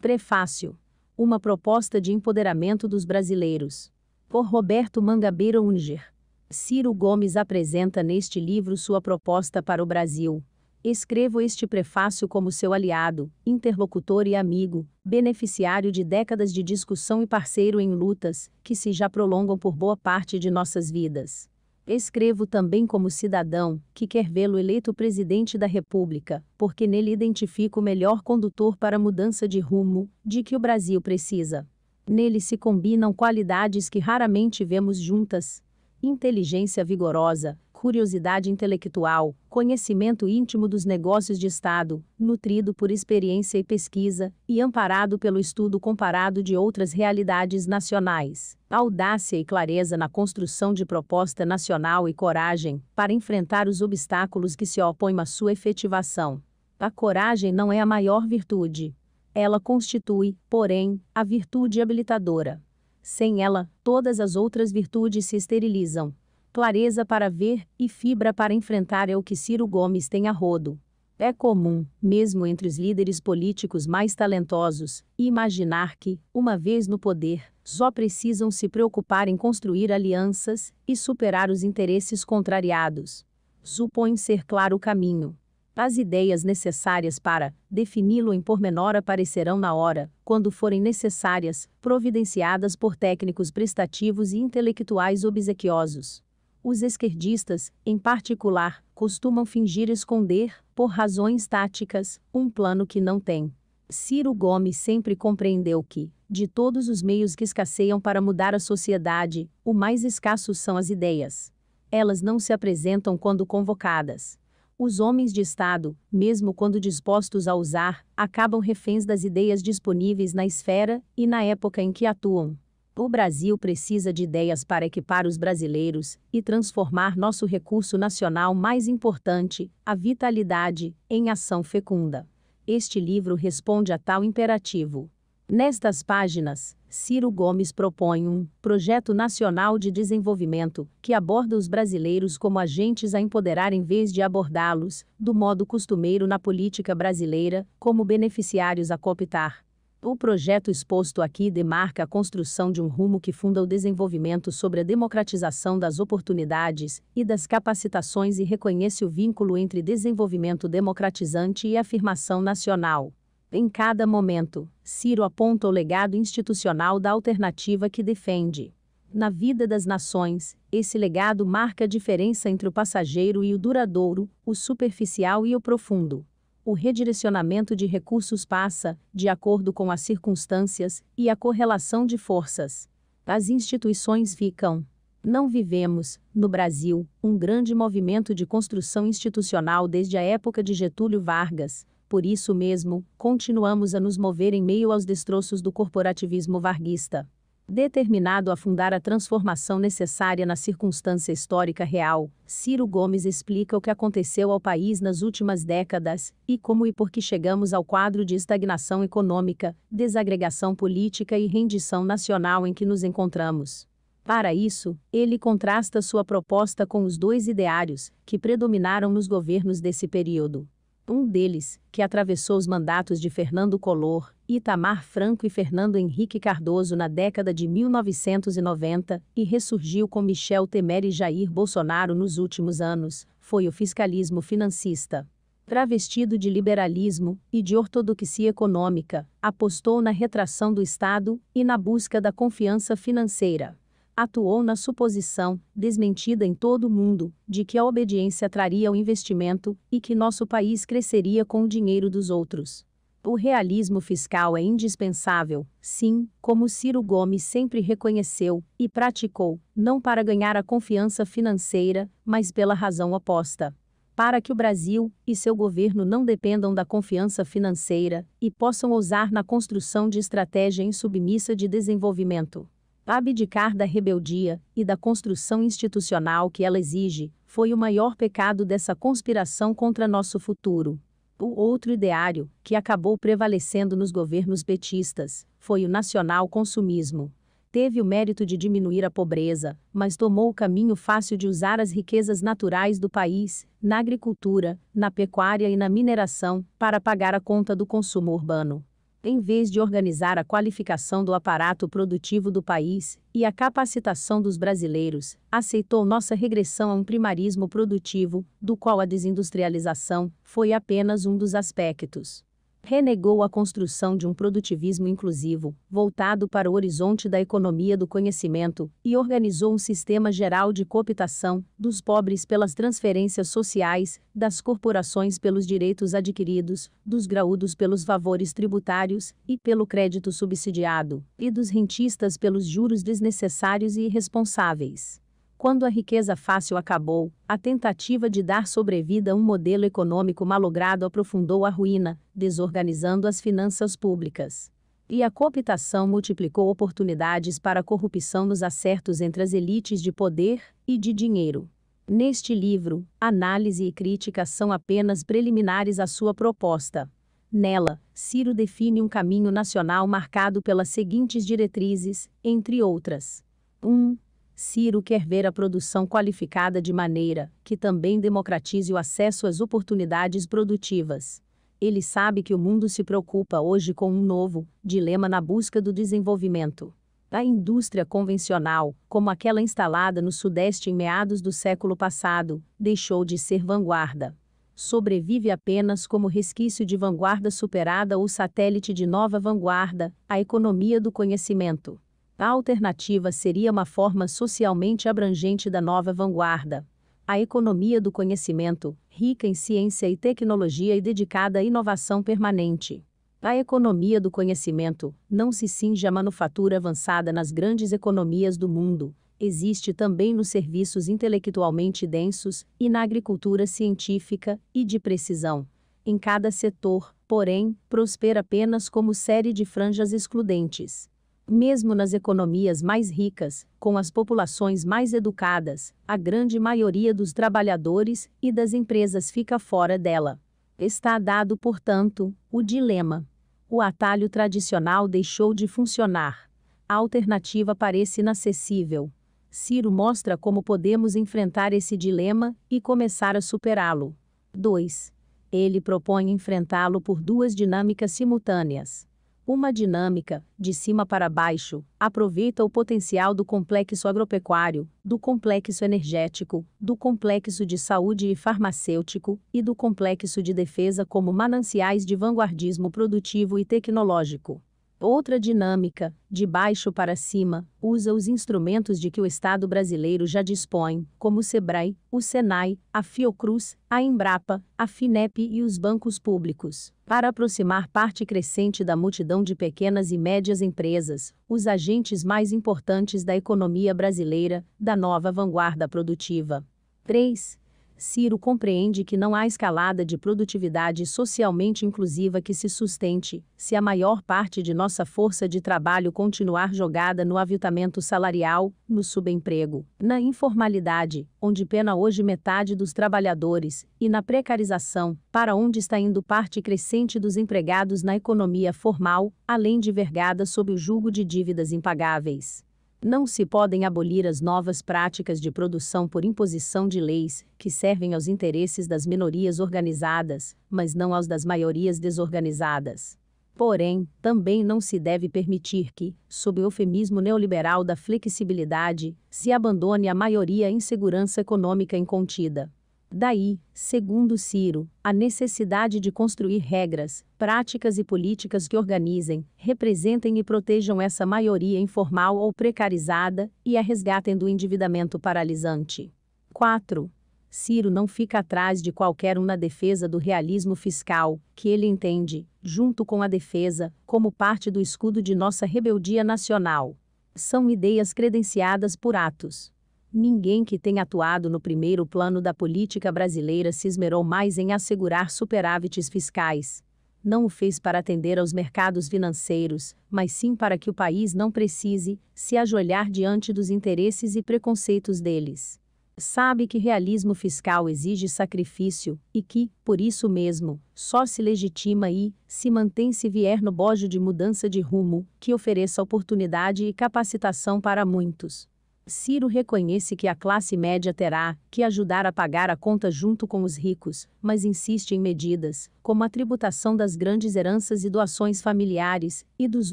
Prefácio. Uma proposta de empoderamento dos brasileiros. Por Roberto Mangabeira Unger. Ciro Gomes apresenta neste livro sua proposta para o Brasil. Escrevo este prefácio como seu aliado, interlocutor e amigo, beneficiário de décadas de discussão e parceiro em lutas, que se já prolongam por boa parte de nossas vidas. Escrevo também como cidadão, que quer vê-lo eleito presidente da República, porque nele identifico o melhor condutor para a mudança de rumo, de que o Brasil precisa. Nele se combinam qualidades que raramente vemos juntas: inteligência vigorosa, curiosidade intelectual, conhecimento íntimo dos negócios de Estado, nutrido por experiência e pesquisa, e amparado pelo estudo comparado de outras realidades nacionais, audácia e clareza na construção de proposta nacional e coragem para enfrentar os obstáculos que se opõem à sua efetivação. A coragem não é a maior virtude. Ela constitui, porém, a virtude habilitadora. Sem ela, todas as outras virtudes se esterilizam, clareza para ver e fibra para enfrentar é o que Ciro Gomes tem a rodo. É comum, mesmo entre os líderes políticos mais talentosos, imaginar que, uma vez no poder, só precisam se preocupar em construir alianças e superar os interesses contrariados. Supõe ser claro o caminho. As ideias necessárias para defini-lo em pormenor aparecerão na hora, quando forem necessárias, providenciadas por técnicos prestativos e intelectuais obsequiosos. Os esquerdistas, em particular, costumam fingir esconder, por razões táticas, um plano que não tem. Ciro Gomes sempre compreendeu que, de todos os meios que escasseiam para mudar a sociedade, o mais escasso são as ideias. Elas não se apresentam quando convocadas. Os homens de Estado, mesmo quando dispostos a usar, acabam reféns das ideias disponíveis na esfera e na época em que atuam. O Brasil precisa de ideias para equipar os brasileiros e transformar nosso recurso nacional mais importante, a vitalidade, em ação fecunda. Este livro responde a tal imperativo. Nestas páginas, Ciro Gomes propõe um projeto nacional de desenvolvimento que aborda os brasileiros como agentes a empoderar em vez de abordá-los, do modo costumeiro na política brasileira, como beneficiários a cooptar. O projeto exposto aqui demarca a construção de um rumo que funda o desenvolvimento sobre a democratização das oportunidades e das capacitações e reconhece o vínculo entre desenvolvimento democratizante e afirmação nacional. Em cada momento, Ciro aponta o legado institucional da alternativa que defende. Na vida das nações, esse legado marca a diferença entre o passageiro e o duradouro, o superficial e o profundo o redirecionamento de recursos passa, de acordo com as circunstâncias e a correlação de forças. As instituições ficam. Não vivemos, no Brasil, um grande movimento de construção institucional desde a época de Getúlio Vargas, por isso mesmo, continuamos a nos mover em meio aos destroços do corporativismo varguista. Determinado a fundar a transformação necessária na circunstância histórica real, Ciro Gomes explica o que aconteceu ao país nas últimas décadas e como e por que chegamos ao quadro de estagnação econômica, desagregação política e rendição nacional em que nos encontramos. Para isso, ele contrasta sua proposta com os dois ideários que predominaram nos governos desse período um deles, que atravessou os mandatos de Fernando Collor, Itamar Franco e Fernando Henrique Cardoso na década de 1990 e ressurgiu com Michel Temer e Jair Bolsonaro nos últimos anos, foi o fiscalismo financista. Travestido de liberalismo e de ortodoxia econômica, apostou na retração do Estado e na busca da confiança financeira atuou na suposição, desmentida em todo o mundo, de que a obediência traria o investimento e que nosso país cresceria com o dinheiro dos outros. O realismo fiscal é indispensável, sim, como Ciro Gomes sempre reconheceu e praticou, não para ganhar a confiança financeira, mas pela razão oposta. Para que o Brasil e seu governo não dependam da confiança financeira e possam ousar na construção de estratégia insubmissa de desenvolvimento. Abdicar da rebeldia e da construção institucional que ela exige foi o maior pecado dessa conspiração contra nosso futuro. O outro ideário, que acabou prevalecendo nos governos petistas, foi o nacional consumismo. Teve o mérito de diminuir a pobreza, mas tomou o caminho fácil de usar as riquezas naturais do país, na agricultura, na pecuária e na mineração, para pagar a conta do consumo urbano em vez de organizar a qualificação do aparato produtivo do país e a capacitação dos brasileiros, aceitou nossa regressão a um primarismo produtivo, do qual a desindustrialização foi apenas um dos aspectos renegou a construção de um produtivismo inclusivo, voltado para o horizonte da economia do conhecimento, e organizou um sistema geral de cooptação dos pobres pelas transferências sociais, das corporações pelos direitos adquiridos, dos graúdos pelos favores tributários e pelo crédito subsidiado, e dos rentistas pelos juros desnecessários e irresponsáveis. Quando a riqueza fácil acabou, a tentativa de dar sobrevida a um modelo econômico malogrado aprofundou a ruína, desorganizando as finanças públicas. E a cooptação multiplicou oportunidades para a corrupção nos acertos entre as elites de poder e de dinheiro. Neste livro, análise e crítica são apenas preliminares à sua proposta. Nela, Ciro define um caminho nacional marcado pelas seguintes diretrizes, entre outras: 1. Um, Ciro quer ver a produção qualificada de maneira que também democratize o acesso às oportunidades produtivas. Ele sabe que o mundo se preocupa hoje com um novo dilema na busca do desenvolvimento. A indústria convencional, como aquela instalada no Sudeste em meados do século passado, deixou de ser vanguarda. Sobrevive apenas como resquício de vanguarda superada ou satélite de nova vanguarda, a economia do conhecimento. A alternativa seria uma forma socialmente abrangente da nova vanguarda. A economia do conhecimento, rica em ciência e tecnologia e dedicada à inovação permanente. A economia do conhecimento não se cinge à manufatura avançada nas grandes economias do mundo, existe também nos serviços intelectualmente densos e na agricultura científica e de precisão. Em cada setor, porém, prospera apenas como série de franjas excludentes. Mesmo nas economias mais ricas, com as populações mais educadas, a grande maioria dos trabalhadores e das empresas fica fora dela. Está dado, portanto, o dilema. O atalho tradicional deixou de funcionar. A alternativa parece inacessível. Ciro mostra como podemos enfrentar esse dilema e começar a superá-lo. 2. Ele propõe enfrentá-lo por duas dinâmicas simultâneas uma dinâmica, de cima para baixo, aproveita o potencial do complexo agropecuário, do complexo energético, do complexo de saúde e farmacêutico e do complexo de defesa como mananciais de vanguardismo produtivo e tecnológico. Outra dinâmica, de baixo para cima, usa os instrumentos de que o Estado brasileiro já dispõe, como o SEBRAE, o SENAI, a Fiocruz, a Embrapa, a FINEP e os bancos públicos, para aproximar parte crescente da multidão de pequenas e médias empresas, os agentes mais importantes da economia brasileira, da nova vanguarda produtiva. 3. Ciro compreende que não há escalada de produtividade socialmente inclusiva que se sustente, se a maior parte de nossa força de trabalho continuar jogada no aviltamento salarial, no subemprego, na informalidade, onde pena hoje metade dos trabalhadores, e na precarização, para onde está indo parte crescente dos empregados na economia formal, além de vergada sob o jugo de dívidas impagáveis. Não se podem abolir as novas práticas de produção por imposição de leis, que servem aos interesses das minorias organizadas, mas não aos das maiorias desorganizadas. Porém, também não se deve permitir que, sob o eufemismo neoliberal da flexibilidade, se abandone a maioria à insegurança econômica incontida. Daí, segundo Ciro, a necessidade de construir regras, práticas e políticas que organizem, representem e protejam essa maioria informal ou precarizada e a resgatem do endividamento paralisante. 4. Ciro não fica atrás de qualquer um na defesa do realismo fiscal, que ele entende, junto com a defesa, como parte do escudo de nossa rebeldia nacional. São ideias credenciadas por atos. Ninguém que tenha atuado no primeiro plano da política brasileira se esmerou mais em assegurar superávites fiscais. Não o fez para atender aos mercados financeiros, mas sim para que o país não precise se ajoelhar diante dos interesses e preconceitos deles. Sabe que realismo fiscal exige sacrifício e que, por isso mesmo, só se legitima e se mantém se vier no bojo de mudança de rumo, que ofereça oportunidade e capacitação para muitos. Ciro reconhece que a classe média terá que ajudar a pagar a conta junto com os ricos, mas insiste em medidas, como a tributação das grandes heranças e doações familiares, e dos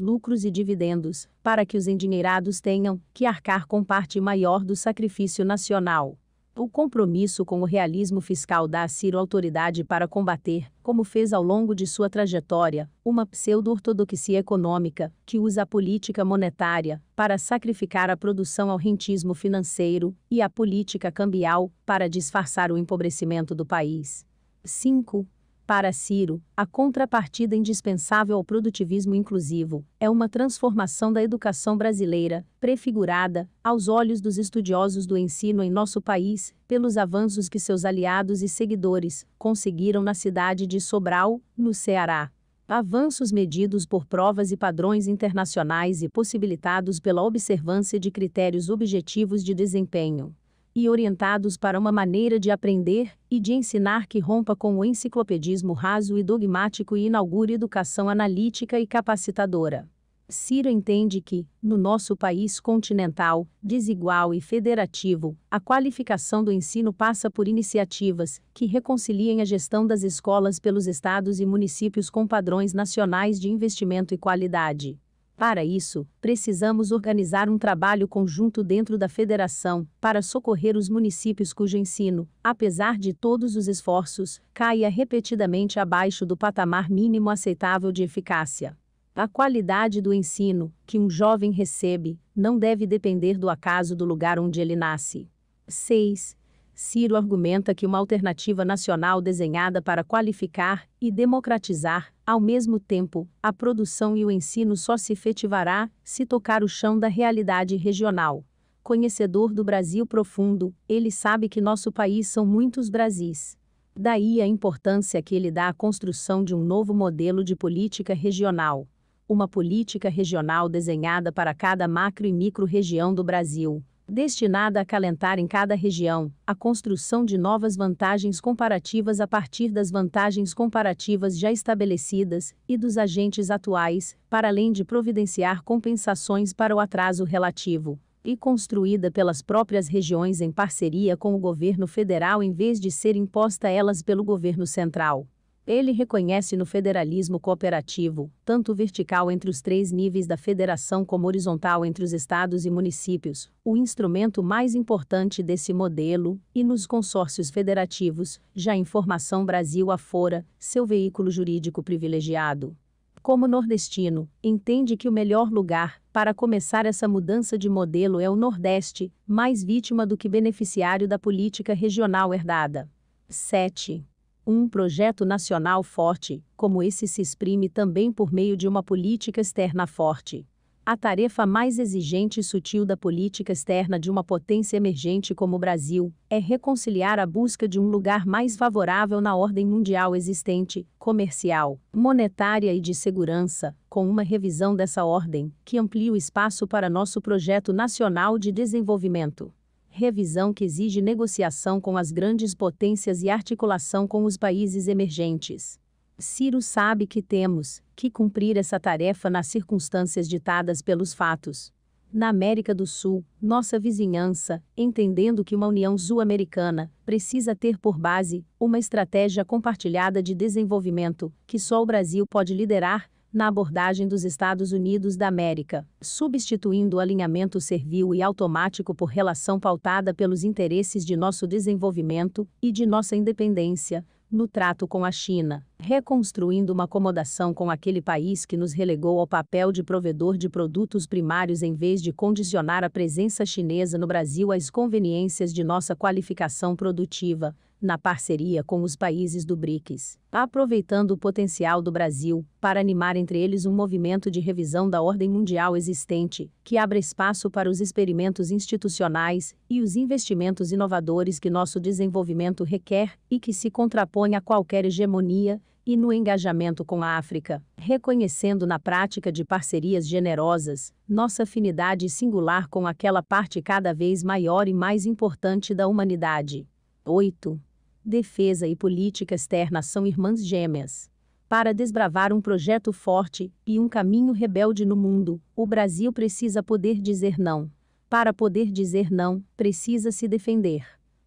lucros e dividendos, para que os endinheirados tenham que arcar com parte maior do sacrifício nacional. O compromisso com o realismo fiscal dá a Ciro autoridade para combater, como fez ao longo de sua trajetória, uma pseudo-ortodoxia econômica, que usa a política monetária para sacrificar a produção ao rentismo financeiro e a política cambial para disfarçar o empobrecimento do país. 5. Para Ciro, a contrapartida indispensável ao produtivismo inclusivo é uma transformação da educação brasileira, prefigurada, aos olhos dos estudiosos do ensino em nosso país, pelos avanços que seus aliados e seguidores conseguiram na cidade de Sobral, no Ceará. Avanços medidos por provas e padrões internacionais e possibilitados pela observância de critérios objetivos de desempenho e orientados para uma maneira de aprender e de ensinar que rompa com o enciclopedismo raso e dogmático e inaugure educação analítica e capacitadora. Ciro entende que, no nosso país continental, desigual e federativo, a qualificação do ensino passa por iniciativas que reconciliem a gestão das escolas pelos estados e municípios com padrões nacionais de investimento e qualidade. Para isso, precisamos organizar um trabalho conjunto dentro da federação para socorrer os municípios cujo ensino, apesar de todos os esforços, caia repetidamente abaixo do patamar mínimo aceitável de eficácia. A qualidade do ensino que um jovem recebe não deve depender do acaso do lugar onde ele nasce. 6. Ciro argumenta que uma alternativa nacional desenhada para qualificar e democratizar ao mesmo tempo, a produção e o ensino só se efetivará se tocar o chão da realidade regional. Conhecedor do Brasil profundo, ele sabe que nosso país são muitos Brasis. Daí a importância que ele dá à construção de um novo modelo de política regional. Uma política regional desenhada para cada macro e micro região do Brasil, destinada a calentar em cada região a construção de novas vantagens comparativas a partir das vantagens comparativas já estabelecidas e dos agentes atuais, para além de providenciar compensações para o atraso relativo. E construída pelas próprias regiões em parceria com o governo federal em vez de ser imposta elas pelo governo central. Ele reconhece no federalismo cooperativo, tanto vertical entre os três níveis da federação como horizontal entre os estados e municípios, o instrumento mais importante desse modelo, e nos consórcios federativos, já em formação Brasil afora, seu veículo jurídico privilegiado. Como nordestino, entende que o melhor lugar para começar essa mudança de modelo é o Nordeste, mais vítima do que beneficiário da política regional herdada. 7. Um projeto nacional forte, como esse, se exprime também por meio de uma política externa forte. A tarefa mais exigente e sutil da política externa de uma potência emergente como o Brasil é reconciliar a busca de um lugar mais favorável na ordem mundial existente, comercial, monetária e de segurança, com uma revisão dessa ordem, que amplie o espaço para nosso projeto nacional de desenvolvimento revisão que exige negociação com as grandes potências e articulação com os países emergentes. Ciro sabe que temos que cumprir essa tarefa nas circunstâncias ditadas pelos fatos. Na América do Sul, nossa vizinhança, entendendo que uma União Sul-Americana precisa ter por base uma estratégia compartilhada de desenvolvimento, que só o Brasil pode liderar, na abordagem dos Estados Unidos da América, substituindo o alinhamento servil e automático por relação pautada pelos interesses de nosso desenvolvimento e de nossa independência, no trato com a China, reconstruindo uma acomodação com aquele país que nos relegou ao papel de provedor de produtos primários em vez de condicionar a presença chinesa no Brasil às conveniências de nossa qualificação produtiva, na parceria com os países do BRICS, aproveitando o potencial do Brasil para animar entre eles um movimento de revisão da ordem mundial existente, que abra espaço para os experimentos institucionais e os investimentos inovadores que nosso desenvolvimento requer e que se contrapõe a qualquer hegemonia e no engajamento com a África, reconhecendo na prática de parcerias generosas nossa afinidade singular com aquela parte cada vez maior e mais importante da humanidade. 8. Defesa e política externa são irmãs gêmeas. Para desbravar um projeto forte e um caminho rebelde no mundo, o Brasil precisa poder dizer não. Para poder dizer não, precisa se defender.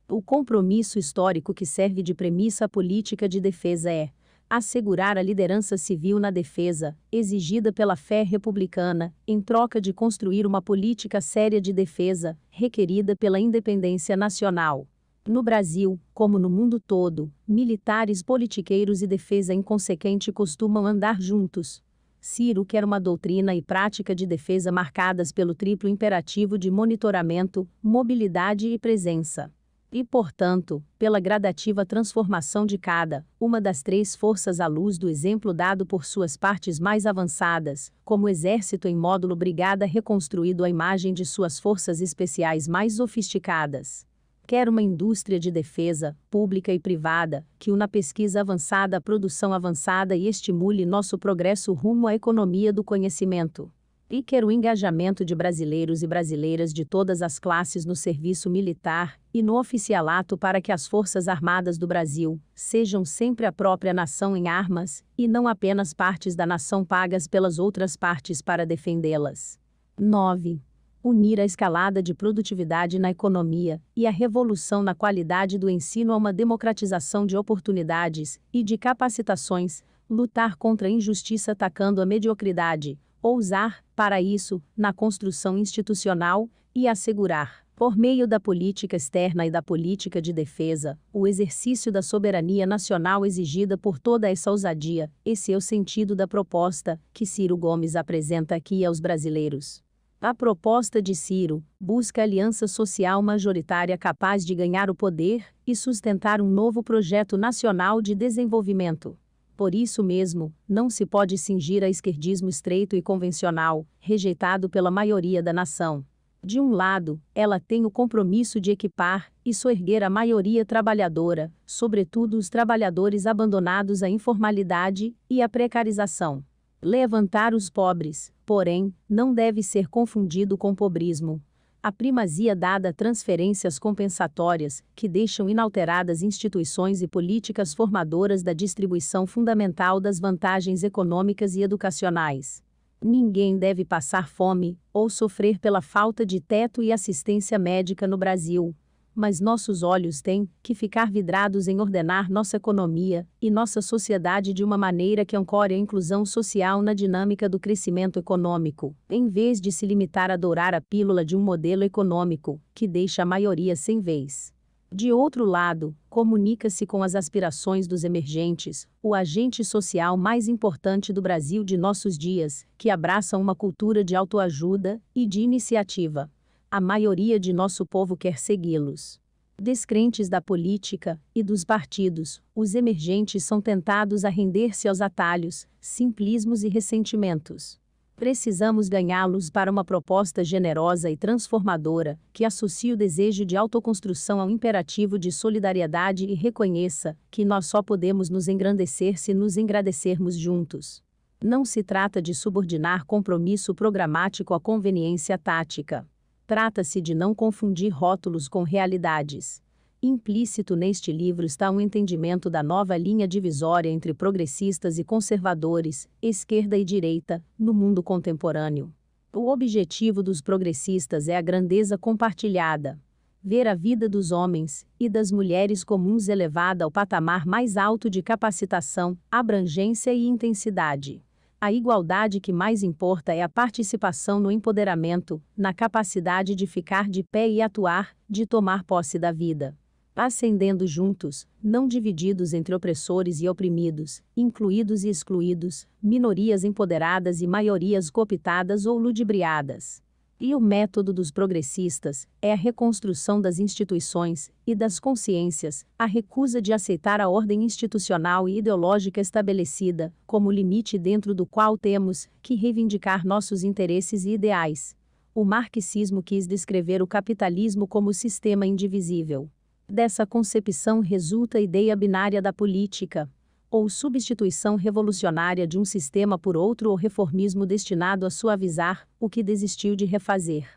O compromisso histórico que serve de premissa à política de defesa é assegurar a liderança civil na defesa, exigida pela fé republicana, em troca de construir uma política séria de defesa, requerida pela independência nacional. No Brasil, como no mundo todo, militares politiqueiros e defesa inconsequente costumam andar juntos. Ciro quer uma doutrina e prática de defesa marcadas pelo triplo imperativo de monitoramento, mobilidade e presença. E, portanto, pela gradativa transformação de cada uma das três forças à luz do exemplo dado por suas partes mais avançadas, como exército em módulo brigada reconstruído à imagem de suas forças especiais mais sofisticadas quer uma indústria de defesa, pública e privada, que una pesquisa avançada à produção avançada e estimule nosso progresso rumo à economia do conhecimento. E quer o engajamento de brasileiros e brasileiras de todas as classes no serviço militar e no oficialato para que as Forças Armadas do Brasil sejam sempre a própria nação em armas, e não apenas partes da nação pagas pelas outras partes para defendê-las. 9 unir a escalada de produtividade na economia e a revolução na qualidade do ensino a uma democratização de oportunidades e de capacitações, lutar contra a injustiça atacando a mediocridade, ousar, para isso, na construção institucional e assegurar, por meio da política externa e da política de defesa, o exercício da soberania nacional exigida por toda essa ousadia, esse é o sentido da proposta que Ciro Gomes apresenta aqui aos brasileiros. A proposta de Ciro busca aliança social majoritária capaz de ganhar o poder e sustentar um novo projeto nacional de desenvolvimento. Por isso mesmo, não se pode cingir a esquerdismo estreito e convencional, rejeitado pela maioria da nação. De um lado, ela tem o compromisso de equipar e soerguer a maioria trabalhadora, sobretudo os trabalhadores abandonados à informalidade e à precarização. Levantar os pobres, porém, não deve ser confundido com pobrismo. A primazia dada a transferências compensatórias, que deixam inalteradas instituições e políticas formadoras da distribuição fundamental das vantagens econômicas e educacionais. Ninguém deve passar fome ou sofrer pela falta de teto e assistência médica no Brasil mas nossos olhos têm que ficar vidrados em ordenar nossa economia e nossa sociedade de uma maneira que ancore a inclusão social na dinâmica do crescimento econômico, em vez de se limitar a dourar a pílula de um modelo econômico que deixa a maioria sem vez. De outro lado, comunica-se com as aspirações dos emergentes, o agente social mais importante do Brasil de nossos dias, que abraça uma cultura de autoajuda e de iniciativa a maioria de nosso povo quer segui-los. Descrentes da política e dos partidos, os emergentes são tentados a render-se aos atalhos, simplismos e ressentimentos. Precisamos ganhá-los para uma proposta generosa e transformadora, que associe o desejo de autoconstrução ao imperativo de solidariedade e reconheça que nós só podemos nos engrandecer se nos engrandecermos juntos. Não se trata de subordinar compromisso programático à conveniência tática. Trata-se de não confundir rótulos com realidades. Implícito neste livro está um entendimento da nova linha divisória entre progressistas e conservadores, esquerda e direita, no mundo contemporâneo. O objetivo dos progressistas é a grandeza compartilhada, ver a vida dos homens e das mulheres comuns elevada ao patamar mais alto de capacitação, abrangência e intensidade. A igualdade que mais importa é a participação no empoderamento, na capacidade de ficar de pé e atuar, de tomar posse da vida. Ascendendo juntos, não divididos entre opressores e oprimidos, incluídos e excluídos, minorias empoderadas e maiorias cooptadas ou ludibriadas. E o método dos progressistas é a reconstrução das instituições e das consciências, a recusa de aceitar a ordem institucional e ideológica estabelecida, como limite dentro do qual temos que reivindicar nossos interesses e ideais. O marxismo quis descrever o capitalismo como sistema indivisível. Dessa concepção resulta a ideia binária da política, ou substituição revolucionária de um sistema por outro ou reformismo destinado a suavizar o que desistiu de refazer.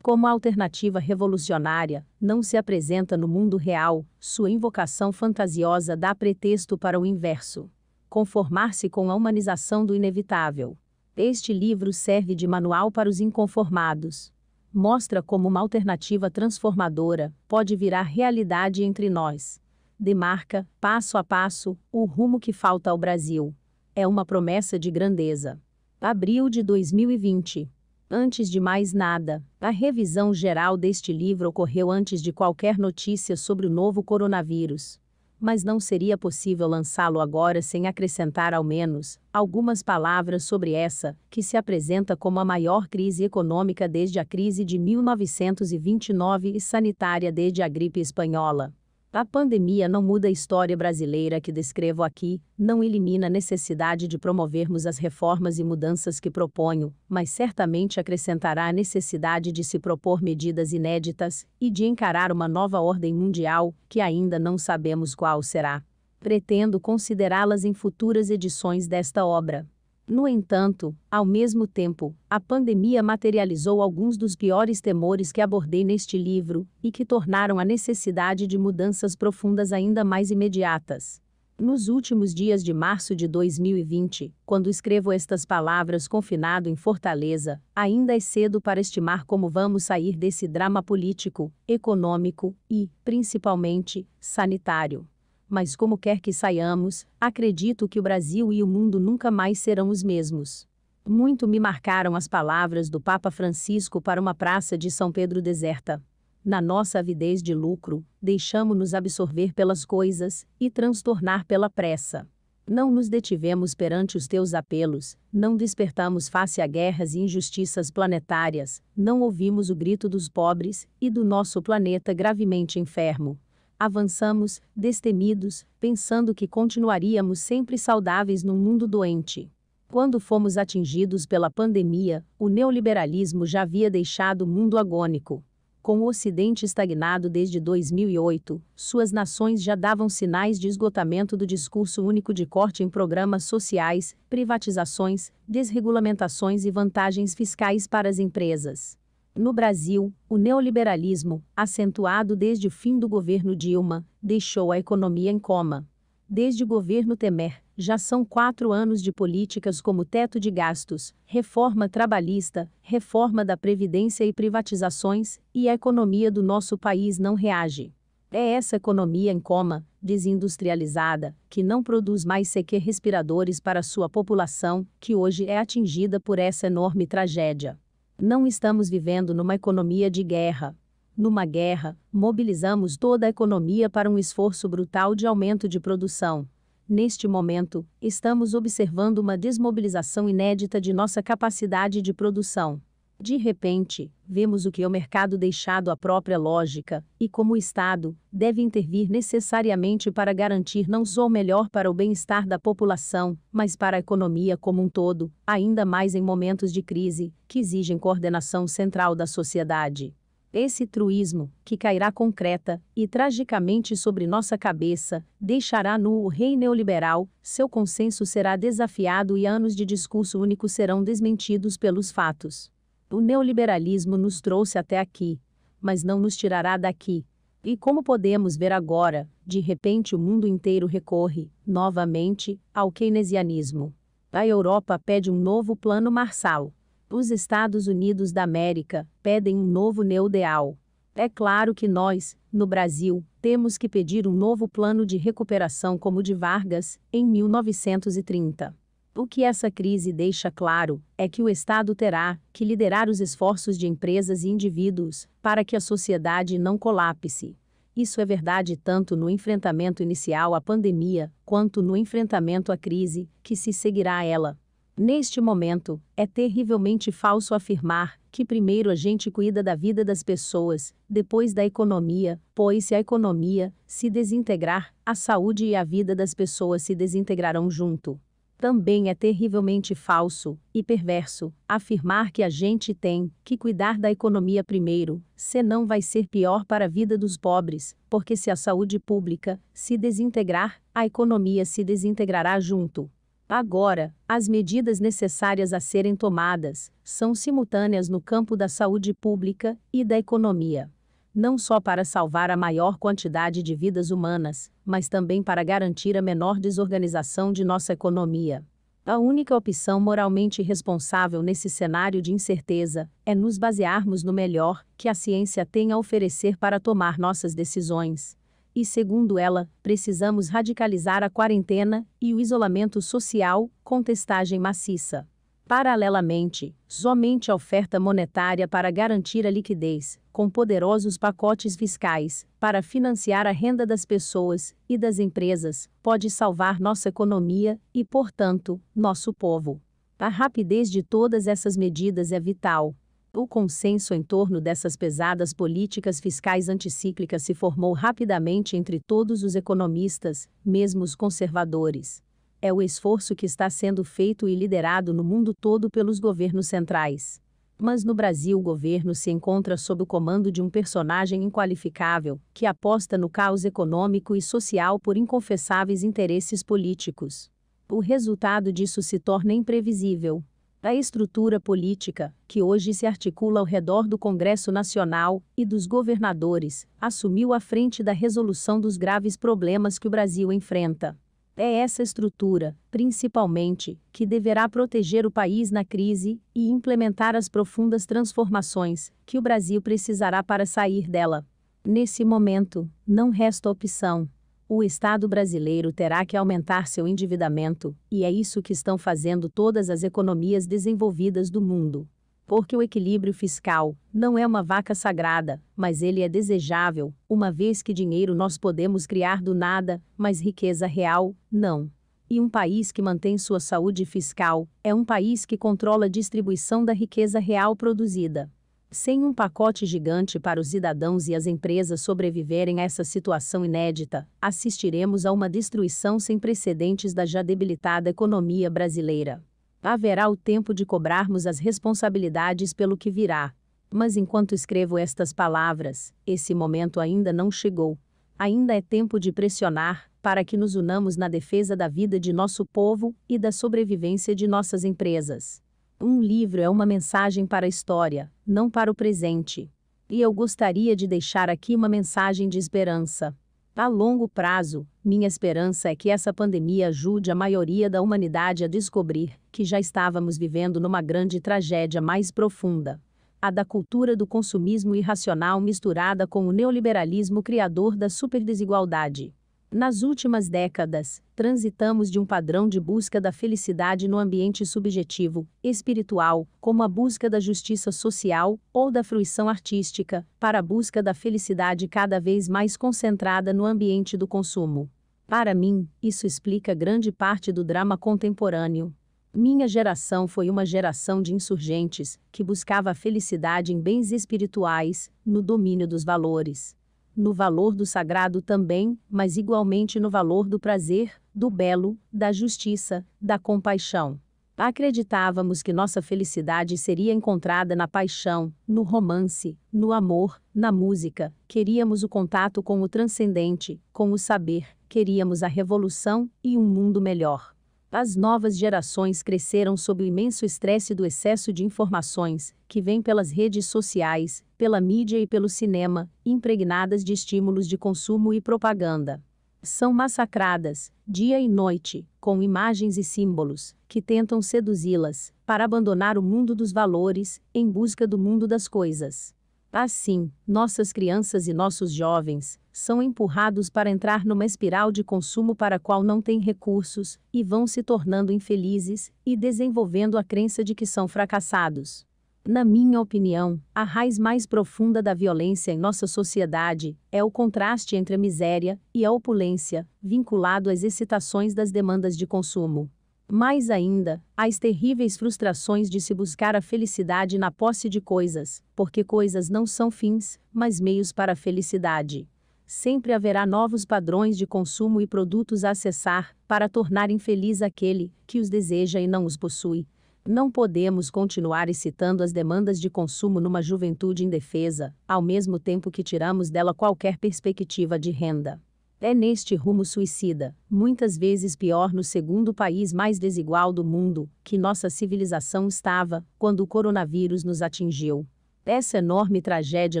Como alternativa revolucionária, não se apresenta no mundo real, sua invocação fantasiosa dá pretexto para o inverso. Conformar-se com a humanização do inevitável. Este livro serve de manual para os inconformados. Mostra como uma alternativa transformadora pode virar realidade entre nós demarca, passo a passo, o rumo que falta ao Brasil. É uma promessa de grandeza. Abril de 2020. Antes de mais nada, a revisão geral deste livro ocorreu antes de qualquer notícia sobre o novo coronavírus. Mas não seria possível lançá-lo agora sem acrescentar, ao menos, algumas palavras sobre essa, que se apresenta como a maior crise econômica desde a crise de 1929 e sanitária desde a gripe espanhola. A pandemia não muda a história brasileira que descrevo aqui, não elimina a necessidade de promovermos as reformas e mudanças que proponho, mas certamente acrescentará a necessidade de se propor medidas inéditas e de encarar uma nova ordem mundial, que ainda não sabemos qual será. Pretendo considerá-las em futuras edições desta obra. No entanto, ao mesmo tempo, a pandemia materializou alguns dos piores temores que abordei neste livro e que tornaram a necessidade de mudanças profundas ainda mais imediatas. Nos últimos dias de março de 2020, quando escrevo estas palavras confinado em Fortaleza, ainda é cedo para estimar como vamos sair desse drama político, econômico e, principalmente, sanitário mas como quer que saiamos, acredito que o Brasil e o mundo nunca mais serão os mesmos. Muito me marcaram as palavras do Papa Francisco para uma praça de São Pedro deserta. Na nossa avidez de lucro, deixamo-nos absorver pelas coisas e transtornar pela pressa. Não nos detivemos perante os teus apelos, não despertamos face a guerras e injustiças planetárias, não ouvimos o grito dos pobres e do nosso planeta gravemente enfermo avançamos, destemidos, pensando que continuaríamos sempre saudáveis num mundo doente. Quando fomos atingidos pela pandemia, o neoliberalismo já havia deixado o mundo agônico. Com o Ocidente estagnado desde 2008, suas nações já davam sinais de esgotamento do discurso único de corte em programas sociais, privatizações, desregulamentações e vantagens fiscais para as empresas. No Brasil, o neoliberalismo, acentuado desde o fim do governo Dilma, deixou a economia em coma. Desde o governo Temer, já são quatro anos de políticas como teto de gastos, reforma trabalhista, reforma da Previdência e privatizações, e a economia do nosso país não reage. É essa economia em coma, desindustrializada, que não produz mais sequer respiradores para sua população, que hoje é atingida por essa enorme tragédia. Não estamos vivendo numa economia de guerra. Numa guerra, mobilizamos toda a economia para um esforço brutal de aumento de produção. Neste momento, estamos observando uma desmobilização inédita de nossa capacidade de produção. De repente, vemos o que é o mercado deixado à própria lógica, e como o Estado, deve intervir necessariamente para garantir não só o melhor para o bem-estar da população, mas para a economia como um todo, ainda mais em momentos de crise, que exigem coordenação central da sociedade. Esse truísmo, que cairá concreta e tragicamente sobre nossa cabeça, deixará nu o rei neoliberal, seu consenso será desafiado e anos de discurso único serão desmentidos pelos fatos. O neoliberalismo nos trouxe até aqui, mas não nos tirará daqui. E como podemos ver agora, de repente o mundo inteiro recorre, novamente, ao keynesianismo. A Europa pede um novo plano Marshall. Os Estados Unidos da América pedem um novo neudeal. É claro que nós, no Brasil, temos que pedir um novo plano de recuperação como o de Vargas, em 1930. O que essa crise deixa claro é que o Estado terá que liderar os esforços de empresas e indivíduos para que a sociedade não colapse. Isso é verdade tanto no enfrentamento inicial à pandemia, quanto no enfrentamento à crise que se seguirá a ela. Neste momento, é terrivelmente falso afirmar que primeiro a gente cuida da vida das pessoas, depois da economia, pois se a economia se desintegrar, a saúde e a vida das pessoas se desintegrarão junto. Também é terrivelmente falso e perverso afirmar que a gente tem que cuidar da economia primeiro, senão vai ser pior para a vida dos pobres, porque se a saúde pública se desintegrar, a economia se desintegrará junto. Agora, as medidas necessárias a serem tomadas são simultâneas no campo da saúde pública e da economia não só para salvar a maior quantidade de vidas humanas, mas também para garantir a menor desorganização de nossa economia. A única opção moralmente responsável nesse cenário de incerteza é nos basearmos no melhor que a ciência tem a oferecer para tomar nossas decisões. E segundo ela, precisamos radicalizar a quarentena e o isolamento social com testagem maciça. Paralelamente, somente a oferta monetária para garantir a liquidez, com poderosos pacotes fiscais, para financiar a renda das pessoas e das empresas, pode salvar nossa economia e, portanto, nosso povo. A rapidez de todas essas medidas é vital. O consenso em torno dessas pesadas políticas fiscais anticíclicas se formou rapidamente entre todos os economistas, mesmo os conservadores é o esforço que está sendo feito e liderado no mundo todo pelos governos centrais. Mas no Brasil, o governo se encontra sob o comando de um personagem inqualificável, que aposta no caos econômico e social por inconfessáveis interesses políticos. O resultado disso se torna imprevisível. A estrutura política, que hoje se articula ao redor do Congresso Nacional e dos governadores, assumiu a frente da resolução dos graves problemas que o Brasil enfrenta. É essa estrutura, principalmente, que deverá proteger o país na crise e implementar as profundas transformações que o Brasil precisará para sair dela. Nesse momento, não resta opção. O Estado brasileiro terá que aumentar seu endividamento, e é isso que estão fazendo todas as economias desenvolvidas do mundo porque o equilíbrio fiscal não é uma vaca sagrada, mas ele é desejável, uma vez que dinheiro nós podemos criar do nada, mas riqueza real, não. E um país que mantém sua saúde fiscal é um país que controla a distribuição da riqueza real produzida. Sem um pacote gigante para os cidadãos e as empresas sobreviverem a essa situação inédita, assistiremos a uma destruição sem precedentes da já debilitada economia brasileira. Haverá o tempo de cobrarmos as responsabilidades pelo que virá. Mas enquanto escrevo estas palavras, esse momento ainda não chegou. Ainda é tempo de pressionar para que nos unamos na defesa da vida de nosso povo e da sobrevivência de nossas empresas. Um livro é uma mensagem para a história, não para o presente. E eu gostaria de deixar aqui uma mensagem de esperança. A longo prazo, minha esperança é que essa pandemia ajude a maioria da humanidade a descobrir que já estávamos vivendo numa grande tragédia mais profunda. A da cultura do consumismo irracional misturada com o neoliberalismo criador da superdesigualdade. Nas últimas décadas, transitamos de um padrão de busca da felicidade no ambiente subjetivo, espiritual, como a busca da justiça social ou da fruição artística, para a busca da felicidade cada vez mais concentrada no ambiente do consumo. Para mim, isso explica grande parte do drama contemporâneo. Minha geração foi uma geração de insurgentes que buscava a felicidade em bens espirituais, no domínio dos valores no valor do sagrado também, mas igualmente no valor do prazer, do belo, da justiça, da compaixão. Acreditávamos que nossa felicidade seria encontrada na paixão, no romance, no amor, na música. Queríamos o contato com o transcendente, com o saber, queríamos a revolução e um mundo melhor. As novas gerações cresceram sob o imenso estresse do excesso de informações, que vem pelas redes sociais, pela mídia e pelo cinema, impregnadas de estímulos de consumo e propaganda. São massacradas, dia e noite, com imagens e símbolos, que tentam seduzi-las, para abandonar o mundo dos valores, em busca do mundo das coisas. Assim, nossas crianças e nossos jovens, são empurrados para entrar numa espiral de consumo para a qual não têm recursos, e vão se tornando infelizes e desenvolvendo a crença de que são fracassados. Na minha opinião, a raiz mais profunda da violência em nossa sociedade é o contraste entre a miséria e a opulência, vinculado às excitações das demandas de consumo. Mais ainda, as terríveis frustrações de se buscar a felicidade na posse de coisas, porque coisas não são fins, mas meios para a felicidade sempre haverá novos padrões de consumo e produtos a acessar para tornar infeliz aquele que os deseja e não os possui. Não podemos continuar excitando as demandas de consumo numa juventude indefesa, ao mesmo tempo que tiramos dela qualquer perspectiva de renda. É neste rumo suicida, muitas vezes pior no segundo país mais desigual do mundo, que nossa civilização estava quando o coronavírus nos atingiu. Essa enorme tragédia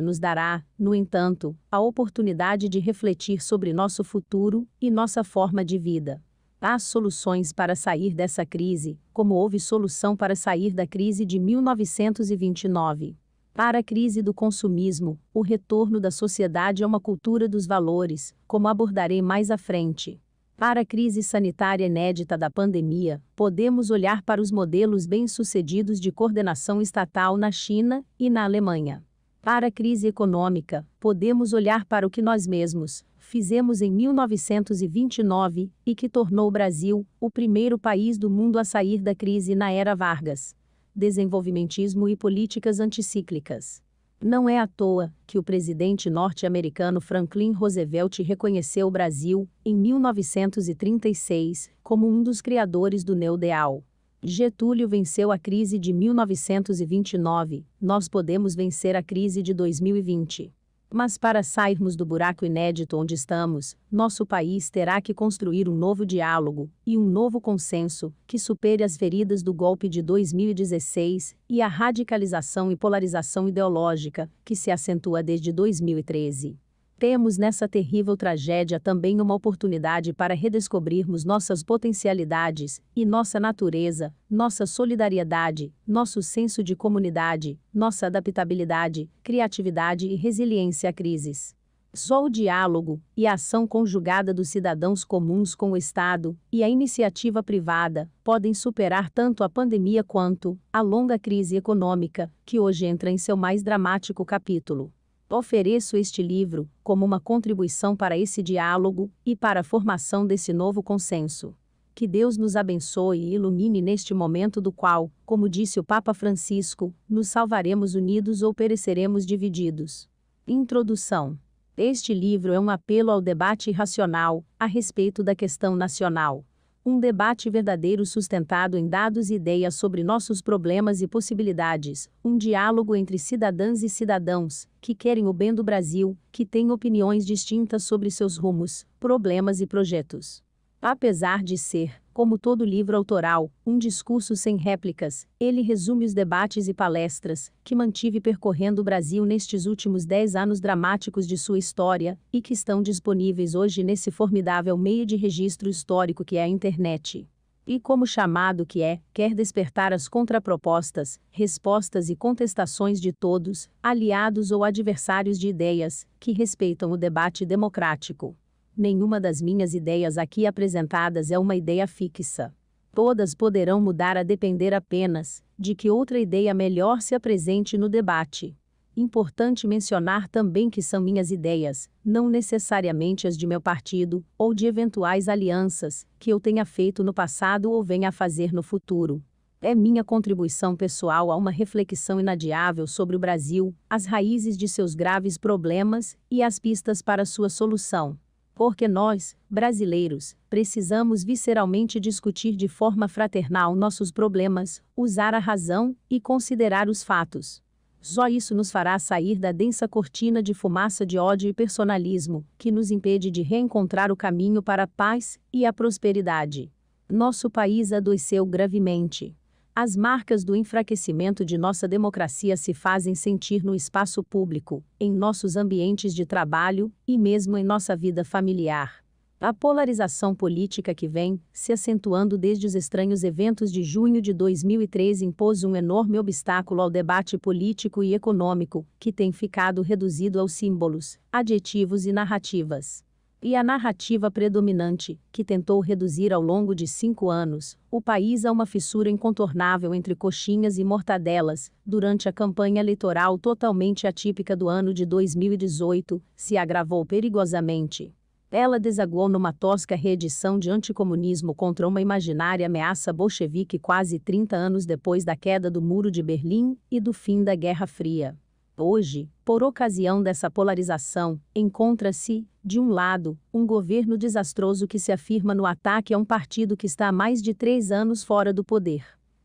nos dará, no entanto, a oportunidade de refletir sobre nosso futuro e nossa forma de vida. Há soluções para sair dessa crise, como houve solução para sair da crise de 1929. Para a crise do consumismo, o retorno da sociedade a uma cultura dos valores, como abordarei mais à frente. Para a crise sanitária inédita da pandemia, podemos olhar para os modelos bem-sucedidos de coordenação estatal na China e na Alemanha. Para a crise econômica, podemos olhar para o que nós mesmos fizemos em 1929 e que tornou o Brasil o primeiro país do mundo a sair da crise na era Vargas. Desenvolvimentismo e políticas anticíclicas. Não é à toa que o presidente norte-americano Franklin Roosevelt reconheceu o Brasil, em 1936, como um dos criadores do New Deal. Getúlio venceu a crise de 1929, nós podemos vencer a crise de 2020. Mas para sairmos do buraco inédito onde estamos, nosso país terá que construir um novo diálogo e um novo consenso que supere as feridas do golpe de 2016 e a radicalização e polarização ideológica que se acentua desde 2013. Temos nessa terrível tragédia também uma oportunidade para redescobrirmos nossas potencialidades e nossa natureza, nossa solidariedade, nosso senso de comunidade, nossa adaptabilidade, criatividade e resiliência a crises. Só o diálogo e a ação conjugada dos cidadãos comuns com o Estado e a iniciativa privada podem superar tanto a pandemia quanto a longa crise econômica que hoje entra em seu mais dramático capítulo. Ofereço este livro como uma contribuição para esse diálogo e para a formação desse novo consenso. Que Deus nos abençoe e ilumine neste momento do qual, como disse o Papa Francisco, nos salvaremos unidos ou pereceremos divididos. Introdução. Este livro é um apelo ao debate racional a respeito da questão nacional. Um debate verdadeiro sustentado em dados e ideias sobre nossos problemas e possibilidades. Um diálogo entre cidadãs e cidadãos, que querem o bem do Brasil, que têm opiniões distintas sobre seus rumos, problemas e projetos. Apesar de ser, como todo livro autoral, Um Discurso Sem Réplicas, ele resume os debates e palestras que mantive percorrendo o Brasil nestes últimos dez anos dramáticos de sua história e que estão disponíveis hoje nesse formidável meio de registro histórico que é a internet. E como chamado que é, quer despertar as contrapropostas, respostas e contestações de todos, aliados ou adversários de ideias, que respeitam o debate democrático. Nenhuma das minhas ideias aqui apresentadas é uma ideia fixa. Todas poderão mudar a depender apenas de que outra ideia melhor se apresente no debate. Importante mencionar também que são minhas ideias, não necessariamente as de meu partido ou de eventuais alianças que eu tenha feito no passado ou venha a fazer no futuro. É minha contribuição pessoal a uma reflexão inadiável sobre o Brasil, as raízes de seus graves problemas e as pistas para sua solução porque nós, brasileiros, precisamos visceralmente discutir de forma fraternal nossos problemas, usar a razão e considerar os fatos. Só isso nos fará sair da densa cortina de fumaça de ódio e personalismo, que nos impede de reencontrar o caminho para a paz e a prosperidade. Nosso país adoeceu gravemente. As marcas do enfraquecimento de nossa democracia se fazem sentir no espaço público, em nossos ambientes de trabalho e mesmo em nossa vida familiar. A polarização política que vem se acentuando desde os estranhos eventos de junho de 2003 impôs um enorme obstáculo ao debate político e econômico, que tem ficado reduzido aos símbolos, adjetivos e narrativas e a narrativa predominante, que tentou reduzir ao longo de cinco anos o país a uma fissura incontornável entre coxinhas e mortadelas, durante a campanha eleitoral totalmente atípica do ano de 2018, se agravou perigosamente. Ela desaguou numa tosca reedição de anticomunismo contra uma imaginária ameaça bolchevique quase 30 anos depois da queda do Muro de Berlim e do fim da Guerra Fria. Hoje, por ocasião dessa polarização, encontra-se, de um lado, um governo desastroso que se afirma no ataque a um partido que está há mais de três anos fora do poder.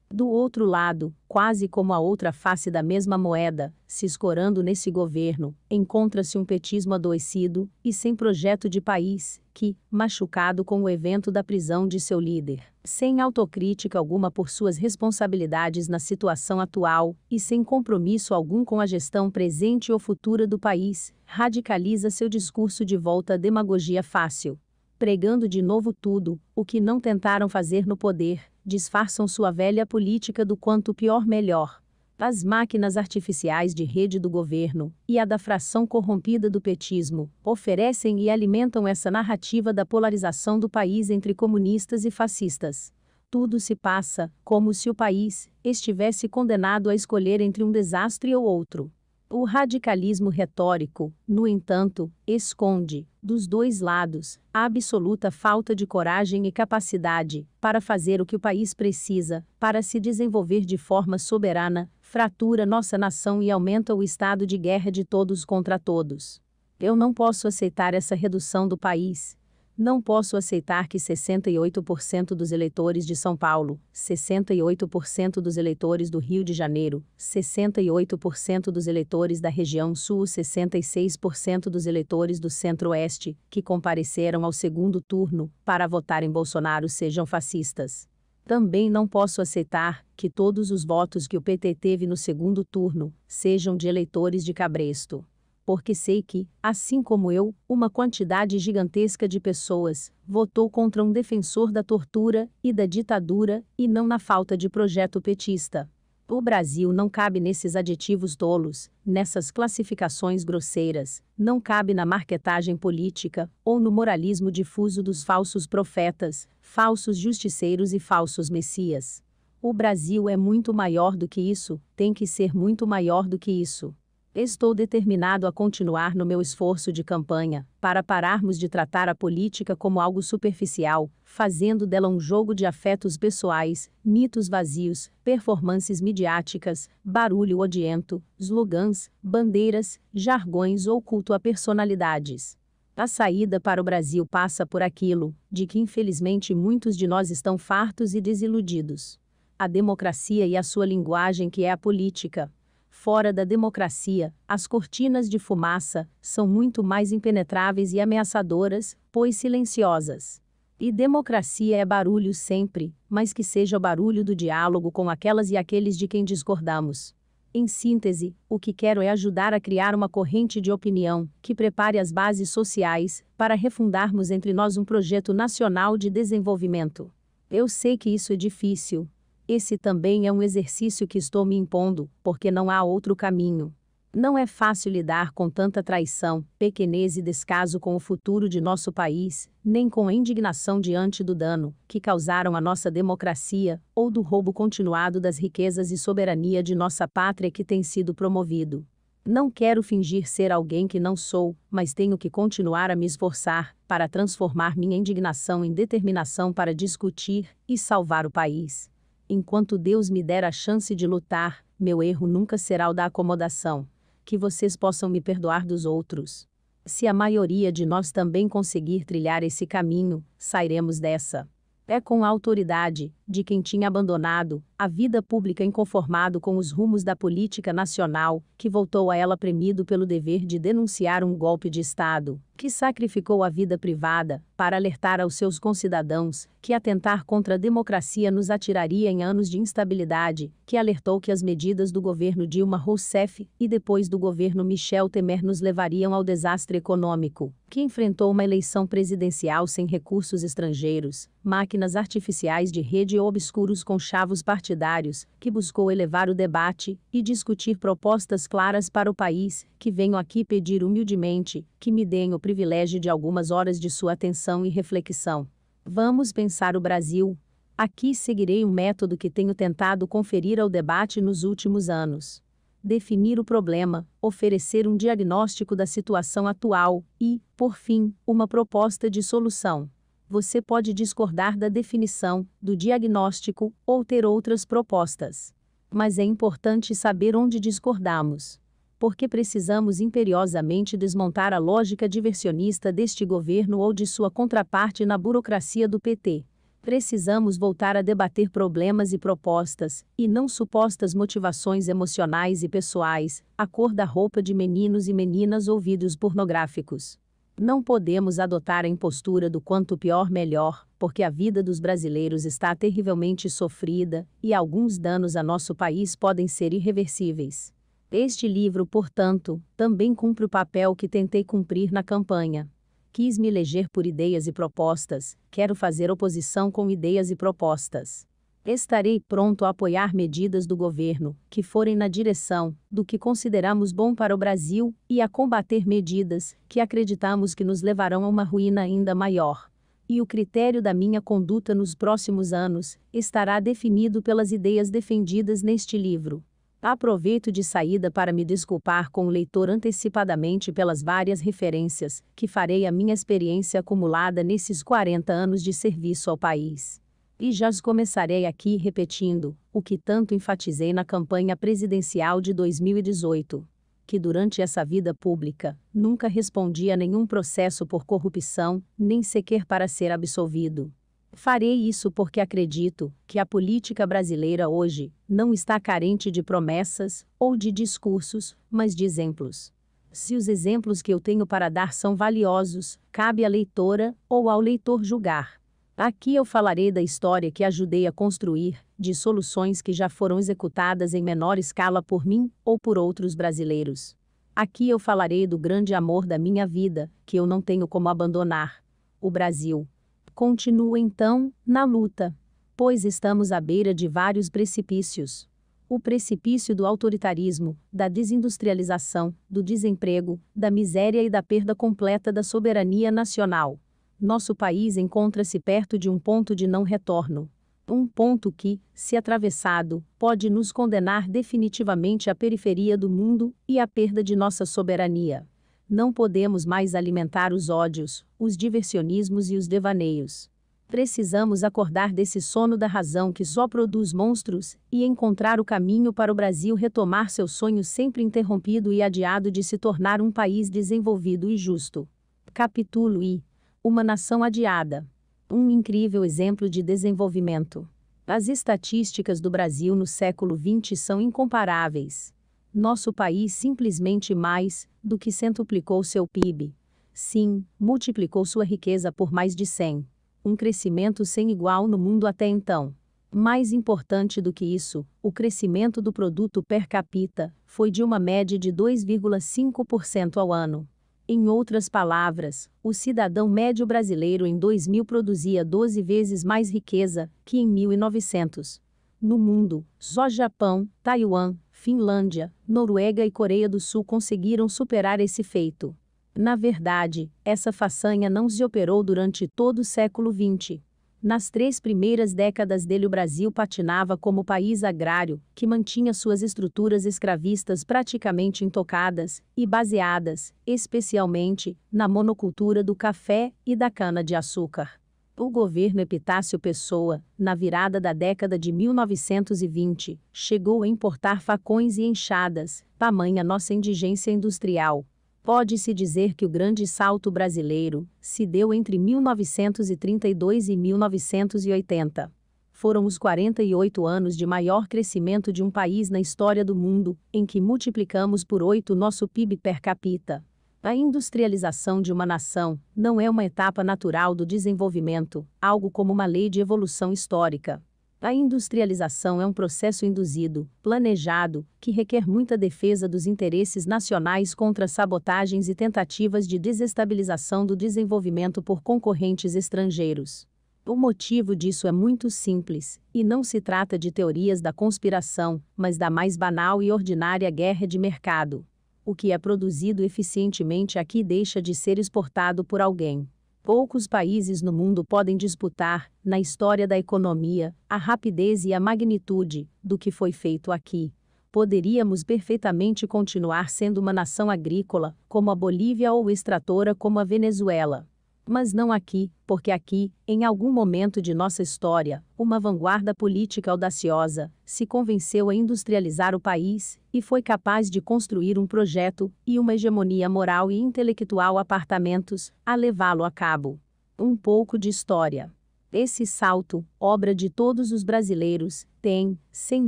Do outro lado, quase como a outra face da mesma moeda, se escorando nesse governo, encontra-se um petismo adoecido e sem projeto de país, que, machucado com o evento da prisão de seu líder, sem autocrítica alguma por suas responsabilidades na situação atual e sem compromisso algum com a gestão presente ou futura do país, radicaliza seu discurso de volta à demagogia fácil. Pregando de novo tudo, o que não tentaram fazer no poder, disfarçam sua velha política do quanto pior melhor. As máquinas artificiais de rede do governo e a da fração corrompida do petismo oferecem e alimentam essa narrativa da polarização do país entre comunistas e fascistas. Tudo se passa como se o país estivesse condenado a escolher entre um desastre ou outro. O radicalismo retórico, no entanto, esconde, dos dois lados, a absoluta falta de coragem e capacidade para fazer o que o país precisa para se desenvolver de forma soberana, fratura nossa nação e aumenta o estado de guerra de todos contra todos. Eu não posso aceitar essa redução do país, não posso aceitar que 68% dos eleitores de São Paulo, 68% dos eleitores do Rio de Janeiro, 68% dos eleitores da região Sul, 66% dos eleitores do Centro-Oeste, que compareceram ao segundo turno para votar em Bolsonaro sejam fascistas. Também não posso aceitar que todos os votos que o PT teve no segundo turno sejam de eleitores de Cabresto porque sei que, assim como eu, uma quantidade gigantesca de pessoas votou contra um defensor da tortura e da ditadura, e não na falta de projeto petista. O Brasil não cabe nesses adjetivos tolos, nessas classificações grosseiras, não cabe na marquetagem política ou no moralismo difuso dos falsos profetas, falsos justiceiros e falsos messias. O Brasil é muito maior do que isso, tem que ser muito maior do que isso. Estou determinado a continuar no meu esforço de campanha, para pararmos de tratar a política como algo superficial, fazendo dela um jogo de afetos pessoais, mitos vazios, performances midiáticas, barulho odiento, slogans, bandeiras, jargões ou culto a personalidades. A saída para o Brasil passa por aquilo, de que infelizmente muitos de nós estão fartos e desiludidos. A democracia e a sua linguagem, que é a política, Fora da democracia, as cortinas de fumaça são muito mais impenetráveis e ameaçadoras, pois silenciosas. E democracia é barulho sempre, mas que seja o barulho do diálogo com aquelas e aqueles de quem discordamos. Em síntese, o que quero é ajudar a criar uma corrente de opinião que prepare as bases sociais para refundarmos entre nós um projeto nacional de desenvolvimento. Eu sei que isso é difícil, esse também é um exercício que estou me impondo, porque não há outro caminho. Não é fácil lidar com tanta traição, pequenez e descaso com o futuro de nosso país, nem com a indignação diante do dano que causaram à nossa democracia ou do roubo continuado das riquezas e soberania de nossa pátria que tem sido promovido. Não quero fingir ser alguém que não sou, mas tenho que continuar a me esforçar para transformar minha indignação em determinação para discutir e salvar o país enquanto Deus me der a chance de lutar, meu erro nunca será o da acomodação. Que vocês possam me perdoar dos outros. Se a maioria de nós também conseguir trilhar esse caminho, sairemos dessa. É com autoridade, de quem tinha abandonado a vida pública inconformado com os rumos da política nacional, que voltou a ela premido pelo dever de denunciar um golpe de Estado, que sacrificou a vida privada para alertar aos seus concidadãos que atentar contra a democracia nos atiraria em anos de instabilidade, que alertou que as medidas do governo Dilma Rousseff e depois do governo Michel Temer nos levariam ao desastre econômico, que enfrentou uma eleição presidencial sem recursos estrangeiros, máquinas artificiais de rede de obscuros conchavos partidários, que buscou elevar o debate e discutir propostas claras para o país, que venho aqui pedir humildemente que me deem o privilégio de algumas horas de sua atenção e reflexão. Vamos pensar o Brasil. Aqui seguirei o um método que tenho tentado conferir ao debate nos últimos anos definir o problema, oferecer um diagnóstico da situação atual e, por fim, uma proposta de solução você pode discordar da definição, do diagnóstico ou ter outras propostas. Mas é importante saber onde discordamos. Porque precisamos imperiosamente desmontar a lógica diversionista deste governo ou de sua contraparte na burocracia do PT. Precisamos voltar a debater problemas e propostas, e não supostas motivações emocionais e pessoais, a cor da roupa de meninos e meninas ouvidos pornográficos. Não podemos adotar a impostura do quanto pior melhor, porque a vida dos brasileiros está terrivelmente sofrida e alguns danos a nosso país podem ser irreversíveis. Este livro, portanto, também cumpre o papel que tentei cumprir na campanha. Quis me eleger por ideias e propostas, quero fazer oposição com ideias e propostas. Estarei pronto a apoiar medidas do governo que forem na direção do que consideramos bom para o Brasil e a combater medidas que acreditamos que nos levarão a uma ruína ainda maior. E o critério da minha conduta nos próximos anos estará definido pelas ideias defendidas neste livro. Aproveito de saída para me desculpar com o leitor antecipadamente pelas várias referências que farei à minha experiência acumulada nesses 40 anos de serviço ao país. E já os começarei aqui repetindo o que tanto enfatizei na campanha presidencial de 2018 que durante essa vida pública nunca respondi a nenhum processo por corrupção, nem sequer para ser absolvido. Farei isso porque acredito que a política brasileira hoje não está carente de promessas ou de discursos, mas de exemplos. Se os exemplos que eu tenho para dar são valiosos, cabe à leitora ou ao leitor julgar. Aqui eu falarei da história que ajudei a construir, de soluções que já foram executadas em menor escala por mim ou por outros brasileiros. Aqui eu falarei do grande amor da minha vida, que eu não tenho como abandonar: o Brasil. Continuo então, na luta, pois estamos à beira de vários precipícios. O precipício do autoritarismo, da desindustrialização, do desemprego, da miséria e da perda completa da soberania nacional nosso país encontra-se perto de um ponto de não retorno. Um ponto que, se atravessado, pode nos condenar definitivamente à periferia do mundo e à perda de nossa soberania. Não podemos mais alimentar os ódios, os diversionismos e os devaneios. Precisamos acordar desse sono da razão que só produz monstros e encontrar o caminho para o Brasil retomar seu sonho sempre interrompido e adiado de se tornar um país desenvolvido e justo. Capítulo I uma nação adiada. Um incrível exemplo de desenvolvimento. As estatísticas do Brasil no século XX são incomparáveis. Nosso país simplesmente mais do que centuplicou seu PIB. Sim, multiplicou sua riqueza por mais de 100. Um crescimento sem igual no mundo até então. Mais importante do que isso, o crescimento do produto per capita foi de uma média de 2,5% ao ano. Em outras palavras, o cidadão médio brasileiro em 2000 produzia 12 vezes mais riqueza que em 1900. No mundo, só Japão, Taiwan, Finlândia, Noruega e Coreia do Sul conseguiram superar esse feito. Na verdade, essa façanha não se operou durante todo o século XX. Nas três primeiras décadas dele, o Brasil patinava como país agrário, que mantinha suas estruturas escravistas praticamente intocadas e baseadas, especialmente, na monocultura do café e da cana-de-açúcar. O governo Epitácio Pessoa, na virada da década de 1920, chegou a importar facões e enxadas, tamanha nossa indigência industrial, Pode-se dizer que o grande salto brasileiro se deu entre 1932 e 1980. Foram os 48 anos de maior crescimento de um país na história do mundo, em que multiplicamos por 8 nosso PIB per capita. A industrialização de uma nação não é uma etapa natural do desenvolvimento, algo como uma lei de evolução histórica. A industrialização é um processo induzido, planejado, que requer muita defesa dos interesses nacionais contra sabotagens e tentativas de desestabilização do desenvolvimento por concorrentes estrangeiros. O motivo disso é muito simples, e não se trata de teorias da conspiração, mas da mais banal e ordinária guerra de mercado. O que é produzido eficientemente aqui deixa de ser exportado por alguém. Poucos países no mundo podem disputar, na história da economia, a rapidez e a magnitude do que foi feito aqui. Poderíamos perfeitamente continuar sendo uma nação agrícola, como a Bolívia ou extratora como a Venezuela mas não aqui, porque aqui, em algum momento de nossa história, uma vanguarda política audaciosa se convenceu a industrializar o país e foi capaz de construir um projeto e uma hegemonia moral e intelectual apartamentos a levá-lo a cabo. Um pouco de história. Esse salto, obra de todos os brasileiros, tem, sem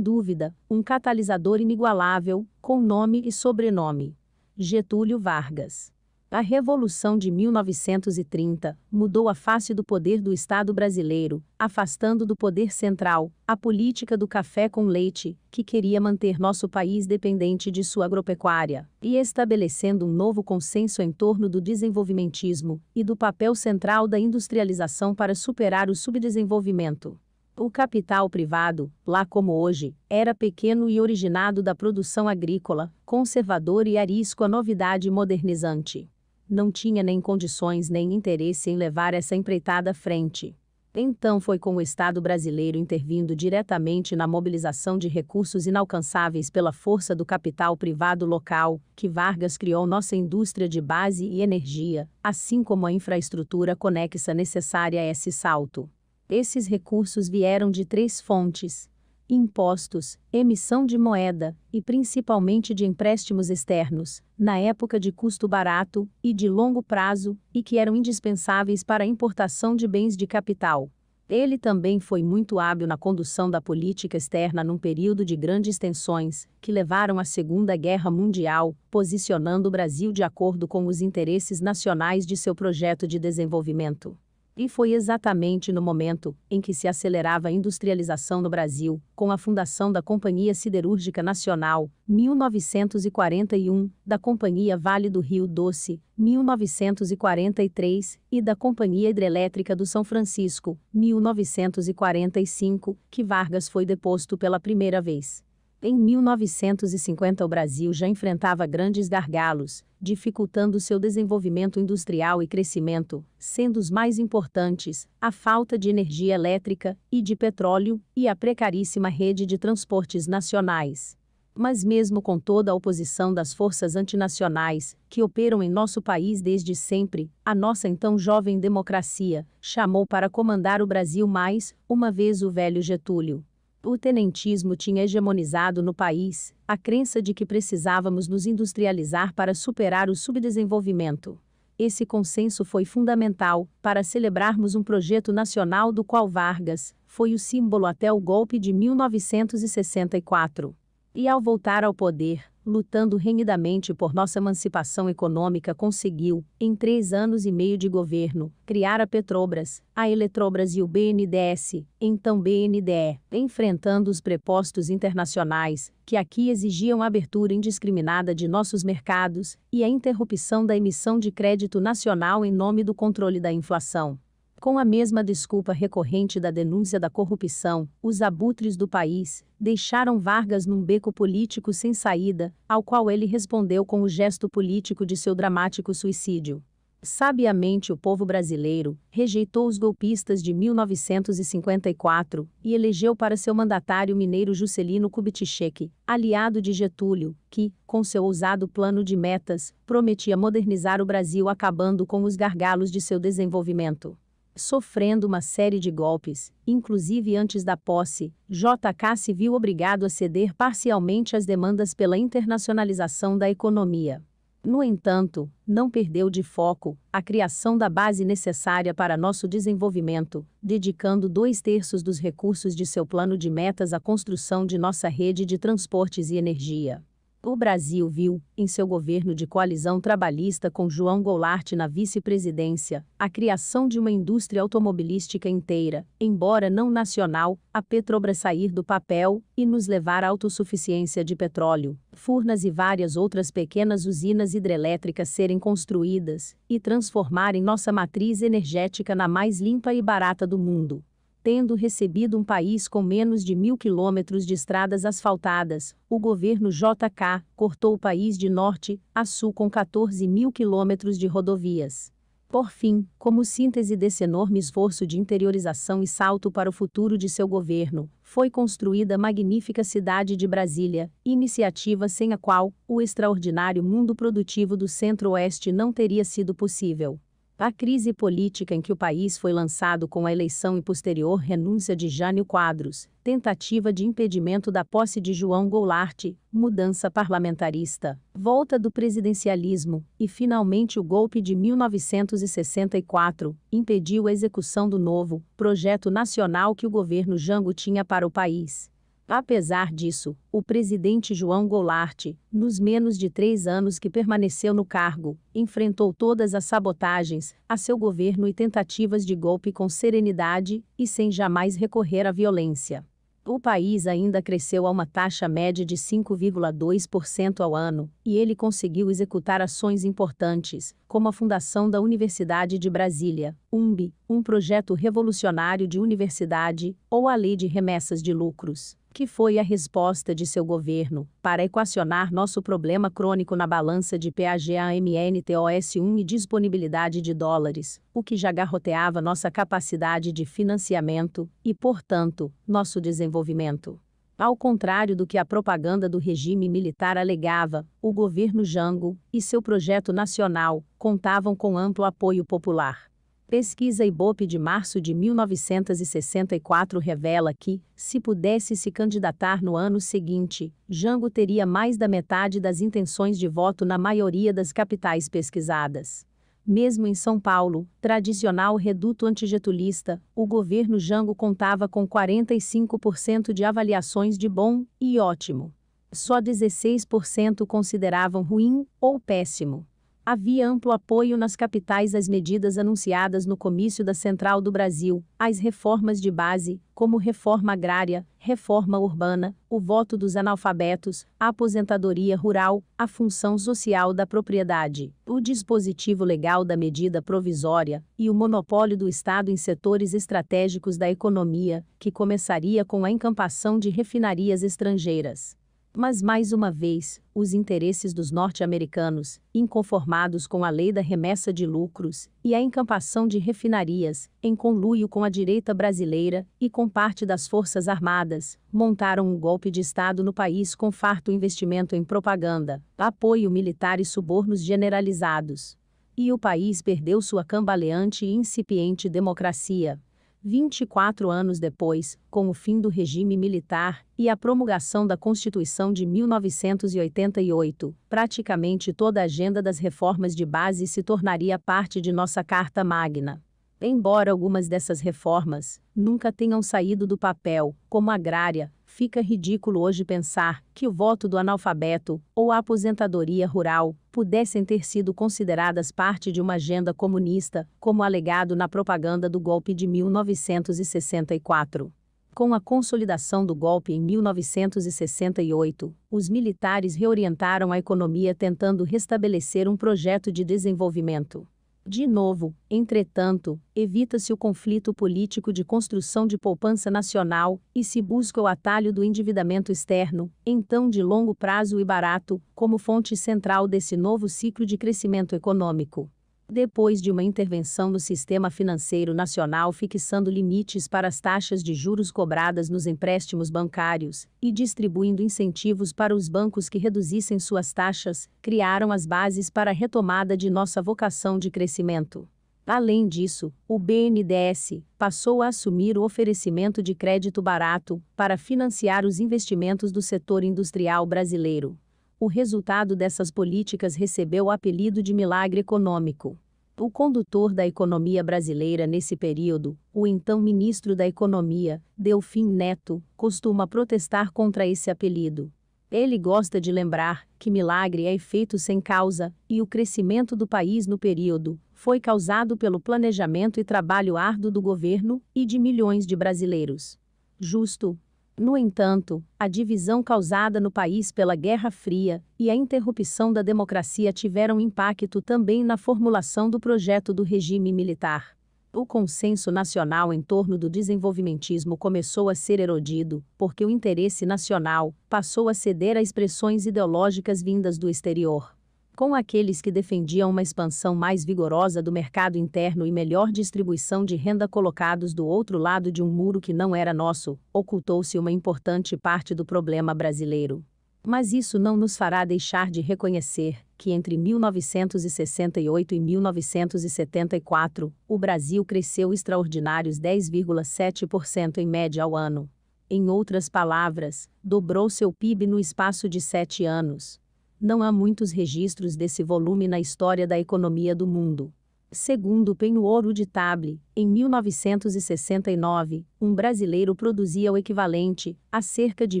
dúvida, um catalisador inigualável, com nome e sobrenome: Getúlio Vargas. A Revolução de 1930 mudou a face do poder do Estado brasileiro, afastando do poder central a política do café com leite, que queria manter nosso país dependente de sua agropecuária, e estabelecendo um novo consenso em torno do desenvolvimentismo e do papel central da industrialização para superar o subdesenvolvimento. O capital privado, lá como hoje, era pequeno e originado da produção agrícola, conservador e arisco à novidade modernizante não tinha nem condições nem interesse em levar essa empreitada à frente. Então foi com o Estado brasileiro intervindo diretamente na mobilização de recursos inalcançáveis pela força do capital privado local que Vargas criou nossa indústria de base e energia, assim como a infraestrutura conexa necessária a esse salto. Esses recursos vieram de três fontes: impostos, emissão de moeda, e principalmente de empréstimos externos, na época de custo barato e de longo prazo, e que eram indispensáveis para a importação de bens de capital. Ele também foi muito hábil na condução da política externa num período de grandes tensões, que levaram à Segunda Guerra Mundial, posicionando o Brasil de acordo com os interesses nacionais de seu projeto de desenvolvimento. E foi exatamente no momento em que se acelerava a industrialização no Brasil, com a fundação da Companhia Siderúrgica Nacional, 1941, da Companhia Vale do Rio Doce, 1943, e da Companhia Hidrelétrica do São Francisco, 1945, que Vargas foi deposto pela primeira vez. Em 1950, o Brasil já enfrentava grandes gargalos, dificultando seu desenvolvimento industrial e crescimento, sendo os mais importantes a falta de energia elétrica e de petróleo e a precaríssima rede de transportes nacionais. Mas, mesmo com toda a oposição das forças antinacionais, que operam em nosso país desde sempre, a nossa então jovem democracia chamou para comandar o Brasil mais, uma vez o velho Getúlio. O tenentismo tinha hegemonizado no país a crença de que precisávamos nos industrializar para superar o subdesenvolvimento. Esse consenso foi fundamental para celebrarmos um projeto nacional do qual Vargas foi o símbolo até o golpe de 1964. E ao voltar ao poder, lutando renhidamente por nossa emancipação econômica, conseguiu, em três anos e meio de governo, criar a Petrobras, a Eletrobras e o BNDES, então BNDE, enfrentando os prepostos internacionais, que aqui exigiam a abertura indiscriminada de nossos mercados e a interrupção da emissão de crédito nacional em nome do controle da inflação. Com a mesma desculpa recorrente da denúncia da corrupção, os abutres do país deixaram Vargas num beco político sem saída, ao qual ele respondeu com o gesto político de seu dramático suicídio. Sabiamente o povo brasileiro rejeitou os golpistas de 1954 e elegeu para seu mandatário mineiro Juscelino Kubitschek, aliado de Getúlio, que, com seu ousado plano de metas, prometia modernizar o Brasil acabando com os gargalos de seu desenvolvimento sofrendo uma série de golpes, inclusive antes da posse, JK se viu obrigado a ceder parcialmente às demandas pela internacionalização da economia. No entanto, não perdeu de foco a criação da base necessária para nosso desenvolvimento, dedicando dois terços dos recursos de seu plano de metas à construção de nossa rede de transportes e energia. O Brasil viu, em seu governo de coalizão trabalhista com João Goulart na vice-presidência, a criação de uma indústria automobilística inteira, embora não nacional, a Petrobras sair do papel e nos levar à autossuficiência de petróleo, Furnas e várias outras pequenas usinas hidrelétricas serem construídas e transformarem nossa matriz energética na mais limpa e barata do mundo tendo recebido um país com menos de mil quilômetros de estradas asfaltadas, o governo JK cortou o país de norte a sul com 14 mil quilômetros de rodovias. Por fim, como síntese desse enorme esforço de interiorização e salto para o futuro de seu governo, foi construída a magnífica cidade de Brasília, iniciativa sem a qual o extraordinário mundo produtivo do Centro-Oeste não teria sido possível. A crise política em que o país foi lançado com a eleição e posterior renúncia de Jânio Quadros, tentativa de impedimento da posse de João Goulart, mudança parlamentarista, volta do presidencialismo e finalmente o golpe de 1964 impediu a execução do novo projeto nacional que o governo Jango tinha para o país. Apesar disso, o presidente João Goulart, nos menos de três anos que permaneceu no cargo, enfrentou todas as sabotagens a seu governo e tentativas de golpe com serenidade e sem jamais recorrer à violência. O país ainda cresceu a uma taxa média de 5,2% ao ano, e ele conseguiu executar ações importantes, como a fundação da Universidade de Brasília, UMB, um projeto revolucionário de universidade, ou a Lei de Remessas de Lucros que foi a resposta de seu governo para equacionar nosso problema crônico na balança de PAGAMNTOS1 e disponibilidade de dólares, o que já garroteava nossa capacidade de financiamento e, portanto, nosso desenvolvimento. Ao contrário do que a propaganda do regime militar alegava, o governo Jango e seu projeto nacional contavam com amplo apoio popular. Pesquisa Ibope de março de 1964 revela que, se pudesse se candidatar no ano seguinte, Jango teria mais da metade das intenções de voto na maioria das capitais pesquisadas. Mesmo em São Paulo, tradicional reduto antigetulista, o governo Jango contava com 45% de avaliações de bom e ótimo. Só 16% consideravam ruim ou péssimo havia amplo apoio nas capitais às medidas anunciadas no comício da Central do Brasil, às reformas de base, como reforma agrária, reforma urbana, o voto dos analfabetos, a aposentadoria rural, a função social da propriedade, o dispositivo legal da medida provisória e o monopólio do Estado em setores estratégicos da economia, que começaria com a encampação de refinarias estrangeiras. Mas mais uma vez, os interesses dos norte-americanos, inconformados com a lei da remessa de lucros e a encampação de refinarias, em conluio com a direita brasileira e com parte das forças armadas, montaram um golpe de Estado no país com farto investimento em propaganda, apoio militar e subornos generalizados. E o país perdeu sua cambaleante e incipiente democracia. 24 anos depois, com o fim do regime militar e a promulgação da Constituição de 1988, praticamente toda a agenda das reformas de base se tornaria parte de nossa Carta Magna. Embora algumas dessas reformas nunca tenham saído do papel, como a agrária, Fica ridículo hoje pensar que o voto do analfabeto ou a aposentadoria rural pudessem ter sido consideradas parte de uma agenda comunista, como alegado na propaganda do golpe de 1964. Com a consolidação do golpe em 1968, os militares reorientaram a economia tentando restabelecer um projeto de desenvolvimento. De novo, entretanto, evita-se o conflito político de construção de poupança nacional e se busca o atalho do endividamento externo, então de longo prazo e barato, como fonte central desse novo ciclo de crescimento econômico depois de uma intervenção no sistema financeiro nacional fixando limites para as taxas de juros cobradas nos empréstimos bancários e distribuindo incentivos para os bancos que reduzissem suas taxas, criaram as bases para a retomada de nossa vocação de crescimento. Além disso, o BNDES passou a assumir o oferecimento de crédito barato para financiar os investimentos do setor industrial brasileiro o resultado dessas políticas recebeu o apelido de milagre econômico. O condutor da economia brasileira nesse período, o então ministro da Economia, Delfim Neto, costuma protestar contra esse apelido. Ele gosta de lembrar que milagre é efeito sem causa, e o crescimento do país no período foi causado pelo planejamento e trabalho árduo do governo e de milhões de brasileiros. Justo, no entanto, a divisão causada no país pela Guerra Fria e a interrupção da democracia tiveram impacto também na formulação do projeto do regime militar. O consenso nacional em torno do desenvolvimentismo começou a ser erodido, porque o interesse nacional passou a ceder a expressões ideológicas vindas do exterior com aqueles que defendiam uma expansão mais vigorosa do mercado interno e melhor distribuição de renda colocados do outro lado de um muro que não era nosso, ocultou-se uma importante parte do problema brasileiro. Mas isso não nos fará deixar de reconhecer que entre 1968 e 1974, o Brasil cresceu extraordinários 10,7% em média ao ano. Em outras palavras, dobrou seu PIB no espaço de sete anos. Não há muitos registros desse volume na história da economia do mundo. Segundo ouro de Table, em 1969, um brasileiro produzia o equivalente a cerca de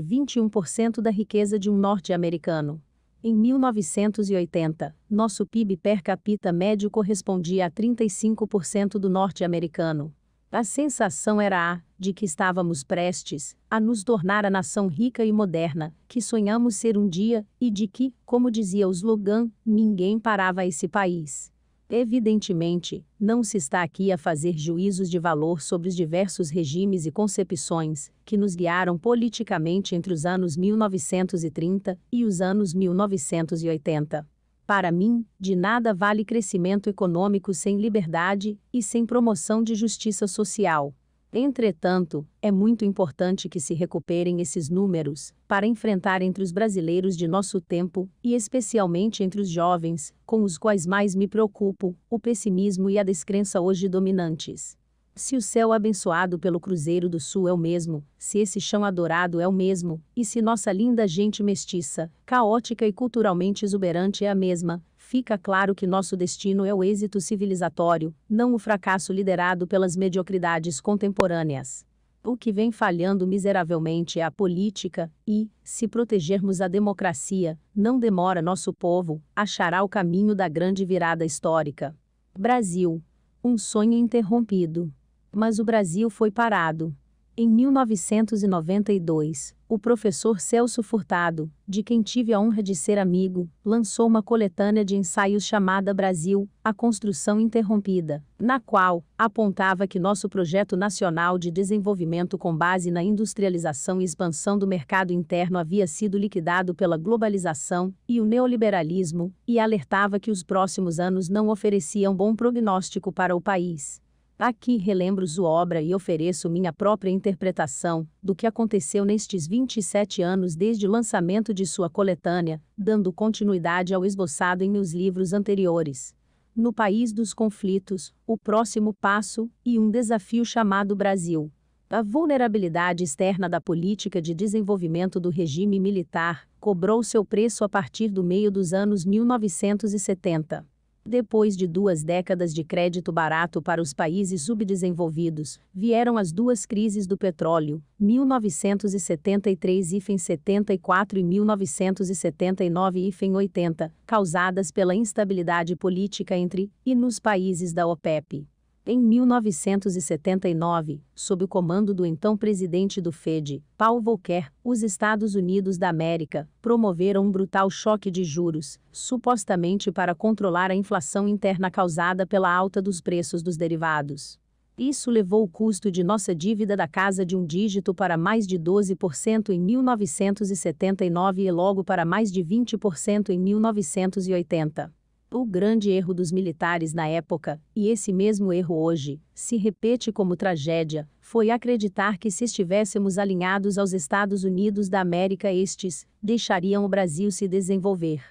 21% da riqueza de um norte-americano. Em 1980, nosso PIB per capita médio correspondia a 35% do norte-americano. A sensação era a de que estávamos prestes a nos tornar a nação rica e moderna que sonhamos ser um dia e de que, como dizia o slogan, ninguém parava esse país. Evidentemente, não se está aqui a fazer juízos de valor sobre os diversos regimes e concepções que nos guiaram politicamente entre os anos 1930 e os anos 1980. Para mim, de nada vale crescimento econômico sem liberdade e sem promoção de justiça social. Entretanto, é muito importante que se recuperem esses números, para enfrentar entre os brasileiros de nosso tempo, e especialmente entre os jovens, com os quais mais me preocupo, o pessimismo e a descrença hoje dominantes. Se o céu abençoado pelo Cruzeiro do Sul é o mesmo, se esse chão adorado é o mesmo, e se nossa linda gente mestiça, caótica e culturalmente exuberante é a mesma, fica claro que nosso destino é o êxito civilizatório, não o fracasso liderado pelas mediocridades contemporâneas. O que vem falhando miseravelmente é a política, e, se protegermos a democracia, não demora nosso povo, achará o caminho da grande virada histórica. Brasil. Um sonho interrompido. Mas o Brasil foi parado. Em 1992, o professor Celso Furtado, de quem tive a honra de ser amigo, lançou uma coletânea de ensaios chamada Brasil, a construção interrompida, na qual apontava que nosso projeto nacional de desenvolvimento com base na industrialização e expansão do mercado interno havia sido liquidado pela globalização e o neoliberalismo, e alertava que os próximos anos não ofereciam bom prognóstico para o país. Aqui relembro sua obra e ofereço minha própria interpretação do que aconteceu nestes 27 anos desde o lançamento de sua coletânea, dando continuidade ao esboçado em meus livros anteriores. No País dos Conflitos, O Próximo Passo e Um Desafio Chamado Brasil. A vulnerabilidade externa da política de desenvolvimento do regime militar cobrou seu preço a partir do meio dos anos 1970. Depois de duas décadas de crédito barato para os países subdesenvolvidos, vieram as duas crises do petróleo, 1973-74 e 1979-80, causadas pela instabilidade política entre e nos países da OPEP. Em 1979, sob o comando do então presidente do FED, Paul Volcker, os Estados Unidos da América promoveram um brutal choque de juros, supostamente para controlar a inflação interna causada pela alta dos preços dos derivados. Isso levou o custo de nossa dívida da casa de um dígito para mais de 12% em 1979 e logo para mais de 20% em 1980. O grande erro dos militares na época, e esse mesmo erro hoje, se repete como tragédia, foi acreditar que se estivéssemos alinhados aos Estados Unidos da América, estes deixariam o Brasil se desenvolver.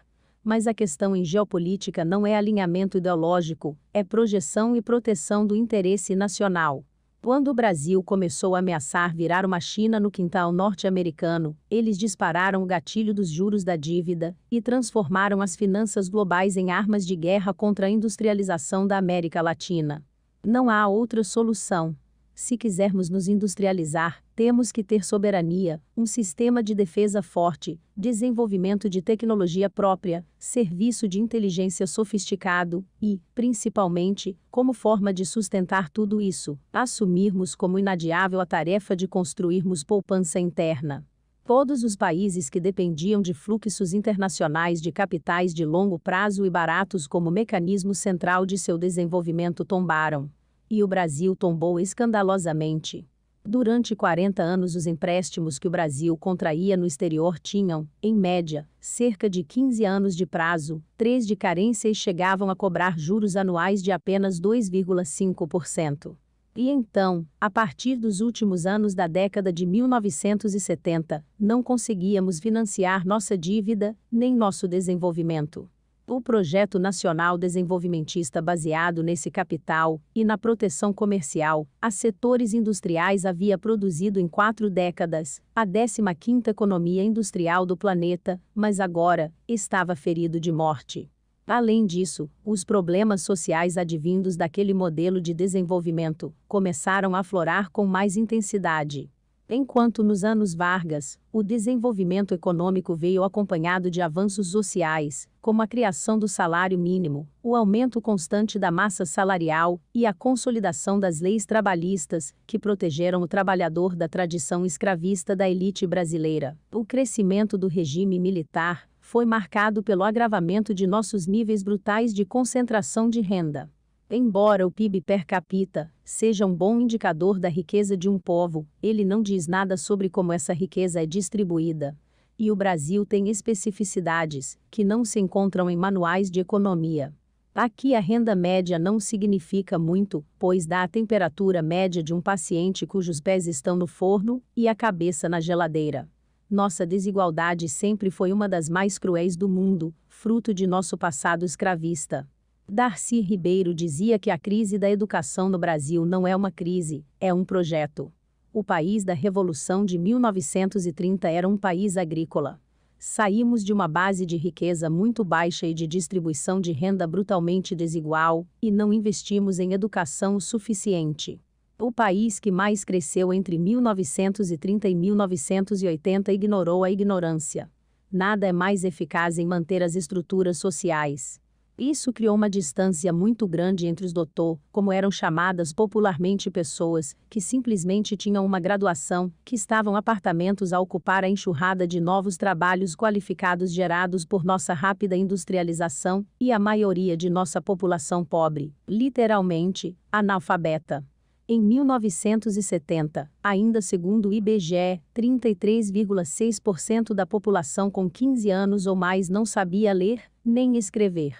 Mas a questão em geopolítica não é alinhamento ideológico, é projeção e proteção do interesse nacional. Quando o Brasil começou a ameaçar virar uma China no quintal norte-americano, eles dispararam o gatilho dos juros da dívida e transformaram as finanças globais em armas de guerra contra a industrialização da América Latina. Não há outra solução. Se quisermos nos industrializar, temos que ter soberania, um sistema de defesa forte, desenvolvimento de tecnologia própria, serviço de inteligência sofisticado e, principalmente, como forma de sustentar tudo isso, assumirmos como inadiável a tarefa de construirmos poupança interna todos os países que dependiam de fluxos internacionais de capitais de longo prazo e baratos como mecanismo central de seu desenvolvimento tombaram. E o Brasil tombou escandalosamente. Durante 40 anos, os empréstimos que o Brasil contraía no exterior tinham, em média, cerca de 15 anos de prazo, três de carência e chegavam a cobrar juros anuais de apenas 2,5%. E então, a partir dos últimos anos da década de 1970, não conseguíamos financiar nossa dívida, nem nosso desenvolvimento. O projeto nacional desenvolvimentista baseado nesse capital e na proteção comercial a setores industriais havia produzido em quatro décadas a 15ª economia industrial do planeta, mas agora estava ferido de morte. Além disso, os problemas sociais advindos daquele modelo de desenvolvimento começaram a aflorar com mais intensidade. Enquanto nos anos Vargas, o desenvolvimento econômico veio acompanhado de avanços sociais, como a criação do salário mínimo, o aumento constante da massa salarial e a consolidação das leis trabalhistas, que protegeram o trabalhador da tradição escravista da elite brasileira. O crescimento do regime militar foi marcado pelo agravamento de nossos níveis brutais de concentração de renda. Embora o PIB per capita seja um bom indicador da riqueza de um povo, ele não diz nada sobre como essa riqueza é distribuída. E o Brasil tem especificidades que não se encontram em manuais de economia. Aqui a renda média não significa muito, pois dá a temperatura média de um paciente cujos pés estão no forno e a cabeça na geladeira. Nossa desigualdade sempre foi uma das mais cruéis do mundo, fruto de nosso passado escravista. Darcy Ribeiro dizia que a crise da educação no Brasil não é uma crise, é um projeto. O país da Revolução de 1930 era um país agrícola. Saímos de uma base de riqueza muito baixa e de distribuição de renda brutalmente desigual, e não investimos em educação o suficiente. O país que mais cresceu entre 1930 e 1980 ignorou a ignorância. Nada é mais eficaz em manter as estruturas sociais isso criou uma distância muito grande entre os doutor, como eram chamadas popularmente pessoas, que simplesmente tinham uma graduação, que estavam apartamentos a ocupar a enxurrada de novos trabalhos qualificados gerados por nossa rápida industrialização, e a maioria de nossa população pobre, literalmente, analfabeta em 1970, ainda segundo o IBGE, 33,6% da população com 15 anos ou mais não sabia ler nem escrever.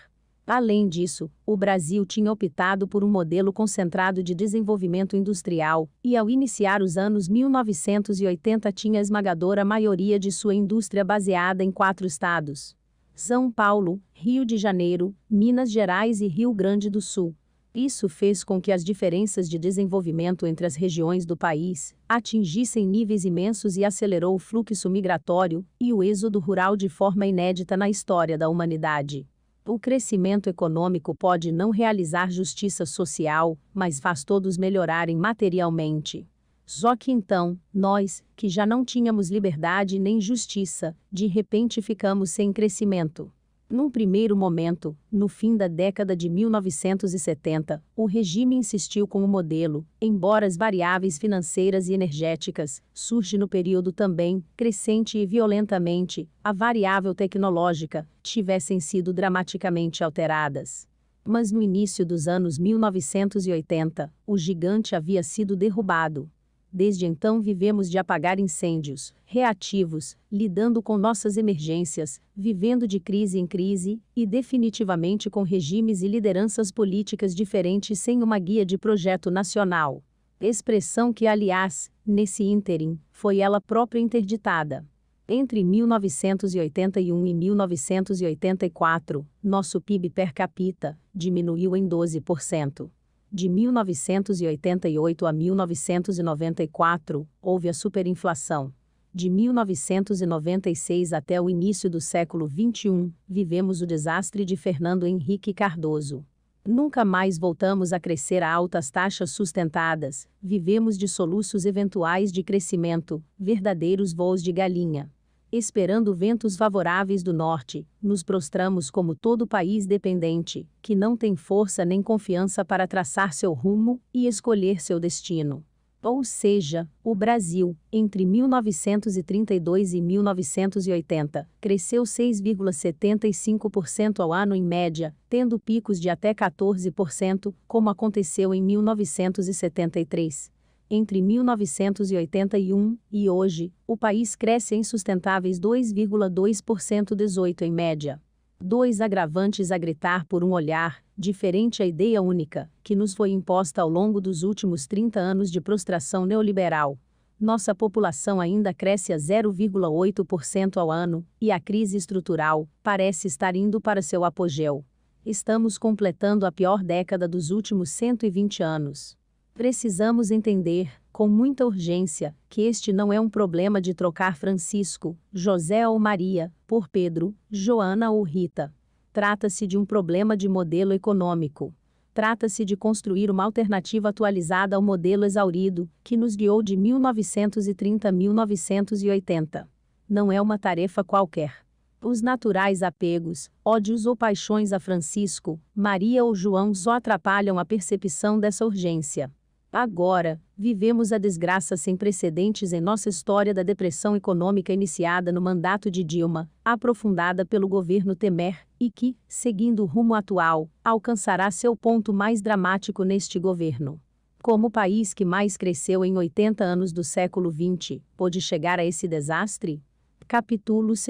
Além disso, o Brasil tinha optado por um modelo concentrado de desenvolvimento industrial, e ao iniciar os anos 1980 tinha esmagadora maioria de sua indústria baseada em quatro estados: São Paulo, Rio de Janeiro, Minas Gerais e Rio Grande do Sul. Isso fez com que as diferenças de desenvolvimento entre as regiões do país atingissem níveis imensos e acelerou o fluxo migratório e o êxodo rural de forma inédita na história da humanidade. O crescimento econômico pode não realizar justiça social, mas faz todos melhorarem materialmente. Só que então, nós, que já não tínhamos liberdade nem justiça, de repente ficamos sem crescimento. Num primeiro momento, no fim da década de 1970, o regime insistiu com o modelo, embora as variáveis financeiras e energéticas surge no período também, crescente e violentamente, a variável tecnológica, tivessem sido dramaticamente alteradas. Mas no início dos anos 1980, o gigante havia sido derrubado, Desde então vivemos de apagar incêndios, reativos, lidando com nossas emergências, vivendo de crise em crise, e definitivamente com regimes e lideranças políticas diferentes sem uma guia de projeto nacional. Expressão que, aliás, nesse ínterim, foi ela própria interditada. Entre 1981 e 1984, nosso PIB per capita diminuiu em 12%. De 1988 a 1994, houve a superinflação. De 1996 até o início do século XXI, vivemos o desastre de Fernando Henrique Cardoso. Nunca mais voltamos a crescer a altas taxas sustentadas, vivemos de soluços eventuais de crescimento, verdadeiros voos de galinha esperando ventos favoráveis do norte, nos prostramos como todo país dependente, que não tem força nem confiança para traçar seu rumo e escolher seu destino. Ou seja, o Brasil, entre 1932 e 1980, cresceu 6,75% ao ano em média, tendo picos de até 14%, como aconteceu em 1973 entre 1981 e hoje, o país cresce em sustentáveis 2,2% 18 em média. Dois agravantes a gritar por um olhar, diferente à ideia única, que nos foi imposta ao longo dos últimos 30 anos de prostração neoliberal. Nossa população ainda cresce a 0,8% ao ano, e a crise estrutural parece estar indo para seu apogeu. Estamos completando a pior década dos últimos 120 anos. Precisamos entender, com muita urgência, que este não é um problema de trocar Francisco, José ou Maria, por Pedro, Joana ou Rita. Trata-se de um problema de modelo econômico. Trata-se de construir uma alternativa atualizada ao modelo exaurido, que nos guiou de 1930 a 1980. Não é uma tarefa qualquer. Os naturais apegos, ódios ou paixões a Francisco, Maria ou João só atrapalham a percepção dessa urgência. Agora, vivemos a desgraça sem precedentes em nossa história da depressão econômica iniciada no mandato de Dilma, aprofundada pelo governo Temer, e que, seguindo o rumo atual, alcançará seu ponto mais dramático neste governo. Como o país que mais cresceu em 80 anos do século XX, pôde chegar a esse desastre? Capítulo 2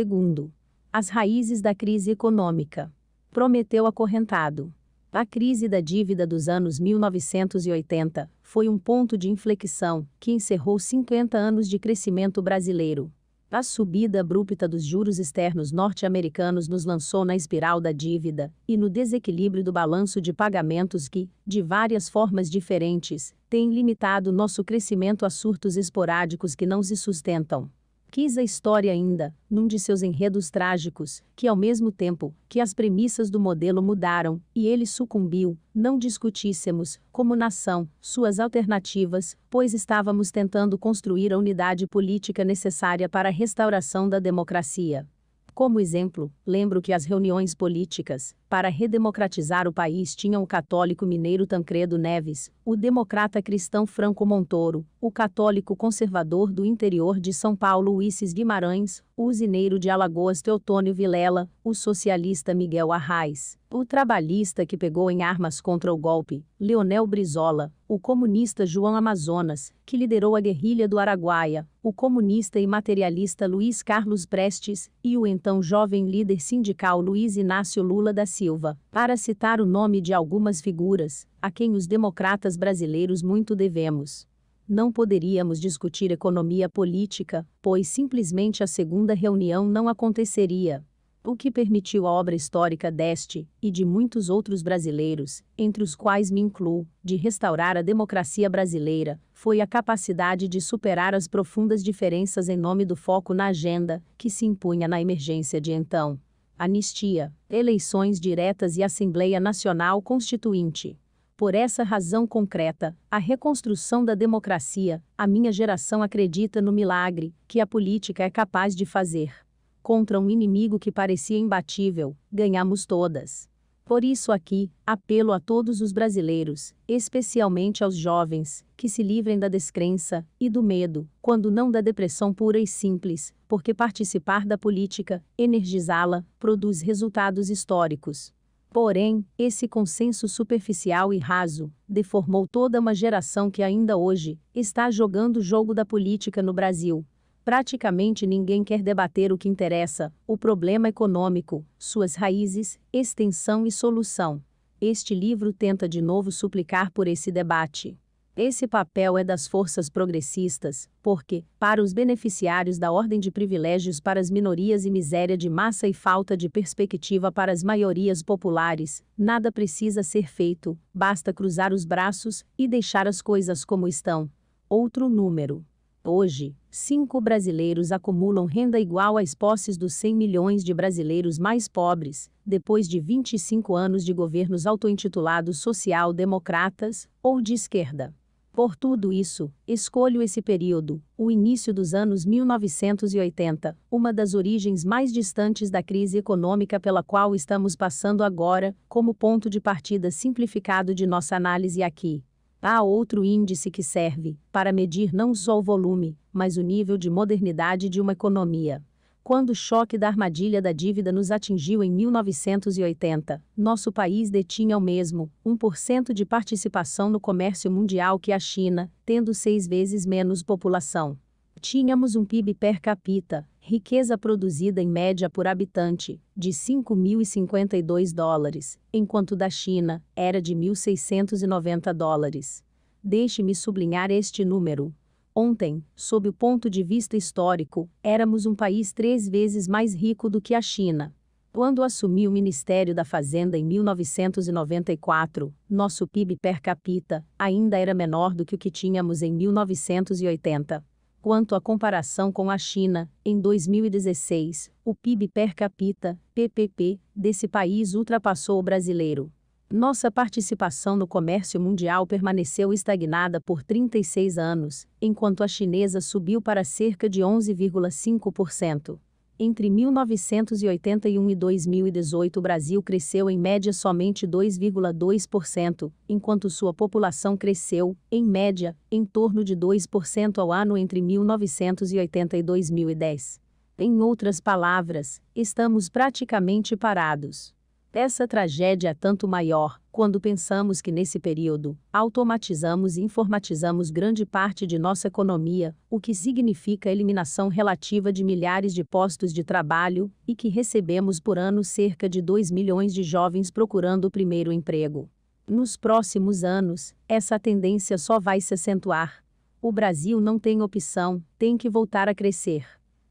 As raízes da crise econômica. Prometeu acorrentado. A crise da dívida dos anos 1980 foi um ponto de inflexão que encerrou 50 anos de crescimento brasileiro. A subida abrupta dos juros externos norte-americanos nos lançou na espiral da dívida e no desequilíbrio do balanço de pagamentos que, de várias formas diferentes, tem limitado nosso crescimento a surtos esporádicos que não se sustentam. Quis a história ainda, num de seus enredos trágicos, que ao mesmo tempo que as premissas do modelo mudaram e ele sucumbiu, não discutíssemos, como nação, suas alternativas, pois estávamos tentando construir a unidade política necessária para a restauração da democracia. Como exemplo, lembro que as reuniões políticas, para redemocratizar o país tinham o católico mineiro Tancredo Neves, o democrata cristão Franco Montoro, o católico conservador do interior de São Paulo Ulisses Guimarães, o usineiro de Alagoas Teotônio Vilela, o socialista Miguel Arraes, o trabalhista que pegou em armas contra o golpe, Leonel Brizola, o comunista João Amazonas, que liderou a guerrilha do Araguaia, o comunista e materialista Luiz Carlos Prestes e o então jovem líder sindical Luiz Inácio Lula da Silva. Silva, para citar o nome de algumas figuras, a quem os democratas brasileiros muito devemos. Não poderíamos discutir economia política, pois simplesmente a segunda reunião não aconteceria. O que permitiu a obra histórica deste, e de muitos outros brasileiros, entre os quais me incluo, de restaurar a democracia brasileira, foi a capacidade de superar as profundas diferenças em nome do foco na agenda, que se impunha na emergência de então anistia, eleições diretas e Assembleia Nacional Constituinte. Por essa razão concreta, a reconstrução da democracia, a minha geração acredita no milagre que a política é capaz de fazer. Contra um inimigo que parecia imbatível, ganhamos todas. Por isso aqui, apelo a todos os brasileiros, especialmente aos jovens, que se livrem da descrença e do medo, quando não da depressão pura e simples, porque participar da política, energizá-la, produz resultados históricos. Porém, esse consenso superficial e raso deformou toda uma geração que ainda hoje está jogando o jogo da política no Brasil, praticamente ninguém quer debater o que interessa, o problema econômico, suas raízes, extensão e solução. Este livro tenta de novo suplicar por esse debate. Esse papel é das forças progressistas, porque, para os beneficiários da ordem de privilégios para as minorias e miséria de massa e falta de perspectiva para as maiorias populares, nada precisa ser feito, basta cruzar os braços e deixar as coisas como estão. Outro número. Hoje, cinco brasileiros acumulam renda igual às posses dos 100 milhões de brasileiros mais pobres, depois de 25 anos de governos autointitulados social-democratas ou de esquerda. Por tudo isso, escolho esse período, o início dos anos 1980, uma das origens mais distantes da crise econômica pela qual estamos passando agora, como ponto de partida simplificado de nossa análise aqui. Há outro índice que serve para medir não só o volume, mas o nível de modernidade de uma economia. Quando o choque da armadilha da dívida nos atingiu em 1980, nosso país detinha o mesmo 1% de participação no comércio mundial que a China, tendo seis vezes menos população. Tínhamos um PIB per capita, riqueza produzida em média por habitante, de 5.052 dólares, enquanto da China era de 1.690 dólares. Deixe-me sublinhar este número. Ontem, sob o ponto de vista histórico, éramos um país três vezes mais rico do que a China. Quando assumi o Ministério da Fazenda em 1994, nosso PIB per capita ainda era menor do que o que tínhamos em 1980. Quanto à comparação com a China, em 2016, o PIB per capita, PPP, desse país ultrapassou o brasileiro. Nossa participação no comércio mundial permaneceu estagnada por 36 anos, enquanto a chinesa subiu para cerca de 11,5%. Entre 1981 e 2018, o Brasil cresceu em média somente 2,2%, enquanto sua população cresceu, em média, em torno de 2% ao ano entre 1980 e 2010. Em outras palavras, estamos praticamente parados. Essa tragédia é tanto maior quando pensamos que nesse período automatizamos e informatizamos grande parte de nossa economia, o que significa eliminação relativa de milhares de postos de trabalho e que recebemos por ano cerca de 2 milhões de jovens procurando o primeiro emprego. Nos próximos anos, essa tendência só vai se acentuar. O Brasil não tem opção, tem que voltar a crescer.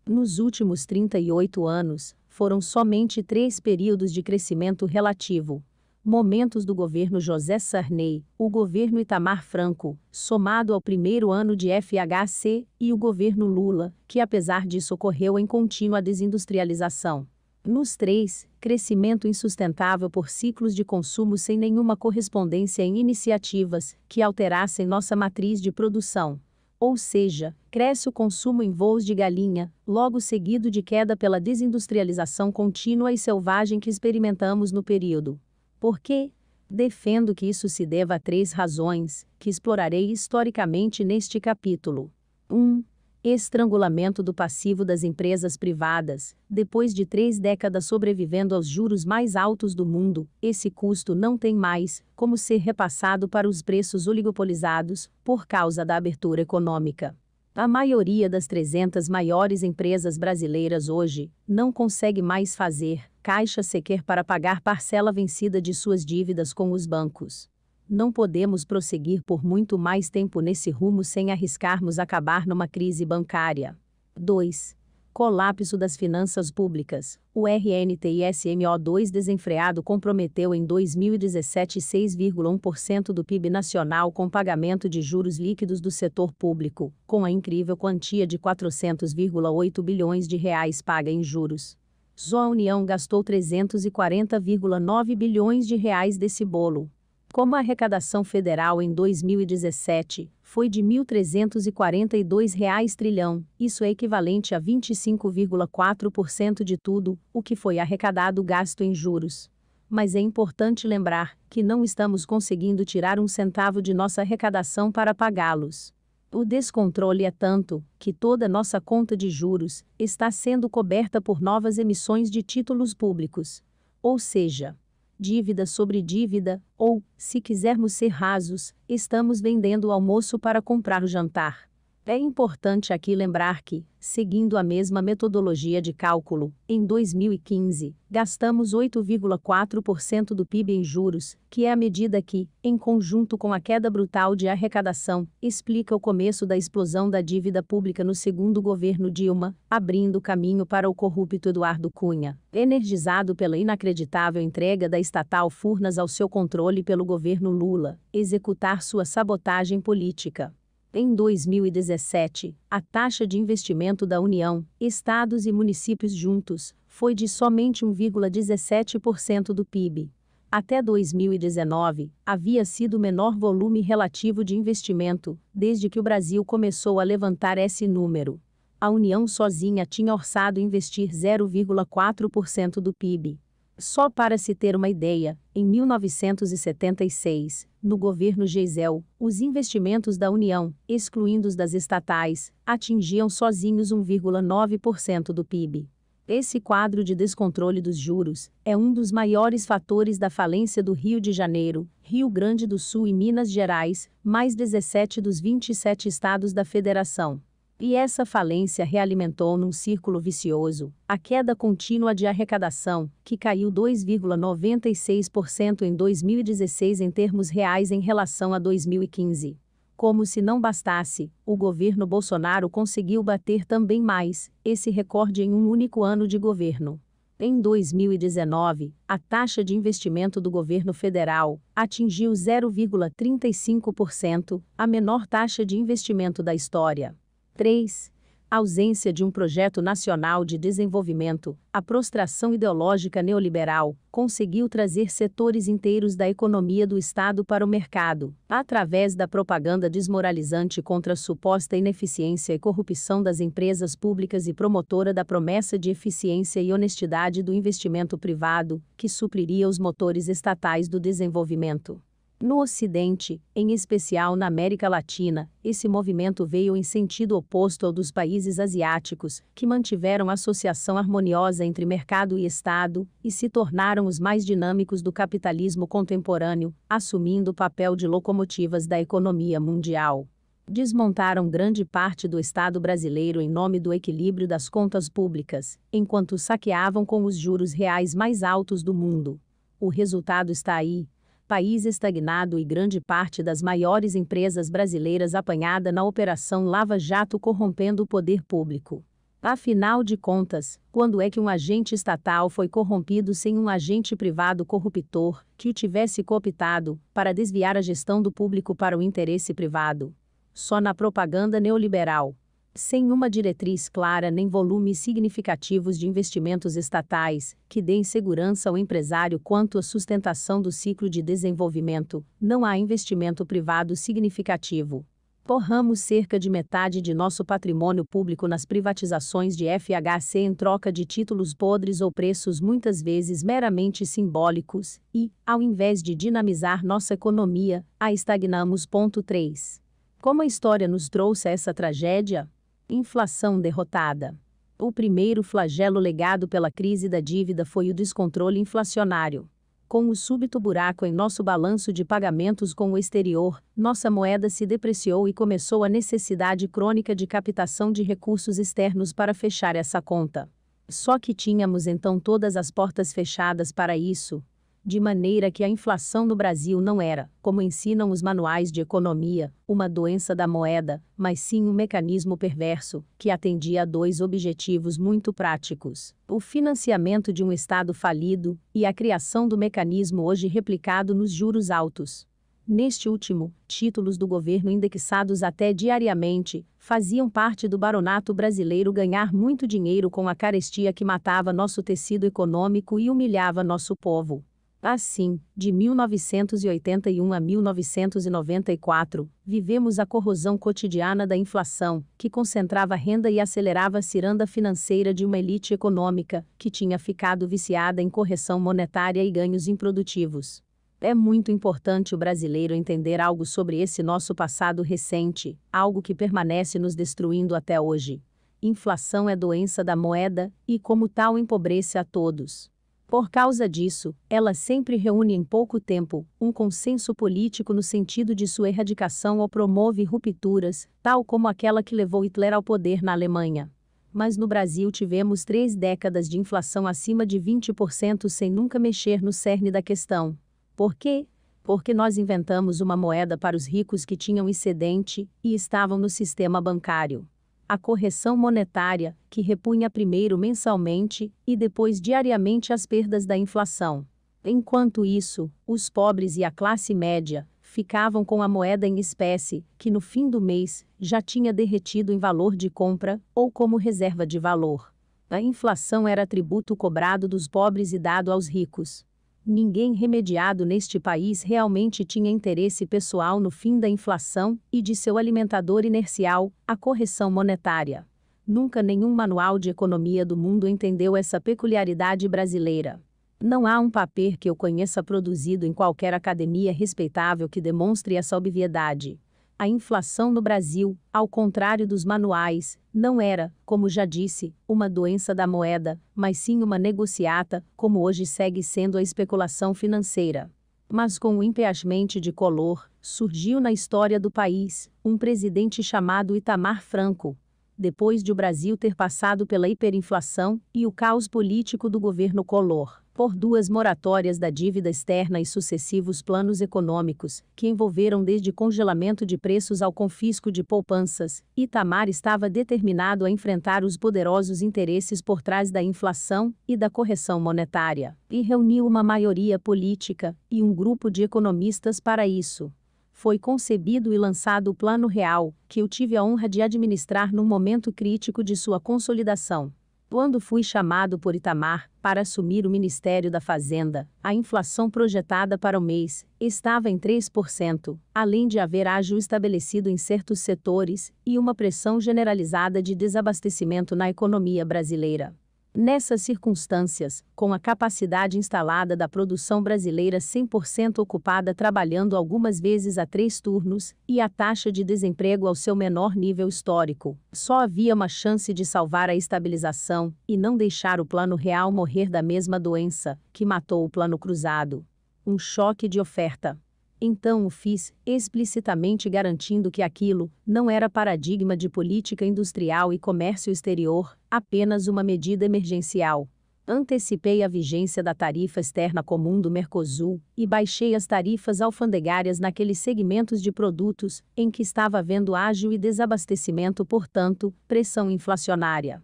Nos últimos 38 anos, foram somente três períodos de crescimento relativo. Momentos do governo José Sarney, o governo Itamar Franco, somado ao primeiro ano de FHC, e o governo Lula, que apesar disso ocorreu em contínua desindustrialização. Nos três, crescimento insustentável por ciclos de consumo sem nenhuma correspondência em iniciativas que alterassem nossa matriz de produção ou seja, cresce o consumo em voos de galinha, logo seguido de queda pela desindustrialização contínua e selvagem que experimentamos no período. Por quê? Defendo que isso se deva a três razões, que explorarei historicamente neste capítulo. 1. Um, Estrangulamento do passivo das empresas privadas. Depois de três décadas sobrevivendo aos juros mais altos do mundo, esse custo não tem mais como ser repassado para os preços oligopolizados por causa da abertura econômica. A maioria das 300 maiores empresas brasileiras hoje não consegue mais fazer caixa sequer para pagar parcela vencida de suas dívidas com os bancos. Não podemos prosseguir por muito mais tempo nesse rumo sem arriscarmos acabar numa crise bancária. 2. Colapso das finanças públicas. O RNTISMO2 desenfreado comprometeu em 2017 6,1% do PIB nacional com pagamento de juros líquidos do setor público, com a incrível quantia de 400,8 bilhões de reais paga em juros só a União gastou 340,9 bilhões de reais desse bolo. Como a arrecadação federal em 2017 foi de R$ 1.342 trilhão, isso é equivalente a 25,4% de tudo o que foi arrecadado gasto em juros. Mas é importante lembrar que não estamos conseguindo tirar um centavo de nossa arrecadação para pagá-los. O descontrole é tanto que toda nossa conta de juros está sendo coberta por novas emissões de títulos públicos. Ou seja, dívida sobre dívida, ou, se quisermos ser rasos, estamos vendendo o almoço para comprar o jantar. É importante aqui lembrar que, seguindo a mesma metodologia de cálculo, em 2015, gastamos 8,4% do PIB em juros, que é a medida que, em conjunto com a queda brutal de arrecadação, explica o começo da explosão da dívida pública no segundo governo Dilma, abrindo caminho para o corrupto Eduardo Cunha, energizado pela inacreditável entrega da estatal Furnas ao seu controle pelo governo Lula, executar sua sabotagem política. Em 2017, a taxa de investimento da União, estados e municípios juntos foi de somente 1,17% do PIB. Até 2019, havia sido o menor volume relativo de investimento, desde que o Brasil começou a levantar esse número. A União sozinha tinha orçado investir 0,4% do PIB. Só para se ter uma ideia, em 1976, no governo Geisel, os investimentos da União, excluindo os das estatais, atingiam sozinhos 1,9% do PIB. Esse quadro de descontrole dos juros é um dos maiores fatores da falência do Rio de Janeiro, Rio Grande do Sul e Minas Gerais, mais 17 dos 27 estados da federação. E essa falência realimentou num círculo vicioso a queda contínua de arrecadação, que caiu 2,96% em 2016 em termos reais em relação a 2015. Como se não bastasse, o governo Bolsonaro conseguiu bater também mais esse recorde em um único ano de governo. Em 2019, a taxa de investimento do governo federal atingiu 0,35%, a menor taxa de investimento da história. 3. Ausência de um projeto nacional de desenvolvimento, a prostração ideológica neoliberal conseguiu trazer setores inteiros da economia do Estado para o mercado, através da propaganda desmoralizante contra a suposta ineficiência e corrupção das empresas públicas e promotora da promessa de eficiência e honestidade do investimento privado, que supriria os motores estatais do desenvolvimento. No Ocidente, em especial na América Latina, esse movimento veio em sentido oposto ao dos países asiáticos, que mantiveram associação harmoniosa entre mercado e Estado, e se tornaram os mais dinâmicos do capitalismo contemporâneo, assumindo o papel de locomotivas da economia mundial. Desmontaram grande parte do Estado brasileiro em nome do equilíbrio das contas públicas, enquanto saqueavam com os juros reais mais altos do mundo. O resultado está aí, país estagnado e grande parte das maiores empresas brasileiras apanhada na Operação Lava Jato corrompendo o poder público. Afinal de contas, quando é que um agente estatal foi corrompido sem um agente privado corruptor que o tivesse cooptado para desviar a gestão do público para o interesse privado? Só na propaganda neoliberal, sem uma diretriz clara nem volumes significativos de investimentos estatais, que deem segurança ao empresário quanto à sustentação do ciclo de desenvolvimento, não há investimento privado significativo. Porramos cerca de metade de nosso patrimônio público nas privatizações de FHC em troca de títulos podres ou preços muitas vezes meramente simbólicos, e, ao invés de dinamizar nossa economia, a estagnamos. 3. Como a história nos trouxe essa tragédia, Inflação derrotada. O primeiro flagelo legado pela crise da dívida foi o descontrole inflacionário. Com o súbito buraco em nosso balanço de pagamentos com o exterior, nossa moeda se depreciou e começou a necessidade crônica de captação de recursos externos para fechar essa conta. Só que tínhamos então todas as portas fechadas para isso, de maneira que a inflação no Brasil não era, como ensinam os manuais de economia, uma doença da moeda, mas sim um mecanismo perverso, que atendia a dois objetivos muito práticos: o financiamento de um Estado falido e a criação do mecanismo hoje replicado nos juros altos. Neste último, títulos do governo indexados até diariamente faziam parte do baronato brasileiro ganhar muito dinheiro com a carestia que matava nosso tecido econômico e humilhava nosso povo. Assim, de 1981 a 1994, vivemos a corrosão cotidiana da inflação, que concentrava renda e acelerava a ciranda financeira de uma elite econômica, que tinha ficado viciada em correção monetária e ganhos improdutivos. É muito importante o brasileiro entender algo sobre esse nosso passado recente, algo que permanece nos destruindo até hoje. Inflação é doença da moeda, e como tal empobrece a todos. Por causa disso, ela sempre reúne em pouco tempo um consenso político no sentido de sua erradicação ou promove rupturas, tal como aquela que levou Hitler ao poder na Alemanha. Mas no Brasil tivemos três décadas de inflação acima de 20% sem nunca mexer no cerne da questão. Por quê? Porque nós inventamos uma moeda para os ricos que tinham excedente e estavam no sistema bancário a correção monetária, que repunha primeiro mensalmente e depois diariamente as perdas da inflação. Enquanto isso, os pobres e a classe média ficavam com a moeda em espécie, que no fim do mês já tinha derretido em valor de compra ou como reserva de valor. A inflação era tributo cobrado dos pobres e dado aos ricos ninguém remediado neste país realmente tinha interesse pessoal no fim da inflação e de seu alimentador inercial, a correção monetária. Nunca nenhum manual de economia do mundo entendeu essa peculiaridade brasileira. Não há um paper que eu conheça produzido em qualquer academia respeitável que demonstre essa obviedade a inflação no Brasil, ao contrário dos manuais, não era, como já disse, uma doença da moeda, mas sim uma negociata, como hoje segue sendo a especulação financeira. Mas com o impeachment de Color, surgiu na história do país um presidente chamado Itamar Franco. Depois de o Brasil ter passado pela hiperinflação e o caos político do governo Collor, por duas moratórias da dívida externa e sucessivos planos econômicos, que envolveram desde congelamento de preços ao confisco de poupanças, Itamar estava determinado a enfrentar os poderosos interesses por trás da inflação e da correção monetária, e reuniu uma maioria política e um grupo de economistas para isso foi concebido e lançado o Plano Real, que eu tive a honra de administrar num momento crítico de sua consolidação. Quando fui chamado por Itamar para assumir o Ministério da Fazenda, a inflação projetada para o mês estava em 3%, além de haver ágio estabelecido em certos setores e uma pressão generalizada de desabastecimento na economia brasileira. Nessas circunstâncias, com a capacidade instalada da produção brasileira 100% ocupada trabalhando algumas vezes a três turnos e a taxa de desemprego ao seu menor nível histórico, só havia uma chance de salvar a estabilização e não deixar o Plano Real morrer da mesma doença que matou o Plano Cruzado. Um choque de oferta. Então o fiz, explicitamente garantindo que aquilo não era paradigma de política industrial e comércio exterior, apenas uma medida emergencial. Antecipei a vigência da tarifa externa comum do Mercosul e baixei as tarifas alfandegárias naqueles segmentos de produtos em que estava havendo ágil e desabastecimento, portanto, pressão inflacionária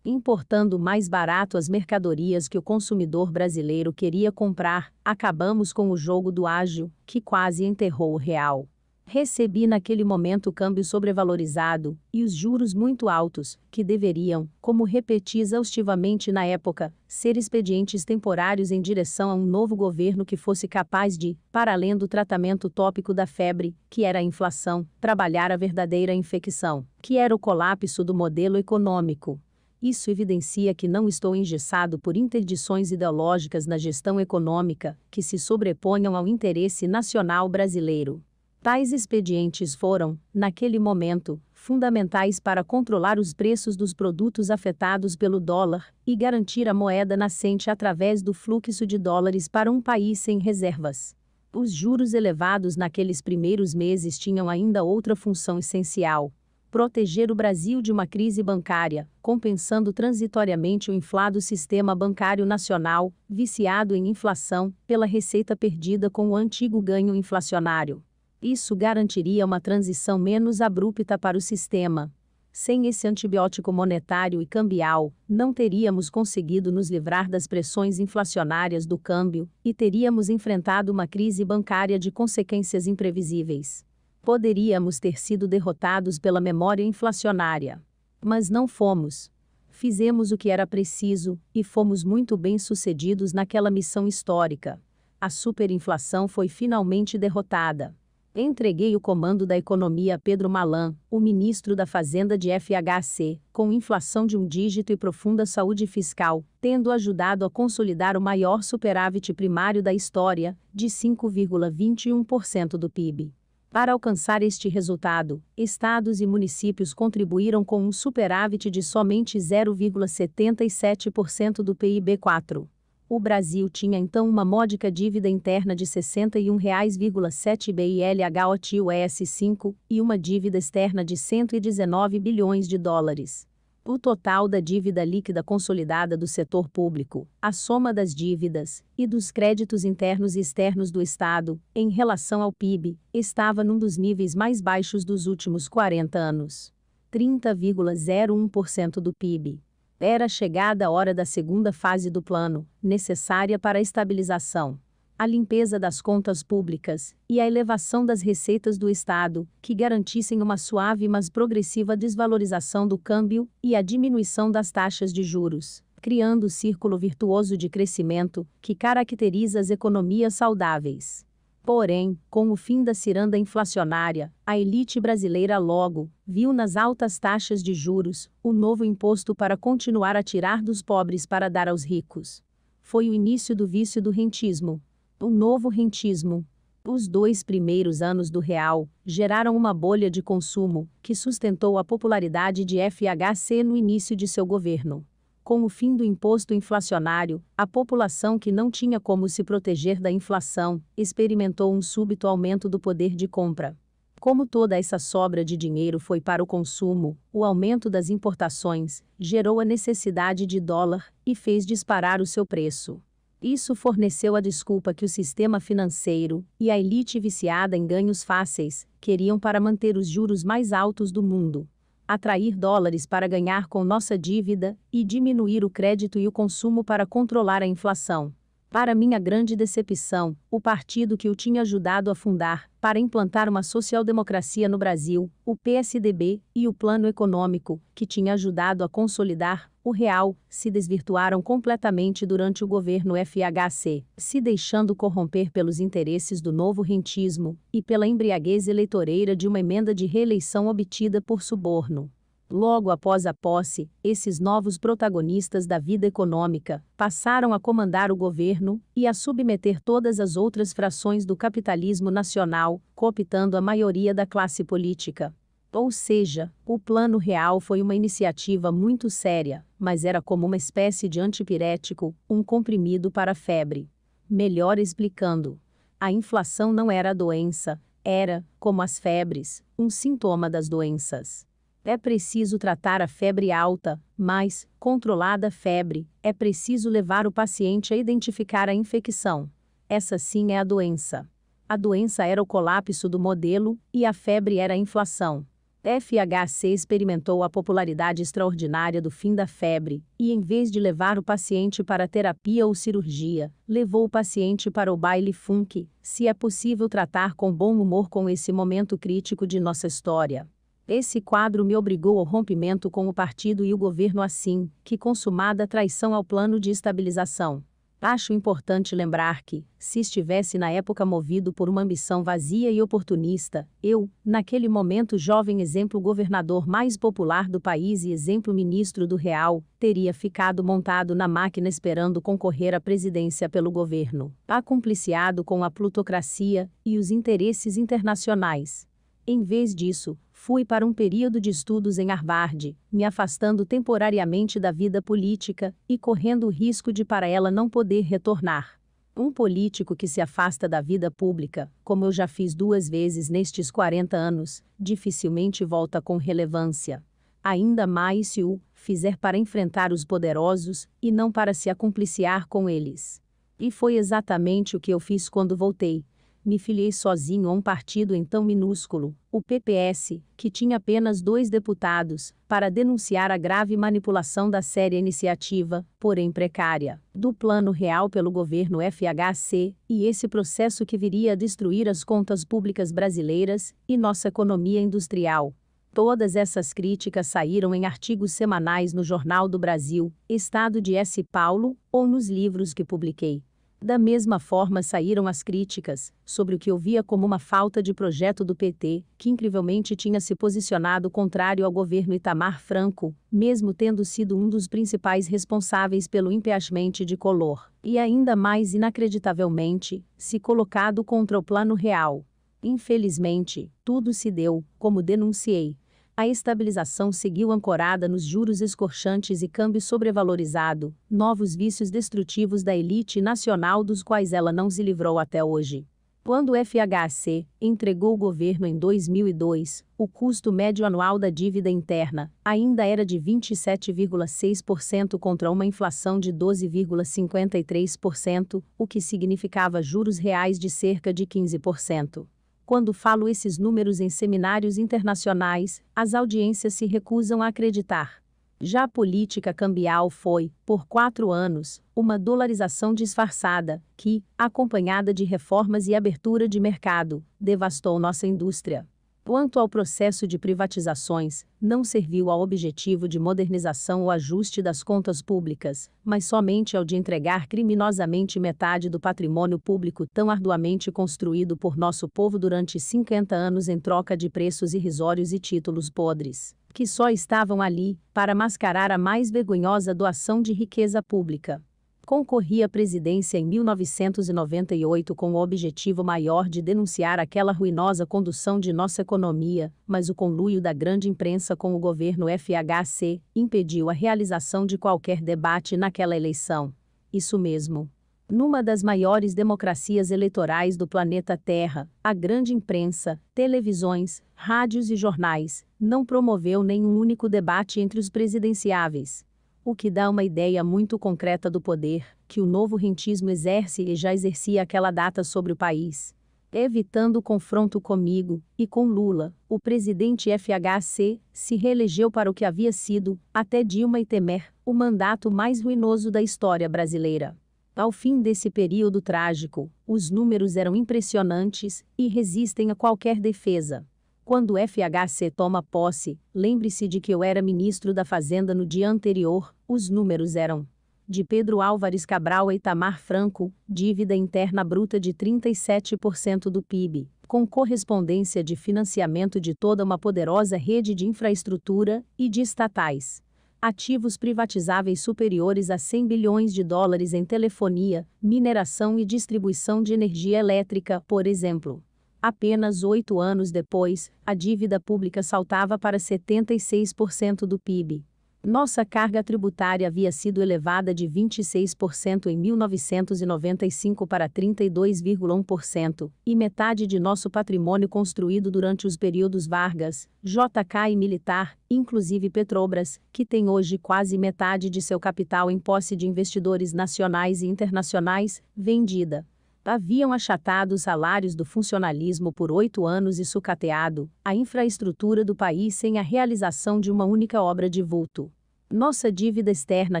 importando mais barato as mercadorias que o consumidor brasileiro queria comprar, acabamos com o jogo do ágil, que quase enterrou o real. Recebi naquele momento o câmbio sobrevalorizado e os juros muito altos, que deveriam, como repeti exaustivamente na época, ser expedientes temporários em direção a um novo governo que fosse capaz de, para além do tratamento tópico da febre, que era a inflação, trabalhar a verdadeira infecção, que era o colapso do modelo econômico. Isso evidencia que não estou engessado por interdições ideológicas na gestão econômica, que se sobreponham ao interesse nacional brasileiro. Tais expedientes foram, naquele momento, fundamentais para controlar os preços dos produtos afetados pelo dólar e garantir a moeda nascente através do fluxo de dólares para um país sem reservas. Os juros elevados naqueles primeiros meses tinham ainda outra função essencial, proteger o Brasil de uma crise bancária, compensando transitoriamente o inflado sistema bancário nacional, viciado em inflação, pela receita perdida com o antigo ganho inflacionário. Isso garantiria uma transição menos abrupta para o sistema. Sem esse antibiótico monetário e cambial, não teríamos conseguido nos livrar das pressões inflacionárias do câmbio e teríamos enfrentado uma crise bancária de consequências imprevisíveis. Poderíamos ter sido derrotados pela memória inflacionária. Mas não fomos. Fizemos o que era preciso e fomos muito bem-sucedidos naquela missão histórica. A superinflação foi finalmente derrotada. Entreguei o comando da economia a Pedro Malan, o ministro da Fazenda de FHC, com inflação de um dígito e profunda saúde fiscal, tendo ajudado a consolidar o maior superávit primário da história, de 5,21% do PIB. Para alcançar este resultado, estados e municípios contribuíram com um superávit de somente 0,77% do PIB 4. O Brasil tinha então uma módica dívida interna de R$ 61,7 BILH US 5 e uma dívida externa de 119 bilhões de dólares. O total da dívida líquida consolidada do setor público, a soma das dívidas e dos créditos internos e externos do Estado, em relação ao PIB, estava num dos níveis mais baixos dos últimos 40 anos 30,01% do PIB. Era chegada a hora da segunda fase do plano, necessária para a estabilização a limpeza das contas públicas e a elevação das receitas do Estado, que garantissem uma suave mas progressiva desvalorização do câmbio e a diminuição das taxas de juros, criando o círculo virtuoso de crescimento que caracteriza as economias saudáveis. Porém, com o fim da ciranda inflacionária, a elite brasileira logo viu nas altas taxas de juros o novo imposto para continuar a tirar dos pobres para dar aos ricos. Foi o início do vício do rentismo, o novo rentismo. Os dois primeiros anos do real geraram uma bolha de consumo que sustentou a popularidade de FHC no início de seu governo. Com o fim do imposto inflacionário, a população que não tinha como se proteger da inflação experimentou um súbito aumento do poder de compra. Como toda essa sobra de dinheiro foi para o consumo, o aumento das importações gerou a necessidade de dólar e fez disparar o seu preço. Isso forneceu a desculpa que o sistema financeiro e a elite viciada em ganhos fáceis queriam para manter os juros mais altos do mundo. Atrair dólares para ganhar com nossa dívida e diminuir o crédito e o consumo para controlar a inflação. Para minha grande decepção, o partido que o tinha ajudado a fundar para implantar uma social-democracia no Brasil, o PSDB, e o Plano Econômico, que tinha ajudado a consolidar o real, se desvirtuaram completamente durante o governo FHC, se deixando corromper pelos interesses do novo rentismo e pela embriaguez eleitoreira de uma emenda de reeleição obtida por suborno. Logo após a posse, esses novos protagonistas da vida econômica passaram a comandar o governo e a submeter todas as outras frações do capitalismo nacional, cooptando a maioria da classe política. Ou seja, o Plano Real foi uma iniciativa muito séria, mas era como uma espécie de antipirético, um comprimido para a febre. Melhor explicando, a inflação não era a doença, era, como as febres, um sintoma das doenças. É preciso tratar a febre alta, mas, controlada a febre, é preciso levar o paciente a identificar a infecção. Essa sim é a doença. A doença era o colapso do modelo, e a febre era a inflação. FHC experimentou a popularidade extraordinária do fim da febre e, em vez de levar o paciente para terapia ou cirurgia, levou o paciente para o baile funk, se é possível tratar com bom humor com esse momento crítico de nossa história. Esse quadro me obrigou ao rompimento com o partido e o governo assim, que consumada traição ao plano de estabilização. Acho importante lembrar que, se estivesse na época movido por uma ambição vazia e oportunista, eu, naquele momento jovem exemplo governador mais popular do país e exemplo ministro do Real, teria ficado montado na máquina esperando concorrer à presidência pelo governo, acumpliciado com a plutocracia e os interesses internacionais. Em vez disso, fui para um período de estudos em Harvard, me afastando temporariamente da vida política e correndo o risco de para ela não poder retornar. Um político que se afasta da vida pública, como eu já fiz duas vezes nestes 40 anos, dificilmente volta com relevância. Ainda mais se o fizer para enfrentar os poderosos e não para se acumpliciar com eles. E foi exatamente o que eu fiz quando voltei, me filiei sozinho a um partido então minúsculo, o PPS, que tinha apenas dois deputados, para denunciar a grave manipulação da séria iniciativa, porém precária, do Plano Real pelo governo FHC, e esse processo que viria a destruir as contas públicas brasileiras e nossa economia industrial. Todas essas críticas saíram em artigos semanais no Jornal do Brasil, Estado de S. Paulo, ou nos livros que publiquei. Da mesma forma saíram as críticas sobre o que eu via como uma falta de projeto do PT, que incrivelmente tinha se posicionado contrário ao governo Itamar Franco, mesmo tendo sido um dos principais responsáveis pelo impeachment de Color, e ainda mais inacreditavelmente, se colocado contra o plano real. Infelizmente, tudo se deu, como denunciei, a estabilização seguiu ancorada nos juros escorchantes e câmbio sobrevalorizado, novos vícios destrutivos da elite nacional dos quais ela não se livrou até hoje. Quando o FHC entregou o governo em 2002, o custo médio anual da dívida interna ainda era de 27,6% contra uma inflação de 12,53%, o que significava juros reais de cerca de 15%. Quando falo esses números em seminários internacionais, as audiências se recusam a acreditar. Já a política cambial foi, por quatro anos, uma dolarização disfarçada, que, acompanhada de reformas e abertura de mercado, devastou nossa indústria. Quanto ao processo de privatizações, não serviu ao objetivo de modernização ou ajuste das contas públicas, mas somente ao de entregar criminosamente metade do patrimônio público tão arduamente construído por nosso povo durante 50 anos em troca de preços irrisórios e títulos podres, que só estavam ali para mascarar a mais vergonhosa doação de riqueza pública concorria à presidência em 1998 com o objetivo maior de denunciar aquela ruinosa condução de nossa economia, mas o conluio da grande imprensa com o governo FHC impediu a realização de qualquer debate naquela eleição. Isso mesmo. Numa das maiores democracias eleitorais do planeta Terra, a grande imprensa, televisões, rádios e jornais não promoveu nenhum único debate entre os presidenciáveis o que dá uma ideia muito concreta do poder que o novo rentismo exerce e já exercia àquela data sobre o país. Evitando o confronto comigo e com Lula, o presidente FHC se reelegeu para o que havia sido, até Dilma e Temer, o mandato mais ruinoso da história brasileira. Ao fim desse período trágico, os números eram impressionantes e resistem a qualquer defesa. Quando o FHC toma posse, lembre-se de que eu era ministro da Fazenda no dia anterior, os números eram de Pedro Álvares Cabral e Itamar Franco, dívida interna bruta de 37% do PIB, com correspondência de financiamento de toda uma poderosa rede de infraestrutura e de estatais. Ativos privatizáveis superiores a 100 bilhões de dólares em telefonia, mineração e distribuição de energia elétrica, por exemplo. Apenas oito anos depois, a dívida pública saltava para 76% do PIB. Nossa carga tributária havia sido elevada de 26% em 1995 para 32,1%, e metade de nosso patrimônio construído durante os períodos Vargas, JK e Militar, inclusive Petrobras, que tem hoje quase metade de seu capital em posse de investidores nacionais e internacionais, vendida haviam achatado os salários do funcionalismo por oito anos e sucateado a infraestrutura do país sem a realização de uma única obra de vulto. Nossa dívida externa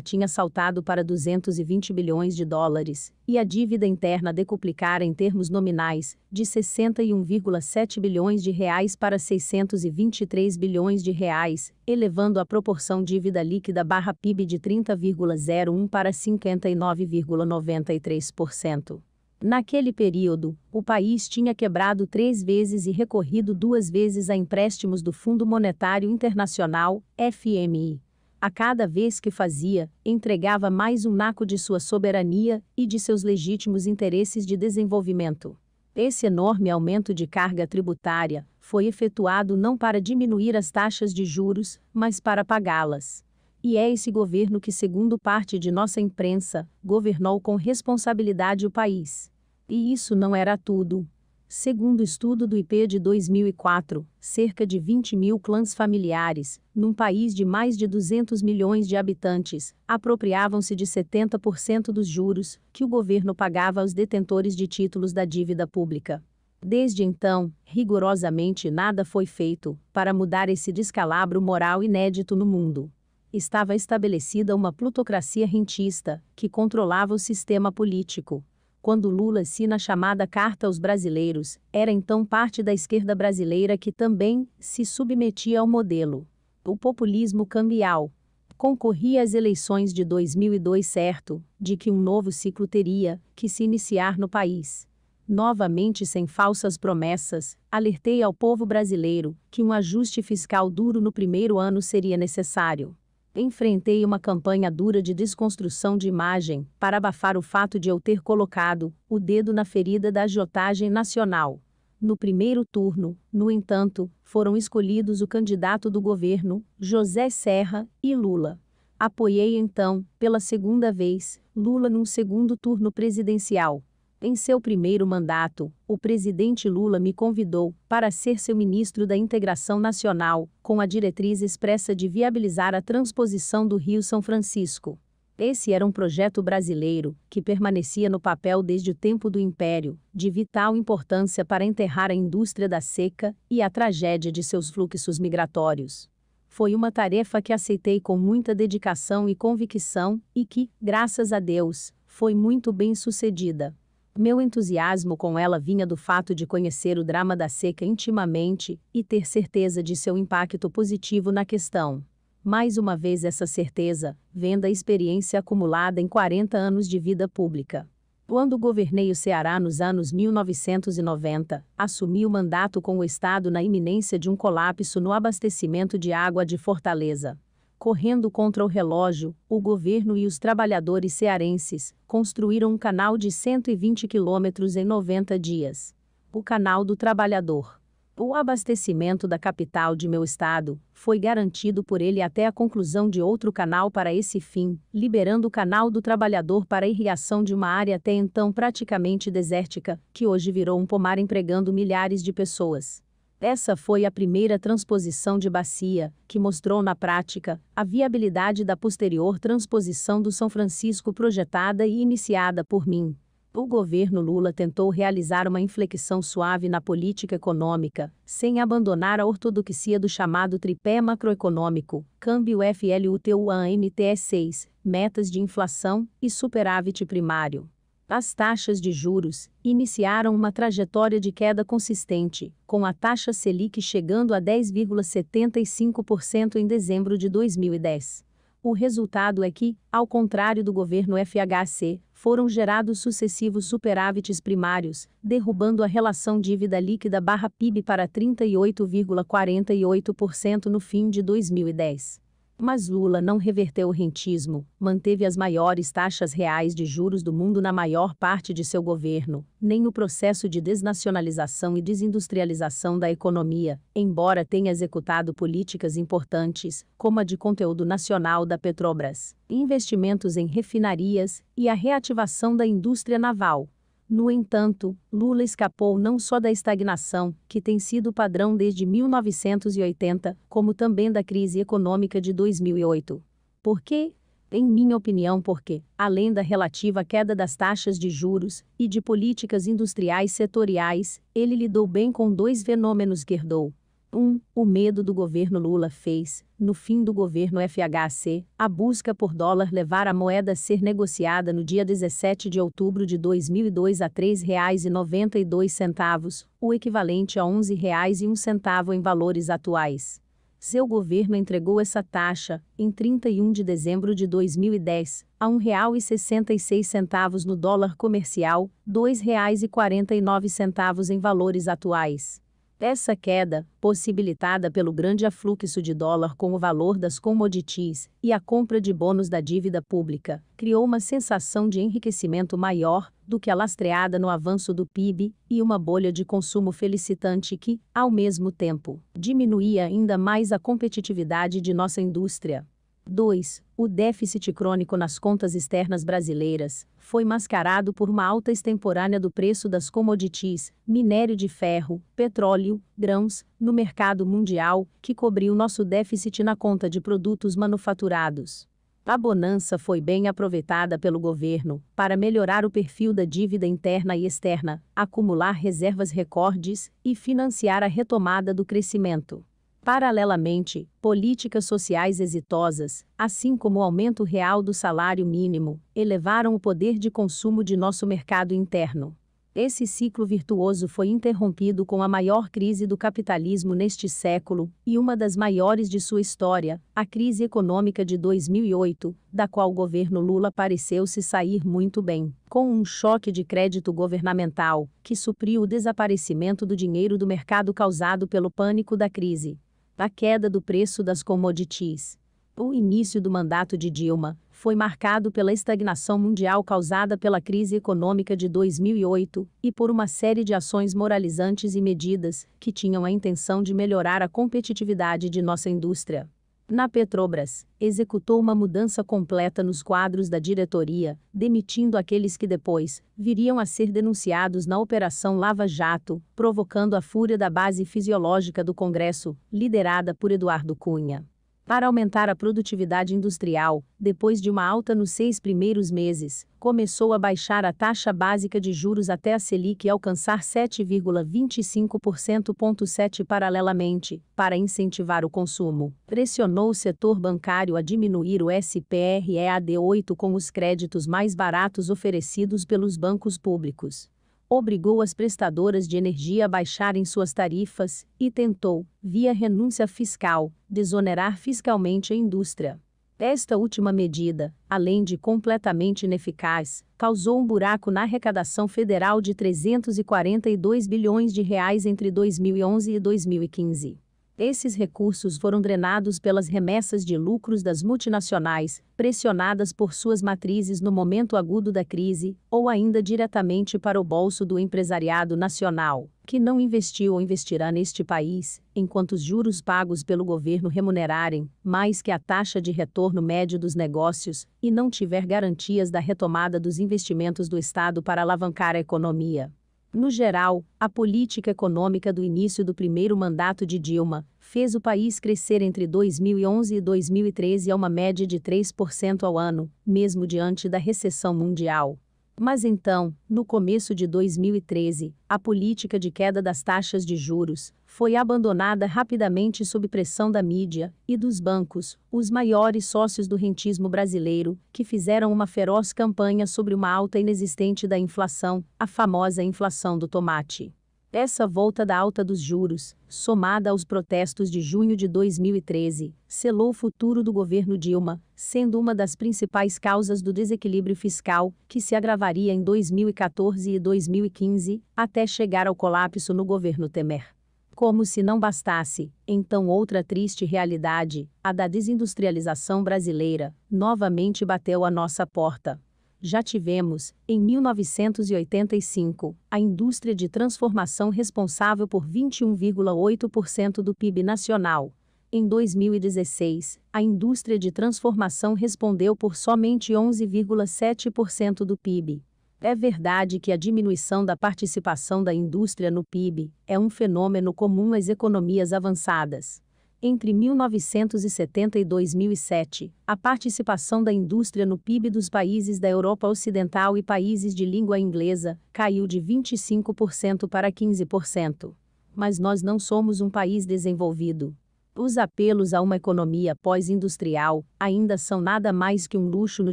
tinha saltado para 220 bilhões de dólares, e a dívida interna decuplicara em termos nominais, de 61,7 bilhões de reais para 623 bilhões de reais, elevando a proporção dívida líquida barra PIB de 30,01 para 59,93%. Naquele período, o país tinha quebrado três vezes e recorrido duas vezes a empréstimos do Fundo Monetário Internacional, FMI. A cada vez que fazia, entregava mais um naco de sua soberania e de seus legítimos interesses de desenvolvimento. Esse enorme aumento de carga tributária foi efetuado não para diminuir as taxas de juros, mas para pagá-las e é esse governo que, segundo parte de nossa imprensa, governou com responsabilidade o país. E isso não era tudo. Segundo estudo do IP de 2004, cerca de 20 mil clãs familiares, num país de mais de 200 milhões de habitantes, apropriavam-se de 70% dos juros que o governo pagava aos detentores de títulos da dívida pública. Desde então, rigorosamente nada foi feito para mudar esse descalabro moral inédito no mundo. Estava estabelecida uma plutocracia rentista que controlava o sistema político, quando Lula assina a chamada Carta aos Brasileiros, era então parte da esquerda brasileira que também se submetia ao modelo. O populismo cambial. Concorria às eleições de 2002 certo, de que um novo ciclo teria que se iniciar no país. Novamente sem falsas promessas, alertei ao povo brasileiro que um ajuste fiscal duro no primeiro ano seria necessário Enfrentei uma campanha dura de desconstrução de imagem para abafar o fato de eu ter colocado o dedo na ferida da agiotagem nacional. No primeiro turno, no entanto, foram escolhidos o candidato do governo, José Serra, e Lula. Apoiei então, pela segunda vez, Lula num segundo turno presidencial. Em seu primeiro mandato, o presidente Lula me convidou para ser seu ministro da Integração Nacional, com a diretriz expressa de viabilizar a transposição do Rio São Francisco. Esse era um projeto brasileiro, que permanecia no papel desde o tempo do Império, de vital importância para enterrar a indústria da seca e a tragédia de seus fluxos migratórios foi uma tarefa que aceitei com muita dedicação e convicção, e que, graças a Deus, foi muito bem sucedida. Meu entusiasmo com ela vinha do fato de conhecer o drama da seca intimamente e ter certeza de seu impacto positivo na questão. Mais uma vez, essa certeza vem da experiência acumulada em 40 anos de vida pública. Quando governei o Ceará nos anos 1990, assumi o mandato com o Estado na iminência de um colapso no abastecimento de água de Fortaleza correndo contra o relógio, o governo e os trabalhadores cearenses construíram um canal de 120 quilômetros em 90 dias. O Canal do Trabalhador. O abastecimento da capital de meu estado foi garantido por ele até a conclusão de outro canal para esse fim, liberando o Canal do Trabalhador para a irrigação de uma área até então praticamente desértica, que hoje virou um pomar empregando milhares de pessoas. Essa foi a primeira transposição de bacia, que mostrou na prática a viabilidade da posterior transposição do São Francisco projetada e iniciada por mim. O governo Lula tentou realizar uma inflexão suave na política econômica, sem abandonar a ortodoxia do chamado tripé macroeconômico, câmbio FLUTUANTS6, metas de inflação e superávit primário as taxas de juros iniciaram uma trajetória de queda consistente, com a taxa Selic chegando a 10,75% em dezembro de 2010. O resultado é que, ao contrário do governo FHC, foram gerados sucessivos superávites primários, derrubando a relação dívida líquida barra PIB para 38,48% no fim de 2010. Mas Lula não reverteu o rentismo, manteve as maiores taxas reais de juros do mundo na maior parte de seu governo, nem o processo de desnacionalização e desindustrialização da economia, embora tenha executado políticas importantes, como a de conteúdo nacional da Petrobras, investimentos em refinarias e a reativação da indústria naval. No entanto, Lula escapou não só da estagnação, que tem sido o padrão desde 1980, como também da crise econômica de 2008. Por quê? Em minha opinião, porque, além da relativa queda das taxas de juros e de políticas industriais setoriais, ele lidou bem com dois fenômenos que herdou: 1. O medo do governo Lula fez, no fim do governo FHC, a busca por dólar levar a moeda a ser negociada no dia 17 de outubro de 2002 a R$ 3,92, o equivalente a R$ 11,01 em valores atuais. Seu governo entregou essa taxa, em 31 de dezembro de 2010, a R$ 1,66 no dólar comercial, R$ 2,49 em valores atuais. Essa queda, possibilitada pelo grande afluxo de dólar com o valor das commodities e a compra de bônus da dívida pública, criou uma sensação de enriquecimento maior do que a lastreada no avanço do PIB e uma bolha de consumo felicitante que, ao mesmo tempo, diminuía ainda mais a competitividade de nossa indústria. 2. O déficit crônico nas contas externas brasileiras foi mascarado por uma alta extemporânea do preço das commodities, minério de ferro, petróleo, grãos, no mercado mundial, que cobriu nosso déficit na conta de produtos manufaturados. A bonança foi bem aproveitada pelo governo para melhorar o perfil da dívida interna e externa, acumular reservas recordes e financiar a retomada do crescimento. Paralelamente, políticas sociais exitosas, assim como o aumento real do salário mínimo, elevaram o poder de consumo de nosso mercado interno. Esse ciclo virtuoso foi interrompido com a maior crise do capitalismo neste século e uma das maiores de sua história, a crise econômica de 2008, da qual o governo Lula pareceu se sair muito bem, com um choque de crédito governamental que supriu o desaparecimento do dinheiro do mercado causado pelo pânico da crise a queda do preço das commodities. O início do mandato de Dilma foi marcado pela estagnação mundial causada pela crise econômica de 2008 e por uma série de ações moralizantes e medidas que tinham a intenção de melhorar a competitividade de nossa indústria na Petrobras, executou uma mudança completa nos quadros da diretoria, demitindo aqueles que depois viriam a ser denunciados na Operação Lava Jato, provocando a fúria da base fisiológica do Congresso, liderada por Eduardo Cunha. Para aumentar a produtividade industrial, depois de uma alta nos seis primeiros meses, começou a baixar a taxa básica de juros até a Selic alcançar 7,25%,7 paralelamente, para incentivar o consumo. Pressionou o setor bancário a diminuir o SPR-EAD8 com os créditos mais baratos oferecidos pelos bancos públicos obrigou as prestadoras de energia a baixarem suas tarifas e tentou, via renúncia fiscal, desonerar fiscalmente a indústria. Esta última medida, além de completamente ineficaz, causou um buraco na arrecadação federal de 342 bilhões de reais entre 2011 e 2015. Esses recursos foram drenados pelas remessas de lucros das multinacionais, pressionadas por suas matrizes no momento agudo da crise, ou ainda diretamente para o bolso do empresariado nacional, que não investiu ou investirá neste país, enquanto os juros pagos pelo governo remunerarem mais que a taxa de retorno médio dos negócios e não tiver garantias da retomada dos investimentos do Estado para alavancar a economia. No geral, a política econômica do início do primeiro mandato de Dilma fez o país crescer entre 2011 e 2013 a uma média de 3% ao ano, mesmo diante da recessão mundial. Mas então, no começo de 2013, a política de queda das taxas de juros foi abandonada rapidamente sob pressão da mídia e dos bancos, os maiores sócios do rentismo brasileiro, que fizeram uma feroz campanha sobre uma alta inexistente da inflação, a famosa inflação do tomate. Essa volta da alta dos juros, somada aos protestos de junho de 2013, selou o futuro do governo Dilma, sendo uma das principais causas do desequilíbrio fiscal, que se agravaria em 2014 e 2015, até chegar ao colapso no governo Temer. Como se não bastasse, então outra triste realidade, a da desindustrialização brasileira, novamente bateu à nossa porta já tivemos, em 1985, a indústria de transformação responsável por 21,8% do PIB nacional. Em 2016, a indústria de transformação respondeu por somente 11,7% do PIB. É verdade que a diminuição da participação da indústria no PIB é um fenômeno comum às economias avançadas entre 1970 e 2007, a participação da indústria no PIB dos países da Europa Ocidental e países de língua inglesa caiu de 25% para 15%. Mas nós não somos um país desenvolvido. Os apelos a uma economia pós-industrial ainda são nada mais que um luxo no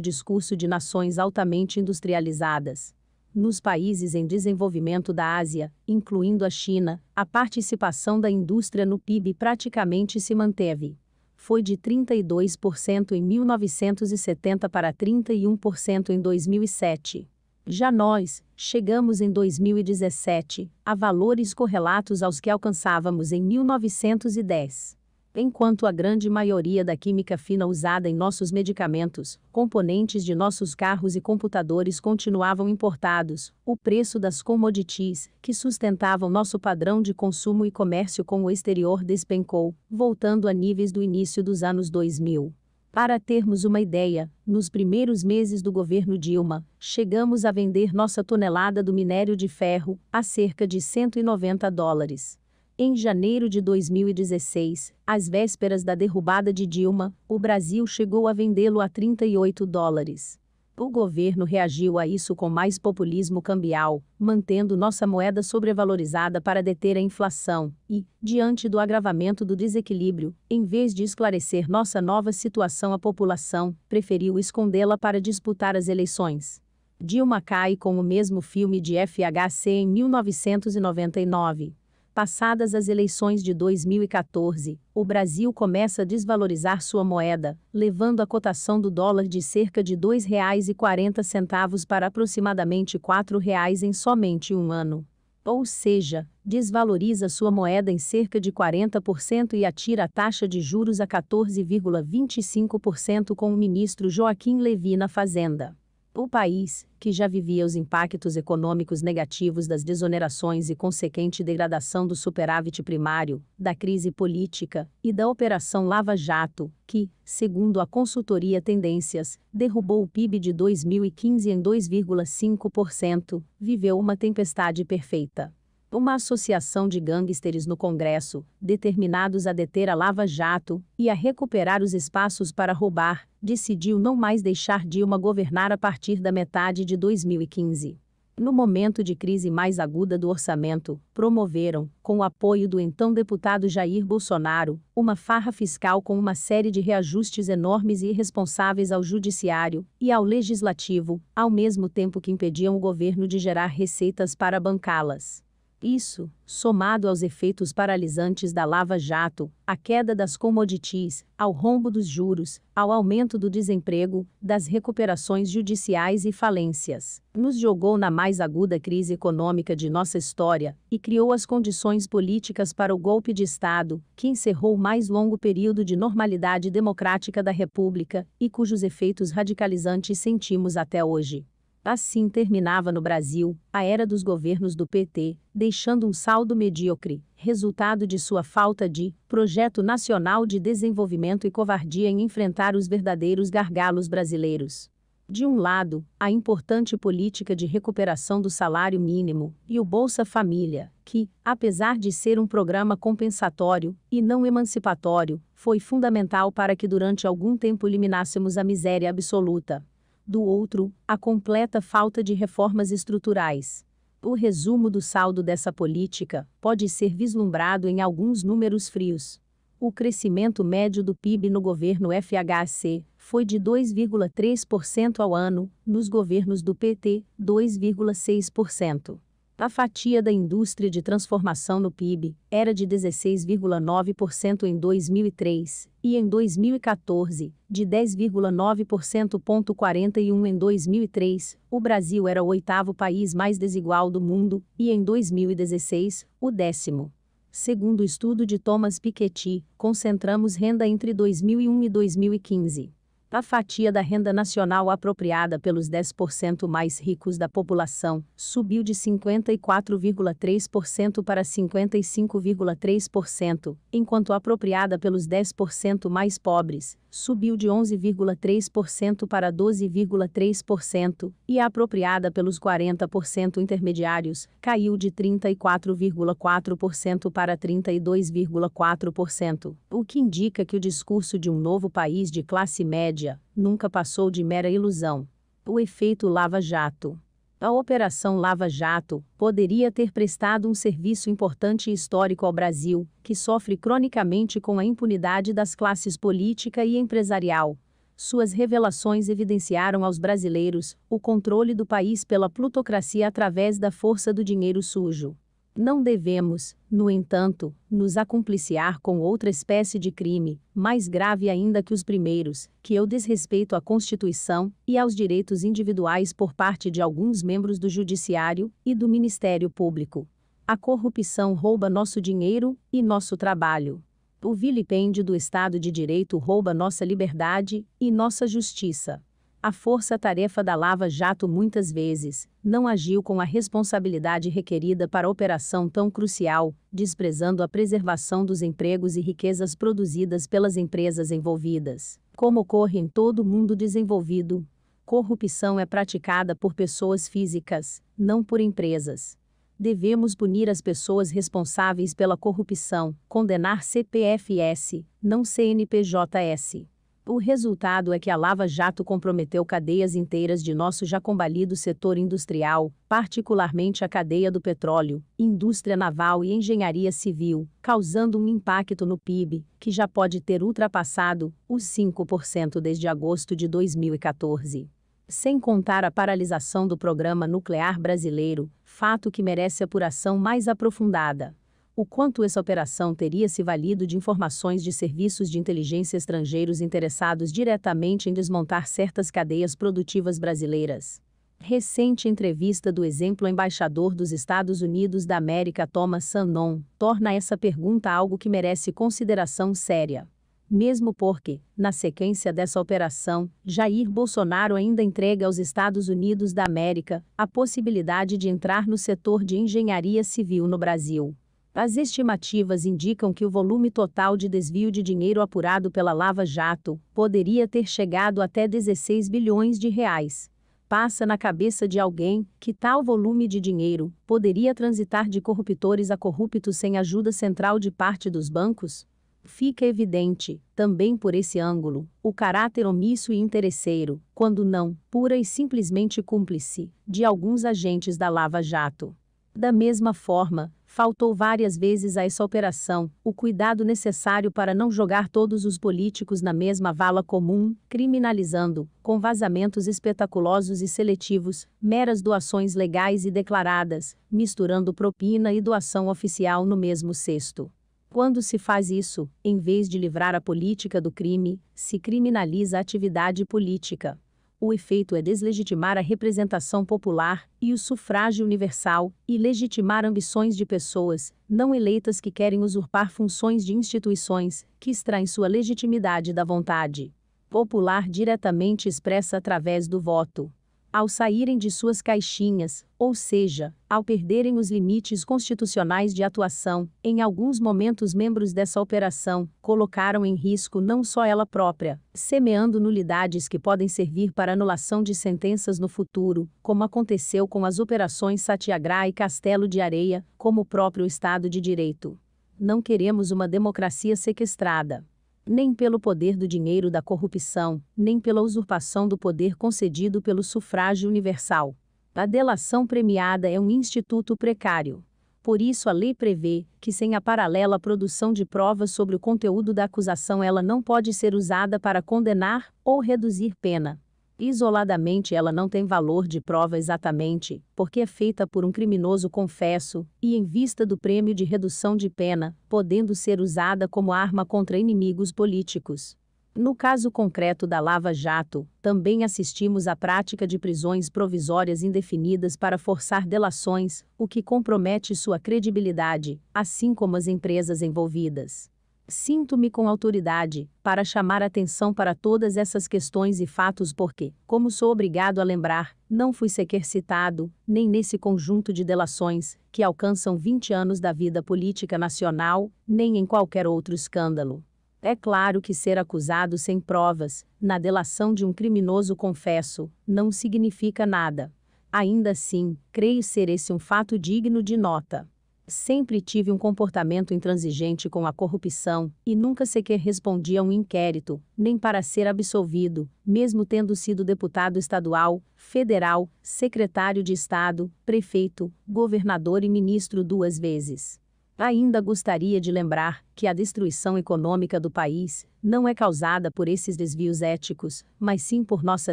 discurso de nações altamente industrializadas nos países em desenvolvimento da Ásia, incluindo a China, a participação da indústria no PIB praticamente se manteve. Foi de 32% em 1970 para 31% em 2007. Já nós, chegamos em 2017 a valores correlatos aos que alcançávamos em 1910 enquanto a grande maioria da química fina usada em nossos medicamentos, componentes de nossos carros e computadores continuavam importados, o preço das commodities, que sustentavam nosso padrão de consumo e comércio com o exterior, despencou, voltando a níveis do início dos anos 2000. Para termos uma ideia, nos primeiros meses do governo Dilma, chegamos a vender nossa tonelada do minério de ferro a cerca de 190 dólares. Em janeiro de 2016, às vésperas da derrubada de Dilma, o Brasil chegou a vendê-lo a 38 dólares. O governo reagiu a isso com mais populismo cambial, mantendo nossa moeda sobrevalorizada para deter a inflação, e, diante do agravamento do desequilíbrio, em vez de esclarecer nossa nova situação à população, preferiu escondê-la para disputar as eleições. Dilma cai com o mesmo filme de FHC em 1999. Passadas as eleições de 2014, o Brasil começa a desvalorizar sua moeda, levando a cotação do dólar de cerca de R$ 2,40 para aproximadamente R$ 4,00 em somente um ano. Ou seja, desvaloriza sua moeda em cerca de 40% e atira a taxa de juros a 14,25% com o ministro Joaquim Levi na Fazenda. O país, que já vivia os impactos econômicos negativos das desonerações e consequente degradação do superávit primário, da crise política e da Operação Lava Jato, que, segundo a consultoria Tendências, derrubou o PIB de 2015 em 2,5%, viveu uma tempestade perfeita uma associação de gangsters no Congresso, determinados a deter a Lava Jato e a recuperar os espaços para roubar, decidiu não mais deixar Dilma governar a partir da metade de 2015. No momento de crise mais aguda do orçamento, promoveram, com o apoio do então deputado Jair Bolsonaro, uma farra fiscal com uma série de reajustes enormes e irresponsáveis ao judiciário e ao legislativo, ao mesmo tempo que impediam o governo de gerar receitas para bancá-las. Isso, somado aos efeitos paralisantes da Lava Jato, à queda das commodities, ao rombo dos juros, ao aumento do desemprego, das recuperações judiciais e falências, nos jogou na mais aguda crise econômica de nossa história e criou as condições políticas para o golpe de Estado, que encerrou o mais longo período de normalidade democrática da República e cujos efeitos radicalizantes sentimos até hoje. Assim terminava no Brasil a era dos governos do PT, deixando um saldo medíocre, resultado de sua falta de projeto nacional de desenvolvimento e covardia em enfrentar os verdadeiros gargalos brasileiros. De um lado, a importante política de recuperação do salário mínimo e o Bolsa Família, que, apesar de ser um programa compensatório e não emancipatório, foi fundamental para que durante algum tempo eliminássemos a miséria absoluta do outro, a completa falta de reformas estruturais. O resumo do saldo dessa política pode ser vislumbrado em alguns números frios. O crescimento médio do PIB no governo FHC foi de 2,3% ao ano, nos governos do PT, 2,6%. A fatia da indústria de transformação no PIB era de 16,9% em 2003 e em 2014, de 10,9%.41 em 2003. O Brasil era o oitavo país mais desigual do mundo e em 2016, o décimo. Segundo o estudo de Thomas Piketty, concentramos renda entre 2001 e 2015 a fatia da renda nacional apropriada pelos 10% mais ricos da população subiu de 54,3% para 55,3%, enquanto a apropriada pelos 10% mais pobres subiu de 11,3% para 12,3%, e a apropriada pelos 40% intermediários caiu de 34,4% para 32,4%, o que indica que o discurso de um novo país de classe média nunca passou de mera ilusão. O efeito lava-jato. A Operação Lava Jato poderia ter prestado um serviço importante e histórico ao Brasil, que sofre cronicamente com a impunidade das classes política e empresarial. Suas revelações evidenciaram aos brasileiros o controle do país pela plutocracia através da força do dinheiro sujo. Não devemos, no entanto, nos acumpliciar com outra espécie de crime, mais grave ainda que os primeiros, que é o desrespeito à Constituição e aos direitos individuais por parte de alguns membros do Judiciário e do Ministério Público. A corrupção rouba nosso dinheiro e nosso trabalho. O vilipêndio do Estado de Direito rouba nossa liberdade e nossa justiça. A força-tarefa da Lava Jato muitas vezes não agiu com a responsabilidade requerida para operação tão crucial, desprezando a preservação dos empregos e riquezas produzidas pelas empresas envolvidas. Como ocorre em todo mundo desenvolvido, corrupção é praticada por pessoas físicas, não por empresas. Devemos punir as pessoas responsáveis pela corrupção, condenar CPFS, não CNPJS. O resultado é que a Lava Jato comprometeu cadeias inteiras de nosso já combalido setor industrial, particularmente a cadeia do petróleo, indústria naval e engenharia civil, causando um impacto no PIB, que já pode ter ultrapassado os 5% desde agosto de 2014 sem contar a paralisação do programa nuclear brasileiro, fato que merece apuração mais aprofundada o quanto essa operação teria se valido de informações de serviços de inteligência estrangeiros interessados diretamente em desmontar certas cadeias produtivas brasileiras. Recente entrevista do exemplo embaixador dos Estados Unidos da América Thomas Sanon torna essa pergunta algo que merece consideração séria. Mesmo porque, na sequência dessa operação, Jair Bolsonaro ainda entrega aos Estados Unidos da América a possibilidade de entrar no setor de engenharia civil no Brasil. As estimativas indicam que o volume total de desvio de dinheiro apurado pela Lava Jato poderia ter chegado até 16 bilhões de reais. Passa na cabeça de alguém que tal volume de dinheiro poderia transitar de corruptores a corruptos sem ajuda central de parte dos bancos? Fica evidente, também por esse ângulo, o caráter omisso e interesseiro, quando não, pura e simplesmente cúmplice, de alguns agentes da Lava Jato. Da mesma forma, faltou várias vezes a essa operação o cuidado necessário para não jogar todos os políticos na mesma vala comum, criminalizando, com vazamentos espetaculosos e seletivos, meras doações legais e declaradas, misturando propina e doação oficial no mesmo cesto. Quando se faz isso, em vez de livrar a política do crime, se criminaliza a atividade política o efeito é deslegitimar a representação popular e o sufrágio universal e legitimar ambições de pessoas não eleitas que querem usurpar funções de instituições que extraem sua legitimidade da vontade popular diretamente expressa através do voto ao saírem de suas caixinhas, ou seja, ao perderem os limites constitucionais de atuação, em alguns momentos membros dessa operação colocaram em risco não só ela própria, semeando nulidades que podem servir para anulação de sentenças no futuro, como aconteceu com as operações Satyagraha e Castelo de Areia, como o próprio Estado de Direito. Não queremos uma democracia sequestrada nem pelo poder do dinheiro da corrupção, nem pela usurpação do poder concedido pelo sufrágio universal. A delação premiada é um instituto precário. Por isso, a lei prevê que, sem a paralela produção de provas sobre o conteúdo da acusação, ela não pode ser usada para condenar ou reduzir pena. Isoladamente ela não tem valor de prova exatamente, porque é feita por um criminoso confesso, e em vista do prêmio de redução de pena, podendo ser usada como arma contra inimigos políticos. No caso concreto da Lava Jato, também assistimos à prática de prisões provisórias indefinidas para forçar delações, o que compromete sua credibilidade, assim como as empresas envolvidas. Sinto-me com autoridade para chamar atenção para todas essas questões e fatos porque, como sou obrigado a lembrar, não fui sequer citado, nem nesse conjunto de delações, que alcançam 20 anos da vida política nacional, nem em qualquer outro escândalo. É claro que ser acusado sem provas, na delação de um criminoso confesso, não significa nada. Ainda assim, creio ser esse um fato digno de nota. Sempre tive um comportamento intransigente com a corrupção e nunca sequer respondi a um inquérito, nem para ser absolvido, mesmo tendo sido deputado estadual, federal, secretário de Estado, prefeito, governador e ministro duas vezes. Ainda gostaria de lembrar que a destruição econômica do país não é causada por esses desvios éticos, mas sim por nossa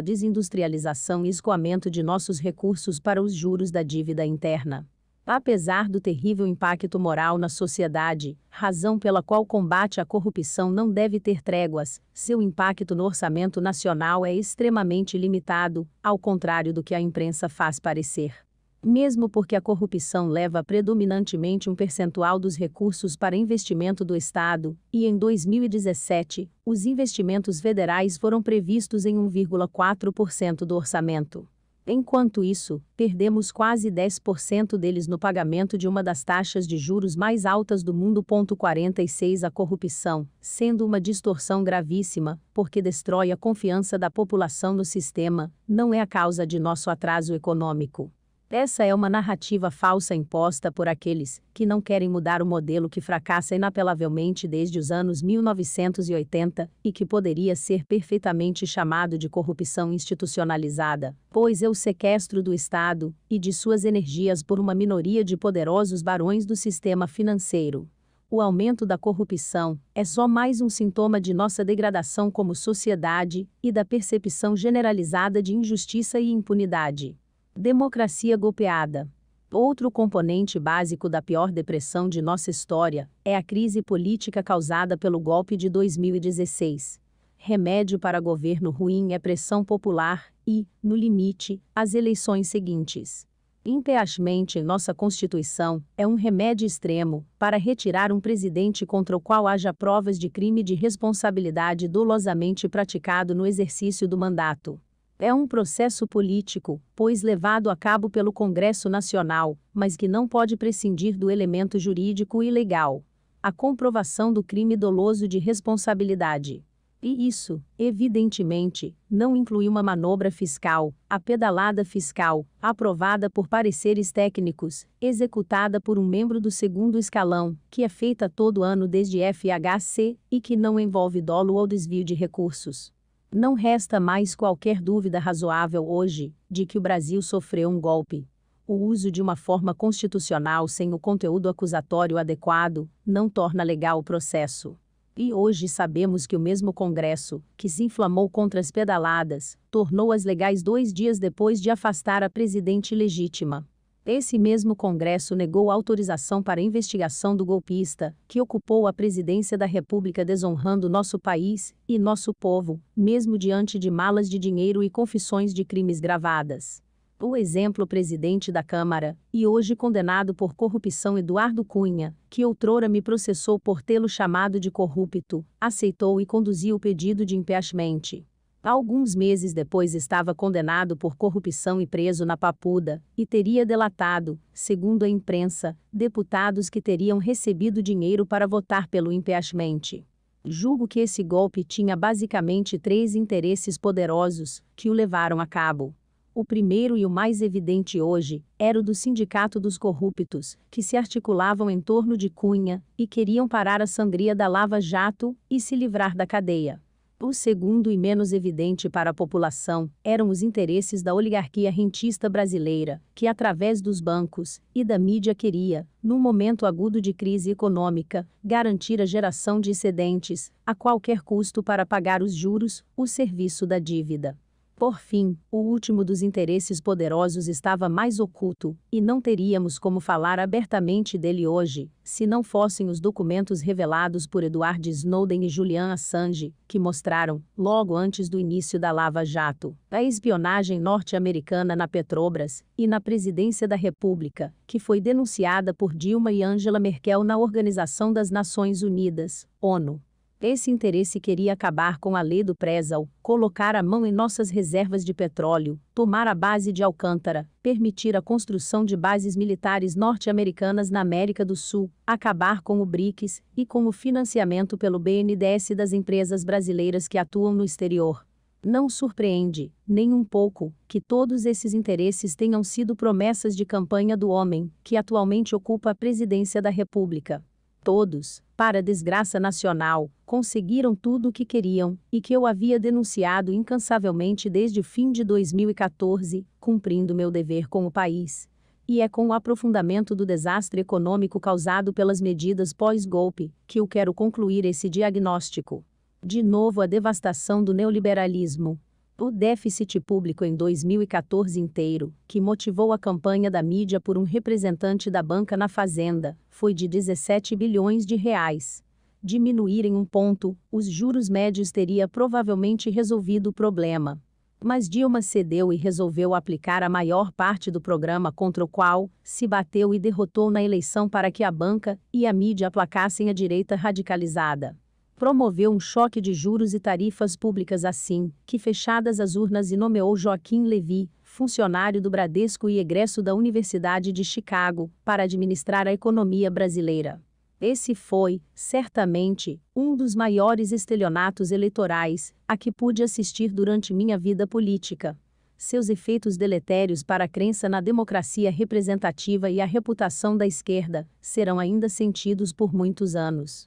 desindustrialização e escoamento de nossos recursos para os juros da dívida interna. Apesar do terrível impacto moral na sociedade, razão pela qual o combate à corrupção não deve ter tréguas, seu impacto no orçamento nacional é extremamente limitado, ao contrário do que a imprensa faz parecer. Mesmo porque a corrupção leva predominantemente um percentual dos recursos para investimento do Estado, e em 2017, os investimentos federais foram previstos em 1,4% do orçamento. Enquanto isso, perdemos quase 10% deles no pagamento de uma das taxas de juros mais altas do mundo. 46 A corrupção, sendo uma distorção gravíssima, porque destrói a confiança da população no sistema, não é a causa de nosso atraso econômico. Essa é uma narrativa falsa imposta por aqueles que não querem mudar o modelo que fracassa inapelavelmente desde os anos 1980 e que poderia ser perfeitamente chamado de corrupção institucionalizada, pois é o sequestro do Estado e de suas energias por uma minoria de poderosos barões do sistema financeiro. O aumento da corrupção é só mais um sintoma de nossa degradação como sociedade e da percepção generalizada de injustiça e impunidade. Democracia golpeada. Outro componente básico da pior depressão de nossa história é a crise política causada pelo golpe de 2016. Remédio para governo ruim é pressão popular e, no limite, as eleições seguintes. Impeachment em nossa Constituição é um remédio extremo para retirar um presidente contra o qual haja provas de crime de responsabilidade dolosamente praticado no exercício do mandato. É um processo político, pois levado a cabo pelo Congresso Nacional, mas que não pode prescindir do elemento jurídico e legal. A comprovação do crime doloso de responsabilidade. E isso, evidentemente, não inclui uma manobra fiscal, a pedalada fiscal, aprovada por pareceres técnicos, executada por um membro do segundo escalão, que é feita todo ano desde FHC, e que não envolve dolo ou desvio de recursos. Não resta mais qualquer dúvida razoável hoje de que o Brasil sofreu um golpe. O uso de uma forma constitucional sem o conteúdo acusatório adequado não torna legal o processo. E hoje sabemos que o mesmo Congresso, que se inflamou contra as pedaladas, tornou-as legais dois dias depois de afastar a presidente legítima. Esse mesmo Congresso negou autorização para investigação do golpista, que ocupou a presidência da República desonrando nosso país e nosso povo, mesmo diante de malas de dinheiro e confissões de crimes gravadas. O exemplo presidente da Câmara, e hoje condenado por corrupção Eduardo Cunha, que outrora me processou por tê-lo chamado de corrupto, aceitou e conduziu o pedido de impeachment. Alguns meses depois estava condenado por corrupção e preso na Papuda, e teria delatado, segundo a imprensa, deputados que teriam recebido dinheiro para votar pelo impeachment. Julgo que esse golpe tinha basicamente três interesses poderosos que o levaram a cabo. O primeiro e o mais evidente hoje era o do Sindicato dos Corruptos, que se articulavam em torno de Cunha e queriam parar a sangria da Lava Jato e se livrar da cadeia. O segundo e menos evidente para a população eram os interesses da oligarquia rentista brasileira, que, através dos bancos e da mídia, queria, num momento agudo de crise econômica, garantir a geração de excedentes, a qualquer custo para pagar os juros, o serviço da dívida. Por fim, o último dos interesses poderosos estava mais oculto, e não teríamos como falar abertamente dele hoje, se não fossem os documentos revelados por Edward Snowden e Julian Assange, que mostraram, logo antes do início da Lava Jato, a espionagem norte-americana na Petrobras e na presidência da República, que foi denunciada por Dilma e Angela Merkel na Organização das Nações Unidas, ONU. Esse interesse queria acabar com a lei do Prezal, colocar a mão em nossas reservas de petróleo, tomar a base de Alcântara, permitir a construção de bases militares norte-americanas na América do Sul, acabar com o BRICS e com o financiamento pelo BNDES das empresas brasileiras que atuam no exterior. Não surpreende, nem um pouco, que todos esses interesses tenham sido promessas de campanha do homem, que atualmente ocupa a presidência da República todos, para desgraça nacional, conseguiram tudo o que queriam, e que eu havia denunciado incansavelmente desde o fim de 2014, cumprindo meu dever com o país. E é com o aprofundamento do desastre econômico causado pelas medidas pós-golpe que eu quero concluir esse diagnóstico. De novo, a devastação do neoliberalismo, o déficit público em 2014 inteiro, que motivou a campanha da mídia por um representante da banca na Fazenda, foi de 17 bilhões de reais. Diminuir em um ponto, os juros médios teria provavelmente resolvido o problema. Mas Dilma cedeu e resolveu aplicar a maior parte do programa contra o qual se bateu e derrotou na eleição para que a banca e a mídia aplacassem a direita radicalizada promoveu um choque de juros e tarifas públicas assim que fechadas as urnas e nomeou Joaquim Levy, funcionário do Bradesco e egresso da Universidade de Chicago, para administrar a economia brasileira. Esse foi, certamente, um dos maiores estelionatos eleitorais a que pude assistir durante minha vida política. Seus efeitos deletérios para a crença na democracia representativa e a reputação da esquerda serão ainda sentidos por muitos anos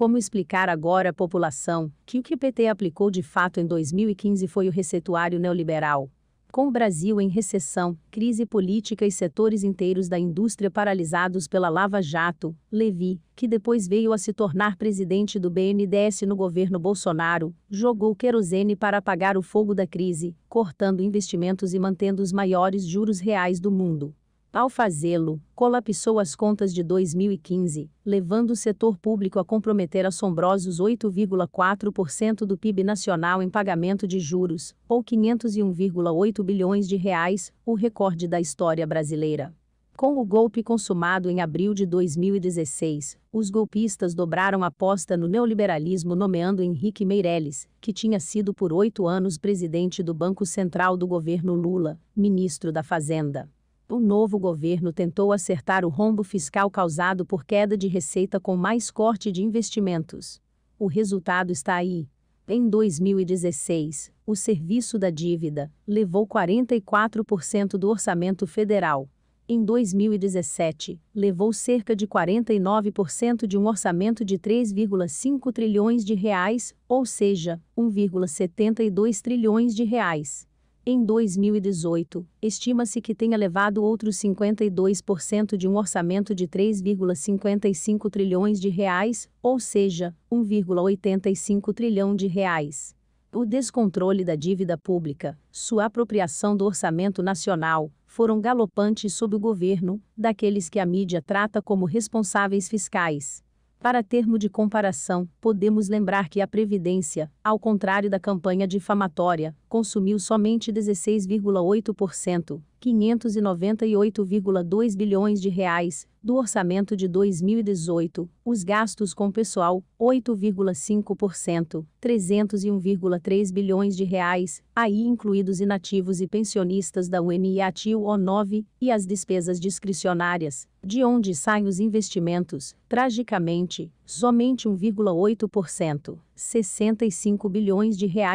como explicar agora à população que o que PT aplicou de fato em 2015 foi o receituário neoliberal. Com o Brasil em recessão, crise política e setores inteiros da indústria paralisados pela Lava Jato, Levi, que depois veio a se tornar presidente do BNDES no governo Bolsonaro, jogou querosene para apagar o fogo da crise, cortando investimentos e mantendo os maiores juros reais do mundo. Ao fazê-lo, colapsou as contas de 2015, levando o setor público a comprometer assombrosos 8,4% do PIB nacional em pagamento de juros, ou 501,8 bilhões de reais, o recorde da história brasileira. Com o golpe consumado em abril de 2016, os golpistas dobraram a aposta no neoliberalismo nomeando Henrique Meirelles, que tinha sido por oito anos presidente do Banco Central do governo Lula, ministro da Fazenda o novo governo tentou acertar o rombo fiscal causado por queda de receita com mais corte de investimentos. O resultado está aí. Em 2016, o serviço da dívida levou 44% do orçamento federal. Em 2017, levou cerca de 49% de um orçamento de 3,5 trilhões de reais, ou seja, 1,72 trilhões de reais. Em 2018, estima-se que tenha levado outros 52% de um orçamento de 3,55 trilhões de reais, ou seja, 1,85 trilhão de reais. O descontrole da dívida pública, sua apropriação do orçamento nacional, foram galopantes sob o governo daqueles que a mídia trata como responsáveis fiscais. Para termo de comparação, podemos lembrar que a Previdência, ao contrário da campanha difamatória, consumiu somente 16,8%, 598,2 bilhões de reais do orçamento de 2018, os gastos com pessoal 8,5%, 301,3 bilhões de reais, aí incluídos inativos e pensionistas da UNIATIL O9 e as despesas discricionárias, de onde saem os investimentos, tragicamente, somente 1,8%, 65 bilhões de reais.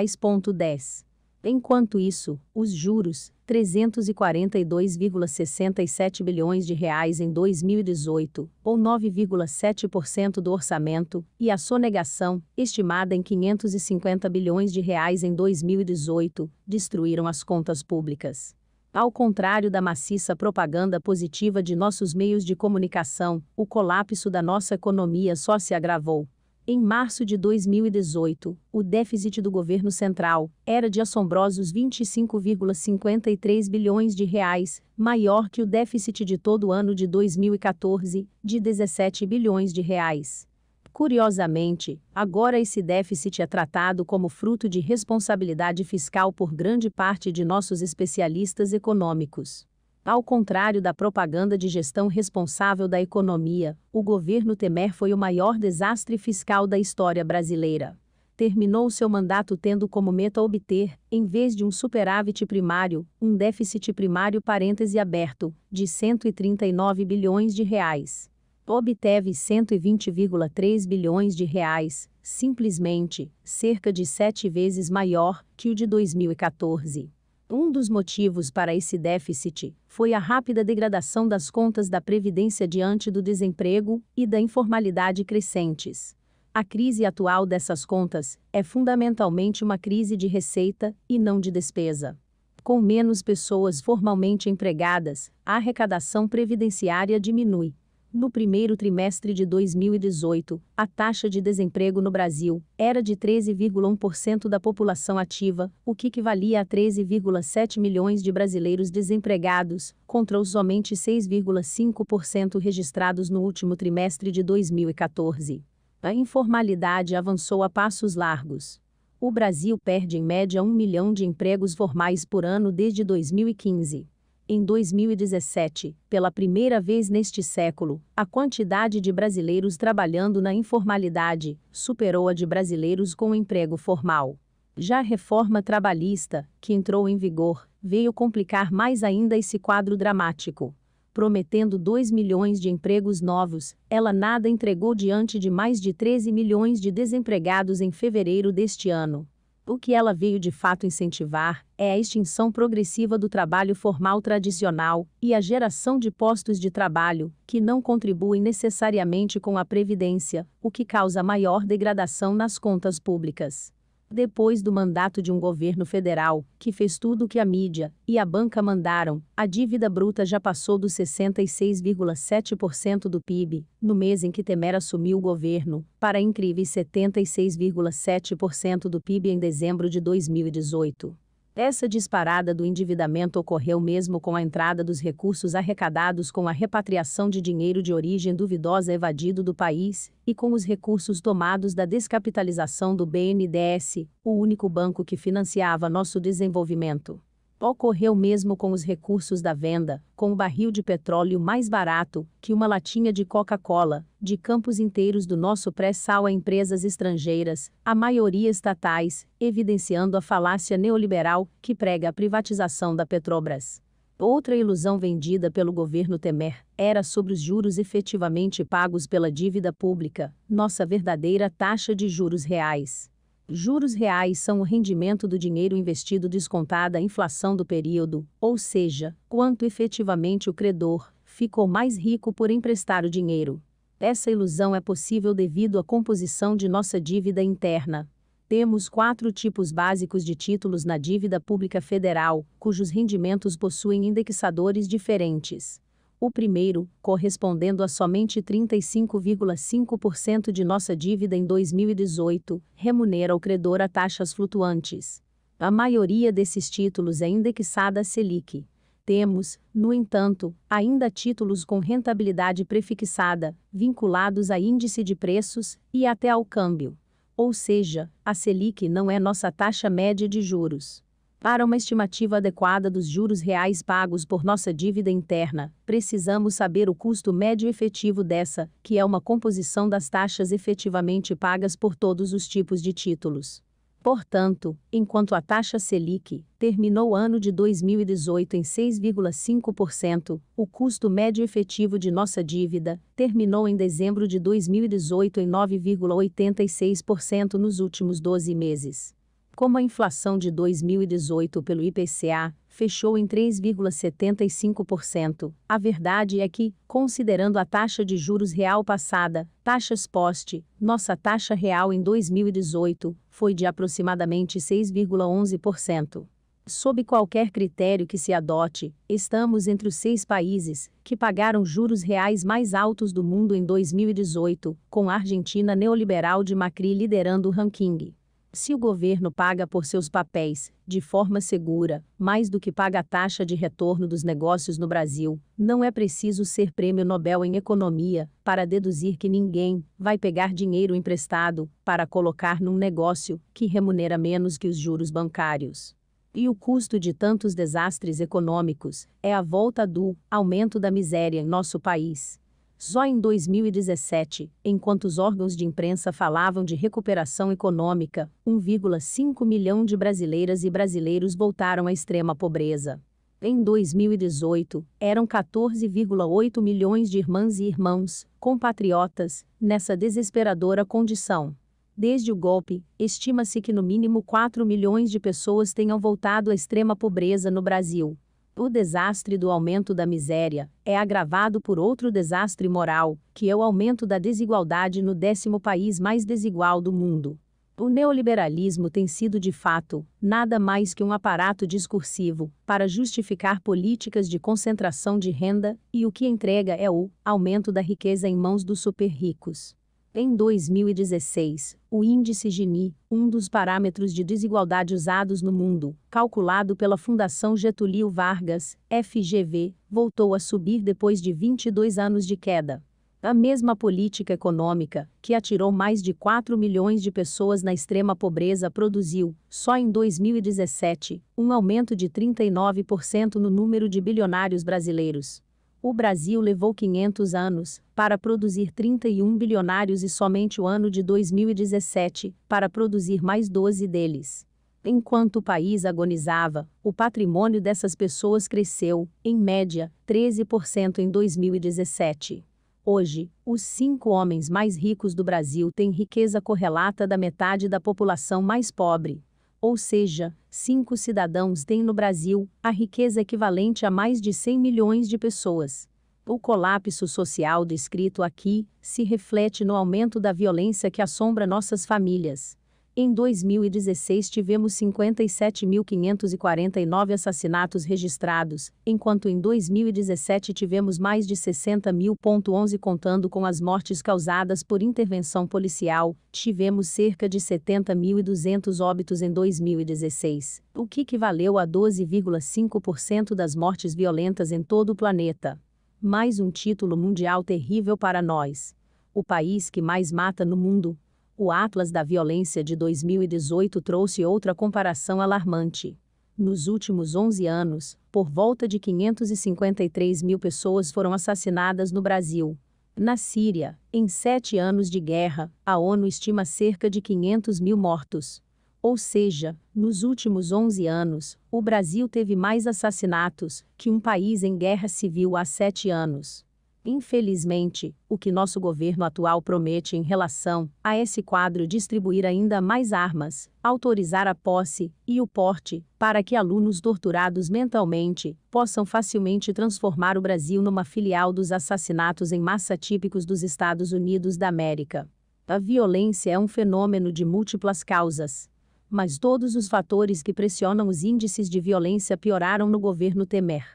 10. Enquanto isso, os juros, 342,67 bilhões de reais em 2018, ou 9,7% do orçamento, e a sonegação, estimada em 550 bilhões de reais em 2018, destruíram as contas públicas. Ao contrário da maciça propaganda positiva de nossos meios de comunicação, o colapso da nossa economia só se agravou. Em março de 2018, o déficit do governo central era de assombrosos 25,53 bilhões de reais, maior que o déficit de todo o ano de 2014, de 17 bilhões de reais. Curiosamente, agora esse déficit é tratado como fruto de responsabilidade fiscal por grande parte de nossos especialistas econômicos. Ao contrário da propaganda de gestão responsável da economia, o governo Temer foi o maior desastre fiscal da história brasileira. Terminou seu mandato tendo como meta obter, em vez de um superávit primário, um déficit primário parêntese aberto, de 139 bilhões de reais. Obteve 120,3 bilhões de reais, simplesmente, cerca de sete vezes maior que o de 2014. Um dos motivos para esse déficit foi a rápida degradação das contas da Previdência diante do desemprego e da informalidade crescentes. A crise atual dessas contas é fundamentalmente uma crise de receita e não de despesa. Com menos pessoas formalmente empregadas, a arrecadação previdenciária diminui, no primeiro trimestre de 2018, a taxa de desemprego no Brasil era de 13,1% da população ativa, o que equivalia a 13,7 milhões de brasileiros desempregados, contra os somente 6,5% registrados no último trimestre de 2014. A informalidade avançou a passos largos. O Brasil perde em média um milhão de empregos formais por ano desde 2015 em 2017, pela primeira vez neste século, a quantidade de brasileiros trabalhando na informalidade superou a de brasileiros com emprego formal. Já a reforma trabalhista, que entrou em vigor, veio complicar mais ainda esse quadro dramático. Prometendo 2 milhões de empregos novos, ela nada entregou diante de mais de 13 milhões de desempregados em fevereiro deste ano o que ela veio de fato incentivar é a extinção progressiva do trabalho formal tradicional e a geração de postos de trabalho que não contribuem necessariamente com a previdência, o que causa maior degradação nas contas públicas. Depois do mandato de um governo federal, que fez tudo o que a mídia e a banca mandaram, a dívida bruta já passou dos 66,7% do PIB, no mês em que Temer assumiu o governo, para incríveis 76,7% do PIB em dezembro de 2018. Essa disparada do endividamento ocorreu mesmo com a entrada dos recursos arrecadados com a repatriação de dinheiro de origem duvidosa evadido do país e com os recursos tomados da descapitalização do BNDES, o único banco que financiava nosso desenvolvimento. Ocorreu mesmo com os recursos da venda, com o barril de petróleo mais barato que uma latinha de Coca-Cola, de campos inteiros do nosso pré-sal a empresas estrangeiras, a maioria estatais, evidenciando a falácia neoliberal que prega a privatização da Petrobras. Outra ilusão vendida pelo governo Temer era sobre os juros efetivamente pagos pela dívida pública, nossa verdadeira taxa de juros reais. Juros reais são o rendimento do dinheiro investido descontada a inflação do período, ou seja, quanto efetivamente o credor ficou mais rico por emprestar o dinheiro. Essa ilusão é possível devido à composição de nossa dívida interna. Temos quatro tipos básicos de títulos na dívida pública federal, cujos rendimentos possuem indexadores diferentes o primeiro, correspondendo a somente 35,5% de nossa dívida em 2018, remunera o credor a taxas flutuantes. A maioria desses títulos é indexada a Selic. Temos, no entanto, ainda títulos com rentabilidade prefixada, vinculados a índice de preços e até ao câmbio. Ou seja, a Selic não é nossa taxa média de juros. Para uma estimativa adequada dos juros reais pagos por nossa dívida interna, precisamos saber o custo médio efetivo dessa, que é uma composição das taxas efetivamente pagas por todos os tipos de títulos. Portanto, enquanto a taxa Selic terminou o ano de 2018 em 6,5%, o custo médio efetivo de nossa dívida terminou em dezembro de 2018 em 9,86% nos últimos 12 meses. Como a inflação de 2018 pelo IPCA fechou em 3,75%, a verdade é que, considerando a taxa de juros real passada, taxas poste, nossa taxa real em 2018 foi de aproximadamente 6,11%. Sob qualquer critério que se adote, estamos entre os seis países que pagaram juros reais mais altos do mundo em 2018, com a Argentina neoliberal de Macri liderando o ranking. Se o governo paga por seus papéis, de forma segura, mais do que paga a taxa de retorno dos negócios no Brasil, não é preciso ser prêmio Nobel em economia para deduzir que ninguém vai pegar dinheiro emprestado para colocar num negócio que remunera menos que os juros bancários. E o custo de tantos desastres econômicos é a volta do aumento da miséria em nosso país. Só em 2017, enquanto os órgãos de imprensa falavam de recuperação econômica, 1,5 milhão de brasileiras e brasileiros voltaram à extrema pobreza. Em 2018, eram 14,8 milhões de irmãs e irmãos, compatriotas, nessa desesperadora condição. Desde o golpe, estima-se que no mínimo 4 milhões de pessoas tenham voltado à extrema pobreza no Brasil. O desastre do aumento da miséria é agravado por outro desastre moral, que é o aumento da desigualdade no décimo país mais desigual do mundo. O neoliberalismo tem sido, de fato, nada mais que um aparato discursivo para justificar políticas de concentração de renda, e o que entrega é o aumento da riqueza em mãos dos super-ricos. Em 2016, o índice Gini, um dos parâmetros de desigualdade usados no mundo, calculado pela Fundação Getúlio Vargas, FGV, voltou a subir depois de 22 anos de queda. A mesma política econômica, que atirou mais de 4 milhões de pessoas na extrema pobreza, produziu, só em 2017, um aumento de 39% no número de bilionários brasileiros o Brasil levou 500 anos para produzir 31 bilionários e somente o ano de 2017 para produzir mais 12 deles. Enquanto o país agonizava, o patrimônio dessas pessoas cresceu, em média, 13% em 2017. Hoje, os cinco homens mais ricos do Brasil têm riqueza correlata da metade da população mais pobre ou seja, cinco cidadãos têm no Brasil a riqueza equivalente a mais de 100 milhões de pessoas. O colapso social descrito aqui se reflete no aumento da violência que assombra nossas famílias. Em 2016 tivemos 57.549 assassinatos registrados, enquanto em 2017 tivemos mais de 60.011 contando com as mortes causadas por intervenção policial, tivemos cerca de 70.200 óbitos em 2016, o que equivaleu a 12,5% das mortes violentas em todo o planeta. Mais um título mundial terrível para nós. O país que mais mata no mundo, o Atlas da Violência de 2018 trouxe outra comparação alarmante. Nos últimos 11 anos, por volta de 553 mil pessoas foram assassinadas no Brasil. Na Síria, em sete anos de guerra, a ONU estima cerca de 500 mil mortos. Ou seja, nos últimos 11 anos, o Brasil teve mais assassinatos que um país em guerra civil há sete anos. Infelizmente, o que nosso governo atual promete em relação a esse quadro distribuir ainda mais armas, autorizar a posse e o porte, para que alunos torturados mentalmente possam facilmente transformar o Brasil numa filial dos assassinatos em massa típicos dos Estados Unidos da América. A violência é um fenômeno de múltiplas causas. Mas todos os fatores que pressionam os índices de violência pioraram no governo Temer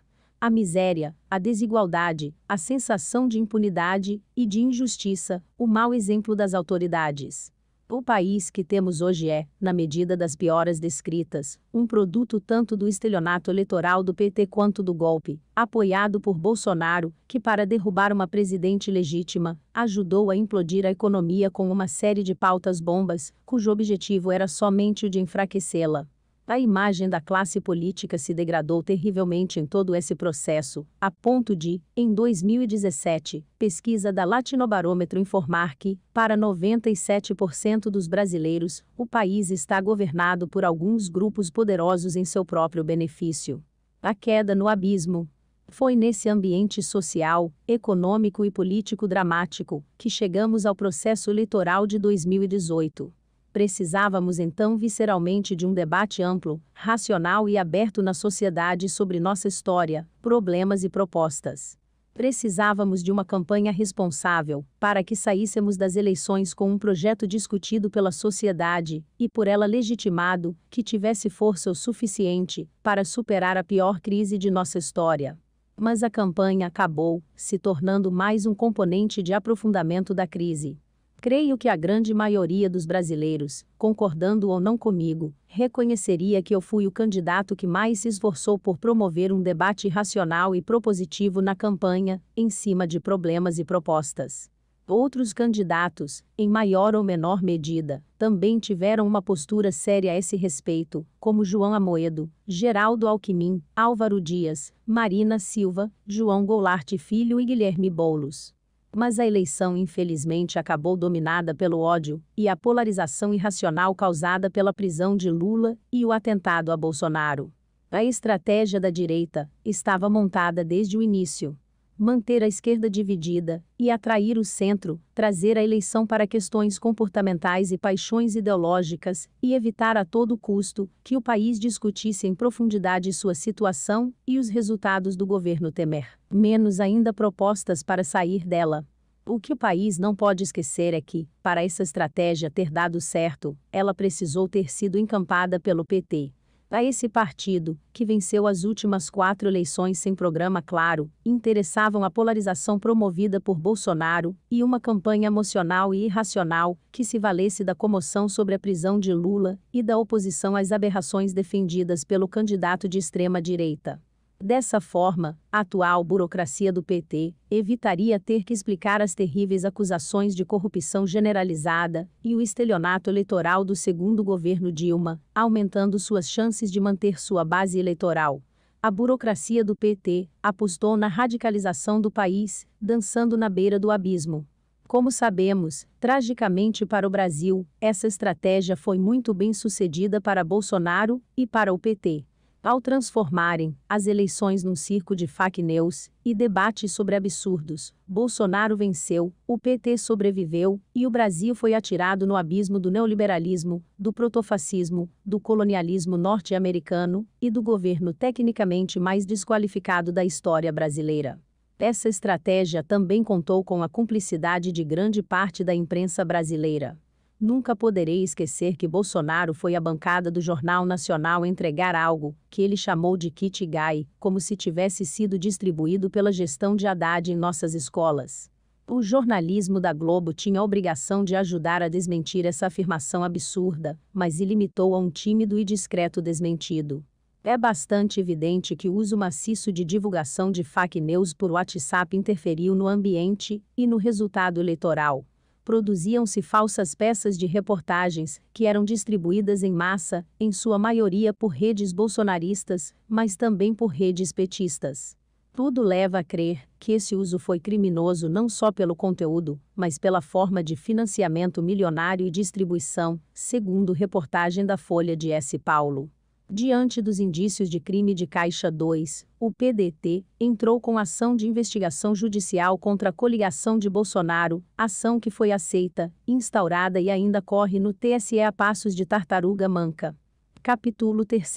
a miséria, a desigualdade, a sensação de impunidade e de injustiça, o mau exemplo das autoridades. O país que temos hoje é, na medida das pioras descritas, um produto tanto do estelionato eleitoral do PT quanto do golpe, apoiado por Bolsonaro, que, para derrubar uma presidente legítima, ajudou a implodir a economia com uma série de pautas bombas, cujo objetivo era somente o de enfraquecê-la. A imagem da classe política se degradou terrivelmente em todo esse processo, a ponto de, em 2017, pesquisa da Latinobarômetro informar que, para 97% dos brasileiros, o país está governado por alguns grupos poderosos em seu próprio benefício. A queda no abismo, foi nesse ambiente social, econômico e político dramático que chegamos ao processo eleitoral de 2018. Precisávamos então visceralmente de um debate amplo, racional e aberto na sociedade sobre nossa história, problemas e propostas. Precisávamos de uma campanha responsável, para que saíssemos das eleições com um projeto discutido pela sociedade, e por ela legitimado, que tivesse força o suficiente para superar a pior crise de nossa história. Mas a campanha acabou, se tornando mais um componente de aprofundamento da crise. Creio que a grande maioria dos brasileiros, concordando ou não comigo, reconheceria que eu fui o candidato que mais se esforçou por promover um debate racional e propositivo na campanha, em cima de problemas e propostas. Outros candidatos, em maior ou menor medida, também tiveram uma postura séria a esse respeito, como João Amoedo, Geraldo Alckmin, Álvaro Dias, Marina Silva, João Goulart Filho e Guilherme Boulos. Mas a eleição infelizmente acabou dominada pelo ódio e a polarização irracional causada pela prisão de Lula e o atentado a Bolsonaro. A estratégia da direita estava montada desde o início manter a esquerda dividida e atrair o centro, trazer a eleição para questões comportamentais e paixões ideológicas e evitar a todo custo que o país discutisse em profundidade sua situação e os resultados do governo Temer, menos ainda propostas para sair dela. O que o país não pode esquecer é que, para essa estratégia ter dado certo, ela precisou ter sido encampada pelo PT. A esse partido, que venceu as últimas quatro eleições sem programa claro, interessavam a polarização promovida por Bolsonaro e uma campanha emocional e irracional que se valesse da comoção sobre a prisão de Lula e da oposição às aberrações defendidas pelo candidato de extrema-direita. Dessa forma, a atual burocracia do PT evitaria ter que explicar as terríveis acusações de corrupção generalizada e o estelionato eleitoral do segundo governo Dilma, aumentando suas chances de manter sua base eleitoral. A burocracia do PT apostou na radicalização do país, dançando na beira do abismo. Como sabemos, tragicamente para o Brasil, essa estratégia foi muito bem sucedida para Bolsonaro e para o PT ao transformarem as eleições num circo de fake news e debates sobre absurdos. Bolsonaro venceu, o PT sobreviveu e o Brasil foi atirado no abismo do neoliberalismo, do protofascismo, do colonialismo norte-americano e do governo tecnicamente mais desqualificado da história brasileira. Essa estratégia também contou com a cumplicidade de grande parte da imprensa brasileira. Nunca poderei esquecer que Bolsonaro foi à bancada do Jornal Nacional entregar algo, que ele chamou de kit gay, como se tivesse sido distribuído pela gestão de Haddad em nossas escolas. O jornalismo da Globo tinha a obrigação de ajudar a desmentir essa afirmação absurda, mas ilimitou a um tímido e discreto desmentido. É bastante evidente que o uso maciço de divulgação de fake news por WhatsApp interferiu no ambiente e no resultado eleitoral produziam-se falsas peças de reportagens, que eram distribuídas em massa, em sua maioria por redes bolsonaristas, mas também por redes petistas. Tudo leva a crer que esse uso foi criminoso não só pelo conteúdo, mas pela forma de financiamento milionário e distribuição, segundo reportagem da Folha de S. Paulo. Diante dos indícios de crime de Caixa 2, o PDT entrou com ação de investigação judicial contra a coligação de Bolsonaro, ação que foi aceita, instaurada e ainda corre no TSE a passos de tartaruga manca. Capítulo 3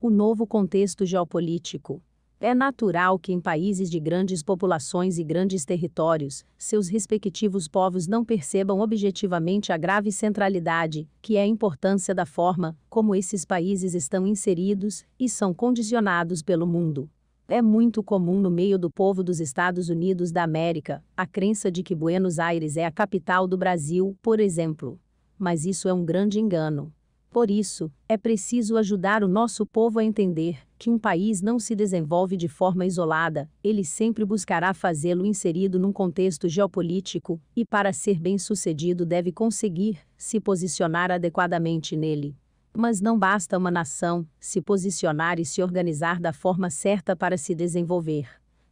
O novo contexto geopolítico. É natural que em países de grandes populações e grandes territórios, seus respectivos povos não percebam objetivamente a grave centralidade, que é a importância da forma como esses países estão inseridos e são condicionados pelo mundo. É muito comum no meio do povo dos Estados Unidos da América a crença de que Buenos Aires é a capital do Brasil, por exemplo. Mas isso é um grande engano. Por isso, é preciso ajudar o nosso povo a entender que um país não se desenvolve de forma isolada, ele sempre buscará fazê-lo inserido num contexto geopolítico, e para ser bem-sucedido deve conseguir se posicionar adequadamente nele. Mas não basta uma nação se posicionar e se organizar da forma certa para se desenvolver.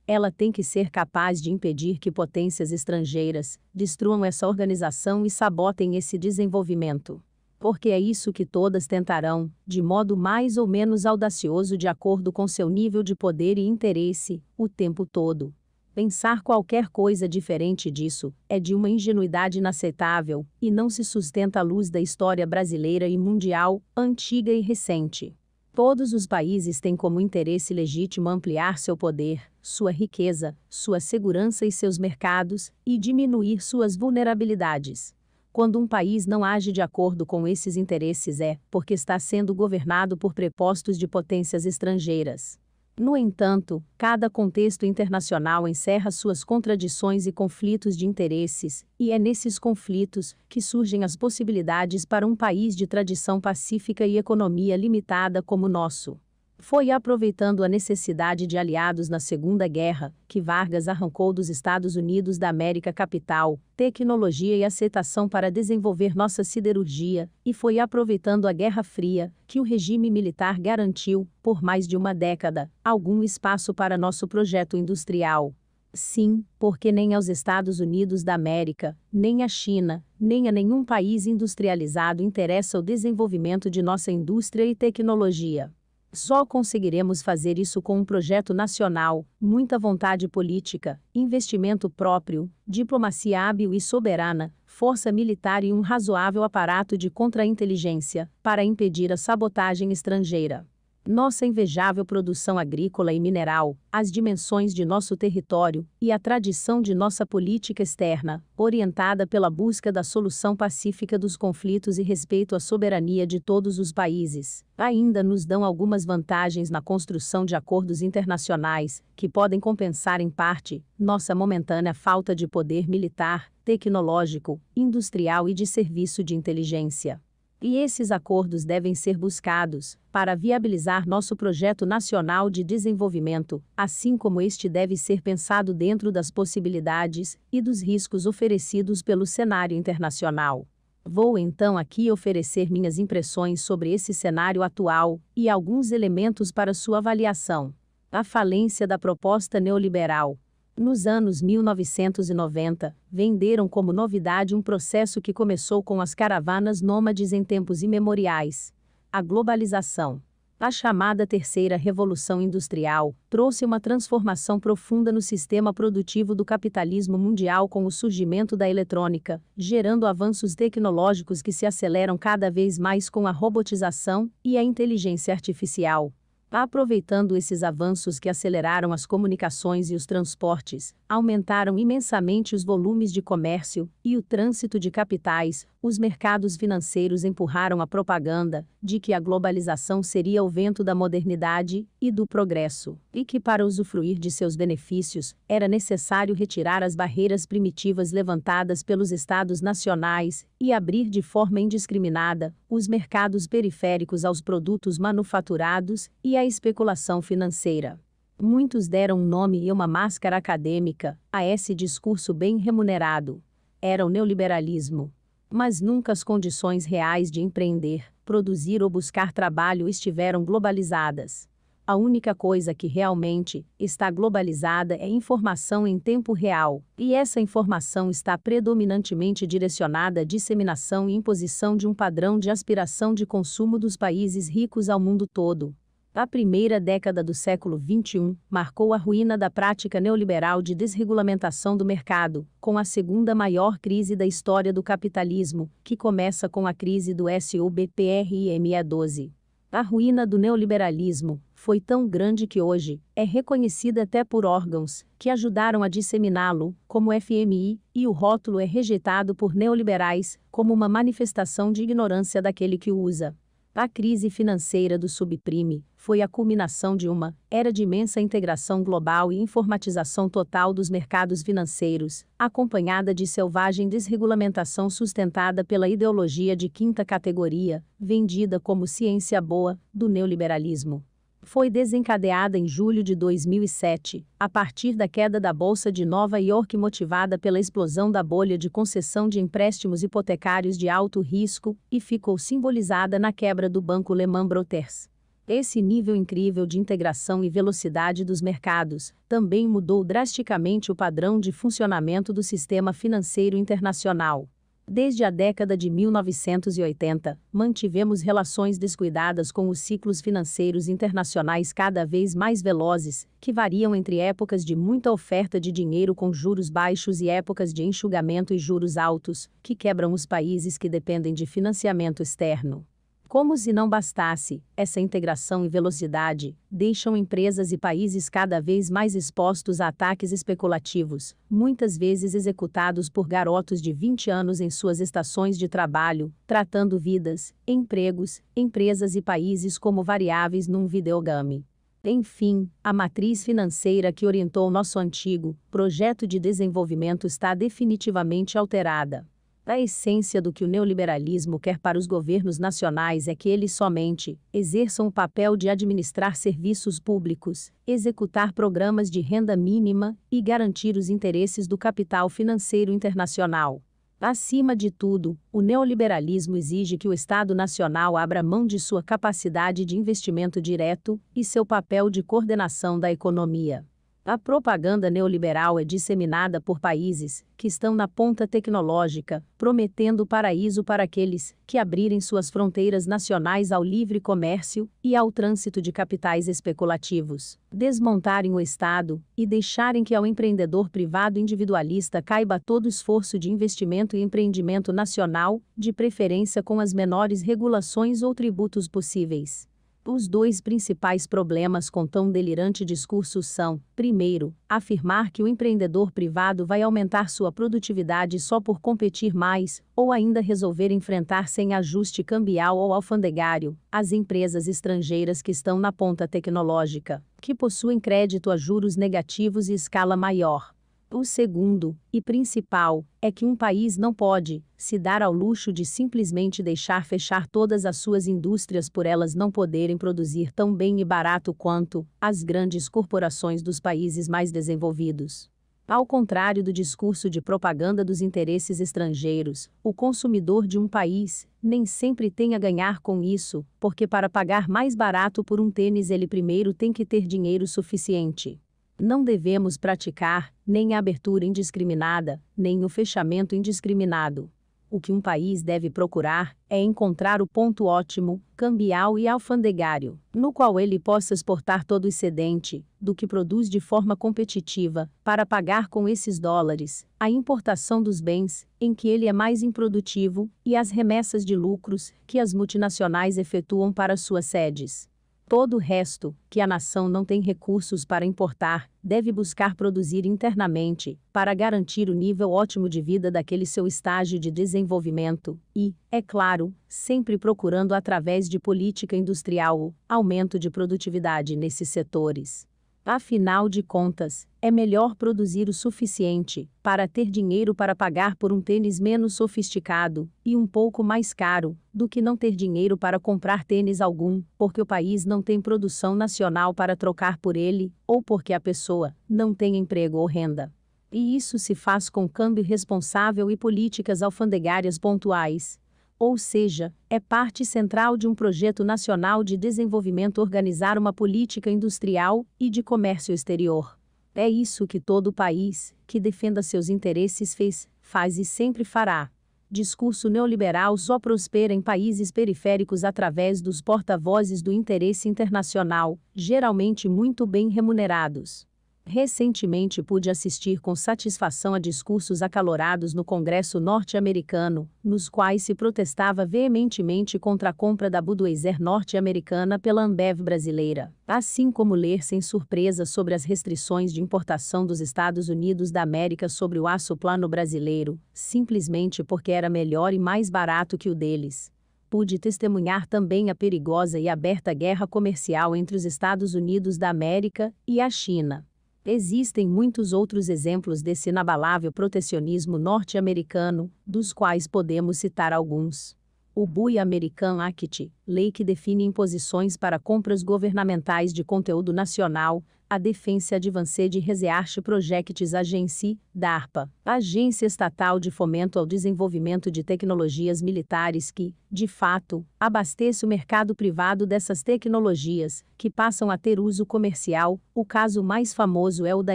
Ela tem que ser capaz de impedir que potências estrangeiras destruam essa organização e sabotem esse desenvolvimento porque é isso que todas tentarão, de modo mais ou menos audacioso de acordo com seu nível de poder e interesse, o tempo todo. Pensar qualquer coisa diferente disso é de uma ingenuidade inaceitável e não se sustenta à luz da história brasileira e mundial, antiga e recente. Todos os países têm como interesse legítimo ampliar seu poder, sua riqueza, sua segurança e seus mercados, e diminuir suas vulnerabilidades. Quando um país não age de acordo com esses interesses é porque está sendo governado por prepostos de potências estrangeiras. No entanto, cada contexto internacional encerra suas contradições e conflitos de interesses, e é nesses conflitos que surgem as possibilidades para um país de tradição pacífica e economia limitada como o nosso. Foi aproveitando a necessidade de aliados na Segunda Guerra que Vargas arrancou dos Estados Unidos da América capital, tecnologia e aceitação para desenvolver nossa siderurgia, e foi aproveitando a Guerra Fria que o regime militar garantiu, por mais de uma década, algum espaço para nosso projeto industrial. Sim, porque nem aos Estados Unidos da América, nem à China, nem a nenhum país industrializado interessa o desenvolvimento de nossa indústria e tecnologia. Só conseguiremos fazer isso com um projeto nacional, muita vontade política, investimento próprio, diplomacia hábil e soberana, força militar e um razoável aparato de contra-inteligência para impedir a sabotagem estrangeira. Nossa invejável produção agrícola e mineral, as dimensões de nosso território e a tradição de nossa política externa, orientada pela busca da solução pacífica dos conflitos e respeito à soberania de todos os países, ainda nos dão algumas vantagens na construção de acordos internacionais, que podem compensar em parte nossa momentânea falta de poder militar, tecnológico, industrial e de serviço de inteligência. E esses acordos devem ser buscados para viabilizar nosso projeto nacional de desenvolvimento, assim como este deve ser pensado dentro das possibilidades e dos riscos oferecidos pelo cenário internacional. Vou então aqui oferecer minhas impressões sobre esse cenário atual e alguns elementos para sua avaliação. A falência da proposta neoliberal nos anos 1990, venderam como novidade um processo que começou com as caravanas nômades em tempos imemoriais. A globalização. A chamada Terceira Revolução Industrial trouxe uma transformação profunda no sistema produtivo do capitalismo mundial com o surgimento da eletrônica, gerando avanços tecnológicos que se aceleram cada vez mais com a robotização e a inteligência artificial aproveitando esses avanços que aceleraram as comunicações e os transportes, aumentaram imensamente os volumes de comércio e o trânsito de capitais, os mercados financeiros empurraram a propaganda de que a globalização seria o vento da modernidade e do progresso, e que para usufruir de seus benefícios era necessário retirar as barreiras primitivas levantadas pelos estados nacionais e abrir de forma indiscriminada os mercados periféricos aos produtos manufaturados e à especulação financeira. Muitos deram um nome e uma máscara acadêmica a esse discurso bem remunerado. Era o neoliberalismo. Mas nunca as condições reais de empreender, produzir ou buscar trabalho estiveram globalizadas. A única coisa que realmente está globalizada é informação em tempo real, e essa informação está predominantemente direcionada à disseminação e imposição de um padrão de aspiração de consumo dos países ricos ao mundo todo. A primeira década do século XXI marcou a ruína da prática neoliberal de desregulamentação do mercado, com a segunda maior crise da história do capitalismo, que começa com a crise do SUBPRIME12. A ruína do neoliberalismo foi tão grande que hoje é reconhecida até por órgãos que ajudaram a disseminá-lo, como o FMI, e o rótulo é rejeitado por neoliberais como uma manifestação de ignorância daquele que o usa. A crise financeira do subprime foi a culminação de uma era de imensa integração global e informatização total dos mercados financeiros, acompanhada de selvagem desregulamentação sustentada pela ideologia de quinta categoria, vendida como ciência boa, do neoliberalismo foi desencadeada em julho de 2007, a partir da queda da Bolsa de Nova York motivada pela explosão da bolha de concessão de empréstimos hipotecários de alto risco, e ficou simbolizada na quebra do banco Lehman Brothers. Esse nível incrível de integração e velocidade dos mercados também mudou drasticamente o padrão de funcionamento do sistema financeiro internacional. Desde a década de 1980, mantivemos relações descuidadas com os ciclos financeiros internacionais cada vez mais velozes, que variam entre épocas de muita oferta de dinheiro com juros baixos e épocas de enxugamento e juros altos, que quebram os países que dependem de financiamento externo. Como se não bastasse, essa integração e velocidade deixam empresas e países cada vez mais expostos a ataques especulativos, muitas vezes executados por garotos de 20 anos em suas estações de trabalho, tratando vidas, empregos, empresas e países como variáveis num videogame. Enfim, a matriz financeira que orientou nosso antigo projeto de desenvolvimento está definitivamente alterada. A essência do que o neoliberalismo quer para os governos nacionais é que eles somente exerçam o papel de administrar serviços públicos, executar programas de renda mínima e garantir os interesses do capital financeiro internacional. Acima de tudo, o neoliberalismo exige que o Estado Nacional abra mão de sua capacidade de investimento direto e seu papel de coordenação da economia. A propaganda neoliberal é disseminada por países que estão na ponta tecnológica, prometendo paraíso para aqueles que abrirem suas fronteiras nacionais ao livre comércio e ao trânsito de capitais especulativos, desmontarem o Estado e deixarem que ao empreendedor privado individualista caiba todo esforço de investimento e empreendimento nacional, de preferência com as menores regulações ou tributos possíveis. Os dois principais problemas com tão delirante discurso são, primeiro, afirmar que o empreendedor privado vai aumentar sua produtividade só por competir mais, ou ainda resolver enfrentar sem ajuste cambial ou alfandegário, as empresas estrangeiras que estão na ponta tecnológica, que possuem crédito a juros negativos e escala maior o segundo, e principal, é que um país não pode se dar ao luxo de simplesmente deixar fechar todas as suas indústrias por elas não poderem produzir tão bem e barato quanto as grandes corporações dos países mais desenvolvidos. Ao contrário do discurso de propaganda dos interesses estrangeiros, o consumidor de um país nem sempre tem a ganhar com isso, porque para pagar mais barato por um tênis ele primeiro tem que ter dinheiro suficiente. Não devemos praticar nem a abertura indiscriminada, nem o fechamento indiscriminado. O que um país deve procurar é encontrar o ponto ótimo, cambial e alfandegário, no qual ele possa exportar todo o excedente do que produz de forma competitiva, para pagar com esses dólares a importação dos bens em que ele é mais improdutivo e as remessas de lucros que as multinacionais efetuam para suas sedes. Todo o resto, que a nação não tem recursos para importar, deve buscar produzir internamente, para garantir o nível ótimo de vida daquele seu estágio de desenvolvimento, e, é claro, sempre procurando através de política industrial o aumento de produtividade nesses setores. Afinal de contas, é melhor produzir o suficiente para ter dinheiro para pagar por um tênis menos sofisticado e um pouco mais caro do que não ter dinheiro para comprar tênis algum, porque o país não tem produção nacional para trocar por ele ou porque a pessoa não tem emprego ou renda. E isso se faz com câmbio responsável e políticas alfandegárias pontuais, ou seja, é parte central de um projeto nacional de desenvolvimento organizar uma política industrial e de comércio exterior. É isso que todo país que defenda seus interesses fez, faz e sempre fará. Discurso neoliberal só prospera em países periféricos através dos porta-vozes do interesse internacional, geralmente muito bem remunerados. Recentemente pude assistir com satisfação a discursos acalorados no Congresso norte-americano, nos quais se protestava veementemente contra a compra da Budweiser norte-americana pela Ambev brasileira, assim como ler sem surpresa sobre as restrições de importação dos Estados Unidos da América sobre o aço plano brasileiro, simplesmente porque era melhor e mais barato que o deles pude testemunhar também a perigosa e aberta guerra comercial entre os Estados Unidos da América e a China. Existem muitos outros exemplos desse inabalável protecionismo norte-americano, dos quais podemos citar alguns o BUI American Act, lei que define imposições para compras governamentais de conteúdo nacional, a Defensa Advanced de Research Projects Agency, DARPA, agência estatal de fomento ao desenvolvimento de tecnologias militares que, de fato, abastece o mercado privado dessas tecnologias, que passam a ter uso comercial. O caso mais famoso é o da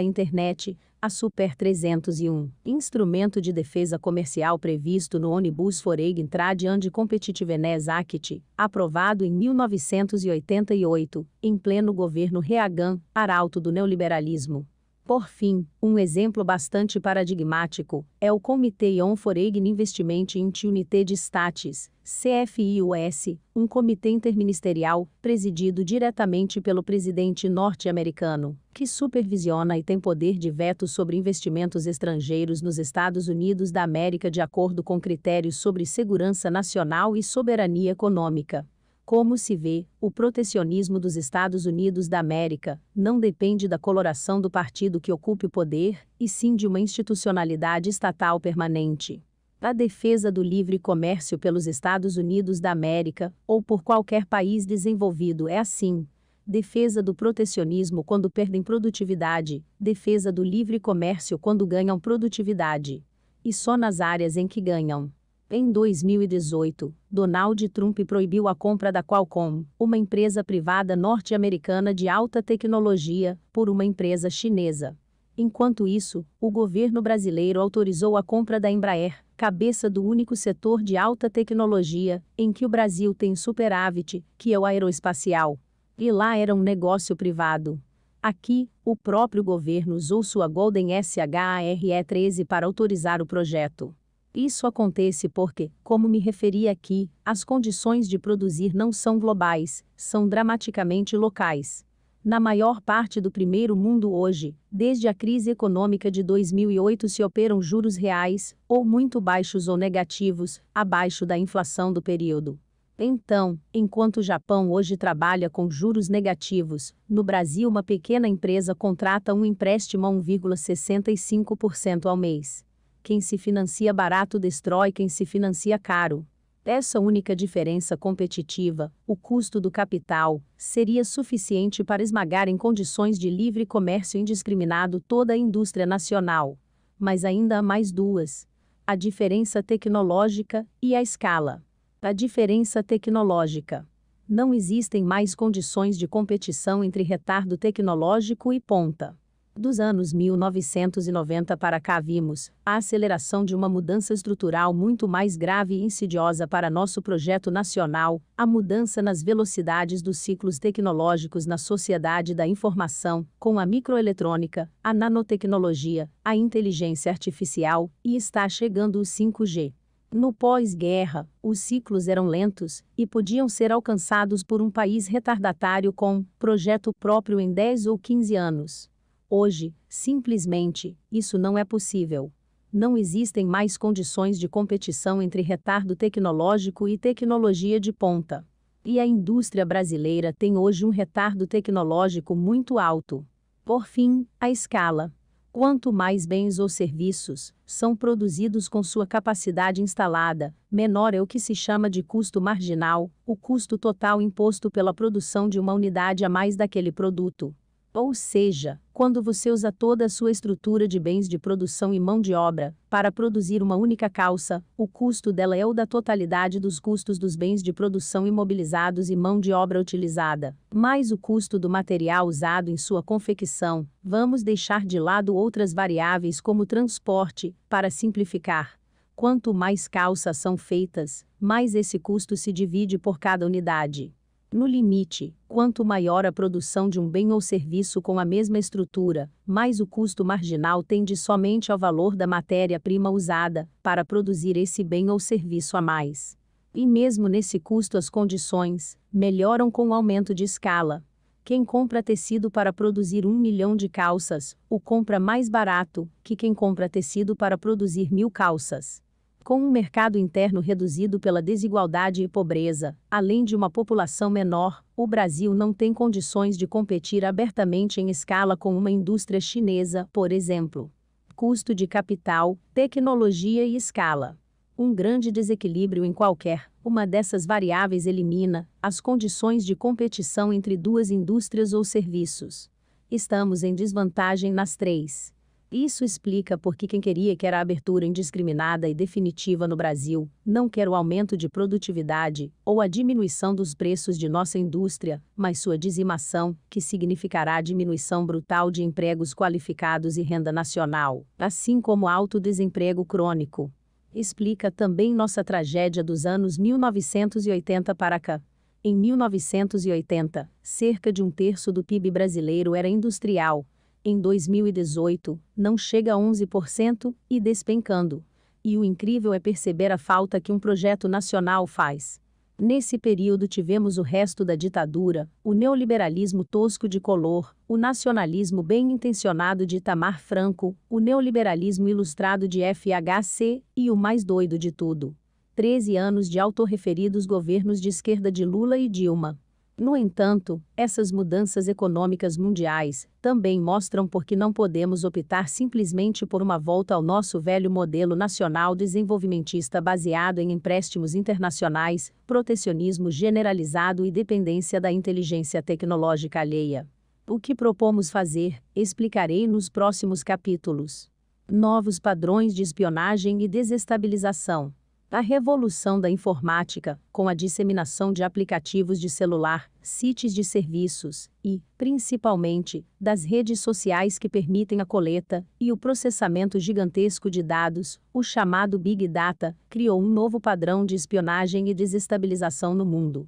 internet, a Super 301, instrumento de defesa comercial previsto no ônibus Foreign Trade and Competitiveness Act, aprovado em 1988, em pleno governo Reagan, arauto do neoliberalismo, por fim, um exemplo bastante paradigmático é o Comitê on Foreign Investment in Unité de States, CFIUS, um comitê interministerial, presidido diretamente pelo presidente norte-americano, que supervisiona e tem poder de veto sobre investimentos estrangeiros nos Estados Unidos da América de acordo com critérios sobre segurança nacional e soberania econômica. Como se vê, o protecionismo dos Estados Unidos da América não depende da coloração do partido que ocupe o poder, e sim de uma institucionalidade estatal permanente. A defesa do livre comércio pelos Estados Unidos da América ou por qualquer país desenvolvido é assim. Defesa do protecionismo quando perdem produtividade, defesa do livre comércio quando ganham produtividade. E só nas áreas em que ganham. Em 2018, Donald Trump proibiu a compra da Qualcomm, uma empresa privada norte-americana de alta tecnologia, por uma empresa chinesa. Enquanto isso, o governo brasileiro autorizou a compra da Embraer, cabeça do único setor de alta tecnologia em que o Brasil tem superávit, que é o aeroespacial. E lá era um negócio privado. Aqui, o próprio governo usou sua Golden SHARE 13 para autorizar o projeto. Isso acontece porque, como me referi aqui, as condições de produzir não são globais, são dramaticamente locais. Na maior parte do primeiro mundo hoje, desde a crise econômica de 2008 se operam juros reais, ou muito baixos ou negativos, abaixo da inflação do período. Então, enquanto o Japão hoje trabalha com juros negativos, no Brasil uma pequena empresa contrata um empréstimo a 1,65% ao mês. Quem se financia barato destrói quem se financia caro. Essa única diferença competitiva, o custo do capital, seria suficiente para esmagar em condições de livre comércio indiscriminado toda a indústria nacional. Mas ainda há mais duas: a diferença tecnológica e a escala. A diferença tecnológica. Não existem mais condições de competição entre retardo tecnológico e ponta. Dos anos 1990 para cá vimos a aceleração de uma mudança estrutural muito mais grave e insidiosa para nosso projeto nacional, a mudança nas velocidades dos ciclos tecnológicos na sociedade da informação, com a microeletrônica, a nanotecnologia, a inteligência artificial e está chegando o 5G. No pós-guerra, os ciclos eram lentos e podiam ser alcançados por um país retardatário com projeto próprio em 10 ou 15 anos. Hoje, simplesmente, isso não é possível. Não existem mais condições de competição entre retardo tecnológico e tecnologia de ponta. E a indústria brasileira tem hoje um retardo tecnológico muito alto. Por fim, a escala. Quanto mais bens ou serviços são produzidos com sua capacidade instalada, menor é o que se chama de custo marginal, o custo total imposto pela produção de uma unidade a mais daquele produto. Ou seja, quando você usa toda a sua estrutura de bens de produção e mão de obra para produzir uma única calça, o custo dela é o da totalidade dos custos dos bens de produção imobilizados e mão de obra utilizada, mais o custo do material usado em sua confecção. Vamos deixar de lado outras variáveis como transporte, para simplificar. Quanto mais calças são feitas, mais esse custo se divide por cada unidade. No limite, quanto maior a produção de um bem ou serviço com a mesma estrutura, mais o custo marginal tende somente ao valor da matéria-prima usada para produzir esse bem ou serviço a mais. E mesmo nesse custo, as condições melhoram com o aumento de escala. Quem compra tecido para produzir um milhão de calças, o compra mais barato que quem compra tecido para produzir mil calças com um mercado interno reduzido pela desigualdade e pobreza, além de uma população menor, o Brasil não tem condições de competir abertamente em escala com uma indústria chinesa, por exemplo. Custo de capital, tecnologia e escala. Um grande desequilíbrio em qualquer uma dessas variáveis elimina as condições de competição entre duas indústrias ou serviços. Estamos em desvantagem nas três. Isso explica por que quem queria que era a abertura indiscriminada e definitiva no Brasil, não quer o aumento de produtividade ou a diminuição dos preços de nossa indústria, mas sua dizimação, que significará a diminuição brutal de empregos qualificados e renda nacional, assim como alto desemprego crônico. Explica também nossa tragédia dos anos 1980 para cá. Em 1980, cerca de um terço do PIB brasileiro era industrial, em 2018, não chega a 11% e despencando. E o incrível é perceber a falta que um projeto nacional faz. Nesse período tivemos o resto da ditadura, o neoliberalismo tosco de color, o nacionalismo bem intencionado de Itamar Franco, o neoliberalismo ilustrado de FHC e o mais doido de tudo. 13 anos de autorreferidos governos de esquerda de Lula e Dilma. No entanto, essas mudanças econômicas mundiais também mostram por que não podemos optar simplesmente por uma volta ao nosso velho modelo nacional desenvolvimentista baseado em empréstimos internacionais, protecionismo generalizado e dependência da inteligência tecnológica alheia. O que propomos fazer, explicarei nos próximos capítulos. Novos padrões de espionagem e desestabilização. A revolução da informática, com a disseminação de aplicativos de celular, sites de serviços e, principalmente, das redes sociais que permitem a coleta e o processamento gigantesco de dados, o chamado Big Data, criou um novo padrão de espionagem e desestabilização no mundo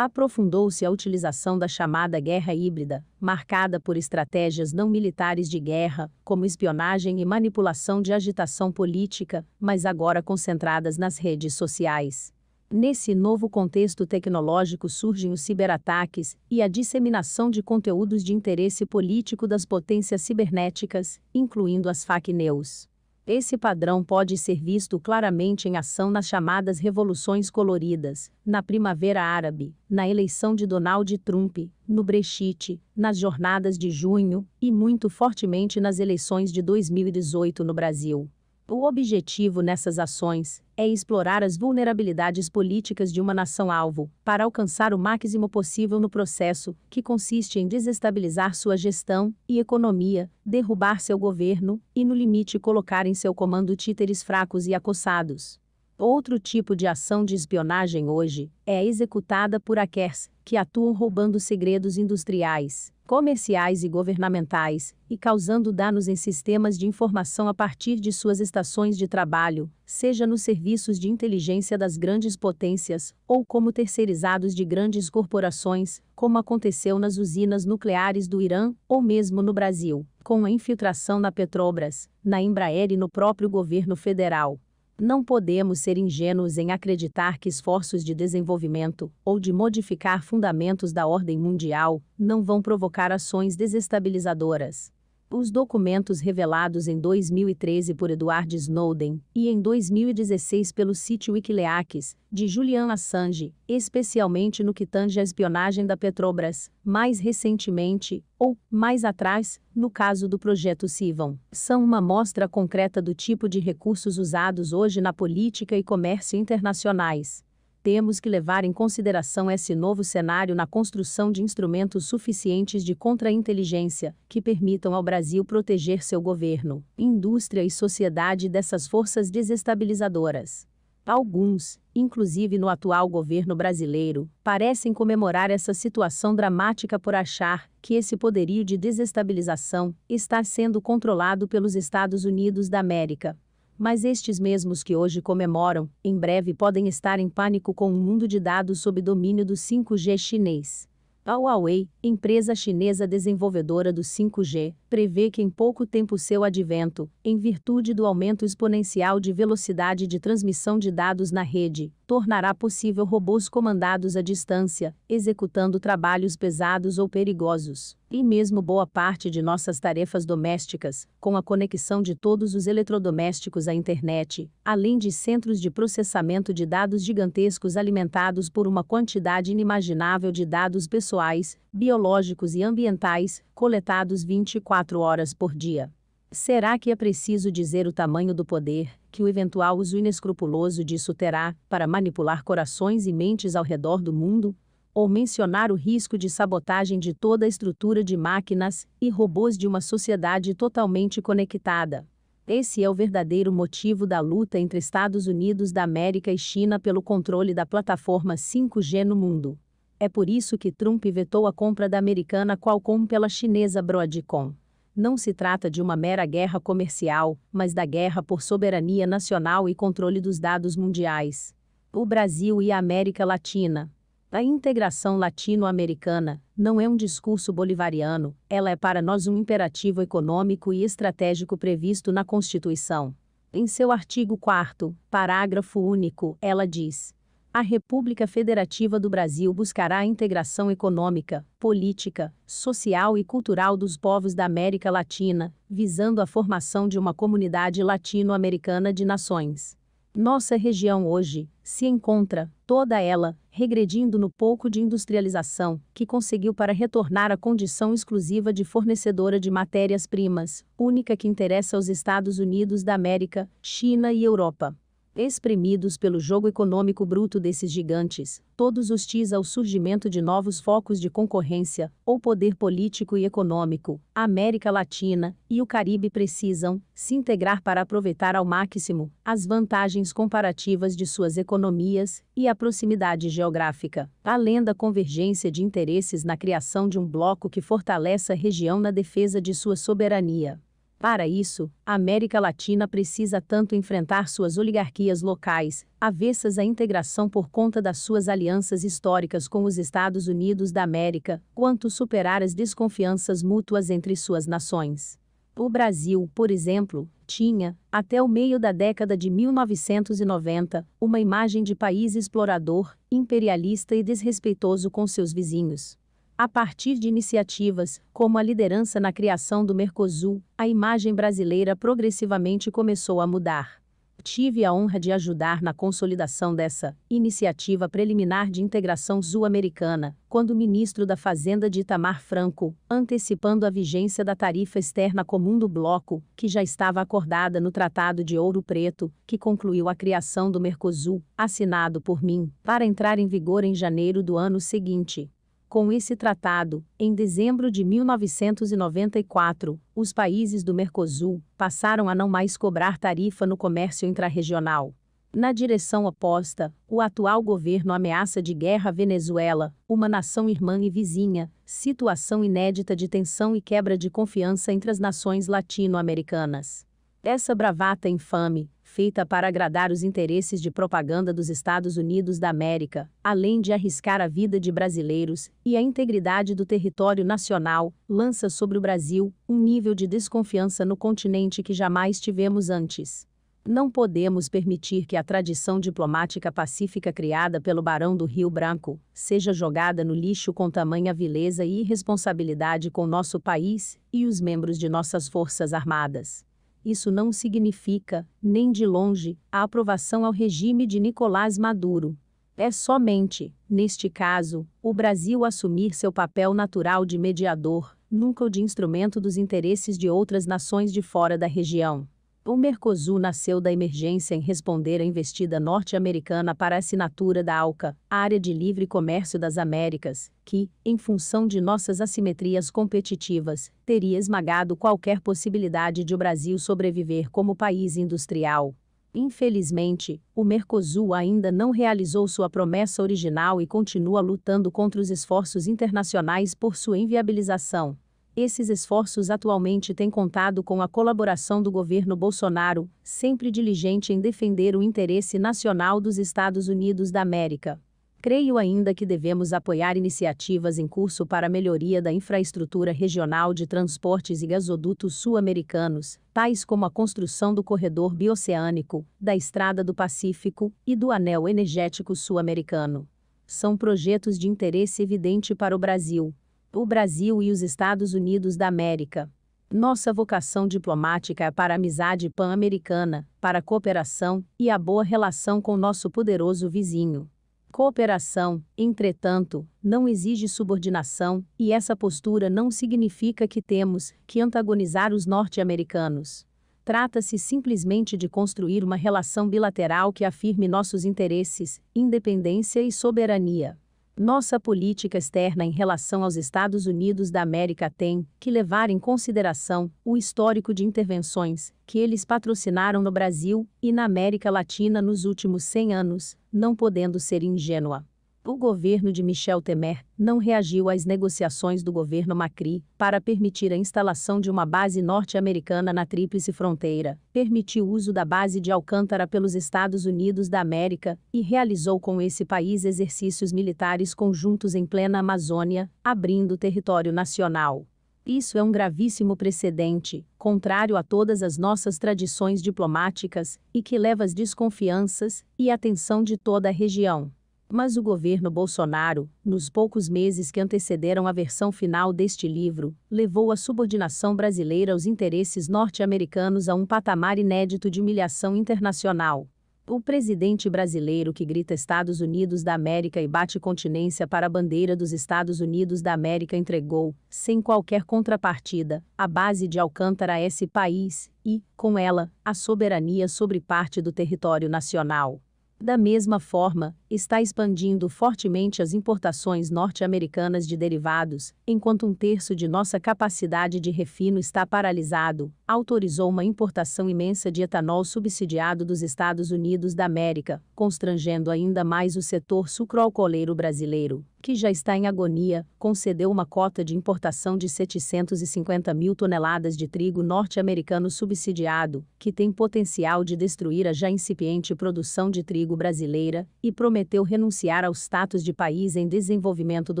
aprofundou-se a utilização da chamada guerra híbrida, marcada por estratégias não militares de guerra, como espionagem e manipulação de agitação política, mas agora concentradas nas redes sociais. Nesse novo contexto tecnológico surgem os ciberataques e a disseminação de conteúdos de interesse político das potências cibernéticas, incluindo as fake news. Esse padrão pode ser visto claramente em ação nas chamadas revoluções coloridas, na Primavera Árabe, na eleição de Donald Trump, no Brexit, nas jornadas de junho e muito fortemente nas eleições de 2018 no Brasil. O objetivo nessas ações é explorar as vulnerabilidades políticas de uma nação-alvo, para alcançar o máximo possível no processo, que consiste em desestabilizar sua gestão e economia, derrubar seu governo e, no limite, colocar em seu comando títeres fracos e acossados. Outro tipo de ação de espionagem hoje é executada por hackers que atuam roubando segredos industriais, comerciais e governamentais e causando danos em sistemas de informação a partir de suas estações de trabalho, seja nos serviços de inteligência das grandes potências ou como terceirizados de grandes corporações, como aconteceu nas usinas nucleares do Irã ou mesmo no Brasil, com a infiltração na Petrobras, na Embraer e no próprio governo federal. Não podemos ser ingênuos em acreditar que esforços de desenvolvimento ou de modificar fundamentos da ordem mundial não vão provocar ações desestabilizadoras. Os documentos revelados em 2013 por Edward Snowden e em 2016 pelo sítio Wikileaks, de Julian Assange, especialmente no que tange à espionagem da Petrobras, mais recentemente, ou, mais atrás, no caso do projeto Sivan, são uma mostra concreta do tipo de recursos usados hoje na política e comércio internacionais temos que levar em consideração esse novo cenário na construção de instrumentos suficientes de contra-inteligência que permitam ao Brasil proteger seu governo, indústria e sociedade dessas forças desestabilizadoras. Alguns, inclusive no atual governo brasileiro, parecem comemorar essa situação dramática por achar que esse poderio de desestabilização está sendo controlado pelos Estados Unidos da América, mas estes mesmos que hoje comemoram, em breve podem estar em pânico com o um mundo de dados sob domínio do 5G chinês. A Huawei, empresa chinesa desenvolvedora do 5G, prevê que em pouco tempo seu advento, em virtude do aumento exponencial de velocidade de transmissão de dados na rede, tornará possível robôs comandados à distância, executando trabalhos pesados ou perigosos, e mesmo boa parte de nossas tarefas domésticas, com a conexão de todos os eletrodomésticos à internet, além de centros de processamento de dados gigantescos alimentados por uma quantidade inimaginável de dados pessoais, biológicos e ambientais, coletados 24 horas por dia. Será que é preciso dizer o tamanho do poder que o eventual uso inescrupuloso disso terá para manipular corações e mentes ao redor do mundo? Ou mencionar o risco de sabotagem de toda a estrutura de máquinas e robôs de uma sociedade totalmente conectada? Esse é o verdadeiro motivo da luta entre Estados Unidos da América e China pelo controle da plataforma 5G no mundo. É por isso que Trump vetou a compra da americana Qualcomm pela chinesa Broadcom. Não se trata de uma mera guerra comercial, mas da guerra por soberania nacional e controle dos dados mundiais. O Brasil e a América Latina. A integração latino-americana não é um discurso bolivariano, ela é para nós um imperativo econômico e estratégico previsto na Constituição. Em seu artigo 4, parágrafo único, ela diz: a República Federativa do Brasil buscará a integração econômica, política, social e cultural dos povos da América Latina, visando a formação de uma comunidade latino-americana de nações. Nossa região hoje se encontra, toda ela, regredindo no pouco de industrialização que conseguiu para retornar à condição exclusiva de fornecedora de matérias-primas, única que interessa aos Estados Unidos da América, China e Europa. Espremidos pelo jogo econômico bruto desses gigantes, todos hostis ao surgimento de novos focos de concorrência, ou poder político e econômico, a América Latina e o Caribe precisam se integrar para aproveitar ao máximo as vantagens comparativas de suas economias e a proximidade geográfica, além da convergência de interesses na criação de um bloco que fortaleça a região na defesa de sua soberania. Para isso, a América Latina precisa tanto enfrentar suas oligarquias locais, avessas à integração por conta das suas alianças históricas com os Estados Unidos da América, quanto superar as desconfianças mútuas entre suas nações. O Brasil, por exemplo, tinha, até o meio da década de 1990, uma imagem de país explorador, imperialista e desrespeitoso com seus vizinhos. A partir de iniciativas, como a liderança na criação do Mercosul, a imagem brasileira progressivamente começou a mudar. Tive a honra de ajudar na consolidação dessa iniciativa preliminar de integração sul-americana, quando o ministro da Fazenda de Itamar Franco, antecipando a vigência da tarifa externa comum do bloco, que já estava acordada no Tratado de Ouro Preto, que concluiu a criação do Mercosul, assinado por mim, para entrar em vigor em janeiro do ano seguinte. Com esse tratado, em dezembro de 1994, os países do Mercosul passaram a não mais cobrar tarifa no comércio intrarregional. Na direção oposta, o atual governo ameaça de guerra à Venezuela, uma nação irmã e vizinha, situação inédita de tensão e quebra de confiança entre as nações latino-americanas. Essa bravata infame, feita para agradar os interesses de propaganda dos Estados Unidos da América, além de arriscar a vida de brasileiros e a integridade do território nacional, lança sobre o Brasil um nível de desconfiança no continente que jamais tivemos antes. Não podemos permitir que a tradição diplomática pacífica criada pelo Barão do Rio Branco seja jogada no lixo com tamanha vileza e irresponsabilidade com nosso país e os membros de nossas Forças Armadas isso não significa, nem de longe, a aprovação ao regime de Nicolás Maduro. É somente, neste caso, o Brasil assumir seu papel natural de mediador, nunca o de instrumento dos interesses de outras nações de fora da região. O Mercosul nasceu da emergência em responder à investida norte-americana para a assinatura da ALCA, Área de Livre Comércio das Américas, que, em função de nossas assimetrias competitivas, teria esmagado qualquer possibilidade de o Brasil sobreviver como país industrial. Infelizmente, o Mercosul ainda não realizou sua promessa original e continua lutando contra os esforços internacionais por sua inviabilização. Esses esforços atualmente têm contado com a colaboração do governo Bolsonaro, sempre diligente em defender o interesse nacional dos Estados Unidos da América. Creio ainda que devemos apoiar iniciativas em curso para a melhoria da infraestrutura regional de transportes e gasodutos sul-americanos, tais como a construção do corredor bioceânico, da Estrada do Pacífico e do Anel Energético Sul-Americano. São projetos de interesse evidente para o Brasil, o Brasil e os Estados Unidos da América. Nossa vocação diplomática é para a amizade pan-americana, para a cooperação e a boa relação com nosso poderoso vizinho. Cooperação, entretanto, não exige subordinação, e essa postura não significa que temos que antagonizar os norte-americanos. Trata-se simplesmente de construir uma relação bilateral que afirme nossos interesses, independência e soberania. Nossa política externa em relação aos Estados Unidos da América tem que levar em consideração o histórico de intervenções que eles patrocinaram no Brasil e na América Latina nos últimos 100 anos, não podendo ser ingênua o governo de Michel Temer não reagiu às negociações do governo Macri para permitir a instalação de uma base norte-americana na Tríplice Fronteira, permitiu o uso da base de Alcântara pelos Estados Unidos da América e realizou com esse país exercícios militares conjuntos em plena Amazônia, abrindo o território nacional. Isso é um gravíssimo precedente, contrário a todas as nossas tradições diplomáticas, e que leva às desconfianças e atenção de toda a região. Mas o governo Bolsonaro, nos poucos meses que antecederam a versão final deste livro, levou a subordinação brasileira aos interesses norte-americanos a um patamar inédito de humilhação internacional. O presidente brasileiro que grita Estados Unidos da América e bate continência para a bandeira dos Estados Unidos da América entregou, sem qualquer contrapartida, a base de Alcântara a esse país e, com ela, a soberania sobre parte do território nacional. Da mesma forma, está expandindo fortemente as importações norte-americanas de derivados, enquanto um terço de nossa capacidade de refino está paralisado, autorizou uma importação imensa de etanol subsidiado dos Estados Unidos da América, constrangendo ainda mais o setor sucroalcooleiro brasileiro, que já está em agonia, concedeu uma cota de importação de 750 mil toneladas de trigo norte-americano subsidiado, que tem potencial de destruir a já incipiente produção de trigo brasileira, e prometeu prometeu renunciar ao status de país em desenvolvimento do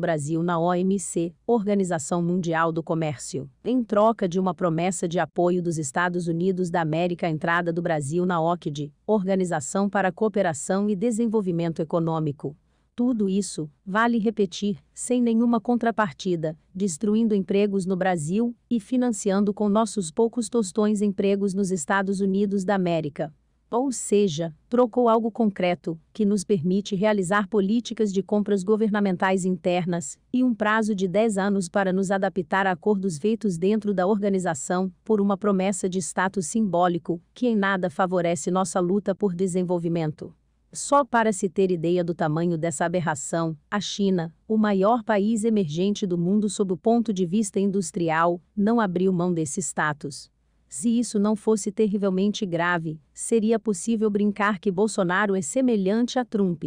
Brasil na OMC, Organização Mundial do Comércio, em troca de uma promessa de apoio dos Estados Unidos da América à entrada do Brasil na OCDE, Organização para a Cooperação e Desenvolvimento Econômico. Tudo isso, vale repetir, sem nenhuma contrapartida, destruindo empregos no Brasil e financiando com nossos poucos tostões empregos nos Estados Unidos da América. Ou seja, trocou algo concreto, que nos permite realizar políticas de compras governamentais internas, e um prazo de 10 anos para nos adaptar a acordos feitos dentro da organização, por uma promessa de status simbólico, que em nada favorece nossa luta por desenvolvimento. Só para se ter ideia do tamanho dessa aberração, a China, o maior país emergente do mundo sob o ponto de vista industrial, não abriu mão desse status. Se isso não fosse terrivelmente grave, seria possível brincar que Bolsonaro é semelhante a Trump.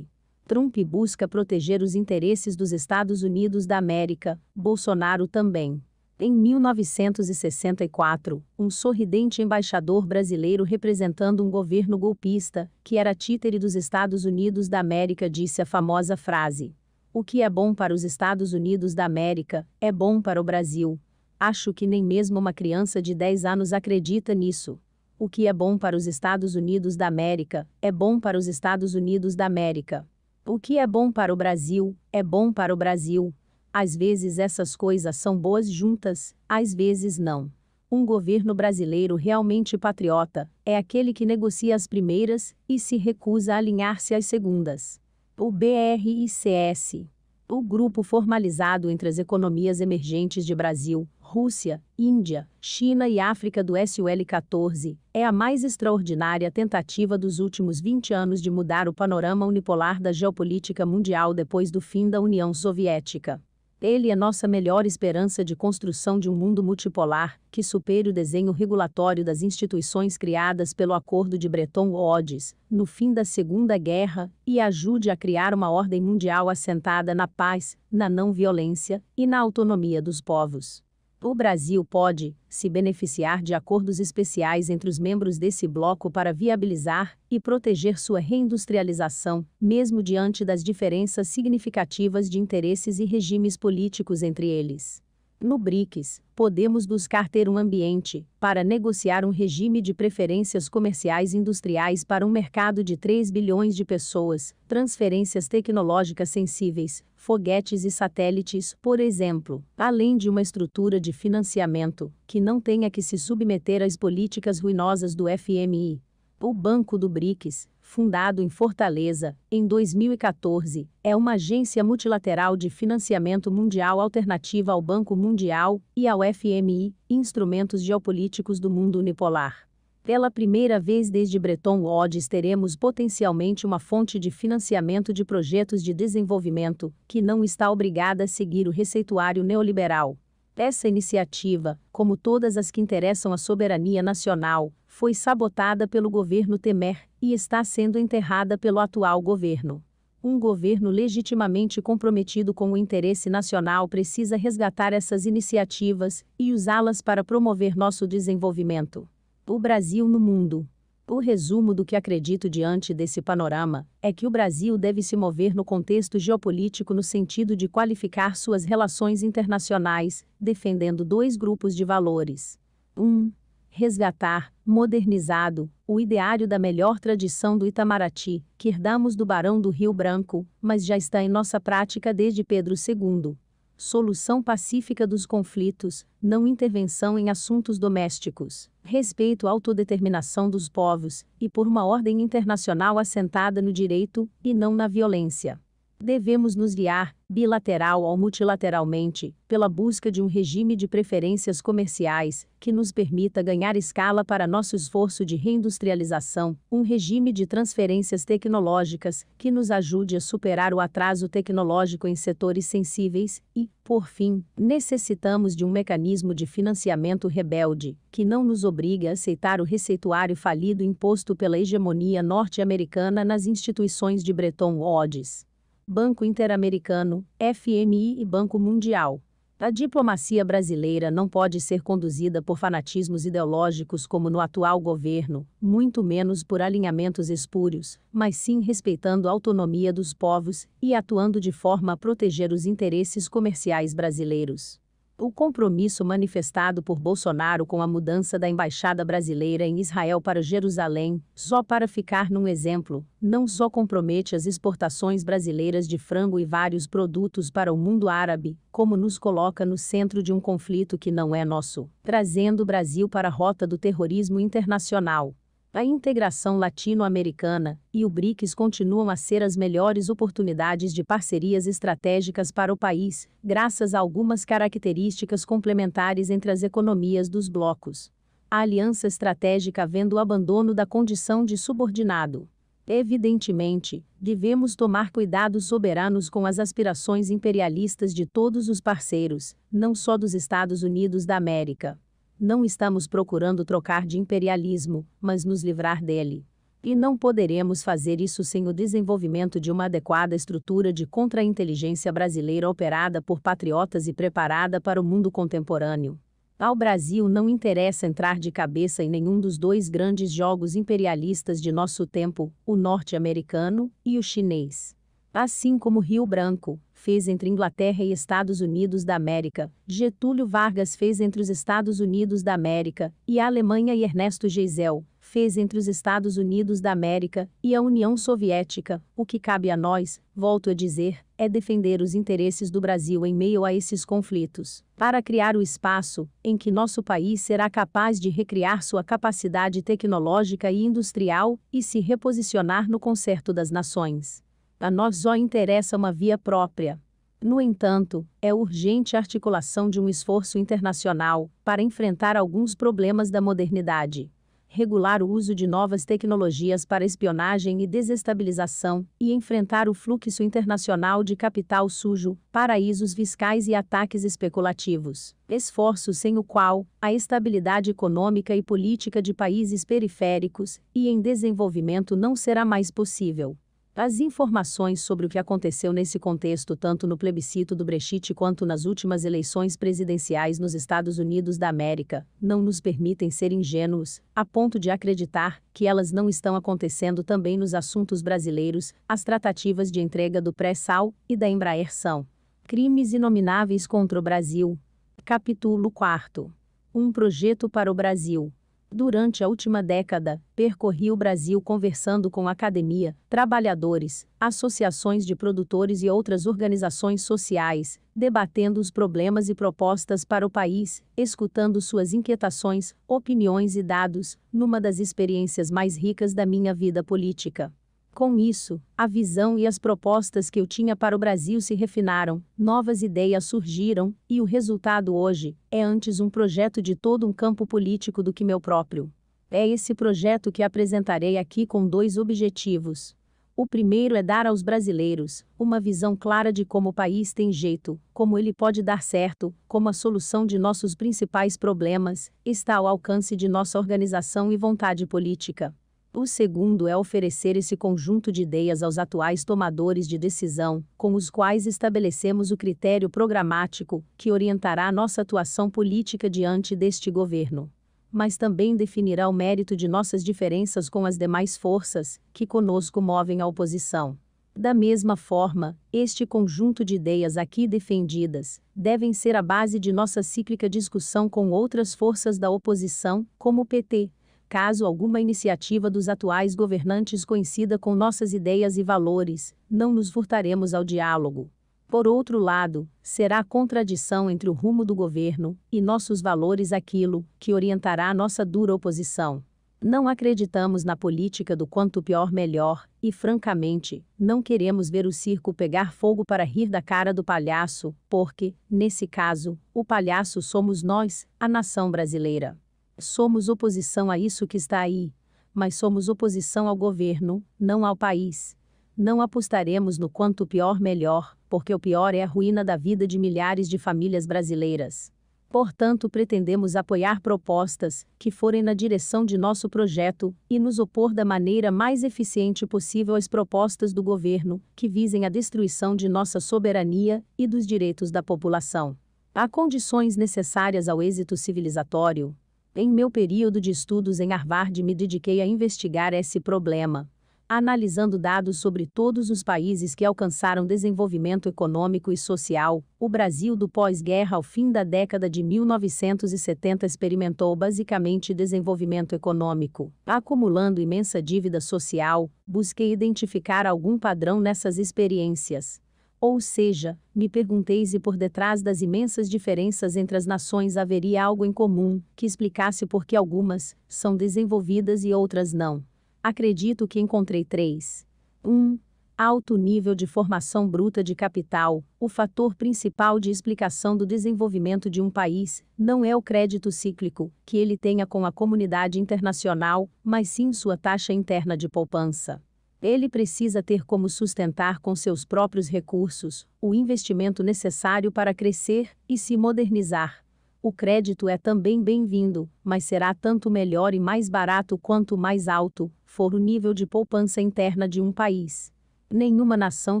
Trump busca proteger os interesses dos Estados Unidos da América, Bolsonaro também. Em 1964, um sorridente embaixador brasileiro representando um governo golpista, que era títere dos Estados Unidos da América, disse a famosa frase: O que é bom para os Estados Unidos da América, é bom para o Brasil, Acho que nem mesmo uma criança de 10 anos acredita nisso. O que é bom para os Estados Unidos da América, é bom para os Estados Unidos da América. O que é bom para o Brasil, é bom para o Brasil. Às vezes essas coisas são boas juntas, às vezes não. Um governo brasileiro realmente patriota é aquele que negocia as primeiras e se recusa a alinhar-se às segundas. O BRICS, o grupo formalizado entre as economias emergentes de Brasil, Rússia, Índia, China e África do SUL-14, é a mais extraordinária tentativa dos últimos 20 anos de mudar o panorama unipolar da geopolítica mundial depois do fim da União Soviética. Ele é nossa melhor esperança de construção de um mundo multipolar, que supere o desenho regulatório das instituições criadas pelo Acordo de Bretton Woods, no fim da Segunda Guerra, e ajude a criar uma ordem mundial assentada na paz, na não violência e na autonomia dos povos. O Brasil pode se beneficiar de acordos especiais entre os membros desse bloco para viabilizar e proteger sua reindustrialização, mesmo diante das diferenças significativas de interesses e regimes políticos entre eles. No BRICS, podemos buscar ter um ambiente para negociar um regime de preferências comerciais industriais para um mercado de 3 bilhões de pessoas, transferências tecnológicas sensíveis, foguetes e satélites, por exemplo, além de uma estrutura de financiamento que não tenha que se submeter às políticas ruinosas do FMI. O Banco do BRICS fundado em Fortaleza, em 2014, é uma agência multilateral de financiamento mundial alternativa ao Banco Mundial e ao FMI, Instrumentos Geopolíticos do Mundo Unipolar. Pela primeira vez desde Bretton Woods teremos potencialmente uma fonte de financiamento de projetos de desenvolvimento, que não está obrigada a seguir o receituário neoliberal. Essa iniciativa, como todas as que interessam à soberania nacional, foi sabotada pelo governo Temer e está sendo enterrada pelo atual governo. Um governo legitimamente comprometido com o interesse nacional precisa resgatar essas iniciativas e usá-las para promover nosso desenvolvimento. O Brasil no mundo. O resumo do que acredito diante desse panorama é que o Brasil deve se mover no contexto geopolítico no sentido de qualificar suas relações internacionais, defendendo dois grupos de valores. 1. Um, resgatar, modernizado, o ideário da melhor tradição do Itamaraty, que herdamos do Barão do Rio Branco, mas já está em nossa prática desde Pedro II. Solução pacífica dos conflitos, não intervenção em assuntos domésticos, respeito à autodeterminação dos povos, e por uma ordem internacional assentada no direito, e não na violência. Devemos nos guiar, bilateral ou multilateralmente, pela busca de um regime de preferências comerciais que nos permita ganhar escala para nosso esforço de reindustrialização, um regime de transferências tecnológicas que nos ajude a superar o atraso tecnológico em setores sensíveis e, por fim, necessitamos de um mecanismo de financiamento rebelde que não nos obrigue a aceitar o receituário falido imposto pela hegemonia norte-americana nas instituições de Bretton Woods. Banco Interamericano, FMI e Banco Mundial. A diplomacia brasileira não pode ser conduzida por fanatismos ideológicos como no atual governo, muito menos por alinhamentos espúrios, mas sim respeitando a autonomia dos povos e atuando de forma a proteger os interesses comerciais brasileiros. O compromisso manifestado por Bolsonaro com a mudança da embaixada brasileira em Israel para Jerusalém, só para ficar num exemplo, não só compromete as exportações brasileiras de frango e vários produtos para o mundo árabe, como nos coloca no centro de um conflito que não é nosso, trazendo o Brasil para a rota do terrorismo internacional. A integração latino-americana e o BRICS continuam a ser as melhores oportunidades de parcerias estratégicas para o país, graças a algumas características complementares entre as economias dos blocos. A aliança estratégica vendo o abandono da condição de subordinado. Evidentemente, devemos tomar cuidados soberanos com as aspirações imperialistas de todos os parceiros, não só dos Estados Unidos da América. Não estamos procurando trocar de imperialismo, mas nos livrar dele. E não poderemos fazer isso sem o desenvolvimento de uma adequada estrutura de contra-inteligência brasileira operada por patriotas e preparada para o mundo contemporâneo. Ao Brasil não interessa entrar de cabeça em nenhum dos dois grandes jogos imperialistas de nosso tempo, o norte-americano e o chinês. Assim como Rio Branco, fez entre Inglaterra e Estados Unidos da América, Getúlio Vargas fez entre os Estados Unidos da América e a Alemanha e Ernesto Geisel fez entre os Estados Unidos da América e a União Soviética. O que cabe a nós, volto a dizer, é defender os interesses do Brasil em meio a esses conflitos, para criar o espaço em que nosso país será capaz de recriar sua capacidade tecnológica e industrial e se reposicionar no concerto das nações. A nós só interessa uma via própria. No entanto, é urgente a articulação de um esforço internacional para enfrentar alguns problemas da modernidade. Regular o uso de novas tecnologias para espionagem e desestabilização, e enfrentar o fluxo internacional de capital sujo, paraísos fiscais e ataques especulativos. Esforço sem o qual a estabilidade econômica e política de países periféricos e em desenvolvimento não será mais possível. As informações sobre o que aconteceu nesse contexto, tanto no plebiscito do Brexit quanto nas últimas eleições presidenciais nos Estados Unidos da América, não nos permitem ser ingênuos, a ponto de acreditar que elas não estão acontecendo também nos assuntos brasileiros. As tratativas de entrega do pré-sal e da Embraer são crimes inomináveis contra o Brasil. Capítulo 4 Um projeto para o Brasil. Durante a última década, percorri o Brasil conversando com academia, trabalhadores, associações de produtores e outras organizações sociais, debatendo os problemas e propostas para o país, escutando suas inquietações, opiniões e dados, numa das experiências mais ricas da minha vida política. Com isso, a visão e as propostas que eu tinha para o Brasil se refinaram, novas ideias surgiram, e o resultado hoje é antes um projeto de todo um campo político do que meu próprio. É esse projeto que apresentarei aqui com dois objetivos. O primeiro é dar aos brasileiros uma visão clara de como o país tem jeito, como ele pode dar certo, como a solução de nossos principais problemas está ao alcance de nossa organização e vontade política. O segundo é oferecer esse conjunto de ideias aos atuais tomadores de decisão, com os quais estabelecemos o critério programático, que orientará nossa atuação política diante deste governo. Mas também definirá o mérito de nossas diferenças com as demais forças, que conosco movem a oposição. Da mesma forma, este conjunto de ideias aqui defendidas devem ser a base de nossa cíclica discussão com outras forças da oposição, como o PT, caso alguma iniciativa dos atuais governantes coincida com nossas ideias e valores, não nos furtaremos ao diálogo. Por outro lado, será a contradição entre o rumo do governo e nossos valores aquilo que orientará nossa dura oposição. Não acreditamos na política do quanto pior melhor, e francamente, não queremos ver o circo pegar fogo para rir da cara do palhaço, porque, nesse caso, o palhaço somos nós, a nação brasileira. Somos oposição a isso que está aí, mas somos oposição ao governo, não ao país. Não apostaremos no quanto pior melhor, porque o pior é a ruína da vida de milhares de famílias brasileiras. Portanto, pretendemos apoiar propostas que forem na direção de nosso projeto e nos opor da maneira mais eficiente possível às propostas do governo que visem a destruição de nossa soberania e dos direitos da população. Há condições necessárias ao êxito civilizatório, em meu período de estudos em Harvard, me dediquei a investigar esse problema, analisando dados sobre todos os países que alcançaram desenvolvimento econômico e social, o Brasil do pós-guerra ao fim da década de 1970 experimentou basicamente desenvolvimento econômico, acumulando imensa dívida social. Busquei identificar algum padrão nessas experiências. Ou seja, me perguntei se por detrás das imensas diferenças entre as nações haveria algo em comum que explicasse por que algumas são desenvolvidas e outras não. Acredito que encontrei três. 1. Um, alto nível de formação bruta de capital, o fator principal de explicação do desenvolvimento de um país, não é o crédito cíclico que ele tenha com a comunidade internacional, mas sim sua taxa interna de poupança. Ele precisa ter como sustentar com seus próprios recursos o investimento necessário para crescer e se modernizar. O crédito é também bem-vindo, mas será tanto melhor e mais barato quanto mais alto for o nível de poupança interna de um país. Nenhuma nação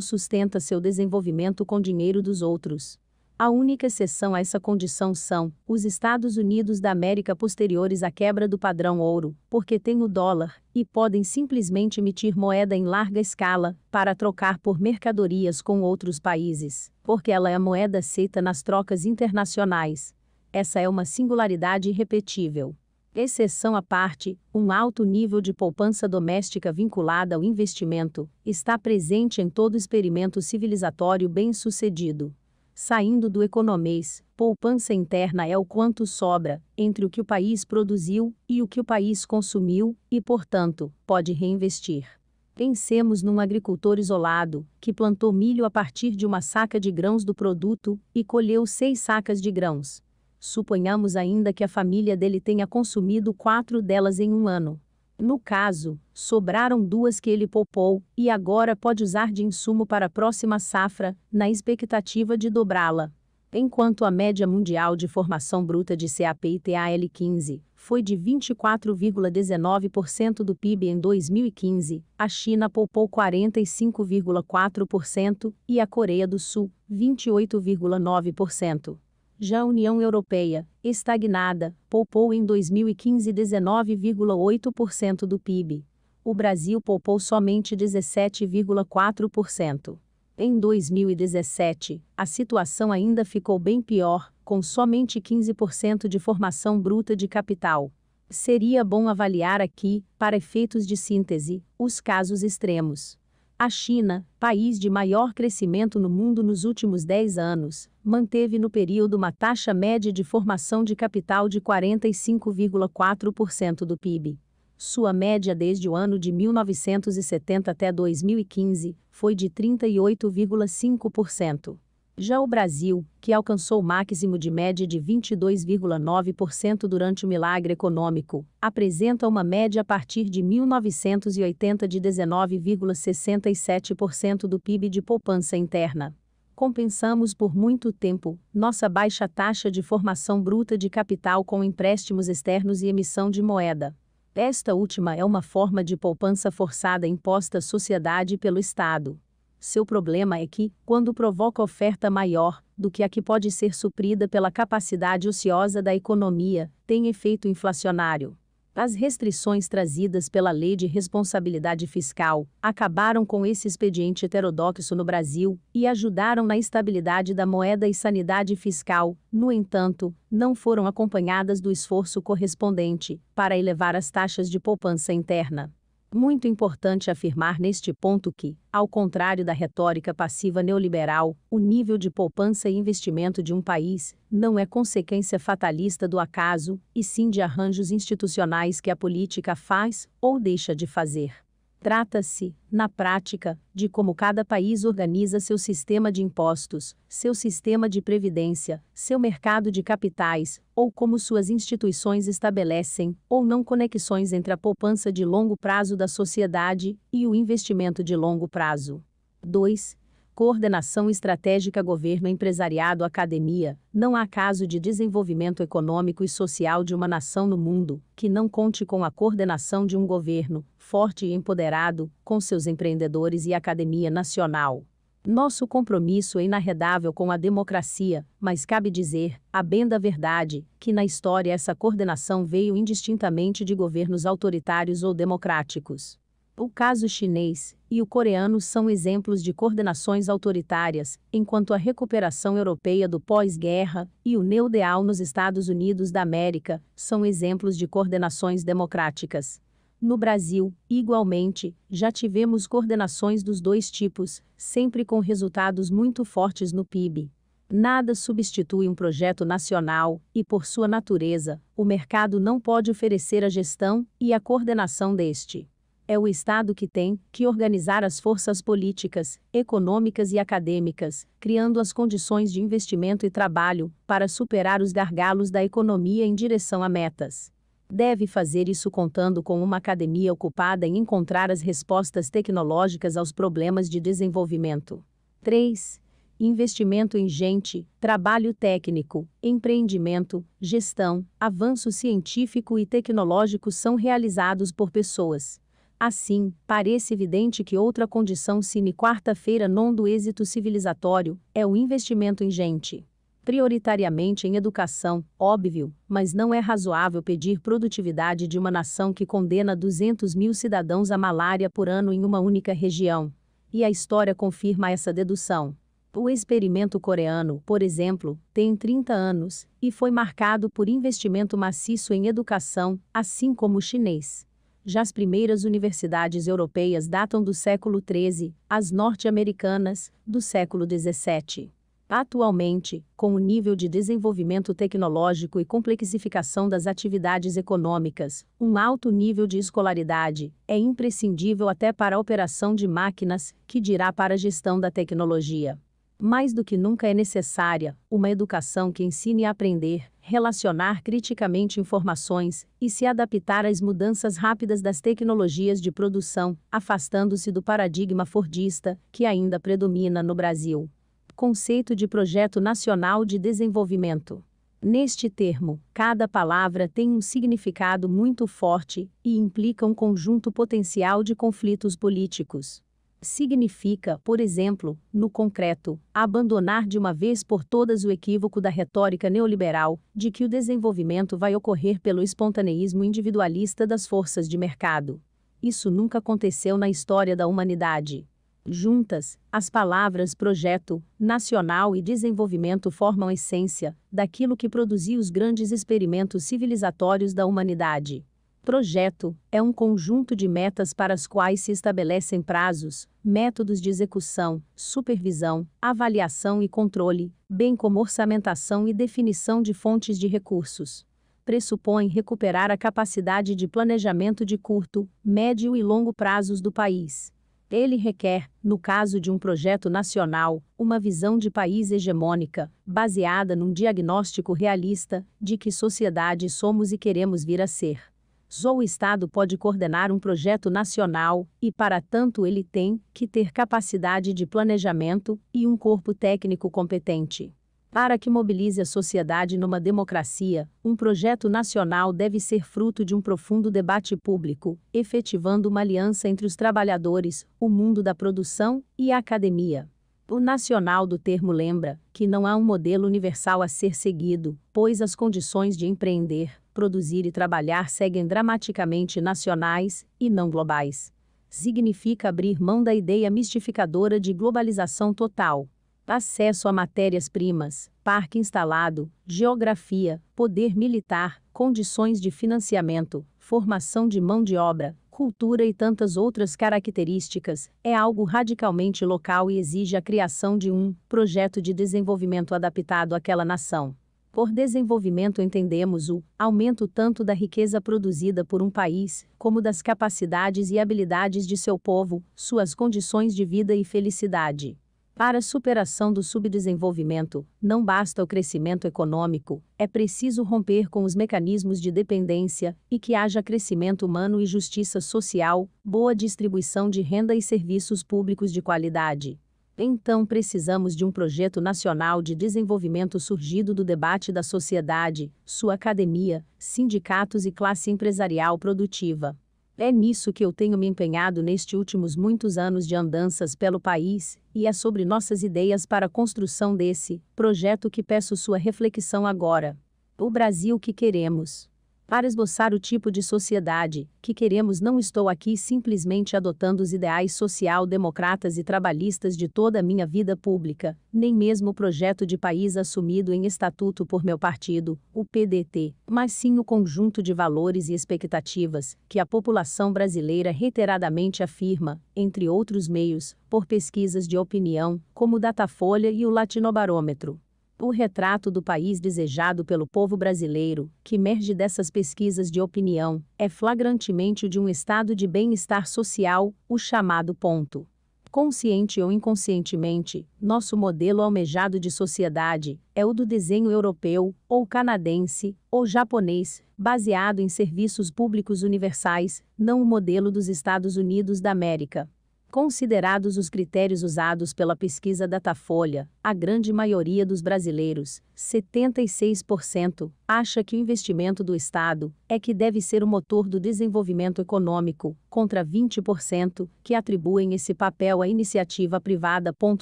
sustenta seu desenvolvimento com dinheiro dos outros. A única exceção a essa condição são os Estados Unidos da América posteriores à quebra do padrão ouro, porque têm o dólar e podem simplesmente emitir moeda em larga escala para trocar por mercadorias com outros países, porque ela é a moeda aceita nas trocas internacionais. Essa é uma singularidade irrepetível. Exceção à parte, um alto nível de poupança doméstica vinculada ao investimento está presente em todo experimento civilizatório bem-sucedido. Saindo do economês, poupança interna é o quanto sobra entre o que o país produziu e o que o país consumiu e, portanto, pode reinvestir. Pensemos num agricultor isolado, que plantou milho a partir de uma saca de grãos do produto e colheu seis sacas de grãos. Suponhamos ainda que a família dele tenha consumido quatro delas em um ano. No caso, sobraram duas que ele poupou, e agora pode usar de insumo para a próxima safra, na expectativa de dobrá-la. Enquanto a média mundial de formação bruta de CAPITAL TAL15 foi de 24,19% do PIB em 2015, a China poupou 45,4% e a Coreia do Sul, 28,9%. Já a União Europeia, estagnada, poupou em 2015 19,8% do PIB. O Brasil poupou somente 17,4%. Em 2017, a situação ainda ficou bem pior, com somente 15% de formação bruta de capital. Seria bom avaliar aqui, para efeitos de síntese, os casos extremos. A China, país de maior crescimento no mundo nos últimos 10 anos, manteve no período uma taxa média de formação de capital de 45,4% do PIB. Sua média desde o ano de 1970 até 2015 foi de 38,5%. Já o Brasil, que alcançou o máximo de média de 22,9% durante o milagre econômico, apresenta uma média a partir de 1980 de 19,67% do PIB de poupança interna. Compensamos por muito tempo nossa baixa taxa de formação bruta de capital com empréstimos externos e emissão de moeda. Esta última é uma forma de poupança forçada imposta à sociedade pelo Estado. Seu problema é que, quando provoca oferta maior do que a que pode ser suprida pela capacidade ociosa da economia, tem efeito inflacionário. As restrições trazidas pela Lei de Responsabilidade Fiscal acabaram com esse expediente heterodoxo no Brasil e ajudaram na estabilidade da moeda e sanidade fiscal, no entanto, não foram acompanhadas do esforço correspondente para elevar as taxas de poupança interna. Muito importante afirmar neste ponto que, ao contrário da retórica passiva neoliberal, o nível de poupança e investimento de um país não é consequência fatalista do acaso, e sim de arranjos institucionais que a política faz ou deixa de fazer. Trata-se, na prática, de como cada país organiza seu sistema de impostos, seu sistema de previdência, seu mercado de capitais, ou como suas instituições estabelecem ou não conexões entre a poupança de longo prazo da sociedade e o investimento de longo prazo. 2 coordenação estratégica governo empresariado academia, não há caso de desenvolvimento econômico e social de uma nação no mundo que não conte com a coordenação de um governo forte e empoderado, com seus empreendedores e academia nacional. Nosso compromisso é inarredável com a democracia, mas cabe dizer, a bem da verdade, que na história essa coordenação veio indistintamente de governos autoritários ou democráticos. O caso chinês e o coreano são exemplos de coordenações autoritárias, enquanto a recuperação europeia do pós-guerra e o neudeal nos Estados Unidos da América são exemplos de coordenações democráticas. No Brasil, igualmente, já tivemos coordenações dos dois tipos, sempre com resultados muito fortes no PIB. Nada substitui um projeto nacional, e por sua natureza, o mercado não pode oferecer a gestão e a coordenação deste. É o Estado que tem que organizar as forças políticas, econômicas e acadêmicas, criando as condições de investimento e trabalho para superar os gargalos da economia em direção a metas deve fazer isso contando com uma academia ocupada em encontrar as respostas tecnológicas aos problemas de desenvolvimento. 3. Investimento em gente, trabalho técnico, empreendimento, gestão, avanço científico e tecnológico são realizados por pessoas. Assim, parece evidente que outra condição sine quarta-feira não do êxito civilizatório é o investimento em gente. Prioritariamente em educação, óbvio, mas não é razoável pedir produtividade de uma nação que condena 200 mil cidadãos à malária por ano em uma única região. E a história confirma essa dedução. O experimento coreano, por exemplo, tem 30 anos e foi marcado por investimento maciço em educação, assim como o chinês. Já as primeiras universidades europeias datam do século XIII, as norte-americanas, do século XVII. Atualmente, com o nível de desenvolvimento tecnológico e complexificação das atividades econômicas, um alto nível de escolaridade é imprescindível até para a operação de máquinas, que dirá para a gestão da tecnologia. Mais do que nunca é necessária uma educação que ensine a aprender, relacionar criticamente informações e se adaptar às mudanças rápidas das tecnologias de produção, afastando-se do paradigma fordista que ainda predomina no Brasil. Conceito de Projeto Nacional de Desenvolvimento. Neste termo, cada palavra tem um significado muito forte e implica um conjunto potencial de conflitos políticos significa, por exemplo, no concreto, abandonar de uma vez por todas o equívoco da retórica neoliberal, de que o desenvolvimento vai ocorrer pelo espontaneísmo individualista das forças de mercado. Isso nunca aconteceu na história da humanidade. Juntas, as palavras projeto, nacional e desenvolvimento formam a essência daquilo que produziu os grandes experimentos civilizatórios da humanidade. Projeto é um conjunto de metas para as quais se estabelecem prazos, métodos de execução, supervisão, avaliação e controle, bem como orçamentação e definição de fontes de recursos. Pressupõe recuperar a capacidade de planejamento de curto, médio e longo prazos do país. Ele requer, no caso de um projeto nacional, uma visão de país hegemônica, baseada num diagnóstico realista de que sociedade somos e queremos vir a ser. Só o Estado pode coordenar um projeto nacional, e para tanto ele tem que ter capacidade de planejamento e um corpo técnico competente. Para que mobilize a sociedade numa democracia, um projeto nacional deve ser fruto de um profundo debate público, efetivando uma aliança entre os trabalhadores, o mundo da produção e a academia. O nacional do termo lembra que não há um modelo universal a ser seguido, pois as condições de empreender, produzir e trabalhar seguem dramaticamente nacionais e não globais. Significa abrir mão da ideia mistificadora de globalização total. Acesso a matérias-primas, parque instalado, geografia, poder militar, condições de financiamento, formação de mão de obra, cultura e tantas outras características, é algo radicalmente local e exige a criação de um projeto de desenvolvimento adaptado àquela nação. Por desenvolvimento entendemos o aumento tanto da riqueza produzida por um país, como das capacidades e habilidades de seu povo, suas condições de vida e felicidade. Para a superação do subdesenvolvimento, não basta o crescimento econômico, é preciso romper com os mecanismos de dependência e que haja crescimento humano e justiça social, boa distribuição de renda e serviços públicos de qualidade. Então precisamos de um projeto nacional de desenvolvimento surgido do debate da sociedade, sua academia, sindicatos e classe empresarial produtiva. É nisso que eu tenho me empenhado nestes últimos muitos anos de andanças pelo país, e é sobre nossas ideias para a construção desse projeto que peço sua reflexão agora. O Brasil que queremos. Para esboçar o tipo de sociedade que queremos, não estou aqui simplesmente adotando os ideais social-democratas e trabalhistas de toda a minha vida pública, nem mesmo o projeto de país assumido em estatuto por meu partido, o PDT, mas sim o conjunto de valores e expectativas que a população brasileira reiteradamente afirma, entre outros meios, por pesquisas de opinião, como o Datafolha e o Latinobarômetro. O retrato do país desejado pelo povo brasileiro, que emerge dessas pesquisas de opinião, é flagrantemente o de um estado de bem-estar social, o chamado ponto. Consciente ou inconscientemente, nosso modelo almejado de sociedade é o do desenho europeu, ou canadense, ou japonês, baseado em serviços públicos universais, não o modelo dos Estados Unidos da América. Considerados os critérios usados pela pesquisa Datafolha, a grande maioria dos brasileiros, 76%, acha que o investimento do Estado é que deve ser o motor do desenvolvimento econômico, contra 20% que atribuem esse papel à iniciativa privada.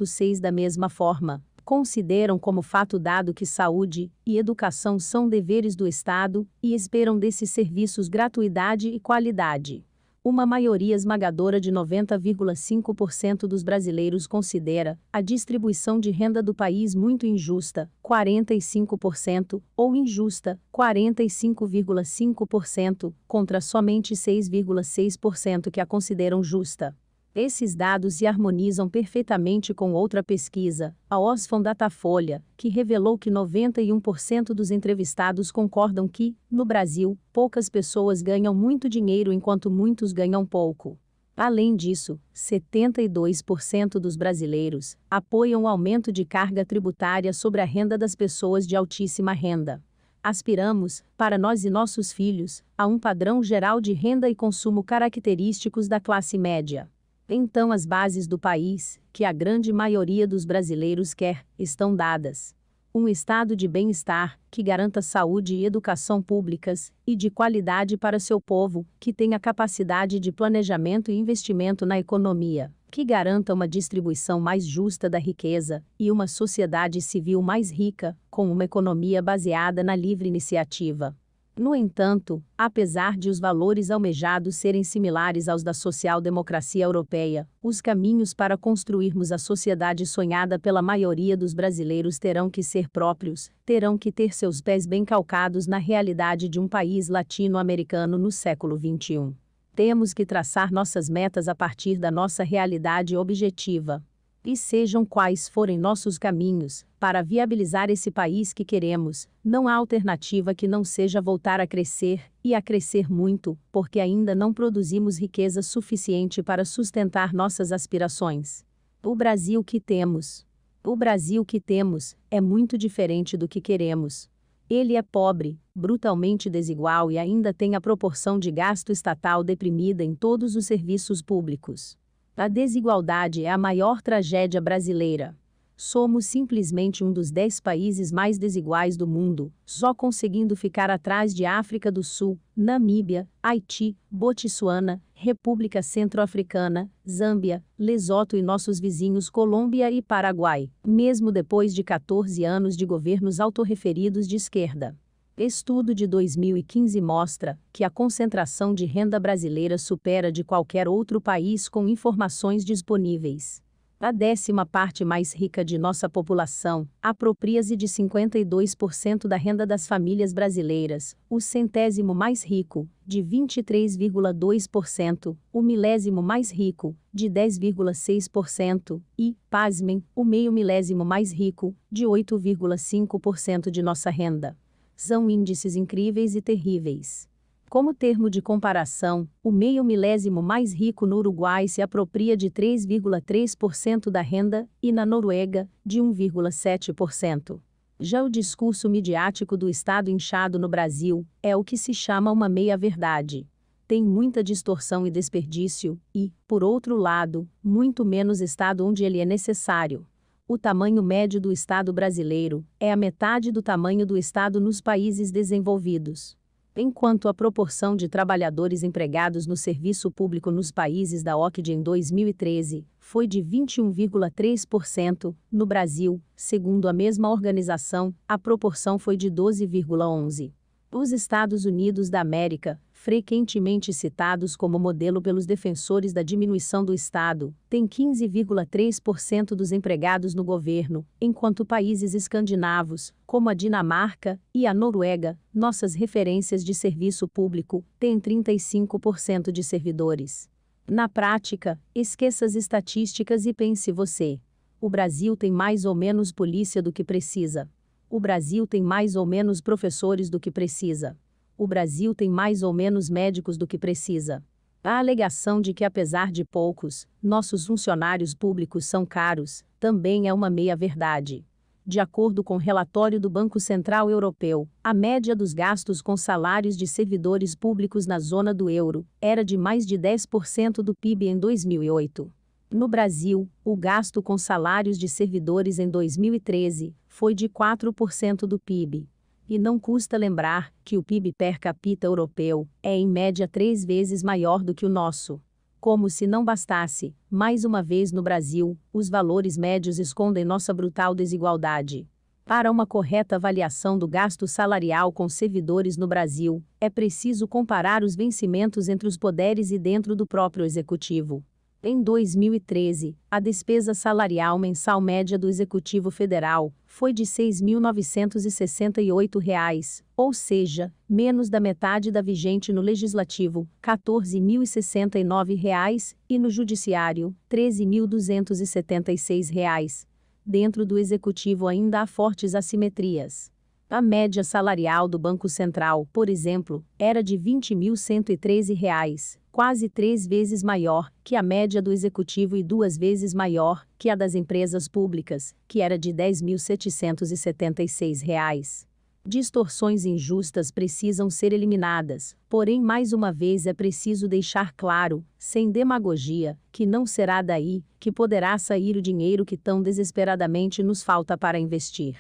6 Da mesma forma, consideram como fato dado que saúde e educação são deveres do Estado e esperam desses serviços gratuidade e qualidade uma maioria esmagadora de 90,5% dos brasileiros considera a distribuição de renda do país muito injusta, 45%, ou injusta, 45,5%, contra somente 6,6% que a consideram justa. Esses dados se harmonizam perfeitamente com outra pesquisa, a Oxfam Datafolha, que revelou que 91% dos entrevistados concordam que, no Brasil, poucas pessoas ganham muito dinheiro enquanto muitos ganham pouco. Além disso, 72% dos brasileiros apoiam o aumento de carga tributária sobre a renda das pessoas de altíssima renda. Aspiramos, para nós e nossos filhos, a um padrão geral de renda e consumo característicos da classe média. Então as bases do país, que a grande maioria dos brasileiros quer, estão dadas. Um estado de bem-estar, que garanta saúde e educação públicas, e de qualidade para seu povo, que tenha capacidade de planejamento e investimento na economia, que garanta uma distribuição mais justa da riqueza, e uma sociedade civil mais rica, com uma economia baseada na livre iniciativa. No entanto, apesar de os valores almejados serem similares aos da social-democracia europeia, os caminhos para construirmos a sociedade sonhada pela maioria dos brasileiros terão que ser próprios, terão que ter seus pés bem calcados na realidade de um país latino-americano no século XXI. Temos que traçar nossas metas a partir da nossa realidade objetiva, e sejam quais forem nossos caminhos, para viabilizar esse país que queremos, não há alternativa que não seja voltar a crescer, e a crescer muito, porque ainda não produzimos riqueza suficiente para sustentar nossas aspirações. O Brasil que temos. O Brasil que temos é muito diferente do que queremos. Ele é pobre, brutalmente desigual e ainda tem a proporção de gasto estatal deprimida em todos os serviços públicos. A desigualdade é a maior tragédia brasileira. Somos simplesmente um dos dez países mais desiguais do mundo, só conseguindo ficar atrás de África do Sul, Namíbia, Haiti, Botsuana, República Centro-Africana, Zâmbia, Lesoto e nossos vizinhos Colômbia e Paraguai, mesmo depois de 14 anos de governos autorreferidos de esquerda. Estudo de 2015 mostra que a concentração de renda brasileira supera de qualquer outro país com informações disponíveis. A décima parte mais rica de nossa população apropria-se de 52% da renda das famílias brasileiras, o centésimo mais rico, de 23,2%, o milésimo mais rico, de 10,6%, e, pasmem, o meio milésimo mais rico, de 8,5% de nossa renda são índices incríveis e terríveis. Como termo de comparação, o meio milésimo mais rico no Uruguai se apropria de 3,3% da renda e na Noruega, de 1,7%. Já o discurso midiático do Estado inchado no Brasil é o que se chama uma meia-verdade. Tem muita distorção e desperdício, e, por outro lado, muito menos Estado onde ele é necessário o tamanho médio do Estado brasileiro é a metade do tamanho do Estado nos países desenvolvidos. Enquanto a proporção de trabalhadores empregados no serviço público nos países da OCDE em 2013 foi de 21,3%, no Brasil, segundo a mesma organização, a proporção foi de 12,11%. Os Estados Unidos da América frequentemente citados como modelo pelos defensores da diminuição do Estado, têm 15,3% dos empregados no governo, enquanto países escandinavos, como a Dinamarca e a Noruega, nossas referências de serviço público, têm 35% de servidores. Na prática, esqueça as estatísticas e pense você. O Brasil tem mais ou menos polícia do que precisa. O Brasil tem mais ou menos professores do que precisa o Brasil tem mais ou menos médicos do que precisa. A alegação de que, apesar de poucos, nossos funcionários públicos são caros também é uma meia-verdade. De acordo com o relatório do Banco Central Europeu, a média dos gastos com salários de servidores públicos na zona do euro era de mais de 10% do PIB em 2008. No Brasil, o gasto com salários de servidores em 2013 foi de 4% do PIB, e não custa lembrar que o PIB per capita europeu é em média três vezes maior do que o nosso. Como se não bastasse, mais uma vez no Brasil, os valores médios escondem nossa brutal desigualdade. Para uma correta avaliação do gasto salarial com servidores no Brasil, é preciso comparar os vencimentos entre os poderes e dentro do próprio executivo. Em 2013, a despesa salarial mensal média do Executivo Federal foi de R$ 6.968, ou seja, menos da metade da vigente no Legislativo, R$ 14.069, e no Judiciário, R$ 13.276. Dentro do Executivo ainda há fortes assimetrias. A média salarial do Banco Central, por exemplo, era de R$ 20.113, quase três vezes maior que a média do executivo e duas vezes maior que a das empresas públicas, que era de R$ 10.776. Distorções injustas precisam ser eliminadas, porém, mais uma vez é preciso deixar claro, sem demagogia, que não será daí que poderá sair o dinheiro que tão desesperadamente nos falta para investir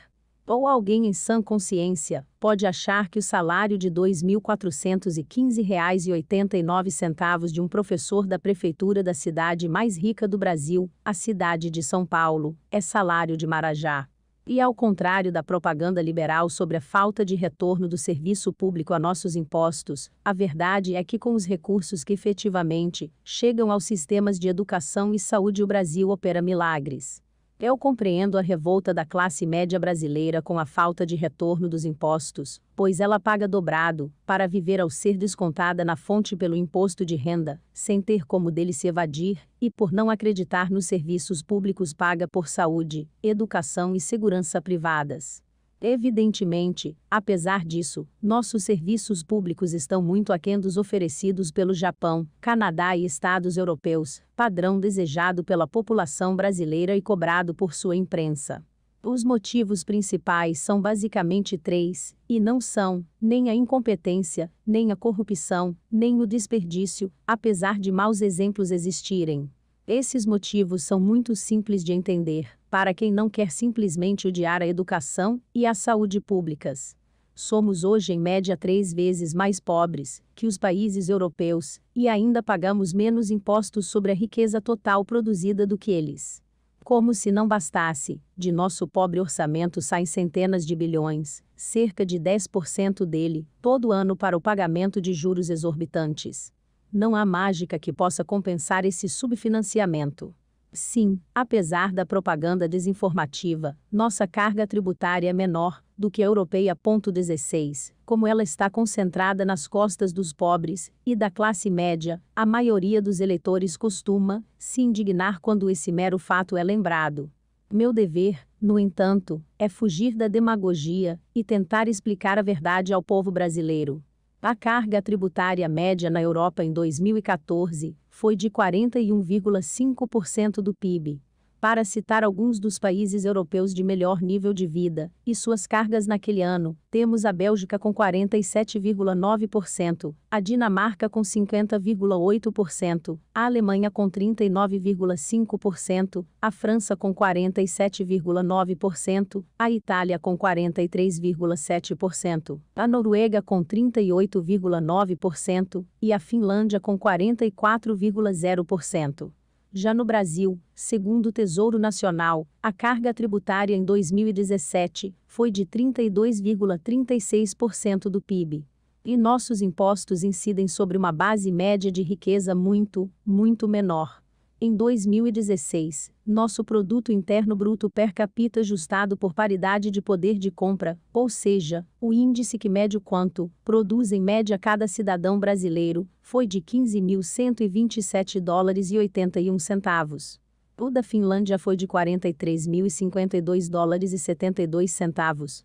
ou alguém em sã consciência, pode achar que o salário de R$ 2.415,89 de um professor da prefeitura da cidade mais rica do Brasil, a cidade de São Paulo, é salário de Marajá. E ao contrário da propaganda liberal sobre a falta de retorno do serviço público a nossos impostos, a verdade é que com os recursos que efetivamente chegam aos sistemas de educação e saúde o Brasil opera milagres. Eu compreendo a revolta da classe média brasileira com a falta de retorno dos impostos, pois ela paga dobrado para viver ao ser descontada na fonte pelo imposto de renda, sem ter como dele se evadir, e por não acreditar nos serviços públicos paga por saúde, educação e segurança privadas. Evidentemente, apesar disso, nossos serviços públicos estão muito aquém dos oferecidos pelo Japão, Canadá e Estados europeus, padrão desejado pela população brasileira e cobrado por sua imprensa. Os motivos principais são basicamente três, e não são nem a incompetência, nem a corrupção, nem o desperdício, apesar de maus exemplos existirem. Esses motivos são muito simples de entender para quem não quer simplesmente odiar a educação e a saúde públicas. Somos hoje em média três vezes mais pobres que os países europeus e ainda pagamos menos impostos sobre a riqueza total produzida do que eles. Como se não bastasse, de nosso pobre orçamento saem centenas de bilhões, cerca de 10% dele, todo ano para o pagamento de juros exorbitantes. Não há mágica que possa compensar esse subfinanciamento. Sim, apesar da propaganda desinformativa, nossa carga tributária é menor do que a europeia. 16, como ela está concentrada nas costas dos pobres e da classe média, a maioria dos eleitores costuma se indignar quando esse mero fato é lembrado. Meu dever, no entanto, é fugir da demagogia e tentar explicar a verdade ao povo brasileiro. A carga tributária média na Europa em 2014 foi de 41,5% do PIB para citar alguns dos países europeus de melhor nível de vida e suas cargas naquele ano, temos a Bélgica com 47,9%, a Dinamarca com 50,8%, a Alemanha com 39,5%, a França com 47,9%, a Itália com 43,7%, a Noruega com 38,9% e a Finlândia com 44,0%. Já no Brasil, segundo o Tesouro Nacional, a carga tributária em 2017 foi de 32,36% do PIB. E nossos impostos incidem sobre uma base média de riqueza muito, muito menor em 2016, nosso produto interno bruto per capita ajustado por paridade de poder de compra, ou seja, o índice que mede o quanto produz em média cada cidadão brasileiro, foi de 15.127 dólares e 81 centavos. O da Finlândia foi de 43.052 dólares e 72 centavos,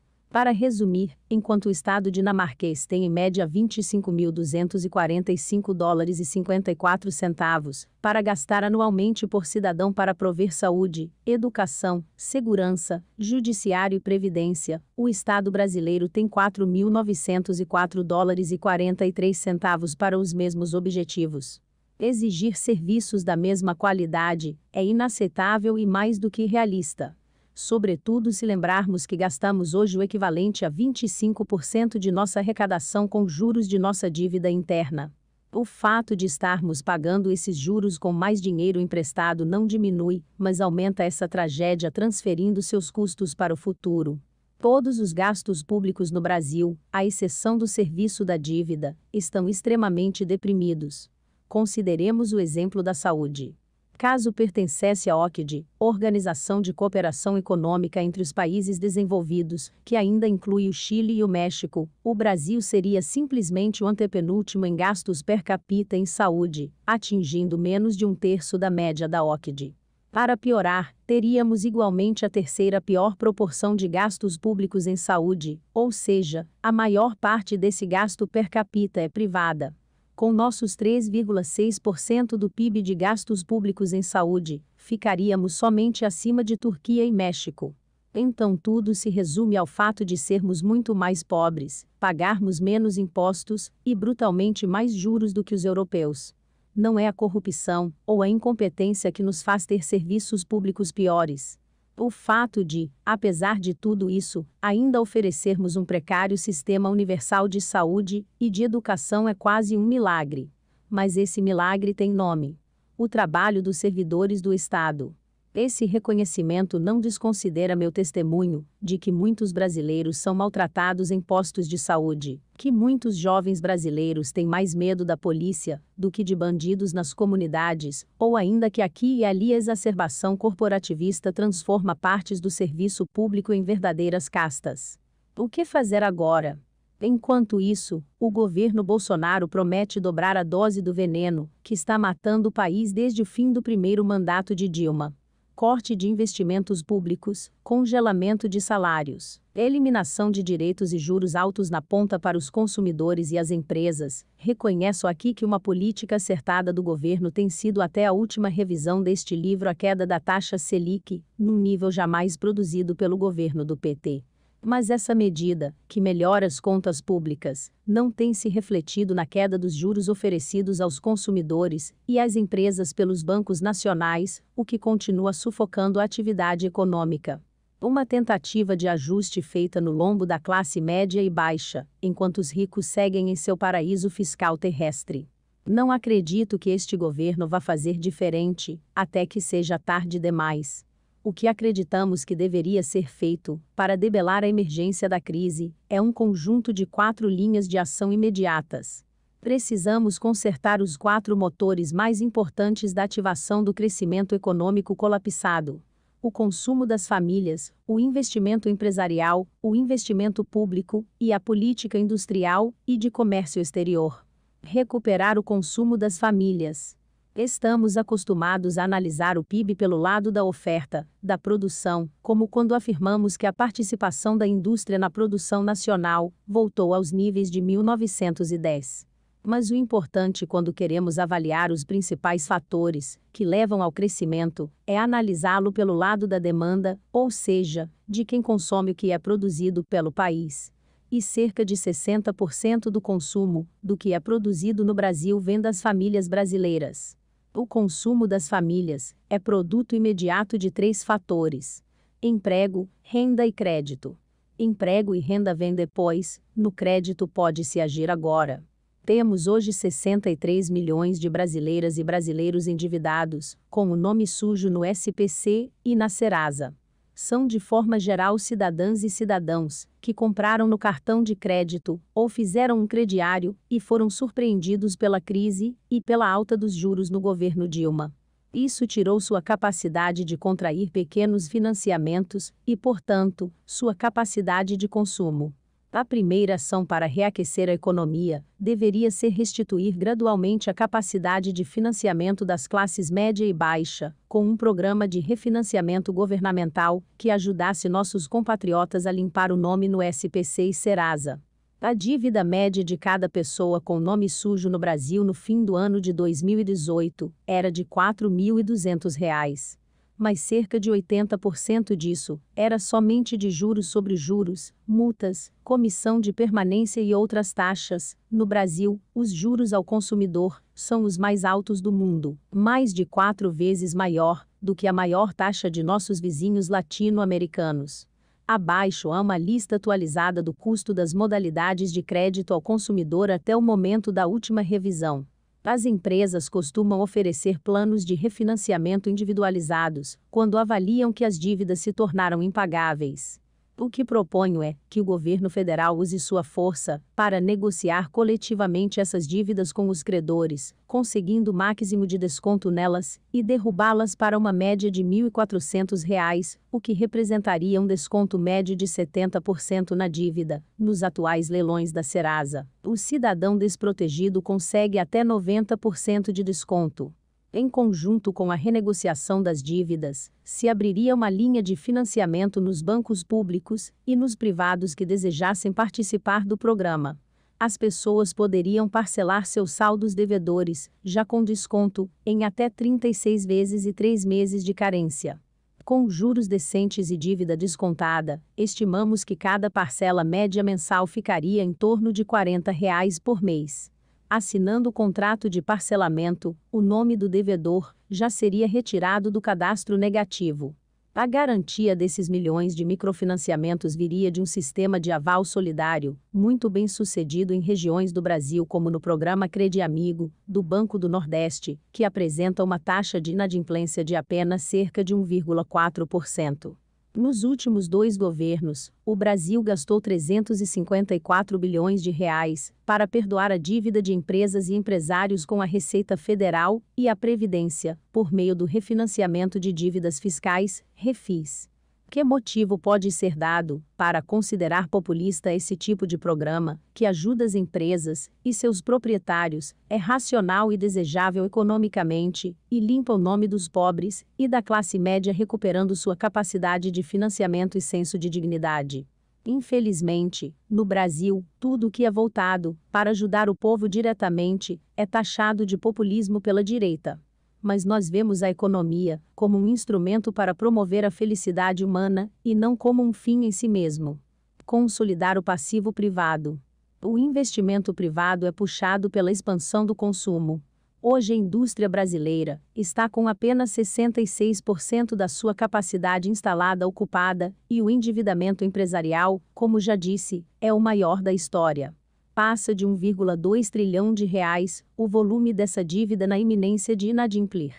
Para resumir, enquanto o Estado dinamarquês tem em média 25.245 dólares e 54 centavos para gastar anualmente por cidadão para prover saúde, educação, segurança, judiciário e previdência, o Estado brasileiro tem 4.904 dólares e 43 centavos para os mesmos objetivos. Exigir serviços da mesma qualidade é inaceitável e mais do que realista sobretudo se lembrarmos que gastamos hoje o equivalente a 25% de nossa arrecadação com juros de nossa dívida interna. O fato de estarmos pagando esses juros com mais dinheiro emprestado não diminui, mas aumenta essa tragédia transferindo seus custos para o futuro. Todos os gastos públicos no Brasil, à exceção do serviço da dívida, estão extremamente deprimidos. Consideremos o exemplo da saúde caso pertencesse à OCDE, Organização de Cooperação Econômica entre os Países Desenvolvidos, que ainda inclui o Chile e o México, o Brasil seria simplesmente o antepenúltimo em gastos per capita em saúde, atingindo menos de um terço da média da OCDE. Para piorar, teríamos igualmente a terceira pior proporção de gastos públicos em saúde, ou seja, a maior parte desse gasto per capita é privada com nossos 3,6% do PIB de gastos públicos em saúde, ficaríamos somente acima de Turquia e México. Então tudo se resume ao fato de sermos muito mais pobres, pagarmos menos impostos e brutalmente mais juros do que os europeus. Não é a corrupção ou a incompetência que nos faz ter serviços públicos piores, o fato de, apesar de tudo isso, ainda oferecermos um precário sistema universal de saúde e de educação é quase um milagre. Mas esse milagre tem nome: o trabalho dos servidores do Estado. Esse reconhecimento não desconsidera meu testemunho de que muitos brasileiros são maltratados em postos de saúde, que muitos jovens brasileiros têm mais medo da polícia do que de bandidos nas comunidades, ou ainda que aqui e ali a exacerbação corporativista transforma partes do serviço público em verdadeiras castas. O que fazer agora? Enquanto isso, o governo Bolsonaro promete dobrar a dose do veneno, que está matando o país desde o fim do primeiro mandato de Dilma corte de investimentos públicos, congelamento de salários, eliminação de direitos e juros altos na ponta para os consumidores e as empresas, reconheço aqui que uma política acertada do governo tem sido até a última revisão deste livro a queda da taxa Selic, num nível jamais produzido pelo governo do PT. Mas essa medida, que melhora as contas públicas, não tem se refletido na queda dos juros oferecidos aos consumidores e às empresas pelos bancos nacionais, o que continua sufocando a atividade econômica. Uma tentativa de ajuste feita no lombo da classe média e baixa, enquanto os ricos seguem em seu paraíso fiscal terrestre. Não acredito que este governo vá fazer diferente, até que seja tarde demais. O que acreditamos que deveria ser feito para debelar a emergência da crise é um conjunto de quatro linhas de ação imediatas. Precisamos consertar os quatro motores mais importantes da ativação do crescimento econômico colapsado: o consumo das famílias, o investimento empresarial, o investimento público e a política industrial e de comércio exterior. Recuperar o consumo das famílias Estamos acostumados a analisar o PIB pelo lado da oferta, da produção, como quando afirmamos que a participação da indústria na produção nacional voltou aos níveis de 1910. Mas o importante quando queremos avaliar os principais fatores que levam ao crescimento é analisá-lo pelo lado da demanda, ou seja, de quem consome o que é produzido pelo país e cerca de 60% do consumo do que é produzido no Brasil vem das famílias brasileiras. O consumo das famílias é produto imediato de três fatores: emprego, renda e crédito. Emprego e renda vêm depois, no crédito pode-se agir agora. Temos hoje 63 milhões de brasileiras e brasileiros endividados, com o nome sujo no SPC e na Serasa são de forma geral cidadãs e cidadãos que compraram no cartão de crédito ou fizeram um crediário e foram surpreendidos pela crise e pela alta dos juros no governo Dilma. Isso tirou sua capacidade de contrair pequenos financiamentos e, portanto, sua capacidade de consumo. A primeira ação para reaquecer a economia deveria ser restituir gradualmente a capacidade de financiamento das classes média e baixa, com um programa de refinanciamento governamental que ajudasse nossos compatriotas a limpar o nome no SPC e Serasa. A dívida média de cada pessoa com nome sujo no Brasil no fim do ano de 2018 era de R$ 4.200 mas cerca de 80% disso era somente de juros sobre juros, multas, comissão de permanência e outras taxas. No Brasil, os juros ao consumidor são os mais altos do mundo, mais de quatro vezes maior do que a maior taxa de nossos vizinhos latino-americanos. Abaixo há uma lista atualizada do custo das modalidades de crédito ao consumidor até o momento da última revisão. As empresas costumam oferecer planos de refinanciamento individualizados quando avaliam que as dívidas se tornaram impagáveis. O que proponho é que o governo federal use sua força para negociar coletivamente essas dívidas com os credores, conseguindo o máximo de desconto nelas e derrubá-las para uma média de R$ 1.400, o que representaria um desconto médio de 70% na dívida, nos atuais leilões da Serasa. O cidadão desprotegido consegue até 90% de desconto em conjunto com a renegociação das dívidas, se abriria uma linha de financiamento nos bancos públicos e nos privados que desejassem participar do programa. As pessoas poderiam parcelar seus saldos devedores, já com desconto, em até 36 vezes e 3 meses de carência. Com juros decentes e dívida descontada, estimamos que cada parcela média mensal ficaria em torno de R$ 40 reais por mês assinando o contrato de parcelamento, o nome do devedor já seria retirado do cadastro negativo. A garantia desses milhões de microfinanciamentos viria de um sistema de aval solidário, muito bem sucedido em regiões do Brasil, como no programa Credi Amigo, do Banco do Nordeste, que apresenta uma taxa de inadimplência de apenas cerca de 1,4%. Nos últimos dois governos, o Brasil gastou 354 bilhões de reais para perdoar a dívida de empresas e empresários com a Receita Federal e a Previdência, por meio do refinanciamento de dívidas fiscais, refis. Que motivo pode ser dado para considerar populista esse tipo de programa, que ajuda as empresas e seus proprietários, é racional e desejável economicamente, e limpa o nome dos pobres e da classe média recuperando sua capacidade de financiamento e senso de dignidade? Infelizmente, no Brasil, tudo o que é voltado para ajudar o povo diretamente é taxado de populismo pela direita mas nós vemos a economia como um instrumento para promover a felicidade humana e não como um fim em si mesmo. Consolidar o passivo privado. O investimento privado é puxado pela expansão do consumo. Hoje a indústria brasileira está com apenas 66% da sua capacidade instalada ocupada e o endividamento empresarial, como já disse, é o maior da história passa de 1,2 trilhão de reais, o volume dessa dívida na iminência de inadimplir.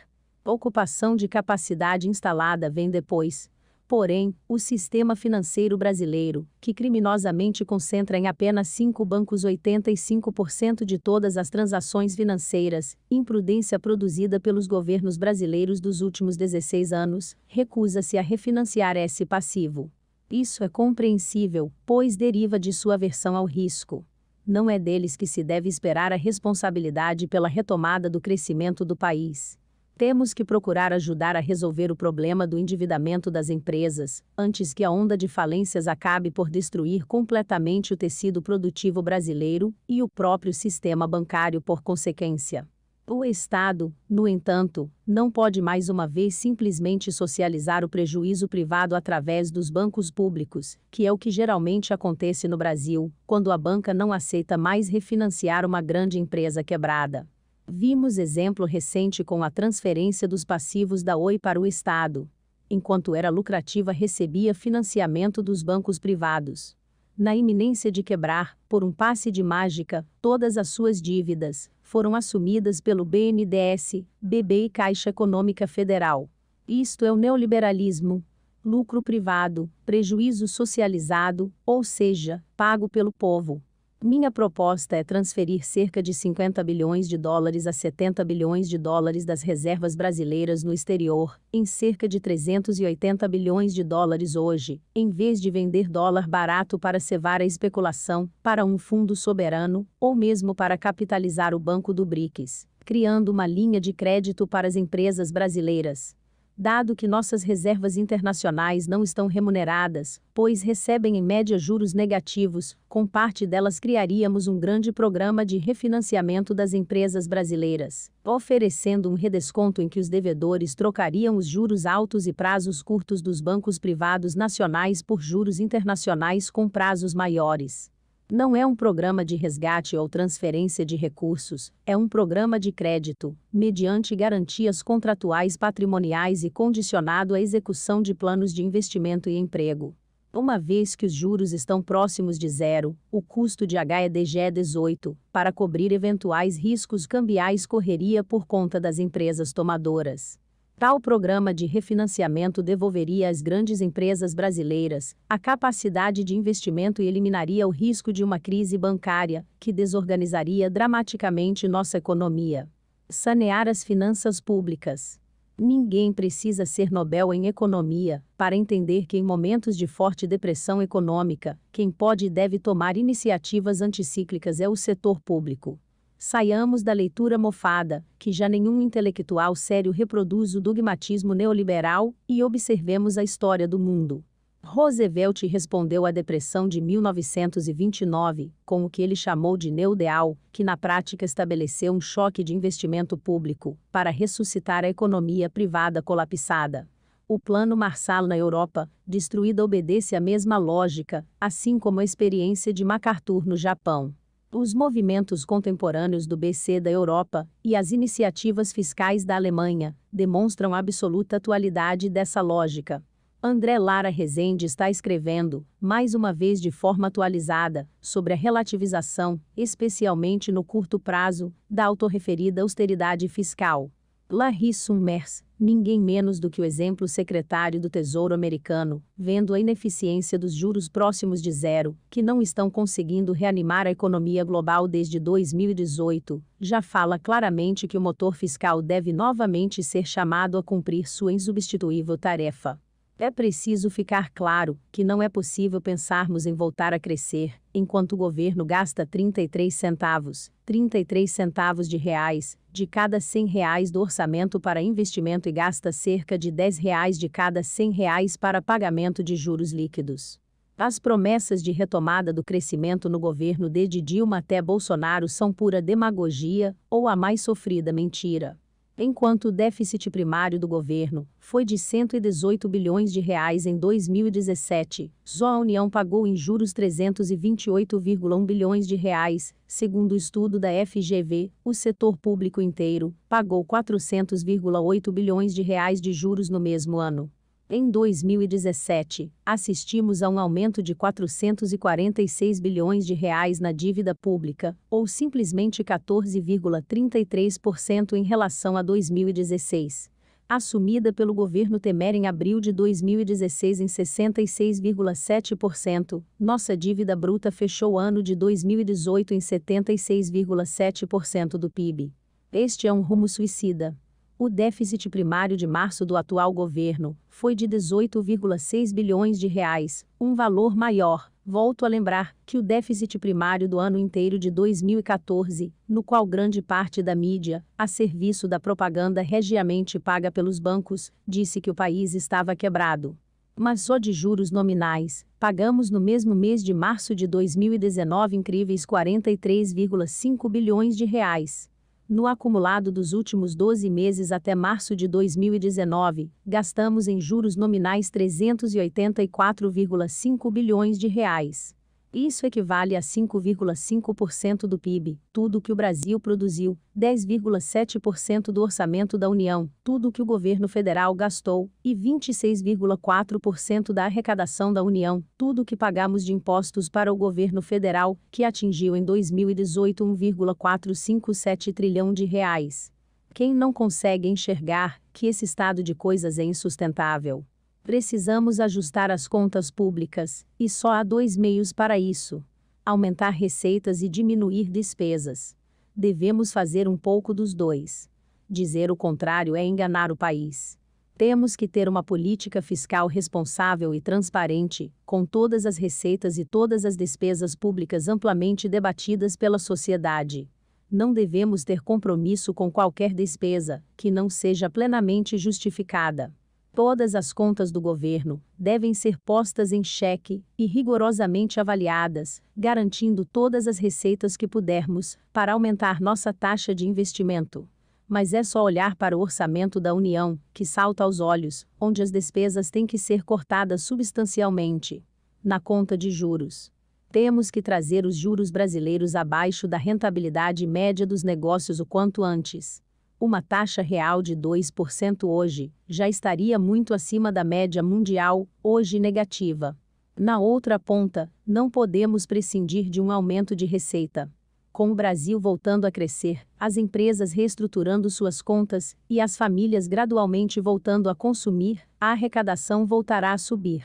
Ocupação de capacidade instalada vem depois. Porém, o sistema financeiro brasileiro, que criminosamente concentra em apenas cinco bancos 85% de todas as transações financeiras, imprudência produzida pelos governos brasileiros dos últimos 16 anos, recusa-se a refinanciar esse passivo. Isso é compreensível, pois deriva de sua aversão ao risco não é deles que se deve esperar a responsabilidade pela retomada do crescimento do país. Temos que procurar ajudar a resolver o problema do endividamento das empresas, antes que a onda de falências acabe por destruir completamente o tecido produtivo brasileiro e o próprio sistema bancário por consequência. O Estado, no entanto, não pode mais uma vez simplesmente socializar o prejuízo privado através dos bancos públicos, que é o que geralmente acontece no Brasil, quando a banca não aceita mais refinanciar uma grande empresa quebrada. Vimos exemplo recente com a transferência dos passivos da Oi para o Estado. Enquanto era lucrativa, recebia financiamento dos bancos privados. Na iminência de quebrar, por um passe de mágica, todas as suas dívidas, foram assumidas pelo BNDES, BB e Caixa Econômica Federal. Isto é o neoliberalismo. Lucro privado, prejuízo socializado, ou seja, pago pelo povo. Minha proposta é transferir cerca de 50 bilhões de dólares a 70 bilhões de dólares das reservas brasileiras no exterior, em cerca de 380 bilhões de dólares hoje, em vez de vender dólar barato para cevar a especulação, para um fundo soberano, ou mesmo para capitalizar o banco do BRICS criando uma linha de crédito para as empresas brasileiras, dado que nossas reservas internacionais não estão remuneradas, pois recebem em média juros negativos, com parte delas criaríamos um grande programa de refinanciamento das empresas brasileiras, oferecendo um redesconto em que os devedores trocariam os juros altos e prazos curtos dos bancos privados nacionais por juros internacionais com prazos maiores. Não é um programa de resgate ou transferência de recursos, é um programa de crédito, mediante garantias contratuais patrimoniais e condicionado à execução de planos de investimento e emprego. Uma vez que os juros estão próximos de zero, o custo de HEDG 18, é para cobrir eventuais riscos cambiais, correria por conta das empresas tomadoras. Tal programa de refinanciamento devolveria às grandes empresas brasileiras a capacidade de investimento e eliminaria o risco de uma crise bancária, que desorganizaria dramaticamente nossa economia. Sanear as finanças públicas. Ninguém precisa ser Nobel em economia para entender que, em momentos de forte depressão econômica, quem pode e deve tomar iniciativas anticíclicas é o setor público. Saiamos da leitura mofada, que já nenhum intelectual sério reproduz o dogmatismo neoliberal, e observemos a história do mundo. Roosevelt respondeu à depressão de 1929 com o que ele chamou de neudeal, que na prática estabeleceu um choque de investimento público para ressuscitar a economia privada colapsada. O plano Marshall na Europa, destruída obedece à mesma lógica, assim como a experiência de MacArthur no Japão os movimentos contemporâneos do BC da Europa e as iniciativas fiscais da Alemanha demonstram a absoluta atualidade dessa lógica. André Lara Rezende está escrevendo, mais uma vez de forma atualizada, sobre a relativização, especialmente no curto prazo, da autorreferida austeridade fiscal. Larry Mers Ninguém menos do que o exemplo secretário do Tesouro americano, vendo a ineficiência dos juros próximos de zero, que não estão conseguindo reanimar a economia global desde 2018, já fala claramente que o motor fiscal deve novamente ser chamado a cumprir sua insubstituível tarefa. É preciso ficar claro que não é possível pensarmos em voltar a crescer enquanto o governo gasta 33 centavos, 33 centavos de reais, de cada 100 reais do orçamento para investimento e gasta cerca de 10 reais de cada 100 reais para pagamento de juros líquidos. As promessas de retomada do crescimento no governo desde Dilma até Bolsonaro são pura demagogia ou a mais sofrida mentira enquanto o déficit primário do governo foi de 118 bilhões de reais em 2017, só a União pagou em juros 328,1 bilhões de reais, segundo o estudo da FGV, o setor público inteiro pagou 400,8 bilhões de reais de juros no mesmo ano. Em 2017, assistimos a um aumento de 446 bilhões de reais na dívida pública, ou simplesmente 14,33% em relação a 2016, assumida pelo governo Temer em abril de 2016 em 66,7%. Nossa dívida bruta fechou o ano de 2018 em 76,7% do PIB. Este é um rumo suicida. O déficit primário de março do atual governo foi de 18,6 bilhões de reais, um valor maior, volto a lembrar, que o déficit primário do ano inteiro de 2014, no qual grande parte da mídia, a serviço da propaganda regiamente paga pelos bancos, disse que o país estava quebrado mas só de juros nominais, pagamos no mesmo mês de março de 2019 incríveis 43,5 bilhões de reais. No acumulado dos últimos 12 meses até março de 2019, gastamos em juros nominais 384,5 bilhões de reais. Isso equivale a 5,5% do PIB, tudo o que o Brasil produziu, 10,7% do orçamento da União, tudo o que o governo federal gastou, e 26,4% da arrecadação da União, tudo o que pagamos de impostos para o governo federal, que atingiu em 2018 1,457 trilhão de reais. Quem não consegue enxergar que esse estado de coisas é insustentável? Precisamos ajustar as contas públicas, e só há dois meios para isso: aumentar receitas e diminuir despesas. Devemos fazer um pouco dos dois. Dizer o contrário é enganar o país. Temos que ter uma política fiscal responsável e transparente, com todas as receitas e todas as despesas públicas amplamente debatidas pela sociedade. Não devemos ter compromisso com qualquer despesa que não seja plenamente justificada. Todas as contas do governo devem ser postas em xeque e rigorosamente avaliadas, garantindo todas as receitas que pudermos para aumentar nossa taxa de investimento. Mas é só olhar para o orçamento da União, que salta aos olhos, onde as despesas têm que ser cortadas substancialmente. Na conta de juros temos que trazer os juros brasileiros abaixo da rentabilidade média dos negócios o quanto antes uma taxa real de 2% hoje, já estaria muito acima da média mundial, hoje negativa. Na outra ponta, não podemos prescindir de um aumento de receita. Com o Brasil voltando a crescer, as empresas reestruturando suas contas e as famílias gradualmente voltando a consumir, a arrecadação voltará a subir.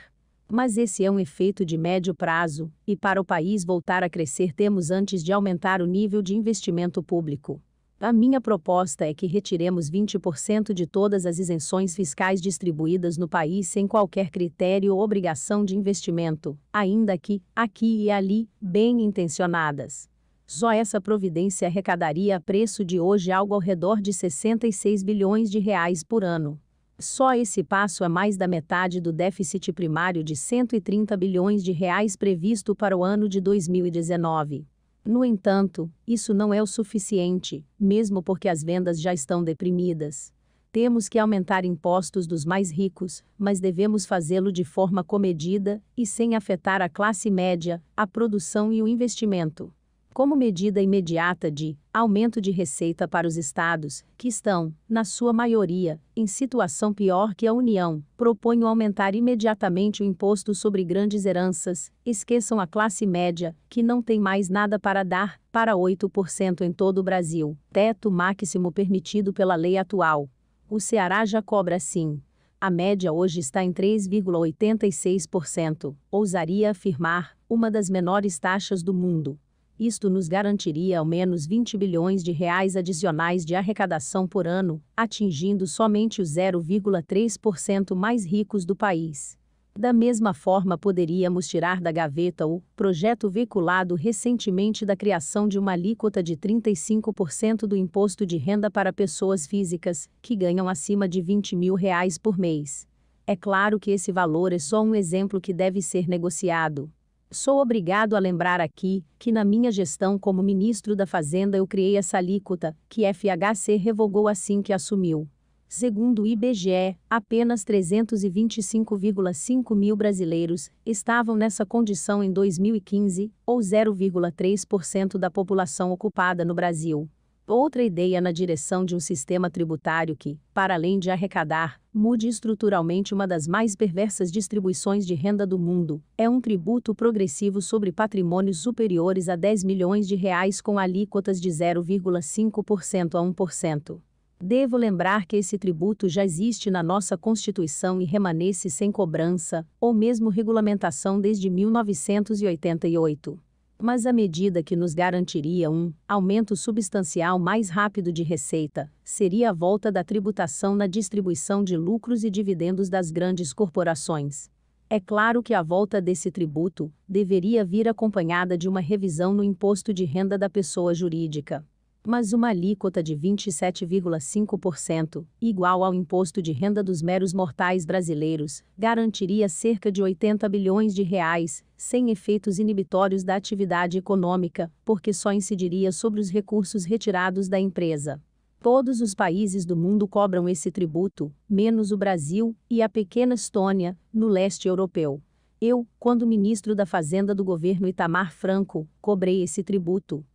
Mas esse é um efeito de médio prazo, e para o país voltar a crescer temos antes de aumentar o nível de investimento público. A minha proposta é que retiremos 20% de todas as isenções fiscais distribuídas no país sem qualquer critério ou obrigação de investimento, ainda que, aqui e ali, bem intencionadas. Só essa providência arrecadaria a preço de hoje algo ao redor de 66 bilhões de reais por ano. Só esse passo é mais da metade do déficit primário de 130 bilhões de reais previsto para o ano de 2019. No entanto, isso não é o suficiente, mesmo porque as vendas já estão deprimidas. Temos que aumentar impostos dos mais ricos, mas devemos fazê-lo de forma comedida e sem afetar a classe média, a produção e o investimento como medida imediata de aumento de receita para os estados, que estão, na sua maioria, em situação pior que a União, proponho aumentar imediatamente o imposto sobre grandes heranças, esqueçam a classe média, que não tem mais nada para dar, para 8% em todo o Brasil, teto máximo permitido pela lei atual. O Ceará já cobra sim. A média hoje está em 3,86%, ousaria afirmar, uma das menores taxas do mundo. Isto nos garantiria ao menos 20 bilhões de reais adicionais de arrecadação por ano, atingindo somente os 0,3% mais ricos do país. Da mesma forma, poderíamos tirar da gaveta o projeto veiculado recentemente da criação de uma alíquota de 35% do imposto de renda para pessoas físicas, que ganham acima de 20 mil reais por mês. É claro que esse valor é só um exemplo que deve ser negociado. Sou obrigado a lembrar aqui que, na minha gestão como ministro da Fazenda, eu criei essa alíquota, que FHC revogou assim que assumiu. Segundo o IBGE, apenas 325,5 mil brasileiros estavam nessa condição em 2015, ou 0,3% da população ocupada no Brasil. Outra ideia na direção de um sistema tributário que, para além de arrecadar, mude estruturalmente uma das mais perversas distribuições de renda do mundo, é um tributo progressivo sobre patrimônios superiores a 10 milhões de reais com alíquotas de 0,5% a 1%. Devo lembrar que esse tributo já existe na nossa Constituição e remanesce sem cobrança, ou mesmo regulamentação desde 1988 mas a medida que nos garantiria um aumento substancial mais rápido de receita seria a volta da tributação na distribuição de lucros e dividendos das grandes corporações. É claro que a volta desse tributo deveria vir acompanhada de uma revisão no imposto de renda da pessoa jurídica mas uma alíquota de 27,5%, igual ao imposto de renda dos meros mortais brasileiros, garantiria cerca de 80 bilhões de reais, sem efeitos inibitórios da atividade econômica, porque só incidiria sobre os recursos retirados da empresa. Todos os países do mundo cobram esse tributo, menos o Brasil e a pequena Estônia, no leste europeu. Eu, quando ministro da Fazenda do governo Itamar Franco, cobrei esse tributo.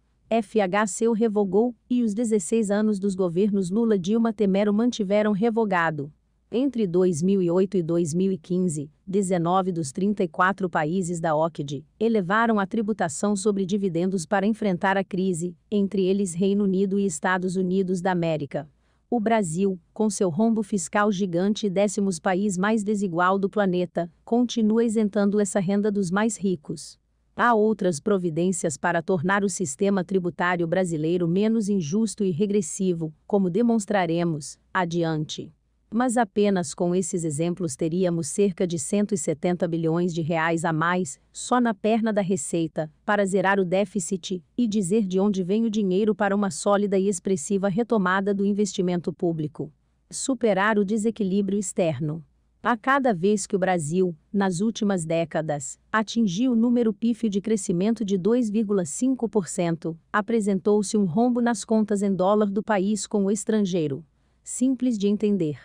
FHCU revogou, e os 16 anos dos governos Lula Dilma Temero mantiveram revogado. Entre 2008 e 2015, 19 dos 34 países da OCDE elevaram a tributação sobre dividendos para enfrentar a crise, entre eles Reino Unido e Estados Unidos da América. O Brasil, com seu rombo fiscal gigante e décimos país mais desigual do planeta, continua isentando essa renda dos mais ricos há outras providências para tornar o sistema tributário brasileiro menos injusto e regressivo, como demonstraremos adiante. Mas apenas com esses exemplos teríamos cerca de 170 bilhões de reais a mais, só na perna da receita, para zerar o déficit e dizer de onde vem o dinheiro para uma sólida e expressiva retomada do investimento público. Superar o desequilíbrio externo a cada vez que o Brasil, nas últimas décadas, atingiu o número pífio de crescimento de 2,5%, apresentou-se um rombo nas contas em dólar do país com o estrangeiro. Simples de entender.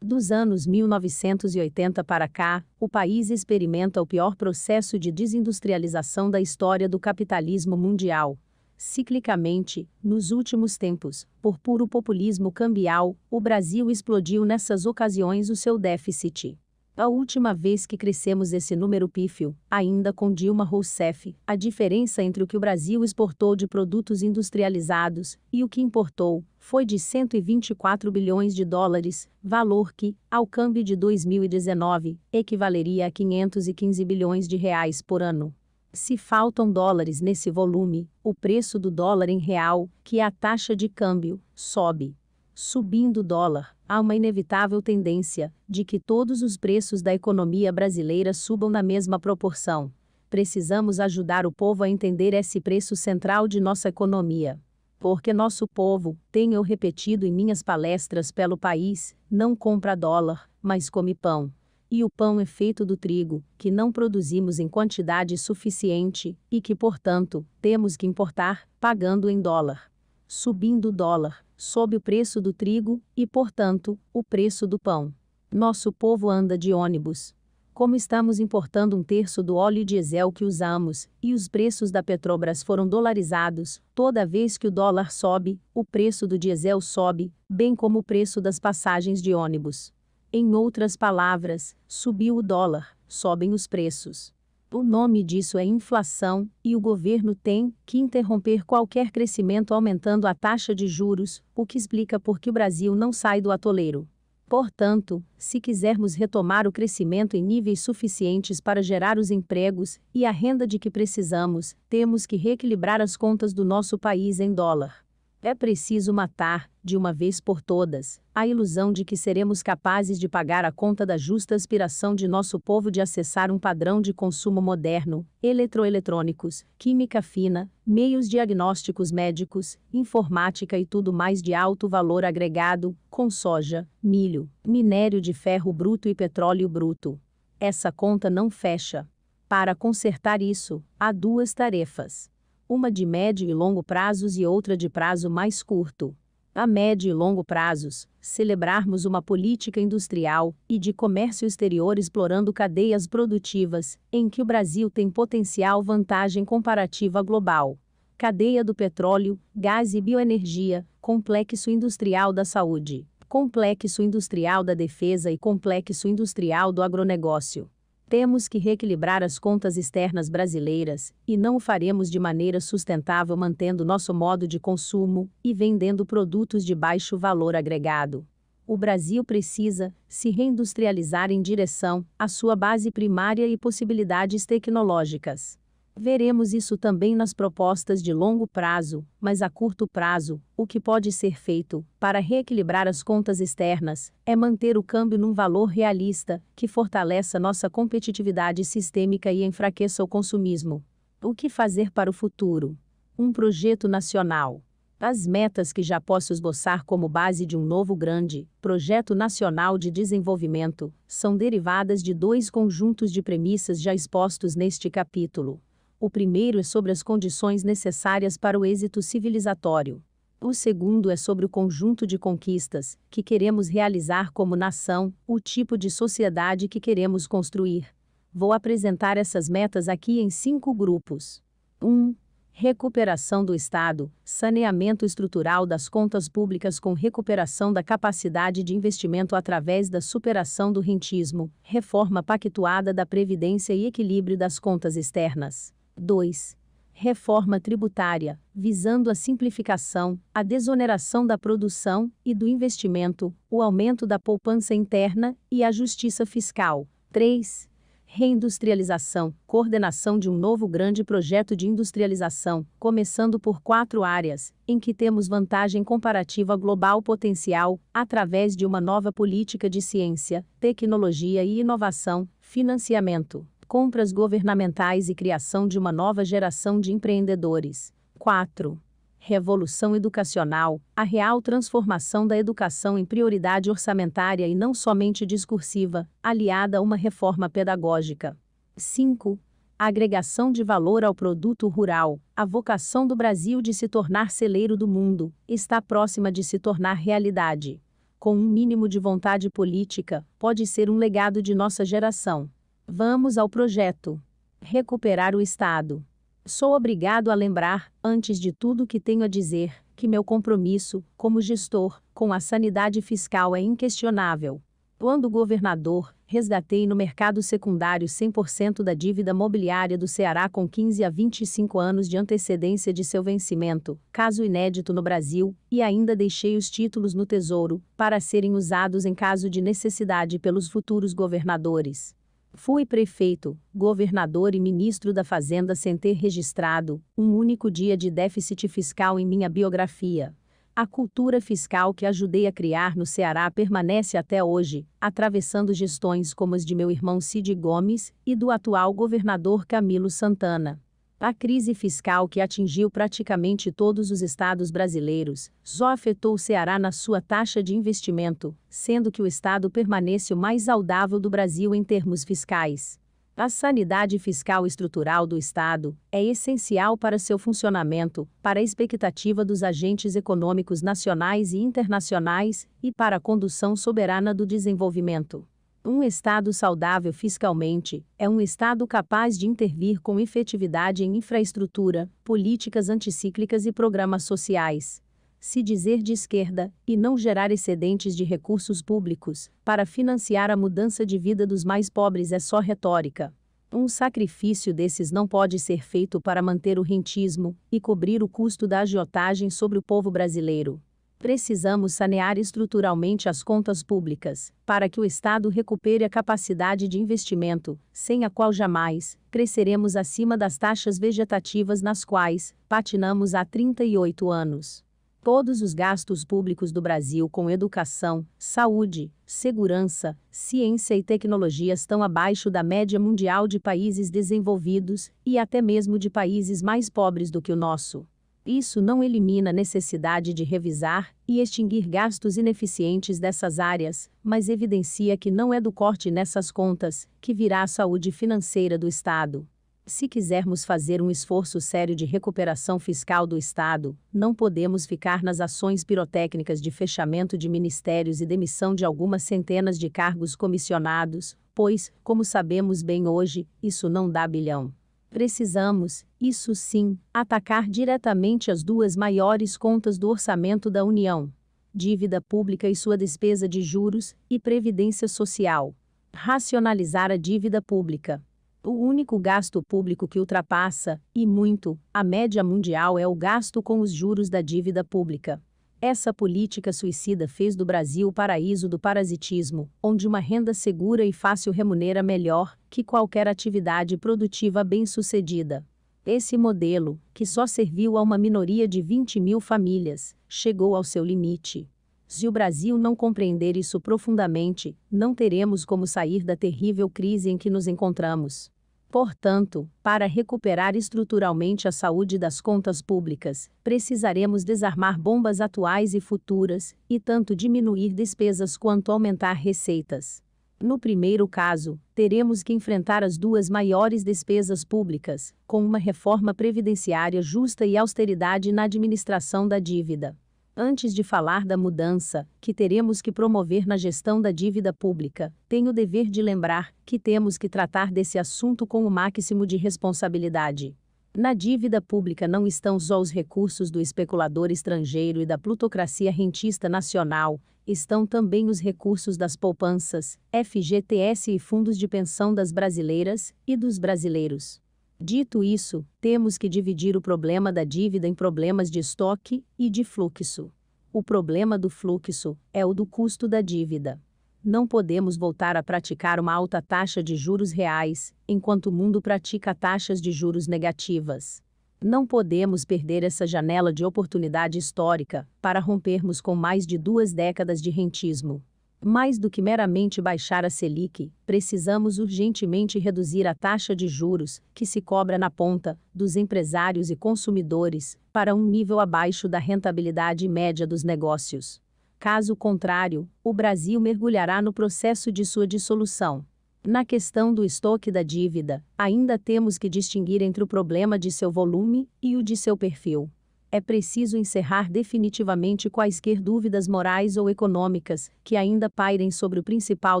Dos anos 1980 para cá, o país experimenta o pior processo de desindustrialização da história do capitalismo mundial. Ciclicamente, nos últimos tempos, por puro populismo cambial, o Brasil explodiu nessas ocasiões o seu déficit. A última vez que crescemos esse número pífio, ainda com Dilma Rousseff, a diferença entre o que o Brasil exportou de produtos industrializados e o que importou foi de 124 bilhões de dólares, valor que, ao câmbio de 2019, equivaleria a 515 bilhões de reais por ano. Se faltam dólares nesse volume, o preço do dólar em real, que é a taxa de câmbio, sobe. Subindo o dólar, há uma inevitável tendência de que todos os preços da economia brasileira subam na mesma proporção. Precisamos ajudar o povo a entender esse preço central de nossa economia. Porque nosso povo, tenho repetido em minhas palestras pelo país, não compra dólar, mas come pão e o pão é feito do trigo, que não produzimos em quantidade suficiente, e que, portanto, temos que importar, pagando em dólar. Subindo o dólar, sobe o preço do trigo, e, portanto, o preço do pão. Nosso povo anda de ônibus. Como estamos importando um terço do óleo diesel que usamos, e os preços da Petrobras foram dolarizados, toda vez que o dólar sobe, o preço do diesel sobe, bem como o preço das passagens de ônibus. Em outras palavras, subiu o dólar, sobem os preços. O nome disso é inflação, e o governo tem que interromper qualquer crescimento aumentando a taxa de juros, o que explica por que o Brasil não sai do atoleiro. Portanto, se quisermos retomar o crescimento em níveis suficientes para gerar os empregos e a renda de que precisamos, temos que reequilibrar as contas do nosso país em dólar. É preciso matar, de uma vez por todas, a ilusão de que seremos capazes de pagar a conta da justa aspiração de nosso povo de acessar um padrão de consumo moderno, eletroeletrônicos, química fina, meios diagnósticos médicos, informática e tudo mais de alto valor agregado, com soja, milho, minério de ferro bruto e petróleo bruto. Essa conta não fecha. Para consertar isso, há duas tarefas uma de médio e longo prazos e outra de prazo mais curto. A médio e longo prazos, celebrarmos uma política industrial e de comércio exterior explorando cadeias produtivas, em que o Brasil tem potencial vantagem comparativa global. Cadeia do petróleo, gás e bioenergia, complexo industrial da saúde, complexo industrial da defesa e complexo industrial do agronegócio. Temos que reequilibrar as contas externas brasileiras, e não o faremos de maneira sustentável mantendo nosso modo de consumo e vendendo produtos de baixo valor agregado. O Brasil precisa se reindustrializar em direção à sua base primária e possibilidades tecnológicas. Veremos isso também nas propostas de longo prazo, mas a curto prazo, o que pode ser feito para reequilibrar as contas externas é manter o câmbio num valor realista, que fortaleça nossa competitividade sistêmica e enfraqueça o consumismo. O que fazer para o futuro? Um projeto nacional. As metas que já posso esboçar como base de um novo grande projeto nacional de desenvolvimento são derivadas de dois conjuntos de premissas já expostos neste capítulo. O primeiro é sobre as condições necessárias para o êxito civilizatório. O segundo é sobre o conjunto de conquistas que queremos realizar como nação, o tipo de sociedade que queremos construir. Vou apresentar essas metas aqui em cinco grupos. 1. Um, recuperação do Estado, saneamento estrutural das contas públicas com recuperação da capacidade de investimento através da superação do rentismo, reforma pactuada da Previdência e equilíbrio das contas externas. 2. Reforma tributária, visando a simplificação, a desoneração da produção e do investimento, o aumento da poupança interna e a justiça fiscal. 3. Reindustrialização, coordenação de um novo grande projeto de industrialização, começando por quatro áreas, em que temos vantagem comparativa global potencial, através de uma nova política de ciência, tecnologia e inovação, financiamento compras governamentais e criação de uma nova geração de empreendedores. 4. Revolução educacional, a real transformação da educação em prioridade orçamentária e não somente discursiva, aliada a uma reforma pedagógica. 5. Agregação de valor ao produto rural, a vocação do Brasil de se tornar celeiro do mundo, está próxima de se tornar realidade. Com um mínimo de vontade política, pode ser um legado de nossa geração. Vamos ao projeto. Recuperar o Estado. Sou obrigado a lembrar, antes de tudo que tenho a dizer, que meu compromisso, como gestor, com a sanidade fiscal é inquestionável. Quando governador, resgatei no mercado secundário 100% da dívida mobiliária do Ceará com 15 a 25 anos de antecedência de seu vencimento, caso inédito no Brasil, e ainda deixei os títulos no Tesouro, para serem usados em caso de necessidade pelos futuros governadores. Fui prefeito, governador e ministro da Fazenda sem ter registrado um único dia de déficit fiscal em minha biografia. A cultura fiscal que ajudei a criar no Ceará permanece até hoje, atravessando gestões como as de meu irmão Cid Gomes e do atual governador Camilo Santana. A crise fiscal que atingiu praticamente todos os estados brasileiros só afetou o Ceará na sua taxa de investimento, sendo que o estado permanece o mais saudável do Brasil em termos fiscais. A sanidade fiscal estrutural do Estado é essencial para seu funcionamento, para a expectativa dos agentes econômicos nacionais e internacionais e para a condução soberana do desenvolvimento. Um Estado saudável fiscalmente é um Estado capaz de intervir com efetividade em infraestrutura, políticas anticíclicas e programas sociais. Se dizer de esquerda, e não gerar excedentes de recursos públicos, para financiar a mudança de vida dos mais pobres é só retórica. Um sacrifício desses não pode ser feito para manter o rentismo e cobrir o custo da agiotagem sobre o povo brasileiro. Precisamos sanear estruturalmente as contas públicas, para que o Estado recupere a capacidade de investimento, sem a qual jamais cresceremos acima das taxas vegetativas nas quais patinamos há 38 anos. Todos os gastos públicos do Brasil com educação, saúde, segurança, ciência e tecnologia estão abaixo da média mundial de países desenvolvidos e até mesmo de países mais pobres do que o nosso. Isso não elimina a necessidade de revisar e extinguir gastos ineficientes dessas áreas, mas evidencia que não é do corte nessas contas que virá a saúde financeira do Estado. Se quisermos fazer um esforço sério de recuperação fiscal do Estado, não podemos ficar nas ações pirotécnicas de fechamento de ministérios e demissão de algumas centenas de cargos comissionados, pois, como sabemos bem hoje, isso não dá bilhão. Precisamos, isso sim, atacar diretamente as duas maiores contas do orçamento da União: dívida pública e sua despesa de juros, e previdência social. Racionalizar a dívida pública. O único gasto público que ultrapassa, e muito, a média mundial é o gasto com os juros da dívida pública. Essa política suicida fez do Brasil o paraíso do parasitismo, onde uma renda segura e fácil remunera melhor que qualquer atividade produtiva bem-sucedida. Esse modelo, que só serviu a uma minoria de 20 mil famílias, chegou ao seu limite. Se o Brasil não compreender isso profundamente, não teremos como sair da terrível crise em que nos encontramos. Portanto, para recuperar estruturalmente a saúde das contas públicas, precisaremos desarmar bombas atuais e futuras, e tanto diminuir despesas quanto aumentar receitas. No primeiro caso, teremos que enfrentar as duas maiores despesas públicas, com uma reforma previdenciária justa e austeridade na administração da dívida. Antes de falar da mudança que teremos que promover na gestão da dívida pública, tenho o dever de lembrar que temos que tratar desse assunto com o máximo de responsabilidade. Na dívida pública não estão só os recursos do especulador estrangeiro e da plutocracia rentista nacional, estão também os recursos das poupanças, FGTS e fundos de pensão das brasileiras e dos brasileiros. Dito isso, temos que dividir o problema da dívida em problemas de estoque e de fluxo. O problema do fluxo é o do custo da dívida. Não podemos voltar a praticar uma alta taxa de juros reais, enquanto o mundo pratica taxas de juros negativas. Não podemos perder essa janela de oportunidade histórica para rompermos com mais de duas décadas de rentismo. Mais do que meramente baixar a Selic, precisamos urgentemente reduzir a taxa de juros, que se cobra na ponta, dos empresários e consumidores, para um nível abaixo da rentabilidade média dos negócios. Caso contrário, o Brasil mergulhará no processo de sua dissolução. Na questão do estoque da dívida, ainda temos que distinguir entre o problema de seu volume e o de seu perfil é preciso encerrar definitivamente quaisquer dúvidas morais ou econômicas que ainda pairem sobre o principal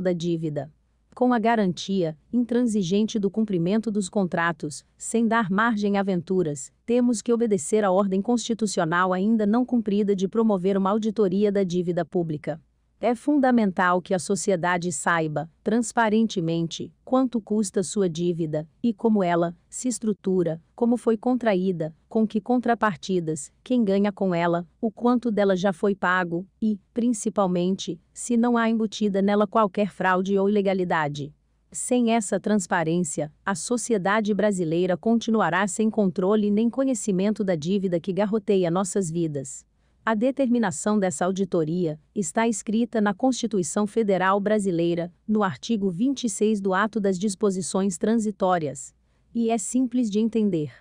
da dívida. Com a garantia intransigente do cumprimento dos contratos, sem dar margem a aventuras, temos que obedecer à ordem constitucional ainda não cumprida de promover uma auditoria da dívida pública. É fundamental que a sociedade saiba, transparentemente, quanto custa sua dívida e como ela se estrutura, como foi contraída, com que contrapartidas, quem ganha com ela, o quanto dela já foi pago e, principalmente, se não há embutida nela qualquer fraude ou ilegalidade. Sem essa transparência, a sociedade brasileira continuará sem controle nem conhecimento da dívida que garroteia nossas vidas. A determinação dessa auditoria está escrita na Constituição Federal Brasileira, no artigo 26 do Ato das Disposições Transitórias, e é simples de entender.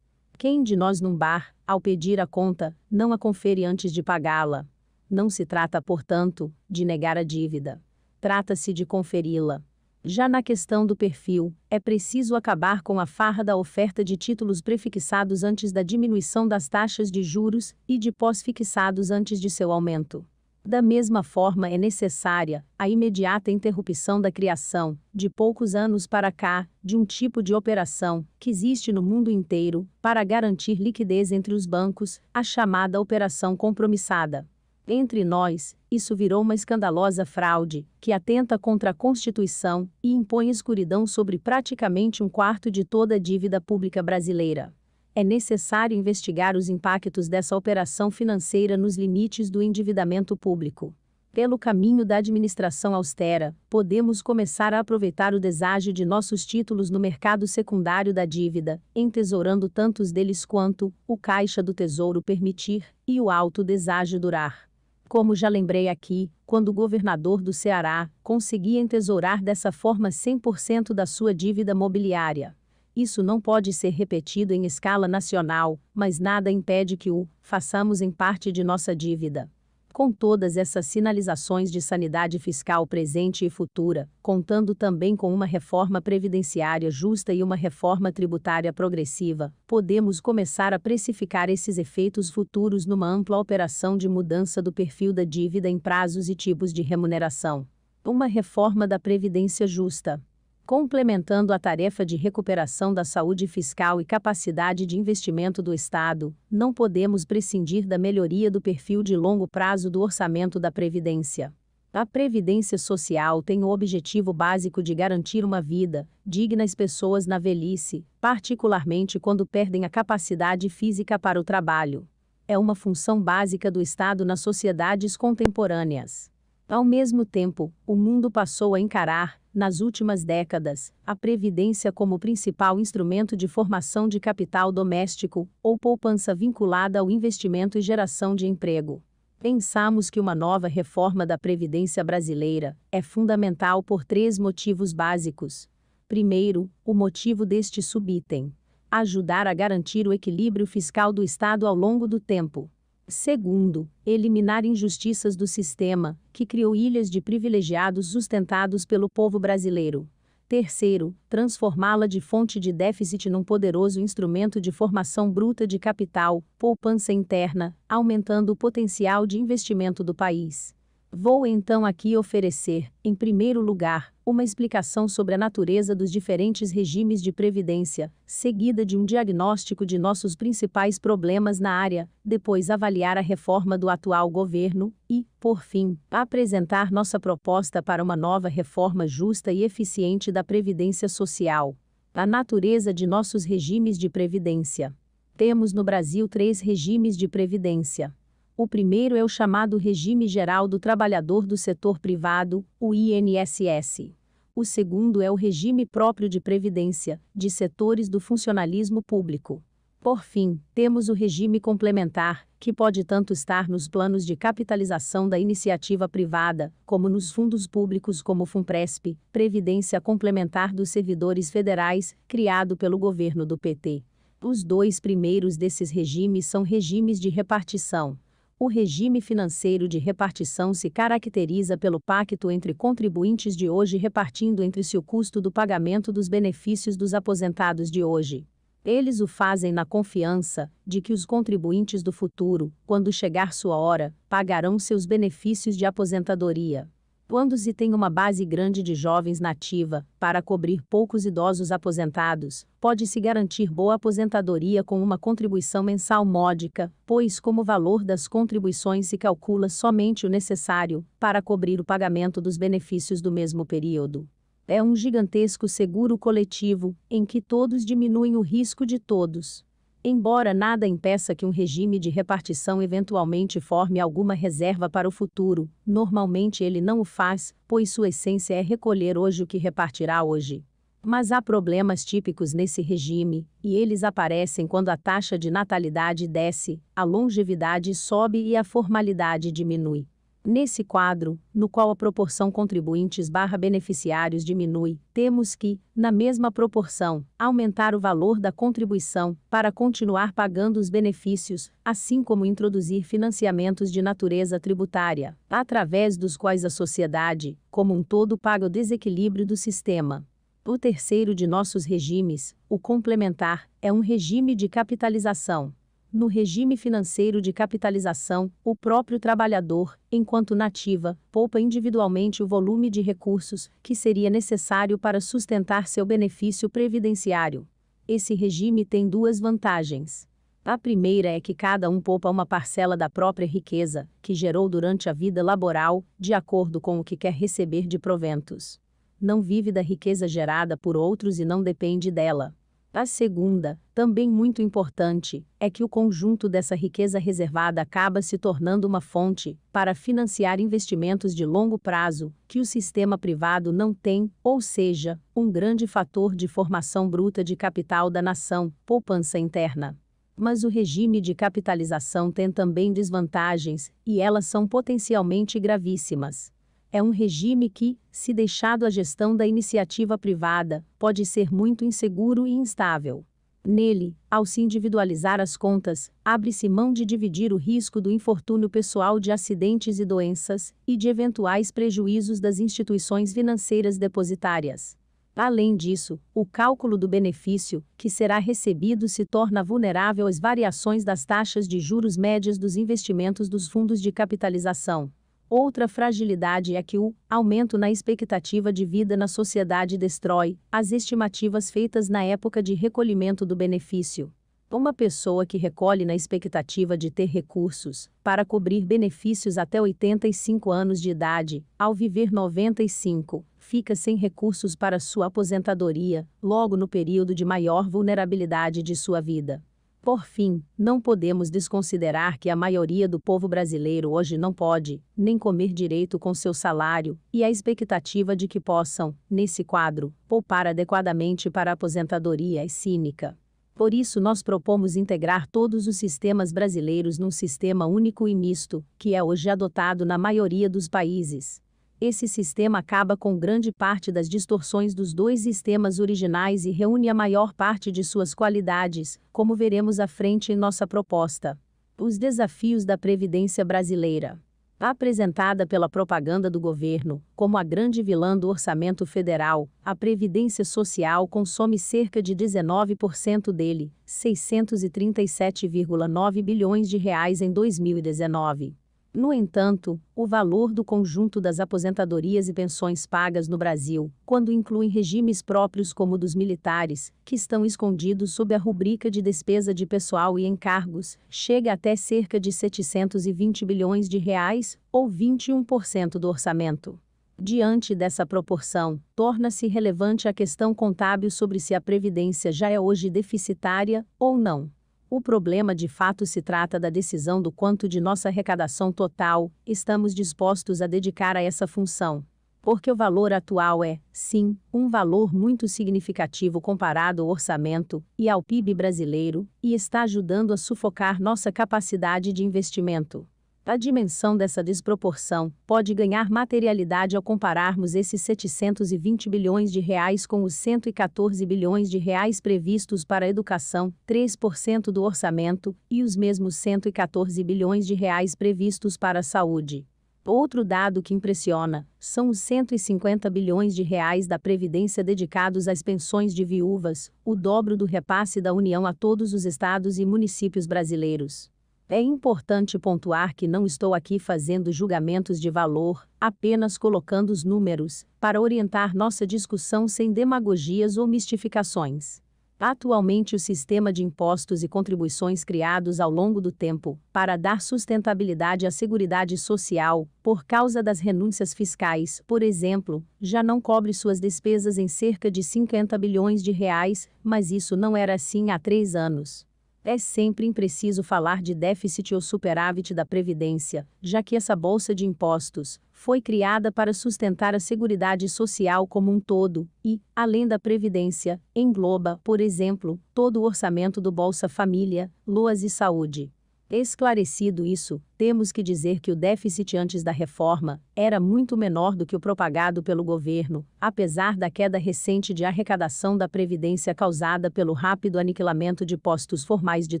Quem de nós num bar, ao pedir a conta, não a confere antes de pagá-la? Não se trata, portanto, de negar a dívida. Trata-se de conferi-la. Já na questão do perfil, é preciso acabar com a farra da oferta de títulos prefixados antes da diminuição das taxas de juros e de pós-fixados antes de seu aumento. Da mesma forma, é necessária a imediata interrupção da criação, de poucos anos para cá, de um tipo de operação que existe no mundo inteiro para garantir liquidez entre os bancos, a chamada operação compromissada. Entre nós, isso virou uma escandalosa fraude, que atenta contra a Constituição e impõe escuridão sobre praticamente um quarto de toda a dívida pública brasileira. É necessário investigar os impactos dessa operação financeira nos limites do endividamento público. Pelo caminho da administração austera, podemos começar a aproveitar o deságio de nossos títulos no mercado secundário da dívida, entesourando tantos deles quanto o caixa do tesouro permitir e o alto deságio durar. Como já lembrei aqui, quando o governador do Ceará conseguia entesourar dessa forma 100% da sua dívida mobiliária. Isso não pode ser repetido em escala nacional, mas nada impede que o façamos em parte de nossa dívida. Com todas essas sinalizações de sanidade fiscal presente e futura, contando também com uma reforma previdenciária justa e uma reforma tributária progressiva, podemos começar a precificar esses efeitos futuros numa ampla operação de mudança do perfil da dívida em prazos e tipos de remuneração. Uma reforma da Previdência Justa complementando a tarefa de recuperação da saúde fiscal e capacidade de investimento do Estado, não podemos prescindir da melhoria do perfil de longo prazo do orçamento da Previdência. A Previdência Social tem o objetivo básico de garantir uma vida digna às pessoas na velhice, particularmente quando perdem a capacidade física para o trabalho. É uma função básica do Estado nas sociedades contemporâneas. Ao mesmo tempo, o mundo passou a encarar, nas últimas décadas, a previdência como principal instrumento de formação de capital doméstico, ou poupança vinculada ao investimento e geração de emprego. Pensamos que uma nova reforma da previdência brasileira é fundamental por três motivos básicos. Primeiro, o motivo deste subitem: ajudar a garantir o equilíbrio fiscal do Estado ao longo do tempo. Segundo, eliminar injustiças do sistema, que criou ilhas de privilegiados sustentados pelo povo brasileiro. Terceiro, transformá-la de fonte de déficit num poderoso instrumento de formação bruta de capital, poupança interna, aumentando o potencial de investimento do país. Vou então aqui oferecer, em primeiro lugar, uma explicação sobre a natureza dos diferentes regimes de previdência, seguida de um diagnóstico de nossos principais problemas na área, depois avaliar a reforma do atual governo e, por fim, apresentar nossa proposta para uma nova reforma justa e eficiente da previdência social. A natureza de nossos regimes de previdência. Temos no Brasil três regimes de previdência. O primeiro é o chamado Regime Geral do Trabalhador do Setor Privado, o INSS. O segundo é o regime próprio de previdência, de setores do funcionalismo público. Por fim, temos o regime complementar, que pode tanto estar nos planos de capitalização da iniciativa privada, como nos fundos públicos como o FUNPRESP, Previdência Complementar dos Servidores Federais, criado pelo governo do PT. Os dois primeiros desses regimes são regimes de repartição, o regime financeiro de repartição se caracteriza pelo pacto entre contribuintes de hoje repartindo entre si o custo do pagamento dos benefícios dos aposentados de hoje. Eles o fazem na confiança de que os contribuintes do futuro, quando chegar sua hora, pagarão seus benefícios de aposentadoria quando se tem uma base grande de jovens nativa, para cobrir poucos idosos aposentados, pode-se garantir boa aposentadoria com uma contribuição mensal módica, pois, como valor das contribuições se calcula somente o necessário para cobrir o pagamento dos benefícios do mesmo período. É um gigantesco seguro coletivo, em que todos diminuem o risco de todos embora nada impeça que um regime de repartição eventualmente forme alguma reserva para o futuro, normalmente ele não o faz, pois sua essência é recolher hoje o que repartirá hoje. Mas há problemas típicos nesse regime, e eles aparecem quando a taxa de natalidade desce, a longevidade sobe e a formalidade diminui. Nesse quadro, no qual a proporção contribuintes barra beneficiários diminui, temos que, na mesma proporção, aumentar o valor da contribuição, para continuar pagando os benefícios, assim como introduzir financiamentos de natureza tributária, através dos quais a sociedade, como um todo, paga o desequilíbrio do sistema. O terceiro de nossos regimes, o complementar, é um regime de capitalização no regime financeiro de capitalização, o próprio trabalhador, enquanto nativa, poupa individualmente o volume de recursos que seria necessário para sustentar seu benefício previdenciário. Esse regime tem duas vantagens. A primeira é que cada um poupa uma parcela da própria riqueza, que gerou durante a vida laboral, de acordo com o que quer receber de proventos. Não vive da riqueza gerada por outros e não depende dela. A segunda, também muito importante, é que o conjunto dessa riqueza reservada acaba se tornando uma fonte para financiar investimentos de longo prazo que o sistema privado não tem, ou seja, um grande fator de formação bruta de capital da nação, poupança interna. Mas o regime de capitalização tem também desvantagens, e elas são potencialmente gravíssimas. É um regime que, se deixado à gestão da iniciativa privada, pode ser muito inseguro e instável. Nele, ao se individualizar as contas, abre-se mão de dividir o risco do infortúnio pessoal de acidentes e doenças, e de eventuais prejuízos das instituições financeiras depositárias. Além disso, o cálculo do benefício que será recebido se torna vulnerável às variações das taxas de juros médias dos investimentos dos fundos de capitalização. Outra fragilidade é que o aumento na expectativa de vida na sociedade destrói as estimativas feitas na época de recolhimento do benefício. Uma pessoa que recolhe na expectativa de ter recursos para cobrir benefícios até 85 anos de idade, ao viver 95, fica sem recursos para sua aposentadoria, logo no período de maior vulnerabilidade de sua vida. Por fim, não podemos desconsiderar que a maioria do povo brasileiro hoje não pode nem comer direito com seu salário, e a expectativa de que possam, nesse quadro, poupar adequadamente para a aposentadoria é cínica. Por isso, nós propomos integrar todos os sistemas brasileiros num sistema único e misto, que é hoje adotado na maioria dos países esse sistema acaba com grande parte das distorções dos dois sistemas originais e reúne a maior parte de suas qualidades, como veremos à frente em nossa proposta. Os desafios da Previdência Brasileira. Apresentada pela propaganda do governo como a grande vilã do orçamento federal, a Previdência Social consome cerca de 19% dele, 637,9 bilhões de reais em 2019. No entanto, o valor do conjunto das aposentadorias e pensões pagas no Brasil, quando incluem regimes próprios como o dos militares, que estão escondidos sob a rubrica de despesa de pessoal e encargos, chega até cerca de 720 bilhões de reais, ou 21% do orçamento. Diante dessa proporção, torna-se relevante a questão contábil sobre se a previdência já é hoje deficitária ou não. O problema de fato se trata da decisão do quanto de nossa arrecadação total estamos dispostos a dedicar a essa função. Porque o valor atual é, sim, um valor muito significativo comparado ao orçamento e ao PIB brasileiro, e está ajudando a sufocar nossa capacidade de investimento. A dimensão dessa desproporção pode ganhar materialidade ao compararmos esses 720 bilhões de reais com os 114 bilhões de reais previstos para a educação, 3% do orçamento, e os mesmos 114 bilhões de reais previstos para a saúde. Outro dado que impressiona são os 150 bilhões de reais da previdência dedicados às pensões de viúvas, o dobro do repasse da União a todos os estados e municípios brasileiros. É importante pontuar que não estou aqui fazendo julgamentos de valor, apenas colocando os números, para orientar nossa discussão sem demagogias ou mistificações. Atualmente, o sistema de impostos e contribuições criados ao longo do tempo, para dar sustentabilidade à Seguridade Social, por causa das renúncias fiscais, por exemplo, já não cobre suas despesas em cerca de 50 bilhões de reais, mas isso não era assim há três anos. É sempre impreciso falar de déficit ou superávit da Previdência, já que essa bolsa de impostos foi criada para sustentar a Seguridade Social como um todo e, além da Previdência, engloba, por exemplo, todo o orçamento do Bolsa Família, Luas e Saúde. Esclarecido isso, temos que dizer que o déficit antes da reforma era muito menor do que o propagado pelo governo, apesar da queda recente de arrecadação da Previdência causada pelo rápido aniquilamento de postos formais de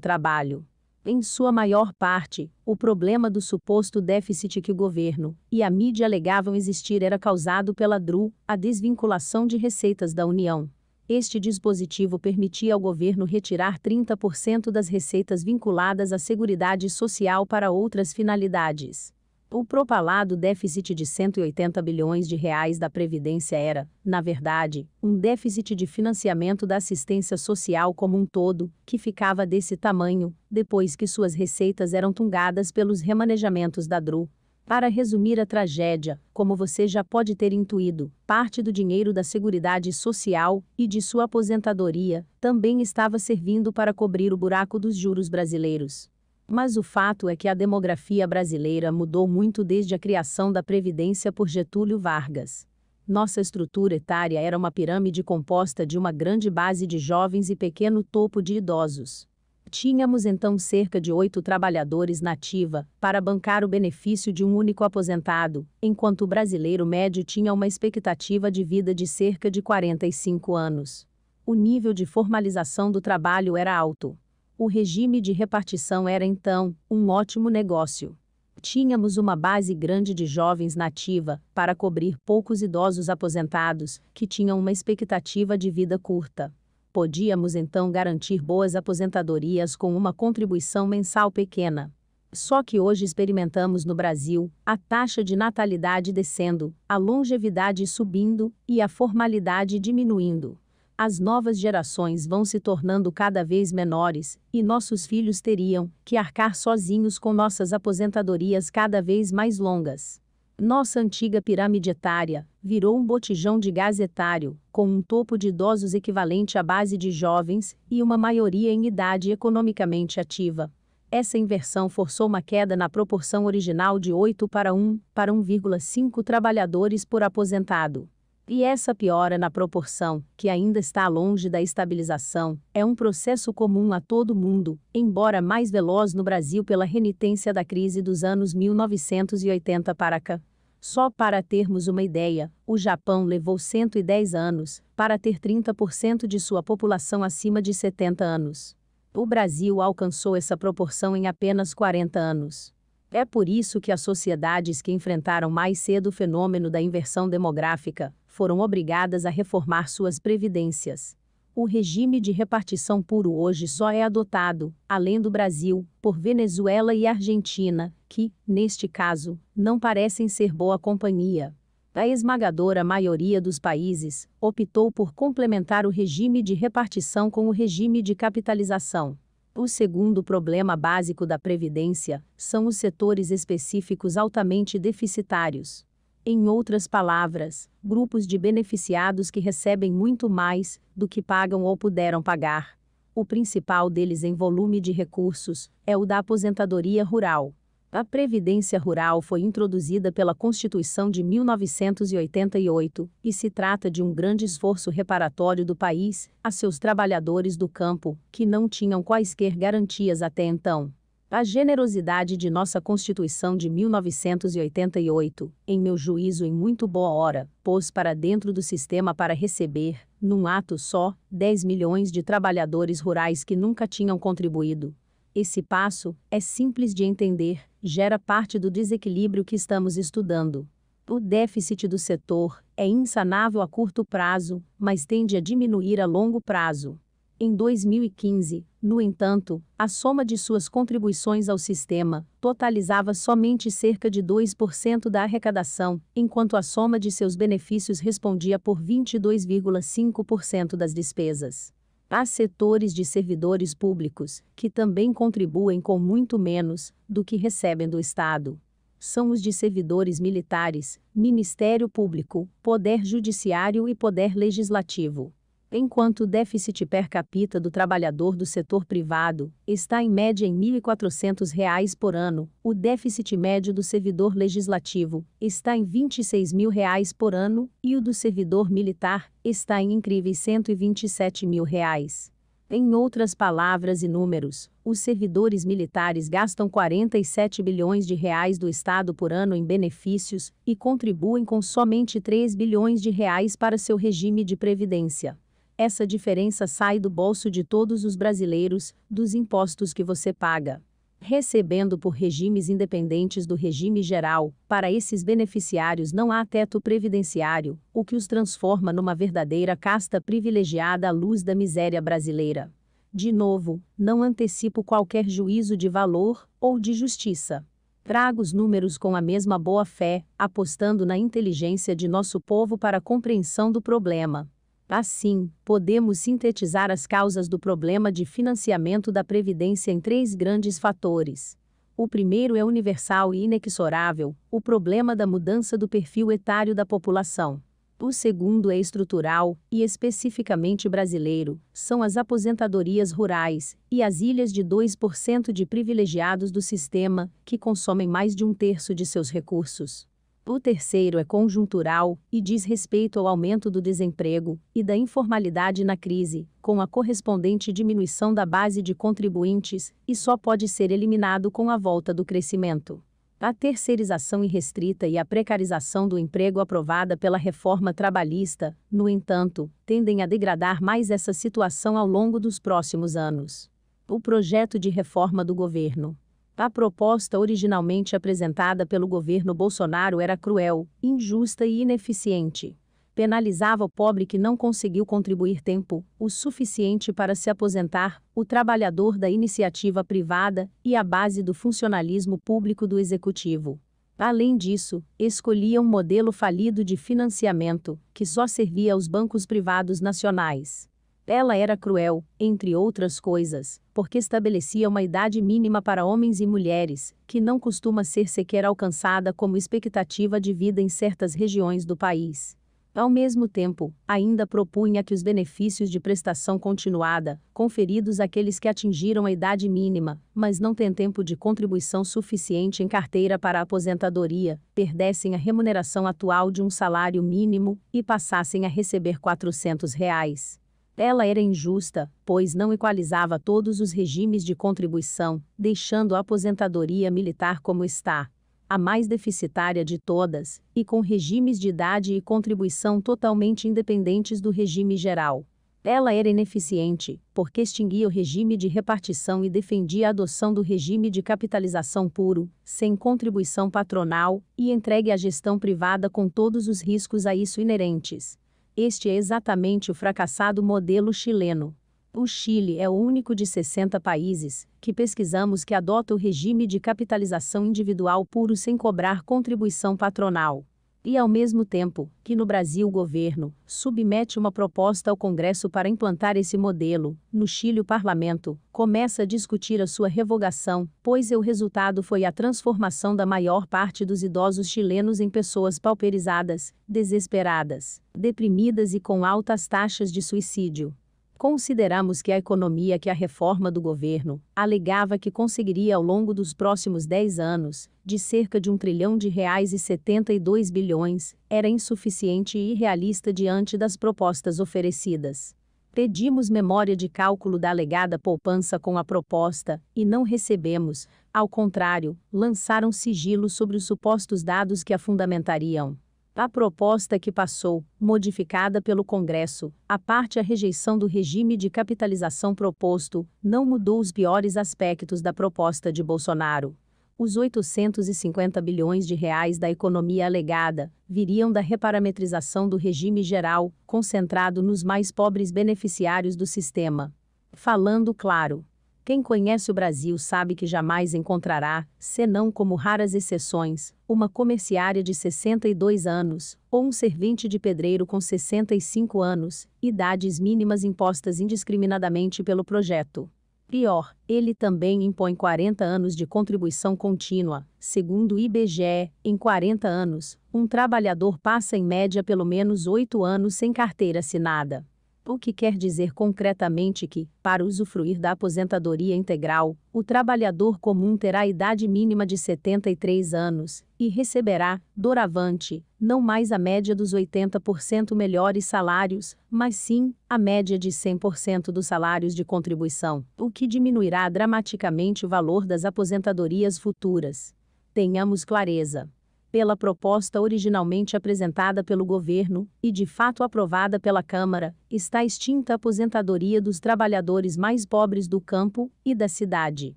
trabalho. Em sua maior parte, o problema do suposto déficit que o governo e a mídia alegavam existir era causado pela DRU, a desvinculação de receitas da União. Este dispositivo permitia ao governo retirar 30% das receitas vinculadas à Seguridade Social para outras finalidades. O propalado déficit de 180 bilhões de reais da Previdência era, na verdade, um déficit de financiamento da assistência social como um todo, que ficava desse tamanho, depois que suas receitas eram tungadas pelos remanejamentos da DRU, para resumir a tragédia, como você já pode ter intuído, parte do dinheiro da Seguridade Social e de sua aposentadoria também estava servindo para cobrir o buraco dos juros brasileiros. Mas o fato é que a demografia brasileira mudou muito desde a criação da Previdência por Getúlio Vargas. Nossa estrutura etária era uma pirâmide composta de uma grande base de jovens e pequeno topo de idosos. Tínhamos então cerca de oito trabalhadores nativa para bancar o benefício de um único aposentado, enquanto o brasileiro médio tinha uma expectativa de vida de cerca de 45 anos. O nível de formalização do trabalho era alto. O regime de repartição era então um ótimo negócio. Tínhamos uma base grande de jovens nativa para cobrir poucos idosos aposentados, que tinham uma expectativa de vida curta. Podíamos então garantir boas aposentadorias com uma contribuição mensal pequena. Só que hoje experimentamos no Brasil a taxa de natalidade descendo, a longevidade subindo e a formalidade diminuindo. As novas gerações vão se tornando cada vez menores e nossos filhos teriam que arcar sozinhos com nossas aposentadorias cada vez mais longas. Nossa antiga pirâmide etária virou um botijão de gás etário, com um topo de idosos equivalente à base de jovens e uma maioria em idade economicamente ativa. Essa inversão forçou uma queda na proporção original de 8 para 1, para 1,5 trabalhadores por aposentado. E essa piora na proporção, que ainda está longe da estabilização, é um processo comum a todo mundo, embora mais veloz no Brasil pela renitência da crise dos anos 1980 para cá. Só para termos uma ideia, o Japão levou 110 anos para ter 30% de sua população acima de 70 anos. O Brasil alcançou essa proporção em apenas 40 anos. É por isso que as sociedades que enfrentaram mais cedo o fenômeno da inversão demográfica foram obrigadas a reformar suas previdências. O regime de repartição puro hoje só é adotado, além do Brasil, por Venezuela e Argentina, que, neste caso, não parecem ser boa companhia. A esmagadora maioria dos países optou por complementar o regime de repartição com o regime de capitalização. O segundo problema básico da Previdência são os setores específicos altamente deficitários. Em outras palavras, grupos de beneficiados que recebem muito mais do que pagam ou puderam pagar. O principal deles em volume de recursos é o da aposentadoria rural. A Previdência Rural foi introduzida pela Constituição de 1988 e se trata de um grande esforço reparatório do país a seus trabalhadores do campo, que não tinham quaisquer garantias até então. A generosidade de nossa Constituição de 1988, em meu juízo em muito boa hora, pôs para dentro do sistema para receber, num ato só, 10 milhões de trabalhadores rurais que nunca tinham contribuído. Esse passo é simples de entender, gera parte do desequilíbrio que estamos estudando. O déficit do setor é insanável a curto prazo, mas tende a diminuir a longo prazo. Em 2015, no entanto, a soma de suas contribuições ao sistema totalizava somente cerca de 2% da arrecadação, enquanto a soma de seus benefícios respondia por 22,5% das despesas. Há setores de servidores públicos que também contribuem com muito menos do que recebem do Estado são os de servidores militares, Ministério Público, Poder Judiciário e Poder Legislativo enquanto o déficit per capita do trabalhador do setor privado está em média em R$ 1.400 por ano, o déficit médio do servidor legislativo está em R$ 26.000 por ano e o do servidor militar está em incríveis R$ 127.000. Em outras palavras e números, os servidores militares gastam 47 bilhões de reais do Estado por ano em benefícios e contribuem com somente 3 bilhões de reais para seu regime de previdência. Essa diferença sai do bolso de todos os brasileiros, dos impostos que você paga. Recebendo por regimes independentes do regime geral, para esses beneficiários não há teto previdenciário, o que os transforma numa verdadeira casta privilegiada à luz da miséria brasileira. De novo, não antecipo qualquer juízo de valor ou de justiça. Trago os números com a mesma boa fé, apostando na inteligência de nosso povo para a compreensão do problema. Assim, podemos sintetizar as causas do problema de financiamento da Previdência em três grandes fatores. O primeiro é universal e inexorável, o problema da mudança do perfil etário da população. O segundo é estrutural, e especificamente brasileiro, são as aposentadorias rurais e as ilhas de 2% de privilegiados do sistema, que consomem mais de um terço de seus recursos. O terceiro é conjuntural e diz respeito ao aumento do desemprego e da informalidade na crise, com a correspondente diminuição da base de contribuintes, e só pode ser eliminado com a volta do crescimento. A terceirização irrestrita e a precarização do emprego aprovada pela reforma trabalhista, no entanto, tendem a degradar mais essa situação ao longo dos próximos anos. O projeto de reforma do governo a proposta originalmente apresentada pelo governo Bolsonaro era cruel, injusta e ineficiente. Penalizava o pobre que não conseguiu contribuir tempo o suficiente para se aposentar, o trabalhador da iniciativa privada e a base do funcionalismo público do executivo. Além disso, escolhia um modelo falido de financiamento, que só servia aos bancos privados nacionais. Ela era cruel, entre outras coisas, porque estabelecia uma idade mínima para homens e mulheres, que não costuma ser sequer alcançada como expectativa de vida em certas regiões do país. Ao mesmo tempo, ainda propunha que os benefícios de prestação continuada, conferidos àqueles que atingiram a idade mínima, mas não têm tempo de contribuição suficiente em carteira para a aposentadoria, perdessem a remuneração atual de um salário mínimo e passassem a receber R$ 400. Reais. Ela era injusta, pois não equalizava todos os regimes de contribuição, deixando a aposentadoria militar como está, a mais deficitária de todas, e com regimes de idade e contribuição totalmente independentes do regime geral. Ela era ineficiente, porque extinguia o regime de repartição e defendia a adoção do regime de capitalização puro, sem contribuição patronal, e entregue à gestão privada com todos os riscos a isso inerentes. Este é exatamente o fracassado modelo chileno. O Chile é o único de 60 países que pesquisamos que adota o regime de capitalização individual puro sem cobrar contribuição patronal e, ao mesmo tempo, que no Brasil o governo submete uma proposta ao Congresso para implantar esse modelo, no Chile o parlamento começa a discutir a sua revogação, pois o resultado foi a transformação da maior parte dos idosos chilenos em pessoas pauperizadas, desesperadas, deprimidas e com altas taxas de suicídio. Consideramos que a economia que a reforma do governo alegava que conseguiria ao longo dos próximos 10 anos, de cerca de 1 trilhão de reais e 72 bilhões, era insuficiente e irrealista diante das propostas oferecidas. Pedimos memória de cálculo da alegada poupança com a proposta e não recebemos, ao contrário, lançaram sigilo sobre os supostos dados que a fundamentariam. A proposta que passou, modificada pelo Congresso, a parte a rejeição do regime de capitalização proposto, não mudou os piores aspectos da proposta de Bolsonaro. Os 850 bilhões de reais da economia alegada viriam da reparametrização do regime geral, concentrado nos mais pobres beneficiários do sistema. Falando claro, quem conhece o Brasil sabe que jamais encontrará, senão como raras exceções, uma comerciária de 62 anos, ou um servente de pedreiro com 65 anos, idades mínimas impostas indiscriminadamente pelo projeto. Pior, ele também impõe 40 anos de contribuição contínua. Segundo o IBGE, em 40 anos, um trabalhador passa em média pelo menos 8 anos sem carteira assinada o que quer dizer concretamente que, para usufruir da aposentadoria integral, o trabalhador comum terá a idade mínima de 73 anos e receberá, doravante, não mais a média dos 80% melhores salários, mas sim a média de 100% dos salários de contribuição, o que diminuirá dramaticamente o valor das aposentadorias futuras. Tenhamos clareza pela proposta originalmente apresentada pelo governo, e de fato aprovada pela Câmara, está extinta a aposentadoria dos trabalhadores mais pobres do campo e da cidade.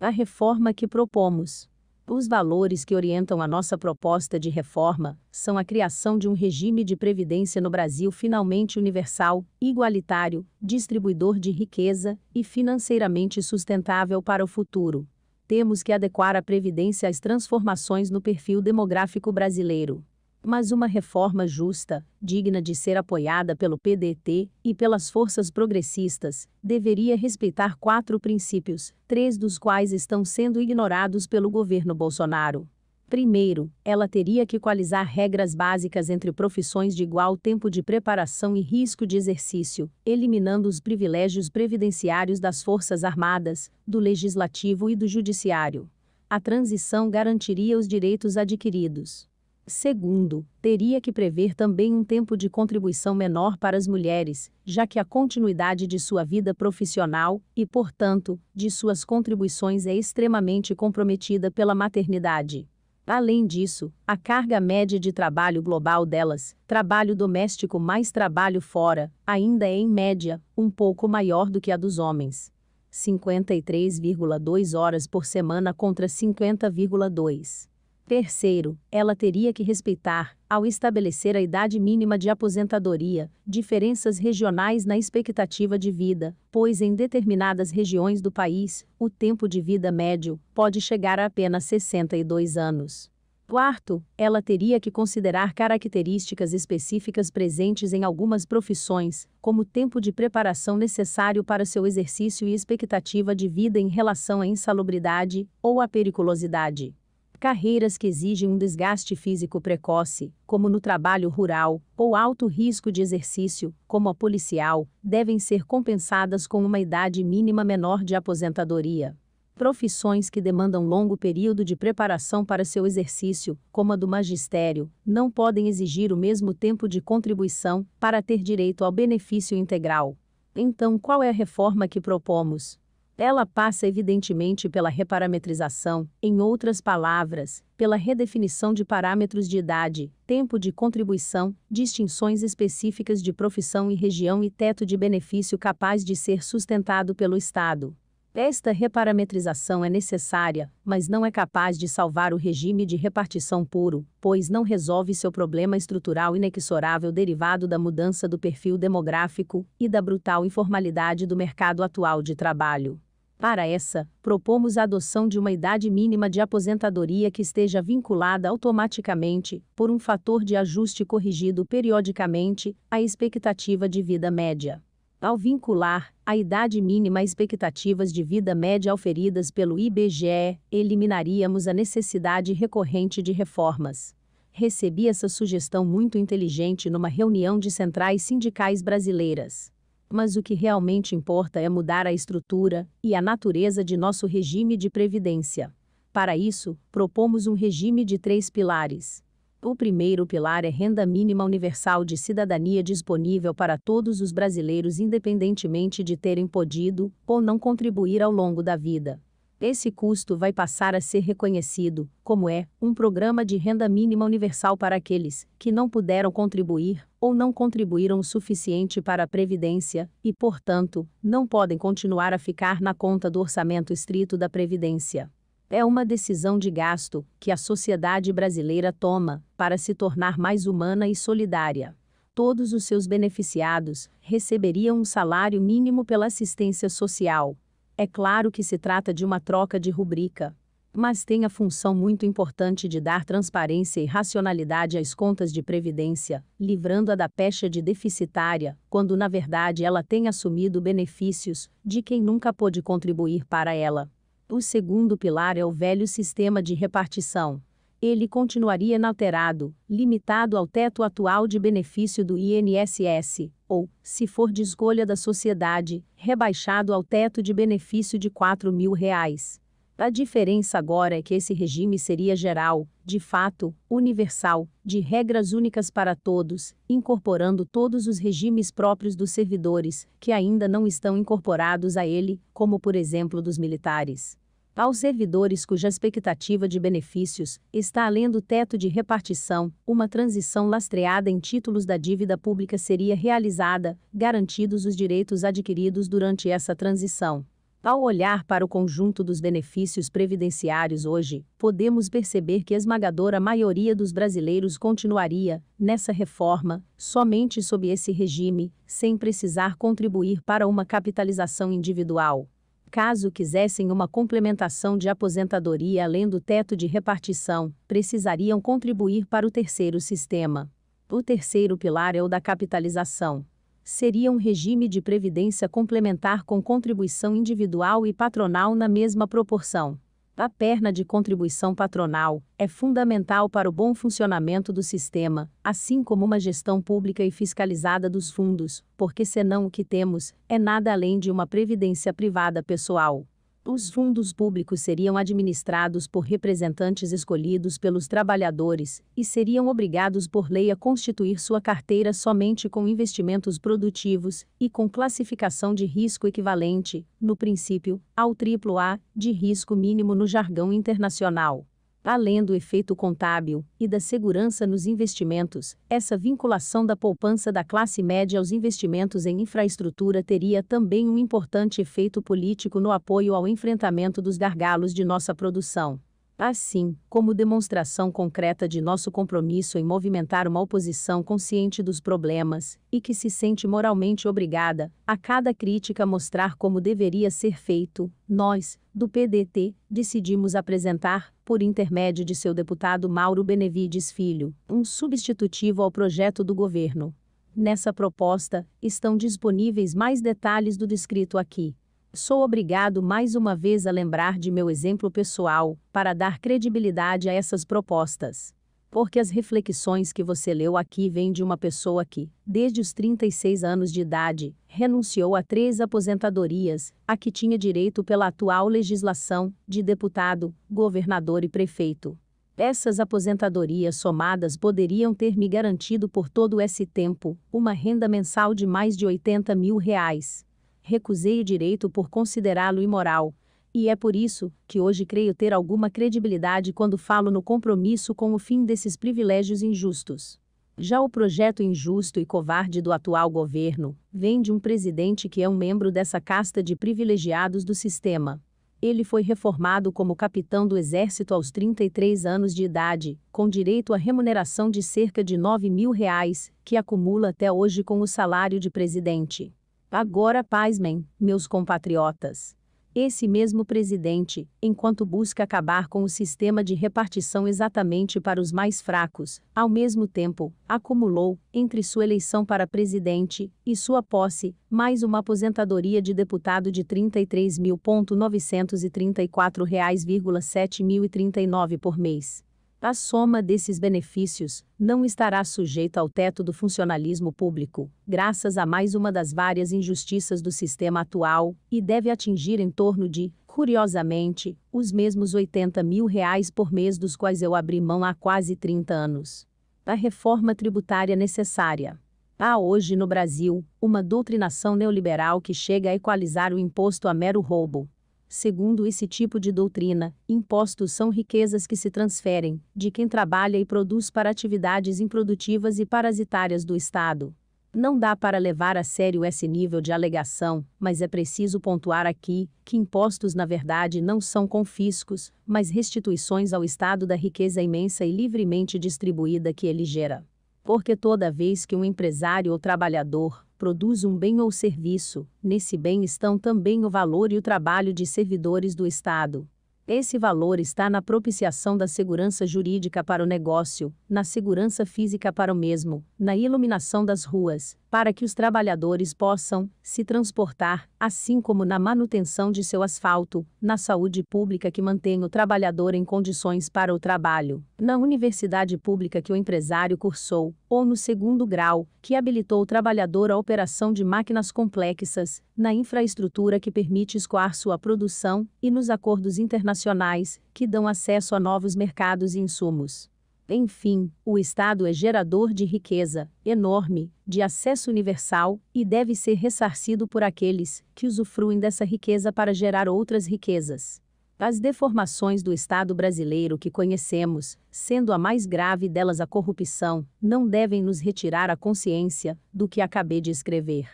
A reforma que propomos. Os valores que orientam a nossa proposta de reforma são a criação de um regime de previdência no Brasil finalmente universal, igualitário, distribuidor de riqueza e financeiramente sustentável para o futuro temos que adequar a Previdência às transformações no perfil demográfico brasileiro. Mas uma reforma justa, digna de ser apoiada pelo PDT e pelas forças progressistas, deveria respeitar quatro princípios, três dos quais estão sendo ignorados pelo governo Bolsonaro. Primeiro, ela teria que equalizar regras básicas entre profissões de igual tempo de preparação e risco de exercício, eliminando os privilégios previdenciários das Forças Armadas, do Legislativo e do Judiciário. A transição garantiria os direitos adquiridos. Segundo, teria que prever também um tempo de contribuição menor para as mulheres, já que a continuidade de sua vida profissional e, portanto, de suas contribuições é extremamente comprometida pela maternidade. Além disso, a carga média de trabalho global delas, trabalho doméstico mais trabalho fora, ainda é em média um pouco maior do que a dos homens. 53,2 horas por semana contra 50,2. Terceiro, ela teria que respeitar, ao estabelecer a idade mínima de aposentadoria, diferenças regionais na expectativa de vida, pois em determinadas regiões do país, o tempo de vida médio pode chegar a apenas 62 anos. Quarto, ela teria que considerar características específicas presentes em algumas profissões, como tempo de preparação necessário para seu exercício e expectativa de vida em relação à insalubridade ou à periculosidade carreiras que exigem um desgaste físico precoce, como no trabalho rural, ou alto risco de exercício, como a policial, devem ser compensadas com uma idade mínima menor de aposentadoria. Profissões que demandam longo período de preparação para seu exercício, como a do magistério, não podem exigir o mesmo tempo de contribuição para ter direito ao benefício integral. Então, qual é a reforma que propomos? Ela passa evidentemente pela reparametrização, em outras palavras, pela redefinição de parâmetros de idade, tempo de contribuição, distinções específicas de profissão e região e teto de benefício capaz de ser sustentado pelo Estado. Esta reparametrização é necessária, mas não é capaz de salvar o regime de repartição puro, pois não resolve seu problema estrutural inexorável derivado da mudança do perfil demográfico e da brutal informalidade do mercado atual de trabalho. Para essa, propomos a adoção de uma idade mínima de aposentadoria que esteja vinculada automaticamente, por um fator de ajuste corrigido periodicamente, à expectativa de vida média. Ao vincular a idade mínima a expectativas de vida média oferidas pelo IBGE, eliminaríamos a necessidade recorrente de reformas. Recebi essa sugestão muito inteligente numa reunião de centrais sindicais brasileiras mas o que realmente importa é mudar a estrutura e a natureza de nosso regime de previdência. Para isso, propomos um regime de três pilares. O primeiro pilar é renda mínima universal de cidadania disponível para todos os brasileiros, independentemente de terem podido ou não contribuir ao longo da vida. Esse custo vai passar a ser reconhecido, como é, um programa de renda mínima universal para aqueles que não puderam contribuir ou não contribuíram o suficiente para a Previdência, e, portanto, não podem continuar a ficar na conta do orçamento estrito da Previdência. É uma decisão de gasto que a sociedade brasileira toma para se tornar mais humana e solidária. Todos os seus beneficiados receberiam um salário mínimo pela assistência social. É claro que se trata de uma troca de rubrica, mas tem a função muito importante de dar transparência e racionalidade às contas de previdência, livrando-a da pecha de deficitária, quando na verdade ela tem assumido benefícios de quem nunca pôde contribuir para ela. O segundo pilar é o velho sistema de repartição. Ele continuaria inalterado, limitado ao teto atual de benefício do INSS, ou, se for de escolha da sociedade, rebaixado ao teto de benefício de R$ 4.000. mil. Reais. A diferença agora é que esse regime seria geral, de fato, universal, de regras únicas para todos, incorporando todos os regimes próprios dos servidores, que ainda não estão incorporados a ele, como por exemplo dos militares. Aos servidores cuja expectativa de benefícios está além do teto de repartição, uma transição lastreada em títulos da dívida pública seria realizada, garantidos os direitos adquiridos durante essa transição. Ao olhar para o conjunto dos benefícios previdenciários hoje, podemos perceber que a esmagadora maioria dos brasileiros continuaria, nessa reforma, somente sob esse regime, sem precisar contribuir para uma capitalização individual. Caso quisessem uma complementação de aposentadoria além do teto de repartição, precisariam contribuir para o terceiro sistema. O terceiro pilar é o da capitalização seria um regime de previdência complementar com contribuição individual e patronal na mesma proporção. A perna de contribuição patronal é fundamental para o bom funcionamento do sistema, assim como uma gestão pública e fiscalizada dos fundos, porque senão o que temos é nada além de uma previdência privada pessoal. Os fundos públicos seriam administrados por representantes escolhidos pelos trabalhadores e seriam obrigados por lei a constituir sua carteira somente com investimentos produtivos e com classificação de risco equivalente, no princípio, ao AAA, de risco mínimo no jargão internacional. Além do efeito contábil e da segurança nos investimentos, essa vinculação da poupança da classe média aos investimentos em infraestrutura teria também um importante efeito político no apoio ao enfrentamento dos gargalos de nossa produção. Assim, como demonstração concreta de nosso compromisso em movimentar uma oposição consciente dos problemas e que se sente moralmente obrigada a cada crítica mostrar como deveria ser feito, nós, do PDT, decidimos apresentar, por intermédio de seu deputado Mauro Benevides Filho, um substitutivo ao projeto do governo. Nessa proposta, estão disponíveis mais detalhes do descrito aqui. Sou obrigado mais uma vez a lembrar de meu exemplo pessoal, para dar credibilidade a essas propostas. Porque as reflexões que você leu aqui vêm de uma pessoa que, desde os 36 anos de idade, renunciou a três aposentadorias, a que tinha direito pela atual legislação, de deputado, governador e prefeito. Essas aposentadorias somadas poderiam ter me garantido por todo esse tempo uma renda mensal de mais de 80 mil reais recusei o direito por considerá-lo imoral. E é por isso que hoje creio ter alguma credibilidade quando falo no compromisso com o fim desses privilégios injustos. Já o projeto injusto e covarde do atual governo vem de um presidente que é um membro dessa casta de privilegiados do sistema. Ele foi reformado como capitão do Exército aos 33 anos de idade, com direito à remuneração de cerca de 9 mil reais, que acumula até hoje com o salário de presidente. Agora pasmem, meus compatriotas. Esse mesmo presidente, enquanto busca acabar com o sistema de repartição exatamente para os mais fracos, ao mesmo tempo, acumulou, entre sua eleição para presidente e sua posse, mais uma aposentadoria de deputado de R$ 33.934,7.039 por mês. A soma desses benefícios não estará sujeita ao teto do funcionalismo público, graças a mais uma das várias injustiças do sistema atual, e deve atingir em torno de, curiosamente, os mesmos 80 mil reais por mês dos quais eu abri mão há quase 30 anos. A reforma tributária necessária. Há hoje no Brasil uma doutrinação neoliberal que chega a equalizar o imposto a mero roubo, Segundo esse tipo de doutrina, impostos são riquezas que se transferem de quem trabalha e produz para atividades improdutivas e parasitárias do Estado. Não dá para levar a sério esse nível de alegação, mas é preciso pontuar aqui que impostos, na verdade, não são confiscos, mas restituições ao Estado da riqueza imensa e livremente distribuída que ele gera. Porque toda vez que um empresário ou trabalhador produz um bem ou serviço, nesse bem estão também o valor e o trabalho de servidores do Estado. Esse valor está na propiciação da segurança jurídica para o negócio, na segurança física para o mesmo, na iluminação das ruas, para que os trabalhadores possam se transportar, assim como na manutenção de seu asfalto, na saúde pública que mantém o trabalhador em condições para o trabalho, na universidade pública que o empresário cursou, ou no segundo grau, que habilitou o trabalhador à operação de máquinas complexas, na infraestrutura que permite escoar sua produção, e nos acordos internacionais, que dão acesso a novos mercados e insumos. Enfim, o Estado é gerador de riqueza, enorme, de acesso universal, e deve ser ressarcido por aqueles que usufruem dessa riqueza para gerar outras riquezas. As deformações do Estado brasileiro que conhecemos, sendo a mais grave delas a corrupção, não devem nos retirar a consciência do que acabei de escrever.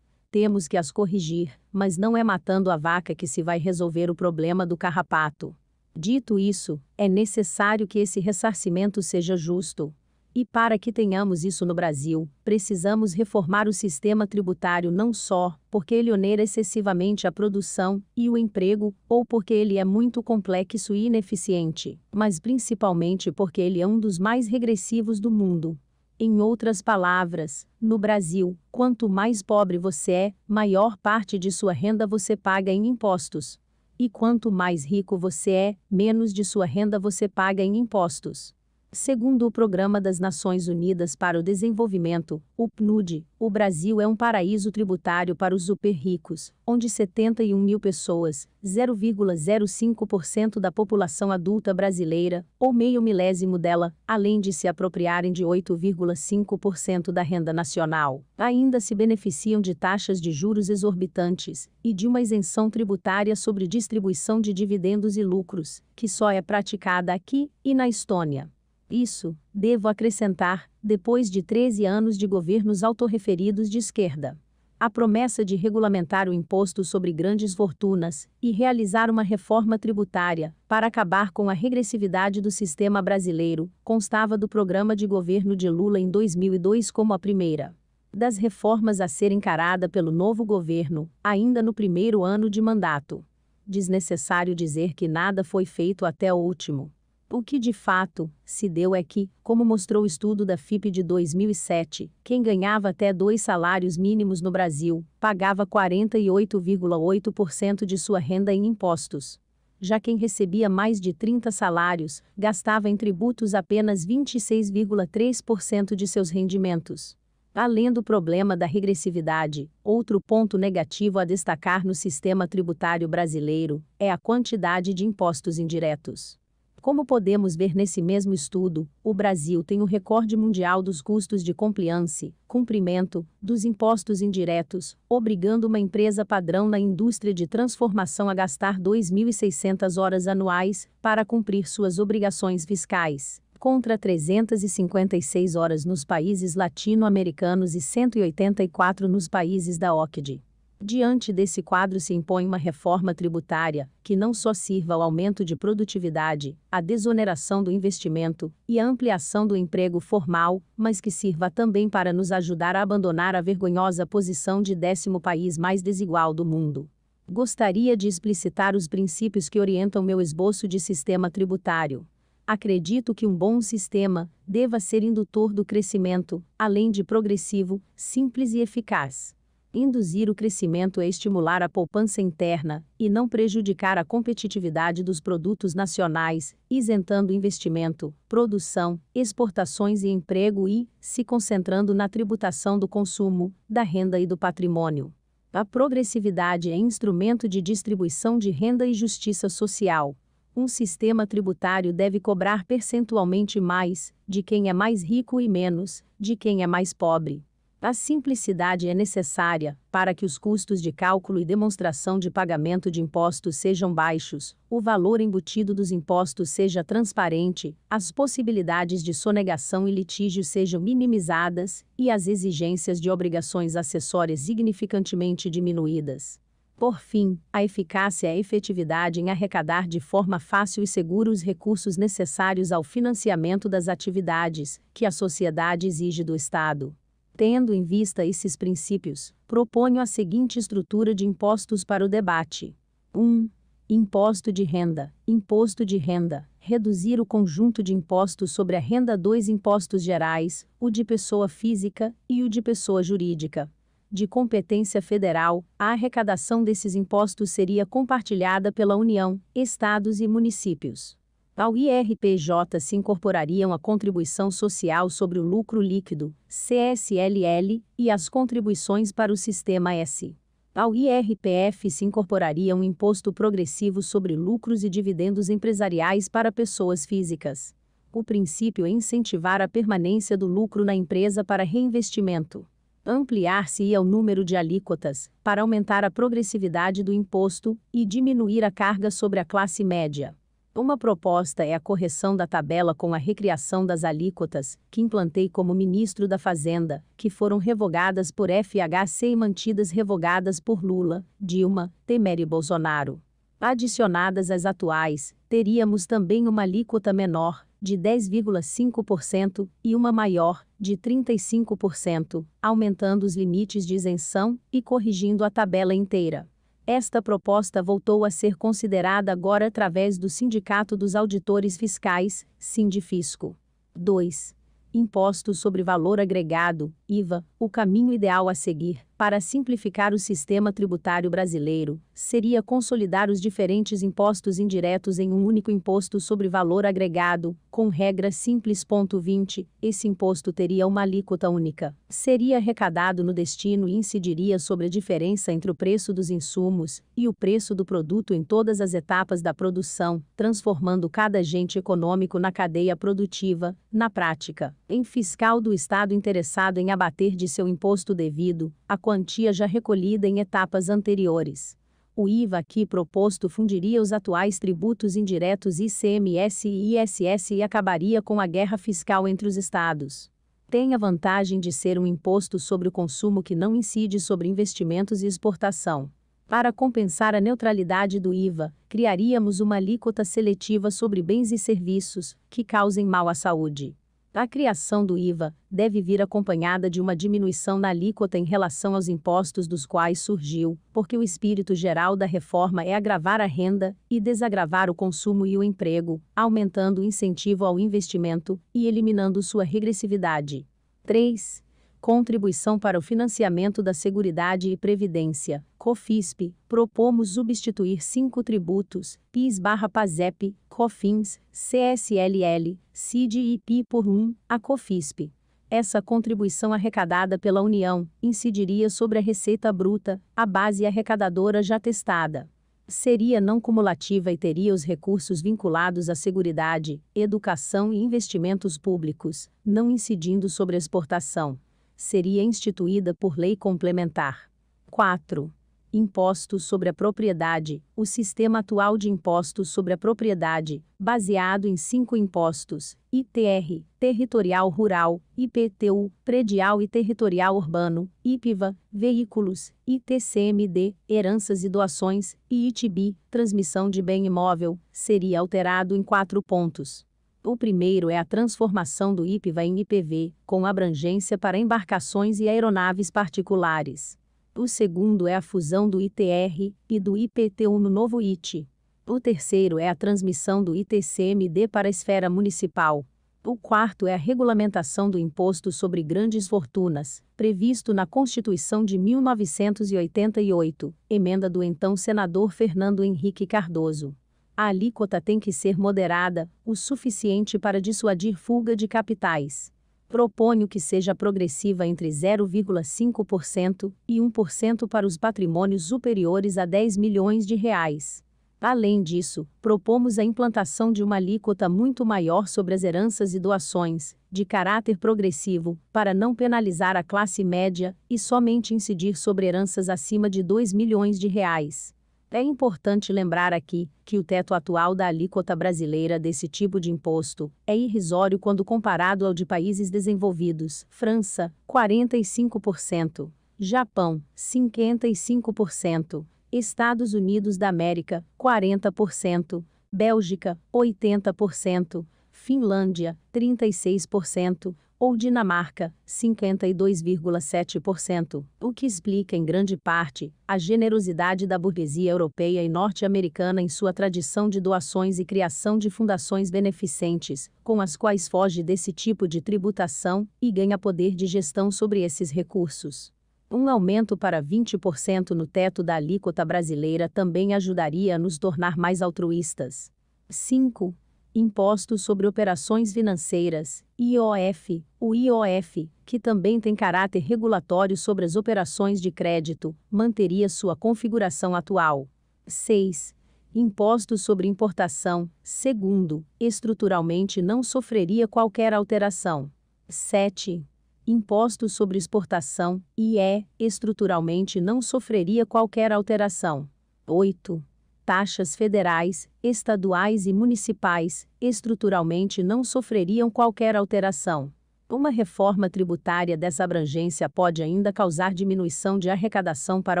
Temos que as corrigir, mas não é matando a vaca que se vai resolver o problema do carrapato. Dito isso, é necessário que esse ressarcimento seja justo. E para que tenhamos isso no Brasil, precisamos reformar o sistema tributário não só porque ele onera excessivamente a produção e o emprego, ou porque ele é muito complexo e ineficiente, mas principalmente porque ele é um dos mais regressivos do mundo. Em outras palavras, no Brasil, quanto mais pobre você é, maior parte de sua renda você paga em impostos. E quanto mais rico você é, menos de sua renda você paga em impostos. Segundo o Programa das Nações Unidas para o Desenvolvimento, o PNUD, o Brasil é um paraíso tributário para os super ricos, onde 71 mil pessoas, 0,05% da população adulta brasileira, ou meio milésimo dela, além de se apropriarem de 8,5% da renda nacional, ainda se beneficiam de taxas de juros exorbitantes e de uma isenção tributária sobre distribuição de dividendos e lucros, que só é praticada aqui e na Estônia. Isso, devo acrescentar, depois de 13 anos de governos autorreferidos de esquerda. A promessa de regulamentar o imposto sobre grandes fortunas e realizar uma reforma tributária para acabar com a regressividade do sistema brasileiro constava do programa de governo de Lula em 2002 como a primeira das reformas a ser encarada pelo novo governo, ainda no primeiro ano de mandato. Desnecessário dizer que nada foi feito até o último o que de fato se deu é que, como mostrou o estudo da FIP de 2007, quem ganhava até dois salários mínimos no Brasil pagava 48,8% de sua renda em impostos. Já quem recebia mais de 30 salários gastava em tributos apenas 26,3% de seus rendimentos. Além do problema da regressividade, outro ponto negativo a destacar no sistema tributário brasileiro é a quantidade de impostos indiretos. Como podemos ver nesse mesmo estudo, o Brasil tem o recorde mundial dos custos de compliance, cumprimento, dos impostos indiretos, obrigando uma empresa padrão na indústria de transformação a gastar 2.600 horas anuais para cumprir suas obrigações fiscais, contra 356 horas nos países latino-americanos e 184 nos países da OCDE. Diante desse quadro se impõe uma reforma tributária, que não só sirva ao aumento de produtividade, à desoneração do investimento e à ampliação do emprego formal, mas que sirva também para nos ajudar a abandonar a vergonhosa posição de décimo país mais desigual do mundo. Gostaria de explicitar os princípios que orientam meu esboço de sistema tributário. Acredito que um bom sistema deva ser indutor do crescimento, além de progressivo, simples e eficaz induzir o crescimento é estimular a poupança interna e não prejudicar a competitividade dos produtos nacionais, isentando investimento, produção, exportações e emprego e se concentrando na tributação do consumo, da renda e do patrimônio. A progressividade é instrumento de distribuição de renda e justiça social. Um sistema tributário deve cobrar percentualmente mais de quem é mais rico e menos de quem é mais pobre. A simplicidade é necessária para que os custos de cálculo e demonstração de pagamento de impostos sejam baixos, o valor embutido dos impostos seja transparente, as possibilidades de sonegação e litígio sejam minimizadas e as exigências de obrigações acessórias significantemente diminuídas. Por fim, a eficácia e a efetividade em arrecadar de forma fácil e segura os recursos necessários ao financiamento das atividades que a sociedade exige do Estado. Tendo em vista esses princípios, proponho a seguinte estrutura de impostos para o debate: 1. imposto de renda. Imposto de renda. Reduzir o conjunto de impostos sobre a renda dois impostos gerais, o de pessoa física e o de pessoa jurídica. De competência federal, a arrecadação desses impostos seria compartilhada pela União, estados e municípios. Ao IRPJ se incorporariam a contribuição social sobre o lucro líquido, CSLL, e as contribuições para o Sistema S. Ao IRPF se incorporaria um imposto progressivo sobre lucros e dividendos empresariais para pessoas físicas. O princípio é incentivar a permanência do lucro na empresa para reinvestimento. Ampliar-se-ia o número de alíquotas, para aumentar a progressividade do imposto e diminuir a carga sobre a classe média. Uma proposta é a correção da tabela com a recriação das alíquotas, que implantei como ministro da Fazenda, que foram revogadas por FHC e mantidas revogadas por Lula, Dilma, Temer e Bolsonaro. Adicionadas às atuais, teríamos também uma alíquota menor, de 10,5%, e uma maior, de 35%, aumentando os limites de isenção e corrigindo a tabela inteira. Esta proposta voltou a ser considerada agora através do Sindicato dos Auditores Fiscais, Sindifisco. 2. Imposto sobre Valor Agregado, IVA, o caminho ideal a seguir, para simplificar o sistema tributário brasileiro, seria consolidar os diferentes impostos indiretos em um único imposto sobre valor agregado, com regra simples. 20. Esse imposto teria uma alíquota única. Seria arrecadado no destino e incidiria sobre a diferença entre o preço dos insumos e o preço do produto em todas as etapas da produção, transformando cada agente econômico na cadeia produtiva, na prática, em fiscal do Estado interessado em abater de seu imposto devido, a quantia já recolhida em etapas anteriores. O IVA aqui proposto fundiria os atuais tributos indiretos ICMS e ISS e acabaria com a guerra fiscal entre os estados. Tem a vantagem de ser um imposto sobre o consumo que não incide sobre investimentos e exportação. Para compensar a neutralidade do IVA, criaríamos uma alíquota seletiva sobre bens e serviços que causem mal à saúde. A criação do IVA deve vir acompanhada de uma diminuição na alíquota em relação aos impostos dos quais surgiu, porque o espírito geral da reforma é agravar a renda e desagravar o consumo e o emprego, aumentando o incentivo ao investimento e eliminando sua regressividade. 3. Contribuição para o Financiamento da Seguridade e Previdência, COFISP, propomos substituir cinco tributos, PIS/PASEP, COFINS, CSLL, CID e PI por um, a COFISP. Essa contribuição arrecadada pela União incidiria sobre a receita bruta, a base arrecadadora já testada seria não cumulativa e teria os recursos vinculados à seguridade, educação e investimentos públicos, não incidindo sobre a exportação seria instituída por lei complementar. 4. Imposto sobre a propriedade. O sistema atual de impostos sobre a propriedade, baseado em cinco impostos: ITR, territorial rural, IPTU, predial e territorial urbano, IPVA, veículos, ITCMD, heranças e doações, e ITBI, transmissão de bem imóvel, seria alterado em quatro pontos. O primeiro é a transformação do IPVA em IPV, com abrangência para embarcações e aeronaves particulares. O segundo é a fusão do ITR e do IPTU no novo IT. O terceiro é a transmissão do ITCMD para a esfera municipal. O quarto é a regulamentação do imposto sobre grandes fortunas, previsto na Constituição de 1988, emenda do então senador Fernando Henrique Cardoso a alíquota tem que ser moderada, o suficiente para dissuadir fuga de capitais. Proponho que seja progressiva entre 0,5% e 1% para os patrimônios superiores a 10 milhões de reais. Além disso, propomos a implantação de uma alíquota muito maior sobre as heranças e doações, de caráter progressivo, para não penalizar a classe média e somente incidir sobre heranças acima de 2 milhões de reais. É importante lembrar aqui que o teto atual da alíquota brasileira desse tipo de imposto é irrisório quando comparado ao de países desenvolvidos: França, 45%, Japão, 55%, Estados Unidos da América, 40%, Bélgica, 80%, Finlândia, 36%, ou Dinamarca, 52,7%, o que explica em grande parte a generosidade da burguesia europeia e norte-americana em sua tradição de doações e criação de fundações beneficentes, com as quais foge desse tipo de tributação e ganha poder de gestão sobre esses recursos. Um aumento para 20% no teto da alíquota brasileira também ajudaria a nos tornar mais altruístas. 5. Imposto sobre Operações Financeiras, IOF, o IOF, que também tem caráter regulatório sobre as operações de crédito, manteria sua configuração atual. 6. Imposto sobre importação, segundo, estruturalmente não sofreria qualquer alteração. 7. Imposto sobre exportação, IE, é, estruturalmente não sofreria qualquer alteração. 8 taxas federais, estaduais e municipais, estruturalmente não sofreriam qualquer alteração. Uma reforma tributária dessa abrangência pode ainda causar diminuição de arrecadação para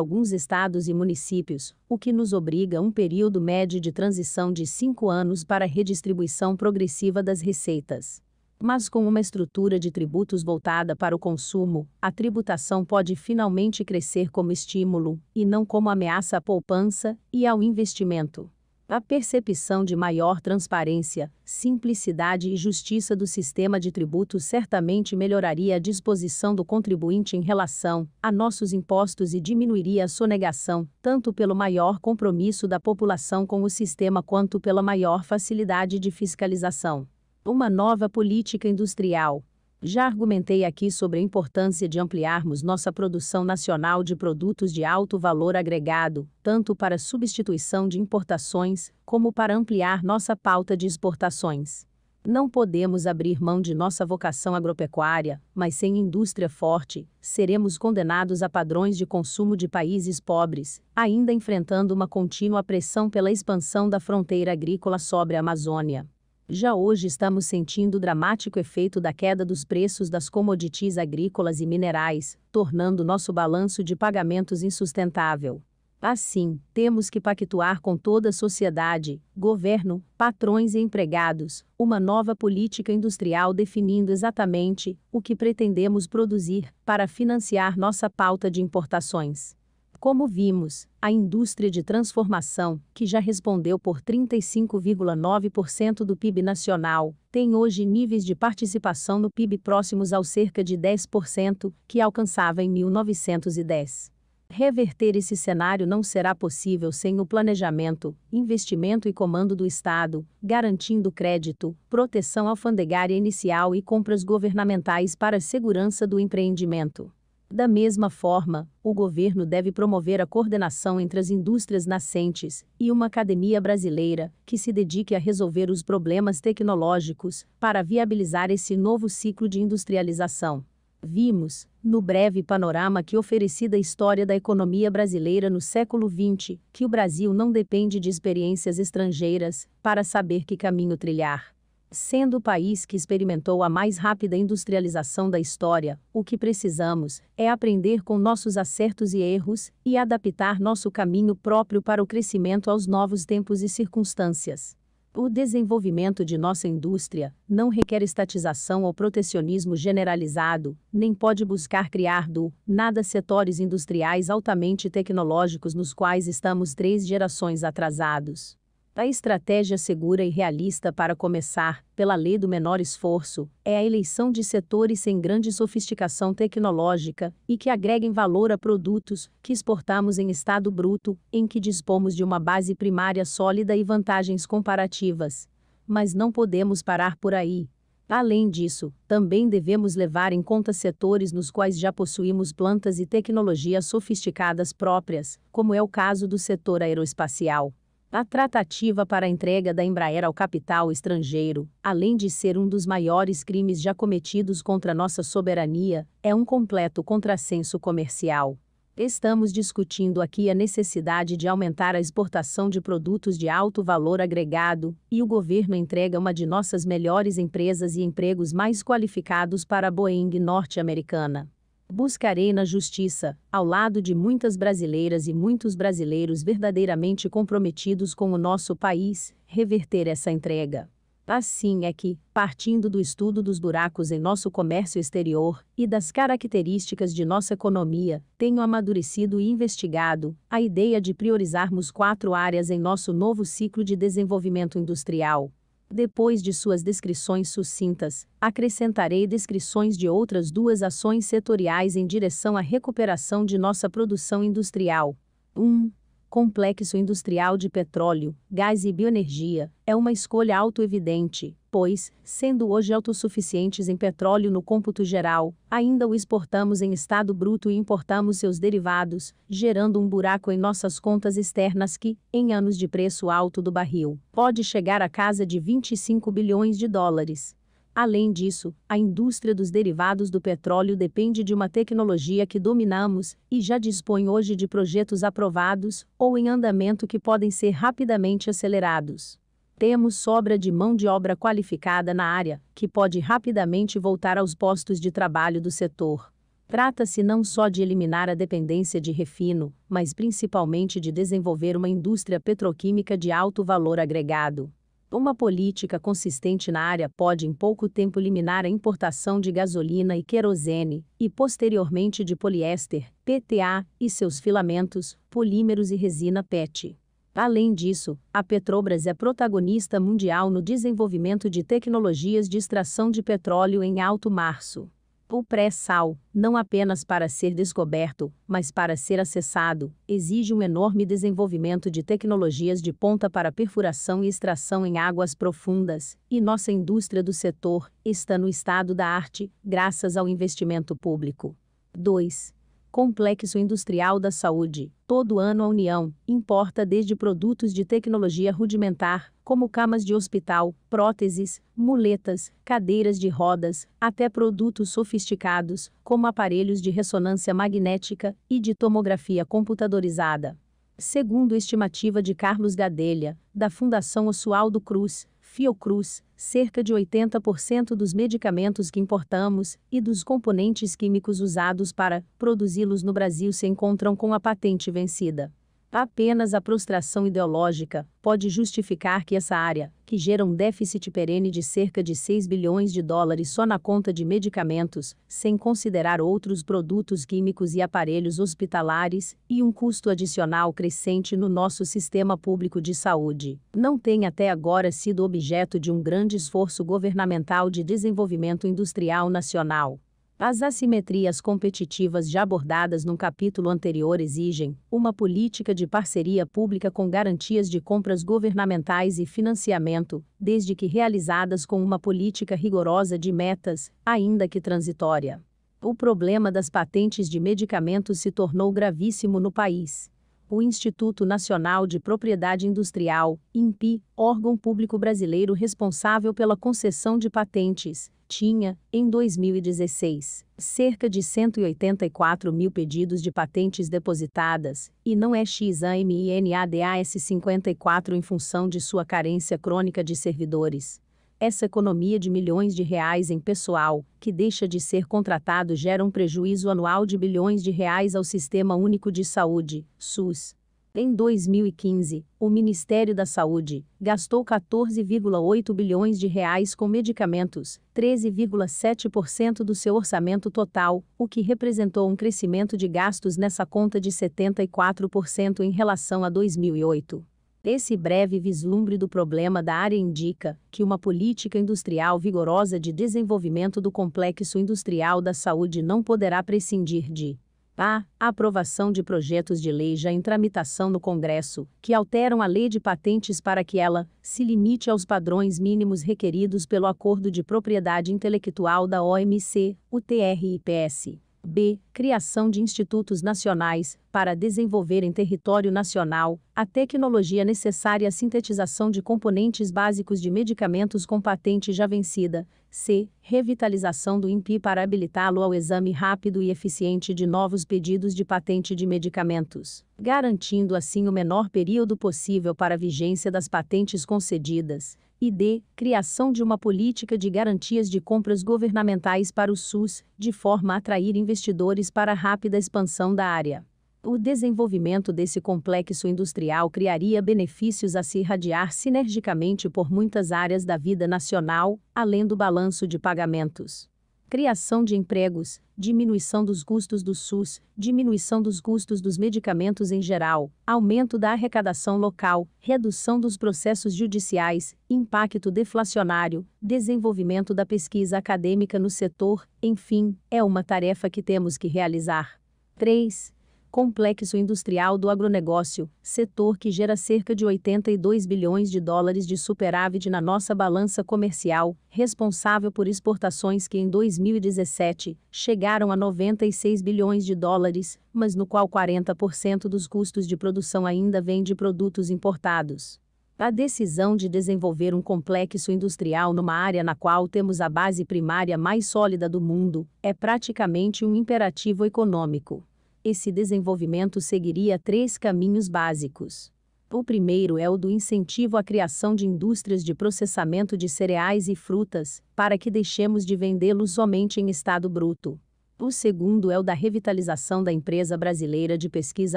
alguns estados e municípios, o que nos obriga a um período médio de transição de cinco anos para redistribuição progressiva das receitas mas com uma estrutura de tributos voltada para o consumo, a tributação pode finalmente crescer como estímulo, e não como ameaça à poupança e ao investimento. A percepção de maior transparência, simplicidade e justiça do sistema de tributos certamente melhoraria a disposição do contribuinte em relação a nossos impostos e diminuiria a sonegação, tanto pelo maior compromisso da população com o sistema quanto pela maior facilidade de fiscalização. Uma nova política industrial. Já argumentei aqui sobre a importância de ampliarmos nossa produção nacional de produtos de alto valor agregado, tanto para substituição de importações, como para ampliar nossa pauta de exportações. Não podemos abrir mão de nossa vocação agropecuária, mas sem indústria forte, seremos condenados a padrões de consumo de países pobres, ainda enfrentando uma contínua pressão pela expansão da fronteira agrícola sobre a Amazônia. Já hoje estamos sentindo o dramático efeito da queda dos preços das commodities agrícolas e minerais, tornando nosso balanço de pagamentos insustentável. Assim, temos que pactuar com toda a sociedade, governo, patrões e empregados, uma nova política industrial definindo exatamente o que pretendemos produzir para financiar nossa pauta de importações. Como vimos, a indústria de transformação, que já respondeu por 35,9% do PIB nacional, tem hoje níveis de participação no PIB próximos ao cerca de 10%, que alcançava em 1910. Reverter esse cenário não será possível sem o planejamento, investimento e comando do Estado, garantindo crédito, proteção alfandegária inicial e compras governamentais para a segurança do empreendimento. Da mesma forma, o governo deve promover a coordenação entre as indústrias nascentes e uma academia brasileira que se dedique a resolver os problemas tecnológicos para viabilizar esse novo ciclo de industrialização. Vimos, no breve panorama que oferecida a história da economia brasileira no século XX, que o Brasil não depende de experiências estrangeiras para saber que caminho trilhar. Sendo o país que experimentou a mais rápida industrialização da história, o que precisamos é aprender com nossos acertos e erros e adaptar nosso caminho próprio para o crescimento aos novos tempos e circunstâncias. O desenvolvimento de nossa indústria não requer estatização ou protecionismo generalizado, nem pode buscar criar do nada setores industriais altamente tecnológicos nos quais estamos três gerações atrasados. A estratégia segura e realista para começar, pela lei do menor esforço, é a eleição de setores sem grande sofisticação tecnológica e que agreguem valor a produtos que exportamos em estado bruto, em que dispomos de uma base primária sólida e vantagens comparativas. Mas não podemos parar por aí. Além disso, também devemos levar em conta setores nos quais já possuímos plantas e tecnologias sofisticadas próprias, como é o caso do setor aeroespacial. A tratativa para a entrega da Embraer ao capital estrangeiro, além de ser um dos maiores crimes já cometidos contra nossa soberania, é um completo contrassenso comercial. Estamos discutindo aqui a necessidade de aumentar a exportação de produtos de alto valor agregado, e o governo entrega uma de nossas melhores empresas e empregos mais qualificados para a Boeing norte-americana. Buscarei na justiça, ao lado de muitas brasileiras e muitos brasileiros verdadeiramente comprometidos com o nosso país, reverter essa entrega. Assim é que, partindo do estudo dos buracos em nosso comércio exterior e das características de nossa economia, tenho amadurecido e investigado a ideia de priorizarmos quatro áreas em nosso novo ciclo de desenvolvimento industrial: depois de suas descrições sucintas, acrescentarei descrições de outras duas ações setoriais em direção à recuperação de nossa produção industrial. 1. Um, complexo industrial de petróleo, gás e bioenergia, é uma escolha autoevidente, pois, sendo hoje autossuficientes em petróleo no cômputo geral, ainda o exportamos em estado bruto e importamos seus derivados, gerando um buraco em nossas contas externas que, em anos de preço alto do barril, pode chegar à casa de 25 bilhões de dólares. Além disso, a indústria dos derivados do petróleo depende de uma tecnologia que dominamos e já dispõe hoje de projetos aprovados ou em andamento que podem ser rapidamente acelerados. Temos sobra de mão de obra qualificada na área, que pode rapidamente voltar aos postos de trabalho do setor. Trata-se não só de eliminar a dependência de refino, mas principalmente de desenvolver uma indústria petroquímica de alto valor agregado. Uma política consistente na área pode em pouco tempo eliminar a importação de gasolina e querosene, e posteriormente de poliéster, PTA, e seus filamentos, polímeros e resina PET. Além disso, a Petrobras é protagonista mundial no desenvolvimento de tecnologias de extração de petróleo em alto março. O pré-sal, não apenas para ser descoberto, mas para ser acessado, exige um enorme desenvolvimento de tecnologias de ponta para perfuração e extração em águas profundas, e nossa indústria do setor está no estado da arte, graças ao investimento público. 2. Complexo Industrial da Saúde. Todo ano a União importa desde produtos de tecnologia rudimentar, como camas de hospital, próteses, muletas, cadeiras de rodas, até produtos sofisticados, como aparelhos de ressonância magnética e de tomografia computadorizada. Segundo estimativa de Carlos Gadelha, da Fundação Oswaldo Cruz, Fiocruz, cerca de 80% dos medicamentos que importamos e dos componentes químicos usados para produzi-los no Brasil se encontram com a patente vencida. Apenas a prostração ideológica pode justificar que essa área, que gera um déficit perene de cerca de 6 bilhões de dólares só na conta de medicamentos, sem considerar outros produtos químicos e aparelhos hospitalares, e um custo adicional crescente no nosso sistema público de saúde, não tenha até agora sido objeto de um grande esforço governamental de desenvolvimento industrial nacional. As assimetrias competitivas já abordadas num capítulo anterior exigem uma política de parceria pública com garantias de compras governamentais e financiamento, desde que realizadas com uma política rigorosa de metas, ainda que transitória. O problema das patentes de medicamentos se tornou gravíssimo no país o Instituto Nacional de Propriedade Industrial, INPI, órgão público brasileiro responsável pela concessão de patentes, tinha, em 2016, cerca de 184 mil pedidos de patentes depositadas, e não é XAMINADAS 54 em função de sua carência crônica de servidores. Essa economia de milhões de reais em pessoal, que deixa de ser contratado, gera um prejuízo anual de bilhões de reais ao Sistema Único de Saúde, SUS. Em 2015, o Ministério da Saúde gastou 14,8 bilhões de reais com medicamentos, 13,7% do seu orçamento total, o que representou um crescimento de gastos nessa conta de 74% em relação a 2008. Esse breve vislumbre do problema da área indica que uma política industrial vigorosa de desenvolvimento do complexo industrial da saúde não poderá prescindir de a. aprovação de projetos de lei já em tramitação no Congresso, que alteram a lei de patentes para que ela se limite aos padrões mínimos requeridos pelo Acordo de Propriedade Intelectual da OMC, (UTRIPS). B. Criação de institutos nacionais, para desenvolver em território nacional a tecnologia necessária à sintetização de componentes básicos de medicamentos com patente já vencida. C. Revitalização do INPI para habilitá-lo ao exame rápido e eficiente de novos pedidos de patente de medicamentos, garantindo assim o menor período possível para a vigência das patentes concedidas e d. criação de uma política de garantias de compras governamentais para o SUS, de forma a atrair investidores para a rápida expansão da área. O desenvolvimento desse complexo industrial criaria benefícios a se irradiar sinergicamente por muitas áreas da vida nacional, além do balanço de pagamentos criação de empregos, diminuição dos custos do SUS, diminuição dos custos dos medicamentos em geral, aumento da arrecadação local, redução dos processos judiciais, impacto deflacionário, desenvolvimento da pesquisa acadêmica no setor, enfim, é uma tarefa que temos que realizar. 3 complexo industrial do agronegócio, setor que gera cerca de 82 bilhões de dólares de superávit na nossa balança comercial, responsável por exportações que em 2017 chegaram a 96 bilhões de dólares, mas no qual 40% dos custos de produção ainda vem de produtos importados. A decisão de desenvolver um complexo industrial numa área na qual temos a base primária mais sólida do mundo é praticamente um imperativo econômico. Esse desenvolvimento seguiria três caminhos básicos. O primeiro é o do incentivo à criação de indústrias de processamento de cereais e frutas, para que deixemos de vendê-los somente em estado bruto. O segundo é o da revitalização da empresa brasileira de pesquisa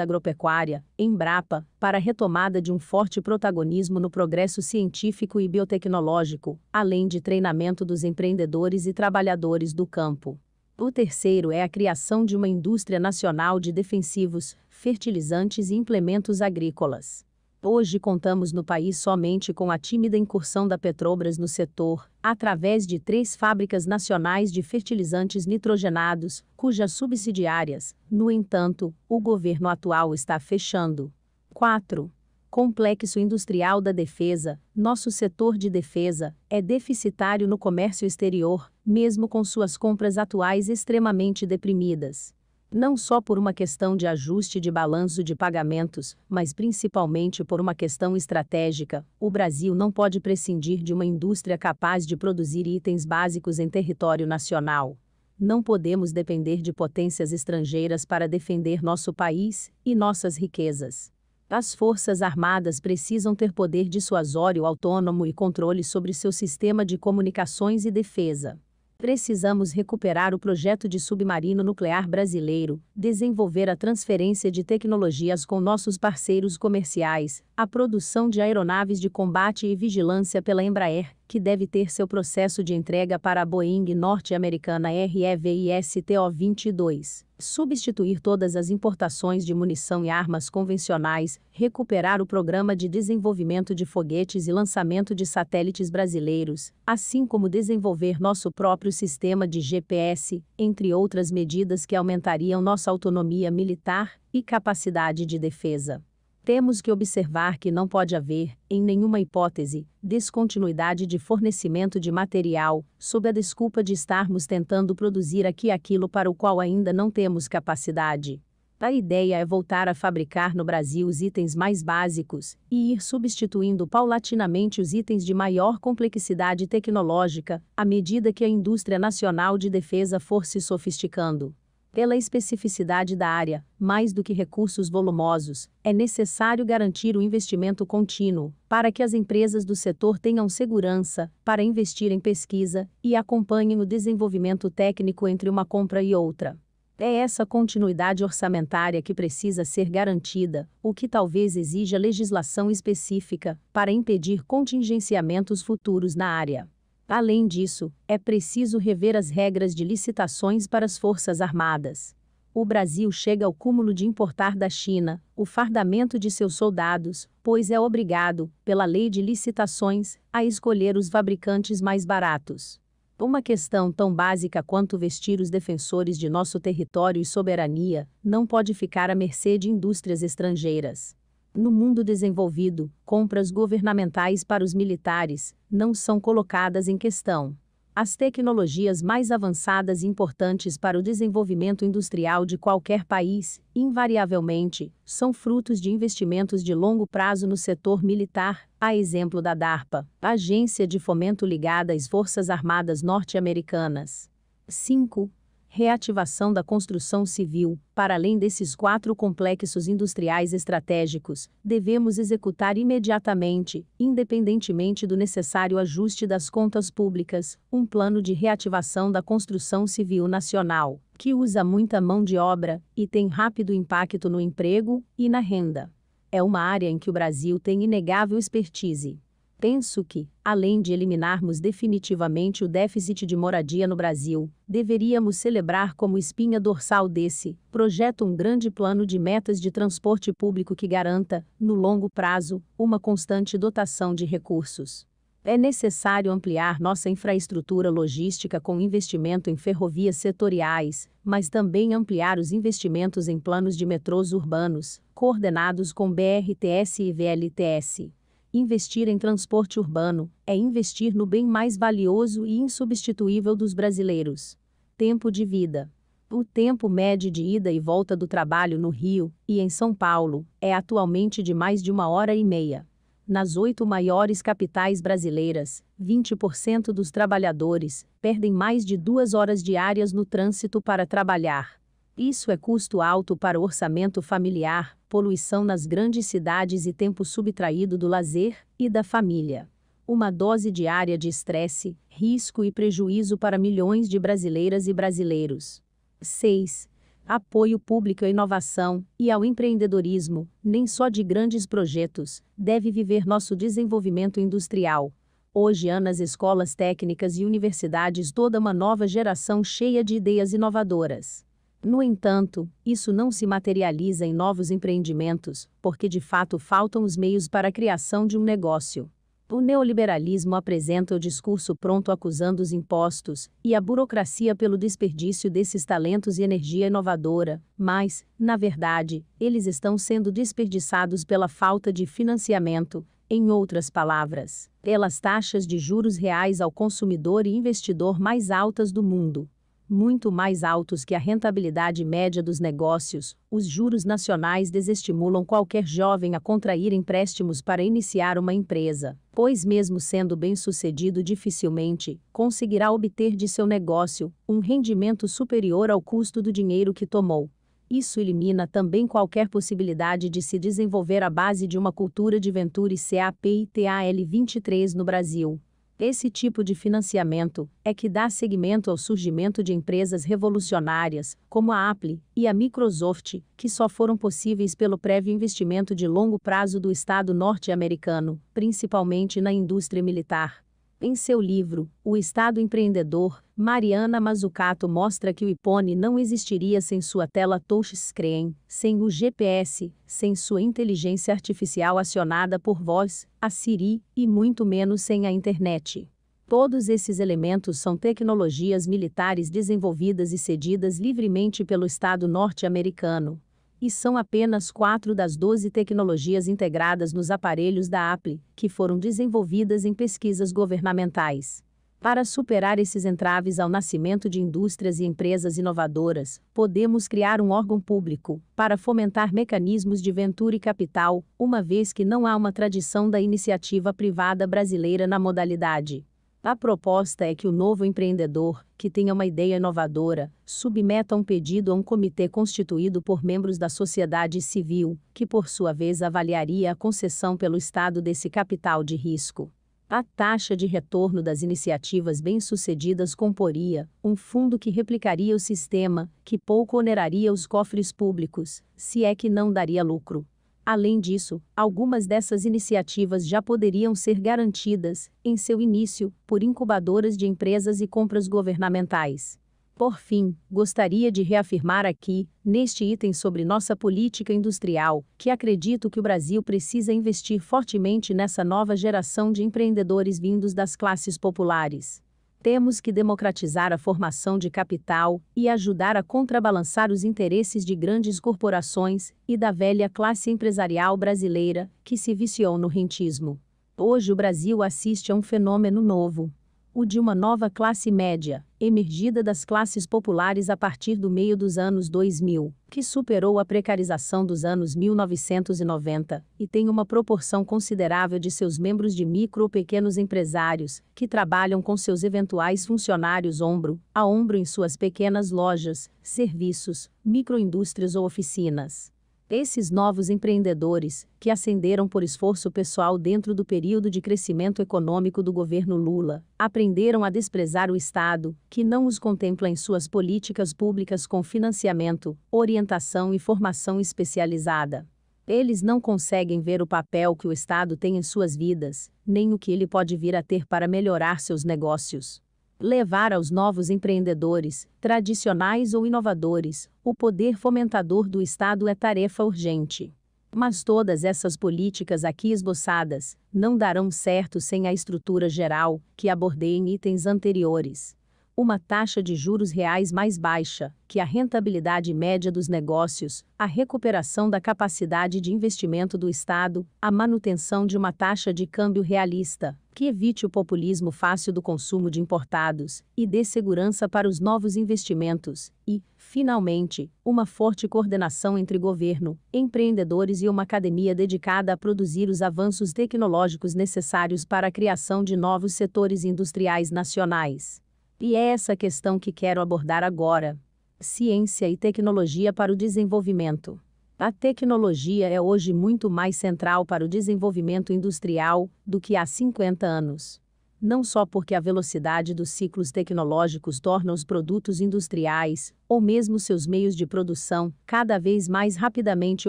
agropecuária, Embrapa, para a retomada de um forte protagonismo no progresso científico e biotecnológico, além de treinamento dos empreendedores e trabalhadores do campo. O terceiro é a criação de uma indústria nacional de defensivos, fertilizantes e implementos agrícolas. Hoje contamos no país somente com a tímida incursão da Petrobras no setor, através de três fábricas nacionais de fertilizantes nitrogenados, cujas subsidiárias, no entanto, o governo atual está fechando. 4. Complexo Industrial da Defesa, nosso setor de defesa, é deficitário no comércio exterior, mesmo com suas compras atuais extremamente deprimidas. Não só por uma questão de ajuste de balanço de pagamentos, mas principalmente por uma questão estratégica, o Brasil não pode prescindir de uma indústria capaz de produzir itens básicos em território nacional não podemos depender de potências estrangeiras para defender nosso país e nossas riquezas. As Forças Armadas precisam ter poder dissuasório autônomo e controle sobre seu sistema de comunicações e defesa. Precisamos recuperar o projeto de submarino nuclear brasileiro, desenvolver a transferência de tecnologias com nossos parceiros comerciais, a produção de aeronaves de combate e vigilância pela Embraer, que deve ter seu processo de entrega para a Boeing norte-americana REVISTO-22, substituir todas as importações de munição e armas convencionais, recuperar o programa de desenvolvimento de foguetes e lançamento de satélites brasileiros, assim como desenvolver nosso próprio sistema de GPS, entre outras medidas que aumentariam nossa autonomia militar e capacidade de defesa. Temos que observar que não pode haver, em nenhuma hipótese, descontinuidade de fornecimento de material, sob a desculpa de estarmos tentando produzir aqui aquilo para o qual ainda não temos capacidade. A ideia é voltar a fabricar no Brasil os itens mais básicos e ir substituindo paulatinamente os itens de maior complexidade tecnológica, à medida que a indústria nacional de defesa for se sofisticando. Pela especificidade da área, mais do que recursos volumosos, é necessário garantir o investimento contínuo, para que as empresas do setor tenham segurança para investir em pesquisa e acompanhem o desenvolvimento técnico entre uma compra e outra. É essa continuidade orçamentária que precisa ser garantida, o que talvez exija legislação específica, para impedir contingenciamentos futuros na área. Além disso, é preciso rever as regras de licitações para as Forças Armadas. O Brasil chega ao cúmulo de importar da China o fardamento de seus soldados, pois é obrigado, pela lei de licitações, a escolher os fabricantes mais baratos. Uma questão tão básica quanto vestir os defensores de nosso território e soberania não pode ficar à mercê de indústrias estrangeiras. No mundo desenvolvido, compras governamentais para os militares não são colocadas em questão. As tecnologias mais avançadas e importantes para o desenvolvimento industrial de qualquer país, invariavelmente, são frutos de investimentos de longo prazo no setor militar, a exemplo da DARPA, agência de fomento ligada às Forças Armadas Norte-Americanas. 5 reativação da construção civil, para além desses quatro complexos industriais estratégicos, devemos executar imediatamente, independentemente do necessário ajuste das contas públicas, um plano de reativação da construção civil nacional, que usa muita mão de obra e tem rápido impacto no emprego e na renda. É uma área em que o Brasil tem inegável expertise. Penso que, além de eliminarmos definitivamente o déficit de moradia no Brasil, deveríamos celebrar como espinha dorsal desse projeto um grande plano de metas de transporte público que garanta, no longo prazo, uma constante dotação de recursos. É necessário ampliar nossa infraestrutura logística com investimento em ferrovias setoriais, mas também ampliar os investimentos em planos de metrôs urbanos, coordenados com BRTS e VLTS. Investir em transporte urbano é investir no bem mais valioso e insubstituível dos brasileiros: tempo de vida. O tempo médio de ida e volta do trabalho no Rio e em São Paulo é atualmente de mais de uma hora e meia. Nas oito maiores capitais brasileiras, 20% dos trabalhadores perdem mais de duas horas diárias no trânsito para trabalhar. Isso é custo alto para o orçamento familiar, poluição nas grandes cidades e tempo subtraído do lazer e da família. Uma dose diária de estresse, risco e prejuízo para milhões de brasileiras e brasileiros. 6. Apoio público à inovação e ao empreendedorismo, nem só de grandes projetos, deve viver nosso desenvolvimento industrial. Hoje há nas escolas técnicas e universidades toda uma nova geração cheia de ideias inovadoras no entanto, isso não se materializa em novos empreendimentos, porque de fato faltam os meios para a criação de um negócio. O neoliberalismo apresenta o discurso pronto acusando os impostos e a burocracia pelo desperdício desses talentos e energia inovadora, mas, na verdade, eles estão sendo desperdiçados pela falta de financiamento, em outras palavras, pelas taxas de juros reais ao consumidor e investidor mais altas do mundo muito mais altos que a rentabilidade média dos negócios, os juros nacionais desestimulam qualquer jovem a contrair empréstimos para iniciar uma empresa, pois, mesmo sendo bem-sucedido, dificilmente conseguirá obter de seu negócio um rendimento superior ao custo do dinheiro que tomou. Isso elimina também qualquer possibilidade de se desenvolver a base de uma cultura de venture CAP e TAL 23 no Brasil esse tipo de financiamento é que dá seguimento ao surgimento de empresas revolucionárias, como a Apple e a Microsoft, que só foram possíveis pelo prévio investimento de longo prazo do Estado norte-americano, principalmente na indústria militar. Em seu livro, O Estado Empreendedor, Mariana Mazzucato mostra que o iPhone não existiria sem sua tela touchscreen, sem o GPS, sem sua inteligência artificial acionada por voz, a Siri, e muito menos sem a internet. Todos esses elementos são tecnologias militares desenvolvidas e cedidas livremente pelo Estado norte-americano, e são apenas quatro das 12 tecnologias integradas nos aparelhos da Apple, que foram desenvolvidas em pesquisas governamentais. Para superar esses entraves ao nascimento de indústrias e empresas inovadoras, podemos criar um órgão público para fomentar mecanismos de ventura e capital, uma vez que não há uma tradição da iniciativa privada brasileira na modalidade. A proposta é que o novo empreendedor, que tenha uma ideia inovadora, submeta um pedido a um comitê constituído por membros da sociedade civil, que por sua vez avaliaria a concessão pelo Estado desse capital de risco. A taxa de retorno das iniciativas bem-sucedidas comporia um fundo que replicaria o sistema, que pouco oneraria os cofres públicos, se é que não daria lucro. Além disso, algumas dessas iniciativas já poderiam ser garantidas, em seu início, por incubadoras de empresas e compras governamentais. Por fim, gostaria de reafirmar aqui, neste item sobre nossa política industrial, que acredito que o Brasil precisa investir fortemente nessa nova geração de empreendedores vindos das classes populares. Temos que democratizar a formação de capital e ajudar a contrabalançar os interesses de grandes corporações e da velha classe empresarial brasileira, que se viciou no rentismo. Hoje o Brasil assiste a um fenômeno novo, o de uma nova classe média, emergida das classes populares a partir do meio dos anos 2000, que superou a precarização dos anos 1990 e tem uma proporção considerável de seus membros de micro ou pequenos empresários, que trabalham com seus eventuais funcionários ombro a ombro em suas pequenas lojas, serviços, microindústrias ou oficinas. Esses novos empreendedores, que ascenderam por esforço pessoal dentro do período de crescimento econômico do governo Lula, aprenderam a desprezar o Estado, que não os contempla em suas políticas públicas com financiamento, orientação e formação especializada. Eles não conseguem ver o papel que o Estado tem em suas vidas, nem o que ele pode vir a ter para melhorar seus negócios levar aos novos empreendedores, tradicionais ou inovadores, o poder fomentador do Estado é tarefa urgente. Mas todas essas políticas aqui esboçadas não darão certo sem a estrutura geral que abordei em itens anteriores uma taxa de juros reais mais baixa que a rentabilidade média dos negócios, a recuperação da capacidade de investimento do Estado, a manutenção de uma taxa de câmbio realista, que evite o populismo fácil do consumo de importados e dê segurança para os novos investimentos, e, finalmente, uma forte coordenação entre governo, empreendedores e uma academia dedicada a produzir os avanços tecnológicos necessários para a criação de novos setores industriais nacionais. E é essa questão que quero abordar agora. Ciência e tecnologia para o desenvolvimento. A tecnologia é hoje muito mais central para o desenvolvimento industrial do que há 50 anos não só porque a velocidade dos ciclos tecnológicos torna os produtos industriais, ou mesmo seus meios de produção, cada vez mais rapidamente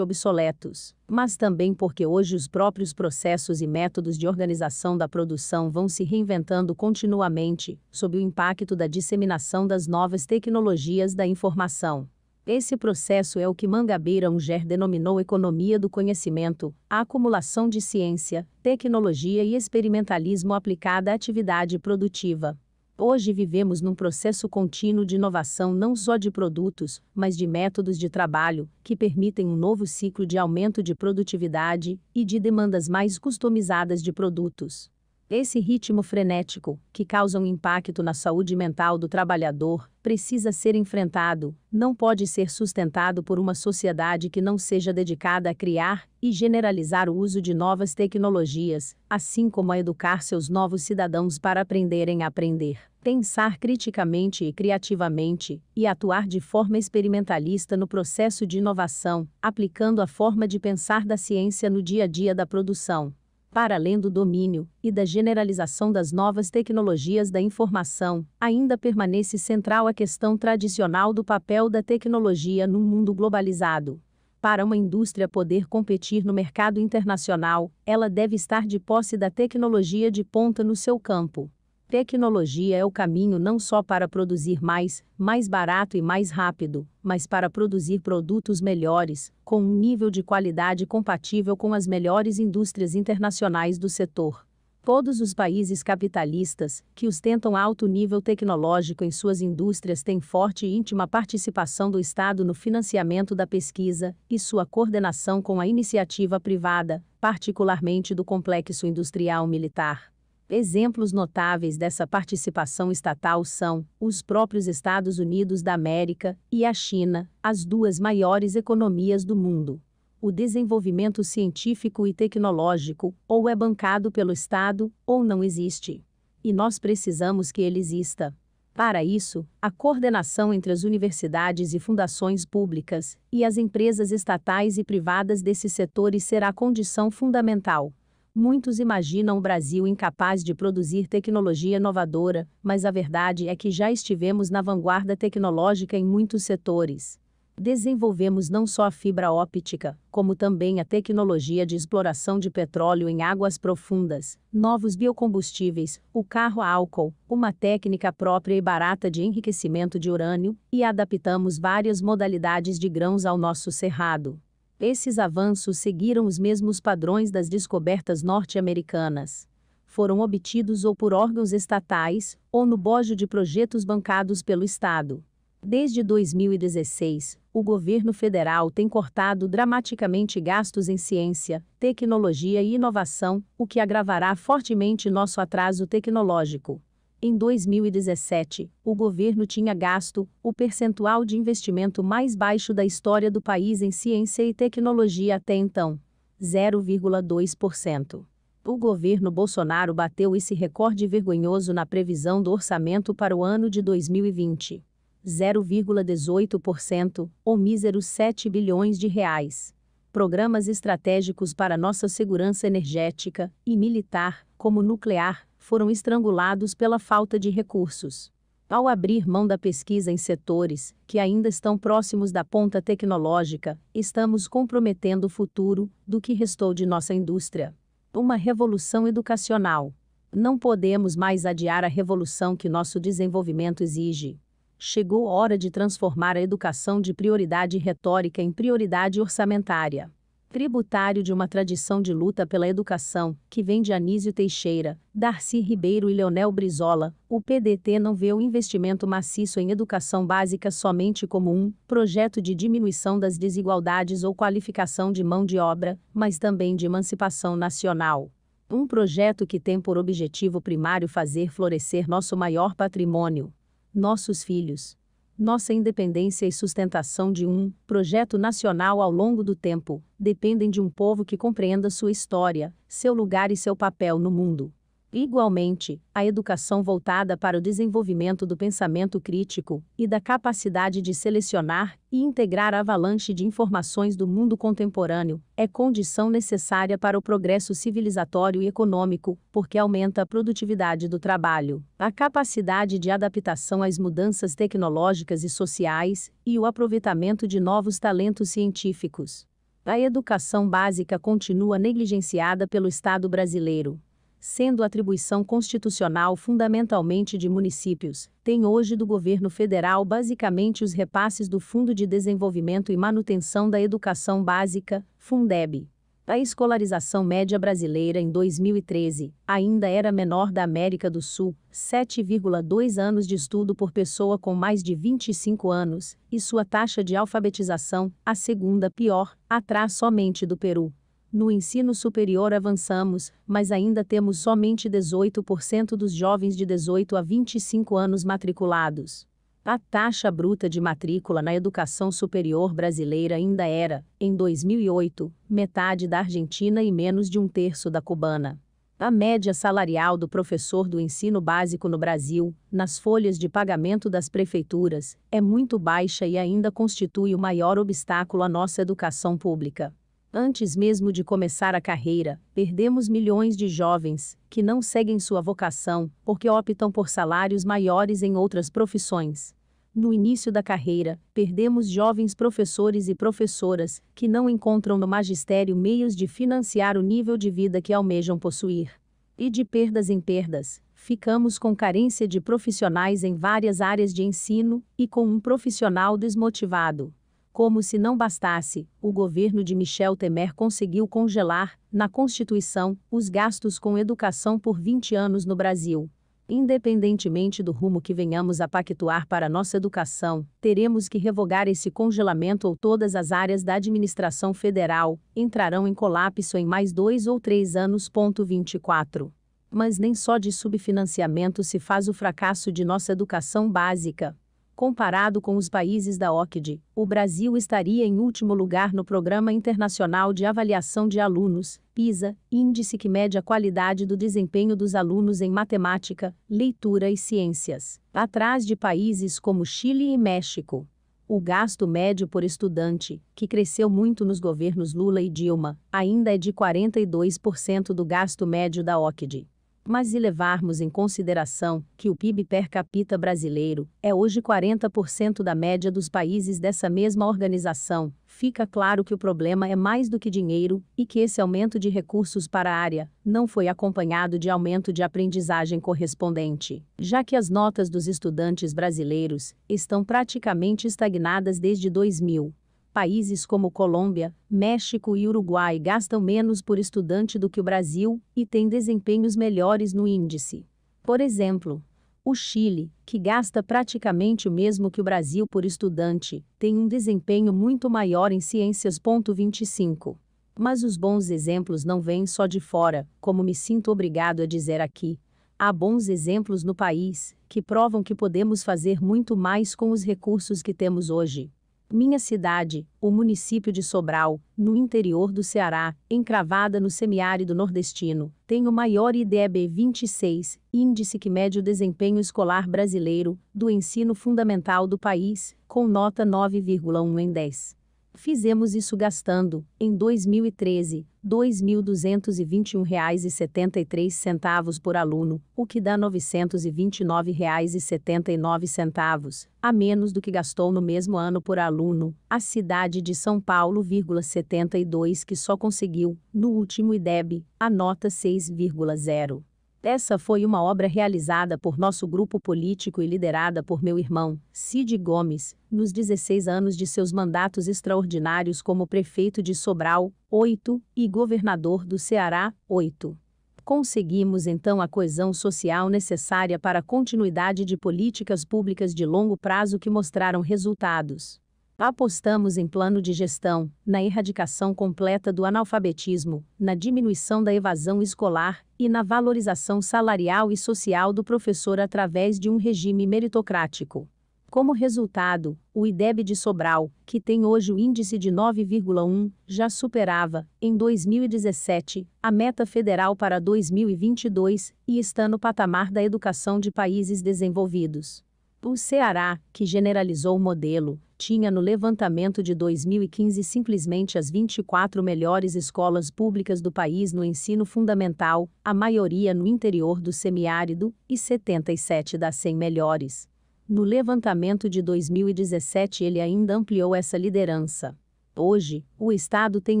obsoletos, mas também porque hoje os próprios processos e métodos de organização da produção vão se reinventando continuamente, sob o impacto da disseminação das novas tecnologias da informação. Esse processo é o que Mangabeira Unger denominou economia do conhecimento, a acumulação de ciência, tecnologia e experimentalismo aplicada à atividade produtiva. Hoje vivemos num processo contínuo de inovação não só de produtos, mas de métodos de trabalho, que permitem um novo ciclo de aumento de produtividade e de demandas mais customizadas de produtos. Esse ritmo frenético, que causa um impacto na saúde mental do trabalhador, precisa ser enfrentado, não pode ser sustentado por uma sociedade que não seja dedicada a criar e generalizar o uso de novas tecnologias, assim como a educar seus novos cidadãos para aprenderem a aprender, pensar criticamente e criativamente, e atuar de forma experimentalista no processo de inovação, aplicando a forma de pensar da ciência no dia a dia da produção para além do domínio e da generalização das novas tecnologias da informação, ainda permanece central a questão tradicional do papel da tecnologia no mundo globalizado. Para uma indústria poder competir no mercado internacional, ela deve estar de posse da tecnologia de ponta no seu campo. Tecnologia é o caminho não só para produzir mais, mais barato e mais rápido, mas para produzir produtos melhores, com um nível de qualidade compatível com as melhores indústrias internacionais do setor. Todos os países capitalistas, que ostentam alto nível tecnológico em suas indústrias, têm forte e íntima participação do Estado no financiamento da pesquisa e sua coordenação com a iniciativa privada, particularmente do complexo industrial militar. Exemplos notáveis dessa participação estatal são os próprios Estados Unidos da América e a China, as duas maiores economias do mundo. O desenvolvimento científico e tecnológico ou é bancado pelo Estado ou não existe. E nós precisamos que ele exista. Para isso, a coordenação entre as universidades e fundações públicas e as empresas estatais e privadas desses setores será condição fundamental. Muitos imaginam o Brasil incapaz de produzir tecnologia inovadora, mas a verdade é que já estivemos na vanguarda tecnológica em muitos setores. Desenvolvemos não só a fibra óptica, como também a tecnologia de exploração de petróleo em águas profundas, novos biocombustíveis, o carro a álcool, uma técnica própria e barata de enriquecimento de urânio, e adaptamos várias modalidades de grãos ao nosso cerrado. Esses avanços seguiram os mesmos padrões das descobertas norte-americanas. Foram obtidos ou por órgãos estatais, ou no bojo de projetos bancados pelo Estado. Desde 2016, o governo federal tem cortado dramaticamente gastos em ciência, tecnologia e inovação, o que agravará fortemente nosso atraso tecnológico. Em 2017, o governo tinha gasto o percentual de investimento mais baixo da história do país em ciência e tecnologia até então, 0,2%. O governo Bolsonaro bateu esse recorde vergonhoso na previsão do orçamento para o ano de 2020. 0,18%, ou míseros 7 bilhões de reais. Programas estratégicos para nossa segurança energética e militar, como nuclear, foram estrangulados pela falta de recursos. Ao abrir mão da pesquisa em setores que ainda estão próximos da ponta tecnológica, estamos comprometendo o futuro do que restou de nossa indústria. Uma revolução educacional. Não podemos mais adiar a revolução que nosso desenvolvimento exige. Chegou a hora de transformar a educação de prioridade retórica em prioridade orçamentária tributário de uma tradição de luta pela educação, que vem de Anísio Teixeira, Darcy Ribeiro e Leonel Brizola, o PDT não vê o investimento maciço em educação básica somente como um projeto de diminuição das desigualdades ou qualificação de mão de obra, mas também de emancipação nacional. Um projeto que tem por objetivo primário fazer florescer nosso maior patrimônio, nossos filhos. Nossa independência e sustentação de um projeto nacional ao longo do tempo dependem de um povo que compreenda sua história, seu lugar e seu papel no mundo. Igualmente, a educação voltada para o desenvolvimento do pensamento crítico e da capacidade de selecionar e integrar a avalanche de informações do mundo contemporâneo é condição necessária para o progresso civilizatório e econômico, porque aumenta a produtividade do trabalho, a capacidade de adaptação às mudanças tecnológicas e sociais e o aproveitamento de novos talentos científicos. A educação básica continua negligenciada pelo Estado brasileiro sendo atribuição constitucional fundamentalmente de municípios, tem hoje do governo federal basicamente os repasses do Fundo de Desenvolvimento e Manutenção da Educação Básica, Fundeb. A escolarização média brasileira em 2013 ainda era menor da América do Sul, 7,2 anos de estudo por pessoa com mais de 25 anos, e sua taxa de alfabetização, a segunda pior, atrás somente do Peru. No ensino superior avançamos, mas ainda temos somente 18% dos jovens de 18 a 25 anos matriculados. A taxa bruta de matrícula na educação superior brasileira ainda era, em 2008, metade da argentina e menos de um terço da cubana. A média salarial do professor do ensino básico no Brasil, nas folhas de pagamento das prefeituras, é muito baixa e ainda constitui o maior obstáculo à nossa educação pública. Antes mesmo de começar a carreira, perdemos milhões de jovens que não seguem sua vocação porque optam por salários maiores em outras profissões. No início da carreira, perdemos jovens professores e professoras que não encontram no magistério meios de financiar o nível de vida que almejam possuir. E de perdas em perdas, ficamos com carência de profissionais em várias áreas de ensino e com um profissional desmotivado como se não bastasse, o governo de Michel Temer conseguiu congelar, na Constituição, os gastos com educação por 20 anos no Brasil. Independentemente do rumo que venhamos a pactuar para nossa educação, teremos que revogar esse congelamento ou todas as áreas da administração federal entrarão em colapso em mais dois ou três anos. 24 mas nem só de subfinanciamento se faz o fracasso de nossa educação básica. Comparado com os países da OCDE, o Brasil estaria em último lugar no Programa Internacional de Avaliação de Alunos, PISA, índice que mede a qualidade do desempenho dos alunos em matemática, leitura e ciências, atrás de países como Chile e México. O gasto médio por estudante, que cresceu muito nos governos Lula e Dilma, ainda é de 42% do gasto médio da OCDE mas se levarmos em consideração que o PIB per capita brasileiro é hoje 40% da média dos países dessa mesma organização, fica claro que o problema é mais do que dinheiro e que esse aumento de recursos para a área não foi acompanhado de aumento de aprendizagem correspondente, já que as notas dos estudantes brasileiros estão praticamente estagnadas desde 2000 países como Colômbia, México e Uruguai gastam menos por estudante do que o Brasil e têm desempenhos melhores no índice. Por exemplo, o Chile, que gasta praticamente o mesmo que o Brasil por estudante, tem um desempenho muito maior em ciências. 25. Mas os bons exemplos não vêm só de fora, como me sinto obrigado a dizer aqui. Há bons exemplos no país que provam que podemos fazer muito mais com os recursos que temos hoje. Minha cidade, o município de Sobral, no interior do Ceará, encravada no semiárido nordestino, tem o maior IDEB 26, índice que mede o desempenho escolar brasileiro, do ensino fundamental do país, com nota 9,1 em 10. Fizemos isso gastando, em 2013, R$ 2.221,73 por aluno, o que dá R$ 929,79, a menos do que gastou no mesmo ano por aluno, a cidade de São Paulo, 72 que só conseguiu, no último IDEB, a nota 6,0. Essa foi uma obra realizada por nosso grupo político e liderada por meu irmão, Cid Gomes, nos 16 anos de seus mandatos extraordinários como prefeito de Sobral, 8, e governador do Ceará, 8. Conseguimos então a coesão social necessária para a continuidade de políticas públicas de longo prazo que mostraram resultados. Apostamos em plano de gestão, na erradicação completa do analfabetismo, na diminuição da evasão escolar e na valorização salarial e social do professor através de um regime meritocrático. Como resultado, o IDEB de Sobral, que tem hoje o índice de 9,1, já superava, em 2017, a meta federal para 2022 e está no patamar da educação de países desenvolvidos. O Ceará, que generalizou o modelo, tinha no levantamento de 2015 simplesmente as 24 melhores escolas públicas do país no ensino fundamental, a maioria no interior do semiárido, e 77 das 100 melhores. No levantamento de 2017, ele ainda ampliou essa liderança. Hoje, o Estado tem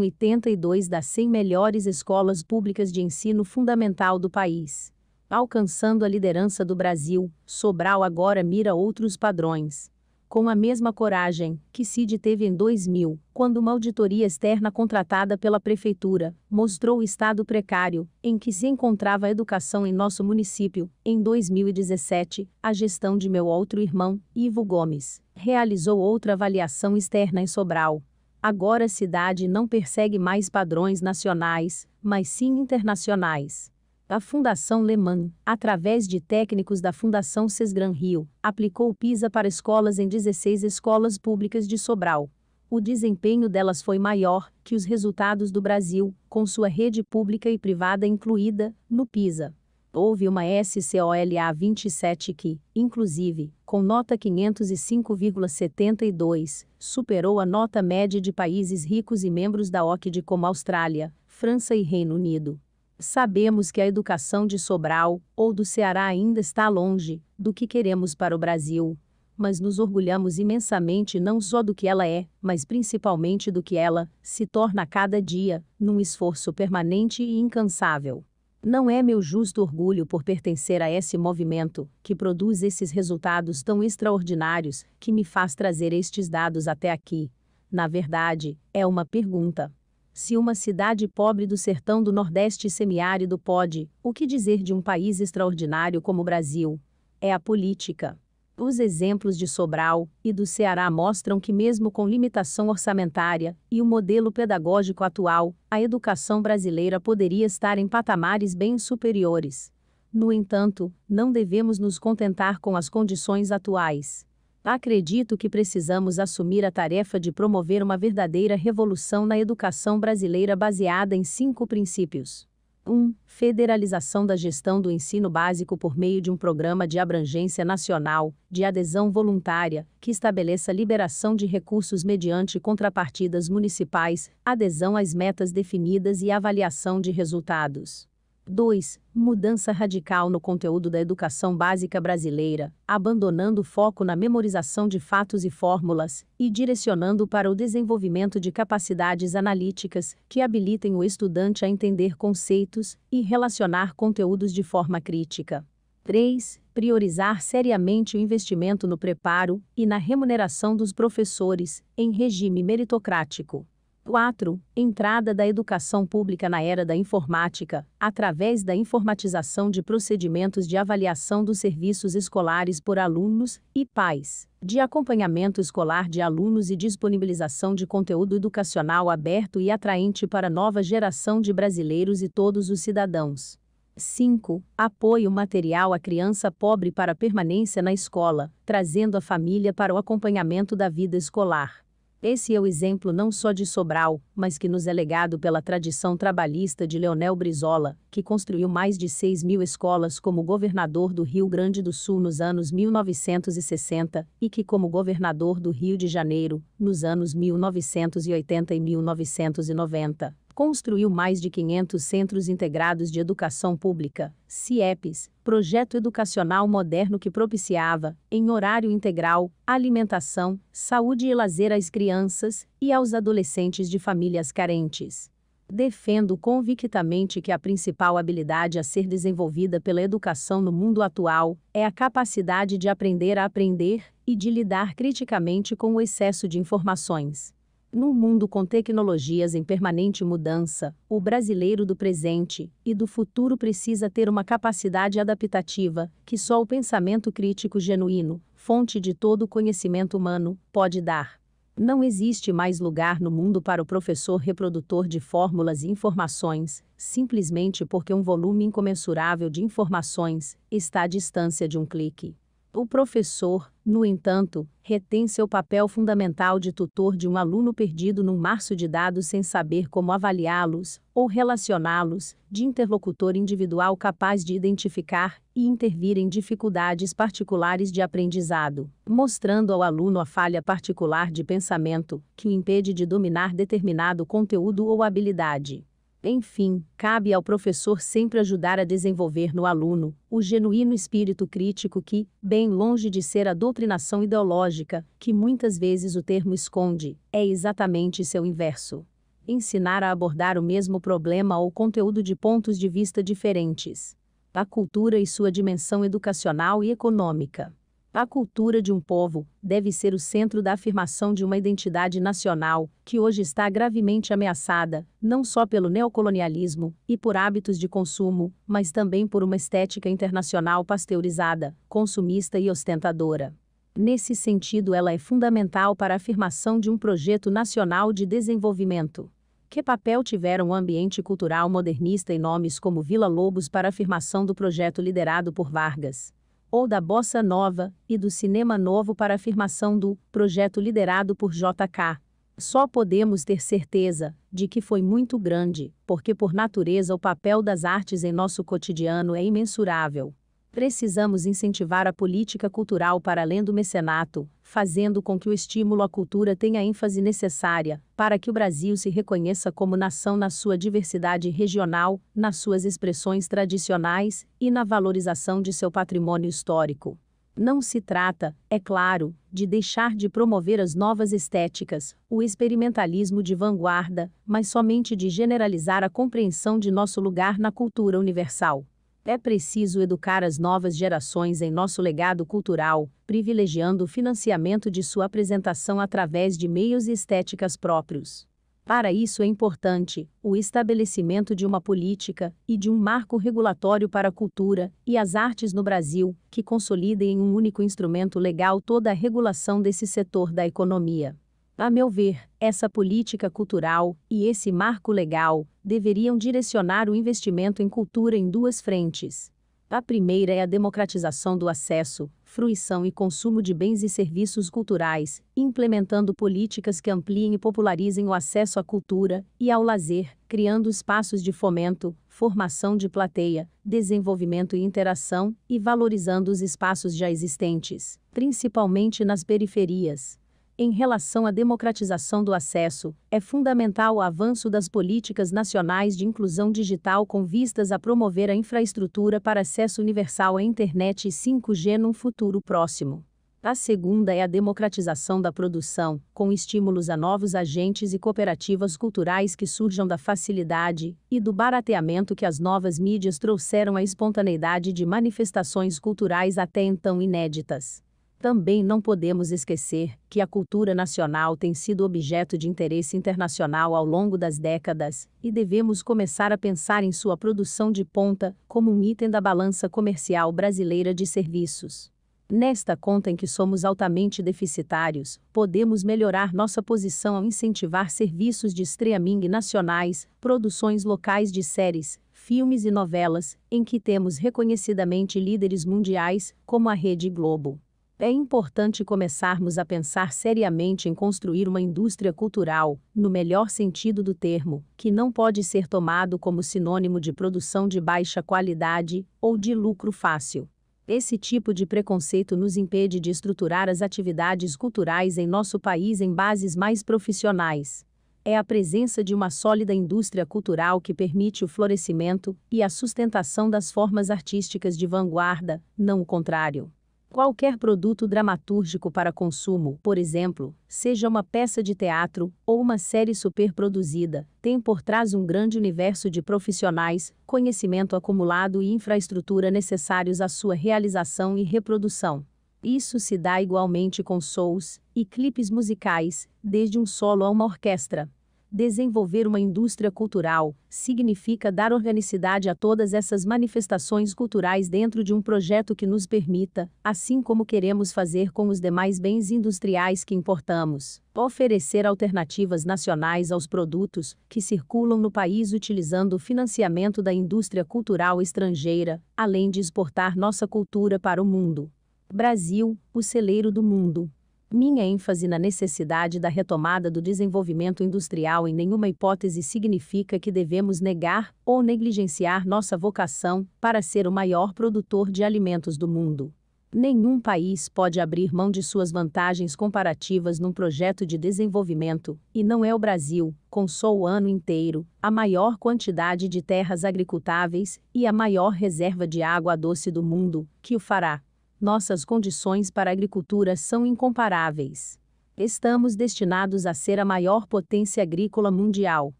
82 das 100 melhores escolas públicas de ensino fundamental do país. Alcançando a liderança do Brasil, Sobral agora mira outros padrões com a mesma coragem que Cid teve em 2000, quando uma auditoria externa contratada pela prefeitura mostrou o estado precário em que se encontrava a educação em nosso município. Em 2017, a gestão de meu outro irmão, Ivo Gomes, realizou outra avaliação externa em Sobral. Agora a cidade não persegue mais padrões nacionais, mas sim internacionais. A Fundação Lehman, através de técnicos da Fundação Sesgran Rio, aplicou o PISA para escolas em 16 escolas públicas de Sobral. O desempenho delas foi maior que os resultados do Brasil, com sua rede pública e privada incluída, no PISA. Houve uma SCOLA 27 que, inclusive, com nota 505,72, superou a nota média de países ricos e membros da OCDE como Austrália, França e Reino Unido. Sabemos que a educação de Sobral ou do Ceará ainda está longe do que queremos para o Brasil, mas nos orgulhamos imensamente não só do que ela é, mas principalmente do que ela se torna a cada dia, num esforço permanente e incansável. Não é meu justo orgulho por pertencer a esse movimento, que produz esses resultados tão extraordinários, que me faz trazer estes dados até aqui. Na verdade, é uma pergunta. Se uma cidade pobre do sertão do Nordeste semiárido pode, o que dizer de um país extraordinário como o Brasil? É a política. Os exemplos de Sobral e do Ceará mostram que, mesmo com limitação orçamentária e o modelo pedagógico atual, a educação brasileira poderia estar em patamares bem superiores. No entanto, não devemos nos contentar com as condições atuais. Acredito que precisamos assumir a tarefa de promover uma verdadeira revolução na educação brasileira baseada em cinco princípios. 1. Um, federalização da gestão do ensino básico por meio de um programa de abrangência nacional, de adesão voluntária, que estabeleça liberação de recursos mediante contrapartidas municipais, adesão às metas definidas e avaliação de resultados. 2. Mudança radical no conteúdo da educação básica brasileira, abandonando o foco na memorização de fatos e fórmulas e direcionando para o desenvolvimento de capacidades analíticas que habilitem o estudante a entender conceitos e relacionar conteúdos de forma crítica. 3. Priorizar seriamente o investimento no preparo e na remuneração dos professores, em regime meritocrático. 4. Entrada da educação pública na era da informática, através da informatização de procedimentos de avaliação dos serviços escolares por alunos e pais, de acompanhamento escolar de alunos e disponibilização de conteúdo educacional aberto e atraente para a nova geração de brasileiros e todos os cidadãos. 5. Apoio material à criança pobre para permanência na escola, trazendo a família para o acompanhamento da vida escolar. Esse é o exemplo não só de Sobral, mas que nos é legado pela tradição trabalhista de Leonel Brizola, que construiu mais de 6 mil escolas como governador do Rio Grande do Sul nos anos 1960 e que, como governador do Rio de Janeiro, nos anos 1980 e 1990, construiu mais de 500 Centros Integrados de Educação Pública, CIEPs, projeto educacional moderno que propiciava, em horário integral, alimentação, saúde e lazer às crianças e aos adolescentes de famílias carentes. Defendo convictamente que a principal habilidade a ser desenvolvida pela educação no mundo atual é a capacidade de aprender a aprender e de lidar criticamente com o excesso de informações. Num mundo com tecnologias em permanente mudança, o brasileiro do presente e do futuro precisa ter uma capacidade adaptativa que só o pensamento crítico genuíno, fonte de todo o conhecimento humano, pode dar. Não existe mais lugar no mundo para o professor reprodutor de fórmulas e informações, simplesmente porque um volume incomensurável de informações está à distância de um clique. O professor, no entanto, retém seu papel fundamental de tutor de um aluno perdido num março de dados sem saber como avaliá-los ou relacioná-los, de interlocutor individual capaz de identificar e intervir em dificuldades particulares de aprendizado, mostrando ao aluno a falha particular de pensamento que o impede de dominar determinado conteúdo ou habilidade. Enfim, cabe ao professor sempre ajudar a desenvolver no aluno o genuíno espírito crítico que, bem longe de ser a doutrinação ideológica, que muitas vezes o termo esconde, é exatamente seu inverso. Ensinar a abordar o mesmo problema ou conteúdo de pontos de vista diferentes. A cultura e sua dimensão educacional e econômica. A cultura de um povo deve ser o centro da afirmação de uma identidade nacional, que hoje está gravemente ameaçada, não só pelo neocolonialismo e por hábitos de consumo, mas também por uma estética internacional pasteurizada, consumista e ostentadora. Nesse sentido, ela é fundamental para a afirmação de um projeto nacional de desenvolvimento. Que papel tiveram o ambiente cultural modernista e nomes como Vila Lobos para a afirmação do projeto liderado por Vargas? ou da bossa nova e do cinema novo para afirmação do projeto liderado por JK. Só podemos ter certeza de que foi muito grande, porque por natureza o papel das artes em nosso cotidiano é imensurável. Precisamos incentivar a política cultural para além do mecenato, fazendo com que o estímulo à cultura tenha a ênfase necessária para que o Brasil se reconheça como nação na sua diversidade regional, nas suas expressões tradicionais e na valorização de seu patrimônio histórico. Não se trata, é claro, de deixar de promover as novas estéticas, o experimentalismo de vanguarda, mas somente de generalizar a compreensão de nosso lugar na cultura universal. É preciso educar as novas gerações em nosso legado cultural, privilegiando o financiamento de sua apresentação através de meios e estéticas próprios. Para isso é importante o estabelecimento de uma política e de um marco regulatório para a cultura e as artes no Brasil, que consolidem em um único instrumento legal toda a regulação desse setor da economia. A meu ver, essa política cultural e esse marco legal deveriam direcionar o investimento em cultura em duas frentes. A primeira é a democratização do acesso, fruição e consumo de bens e serviços culturais, implementando políticas que ampliem e popularizem o acesso à cultura e ao lazer, criando espaços de fomento, formação de plateia, desenvolvimento e interação, e valorizando os espaços já existentes, principalmente nas periferias. Em relação à democratização do acesso, é fundamental o avanço das políticas nacionais de inclusão digital com vistas a promover a infraestrutura para acesso universal à internet e 5G num futuro próximo. A segunda é a democratização da produção, com estímulos a novos agentes e cooperativas culturais que surjam da facilidade e do barateamento que as novas mídias trouxeram à espontaneidade de manifestações culturais até então inéditas. Também não podemos esquecer que a cultura nacional tem sido objeto de interesse internacional ao longo das décadas, e devemos começar a pensar em sua produção de ponta como um item da balança comercial brasileira de serviços. Nesta conta em que somos altamente deficitários, podemos melhorar nossa posição ao incentivar serviços de streaming nacionais, produções locais de séries, filmes e novelas, em que temos reconhecidamente líderes mundiais, como a Rede Globo é importante começarmos a pensar seriamente em construir uma indústria cultural, no melhor sentido do termo, que não pode ser tomado como sinônimo de produção de baixa qualidade ou de lucro fácil. Esse tipo de preconceito nos impede de estruturar as atividades culturais em nosso país em bases mais profissionais. É a presença de uma sólida indústria cultural que permite o florescimento e a sustentação das formas artísticas de vanguarda, não o contrário. Qualquer produto dramatúrgico para consumo, por exemplo, seja uma peça de teatro ou uma série superproduzida, tem por trás um grande universo de profissionais, conhecimento acumulado e infraestrutura necessários à sua realização e reprodução. Isso se dá igualmente com shows e clipes musicais, desde um solo a uma orquestra. Desenvolver uma indústria cultural significa dar organicidade a todas essas manifestações culturais dentro de um projeto que nos permita, assim como queremos fazer com os demais bens industriais que importamos, oferecer alternativas nacionais aos produtos que circulam no país utilizando o financiamento da indústria cultural estrangeira, além de exportar nossa cultura para o mundo. Brasil, o celeiro do mundo. Minha ênfase na necessidade da retomada do desenvolvimento industrial em nenhuma hipótese significa que devemos negar ou negligenciar nossa vocação para ser o maior produtor de alimentos do mundo. Nenhum país pode abrir mão de suas vantagens comparativas num projeto de desenvolvimento, e não é o Brasil, com só o ano inteiro, a maior quantidade de terras agricultáveis e a maior reserva de água doce do mundo, que o fará nossas condições para a agricultura são incomparáveis. Estamos destinados a ser a maior potência agrícola mundial.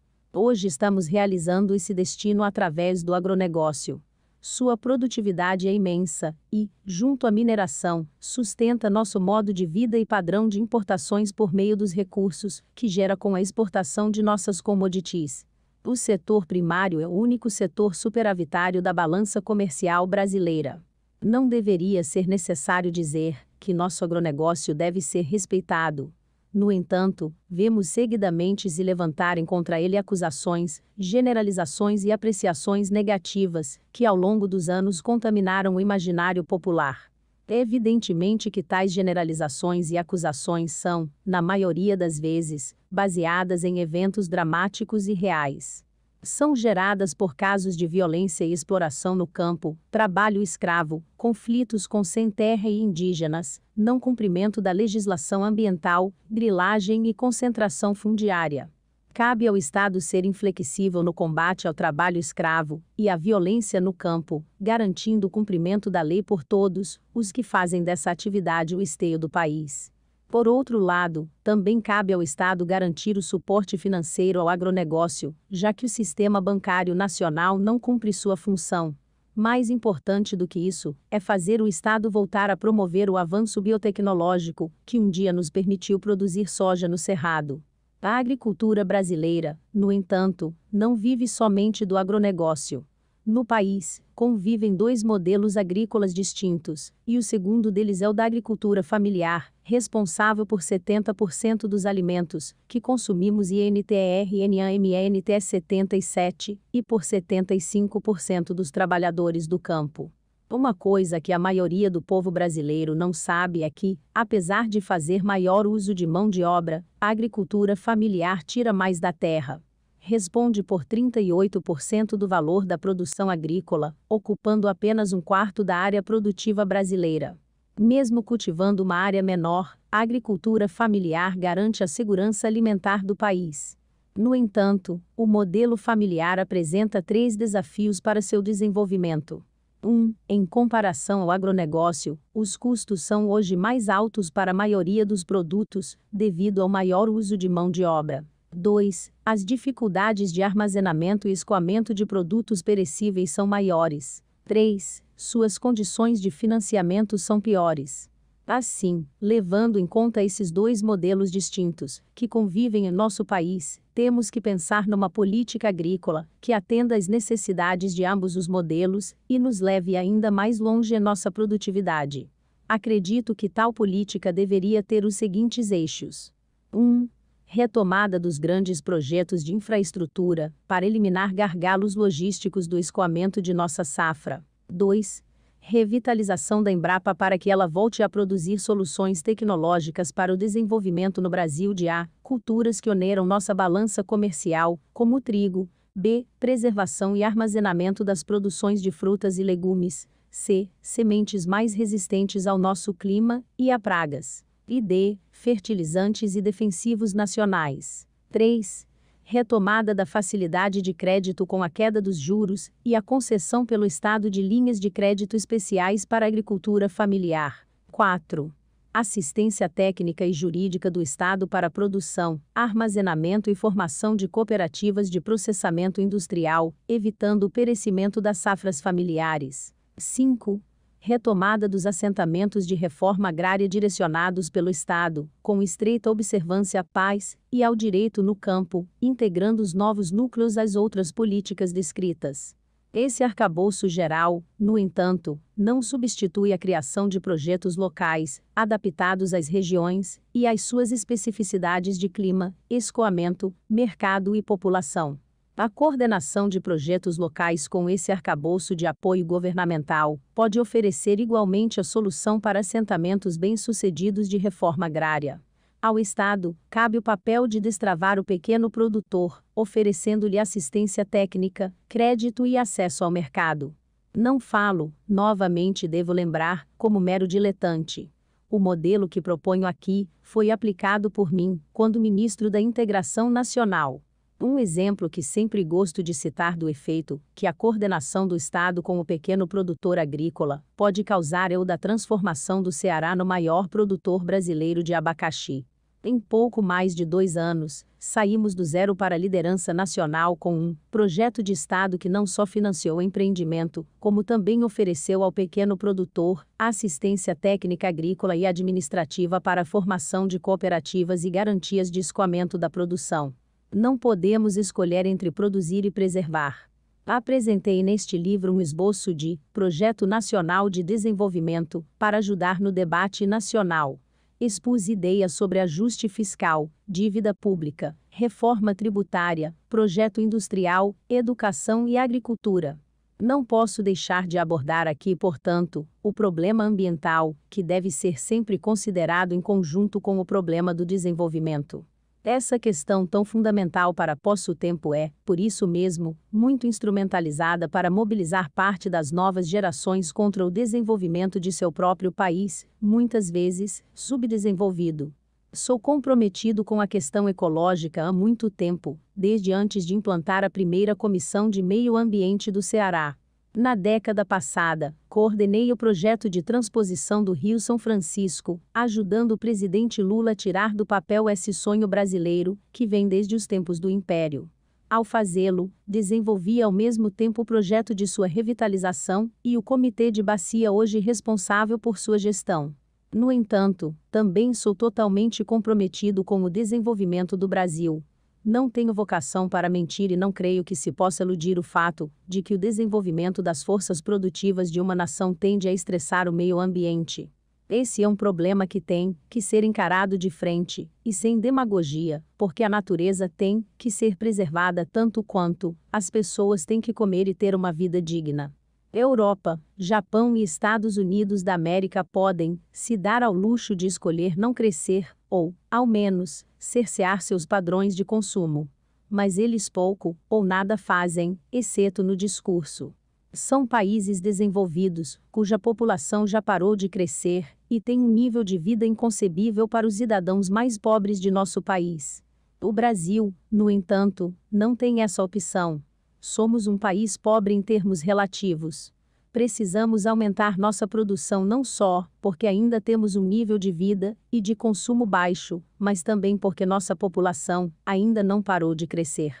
Hoje estamos realizando esse destino através do agronegócio. Sua produtividade é imensa e, junto à mineração, sustenta nosso modo de vida e padrão de importações por meio dos recursos que gera com a exportação de nossas commodities. O setor primário é o único setor superavitário da balança comercial brasileira. Não deveria ser necessário dizer que nosso agronegócio deve ser respeitado. No entanto, vemos seguidamente se levantarem contra ele acusações, generalizações e apreciações negativas, que ao longo dos anos contaminaram o imaginário popular. É evidentemente que tais generalizações e acusações são, na maioria das vezes, baseadas em eventos dramáticos e reais são geradas por casos de violência e exploração no campo, trabalho escravo, conflitos com sem terra e indígenas, não cumprimento da legislação ambiental, grilagem e concentração fundiária. Cabe ao Estado ser inflexível no combate ao trabalho escravo e à violência no campo, garantindo o cumprimento da lei por todos os que fazem dessa atividade o esteio do país. Por outro lado, também cabe ao Estado garantir o suporte financeiro ao agronegócio, já que o sistema bancário nacional não cumpre sua função. Mais importante do que isso, é fazer o Estado voltar a promover o avanço biotecnológico, que um dia nos permitiu produzir soja no cerrado. A agricultura brasileira, no entanto, não vive somente do agronegócio. No país, convivem dois modelos agrícolas distintos, e o segundo deles é o da agricultura familiar, responsável por 70% dos alimentos que consumimos INTR NAMENT 77, e por 75% dos trabalhadores do campo. Uma coisa que a maioria do povo brasileiro não sabe é que, apesar de fazer maior uso de mão de obra, a agricultura familiar tira mais da terra responde por 38% do valor da produção agrícola, ocupando apenas um quarto da área produtiva brasileira. Mesmo cultivando uma área menor, a agricultura familiar garante a segurança alimentar do país. No entanto, o modelo familiar apresenta três desafios para seu desenvolvimento. 1. Um, em comparação ao agronegócio, os custos são hoje mais altos para a maioria dos produtos, devido ao maior uso de mão de obra. 2. As dificuldades de armazenamento e escoamento de produtos perecíveis são maiores. 3. Suas condições de financiamento são piores. Assim, levando em conta esses dois modelos distintos, que convivem em nosso país, temos que pensar numa política agrícola que atenda às necessidades de ambos os modelos e nos leve ainda mais longe a nossa produtividade. Acredito que tal política deveria ter os seguintes eixos: 1. Um, retomada dos grandes projetos de infraestrutura, para eliminar gargalos logísticos do escoamento de nossa safra. 2. Revitalização da Embrapa para que ela volte a produzir soluções tecnológicas para o desenvolvimento no Brasil de A. Culturas que oneram nossa balança comercial, como o trigo. B. Preservação e armazenamento das produções de frutas e legumes. C. Sementes mais resistentes ao nosso clima e a pragas e D. Fertilizantes e defensivos nacionais. 3. Retomada da facilidade de crédito com a queda dos juros e a concessão pelo Estado de linhas de crédito especiais para a agricultura familiar. 4. Assistência técnica e jurídica do Estado para a produção, armazenamento e formação de cooperativas de processamento industrial, evitando o perecimento das safras familiares. 5 retomada dos assentamentos de reforma agrária direcionados pelo Estado, com estreita observância à paz e ao direito no campo, integrando os novos núcleos às outras políticas descritas. Esse arcabouço geral, no entanto, não substitui a criação de projetos locais, adaptados às regiões e às suas especificidades de clima, escoamento, mercado e população. A coordenação de projetos locais com esse arcabouço de apoio governamental pode oferecer igualmente a solução para assentamentos bem-sucedidos de reforma agrária. Ao Estado, cabe o papel de destravar o pequeno produtor, oferecendo-lhe assistência técnica, crédito e acesso ao mercado. Não falo, novamente devo lembrar, como mero diletante. O modelo que proponho aqui foi aplicado por mim, quando ministro da Integração Nacional. Um exemplo que sempre gosto de citar do efeito que a coordenação do Estado com o pequeno produtor agrícola pode causar é o da transformação do Ceará no maior produtor brasileiro de abacaxi. Em pouco mais de dois anos, saímos do zero para a liderança nacional com um projeto de Estado que não só financiou o empreendimento, como também ofereceu ao pequeno produtor assistência técnica agrícola e administrativa para a formação de cooperativas e garantias de escoamento da produção. Não podemos escolher entre produzir e preservar. Apresentei neste livro um esboço de Projeto Nacional de Desenvolvimento para ajudar no debate nacional. Expus ideias sobre ajuste fiscal, dívida pública, reforma tributária, projeto industrial, educação e agricultura. Não posso deixar de abordar aqui, portanto, o problema ambiental, que deve ser sempre considerado em conjunto com o problema do desenvolvimento. Essa questão tão fundamental para Poço Tempo é, por isso mesmo, muito instrumentalizada para mobilizar parte das novas gerações contra o desenvolvimento de seu próprio país, muitas vezes subdesenvolvido. Sou comprometido com a questão ecológica há muito tempo, desde antes de implantar a primeira comissão de meio ambiente do Ceará. Na década passada, coordenei o projeto de transposição do Rio São Francisco, ajudando o presidente Lula a tirar do papel esse sonho brasileiro, que vem desde os tempos do Império. Ao fazê-lo, desenvolvi ao mesmo tempo o projeto de sua revitalização e o comitê de bacia hoje responsável por sua gestão. No entanto, também sou totalmente comprometido com o desenvolvimento do Brasil, não tenho vocação para mentir e não creio que se possa eludir o fato de que o desenvolvimento das forças produtivas de uma nação tende a estressar o meio ambiente. Esse é um problema que tem que ser encarado de frente e sem demagogia, porque a natureza tem que ser preservada tanto quanto as pessoas têm que comer e ter uma vida digna. Europa, Japão e Estados Unidos da América podem se dar ao luxo de escolher não crescer ou, ao menos, cercear seus padrões de consumo. Mas eles pouco ou nada fazem, exceto no discurso. São países desenvolvidos, cuja população já parou de crescer e tem um nível de vida inconcebível para os cidadãos mais pobres de nosso país. O Brasil, no entanto, não tem essa opção. Somos um país pobre em termos relativos precisamos aumentar nossa produção não só porque ainda temos um nível de vida e de consumo baixo, mas também porque nossa população ainda não parou de crescer.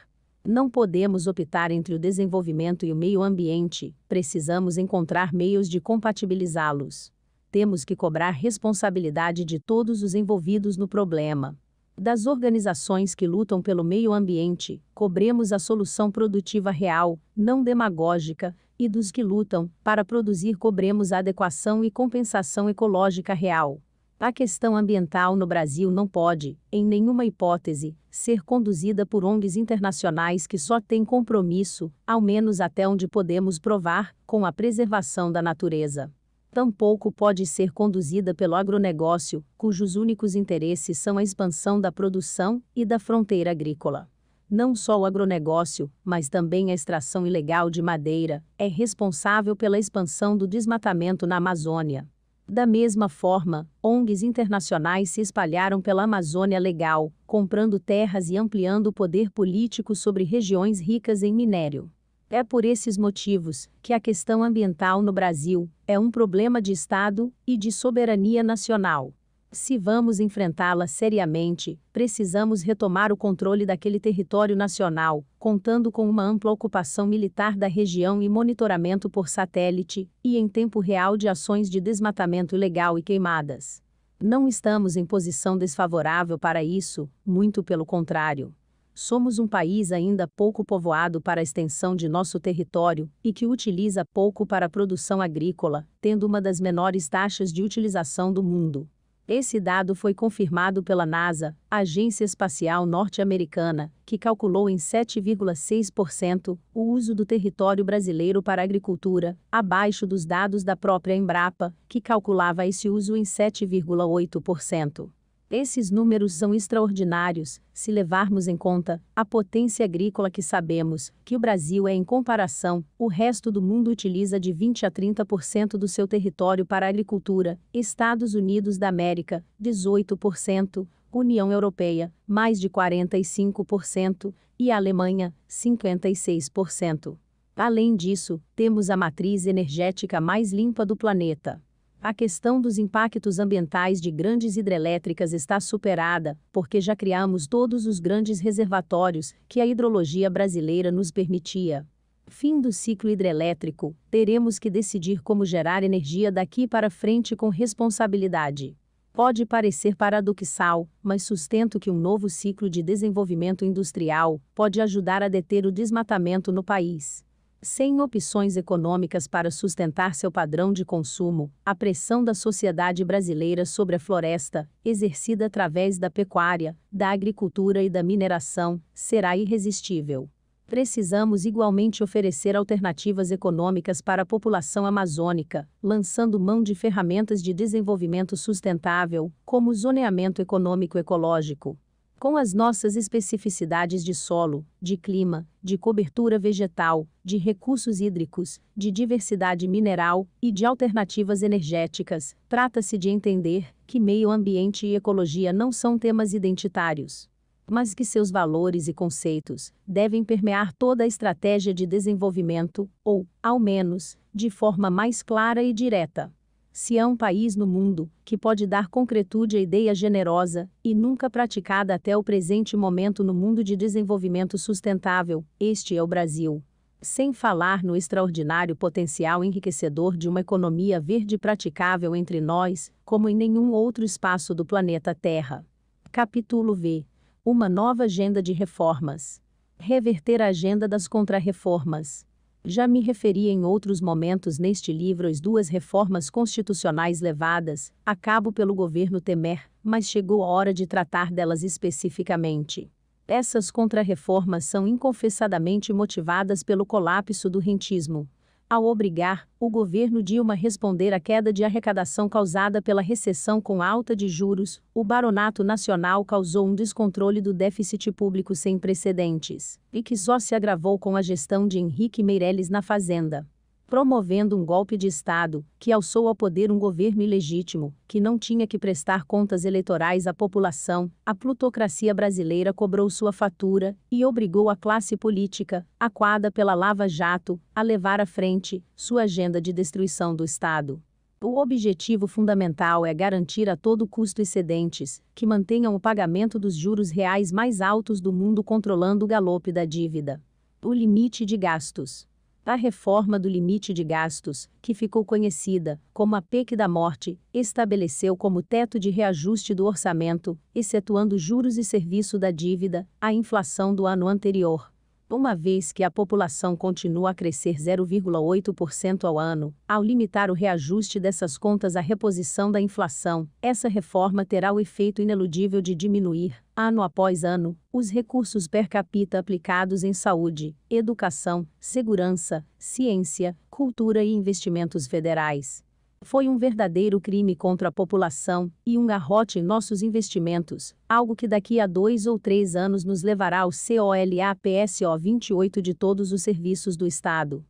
Não podemos optar entre o desenvolvimento e o meio ambiente, precisamos encontrar meios de compatibilizá-los. Temos que cobrar responsabilidade de todos os envolvidos no problema das organizações que lutam pelo meio ambiente, cobremos a solução produtiva real, não demagógica, e dos que lutam para produzir, cobremos a adequação e compensação ecológica real. A questão ambiental no Brasil não pode, em nenhuma hipótese, ser conduzida por ONGs internacionais que só têm compromisso, ao menos até onde podemos provar, com a preservação da natureza. Tampouco pode ser conduzida pelo agronegócio, cujos únicos interesses são a expansão da produção e da fronteira agrícola. Não só o agronegócio, mas também a extração ilegal de madeira é responsável pela expansão do desmatamento na Amazônia. Da mesma forma, ONGs internacionais se espalharam pela Amazônia legal, comprando terras e ampliando o poder político sobre regiões ricas em minério. É por esses motivos que a questão ambiental no Brasil é um problema de Estado e de soberania nacional. Se vamos enfrentá-la seriamente, precisamos retomar o controle daquele território nacional, contando com uma ampla ocupação militar da região e monitoramento por satélite, e em tempo real de ações de desmatamento ilegal e queimadas. Não estamos em posição desfavorável para isso, muito pelo contrário somos um país ainda pouco povoado para a extensão de nosso território e que utiliza pouco para a produção agrícola, tendo uma das menores taxas de utilização do mundo. Esse dado foi confirmado pela NASA, Agência Espacial Norte-Americana, que calculou em 7,6% o uso do território brasileiro para agricultura, abaixo dos dados da própria Embrapa, que calculava esse uso em 7,8%. Esses números são extraordinários, se levarmos em conta a potência agrícola que sabemos que o Brasil é em comparação, o resto do mundo utiliza de 20 a 30% do seu território para a agricultura, Estados Unidos da América, 18%, União Europeia, mais de 45%, e Alemanha, 56%. Além disso, temos a matriz energética mais limpa do planeta. A questão dos impactos ambientais de grandes hidrelétricas está superada, porque já criamos todos os grandes reservatórios que a hidrologia brasileira nos permitia. Fim do ciclo hidrelétrico, teremos que decidir como gerar energia daqui para frente com responsabilidade. Pode parecer paradoxal, mas sustento que um novo ciclo de desenvolvimento industrial pode ajudar a deter o desmatamento no país sem opções econômicas para sustentar seu padrão de consumo, a pressão da sociedade brasileira sobre a floresta, exercida através da pecuária, da agricultura e da mineração, será irresistível. Precisamos igualmente oferecer alternativas econômicas para a população amazônica, lançando mão de ferramentas de desenvolvimento sustentável, como o zoneamento econômico ecológico, com as nossas especificidades de solo, de clima, de cobertura vegetal, de recursos hídricos, de diversidade mineral e de alternativas energéticas, trata-se de entender que meio ambiente e ecologia não são temas identitários, mas que seus valores e conceitos devem permear toda a estratégia de desenvolvimento, ou, ao menos, de forma mais clara e direta. Se há é um país no mundo que pode dar concretude à ideia generosa e nunca praticada até o presente momento no mundo de desenvolvimento sustentável, este é o Brasil. Sem falar no extraordinário potencial enriquecedor de uma economia verde praticável entre nós, como em nenhum outro espaço do planeta Terra. Capítulo V Uma nova agenda de reformas. Reverter a agenda das contrarreformas já me referi em outros momentos neste livro às duas reformas constitucionais levadas a cabo pelo governo Temer, mas chegou a hora de tratar delas especificamente. Essas contrarreformas são inconfessadamente motivadas pelo colapso do rentismo, ao obrigar o governo Dilma a responder à queda de arrecadação causada pela recessão com alta de juros, o Baronato Nacional causou um descontrole do déficit público sem precedentes, e que só se agravou com a gestão de Henrique Meirelles na Fazenda promovendo um golpe de Estado, que alçou ao poder um governo ilegítimo, que não tinha que prestar contas eleitorais à população, a plutocracia brasileira cobrou sua fatura e obrigou a classe política, aquada pela Lava Jato, a levar à frente sua agenda de destruição do Estado. O objetivo fundamental é garantir a todo custo excedentes, que mantenham o pagamento dos juros reais mais altos do mundo controlando o galope da dívida. O limite de gastos. A reforma do limite de gastos, que ficou conhecida como a PEC da Morte, estabeleceu como teto de reajuste do orçamento, excetuando juros e serviço da dívida, a inflação do ano anterior. Uma vez que a população continua a crescer 0,8% ao ano, ao limitar o reajuste dessas contas à reposição da inflação, essa reforma terá o efeito ineludível de diminuir, ano após ano, os recursos per capita aplicados em saúde, educação, segurança, ciência, cultura e investimentos federais. Foi um verdadeiro crime contra a população e um garrote em nossos investimentos, algo que daqui a dois ou três anos nos levará ao COLAPSO 28 de todos os serviços do Estado.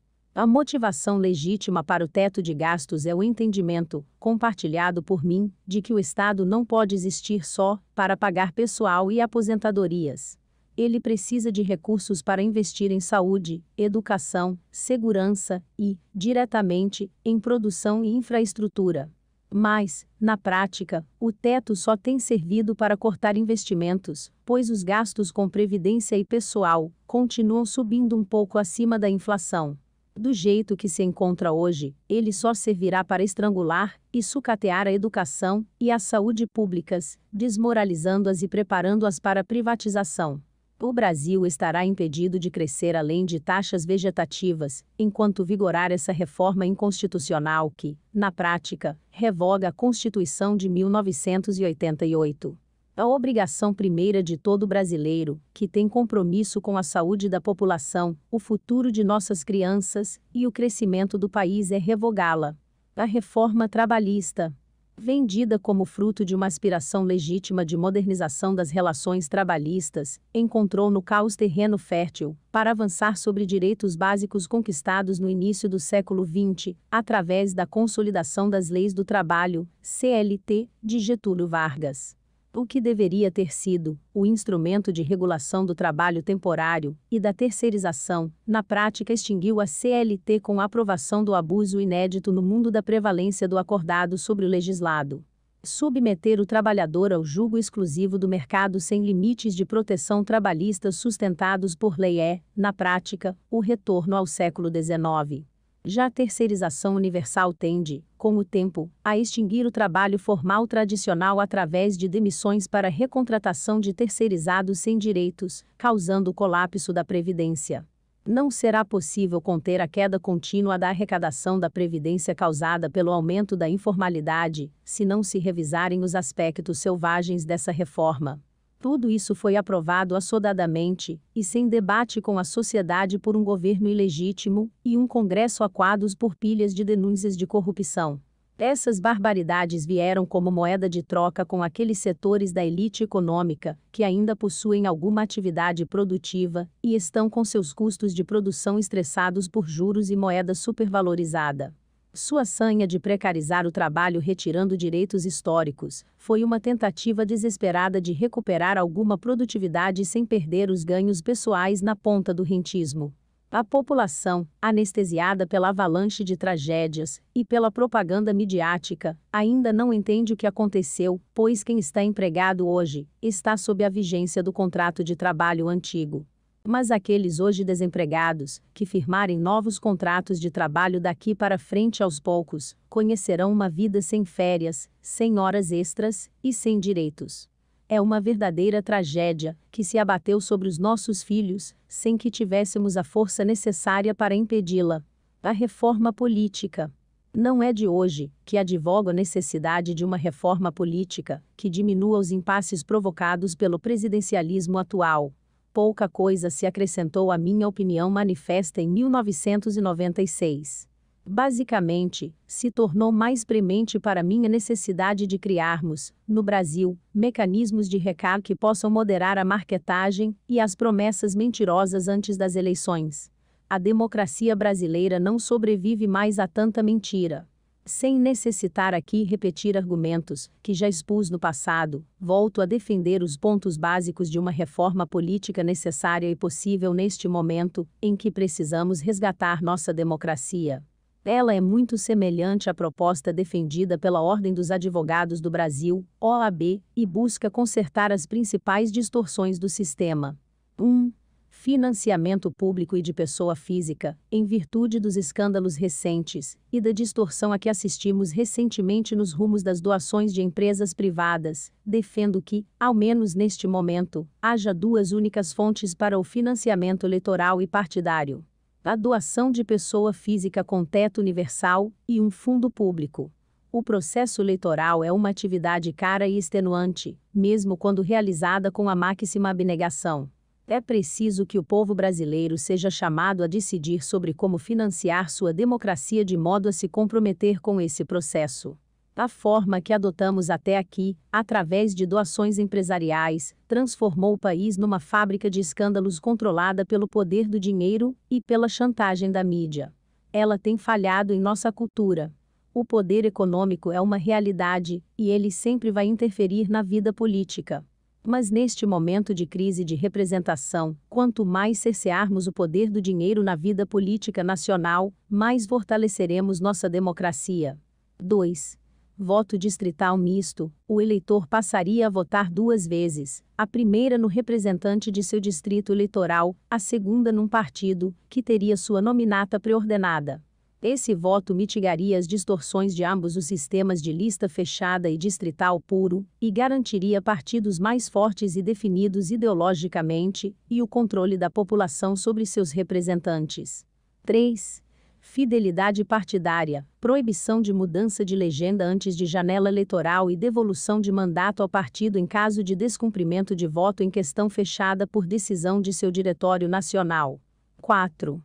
A motivação legítima para o teto de gastos é o entendimento, compartilhado por mim, de que o Estado não pode existir só para pagar pessoal e aposentadorias. Ele precisa de recursos para investir em saúde, educação, segurança e, diretamente, em produção e infraestrutura. Mas, na prática, o teto só tem servido para cortar investimentos, pois os gastos com previdência e pessoal continuam subindo um pouco acima da inflação. Do jeito que se encontra hoje, ele só servirá para estrangular e sucatear a educação e a saúde públicas, desmoralizando-as e preparando-as para privatização. O Brasil estará impedido de crescer além de taxas vegetativas, enquanto vigorar essa reforma inconstitucional que, na prática, revoga a Constituição de 1988 a obrigação primeira de todo brasileiro, que tem compromisso com a saúde da população, o futuro de nossas crianças e o crescimento do país é revogá-la. A reforma trabalhista, vendida como fruto de uma aspiração legítima de modernização das relações trabalhistas, encontrou no caos terreno fértil para avançar sobre direitos básicos conquistados no início do século XX, através da consolidação das leis do trabalho, CLT, de Getúlio Vargas o que deveria ter sido o instrumento de regulação do trabalho temporário e da terceirização, na prática extinguiu a CLT com a aprovação do abuso inédito no mundo da prevalência do acordado sobre o legislado. Submeter o trabalhador ao julgo exclusivo do mercado sem limites de proteção trabalhista sustentados por lei é, na prática, o retorno ao século XIX. Já a terceirização universal tende, com o tempo, a extinguir o trabalho formal tradicional através de demissões para recontratação de terceirizados sem direitos, causando o colapso da Previdência. Não será possível conter a queda contínua da arrecadação da Previdência causada pelo aumento da informalidade, se não se revisarem os aspectos selvagens dessa reforma. Tudo isso foi aprovado assodadamente e sem debate com a sociedade por um governo ilegítimo e um Congresso aquados por pilhas de denúncias de corrupção. Essas barbaridades vieram como moeda de troca com aqueles setores da elite econômica que ainda possuem alguma atividade produtiva e estão com seus custos de produção estressados por juros e moeda supervalorizada. Sua sanha de precarizar o trabalho retirando direitos históricos foi uma tentativa desesperada de recuperar alguma produtividade sem perder os ganhos pessoais na ponta do rentismo. A população, anestesiada pela avalanche de tragédias e pela propaganda midiática, ainda não entende o que aconteceu, pois quem está empregado hoje está sob a vigência do contrato de trabalho antigo. Mas aqueles hoje desempregados, que firmarem novos contratos de trabalho daqui para frente aos poucos, conhecerão uma vida sem férias, sem horas extras e sem direitos. É uma verdadeira tragédia que se abateu sobre os nossos filhos, sem que tivéssemos a força necessária para impedi-la. A reforma política. Não é de hoje que advogo a necessidade de uma reforma política que diminua os impasses provocados pelo presidencialismo atual pouca coisa se acrescentou à minha opinião manifesta em 1996. Basicamente, se tornou mais premente para minha necessidade de criarmos, no Brasil, mecanismos de recado que possam moderar a marketagem e as promessas mentirosas antes das eleições. A democracia brasileira não sobrevive mais a tanta mentira. Sem necessitar aqui repetir argumentos que já expus no passado, volto a defender os pontos básicos de uma reforma política necessária e possível neste momento em que precisamos resgatar nossa democracia. Ela é muito semelhante à proposta defendida pela Ordem dos Advogados do Brasil, OAB, e busca consertar as principais distorções do sistema. 1. Um, financiamento público e de pessoa física, em virtude dos escândalos recentes e da distorção a que assistimos recentemente nos rumos das doações de empresas privadas, defendo que, ao menos neste momento, haja duas únicas fontes para o financiamento eleitoral e partidário: a doação de pessoa física com teto universal e um fundo público. O processo eleitoral é uma atividade cara e extenuante, mesmo quando realizada com a máxima abnegação. É preciso que o povo brasileiro seja chamado a decidir sobre como financiar sua democracia de modo a se comprometer com esse processo. A forma que adotamos até aqui, através de doações empresariais, transformou o país numa fábrica de escândalos controlada pelo poder do dinheiro e pela chantagem da mídia. Ela tem falhado em nossa cultura. O poder econômico é uma realidade e ele sempre vai interferir na vida política. Mas neste momento de crise de representação, quanto mais cercearmos o poder do dinheiro na vida política nacional, mais fortaleceremos nossa democracia. 2. Voto distrital misto: o eleitor passaria a votar duas vezes, a primeira no representante de seu distrito eleitoral, a segunda num partido, que teria sua nominata preordenada. Esse voto mitigaria as distorções de ambos os sistemas de lista fechada e distrital puro, e garantiria partidos mais fortes e definidos ideologicamente, e o controle da população sobre seus representantes. 3. Fidelidade partidária, proibição de mudança de legenda antes de janela eleitoral e devolução de mandato ao partido em caso de descumprimento de voto em questão fechada por decisão de seu Diretório Nacional. 4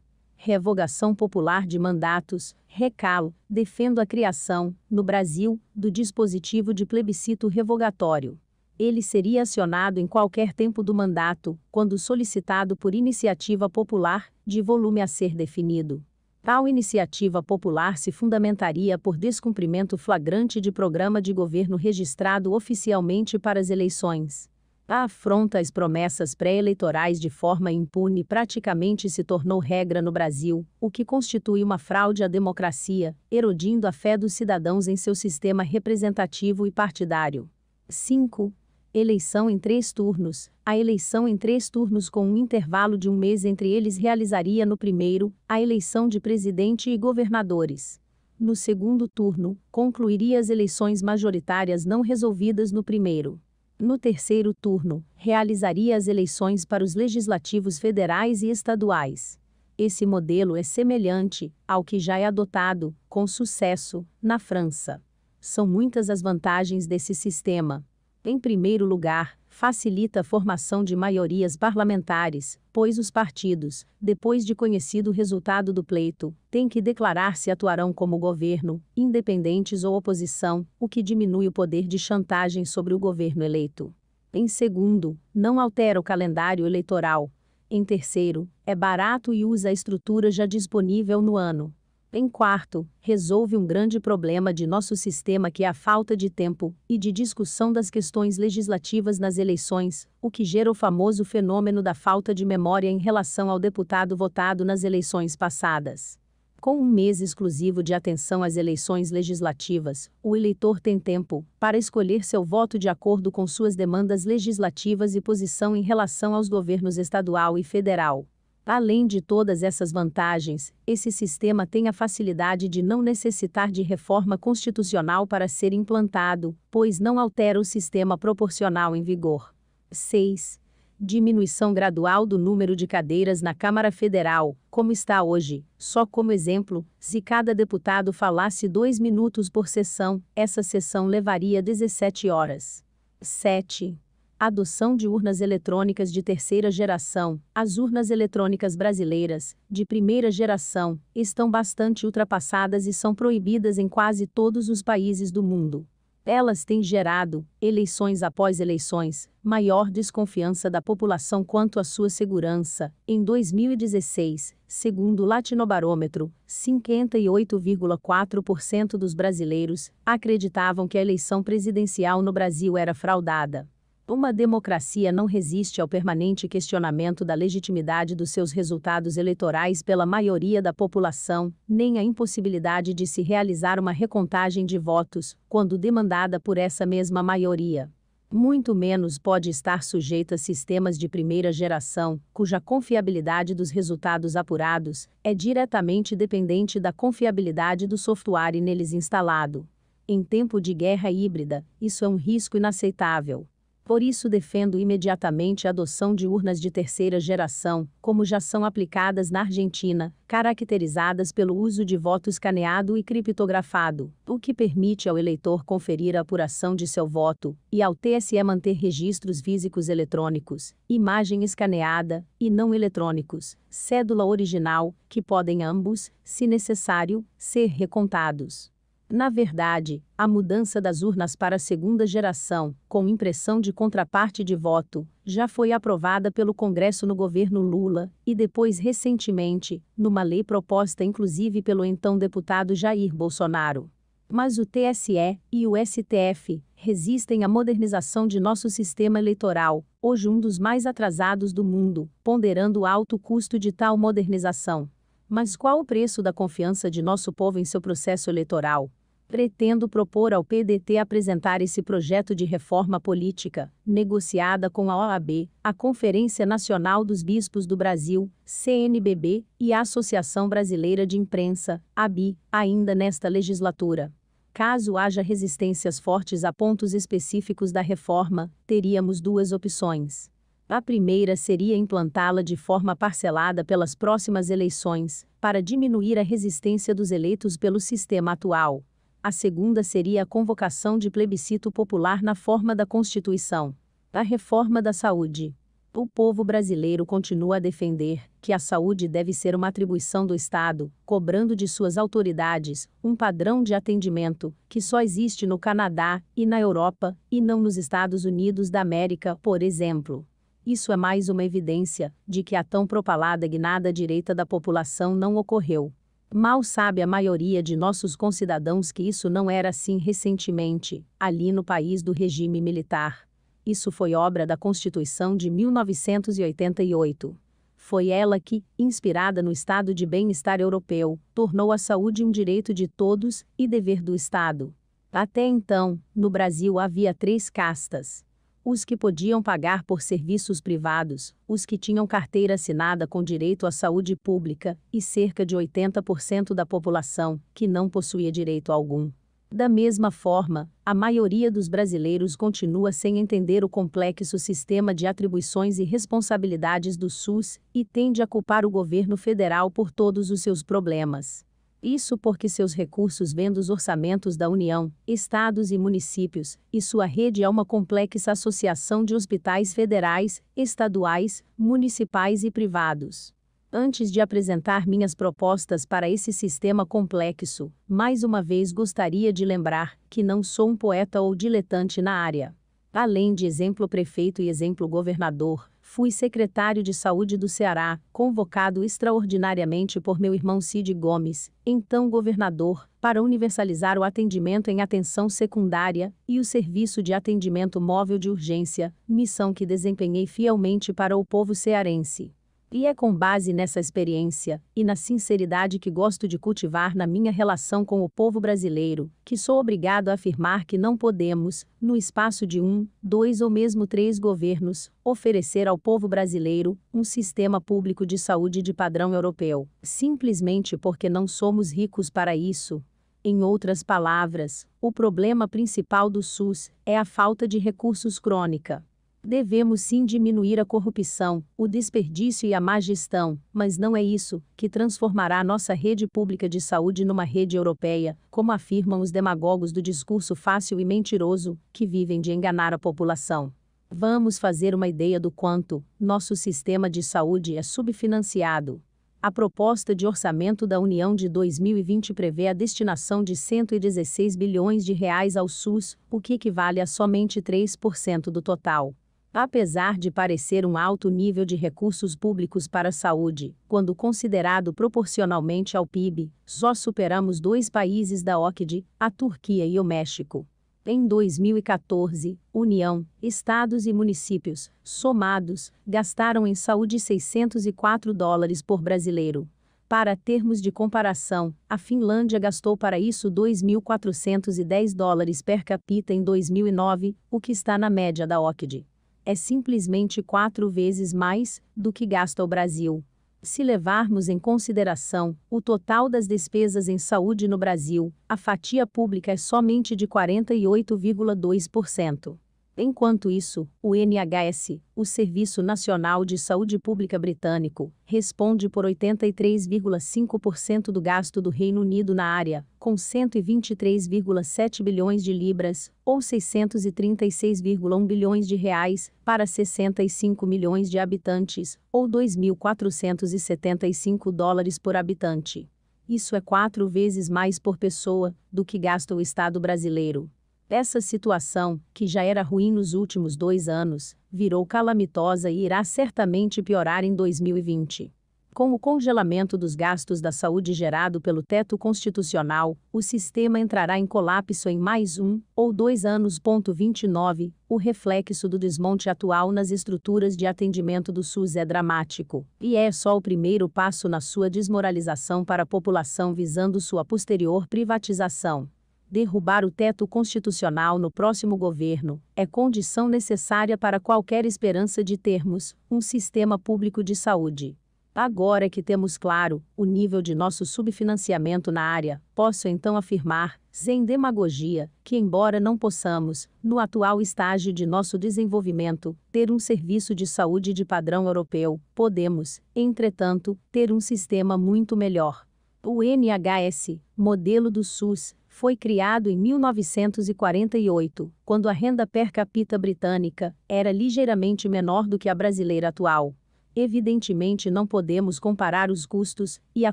revogação popular de mandatos, recalo, defendo a criação, no Brasil, do dispositivo de plebiscito revogatório. Ele seria acionado em qualquer tempo do mandato, quando solicitado por iniciativa popular, de volume a ser definido. Tal iniciativa popular se fundamentaria por descumprimento flagrante de programa de governo registrado oficialmente para as eleições afronta às promessas pré-eleitorais de forma impune praticamente se tornou regra no Brasil, o que constitui uma fraude à democracia, erodindo a fé dos cidadãos em seu sistema representativo e partidário. 5. Eleição em três turnos. A eleição em três turnos com um intervalo de um mês entre eles realizaria no primeiro a eleição de presidente e governadores no segundo turno, concluiria as eleições majoritárias não resolvidas no primeiro no terceiro turno, realizaria as eleições para os legislativos federais e estaduais. Esse modelo é semelhante ao que já é adotado, com sucesso, na França. São muitas as vantagens desse sistema. Em primeiro lugar, facilita a formação de maiorias parlamentares, pois os partidos, depois de conhecido o resultado do pleito, têm que declarar se atuarão como governo, independentes ou oposição, o que diminui o poder de chantagem sobre o governo eleito. Em segundo, não altera o calendário eleitoral. Em terceiro, é barato e usa a estrutura já disponível no ano. Em quarto, resolve um grande problema de nosso sistema que é a falta de tempo e de discussão das questões legislativas nas eleições, o que gera o famoso fenômeno da falta de memória em relação ao deputado votado nas eleições passadas. Com um mês exclusivo de atenção às eleições legislativas, o eleitor tem tempo para escolher seu voto de acordo com suas demandas legislativas e posição em relação aos governos estadual e federal. Além de todas essas vantagens, esse sistema tem a facilidade de não necessitar de reforma constitucional para ser implantado, pois não altera o sistema proporcional em vigor. 6. Diminuição gradual do número de cadeiras na Câmara Federal, como está hoje. Só como exemplo, se cada deputado falasse dois minutos por sessão, essa sessão levaria 17 horas. 7 adoção de urnas eletrônicas de terceira geração. As urnas eletrônicas brasileiras, de primeira geração, estão bastante ultrapassadas e são proibidas em quase todos os países do mundo. Elas têm gerado, eleições após eleições, maior desconfiança da população quanto à sua segurança. Em 2016, segundo o Latinobarômetro, 58,4% dos brasileiros acreditavam que a eleição presidencial no Brasil era fraudada. Uma democracia não resiste ao permanente questionamento da legitimidade dos seus resultados eleitorais pela maioria da população, nem à impossibilidade de se realizar uma recontagem de votos, quando demandada por essa mesma maioria. Muito menos pode estar sujeita a sistemas de primeira geração, cuja confiabilidade dos resultados apurados é diretamente dependente da confiabilidade do software neles instalado. Em tempo de guerra híbrida, isso é um risco inaceitável. Por isso defendo imediatamente a adoção de urnas de terceira geração, como já são aplicadas na Argentina, caracterizadas pelo uso de voto escaneado e criptografado, o que permite ao eleitor conferir a apuração de seu voto, e ao TSE manter registros físicos eletrônicos, imagem escaneada e não eletrônicos, cédula original, que podem ambos, se necessário, ser recontados. Na verdade, a mudança das urnas para a segunda geração, com impressão de contraparte de voto, já foi aprovada pelo Congresso no governo Lula, e depois recentemente, numa lei proposta inclusive pelo então deputado Jair Bolsonaro. Mas o TSE e o STF resistem à modernização de nosso sistema eleitoral, hoje um dos mais atrasados do mundo, ponderando o alto custo de tal modernização. Mas qual o preço da confiança de nosso povo em seu processo eleitoral? pretendo propor ao PDT apresentar esse projeto de reforma política, negociada com a OAB, a Conferência Nacional dos Bispos do Brasil, CNBB, e a Associação Brasileira de Imprensa, ABI, ainda nesta legislatura. Caso haja resistências fortes a pontos específicos da reforma, teríamos duas opções. A primeira seria implantá-la de forma parcelada pelas próximas eleições, para diminuir a resistência dos eleitos pelo sistema atual. A segunda seria a convocação de plebiscito popular na forma da Constituição. Da reforma da saúde. O povo brasileiro continua a defender que a saúde deve ser uma atribuição do Estado, cobrando de suas autoridades um padrão de atendimento que só existe no Canadá e na Europa e não nos Estados Unidos da América, por exemplo. Isso é mais uma evidência de que a tão propalada guinada direita da população não ocorreu. Mal sabe a maioria de nossos concidadãos que isso não era assim recentemente, ali no país do regime militar. Isso foi obra da Constituição de 1988. Foi ela que, inspirada no estado de bem-estar europeu, tornou a saúde um direito de todos e dever do Estado. Até então, no Brasil havia três castas: os que podiam pagar por serviços privados, os que tinham carteira assinada com direito à saúde pública, e cerca de 80% da população, que não possuía direito algum. Da mesma forma, a maioria dos brasileiros continua sem entender o complexo sistema de atribuições e responsabilidades do SUS e tende a culpar o governo federal por todos os seus problemas. Isso porque seus recursos vêm dos orçamentos da União, estados e municípios, e sua rede é uma complexa associação de hospitais federais, estaduais, municipais e privados. Antes de apresentar minhas propostas para esse sistema complexo, mais uma vez gostaria de lembrar que não sou um poeta ou diletante na área. Além de exemplo prefeito e exemplo governador, fui secretário de Saúde do Ceará, convocado extraordinariamente por meu irmão Cid Gomes, então governador, para universalizar o atendimento em atenção secundária e o serviço de atendimento móvel de urgência, missão que desempenhei fielmente para o povo cearense. E é com base nessa experiência e na sinceridade que gosto de cultivar na minha relação com o povo brasileiro que sou obrigado a afirmar que não podemos, no espaço de um, dois ou mesmo três governos, oferecer ao povo brasileiro um sistema público de saúde de padrão europeu, simplesmente porque não somos ricos para isso, em outras palavras, o problema principal do SUS é a falta de recursos crônica. Devemos sim diminuir a corrupção, o desperdício e a má gestão, mas não é isso que transformará a nossa rede pública de saúde numa rede europeia, como afirmam os demagogos do discurso fácil e mentiroso, que vivem de enganar a população. Vamos fazer uma ideia do quanto nosso sistema de saúde é subfinanciado. A proposta de orçamento da União de 2020 prevê a destinação de 116 bilhões de reais ao SUS, o que equivale a somente 3% do total. Apesar de parecer um alto nível de recursos públicos para a saúde, quando considerado proporcionalmente ao PIB, só superamos dois países da OCDE, a Turquia e o México. Em 2014, União, Estados e municípios, somados, gastaram em saúde 604 dólares por brasileiro. Para termos de comparação, a Finlândia gastou para isso 2.410 dólares per capita em 2009, o que está na média da OCDE é simplesmente quatro vezes mais do que gasta o Brasil. Se levarmos em consideração o total das despesas em saúde no Brasil, a fatia pública é somente de 48,2%. Enquanto isso, o NHS, o Serviço Nacional de Saúde Pública Britânico, responde por 83,5% do gasto do Reino Unido na área, com 123,7 bilhões de libras, ou 636,1 bilhões de reais, para 65 milhões de habitantes, ou 2.475 dólares por habitante. Isso é quatro vezes mais por pessoa do que gasta o Estado brasileiro. Essa situação, que já era ruim nos últimos dois anos, virou calamitosa e irá certamente piorar em 2020. Com o congelamento dos gastos da saúde gerado pelo teto constitucional, o sistema entrará em colapso em mais um ou dois anos. 29. O reflexo do desmonte atual nas estruturas de atendimento do SUS é dramático, e é só o primeiro passo na sua desmoralização para a população visando sua posterior privatização derrubar o teto constitucional no próximo governo é condição necessária para qualquer esperança de termos um sistema público de saúde. Agora que temos claro o nível de nosso subfinanciamento na área, posso então afirmar, sem demagogia, que embora não possamos, no atual estágio de nosso desenvolvimento, ter um serviço de saúde de padrão europeu, podemos, entretanto, ter um sistema muito melhor. O NHS, modelo do SUS, foi criado em 1948, quando a renda per capita britânica era ligeiramente menor do que a brasileira atual. Evidentemente, não podemos comparar os custos e a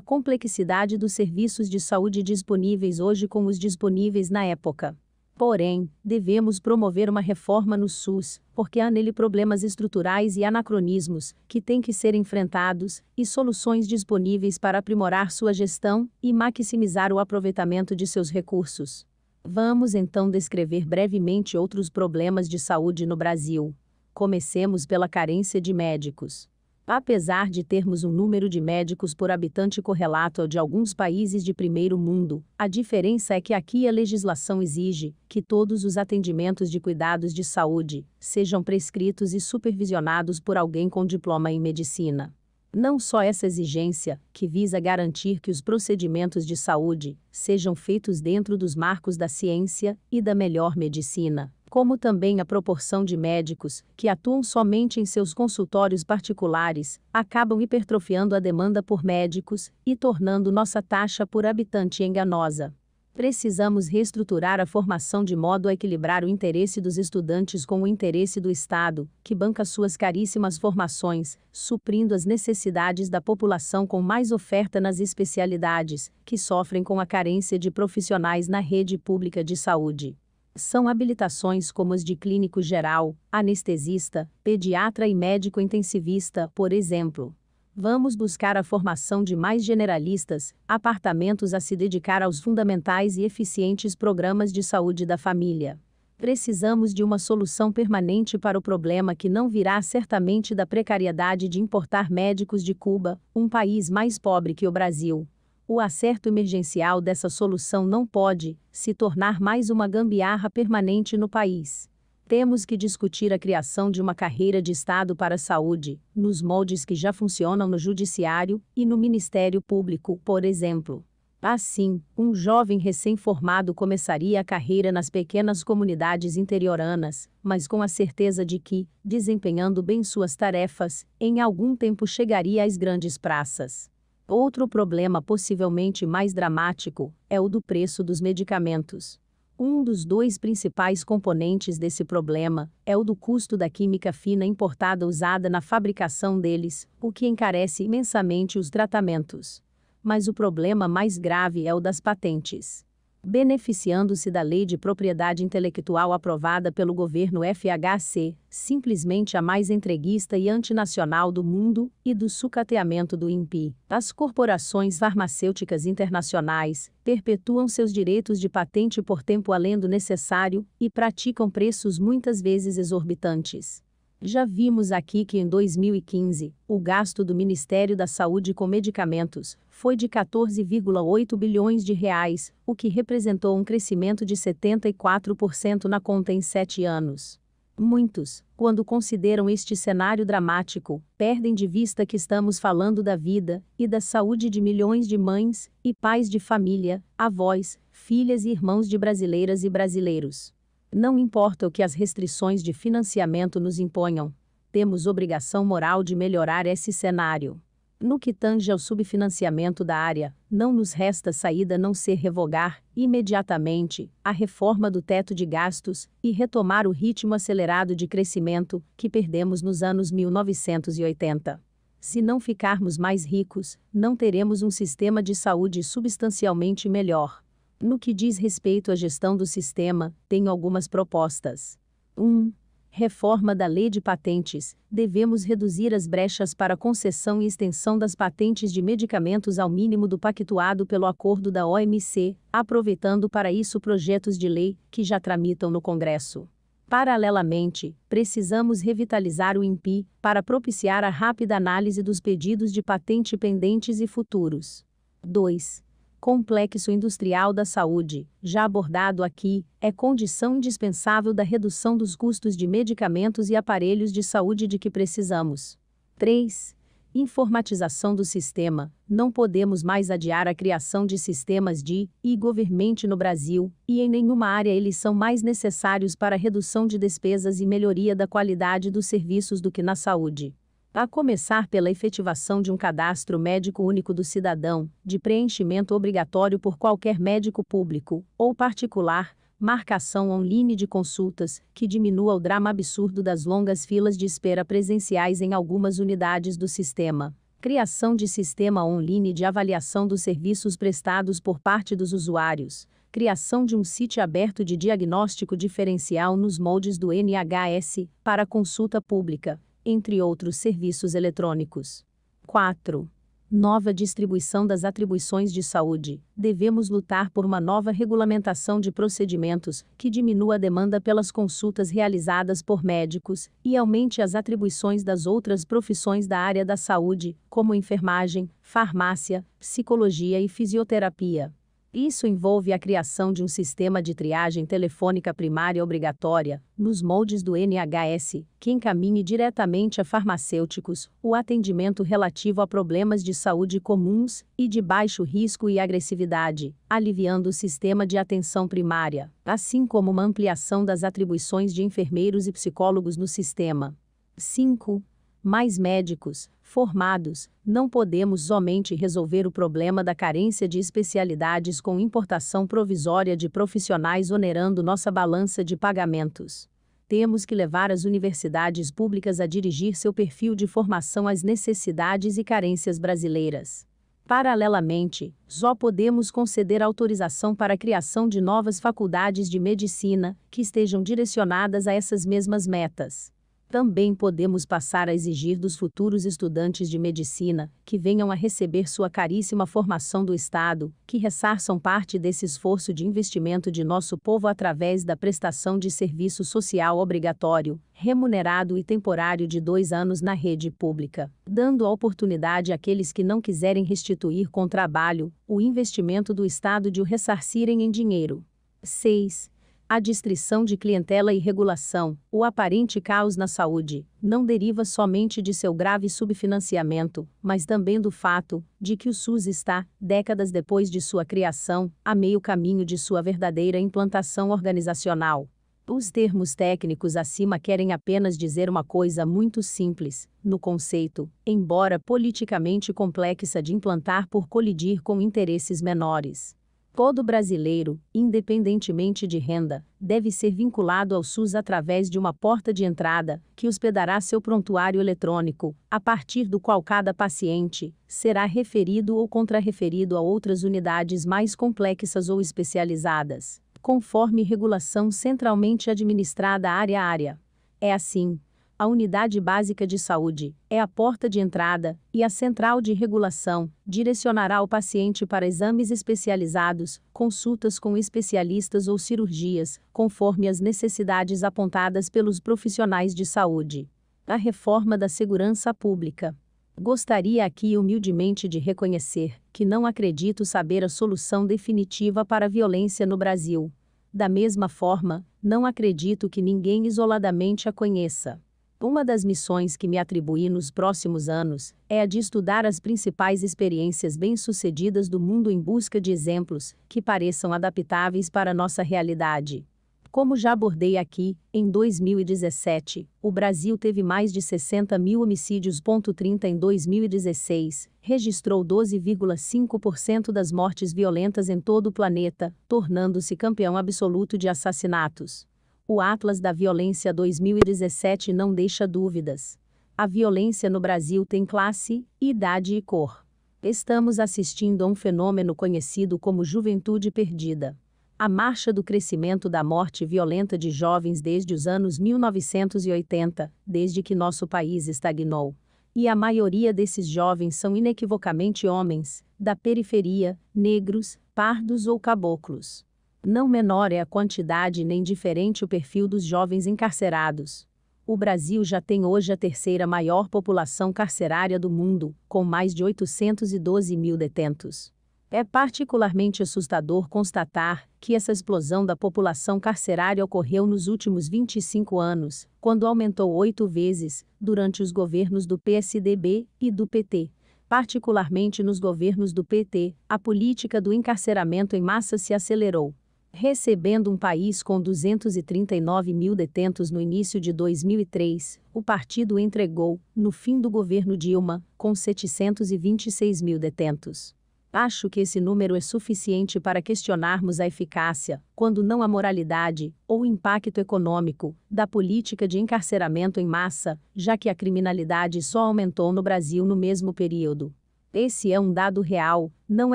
complexidade dos serviços de saúde disponíveis hoje com os disponíveis na época. Porém, devemos promover uma reforma no SUS, porque há nele problemas estruturais e anacronismos que têm que ser enfrentados e soluções disponíveis para aprimorar sua gestão e maximizar o aproveitamento de seus recursos. Vamos então descrever brevemente outros problemas de saúde no Brasil. Comecemos pela carência de médicos. Apesar de termos um número de médicos por habitante correlato ao de alguns países de primeiro mundo, a diferença é que aqui a legislação exige que todos os atendimentos de cuidados de saúde sejam prescritos e supervisionados por alguém com diploma em medicina. Não só essa exigência, que visa garantir que os procedimentos de saúde sejam feitos dentro dos marcos da ciência e da melhor medicina, como também a proporção de médicos que atuam somente em seus consultórios particulares, acabam hipertrofiando a demanda por médicos e tornando nossa taxa por habitante enganosa. Precisamos reestruturar a formação de modo a equilibrar o interesse dos estudantes com o interesse do Estado, que banca suas caríssimas formações, suprindo as necessidades da população com mais oferta nas especialidades, que sofrem com a carência de profissionais na rede pública de saúde. São habilitações como as de clínico geral, anestesista, pediatra e médico intensivista, por exemplo. Vamos buscar a formação de mais generalistas, apartamentos a se dedicar aos fundamentais e eficientes programas de saúde da família precisamos de uma solução permanente para o problema que não virá certamente da precariedade de importar médicos de Cuba, um país mais pobre que o Brasil o acerto emergencial dessa solução não pode se tornar mais uma gambiarra permanente no país. Temos que discutir a criação de uma carreira de Estado para a saúde, nos moldes que já funcionam no Judiciário e no Ministério Público, por exemplo. Assim, um jovem recém-formado começaria a carreira nas pequenas comunidades interioranas, mas com a certeza de que, desempenhando bem suas tarefas, em algum tempo chegaria às grandes praças. Outro problema possivelmente mais dramático é o do preço dos medicamentos. Um dos dois principais componentes desse problema é o do custo da química fina importada usada na fabricação deles, o que encarece imensamente os tratamentos. Mas o problema mais grave é o das patentes beneficiando-se da Lei de Propriedade Intelectual aprovada pelo governo FHC, simplesmente a mais entreguista e antinacional do mundo, e do sucateamento do INPI. As corporações farmacêuticas internacionais perpetuam seus direitos de patente por tempo além do necessário e praticam preços muitas vezes exorbitantes. Já vimos aqui que em 2015, o gasto do Ministério da Saúde com medicamentos foi de 14,8 bilhões de reais, o que representou um crescimento de 74% na conta em sete anos. Muitos, quando consideram este cenário dramático, perdem de vista que estamos falando da vida e da saúde de milhões de mães e pais de família, avós, filhas e irmãos de brasileiras e brasileiros. Não importa o que as restrições de financiamento nos imponham, temos obrigação moral de melhorar esse cenário. No que tange ao subfinanciamento da área, não nos resta saída não ser revogar, imediatamente, a reforma do teto de gastos e retomar o ritmo acelerado de crescimento que perdemos nos anos 1980. Se não ficarmos mais ricos, não teremos um sistema de saúde substancialmente melhor. No que diz respeito à gestão do sistema, tenho algumas propostas. 1. Um, reforma da Lei de Patentes. Devemos reduzir as brechas para concessão e extensão das patentes de medicamentos ao mínimo do pactuado pelo acordo da OMC, aproveitando para isso projetos de lei que já tramitam no Congresso. Paralelamente, precisamos revitalizar o INPI para propiciar a rápida análise dos pedidos de patente pendentes e futuros. 2 complexo industrial da saúde, já abordado aqui, é condição indispensável da redução dos custos de medicamentos e aparelhos de saúde de que precisamos. 3. Informatização do sistema. Não podemos mais adiar a criação de sistemas de e-government no Brasil, e em nenhuma área eles são mais necessários para a redução de despesas e melhoria da qualidade dos serviços do que na saúde a começar pela efetivação de um cadastro médico único do cidadão, de preenchimento obrigatório por qualquer médico público ou particular, marcação online de consultas, que diminua o drama absurdo das longas filas de espera presenciais em algumas unidades do sistema. Criação de sistema online de avaliação dos serviços prestados por parte dos usuários. Criação de um site aberto de diagnóstico diferencial nos moldes do NHS, para consulta pública entre outros serviços eletrônicos. 4. Nova distribuição das atribuições de saúde. Devemos lutar por uma nova regulamentação de procedimentos que diminua a demanda pelas consultas realizadas por médicos e aumente as atribuições das outras profissões da área da saúde, como enfermagem, farmácia, psicologia e fisioterapia. Isso envolve a criação de um sistema de triagem telefônica primária obrigatória, nos moldes do NHS, que encaminhe diretamente a farmacêuticos o atendimento relativo a problemas de saúde comuns e de baixo risco e agressividade, aliviando o sistema de atenção primária, assim como uma ampliação das atribuições de enfermeiros e psicólogos no sistema. 5 mais médicos formados, não podemos somente resolver o problema da carência de especialidades com importação provisória de profissionais onerando nossa balança de pagamentos. Temos que levar as universidades públicas a dirigir seu perfil de formação às necessidades e carências brasileiras. Paralelamente, só podemos conceder autorização para a criação de novas faculdades de medicina, que estejam direcionadas a essas mesmas metas. Também podemos passar a exigir dos futuros estudantes de medicina que venham a receber sua caríssima formação do Estado, que ressarçam parte desse esforço de investimento de nosso povo através da prestação de serviço social obrigatório, remunerado e temporário de dois anos na rede pública, dando a oportunidade àqueles que não quiserem restituir com trabalho o investimento do Estado de o ressarcirem em dinheiro. 6. A distrição de clientela e regulação, o aparente caos na saúde, não deriva somente de seu grave subfinanciamento, mas também do fato de que o SUS está, décadas depois de sua criação, a meio caminho de sua verdadeira implantação organizacional. Os termos técnicos acima querem apenas dizer uma coisa muito simples: no conceito, embora politicamente complexa de implantar por colidir com interesses menores Todo brasileiro, independentemente de renda, deve ser vinculado ao SUS através de uma porta de entrada, que hospedará seu prontuário eletrônico, a partir do qual cada paciente será referido ou contrarreferido a outras unidades mais complexas ou especializadas, conforme regulação centralmente administrada área a área. É assim a Unidade Básica de Saúde é a porta de entrada e a central de regulação direcionará o paciente para exames especializados, consultas com especialistas ou cirurgias, conforme as necessidades apontadas pelos profissionais de saúde. A reforma da segurança pública. Gostaria aqui humildemente de reconhecer que não acredito saber a solução definitiva para a violência no Brasil. Da mesma forma, não acredito que ninguém isoladamente a conheça. Uma das missões que me atribuí nos próximos anos é a de estudar as principais experiências bem-sucedidas do mundo em busca de exemplos que pareçam adaptáveis para nossa realidade. Como já abordei aqui, em 2017, o Brasil teve mais de 60 mil homicídios. 30 em 2016, registrou 12,5% das mortes violentas em todo o planeta, tornando-se campeão absoluto de assassinatos. O Atlas da Violência 2017 não deixa dúvidas. A violência no Brasil tem classe, idade e cor. Estamos assistindo a um fenômeno conhecido como juventude perdida. A marcha do crescimento da morte violenta de jovens desde os anos 1980, desde que nosso país estagnou e a maioria desses jovens são inequivocamente homens, da periferia, negros, pardos ou caboclos. Não menor é a quantidade nem diferente o perfil dos jovens encarcerados. O Brasil já tem hoje a terceira maior população carcerária do mundo, com mais de 812 mil detentos. É particularmente assustador constatar que essa explosão da população carcerária ocorreu nos últimos 25 anos, quando aumentou oito vezes, durante os governos do PSDB e do PT. Particularmente nos governos do PT, a política do encarceramento em massa se acelerou. Recebendo um país com 239 mil detentos no início de 2003, o partido entregou, no fim do governo Dilma, com 726 mil detentos. Acho que esse número é suficiente para questionarmos a eficácia, quando não a moralidade, ou impacto econômico, da política de encarceramento em massa, já que a criminalidade só aumentou no Brasil no mesmo período. Esse é um dado real, não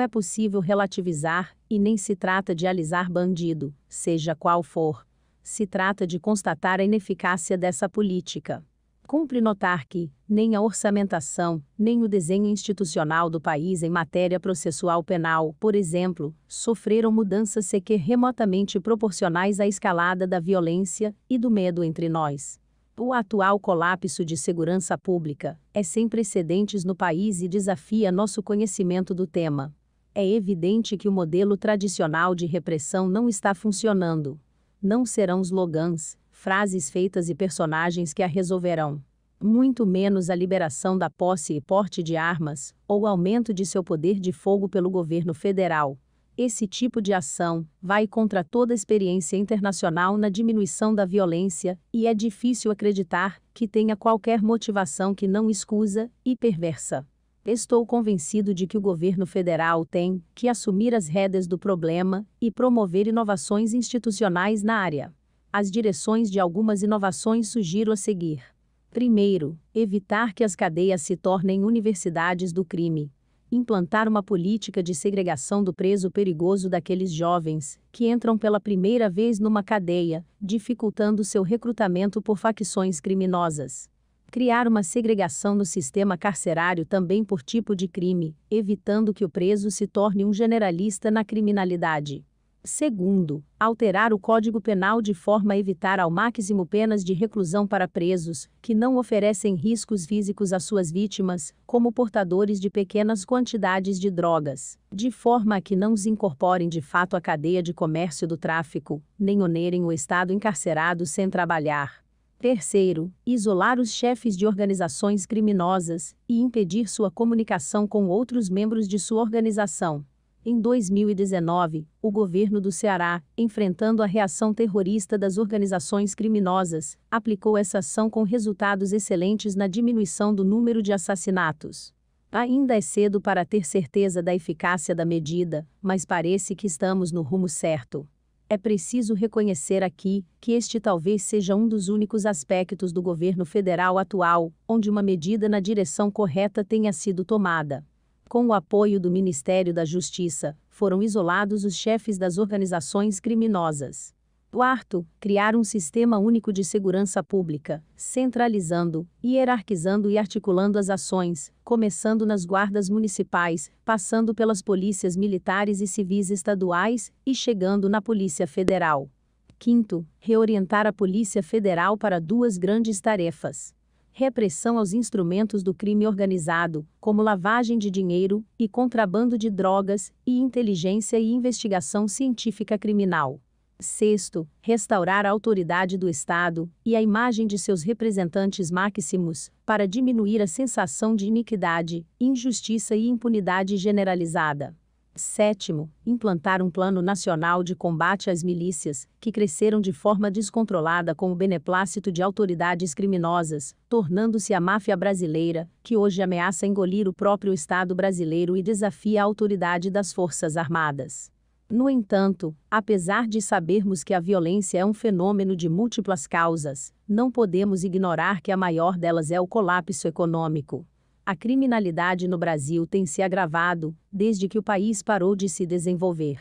é possível relativizar, e nem se trata de alisar bandido, seja qual for. Se trata de constatar a ineficácia dessa política. Cumpre notar que, nem a orçamentação, nem o desenho institucional do país em matéria processual penal, por exemplo, sofreram mudanças sequer remotamente proporcionais à escalada da violência e do medo entre nós. O atual colapso de segurança pública é sem precedentes no país e desafia nosso conhecimento do tema. É evidente que o modelo tradicional de repressão não está funcionando. Não serão slogans, frases feitas e personagens que a resolverão. Muito menos a liberação da posse e porte de armas, ou aumento de seu poder de fogo pelo governo federal. Esse tipo de ação vai contra toda a experiência internacional na diminuição da violência, e é difícil acreditar que tenha qualquer motivação que não escusa e perversa. Estou convencido de que o governo federal tem que assumir as rédeas do problema e promover inovações institucionais na área. As direções de algumas inovações sugiro a seguir. Primeiro, evitar que as cadeias se tornem universidades do crime implantar uma política de segregação do preso perigoso daqueles jovens que entram pela primeira vez numa cadeia, dificultando seu recrutamento por facções criminosas. Criar uma segregação no sistema carcerário também por tipo de crime, evitando que o preso se torne um generalista na criminalidade. Segundo, alterar o Código Penal de forma a evitar ao máximo penas de reclusão para presos que não oferecem riscos físicos às suas vítimas, como portadores de pequenas quantidades de drogas, de forma a que não os incorporem de fato à cadeia de comércio do tráfico, nem onerem o Estado encarcerado sem trabalhar. Terceiro, isolar os chefes de organizações criminosas e impedir sua comunicação com outros membros de sua organização. Em 2019, o governo do Ceará, enfrentando a reação terrorista das organizações criminosas, aplicou essa ação com resultados excelentes na diminuição do número de assassinatos. Ainda é cedo para ter certeza da eficácia da medida, mas parece que estamos no rumo certo. É preciso reconhecer aqui que este talvez seja um dos únicos aspectos do governo federal atual onde uma medida na direção correta tenha sido tomada. Com o apoio do Ministério da Justiça, foram isolados os chefes das organizações criminosas. Quarto, criar um sistema único de segurança pública, centralizando, hierarquizando e articulando as ações, começando nas guardas municipais, passando pelas polícias militares e civis estaduais e chegando na Polícia Federal. Quinto, reorientar a Polícia Federal para duas grandes tarefas: repressão aos instrumentos do crime organizado, como lavagem de dinheiro e contrabando de drogas, e inteligência e investigação científica criminal. Sexto, restaurar a autoridade do Estado e a imagem de seus representantes máximos, para diminuir a sensação de iniquidade, injustiça e impunidade generalizada. Sétimo, implantar um plano nacional de combate às milícias, que cresceram de forma descontrolada com o beneplácito de autoridades criminosas, tornando-se a máfia brasileira, que hoje ameaça engolir o próprio Estado brasileiro e desafia a autoridade das Forças Armadas. No entanto, apesar de sabermos que a violência é um fenômeno de múltiplas causas, não podemos ignorar que a maior delas é o colapso econômico. A criminalidade no Brasil tem se agravado desde que o país parou de se desenvolver.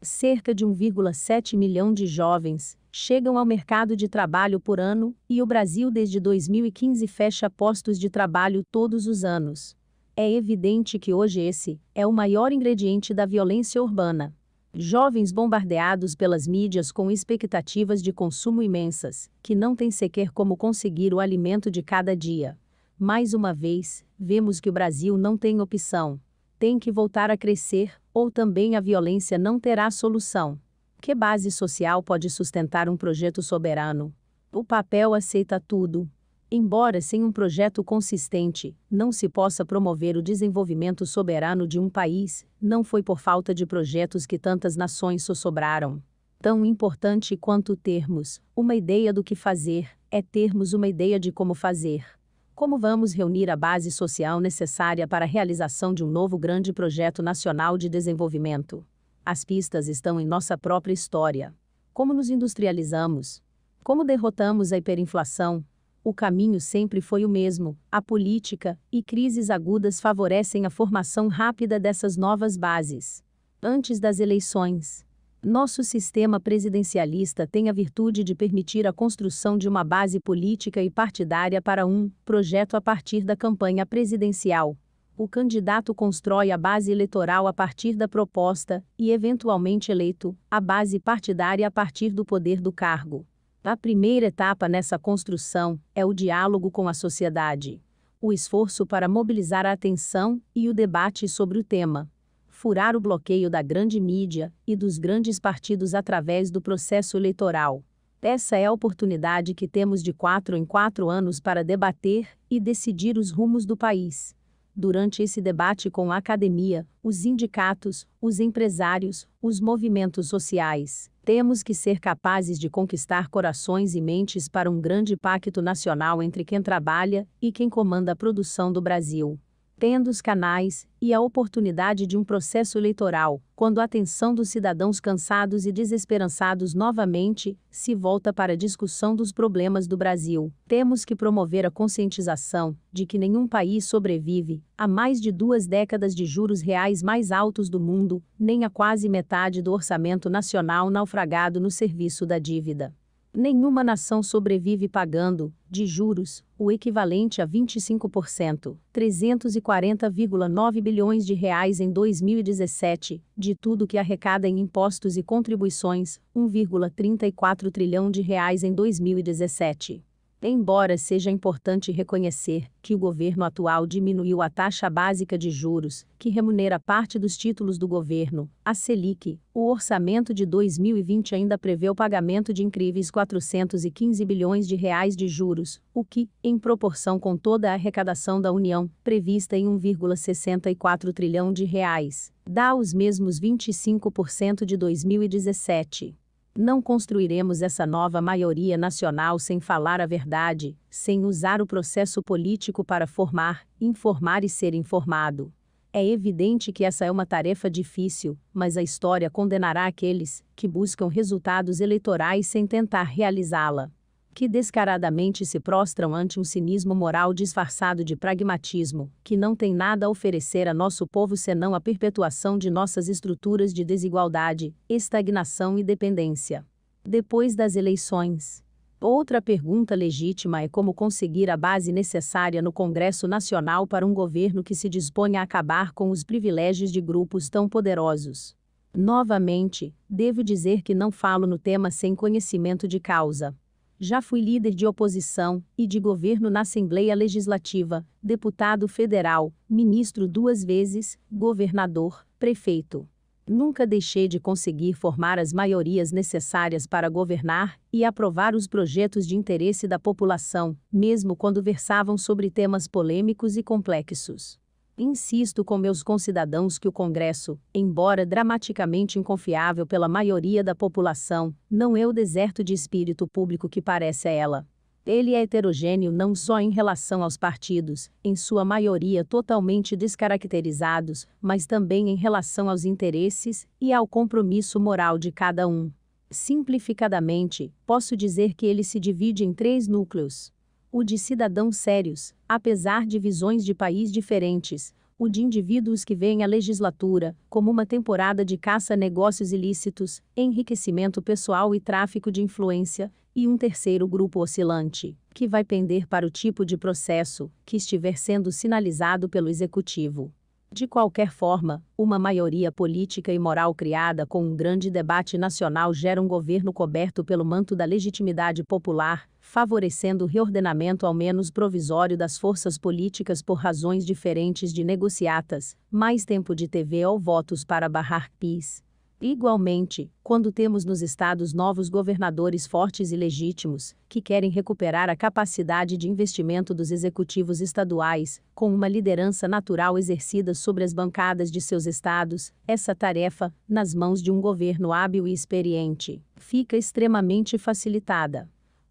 Cerca de 1,7 milhão de jovens chegam ao mercado de trabalho por ano, e o Brasil desde 2015 fecha postos de trabalho todos os anos. É evidente que hoje esse é o maior ingrediente da violência urbana. Jovens bombardeados pelas mídias com expectativas de consumo imensas, que não têm sequer como conseguir o alimento de cada dia. Mais uma vez, vemos que o Brasil não tem opção. Tem que voltar a crescer, ou também a violência não terá solução. Que base social pode sustentar um projeto soberano? O papel aceita tudo. Embora sem um projeto consistente, não se possa promover o desenvolvimento soberano de um país, não foi por falta de projetos que tantas nações sobraram. Tão importante quanto termos uma ideia do que fazer, é termos uma ideia de como fazer como vamos reunir a base social necessária para a realização de um novo grande projeto nacional de desenvolvimento. As pistas estão em nossa própria história. Como nos industrializamos? Como derrotamos a hiperinflação? O caminho sempre foi o mesmo: a política e crises agudas favorecem a formação rápida dessas novas bases. Antes das eleições, nosso sistema presidencialista tem a virtude de permitir a construção de uma base política e partidária para um projeto a partir da campanha presidencial. O candidato constrói a base eleitoral a partir da proposta e, eventualmente eleito, a base partidária a partir do poder do cargo. A primeira etapa nessa construção é o diálogo com a sociedade. O esforço para mobilizar a atenção e o debate sobre o tema furar o bloqueio da grande mídia e dos grandes partidos através do processo eleitoral. Essa é a oportunidade que temos de quatro em quatro anos para debater e decidir os rumos do país. Durante esse debate com a academia, os sindicatos, os empresários, os movimentos sociais, temos que ser capazes de conquistar corações e mentes para um grande pacto nacional entre quem trabalha e quem comanda a produção do Brasil tendo os canais e a oportunidade de um processo eleitoral, quando a atenção dos cidadãos cansados e desesperançados novamente se volta para a discussão dos problemas do Brasil. Temos que promover a conscientização de que nenhum país sobrevive a mais de duas décadas de juros reais mais altos do mundo, nem a quase metade do orçamento nacional naufragado no serviço da dívida. Nenhuma nação sobrevive pagando, de juros, o equivalente a 25%, 340,9 bilhões de reais em 2017, de tudo que arrecada em impostos e contribuições, 1,34 trilhão de reais em 2017. Embora seja importante reconhecer que o governo atual diminuiu a taxa básica de juros, que remunera parte dos títulos do governo, a Selic, o orçamento de 2020 ainda prevê o pagamento de incríveis 415 bilhões de reais de juros, o que, em proporção com toda a arrecadação da União, prevista em 1,64 trilhão de reais, dá os mesmos 25% de 2017. Não construiremos essa nova maioria nacional sem falar a verdade, sem usar o processo político para formar, informar e ser informado. É evidente que essa é uma tarefa difícil, mas a história condenará aqueles que buscam resultados eleitorais sem tentar realizá-la que descaradamente se prostram ante um cinismo moral disfarçado de pragmatismo, que não tem nada a oferecer a nosso povo senão a perpetuação de nossas estruturas de desigualdade, estagnação e dependência. Depois das eleições. Outra pergunta legítima é como conseguir a base necessária no Congresso Nacional para um governo que se dispõe a acabar com os privilégios de grupos tão poderosos. Novamente, devo dizer que não falo no tema sem conhecimento de causa. Já fui líder de oposição e de governo na Assembleia Legislativa, deputado federal, ministro duas vezes, governador, prefeito. Nunca deixei de conseguir formar as maiorias necessárias para governar e aprovar os projetos de interesse da população, mesmo quando versavam sobre temas polêmicos e complexos. Insisto com meus concidadãos que o Congresso, embora dramaticamente inconfiável pela maioria da população, não é o deserto de espírito público que parece a ela. Ele é heterogêneo não só em relação aos partidos, em sua maioria totalmente descaracterizados, mas também em relação aos interesses e ao compromisso moral de cada um. Simplificadamente, posso dizer que ele se divide em três núcleos o de cidadãos sérios, apesar de visões de país diferentes, o de indivíduos que veem a legislatura como uma temporada de caça a negócios ilícitos, enriquecimento pessoal e tráfico de influência, e um terceiro grupo oscilante, que vai pender para o tipo de processo que estiver sendo sinalizado pelo executivo. De qualquer forma, uma maioria política e moral criada com um grande debate nacional gera um governo coberto pelo manto da legitimidade popular, favorecendo o reordenamento ao menos provisório das forças políticas por razões diferentes de negociatas, mais tempo de TV ou votos para barrar PIS. Igualmente, quando temos nos estados novos governadores fortes e legítimos, que querem recuperar a capacidade de investimento dos executivos estaduais, com uma liderança natural exercida sobre as bancadas de seus estados, essa tarefa, nas mãos de um governo hábil e experiente, fica extremamente facilitada.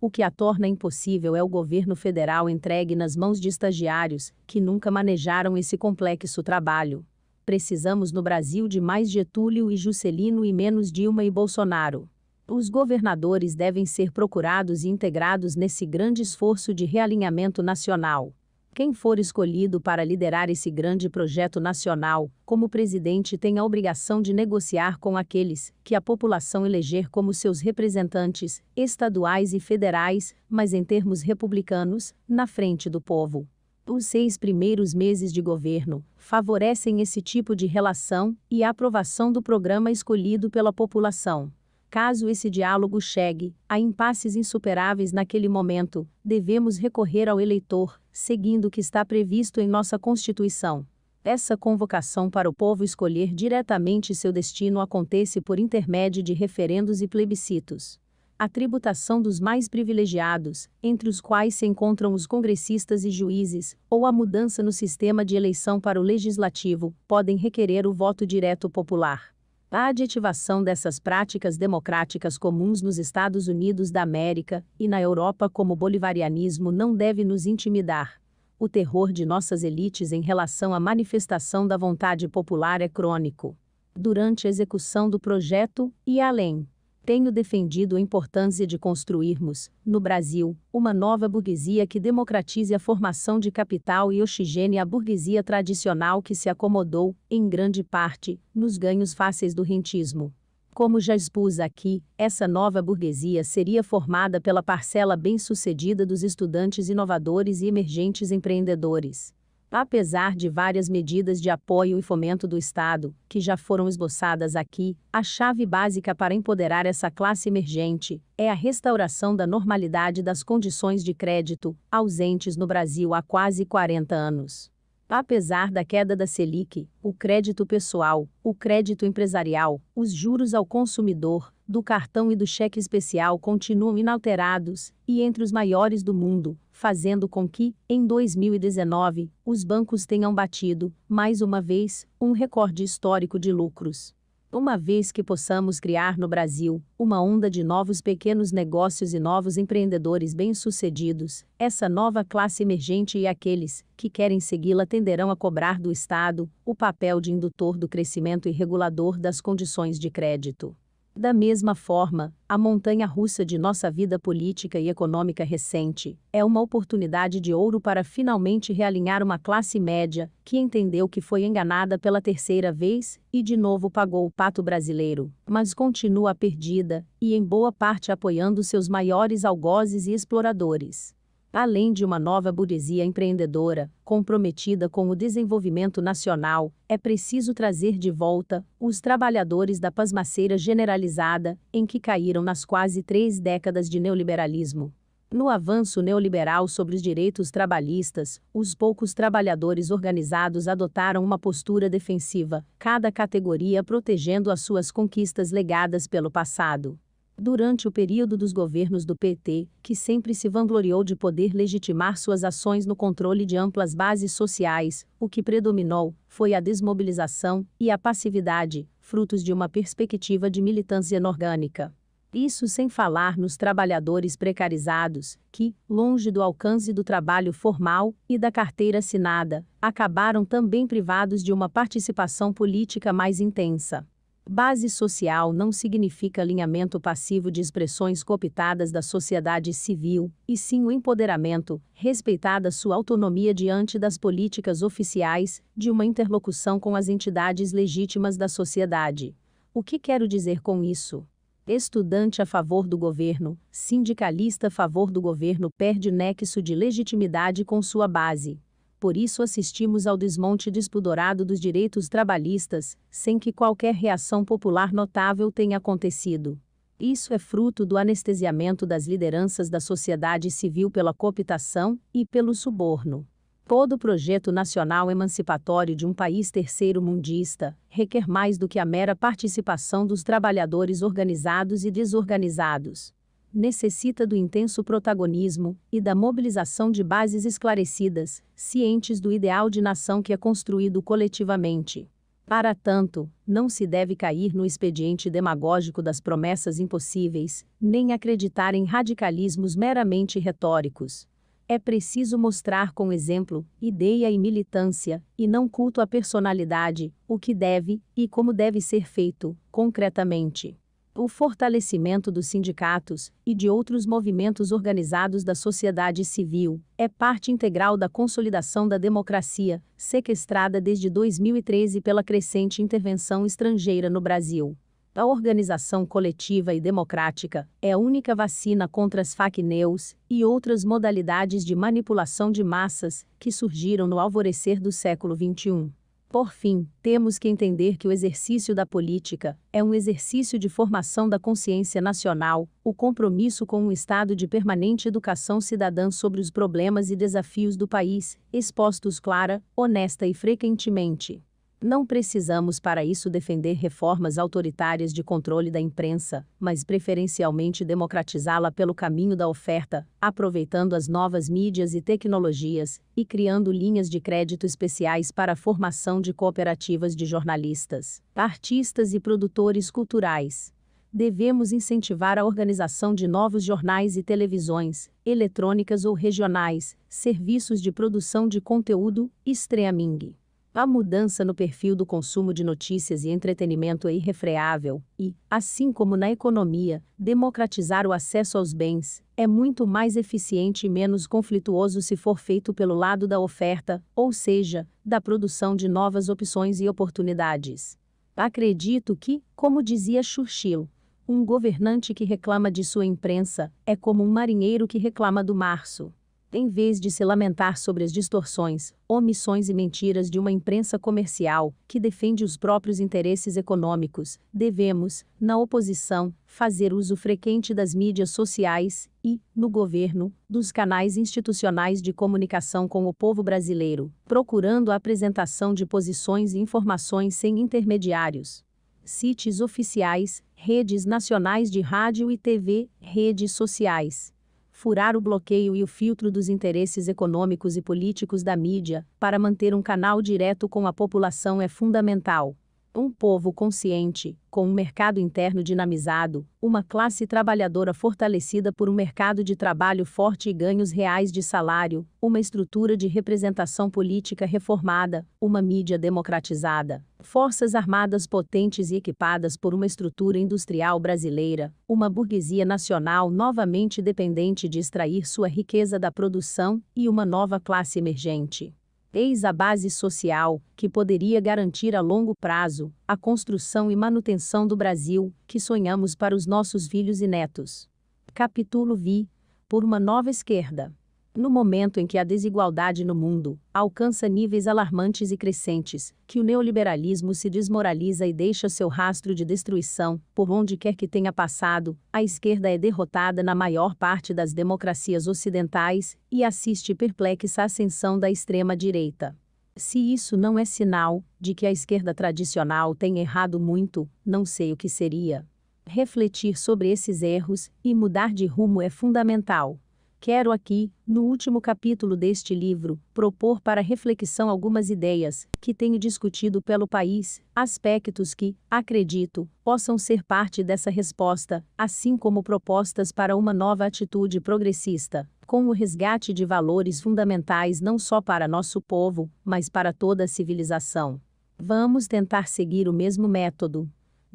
O que a torna impossível é o governo federal entregue nas mãos de estagiários, que nunca manejaram esse complexo trabalho. Precisamos no Brasil de mais Getúlio e Juscelino e menos Dilma e Bolsonaro. Os governadores devem ser procurados e integrados nesse grande esforço de realinhamento nacional. Quem for escolhido para liderar esse grande projeto nacional, como presidente, tem a obrigação de negociar com aqueles que a população eleger como seus representantes, estaduais e federais, mas em termos republicanos, na frente do povo. Os seis primeiros meses de governo favorecem esse tipo de relação e a aprovação do programa escolhido pela população. Caso esse diálogo chegue a impasses insuperáveis naquele momento, devemos recorrer ao eleitor seguindo o que está previsto em nossa Constituição. Essa convocação para o povo escolher diretamente seu destino acontece por intermédio de referendos e plebiscitos. A tributação dos mais privilegiados, entre os quais se encontram os congressistas e juízes, ou a mudança no sistema de eleição para o legislativo, podem requerer o voto direto popular a aditivação dessas práticas democráticas comuns nos Estados Unidos da América e na Europa como bolivarianismo não deve nos intimidar. O terror de nossas elites em relação à manifestação da vontade popular é crônico. Durante a execução do projeto, e além, tenho defendido a importância de construirmos, no Brasil, uma nova burguesia que democratize a formação de capital e oxigene a burguesia tradicional que se acomodou, em grande parte, nos ganhos fáceis do rentismo. Como já expus aqui, essa nova burguesia seria formada pela parcela bem-sucedida dos estudantes inovadores e emergentes empreendedores. Apesar de várias medidas de apoio e fomento do Estado, que já foram esboçadas aqui, a chave básica para empoderar essa classe emergente é a restauração da normalidade das condições de crédito, ausentes no Brasil há quase 40 anos. Apesar da queda da Selic, o crédito pessoal, o crédito empresarial, os juros ao consumidor, do cartão e do cheque especial continuam inalterados, e entre os maiores do mundo, fazendo com que, em 2019, os bancos tenham batido, mais uma vez, um recorde histórico de lucros. Uma vez que possamos criar no Brasil uma onda de novos pequenos negócios e novos empreendedores bem-sucedidos, essa nova classe emergente e aqueles que querem segui-la tenderão a cobrar do Estado o papel de indutor do crescimento e regulador das condições de crédito. Da mesma forma, a montanha russa de nossa vida política e econômica recente é uma oportunidade de ouro para finalmente realinhar uma classe média que entendeu que foi enganada pela terceira vez e de novo pagou o pato brasileiro, mas continua perdida e em boa parte apoiando seus maiores algozes e exploradores além de uma nova burguesia empreendedora, comprometida com o desenvolvimento nacional, é preciso trazer de volta os trabalhadores da pasmaceira generalizada, em que caíram nas quase três décadas de neoliberalismo. No avanço neoliberal sobre os direitos trabalhistas, os poucos trabalhadores organizados adotaram uma postura defensiva, cada categoria protegendo as suas conquistas legadas pelo passado. Durante o período dos governos do PT, que sempre se vangloriou de poder legitimar suas ações no controle de amplas bases sociais, o que predominou foi a desmobilização e a passividade, frutos de uma perspectiva de militância inorgânica. Isso sem falar nos trabalhadores precarizados, que, longe do alcance do trabalho formal e da carteira assinada, acabaram também privados de uma participação política mais intensa. Base social não significa alinhamento passivo de expressões cooptadas da sociedade civil, e sim o empoderamento, respeitada sua autonomia diante das políticas oficiais, de uma interlocução com as entidades legítimas da sociedade. O que quero dizer com isso? Estudante a favor do governo, sindicalista a favor do governo perde nexo de legitimidade com sua base. Por isso assistimos ao desmonte despudorado dos direitos trabalhistas, sem que qualquer reação popular notável tenha acontecido. Isso é fruto do anestesiamento das lideranças da sociedade civil pela cooptação e pelo suborno. Todo projeto nacional emancipatório de um país terceiro mundista requer mais do que a mera participação dos trabalhadores organizados e desorganizados necessita do intenso protagonismo e da mobilização de bases esclarecidas, cientes do ideal de nação que é construído coletivamente. Para tanto, não se deve cair no expediente demagógico das promessas impossíveis, nem acreditar em radicalismos meramente retóricos. É preciso mostrar com exemplo, ideia e militância, e não culto à personalidade, o que deve e como deve ser feito, concretamente o fortalecimento dos sindicatos e de outros movimentos organizados da sociedade civil é parte integral da consolidação da democracia, sequestrada desde 2013 pela crescente intervenção estrangeira no Brasil. A organização coletiva e democrática é a única vacina contra as fake news e outras modalidades de manipulação de massas que surgiram no alvorecer do século XXI. Por fim, temos que entender que o exercício da política é um exercício de formação da consciência nacional, o compromisso com um estado de permanente educação cidadã sobre os problemas e desafios do país, expostos clara, honesta e frequentemente. Não precisamos para isso defender reformas autoritárias de controle da imprensa, mas preferencialmente democratizá-la pelo caminho da oferta, aproveitando as novas mídias e tecnologias, e criando linhas de crédito especiais para a formação de cooperativas de jornalistas, artistas e produtores culturais. Devemos incentivar a organização de novos jornais e televisões, eletrônicas ou regionais, serviços de produção de conteúdo, streaming. A mudança no perfil do consumo de notícias e entretenimento é irrefreável e, assim como na economia, democratizar o acesso aos bens é muito mais eficiente e menos conflituoso se for feito pelo lado da oferta, ou seja, da produção de novas opções e oportunidades. Acredito que, como dizia Churchill, um governante que reclama de sua imprensa é como um marinheiro que reclama do março em vez de se lamentar sobre as distorções, omissões e mentiras de uma imprensa comercial, que defende os próprios interesses econômicos, devemos, na oposição, fazer uso frequente das mídias sociais e, no governo, dos canais institucionais de comunicação com o povo brasileiro, procurando a apresentação de posições e informações sem intermediários sites oficiais, redes nacionais de rádio e TV, redes sociais furar o bloqueio e o filtro dos interesses econômicos e políticos da mídia, para manter um canal direto com a população é fundamental um povo consciente, com um mercado interno dinamizado, uma classe trabalhadora fortalecida por um mercado de trabalho forte e ganhos reais de salário, uma estrutura de representação política reformada, uma mídia democratizada, forças armadas potentes e equipadas por uma estrutura industrial brasileira, uma burguesia nacional novamente dependente de extrair sua riqueza da produção e uma nova classe emergente. Eis a base social que poderia garantir a longo prazo a construção e manutenção do Brasil que sonhamos para os nossos filhos e netos. Capítulo VI Por uma nova esquerda no momento em que a desigualdade no mundo alcança níveis alarmantes e crescentes, que o neoliberalismo se desmoraliza e deixa seu rastro de destruição, por onde quer que tenha passado, a esquerda é derrotada na maior parte das democracias ocidentais e assiste perplexa à ascensão da extrema-direita. Se isso não é sinal de que a esquerda tradicional tem errado muito, não sei o que seria. Refletir sobre esses erros e mudar de rumo é fundamental. Quero aqui, no último capítulo deste livro, propor para reflexão algumas ideias que tenho discutido pelo país, aspectos que, acredito, possam ser parte dessa resposta, assim como propostas para uma nova atitude progressista, com o resgate de valores fundamentais não só para nosso povo, mas para toda a civilização. Vamos tentar seguir o mesmo método,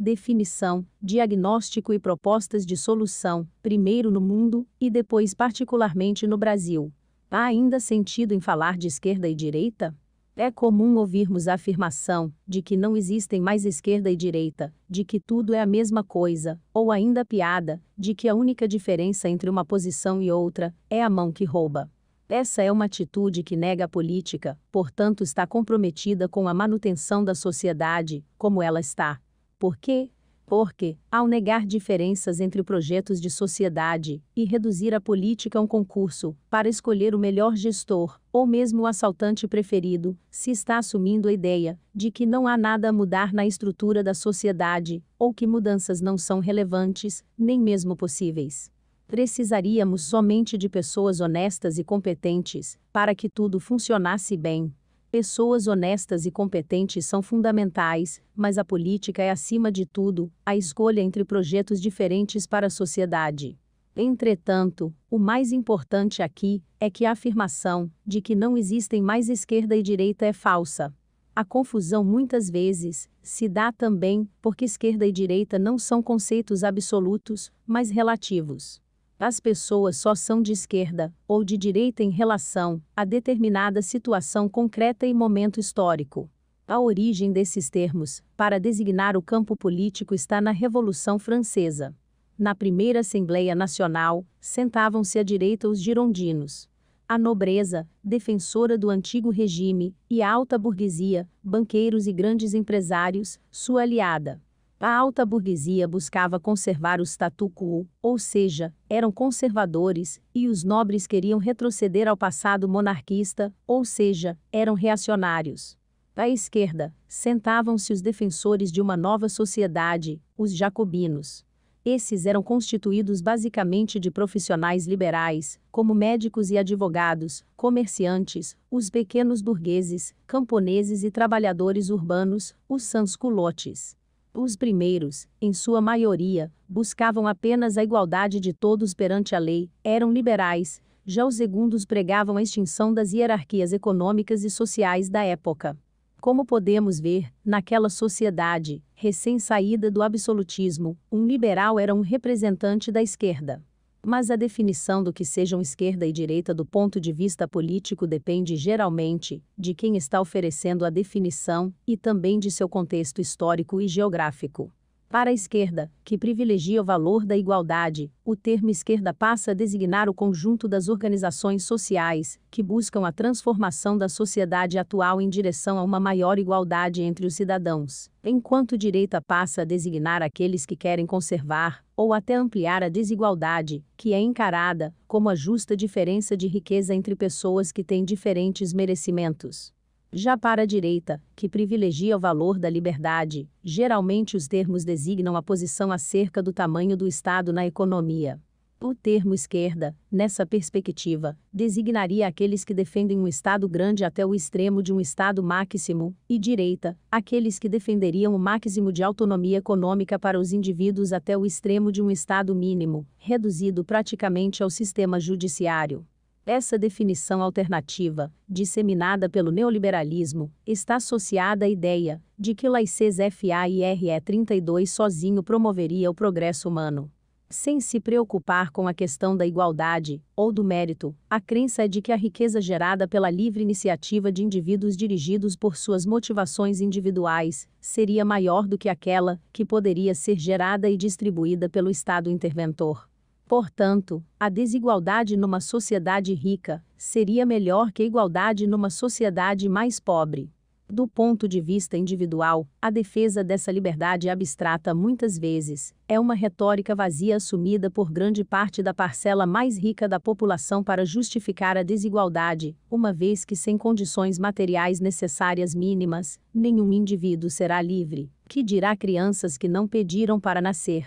definição, diagnóstico e propostas de solução, primeiro no mundo e depois particularmente no Brasil. Há ainda sentido em falar de esquerda e direita? É comum ouvirmos a afirmação de que não existem mais esquerda e direita, de que tudo é a mesma coisa, ou ainda a piada, de que a única diferença entre uma posição e outra é a mão que rouba. Essa é uma atitude que nega a política, portanto, está comprometida com a manutenção da sociedade, como ela está. Por quê? Porque, ao negar diferenças entre projetos de sociedade e reduzir a política a um concurso para escolher o melhor gestor ou mesmo o assaltante preferido, se está assumindo a ideia de que não há nada a mudar na estrutura da sociedade ou que mudanças não são relevantes, nem mesmo possíveis precisaríamos somente de pessoas honestas e competentes para que tudo funcionasse bem. Pessoas honestas e competentes são fundamentais, mas a política é, acima de tudo, a escolha entre projetos diferentes para a sociedade. Entretanto, o mais importante aqui é que a afirmação de que não existem mais esquerda e direita é falsa. A confusão muitas vezes se dá também porque esquerda e direita não são conceitos absolutos, mas relativos as pessoas só são de esquerda ou de direita em relação a determinada situação concreta e momento histórico. A origem desses termos, para designar o campo político, está na Revolução Francesa. Na primeira Assembleia Nacional, sentavam-se à direita os girondinos. A nobreza, defensora do antigo regime, e a alta burguesia, banqueiros e grandes empresários, sua aliada. A alta burguesia buscava conservar o statu quo, ou seja, eram conservadores, e os nobres queriam retroceder ao passado monarquista, ou seja, eram reacionários. Da esquerda, sentavam-se os defensores de uma nova sociedade, os jacobinos. Esses eram constituídos basicamente de profissionais liberais, como médicos e advogados, comerciantes, os pequenos burgueses, camponeses e trabalhadores urbanos, os sans-culottes. Os primeiros, em sua maioria, buscavam apenas a igualdade de todos perante a lei, eram liberais, já os segundos pregavam a extinção das hierarquias econômicas e sociais da época. Como podemos ver, naquela sociedade, recém-saída do absolutismo, um liberal era um representante da esquerda mas a definição do que sejam esquerda e direita do ponto de vista político depende geralmente de quem está oferecendo a definição e também de seu contexto histórico e geográfico. Para a esquerda, que privilegia o valor da igualdade, o termo esquerda passa a designar o conjunto das organizações sociais que buscam a transformação da sociedade atual em direção a uma maior igualdade entre os cidadãos, enquanto direita passa a designar aqueles que querem conservar ou até ampliar a desigualdade, que é encarada como a justa diferença de riqueza entre pessoas que têm diferentes merecimentos. Já para a direita, que privilegia o valor da liberdade, geralmente os termos designam a posição acerca do tamanho do Estado na economia. O termo esquerda, nessa perspectiva, designaria aqueles que defendem um Estado grande até o extremo de um Estado máximo, e direita, aqueles que defenderiam o máximo de autonomia econômica para os indivíduos até o extremo de um Estado mínimo, reduzido praticamente ao sistema judiciário. Essa definição alternativa, disseminada pelo neoliberalismo, está associada à ideia de que Laissez FA e RE 32 sozinho promoveria o progresso humano. Sem se preocupar com a questão da igualdade ou do mérito, a crença é de que a riqueza gerada pela livre iniciativa de indivíduos dirigidos por suas motivações individuais seria maior do que aquela que poderia ser gerada e distribuída pelo Estado interventor. Portanto, a desigualdade numa sociedade rica seria melhor que a igualdade numa sociedade mais pobre. Do ponto de vista individual, a defesa dessa liberdade abstrata muitas vezes é uma retórica vazia assumida por grande parte da parcela mais rica da população para justificar a desigualdade, uma vez que sem condições materiais necessárias mínimas, nenhum indivíduo será livre. Que dirá crianças que não pediram para nascer?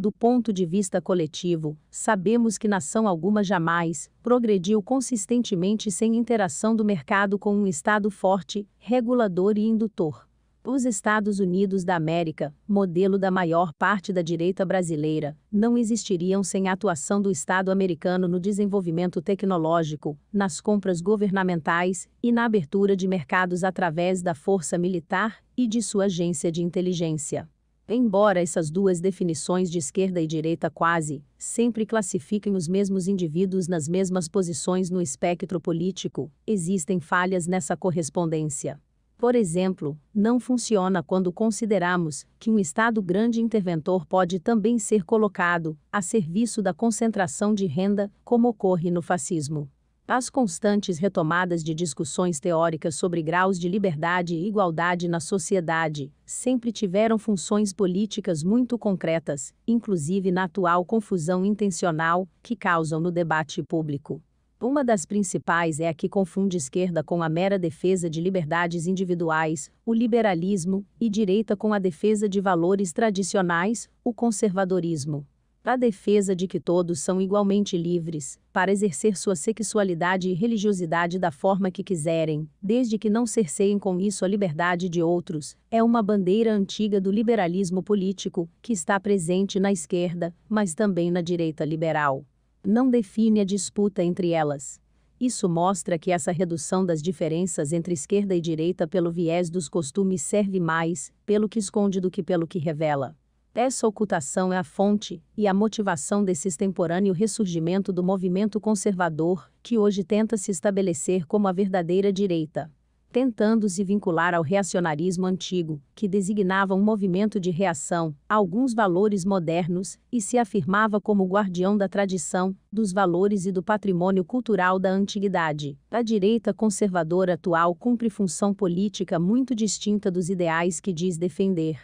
do ponto de vista coletivo, sabemos que nação alguma jamais progrediu consistentemente sem interação do mercado com um Estado forte, regulador e indutor. Os Estados Unidos da América, modelo da maior parte da direita brasileira, não existiriam sem a atuação do Estado americano no desenvolvimento tecnológico, nas compras governamentais e na abertura de mercados através da força militar e de sua agência de inteligência. Embora essas duas definições de esquerda e direita quase sempre classifiquem os mesmos indivíduos nas mesmas posições no espectro político, existem falhas nessa correspondência. Por exemplo, não funciona quando consideramos que um Estado grande interventor pode também ser colocado a serviço da concentração de renda, como ocorre no fascismo. As constantes retomadas de discussões teóricas sobre graus de liberdade e igualdade na sociedade sempre tiveram funções políticas muito concretas, inclusive na atual confusão intencional que causam no debate público. Uma das principais é a que confunde esquerda com a mera defesa de liberdades individuais, o liberalismo, e direita com a defesa de valores tradicionais, o conservadorismo a defesa de que todos são igualmente livres para exercer sua sexualidade e religiosidade da forma que quiserem, desde que não cerceiem com isso a liberdade de outros, é uma bandeira antiga do liberalismo político, que está presente na esquerda, mas também na direita liberal. Não define a disputa entre elas. Isso mostra que essa redução das diferenças entre esquerda e direita pelo viés dos costumes serve mais, pelo que esconde do que pelo que revela. Essa ocultação é a fonte e a motivação desse extemporâneo ressurgimento do movimento conservador, que hoje tenta se estabelecer como a verdadeira direita, tentando se vincular ao reacionarismo antigo, que designava um movimento de reação a alguns valores modernos e se afirmava como guardião da tradição, dos valores e do patrimônio cultural da antiguidade. A direita conservadora atual cumpre função política muito distinta dos ideais que diz defender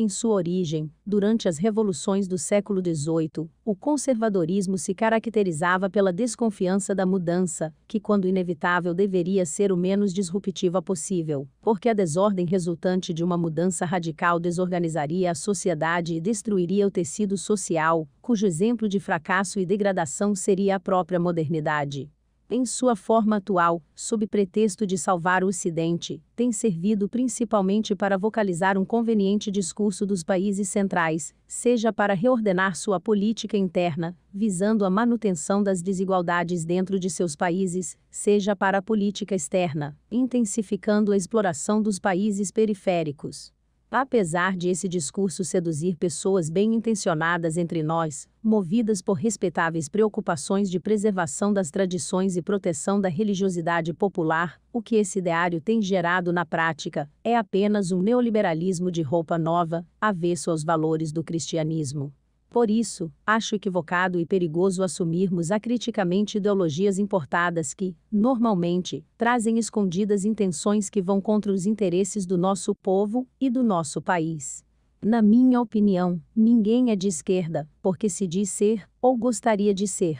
em sua origem, durante as revoluções do século XVIII, o conservadorismo se caracterizava pela desconfiança da mudança, que, quando inevitável, deveria ser o menos disruptiva possível, porque a desordem resultante de uma mudança radical desorganizaria a sociedade e destruiria o tecido social, cujo exemplo de fracasso e degradação seria a própria modernidade em sua forma atual, sob pretexto de salvar o Ocidente, tem servido principalmente para vocalizar um conveniente discurso dos países centrais, seja para reordenar sua política interna, visando a manutenção das desigualdades dentro de seus países, seja para a política externa, intensificando a exploração dos países periféricos. Apesar de esse discurso seduzir pessoas bem intencionadas entre nós, movidas por respeitáveis preocupações de preservação das tradições e proteção da religiosidade popular, o que esse ideário tem gerado na prática é apenas um neoliberalismo de roupa nova, avesso aos valores do cristianismo. Por isso, acho equivocado e perigoso assumirmos acriticamente ideologias importadas que, normalmente, trazem escondidas intenções que vão contra os interesses do nosso povo e do nosso país. Na minha opinião, ninguém é de esquerda, porque se diz ser ou gostaria de ser.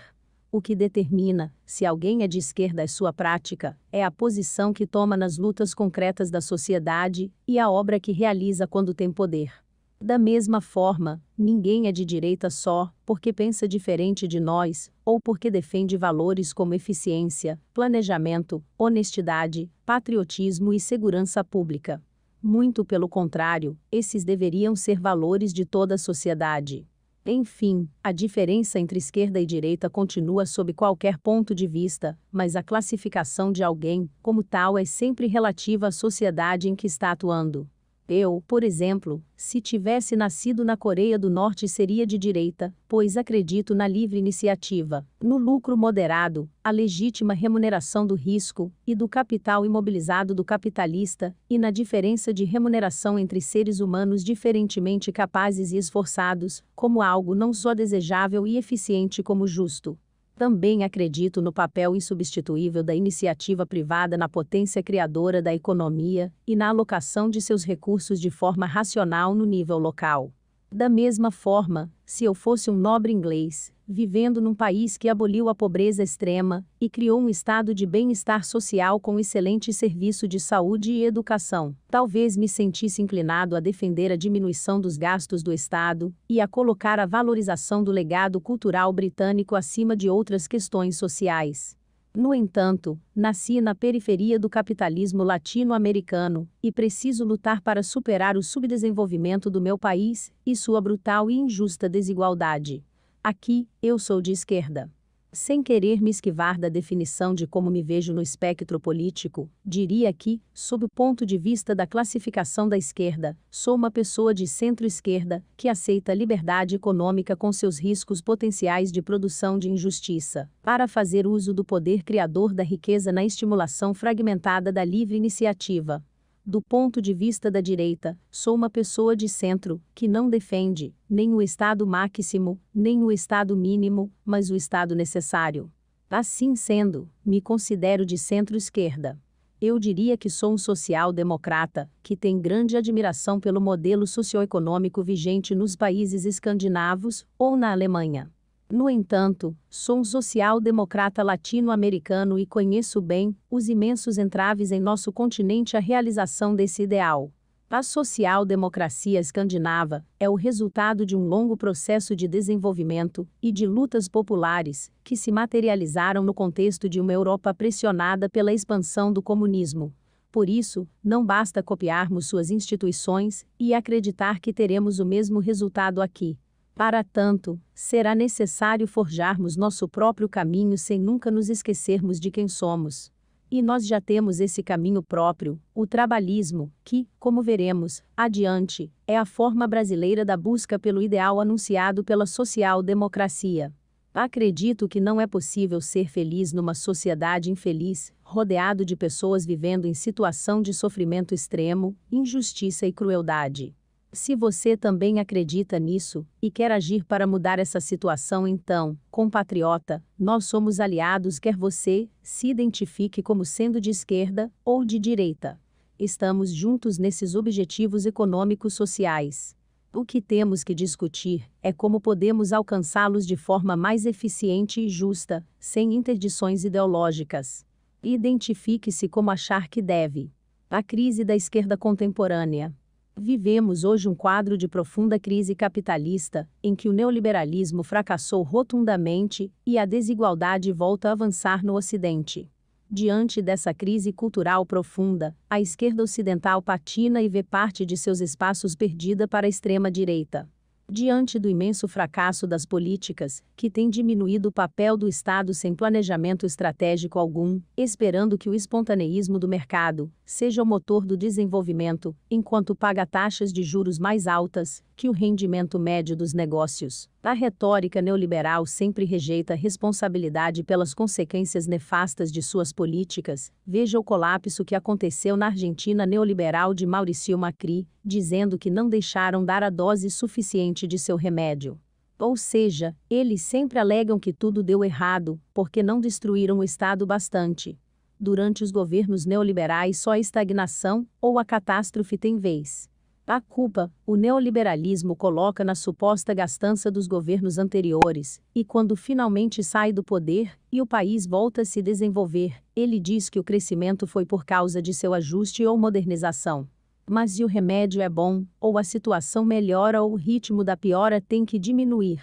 O que determina se alguém é de esquerda é sua prática, é a posição que toma nas lutas concretas da sociedade e a obra que realiza quando tem poder. Da mesma forma, ninguém é de direita só porque pensa diferente de nós ou porque defende valores como eficiência, planejamento, honestidade, patriotismo e segurança pública. Muito pelo contrário, esses deveriam ser valores de toda a sociedade. Enfim, a diferença entre esquerda e direita continua sob qualquer ponto de vista, mas a classificação de alguém como tal é sempre relativa à sociedade em que está atuando. Eu, por exemplo, se tivesse nascido na Coreia do Norte seria de direita, pois acredito na livre iniciativa, no lucro moderado, a legítima remuneração do risco e do capital imobilizado do capitalista e na diferença de remuneração entre seres humanos diferentemente capazes e esforçados, como algo não só desejável e eficiente como justo. Também acredito no papel insubstituível da iniciativa privada na potência criadora da economia e na alocação de seus recursos de forma racional no nível local. Da mesma forma, se eu fosse um nobre inglês, vivendo num país que aboliu a pobreza extrema e criou um estado de bem-estar social com excelente serviço de saúde e educação. Talvez me sentisse inclinado a defender a diminuição dos gastos do Estado e a colocar a valorização do legado cultural britânico acima de outras questões sociais. No entanto, nasci na periferia do capitalismo latino-americano e preciso lutar para superar o subdesenvolvimento do meu país e sua brutal e injusta desigualdade. Aqui, eu sou de esquerda. Sem querer me esquivar da definição de como me vejo no espectro político, diria que, sob o ponto de vista da classificação da esquerda, sou uma pessoa de centro-esquerda que aceita a liberdade econômica com seus riscos potenciais de produção de injustiça, para fazer uso do poder criador da riqueza na estimulação fragmentada da livre iniciativa, do ponto de vista da direita, sou uma pessoa de centro, que não defende nem o Estado máximo, nem o Estado mínimo, mas o Estado necessário. Assim sendo, me considero de centro-esquerda. Eu diria que sou um social-democrata, que tem grande admiração pelo modelo socioeconômico vigente nos países escandinavos ou na Alemanha. No entanto, sou um social-democrata latino-americano e conheço bem os imensos entraves em nosso continente à realização desse ideal. A social-democracia escandinava é o resultado de um longo processo de desenvolvimento e de lutas populares que se materializaram no contexto de uma Europa pressionada pela expansão do comunismo. Por isso, não basta copiarmos suas instituições e acreditar que teremos o mesmo resultado aqui. Para tanto, será necessário forjarmos nosso próprio caminho sem nunca nos esquecermos de quem somos. E nós já temos esse caminho próprio, o trabalhismo, que, como veremos adiante, é a forma brasileira da busca pelo ideal anunciado pela social-democracia. Acredito que não é possível ser feliz numa sociedade infeliz, rodeado de pessoas vivendo em situação de sofrimento extremo, injustiça e crueldade. Se você também acredita nisso e quer agir para mudar essa situação, então, compatriota, nós somos aliados, quer você se identifique como sendo de esquerda ou de direita. Estamos juntos nesses objetivos econômicos sociais. O que temos que discutir é como podemos alcançá-los de forma mais eficiente e justa, sem interdições ideológicas. Identifique-se como achar que deve. A crise da esquerda contemporânea Vivemos hoje um quadro de profunda crise capitalista, em que o neoliberalismo fracassou rotundamente e a desigualdade volta a avançar no Ocidente. Diante dessa crise cultural profunda, a esquerda ocidental patina e vê parte de seus espaços perdida para a extrema-direita. Diante do imenso fracasso das políticas, que tem diminuído o papel do Estado sem planejamento estratégico algum, esperando que o espontaneísmo do mercado seja o motor do desenvolvimento, enquanto paga taxas de juros mais altas que o rendimento médio dos negócios. A retórica neoliberal sempre rejeita a responsabilidade pelas consequências nefastas de suas políticas. Veja o colapso que aconteceu na Argentina neoliberal de Maurício Macri, dizendo que não deixaram dar a dose suficiente de seu remédio. Ou seja, eles sempre alegam que tudo deu errado, porque não destruíram o Estado bastante. Durante os governos neoliberais, só a estagnação ou a catástrofe tem vez. A culpa, o neoliberalismo coloca na suposta gastança dos governos anteriores, e quando finalmente sai do poder e o país volta a se desenvolver, ele diz que o crescimento foi por causa de seu ajuste ou modernização. Mas se o remédio é bom, ou a situação melhora ou o ritmo da piora tem que diminuir.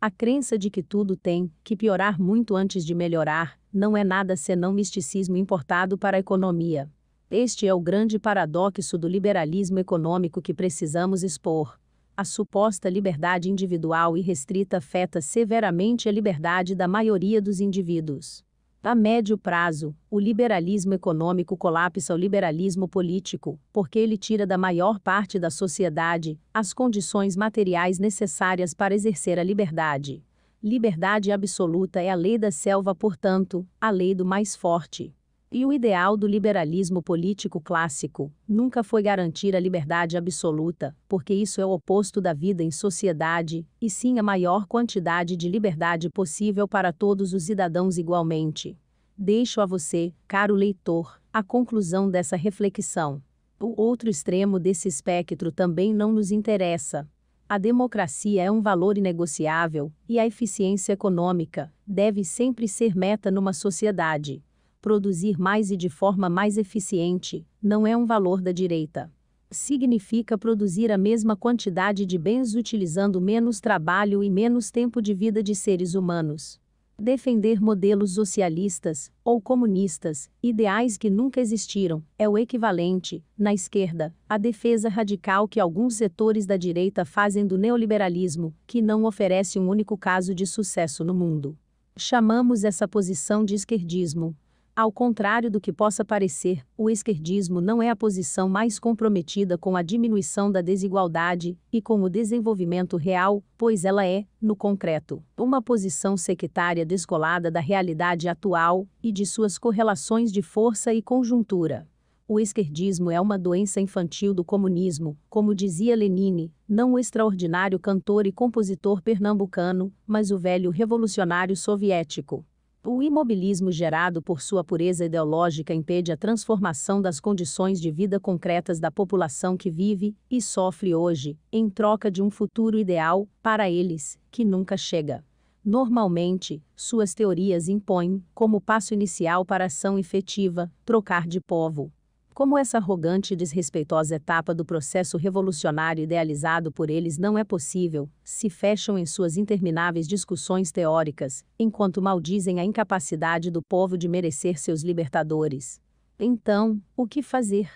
A crença de que tudo tem que piorar muito antes de melhorar não é nada senão misticismo importado para a economia. Este é o grande paradoxo do liberalismo econômico que precisamos expor. A suposta liberdade individual e restrita afeta severamente a liberdade da maioria dos indivíduos. A médio prazo, o liberalismo econômico colapsa o liberalismo político, porque ele tira da maior parte da sociedade as condições materiais necessárias para exercer a liberdade. Liberdade absoluta é a lei da selva, portanto, a lei do mais forte. E o ideal do liberalismo político clássico nunca foi garantir a liberdade absoluta, porque isso é o oposto da vida em sociedade, e sim a maior quantidade de liberdade possível para todos os cidadãos igualmente. Deixo a você, caro leitor, a conclusão dessa reflexão. O outro extremo desse espectro também não nos interessa. A democracia é um valor inegociável, e a eficiência econômica deve sempre ser meta numa sociedade. Produzir mais e de forma mais eficiente não é um valor da direita. Significa produzir a mesma quantidade de bens utilizando menos trabalho e menos tempo de vida de seres humanos. Defender modelos socialistas ou comunistas, ideais que nunca existiram, é o equivalente, na esquerda, à defesa radical que alguns setores da direita fazem do neoliberalismo, que não oferece um único caso de sucesso no mundo. Chamamos essa posição de esquerdismo, ao contrário do que possa parecer, o esquerdismo não é a posição mais comprometida com a diminuição da desigualdade e com o desenvolvimento real, pois ela é, no concreto, uma posição sectária descolada da realidade atual e de suas correlações de força e conjuntura. O esquerdismo é uma doença infantil do comunismo, como dizia Lenine, não o extraordinário cantor e compositor pernambucano, mas o velho revolucionário soviético. O imobilismo gerado por sua pureza ideológica impede a transformação das condições de vida concretas da população que vive e sofre hoje, em troca de um futuro ideal, para eles, que nunca chega. Normalmente, suas teorias impõem, como passo inicial para a ação efetiva, trocar de povo. Como essa arrogante e desrespeitosa etapa do processo revolucionário idealizado por eles não é possível, se fecham em suas intermináveis discussões teóricas, enquanto maldizem a incapacidade do povo de merecer seus libertadores. Então, o que fazer?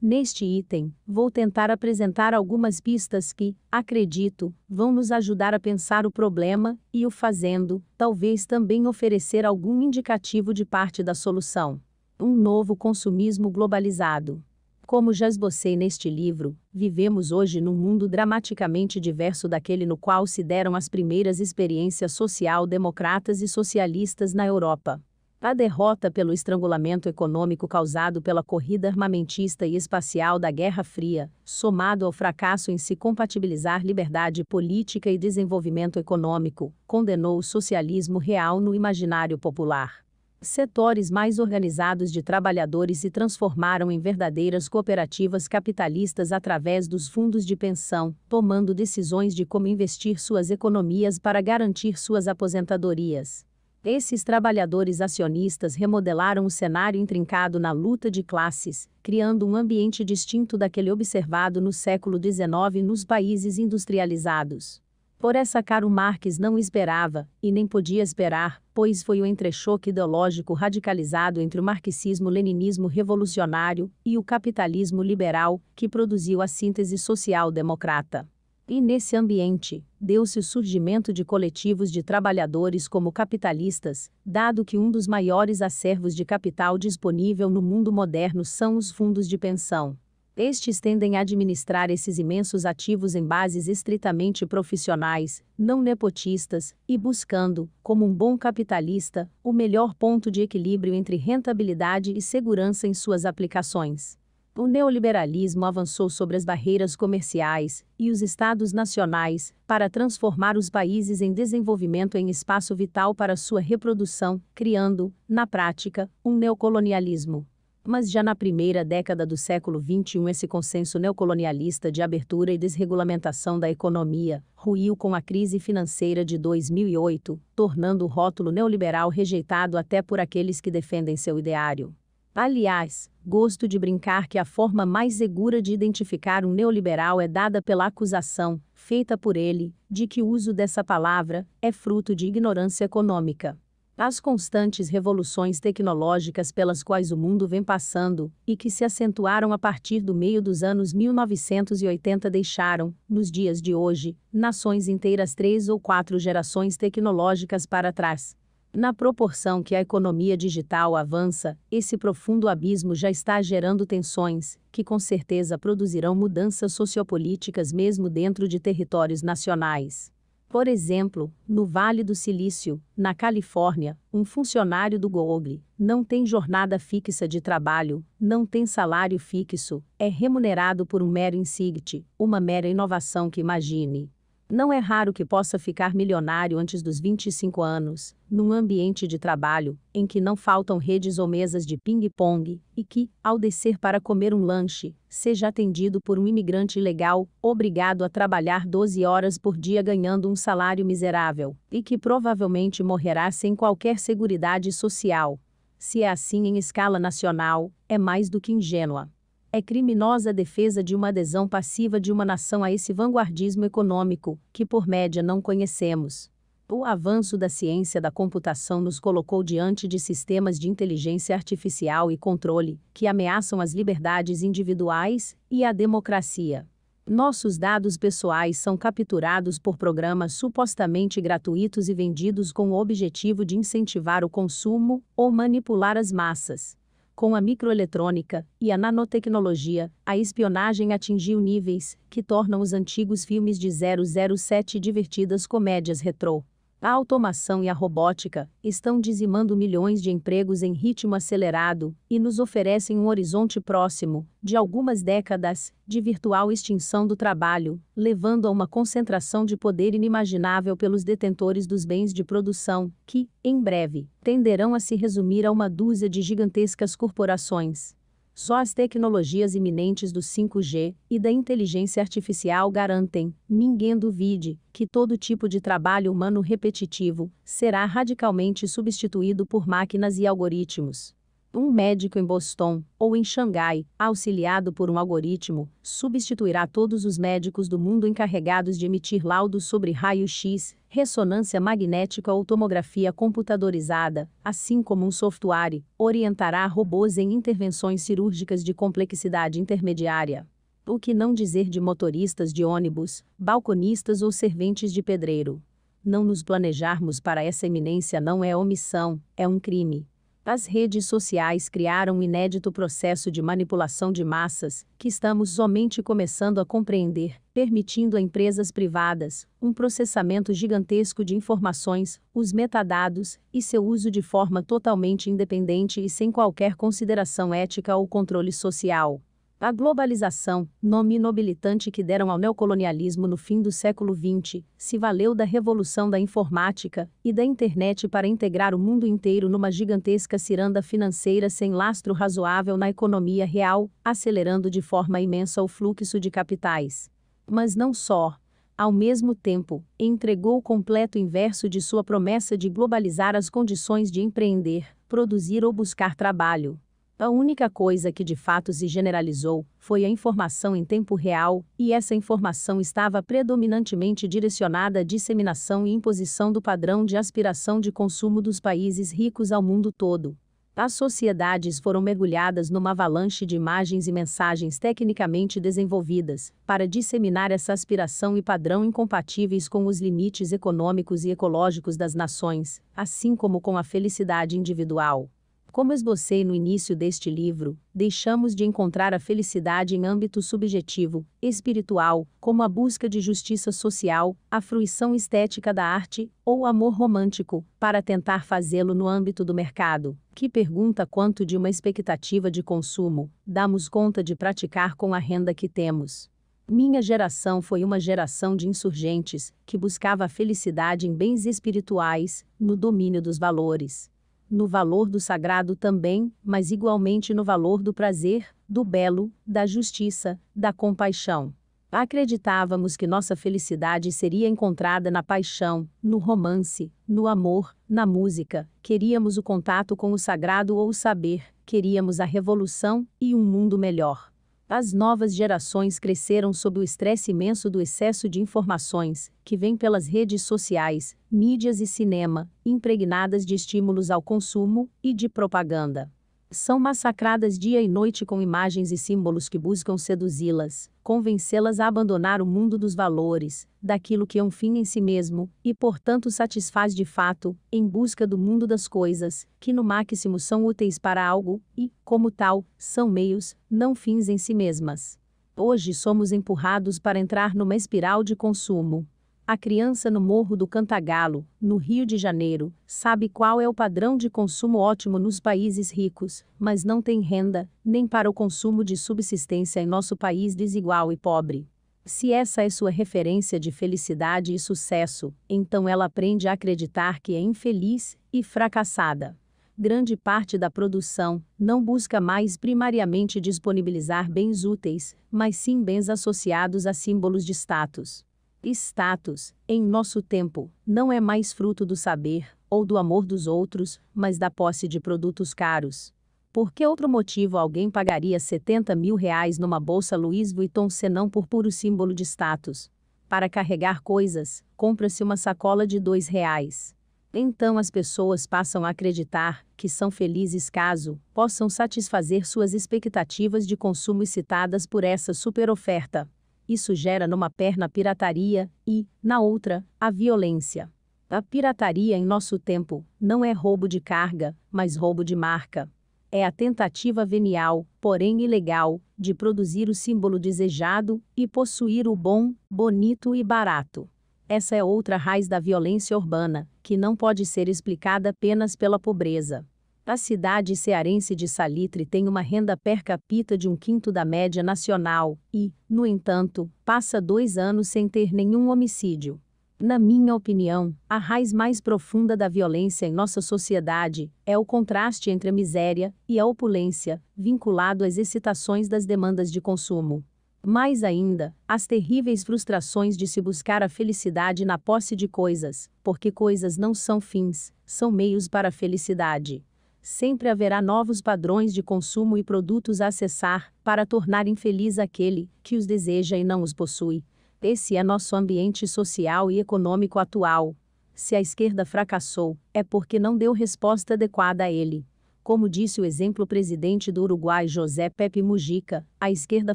Neste item, vou tentar apresentar algumas pistas que, acredito, vão nos ajudar a pensar o problema e o fazendo, talvez também oferecer algum indicativo de parte da solução um novo consumismo globalizado. Como já esbocei neste livro, vivemos hoje num mundo dramaticamente diverso daquele no qual se deram as primeiras experiências social-democratas e socialistas na Europa. A derrota pelo estrangulamento econômico causado pela corrida armamentista e espacial da Guerra Fria, somado ao fracasso em se compatibilizar liberdade política e desenvolvimento econômico, condenou o socialismo real no imaginário popular setores mais organizados de trabalhadores se transformaram em verdadeiras cooperativas capitalistas através dos fundos de pensão, tomando decisões de como investir suas economias para garantir suas aposentadorias. Esses trabalhadores acionistas remodelaram o cenário intrincado na luta de classes, criando um ambiente distinto daquele observado no século XIX nos países industrializados. Por essa o Marques não esperava, e nem podia esperar, pois foi o entrechoque ideológico radicalizado entre o marxismo-leninismo revolucionário e o capitalismo liberal que produziu a síntese social-democrata. E nesse ambiente, deu-se o surgimento de coletivos de trabalhadores como capitalistas, dado que um dos maiores acervos de capital disponível no mundo moderno são os fundos de pensão. Estes tendem a administrar esses imensos ativos em bases estritamente profissionais, não nepotistas, e buscando, como um bom capitalista, o melhor ponto de equilíbrio entre rentabilidade e segurança em suas aplicações. O neoliberalismo avançou sobre as barreiras comerciais e os estados nacionais para transformar os países em desenvolvimento em espaço vital para sua reprodução, criando, na prática, um neocolonialismo mas já na primeira década do século XXI esse consenso neocolonialista de abertura e desregulamentação da economia ruiu com a crise financeira de 2008, tornando o rótulo neoliberal rejeitado até por aqueles que defendem seu ideário. Aliás, gosto de brincar que a forma mais segura de identificar um neoliberal é dada pela acusação, feita por ele, de que o uso dessa palavra é fruto de ignorância econômica. As constantes revoluções tecnológicas pelas quais o mundo vem passando, e que se acentuaram a partir do meio dos anos 1980, deixaram, nos dias de hoje, nações inteiras três ou quatro gerações tecnológicas para trás. Na proporção que a economia digital avança, esse profundo abismo já está gerando tensões, que com certeza produzirão mudanças sociopolíticas mesmo dentro de territórios nacionais. Por exemplo, no Vale do Silício, na Califórnia, um funcionário do Google não tem jornada fixa de trabalho, não tem salário fixo, é remunerado por um mero insight, uma mera inovação que imagine. Não é raro que possa ficar milionário antes dos 25 anos, num ambiente de trabalho em que não faltam redes ou mesas de ping-pong, e que, ao descer para comer um lanche, seja atendido por um imigrante ilegal, obrigado a trabalhar 12 horas por dia ganhando um salário miserável, e que provavelmente morrerá sem qualquer seguridade social. Se é assim em escala nacional, é mais do que ingênua. É criminosa a defesa de uma adesão passiva de uma nação a esse vanguardismo econômico, que por média não conhecemos. O avanço da ciência da computação nos colocou diante de sistemas de inteligência artificial e controle, que ameaçam as liberdades individuais e a democracia. Nossos dados pessoais são capturados por programas supostamente gratuitos e vendidos com o objetivo de incentivar o consumo ou manipular as massas. Com a microeletrônica e a nanotecnologia, a espionagem atingiu níveis que tornam os antigos filmes de 007 divertidas comédias retrô. A automação e a robótica estão dizimando milhões de empregos em ritmo acelerado e nos oferecem um horizonte próximo, de algumas décadas, de virtual extinção do trabalho, levando a uma concentração de poder inimaginável pelos detentores dos bens de produção, que, em breve, tenderão a se resumir a uma dúzia de gigantescas corporações. Só as tecnologias iminentes do 5G e da inteligência artificial garantem, ninguém duvide, que todo tipo de trabalho humano repetitivo será radicalmente substituído por máquinas e algoritmos. Um médico em Boston ou em Xangai, auxiliado por um algoritmo, substituirá todos os médicos do mundo encarregados de emitir laudos sobre raio-x, ressonância magnética ou tomografia computadorizada, assim como um software, orientará robôs em intervenções cirúrgicas de complexidade intermediária. O que não dizer de motoristas de ônibus, balconistas ou serventes de pedreiro? Não nos planejarmos para essa eminência não é omissão, é um crime. As redes sociais criaram um inédito processo de manipulação de massas, que estamos somente começando a compreender, permitindo a empresas privadas um processamento gigantesco de informações, os metadados, e seu uso de forma totalmente independente e sem qualquer consideração ética ou controle social. A globalização, nome nobilitante que deram ao neocolonialismo no fim do século XX, se valeu da revolução da informática e da internet para integrar o mundo inteiro numa gigantesca ciranda financeira sem lastro razoável na economia real, acelerando de forma imensa o fluxo de capitais. Mas não só. Ao mesmo tempo, entregou o completo inverso de sua promessa de globalizar as condições de empreender, produzir ou buscar trabalho a única coisa que de fato se generalizou foi a informação em tempo real, e essa informação estava predominantemente direcionada à disseminação e imposição do padrão de aspiração de consumo dos países ricos ao mundo todo. As sociedades foram mergulhadas numa avalanche de imagens e mensagens tecnicamente desenvolvidas para disseminar essa aspiração e padrão incompatíveis com os limites econômicos e ecológicos das nações, assim como com a felicidade individual. Como esbocei no início deste livro, deixamos de encontrar a felicidade em âmbito subjetivo, espiritual, como a busca de justiça social, a fruição estética da arte ou amor romântico, para tentar fazê-lo no âmbito do mercado, que pergunta quanto de uma expectativa de consumo damos conta de praticar com a renda que temos. Minha geração foi uma geração de insurgentes que buscava a felicidade em bens espirituais, no domínio dos valores no valor do sagrado também, mas igualmente no valor do prazer, do belo, da justiça, da compaixão. Acreditávamos que nossa felicidade seria encontrada na paixão, no romance, no amor, na música. Queríamos o contato com o sagrado ou o saber, queríamos a revolução e um mundo melhor. As novas gerações cresceram sob o estresse imenso do excesso de informações, que vem pelas redes sociais, mídias e cinema, impregnadas de estímulos ao consumo e de propaganda. São massacradas dia e noite com imagens e símbolos que buscam seduzi-las, convencê-las a abandonar o mundo dos valores, daquilo que é um fim em si mesmo, e portanto satisfaz de fato, em busca do mundo das coisas, que no máximo são úteis para algo, e, como tal, são meios, não fins em si mesmas. Hoje somos empurrados para entrar numa espiral de consumo, a criança no Morro do Cantagalo, no Rio de Janeiro, sabe qual é o padrão de consumo ótimo nos países ricos, mas não tem renda, nem para o consumo de subsistência em nosso país desigual e pobre. Se essa é sua referência de felicidade e sucesso, então ela aprende a acreditar que é infeliz e fracassada. Grande parte da produção não busca mais primariamente disponibilizar bens úteis, mas sim bens associados a símbolos de status. Status, em nosso tempo, não é mais fruto do saber ou do amor dos outros, mas da posse de produtos caros. Por que outro motivo alguém pagaria 70 mil reais numa bolsa Louis Vuitton senão por puro símbolo de status? Para carregar coisas, compra-se uma sacola de dois reais. Então as pessoas passam a acreditar que são felizes caso possam satisfazer suas expectativas de consumo excitadas por essa super oferta. Isso gera numa perna a pirataria e, na outra, a violência. A pirataria em nosso tempo não é roubo de carga, mas roubo de marca. É a tentativa venial, porém ilegal, de produzir o símbolo desejado e possuir o bom, bonito e barato. Essa é outra raiz da violência urbana, que não pode ser explicada apenas pela pobreza. A cidade cearense de Salitre tem uma renda per capita de um quinto da média nacional e, no entanto, passa dois anos sem ter nenhum homicídio. Na minha opinião, a raiz mais profunda da violência em nossa sociedade é o contraste entre a miséria e a opulência, vinculado às excitações das demandas de consumo. Mais ainda, as terríveis frustrações de se buscar a felicidade na posse de coisas, porque coisas não são fins, são meios para a felicidade sempre haverá novos padrões de consumo e produtos a acessar para tornar infeliz aquele que os deseja e não os possui. Esse é nosso ambiente social e econômico atual. Se a esquerda fracassou, é porque não deu resposta adequada a ele. Como disse o exemplo presidente do Uruguai José Pepe Mujica, a esquerda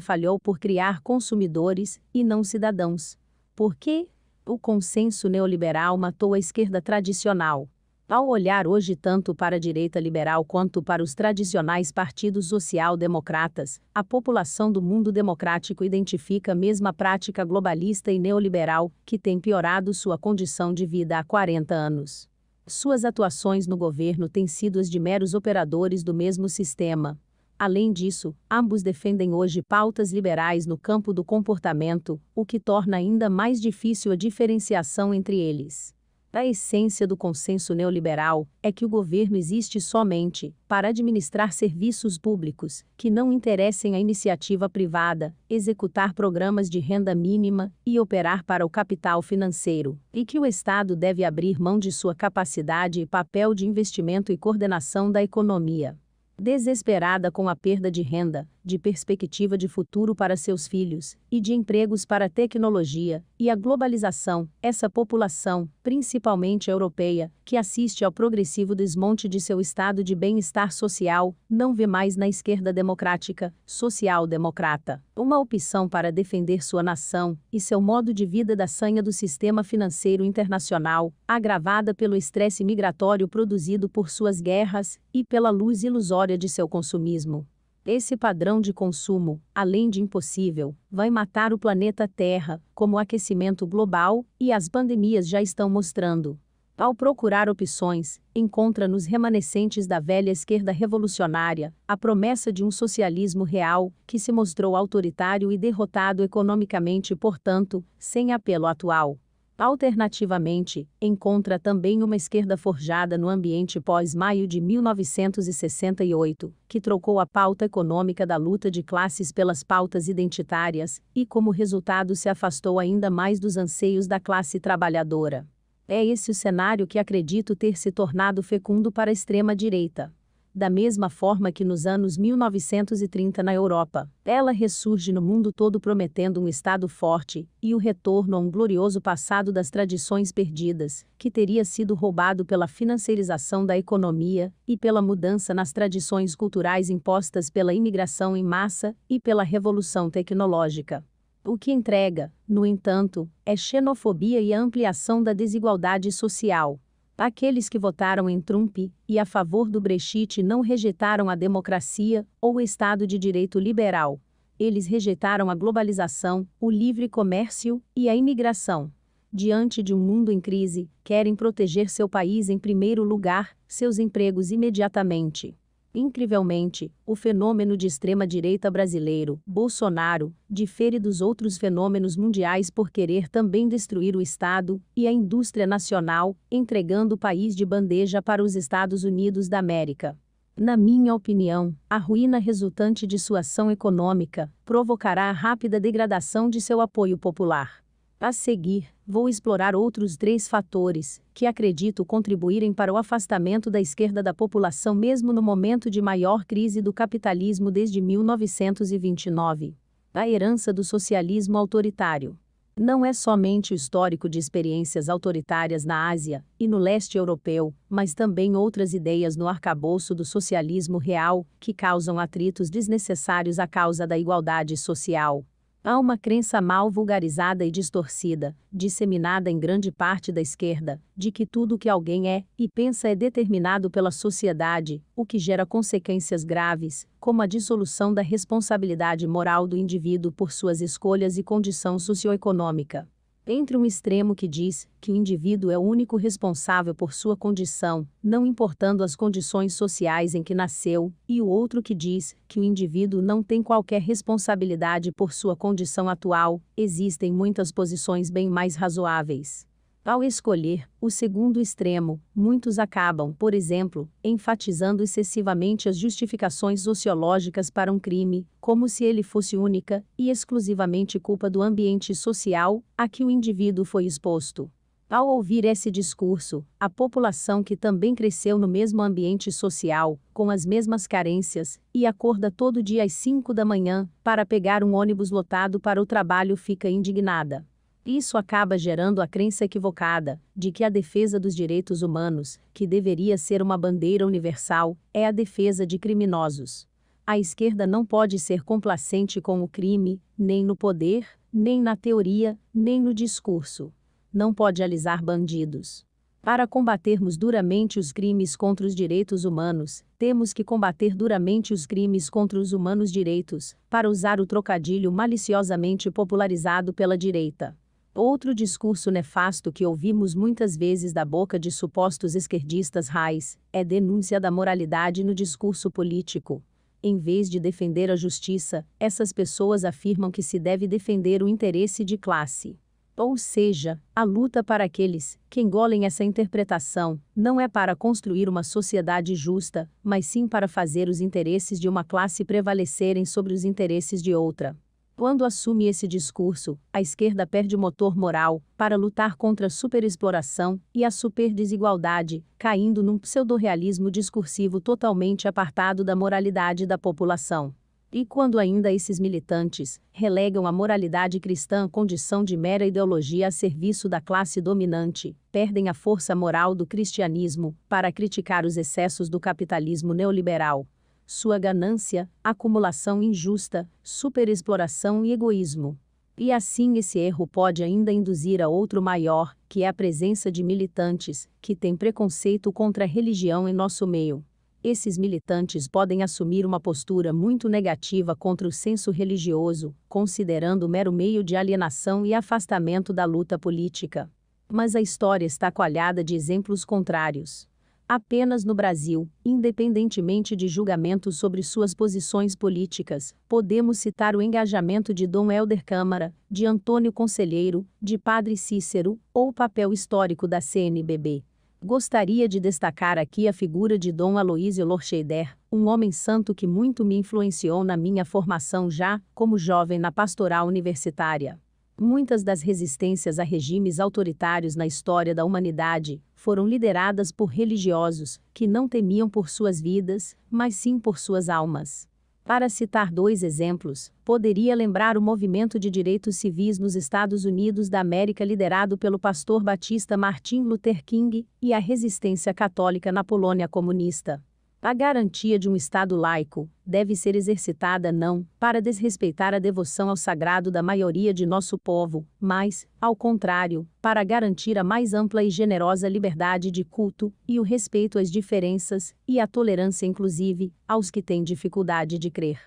falhou por criar consumidores e não cidadãos. Por quê? O consenso neoliberal matou a esquerda tradicional ao olhar hoje tanto para a direita liberal quanto para os tradicionais partidos social-democratas, a população do mundo democrático identifica a mesma prática globalista e neoliberal, que tem piorado sua condição de vida há 40 anos. Suas atuações no governo têm sido as de meros operadores do mesmo sistema. Além disso, ambos defendem hoje pautas liberais no campo do comportamento, o que torna ainda mais difícil a diferenciação entre eles. A essência do consenso neoliberal é que o governo existe somente para administrar serviços públicos que não interessem à iniciativa privada, executar programas de renda mínima e operar para o capital financeiro, e que o Estado deve abrir mão de sua capacidade e papel de investimento e coordenação da economia. Desesperada com a perda de renda, de perspectiva de futuro para seus filhos, e de empregos para a tecnologia e a globalização, essa população, principalmente europeia, que assiste ao progressivo desmonte de seu estado de bem-estar social, não vê mais na esquerda democrática, social-democrata, uma opção para defender sua nação e seu modo de vida da sanha do sistema financeiro internacional, agravada pelo estresse migratório produzido por suas guerras e pela luz ilusória de seu consumismo. Esse padrão de consumo, além de impossível, vai matar o planeta Terra, como o aquecimento global e as pandemias já estão mostrando. Ao procurar opções, encontra nos remanescentes da velha esquerda revolucionária a promessa de um socialismo real, que se mostrou autoritário e derrotado economicamente, portanto, sem apelo atual. Alternativamente, encontra também uma esquerda forjada no ambiente pós-maio de 1968, que trocou a pauta econômica da luta de classes pelas pautas identitárias, e como resultado se afastou ainda mais dos anseios da classe trabalhadora. É esse o cenário que acredito ter se tornado fecundo para a extrema-direita da mesma forma que nos anos 1930 na Europa. Ela ressurge no mundo todo prometendo um Estado forte e o retorno a um glorioso passado das tradições perdidas, que teria sido roubado pela financiarização da economia e pela mudança nas tradições culturais impostas pela imigração em massa e pela revolução tecnológica. O que entrega, no entanto, é xenofobia e ampliação da desigualdade social. Aqueles que votaram em Trump e a favor do Brexit não rejeitaram a democracia ou o Estado de Direito liberal. Eles rejeitaram a globalização, o livre comércio e a imigração. Diante de um mundo em crise, querem proteger seu país em primeiro lugar, seus empregos imediatamente. Incrivelmente, o fenômeno de extrema-direita brasileiro, Bolsonaro, difere dos outros fenômenos mundiais por querer também destruir o Estado e a indústria nacional, entregando o país de bandeja para os Estados Unidos da América. Na minha opinião, a ruína resultante de sua ação econômica provocará a rápida degradação de seu apoio popular. A seguir, vou explorar outros três fatores que acredito contribuírem para o afastamento da esquerda da população, mesmo no momento de maior crise do capitalismo desde 1929. A herança do socialismo autoritário. Não é somente o histórico de experiências autoritárias na Ásia e no leste europeu, mas também outras ideias no arcabouço do socialismo real, que causam atritos desnecessários à causa da igualdade social Há uma crença mal vulgarizada e distorcida, disseminada em grande parte da esquerda, de que tudo o que alguém é e pensa é determinado pela sociedade, o que gera consequências graves, como a dissolução da responsabilidade moral do indivíduo por suas escolhas e condição socioeconômica. Entre um extremo que diz que o indivíduo é o único responsável por sua condição, não importando as condições sociais em que nasceu, e o outro que diz que o indivíduo não tem qualquer responsabilidade por sua condição atual, existem muitas posições bem mais razoáveis. Ao escolher o segundo extremo, muitos acabam, por exemplo, enfatizando excessivamente as justificações sociológicas para um crime, como se ele fosse única e exclusivamente culpa do ambiente social a que o indivíduo foi exposto. Ao ouvir esse discurso, a população que também cresceu no mesmo ambiente social, com as mesmas carências, e acorda todo dia às 5 da manhã para pegar um ônibus lotado para o trabalho fica indignada. Isso acaba gerando a crença equivocada de que a defesa dos direitos humanos, que deveria ser uma bandeira universal, é a defesa de criminosos. A esquerda não pode ser complacente com o crime, nem no poder, nem na teoria, nem no discurso. Não pode alisar bandidos. Para combatermos duramente os crimes contra os direitos humanos, temos que combater duramente os crimes contra os humanos direitos, para usar o trocadilho maliciosamente popularizado pela direita. Outro discurso nefasto que ouvimos muitas vezes da boca de supostos esquerdistas raiz é denúncia da moralidade no discurso político. Em vez de defender a justiça, essas pessoas afirmam que se deve defender o interesse de classe. Ou seja, a luta para aqueles que engolem essa interpretação não é para construir uma sociedade justa, mas sim para fazer os interesses de uma classe prevalecerem sobre os interesses de outra. Quando assume esse discurso, a esquerda perde o motor moral para lutar contra a superexploração e a superdesigualdade, caindo num pseudorealismo discursivo totalmente apartado da moralidade da população. E quando ainda esses militantes relegam a moralidade cristã à condição de mera ideologia a serviço da classe dominante, perdem a força moral do cristianismo para criticar os excessos do capitalismo neoliberal, sua ganância, acumulação injusta, superexploração e egoísmo. E assim esse erro pode ainda induzir a outro maior, que é a presença de militantes, que têm preconceito contra a religião em nosso meio. Esses militantes podem assumir uma postura muito negativa contra o senso religioso, considerando mero meio de alienação e afastamento da luta política. Mas a história está coalhada de exemplos contrários apenas no Brasil, independentemente de julgamentos sobre suas posições políticas, podemos citar o engajamento de Dom Helder Câmara, de Antônio Conselheiro, de Padre Cícero, ou o papel histórico da CNBB. Gostaria de destacar aqui a figura de Dom Aloísio Lorcheider, um homem santo que muito me influenciou na minha formação já, como jovem na pastoral universitária. Muitas das resistências a regimes autoritários na história da humanidade foram lideradas por religiosos que não temiam por suas vidas, mas sim por suas almas. Para citar dois exemplos, poderia lembrar o movimento de direitos civis nos Estados Unidos da América liderado pelo pastor batista Martin Luther King e a resistência católica na Polônia comunista. A garantia de um Estado laico deve ser exercitada não para desrespeitar a devoção ao sagrado da maioria de nosso povo, mas, ao contrário, para garantir a mais ampla e generosa liberdade de culto e o respeito às diferenças e a tolerância, inclusive, aos que têm dificuldade de crer.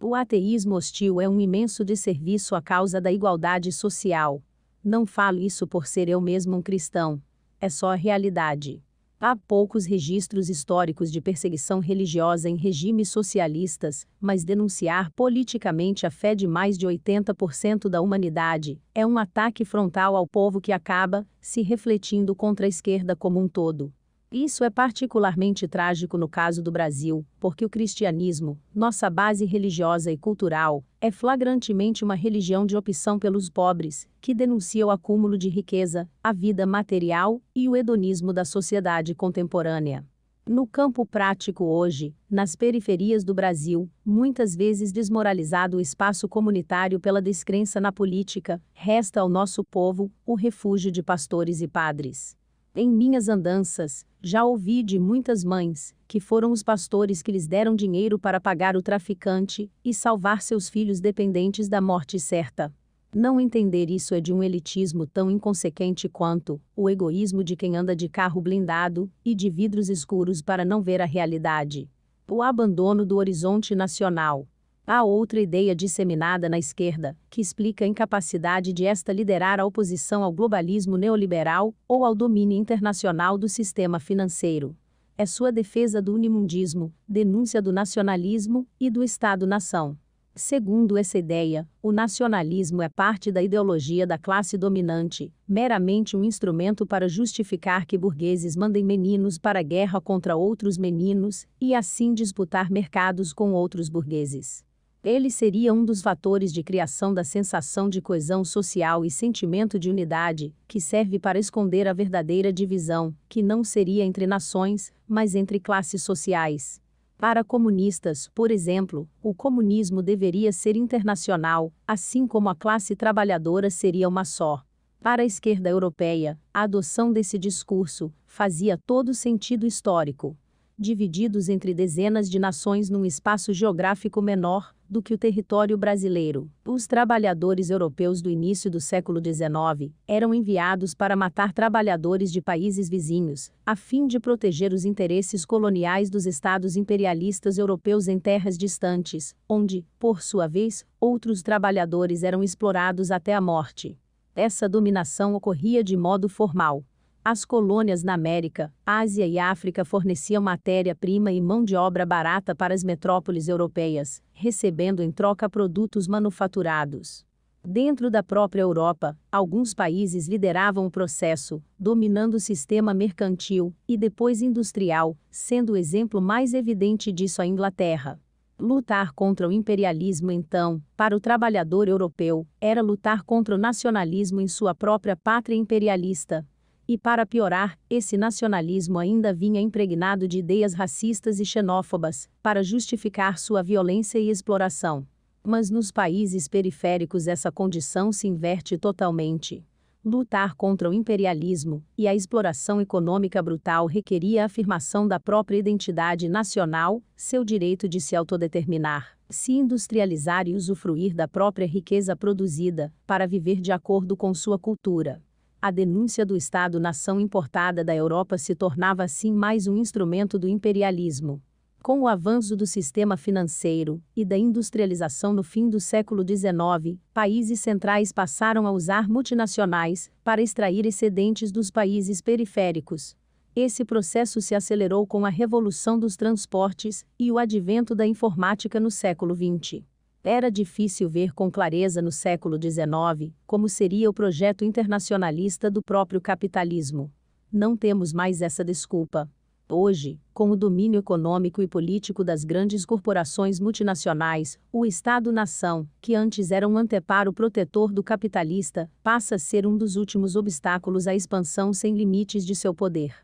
O ateísmo hostil é um imenso desserviço à causa da igualdade social. Não falo isso por ser eu mesmo um cristão. É só a realidade. Há poucos registros históricos de perseguição religiosa em regimes socialistas, mas denunciar politicamente a fé de mais de 80% da humanidade é um ataque frontal ao povo que acaba se refletindo contra a esquerda como um todo. Isso é particularmente trágico no caso do Brasil, porque o cristianismo, nossa base religiosa e cultural, é flagrantemente uma religião de opção pelos pobres, que denuncia o acúmulo de riqueza, a vida material e o hedonismo da sociedade contemporânea. No campo prático hoje, nas periferias do Brasil, muitas vezes desmoralizado o espaço comunitário pela descrença na política, resta ao nosso povo o refúgio de pastores e padres. Em minhas andanças, já ouvi de muitas mães que foram os pastores que lhes deram dinheiro para pagar o traficante e salvar seus filhos dependentes da morte certa. Não entender isso é de um elitismo tão inconsequente quanto o egoísmo de quem anda de carro blindado e de vidros escuros para não ver a realidade. O abandono do horizonte nacional Há outra ideia disseminada na esquerda, que explica a incapacidade de esta liderar a oposição ao globalismo neoliberal ou ao domínio internacional do sistema financeiro. É sua defesa do unimundismo, denúncia do nacionalismo e do Estado-nação. Segundo essa ideia, o nacionalismo é parte da ideologia da classe dominante, meramente um instrumento para justificar que burgueses mandem meninos para a guerra contra outros meninos e assim disputar mercados com outros burgueses. Ele seria um dos fatores de criação da sensação de coesão social e sentimento de unidade, que serve para esconder a verdadeira divisão, que não seria entre nações, mas entre classes sociais. Para comunistas, por exemplo, o comunismo deveria ser internacional, assim como a classe trabalhadora seria uma só. Para a esquerda europeia, a adoção desse discurso fazia todo sentido histórico. Divididos entre dezenas de nações num espaço geográfico menor, do que o território brasileiro. Os trabalhadores europeus do início do século XIX eram enviados para matar trabalhadores de países vizinhos, a fim de proteger os interesses coloniais dos estados imperialistas europeus em terras distantes, onde, por sua vez, outros trabalhadores eram explorados até a morte. Essa dominação ocorria de modo formal, as colônias na América, Ásia e África forneciam matéria-prima e mão de obra barata para as metrópoles europeias, recebendo em troca produtos manufaturados. Dentro da própria Europa, alguns países lideravam o processo, dominando o sistema mercantil e depois industrial, sendo o exemplo mais evidente disso a Inglaterra. Lutar contra o imperialismo, então, para o trabalhador europeu, era lutar contra o nacionalismo em sua própria pátria imperialista, e para piorar, esse nacionalismo ainda vinha impregnado de ideias racistas e xenófobas, para justificar sua violência e exploração. Mas nos países periféricos essa condição se inverte totalmente. Lutar contra o imperialismo e a exploração econômica brutal requeria a afirmação da própria identidade nacional, seu direito de se autodeterminar, se industrializar e usufruir da própria riqueza produzida, para viver de acordo com sua cultura a denúncia do Estado-nação importada da Europa se tornava assim mais um instrumento do imperialismo. Com o avanço do sistema financeiro e da industrialização no fim do século XIX, países centrais passaram a usar multinacionais para extrair excedentes dos países periféricos. Esse processo se acelerou com a revolução dos transportes e o advento da informática no século XX. Era difícil ver com clareza no século XIX como seria o projeto internacionalista do próprio capitalismo. Não temos mais essa desculpa. Hoje, com o domínio econômico e político das grandes corporações multinacionais, o Estado-nação, que antes era um anteparo protetor do capitalista, passa a ser um dos últimos obstáculos à expansão sem limites de seu poder.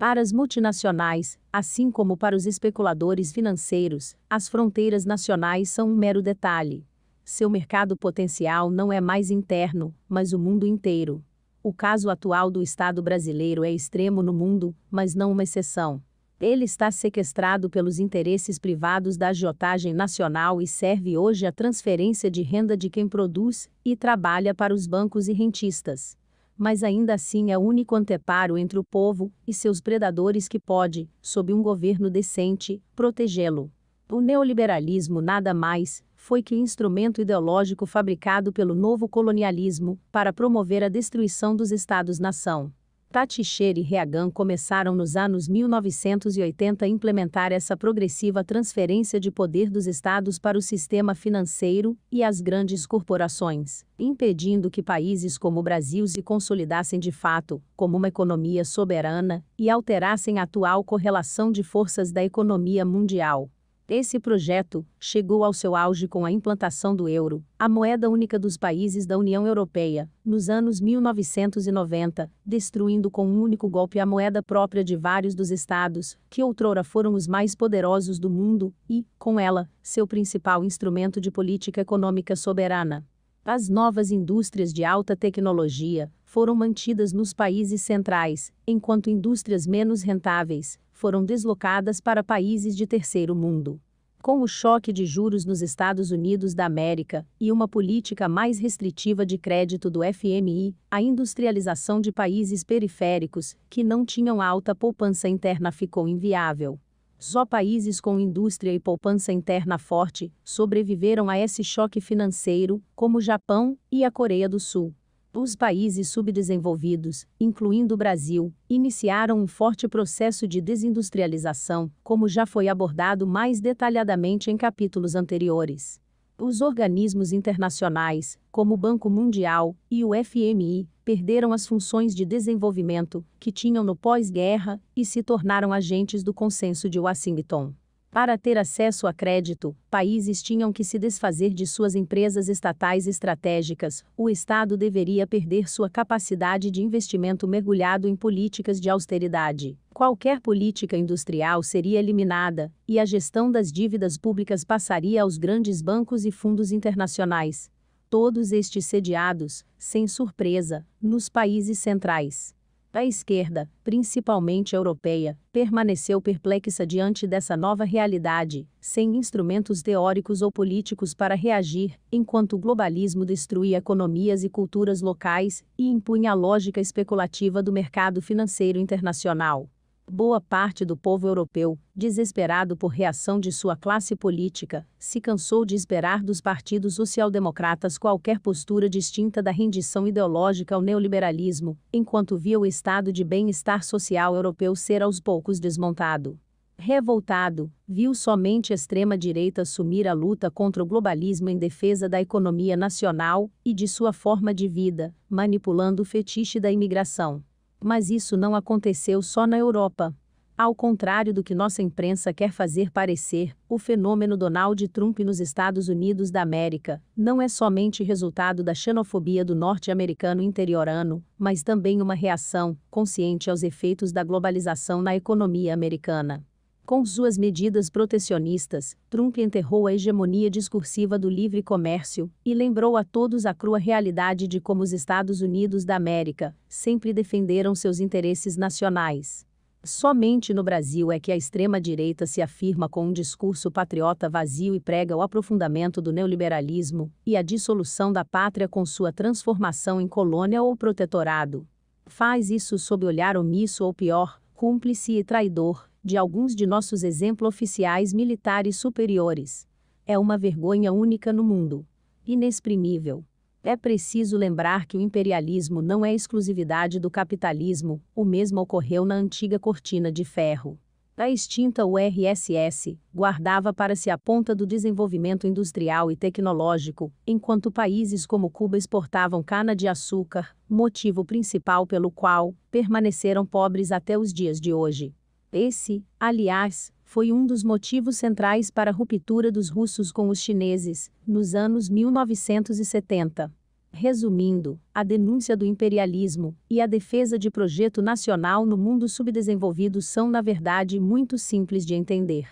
Para as multinacionais, assim como para os especuladores financeiros, as fronteiras nacionais são um mero detalhe. Seu mercado potencial não é mais interno, mas o mundo inteiro. O caso atual do Estado brasileiro é extremo no mundo, mas não uma exceção. Ele está sequestrado pelos interesses privados da agiotagem nacional e serve hoje à transferência de renda de quem produz e trabalha para os bancos e rentistas mas ainda assim é o único anteparo entre o povo e seus predadores que pode, sob um governo decente, protegê-lo. O neoliberalismo nada mais foi que instrumento ideológico fabricado pelo novo colonialismo para promover a destruição dos estados-nação. Thatcher e Reagan começaram nos anos 1980 a implementar essa progressiva transferência de poder dos estados para o sistema financeiro e as grandes corporações, impedindo que países como o Brasil se consolidassem de fato como uma economia soberana e alterassem a atual correlação de forças da economia mundial. Esse projeto chegou ao seu auge com a implantação do euro, a moeda única dos países da União Europeia, nos anos 1990, destruindo com um único golpe a moeda própria de vários dos estados, que outrora foram os mais poderosos do mundo, e, com ela, seu principal instrumento de política econômica soberana. As novas indústrias de alta tecnologia foram mantidas nos países centrais, enquanto indústrias menos rentáveis, foram deslocadas para países de terceiro mundo. Com o choque de juros nos Estados Unidos da América e uma política mais restritiva de crédito do FMI, a industrialização de países periféricos, que não tinham alta poupança interna, ficou inviável. Só países com indústria e poupança interna forte sobreviveram a esse choque financeiro, como o Japão e a Coreia do Sul os países subdesenvolvidos, incluindo o Brasil, iniciaram um forte processo de desindustrialização, como já foi abordado mais detalhadamente em capítulos anteriores. Os organismos internacionais, como o Banco Mundial e o FMI, perderam as funções de desenvolvimento que tinham no pós-guerra e se tornaram agentes do Consenso de Washington. Para ter acesso a crédito, países tinham que se desfazer de suas empresas estatais estratégicas, o Estado deveria perder sua capacidade de investimento mergulhado em políticas de austeridade. Qualquer política industrial seria eliminada, e a gestão das dívidas públicas passaria aos grandes bancos e fundos internacionais. Todos estes sediados, sem surpresa, nos países centrais. A esquerda, principalmente europeia, permaneceu perplexa diante dessa nova realidade, sem instrumentos teóricos ou políticos para reagir, enquanto o globalismo destruía economias e culturas locais e impunha a lógica especulativa do mercado financeiro internacional. Boa parte do povo europeu, desesperado por reação de sua classe política, se cansou de esperar dos partidos social-democratas qualquer postura distinta da rendição ideológica ao neoliberalismo, enquanto via o estado de bem-estar social europeu ser aos poucos desmontado. Revoltado, viu somente a extrema-direita assumir a luta contra o globalismo em defesa da economia nacional e de sua forma de vida, manipulando o fetiche da imigração mas isso não aconteceu só na Europa. Ao contrário do que nossa imprensa quer fazer parecer, o fenômeno Donald Trump nos Estados Unidos da América não é somente resultado da xenofobia do norte-americano interiorano, mas também uma reação consciente aos efeitos da globalização na economia americana. Com suas medidas protecionistas, Trump enterrou a hegemonia discursiva do livre comércio e lembrou a todos a crua realidade de como os Estados Unidos da América sempre defenderam seus interesses nacionais. Somente no Brasil é que a extrema-direita se afirma com um discurso patriota vazio e prega o aprofundamento do neoliberalismo e a dissolução da pátria com sua transformação em colônia ou protetorado. Faz isso sob olhar omisso ou pior, cúmplice e traidor de alguns de nossos exemplos oficiais militares superiores. É uma vergonha única no mundo. Inexprimível. É preciso lembrar que o imperialismo não é exclusividade do capitalismo, o mesmo ocorreu na antiga cortina de ferro. A extinta URSS guardava para si a ponta do desenvolvimento industrial e tecnológico, enquanto países como Cuba exportavam cana-de-açúcar, motivo principal pelo qual permaneceram pobres até os dias de hoje. Esse, aliás, foi um dos motivos centrais para a ruptura dos russos com os chineses, nos anos 1970. Resumindo, a denúncia do imperialismo e a defesa de projeto nacional no mundo subdesenvolvido são, na verdade, muito simples de entender.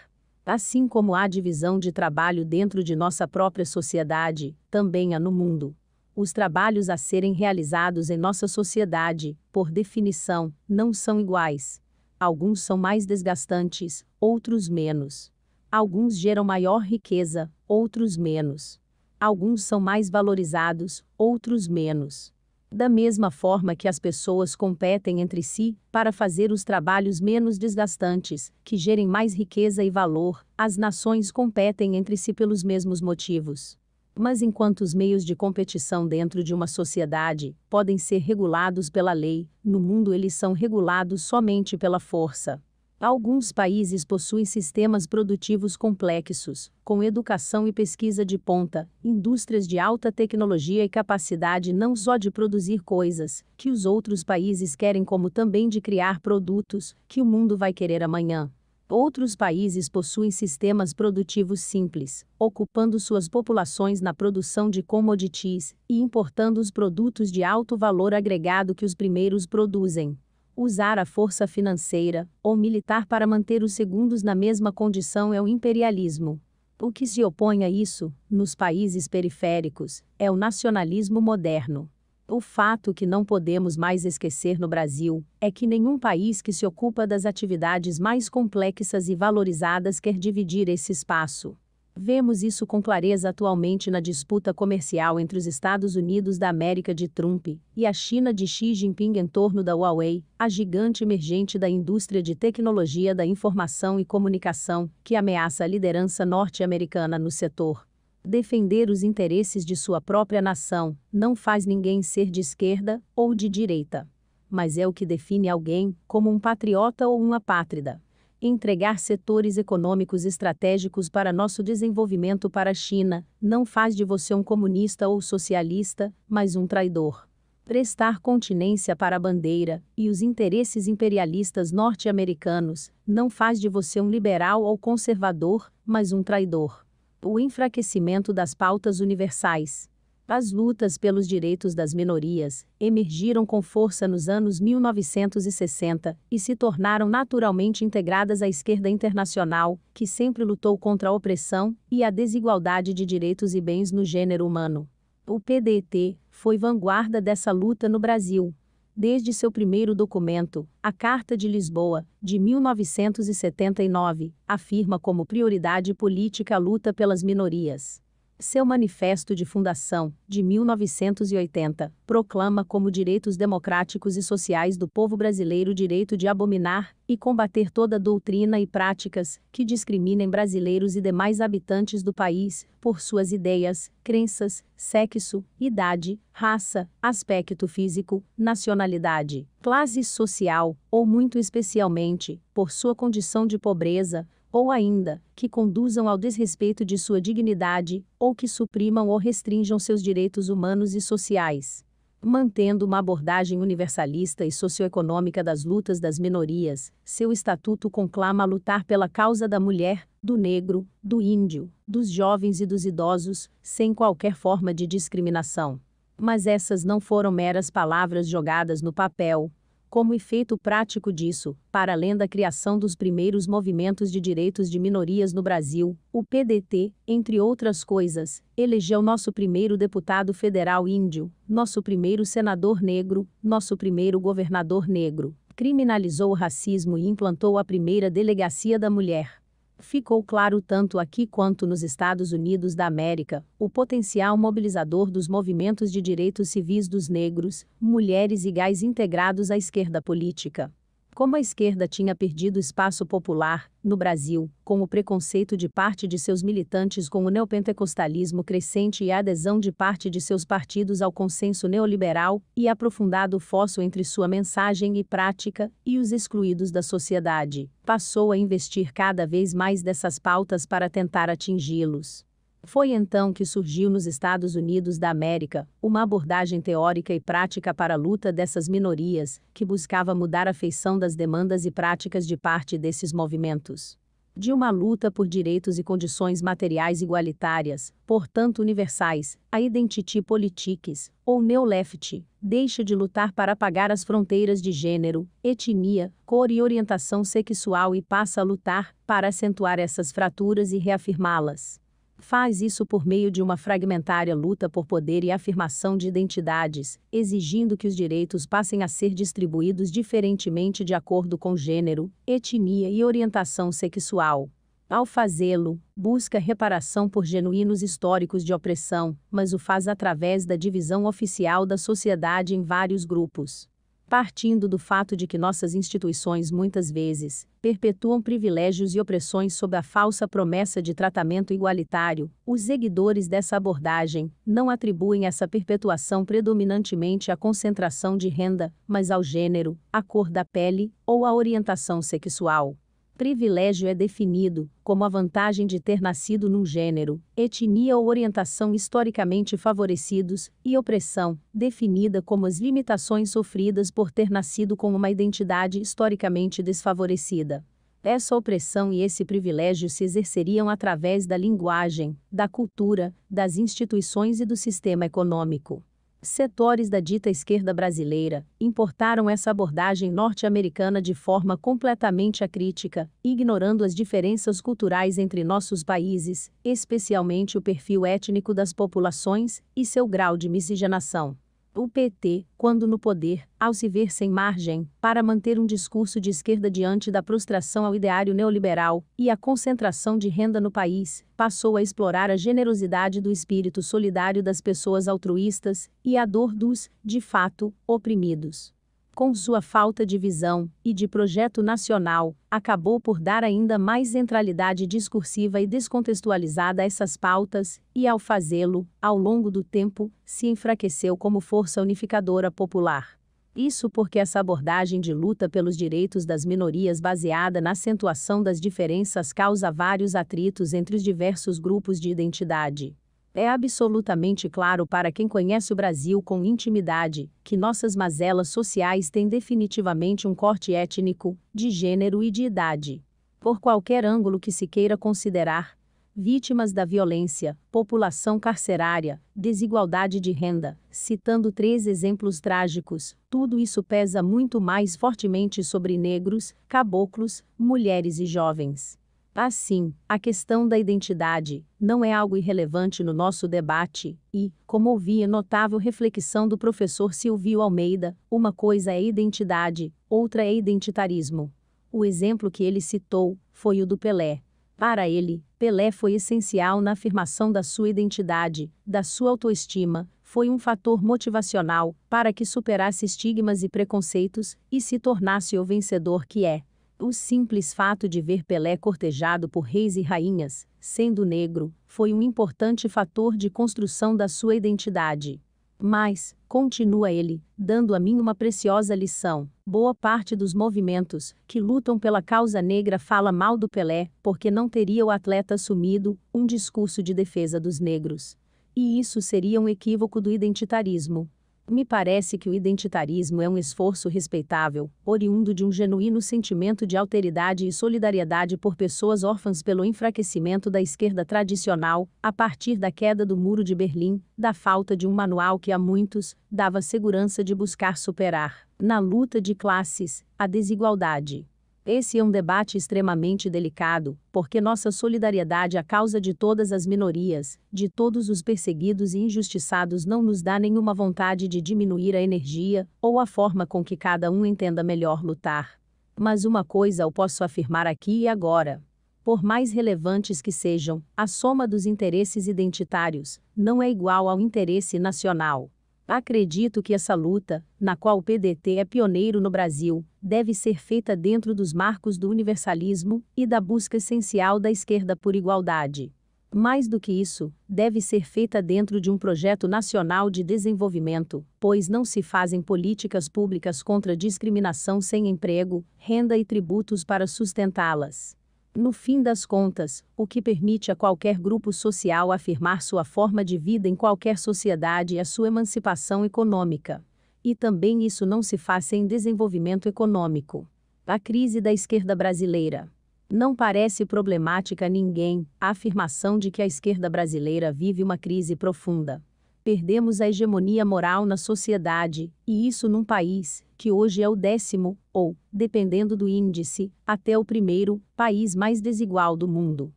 Assim como há divisão de trabalho dentro de nossa própria sociedade, também há no mundo. Os trabalhos a serem realizados em nossa sociedade, por definição, não são iguais. Alguns são mais desgastantes, outros menos. Alguns geram maior riqueza, outros menos. Alguns são mais valorizados, outros menos. Da mesma forma que as pessoas competem entre si para fazer os trabalhos menos desgastantes, que gerem mais riqueza e valor, as nações competem entre si pelos mesmos motivos mas enquanto os meios de competição dentro de uma sociedade podem ser regulados pela lei, no mundo eles são regulados somente pela força. Alguns países possuem sistemas produtivos complexos, com educação e pesquisa de ponta, indústrias de alta tecnologia e capacidade não só de produzir coisas que os outros países querem, como também de criar produtos que o mundo vai querer amanhã. Outros países possuem sistemas produtivos simples, ocupando suas populações na produção de commodities e importando os produtos de alto valor agregado que os primeiros produzem. Usar a força financeira ou militar para manter os segundos na mesma condição é o imperialismo. O que se opõe a isso, nos países periféricos, é o nacionalismo moderno. O fato que não podemos mais esquecer no Brasil é que nenhum país que se ocupa das atividades mais complexas e valorizadas quer dividir esse espaço. Vemos isso com clareza atualmente na disputa comercial entre os Estados Unidos da América de Trump e a China de Xi Jinping em torno da Huawei, a gigante emergente da indústria de tecnologia da informação e comunicação, que ameaça a liderança norte-americana no setor. Defender os interesses de sua própria nação não faz ninguém ser de esquerda ou de direita. Mas é o que define alguém como um patriota ou uma pátrida. Entregar setores econômicos estratégicos para nosso desenvolvimento para a China não faz de você um comunista ou socialista, mas um traidor prestar continência para a bandeira e os interesses imperialistas norte-americanos não faz de você um liberal ou conservador, mas um traidor o enfraquecimento das pautas universais. As lutas pelos direitos das minorias emergiram com força nos anos 1960 e se tornaram naturalmente integradas à esquerda internacional, que sempre lutou contra a opressão e a desigualdade de direitos e bens no gênero humano. O PDT foi vanguarda dessa luta no Brasil, desde seu primeiro documento, a Carta de Lisboa, de 1979, afirma como prioridade política a luta pelas minorias. Seu Manifesto de Fundação, de 1980, proclama como direitos democráticos e sociais do povo brasileiro o direito de abominar e combater toda doutrina e práticas que discriminem brasileiros e demais habitantes do país por suas ideias, crenças, sexo, idade, raça, aspecto físico, nacionalidade, classe social ou, muito especialmente, por sua condição de pobreza ou ainda, que conduzam ao desrespeito de sua dignidade, ou que suprimam ou restringam seus direitos humanos e sociais. Mantendo uma abordagem universalista e socioeconômica das lutas das minorias, seu estatuto conclama a lutar pela causa da mulher, do negro, do índio, dos jovens e dos idosos, sem qualquer forma de discriminação. Mas essas não foram meras palavras jogadas no papel, como efeito prático disso, para além da criação dos primeiros movimentos de direitos de minorias no Brasil, o PDT, entre outras coisas, elegeu nosso primeiro deputado federal índio, nosso primeiro senador negro, nosso primeiro governador negro, criminalizou o racismo e implantou a primeira delegacia da mulher. Ficou claro tanto aqui quanto nos Estados Unidos da América o potencial mobilizador dos movimentos de direitos civis dos negros, mulheres e gays integrados à esquerda política. Como a esquerda tinha perdido espaço popular, no Brasil, com o preconceito de parte de seus militantes com o neopentecostalismo crescente e a adesão de parte de seus partidos ao consenso neoliberal, e aprofundado o fosso entre sua mensagem e prática, e os excluídos da sociedade, passou a investir cada vez mais dessas pautas para tentar atingi-los. Foi então que surgiu nos Estados Unidos da América uma abordagem teórica e prática para a luta dessas minorias, que buscava mudar a feição das demandas e práticas de parte desses movimentos. De uma luta por direitos e condições materiais igualitárias, portanto universais, a identity politics, ou neo-left, deixa de lutar para apagar as fronteiras de gênero, etnia, cor e orientação sexual e passa a lutar para acentuar essas fraturas e reafirmá-las faz isso por meio de uma fragmentária luta por poder e afirmação de identidades, exigindo que os direitos passem a ser distribuídos diferentemente de acordo com gênero, etnia e orientação sexual. Ao fazê-lo, busca reparação por genuínos históricos de opressão, mas o faz através da divisão oficial da sociedade em vários grupos partindo do fato de que nossas instituições muitas vezes perpetuam privilégios e opressões sob a falsa promessa de tratamento igualitário, os seguidores dessa abordagem não atribuem essa perpetuação predominantemente à concentração de renda, mas ao gênero, à cor da pele ou à orientação sexual. Privilégio é definido como a vantagem de ter nascido num gênero, etnia ou orientação historicamente favorecidos, e opressão, definida como as limitações sofridas por ter nascido com uma identidade historicamente desfavorecida. Essa opressão e esse privilégio se exerceriam através da linguagem, da cultura, das instituições e do sistema econômico. Setores da dita esquerda brasileira importaram essa abordagem norte-americana de forma completamente acrítica, ignorando as diferenças culturais entre nossos países, especialmente o perfil étnico das populações e seu grau de miscigenação o PT, quando no poder, ao se ver sem margem para manter um discurso de esquerda diante da prostração ao ideário neoliberal e à concentração de renda no país, passou a explorar a generosidade do espírito solidário das pessoas altruístas e a dor dos, de fato, oprimidos com sua falta de visão e de projeto nacional, acabou por dar ainda mais centralidade discursiva e descontextualizada a essas pautas, e ao fazê-lo, ao longo do tempo, se enfraqueceu como força unificadora popular. Isso porque essa abordagem de luta pelos direitos das minorias baseada na acentuação das diferenças causa vários atritos entre os diversos grupos de identidade. É absolutamente claro para quem conhece o Brasil com intimidade que nossas mazelas sociais têm definitivamente um corte étnico, de gênero e de idade. Por qualquer ângulo que se queira considerar, vítimas da violência, população carcerária, desigualdade de renda, citando três exemplos trágicos, tudo isso pesa muito mais fortemente sobre negros, caboclos, mulheres e jovens. Assim, a questão da identidade não é algo irrelevante no nosso debate, e, como ouvi a notável reflexão do professor Silvio Almeida, uma coisa é identidade, outra é identitarismo. O exemplo que ele citou foi o do Pelé. Para ele, Pelé foi essencial na afirmação da sua identidade, da sua autoestima, foi um fator motivacional para que superasse estigmas e preconceitos e se tornasse o vencedor que é. O simples fato de ver Pelé cortejado por reis e rainhas, sendo negro, foi um importante fator de construção da sua identidade. Mas, continua ele, dando a mim uma preciosa lição. Boa parte dos movimentos que lutam pela causa negra fala mal do Pelé, porque não teria o atleta assumido um discurso de defesa dos negros. E isso seria um equívoco do identitarismo. Me parece que o identitarismo é um esforço respeitável, oriundo de um genuíno sentimento de alteridade e solidariedade por pessoas órfãs pelo enfraquecimento da esquerda tradicional, a partir da queda do Muro de Berlim, da falta de um manual que a muitos dava segurança de buscar superar, na luta de classes, a desigualdade. Esse é um debate extremamente delicado, porque nossa solidariedade à causa de todas as minorias, de todos os perseguidos e injustiçados não nos dá nenhuma vontade de diminuir a energia ou a forma com que cada um entenda melhor lutar. Mas uma coisa eu posso afirmar aqui e agora. Por mais relevantes que sejam, a soma dos interesses identitários não é igual ao interesse nacional. Acredito que essa luta, na qual o PDT é pioneiro no Brasil, deve ser feita dentro dos marcos do universalismo e da busca essencial da esquerda por igualdade. Mais do que isso, deve ser feita dentro de um projeto nacional de desenvolvimento, pois não se fazem políticas públicas contra discriminação sem emprego, renda e tributos para sustentá-las no fim das contas, o que permite a qualquer grupo social afirmar sua forma de vida em qualquer sociedade é a sua emancipação econômica. E também isso não se faz sem desenvolvimento econômico. A crise da esquerda brasileira. Não parece problemática a ninguém a afirmação de que a esquerda brasileira vive uma crise profunda. Perdemos a hegemonia moral na sociedade, e isso num país que hoje é o décimo, ou, dependendo do índice, até o primeiro, país mais desigual do mundo.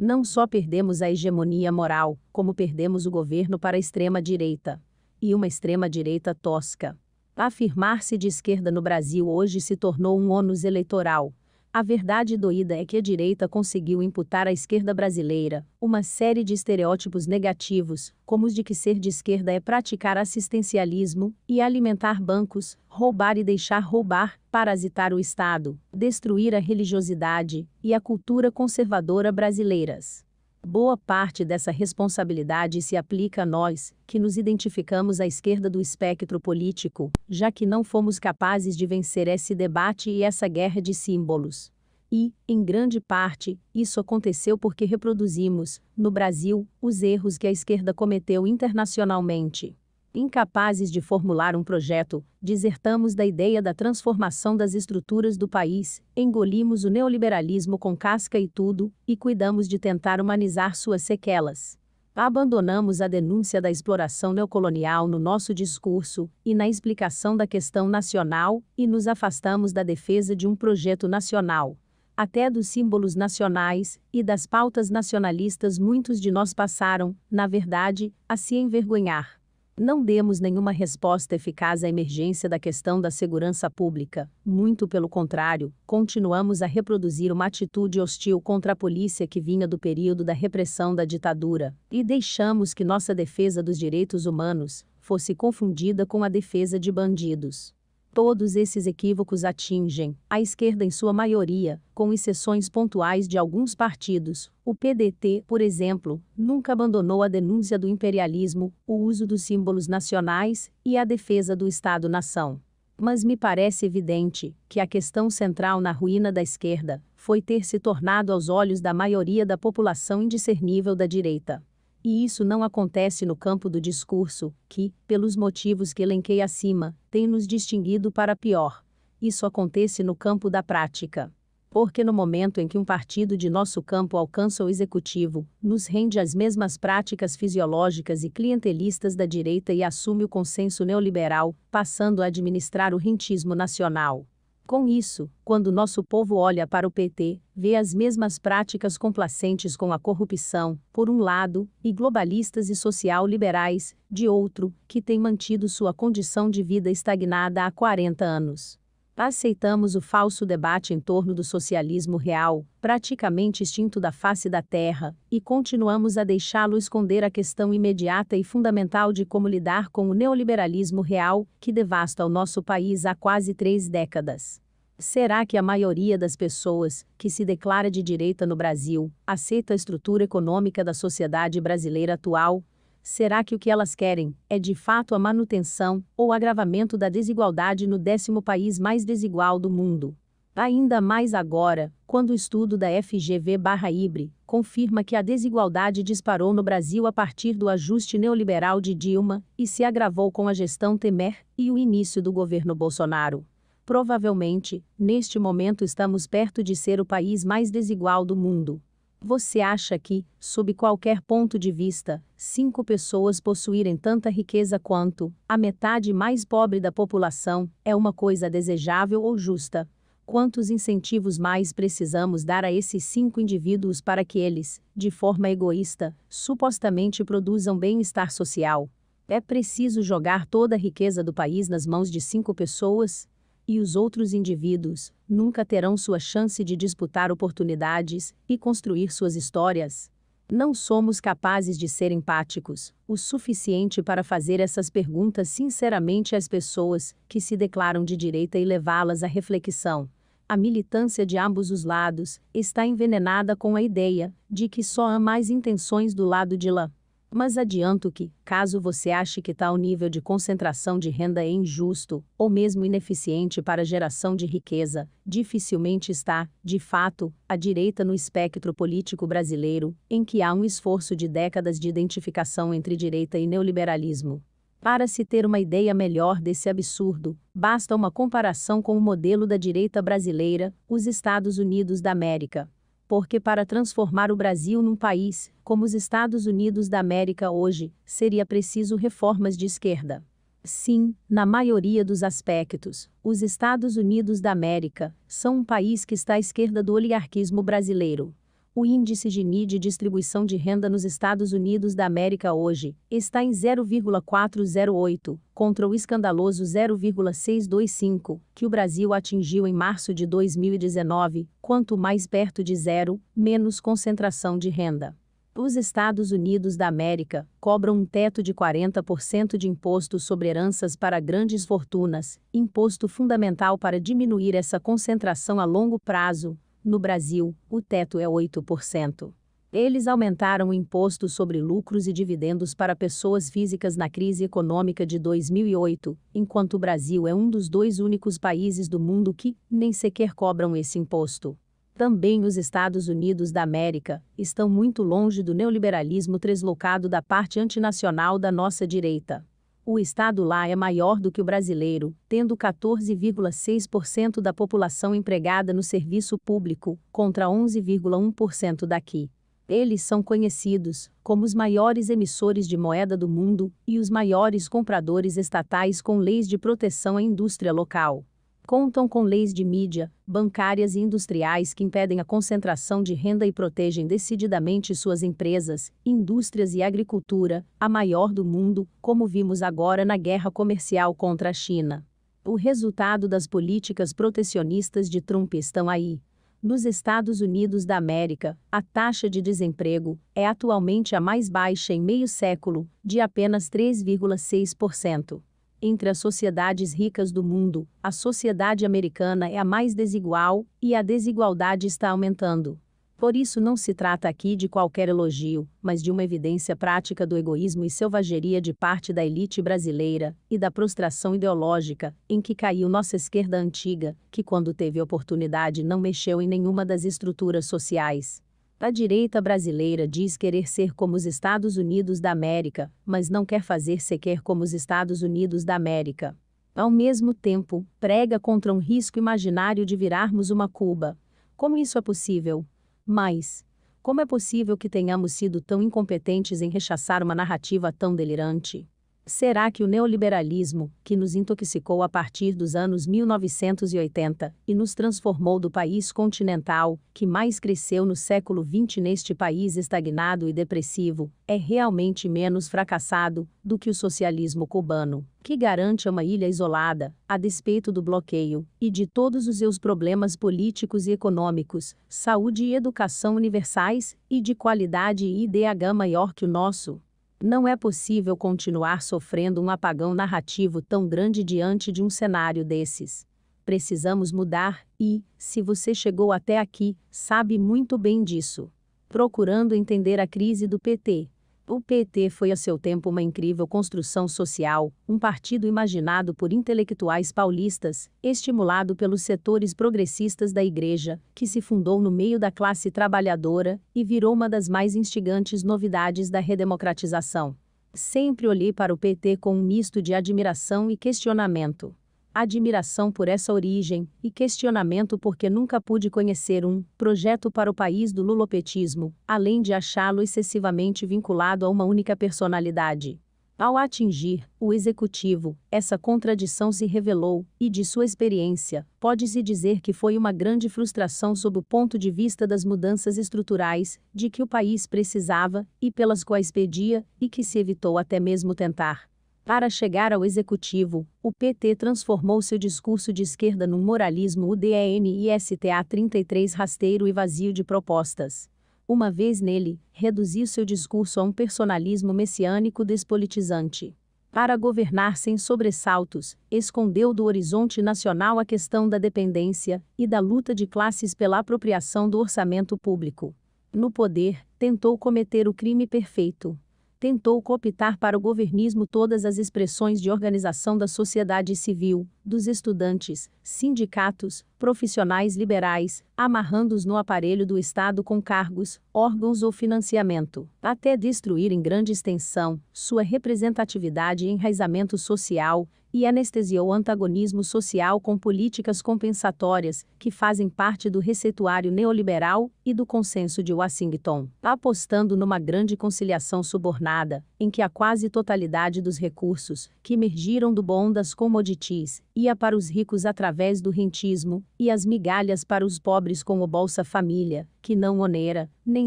Não só perdemos a hegemonia moral, como perdemos o governo para a extrema-direita. E uma extrema-direita tosca. Afirmar-se de esquerda no Brasil hoje se tornou um ônus eleitoral, a verdade doída é que a direita conseguiu imputar à esquerda brasileira uma série de estereótipos negativos, como os de que ser de esquerda é praticar assistencialismo e alimentar bancos, roubar e deixar roubar, parasitar o Estado, destruir a religiosidade e a cultura conservadora brasileiras. Boa parte dessa responsabilidade se aplica a nós, que nos identificamos à esquerda do espectro político, já que não fomos capazes de vencer esse debate e essa guerra de símbolos. E, em grande parte, isso aconteceu porque reproduzimos, no Brasil, os erros que a esquerda cometeu internacionalmente. Incapazes de formular um projeto, desertamos da ideia da transformação das estruturas do país, engolimos o neoliberalismo com casca e tudo, e cuidamos de tentar humanizar suas sequelas. Abandonamos a denúncia da exploração neocolonial no nosso discurso e na explicação da questão nacional, e nos afastamos da defesa de um projeto nacional. Até dos símbolos nacionais e das pautas nacionalistas muitos de nós passaram, na verdade, a se envergonhar. Não demos nenhuma resposta eficaz à emergência da questão da segurança pública, muito pelo contrário, continuamos a reproduzir uma atitude hostil contra a polícia que vinha do período da repressão da ditadura, e deixamos que nossa defesa dos direitos humanos fosse confundida com a defesa de bandidos. Todos esses equívocos atingem a esquerda em sua maioria, com exceções pontuais de alguns partidos. O PDT, por exemplo, nunca abandonou a denúncia do imperialismo, o uso dos símbolos nacionais e a defesa do Estado-nação. Mas me parece evidente que a questão central na ruína da esquerda foi ter se tornado aos olhos da maioria da população indiscernível da direita. E isso não acontece no campo do discurso, que, pelos motivos que elenquei acima, tem nos distinguido para pior. Isso acontece no campo da prática porque no momento em que um partido de nosso campo alcança o executivo, nos rende às mesmas práticas fisiológicas e clientelistas da direita e assume o consenso neoliberal, passando a administrar o rentismo nacional. Com isso, quando nosso povo olha para o PT, vê as mesmas práticas complacentes com a corrupção, por um lado, e globalistas e social-liberais, de outro, que têm mantido sua condição de vida estagnada há 40 anos aceitamos o falso debate em torno do socialismo real, praticamente extinto da face da Terra, e continuamos a deixá-lo esconder a questão imediata e fundamental de como lidar com o neoliberalismo real, que devasta o nosso país há quase três décadas. Será que a maioria das pessoas, que se declara de direita no Brasil, aceita a estrutura econômica da sociedade brasileira atual, será que o que elas querem é de fato a manutenção ou agravamento da desigualdade no décimo país mais desigual do mundo? Ainda mais agora, quando o estudo da FGV/IBRE confirma que a desigualdade disparou no Brasil a partir do ajuste neoliberal de Dilma e se agravou com a gestão Temer e o início do governo Bolsonaro. Provavelmente, neste momento estamos perto de ser o país mais desigual do mundo. Você acha que, sob qualquer ponto de vista, cinco pessoas possuírem tanta riqueza quanto a metade mais pobre da população é uma coisa desejável ou justa? Quantos incentivos mais precisamos dar a esses cinco indivíduos para que eles, de forma egoísta, supostamente produzam bem-estar social? É preciso jogar toda a riqueza do país nas mãos de cinco pessoas? e os outros indivíduos nunca terão sua chance de disputar oportunidades e construir suas histórias. Não somos capazes de ser empáticos o suficiente para fazer essas perguntas sinceramente às pessoas que se declaram de direita e levá-las à reflexão. A militância de ambos os lados está envenenada com a ideia de que só há mais intenções do lado de lá mas adianto que, caso você ache que tal nível de concentração de renda é injusto, ou mesmo ineficiente para a geração de riqueza, dificilmente está, de fato, à direita no espectro político brasileiro, em que há um esforço de décadas de identificação entre direita e neoliberalismo. Para se ter uma ideia melhor desse absurdo, basta uma comparação com o modelo da direita brasileira, os Estados Unidos da América porque para transformar o Brasil num país, como os Estados Unidos da América hoje, seria preciso reformas de esquerda. Sim, na maioria dos aspectos, os Estados Unidos da América são um país que está à esquerda do oligarquismo brasileiro. O índice Gini de distribuição de renda nos Estados Unidos da América hoje está em 0,408, contra o escandaloso 0,625, que o Brasil atingiu em março de 2019. Quanto mais perto de zero, menos concentração de renda. Os Estados Unidos da América cobram um teto de 40% de imposto sobre heranças para grandes fortunas, imposto fundamental para diminuir essa concentração a longo prazo, no Brasil, o teto é 8%. Eles aumentaram o imposto sobre lucros e dividendos para pessoas físicas na crise econômica de 2008, enquanto o Brasil é um dos dois únicos países do mundo que nem sequer cobram esse imposto. Também os Estados Unidos da América estão muito longe do neoliberalismo translocado da parte antinacional da nossa direita. O Estado lá é maior do que o brasileiro, tendo 14,6% da população empregada no serviço público, contra 11,1% daqui. Eles são conhecidos como os maiores emissores de moeda do mundo e os maiores compradores estatais com leis de proteção à indústria local. Contam com leis de mídia, bancárias e industriais que impedem a concentração de renda e protegem decididamente suas empresas, indústrias e agricultura, a maior do mundo, como vimos agora na guerra comercial contra a China. O resultado das políticas protecionistas de Trump estão aí. Nos Estados Unidos da América, a taxa de desemprego é atualmente a mais baixa em meio século, de apenas 3,6%. Entre as sociedades ricas do mundo, a sociedade americana é a mais desigual, e a desigualdade está aumentando. Por isso não se trata aqui de qualquer elogio, mas de uma evidência prática do egoísmo e selvageria de parte da elite brasileira, e da prostração ideológica, em que caiu nossa esquerda antiga, que quando teve oportunidade não mexeu em nenhuma das estruturas sociais. A direita brasileira diz querer ser como os Estados Unidos da América, mas não quer fazer sequer como os Estados Unidos da América. Ao mesmo tempo, prega contra um risco imaginário de virarmos uma Cuba. Como isso é possível? Mas, como é possível que tenhamos sido tão incompetentes em rechaçar uma narrativa tão delirante? Será que o neoliberalismo, que nos intoxicou a partir dos anos 1980 e nos transformou do país continental, que mais cresceu no século XX neste país estagnado e depressivo, é realmente menos fracassado do que o socialismo cubano, que garante a uma ilha isolada, a despeito do bloqueio e de todos os seus problemas políticos e econômicos, saúde e educação universais e de qualidade e IDH maior que o nosso? Não é possível continuar sofrendo um apagão narrativo tão grande diante de um cenário desses. Precisamos mudar, e, se você chegou até aqui, sabe muito bem disso. Procurando entender a crise do PT, o PT foi a seu tempo uma incrível construção social, um partido imaginado por intelectuais paulistas, estimulado pelos setores progressistas da Igreja, que se fundou no meio da classe trabalhadora e virou uma das mais instigantes novidades da redemocratização. Sempre olhei para o PT com um misto de admiração e questionamento admiração por essa origem e questionamento porque nunca pude conhecer um projeto para o país do lulopetismo, além de achá-lo excessivamente vinculado a uma única personalidade. Ao atingir o executivo, essa contradição se revelou, e de sua experiência, pode-se dizer que foi uma grande frustração sob o ponto de vista das mudanças estruturais de que o país precisava e pelas quais pedia, e que se evitou até mesmo tentar. Para chegar ao executivo, o PT transformou seu discurso de esquerda num moralismo UDN e STA 33 rasteiro e vazio de propostas. Uma vez nele, reduziu seu discurso a um personalismo messiânico despolitizante. Para governar sem sobressaltos, escondeu do horizonte nacional a questão da dependência e da luta de classes pela apropriação do orçamento público. No poder, tentou cometer o crime perfeito tentou cooptar para o governismo todas as expressões de organização da sociedade civil, dos estudantes, sindicatos, profissionais liberais, amarrando-os no aparelho do Estado com cargos, órgãos ou financiamento, até destruir em grande extensão sua representatividade e enraizamento social, e anestesiou o antagonismo social com políticas compensatórias, que fazem parte do receituário neoliberal e do consenso de Washington, apostando numa grande conciliação subornada, em que a quase totalidade dos recursos que emergiram do bom das commodities ia para os ricos através do rentismo e as migalhas para os pobres com o Bolsa Família, que não onera nem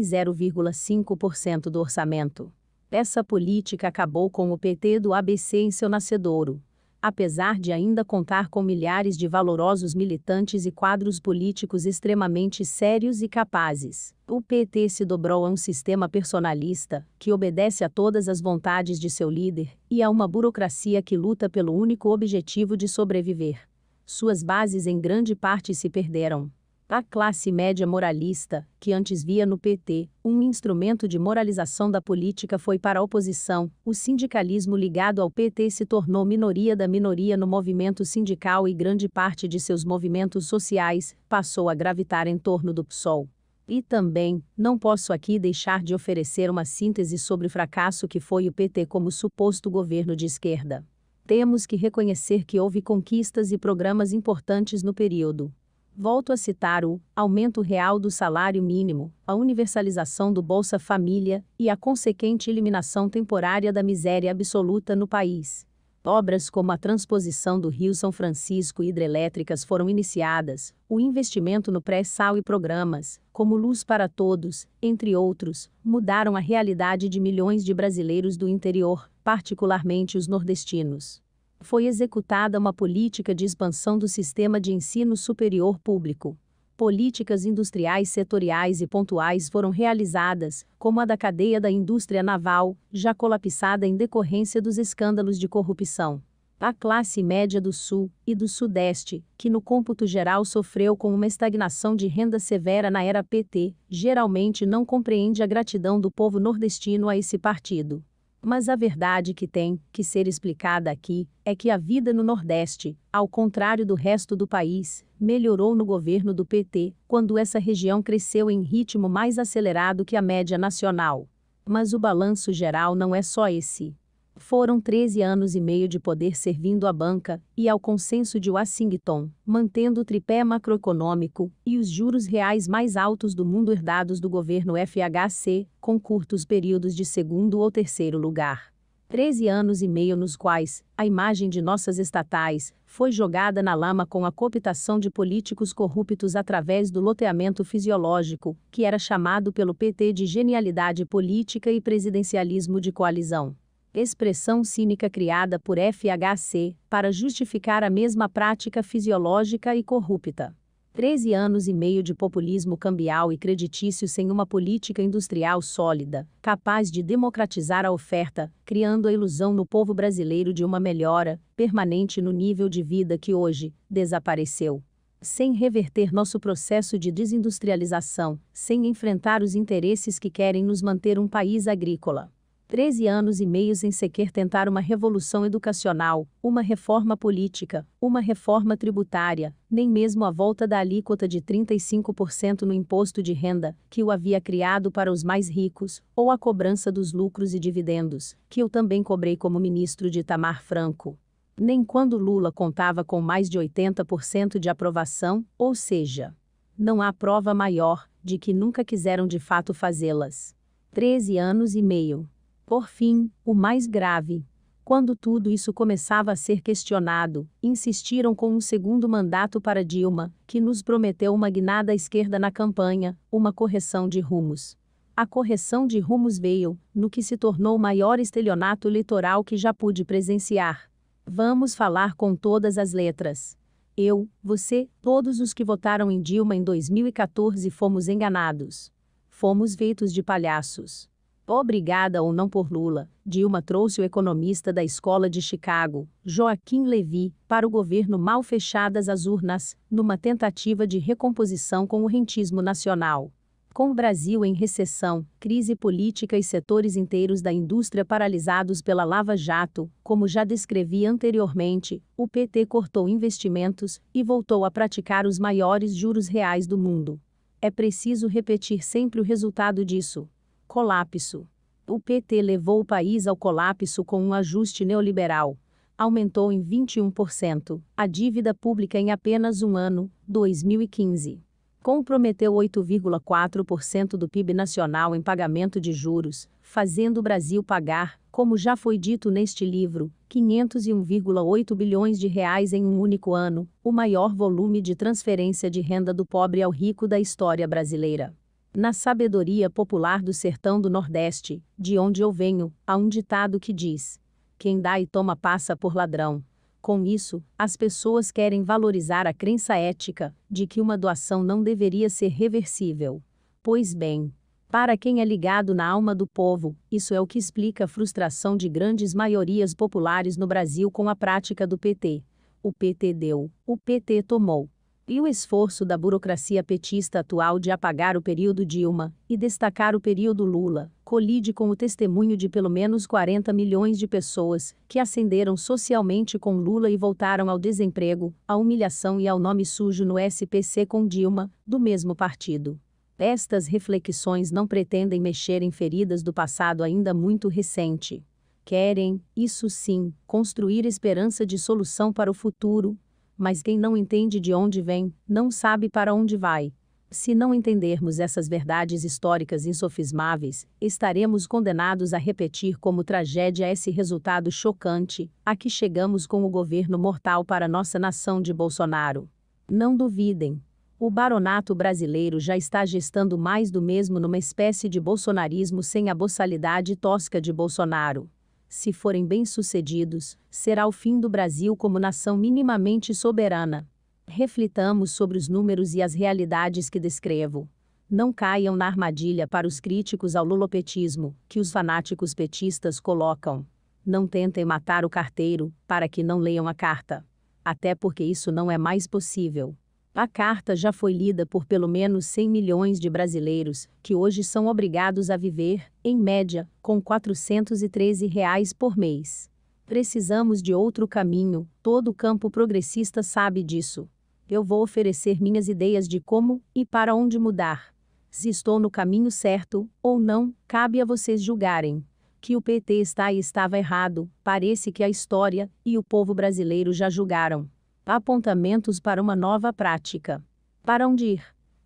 0,5% do orçamento. Essa política acabou com o PT do ABC em seu nascedouro apesar de ainda contar com milhares de valorosos militantes e quadros políticos extremamente sérios e capazes. O PT se dobrou a um sistema personalista, que obedece a todas as vontades de seu líder, e a uma burocracia que luta pelo único objetivo de sobreviver. Suas bases em grande parte se perderam. A classe média moralista, que antes via no PT um instrumento de moralização da política, foi para a oposição. O sindicalismo ligado ao PT se tornou minoria da minoria no movimento sindical e grande parte de seus movimentos sociais passou a gravitar em torno do PSOL. E também, não posso aqui deixar de oferecer uma síntese sobre o fracasso que foi o PT como suposto governo de esquerda. Temos que reconhecer que houve conquistas e programas importantes no período, Volto a citar o aumento real do salário mínimo, a universalização do Bolsa Família e a consequente eliminação temporária da miséria absoluta no país. Obras como a transposição do Rio São Francisco e hidrelétricas foram iniciadas, o investimento no pré-sal e programas, como Luz para Todos, entre outros, mudaram a realidade de milhões de brasileiros do interior, particularmente os nordestinos foi executada uma política de expansão do sistema de ensino superior público. Políticas industriais setoriais e pontuais foram realizadas, como a da cadeia da indústria naval, já colapsada em decorrência dos escândalos de corrupção. A classe média do Sul e do Sudeste, que no cômputo geral sofreu com uma estagnação de renda severa na era PT, geralmente não compreende a gratidão do povo nordestino a esse partido. Mas a verdade que tem que ser explicada aqui é que a vida no Nordeste, ao contrário do resto do país, melhorou no governo do PT, quando essa região cresceu em ritmo mais acelerado que a média nacional. Mas o balanço geral não é só esse. Foram 13 anos e meio de poder servindo à banca e ao consenso de Washington, mantendo o tripé macroeconômico e os juros reais mais altos do mundo herdados do governo FHC, com curtos períodos de segundo ou terceiro lugar. 13 anos e meio nos quais a imagem de nossas estatais foi jogada na lama com a cooptação de políticos corruptos através do loteamento fisiológico, que era chamado pelo PT de genialidade política e presidencialismo de coalizão expressão cínica criada por FHC para justificar a mesma prática fisiológica e corrupta. Treze anos e meio de populismo cambial e creditício sem uma política industrial sólida, capaz de democratizar a oferta, criando a ilusão no povo brasileiro de uma melhora permanente no nível de vida que hoje desapareceu. Sem reverter nosso processo de desindustrialização, sem enfrentar os interesses que querem nos manter um país agrícola. 13 anos e meios em sequer tentar uma revolução educacional, uma reforma política, uma reforma tributária, nem mesmo a volta da alíquota de 35% no imposto de renda, que o havia criado para os mais ricos, ou a cobrança dos lucros e dividendos, que eu também cobrei como ministro de Itamar Franco. Nem quando Lula contava com mais de 80% de aprovação, ou seja, não há prova maior de que nunca quiseram de fato fazê-las. 13 anos e meio. Por fim, o mais grave. Quando tudo isso começava a ser questionado, insistiram com um segundo mandato para Dilma, que nos prometeu uma guinada à esquerda na campanha, uma correção de rumos. A correção de rumos veio, no que se tornou o maior estelionato litoral que já pude presenciar. Vamos falar com todas as letras. Eu, você, todos os que votaram em Dilma em 2014 fomos enganados. Fomos feitos de palhaços. Obrigada ou não por Lula, Dilma trouxe o economista da Escola de Chicago, Joaquim Levy, para o governo mal fechadas as urnas, numa tentativa de recomposição com o rentismo nacional. Com o Brasil em recessão, crise política e setores inteiros da indústria paralisados pela Lava Jato, como já descrevi anteriormente, o PT cortou investimentos e voltou a praticar os maiores juros reais do mundo. É preciso repetir sempre o resultado disso. Colapso. O PT levou o país ao colapso com um ajuste neoliberal. Aumentou em 21% a dívida pública em apenas um ano, 2015. Comprometeu 8,4% do PIB nacional em pagamento de juros, fazendo o Brasil pagar, como já foi dito neste livro, 501,8 bilhões de reais em um único ano, o maior volume de transferência de renda do pobre ao rico da história brasileira. Na sabedoria popular do sertão do Nordeste, de onde eu venho, há um ditado que diz: Quem dá e toma passa por ladrão. Com isso, as pessoas querem valorizar a crença ética de que uma doação não deveria ser reversível. Pois bem, para quem é ligado na alma do povo, isso é o que explica a frustração de grandes maiorias populares no Brasil com a prática do PT. O PT deu, o PT tomou e o esforço da burocracia petista atual de apagar o período Dilma e destacar o período Lula colide com o testemunho de pelo menos 40 milhões de pessoas que ascenderam socialmente com Lula e voltaram ao desemprego, à humilhação e ao nome sujo no SPC com Dilma, do mesmo partido. Estas reflexões não pretendem mexer em feridas do passado ainda muito recente. Querem, isso sim, construir esperança de solução para o futuro, mas quem não entende de onde vem, não sabe para onde vai. Se não entendermos essas verdades históricas insofismáveis, estaremos condenados a repetir como tragédia esse resultado chocante, a que chegamos com o governo mortal para nossa nação de Bolsonaro. Não duvidem, o baronato brasileiro já está gestando mais do mesmo numa espécie de bolsonarismo sem a boçalidade tosca de Bolsonaro se forem bem-sucedidos, será o fim do Brasil como nação minimamente soberana. Reflitamos sobre os números e as realidades que descrevo. Não caiam na armadilha para os críticos ao lulopetismo, que os fanáticos petistas colocam. Não tentem matar o carteiro, para que não leiam a carta. Até porque isso não é mais possível. A carta já foi lida por pelo menos 100 milhões de brasileiros, que hoje são obrigados a viver, em média, com R$ 413 reais por mês. Precisamos de outro caminho, todo campo progressista sabe disso. Eu vou oferecer minhas ideias de como e para onde mudar. Se estou no caminho certo ou não, cabe a vocês julgarem. Que o PT está e estava errado, parece que a história e o povo brasileiro já julgaram apontamentos para uma nova prática. Para onde ir?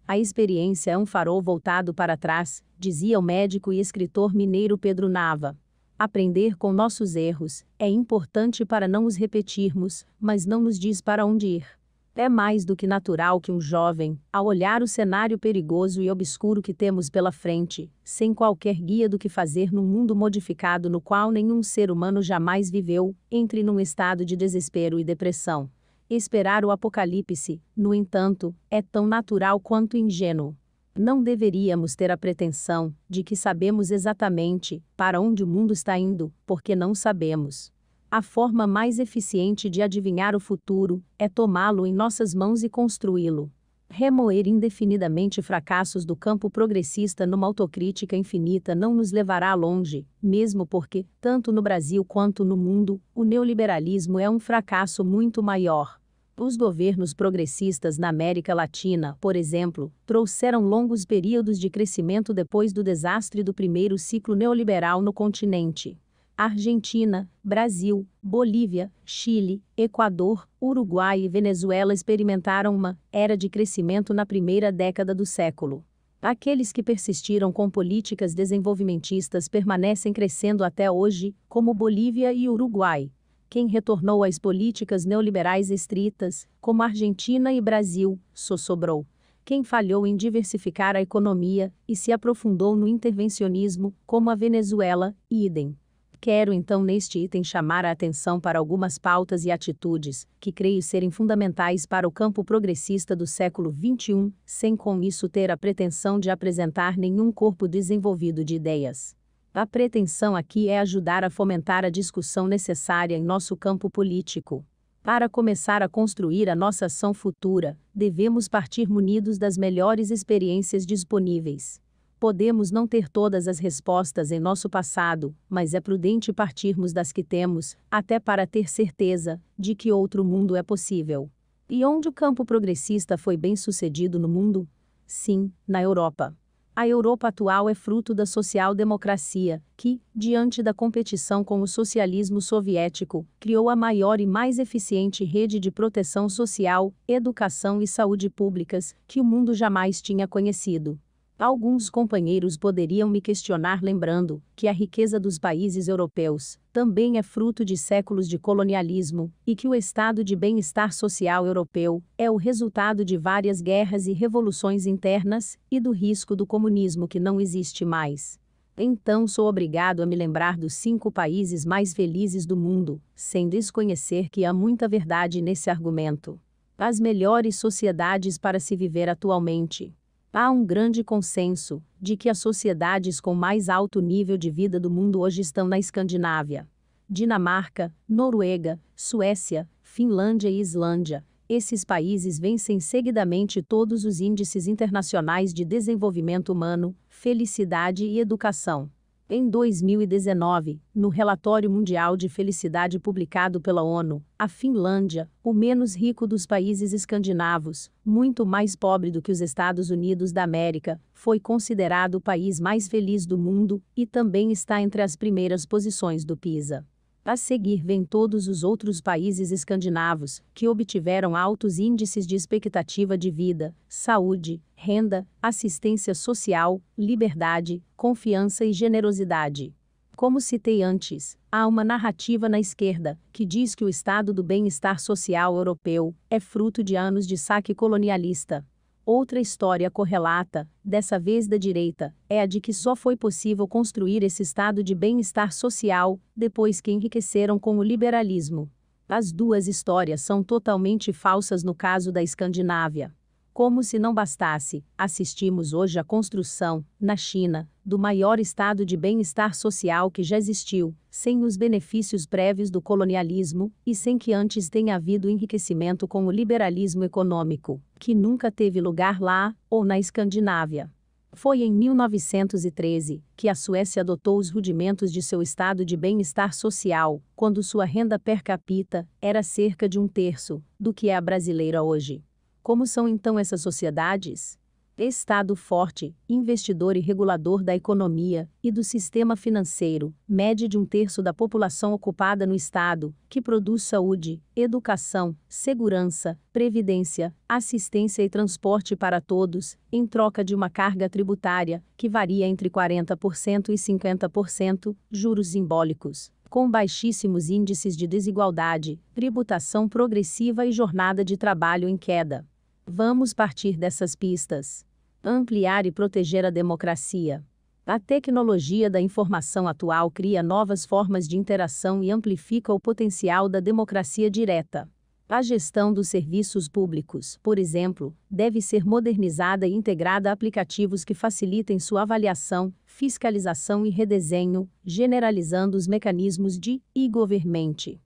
A experiência é um farol voltado para trás, dizia o médico e escritor mineiro Pedro Nava. Aprender com nossos erros é importante para não os repetirmos, mas não nos diz para onde ir. É mais do que natural que um jovem, ao olhar o cenário perigoso e obscuro que temos pela frente, sem qualquer guia do que fazer num mundo modificado no qual nenhum ser humano jamais viveu, entre num estado de desespero e depressão. Esperar o apocalipse, no entanto, é tão natural quanto ingênuo. Não deveríamos ter a pretensão de que sabemos exatamente para onde o mundo está indo, porque não sabemos. A forma mais eficiente de adivinhar o futuro é tomá-lo em nossas mãos e construí-lo. Remoer indefinidamente fracassos do campo progressista numa autocrítica infinita não nos levará longe, mesmo porque, tanto no Brasil quanto no mundo, o neoliberalismo é um fracasso muito maior. Os governos progressistas na América Latina, por exemplo, trouxeram longos períodos de crescimento depois do desastre do primeiro ciclo neoliberal no continente. Argentina, Brasil, Bolívia, Chile, Equador, Uruguai e Venezuela experimentaram uma era de crescimento na primeira década do século. Aqueles que persistiram com políticas desenvolvimentistas permanecem crescendo até hoje, como Bolívia e Uruguai quem retornou às políticas neoliberais estritas, como Argentina e Brasil, só sobrou. Quem falhou em diversificar a economia e se aprofundou no intervencionismo, como a Venezuela, idem. Quero então neste item chamar a atenção para algumas pautas e atitudes que creio serem fundamentais para o campo progressista do século XXI, sem com isso ter a pretensão de apresentar nenhum corpo desenvolvido de ideias. A pretensão aqui é ajudar a fomentar a discussão necessária em nosso campo político. Para começar a construir a nossa ação futura, devemos partir munidos das melhores experiências disponíveis. Podemos não ter todas as respostas em nosso passado, mas é prudente partirmos das que temos, até para ter certeza de que outro mundo é possível. E onde o campo progressista foi bem sucedido no mundo? Sim, na Europa. A Europa atual é fruto da social-democracia, que, diante da competição com o socialismo soviético, criou a maior e mais eficiente rede de proteção social, educação e saúde públicas que o mundo jamais tinha conhecido. Alguns companheiros poderiam me questionar lembrando que a riqueza dos países europeus também é fruto de séculos de colonialismo e que o estado de bem-estar social europeu é o resultado de várias guerras e revoluções internas e do risco do comunismo que não existe mais. Então sou obrigado a me lembrar dos cinco países mais felizes do mundo, sem desconhecer que há muita verdade nesse argumento. As melhores sociedades para se viver atualmente Há um grande consenso de que as sociedades com mais alto nível de vida do mundo hoje estão na Escandinávia, Dinamarca, Noruega, Suécia, Finlândia e Islândia. Esses países vencem seguidamente todos os índices internacionais de desenvolvimento humano, felicidade e educação. Em 2019, no relatório mundial de felicidade publicado pela ONU, a Finlândia, o menos rico dos países escandinavos, muito mais pobre do que os Estados Unidos da América, foi considerado o país mais feliz do mundo e também está entre as primeiras posições do PISA. A seguir vem todos os outros países escandinavos, que obtiveram altos índices de expectativa de vida, saúde, renda, assistência social, liberdade, confiança e generosidade. Como citei antes, há uma narrativa na esquerda que diz que o estado do bem-estar social europeu é fruto de anos de saque colonialista. Outra história correlata, dessa vez da direita, é a de que só foi possível construir esse estado de bem-estar social depois que enriqueceram com o liberalismo. As duas histórias são totalmente falsas no caso da Escandinávia. Como se não bastasse, assistimos hoje à construção, na China, do maior estado de bem-estar social que já existiu, sem os benefícios prévios do colonialismo, e sem que antes tenha havido enriquecimento com o liberalismo econômico, que nunca teve lugar lá, ou na Escandinávia. Foi em 1913 que a Suécia adotou os rudimentos de seu estado de bem-estar social, quando sua renda per capita era cerca de um terço do que é a brasileira hoje. Como são então essas sociedades? Estado forte, investidor e regulador da economia e do sistema financeiro, média de um terço da população ocupada no Estado, que produz saúde, educação, segurança, previdência, assistência e transporte para todos, em troca de uma carga tributária, que varia entre 40% e 50%, juros simbólicos, com baixíssimos índices de desigualdade, tributação progressiva e jornada de trabalho em queda Vamos partir dessas pistas. Ampliar e proteger a democracia. A tecnologia da informação atual cria novas formas de interação e amplifica o potencial da democracia direta. A gestão dos serviços públicos, por exemplo, deve ser modernizada e integrada a aplicativos que facilitem sua avaliação, fiscalização e redesenho, generalizando os mecanismos de e-government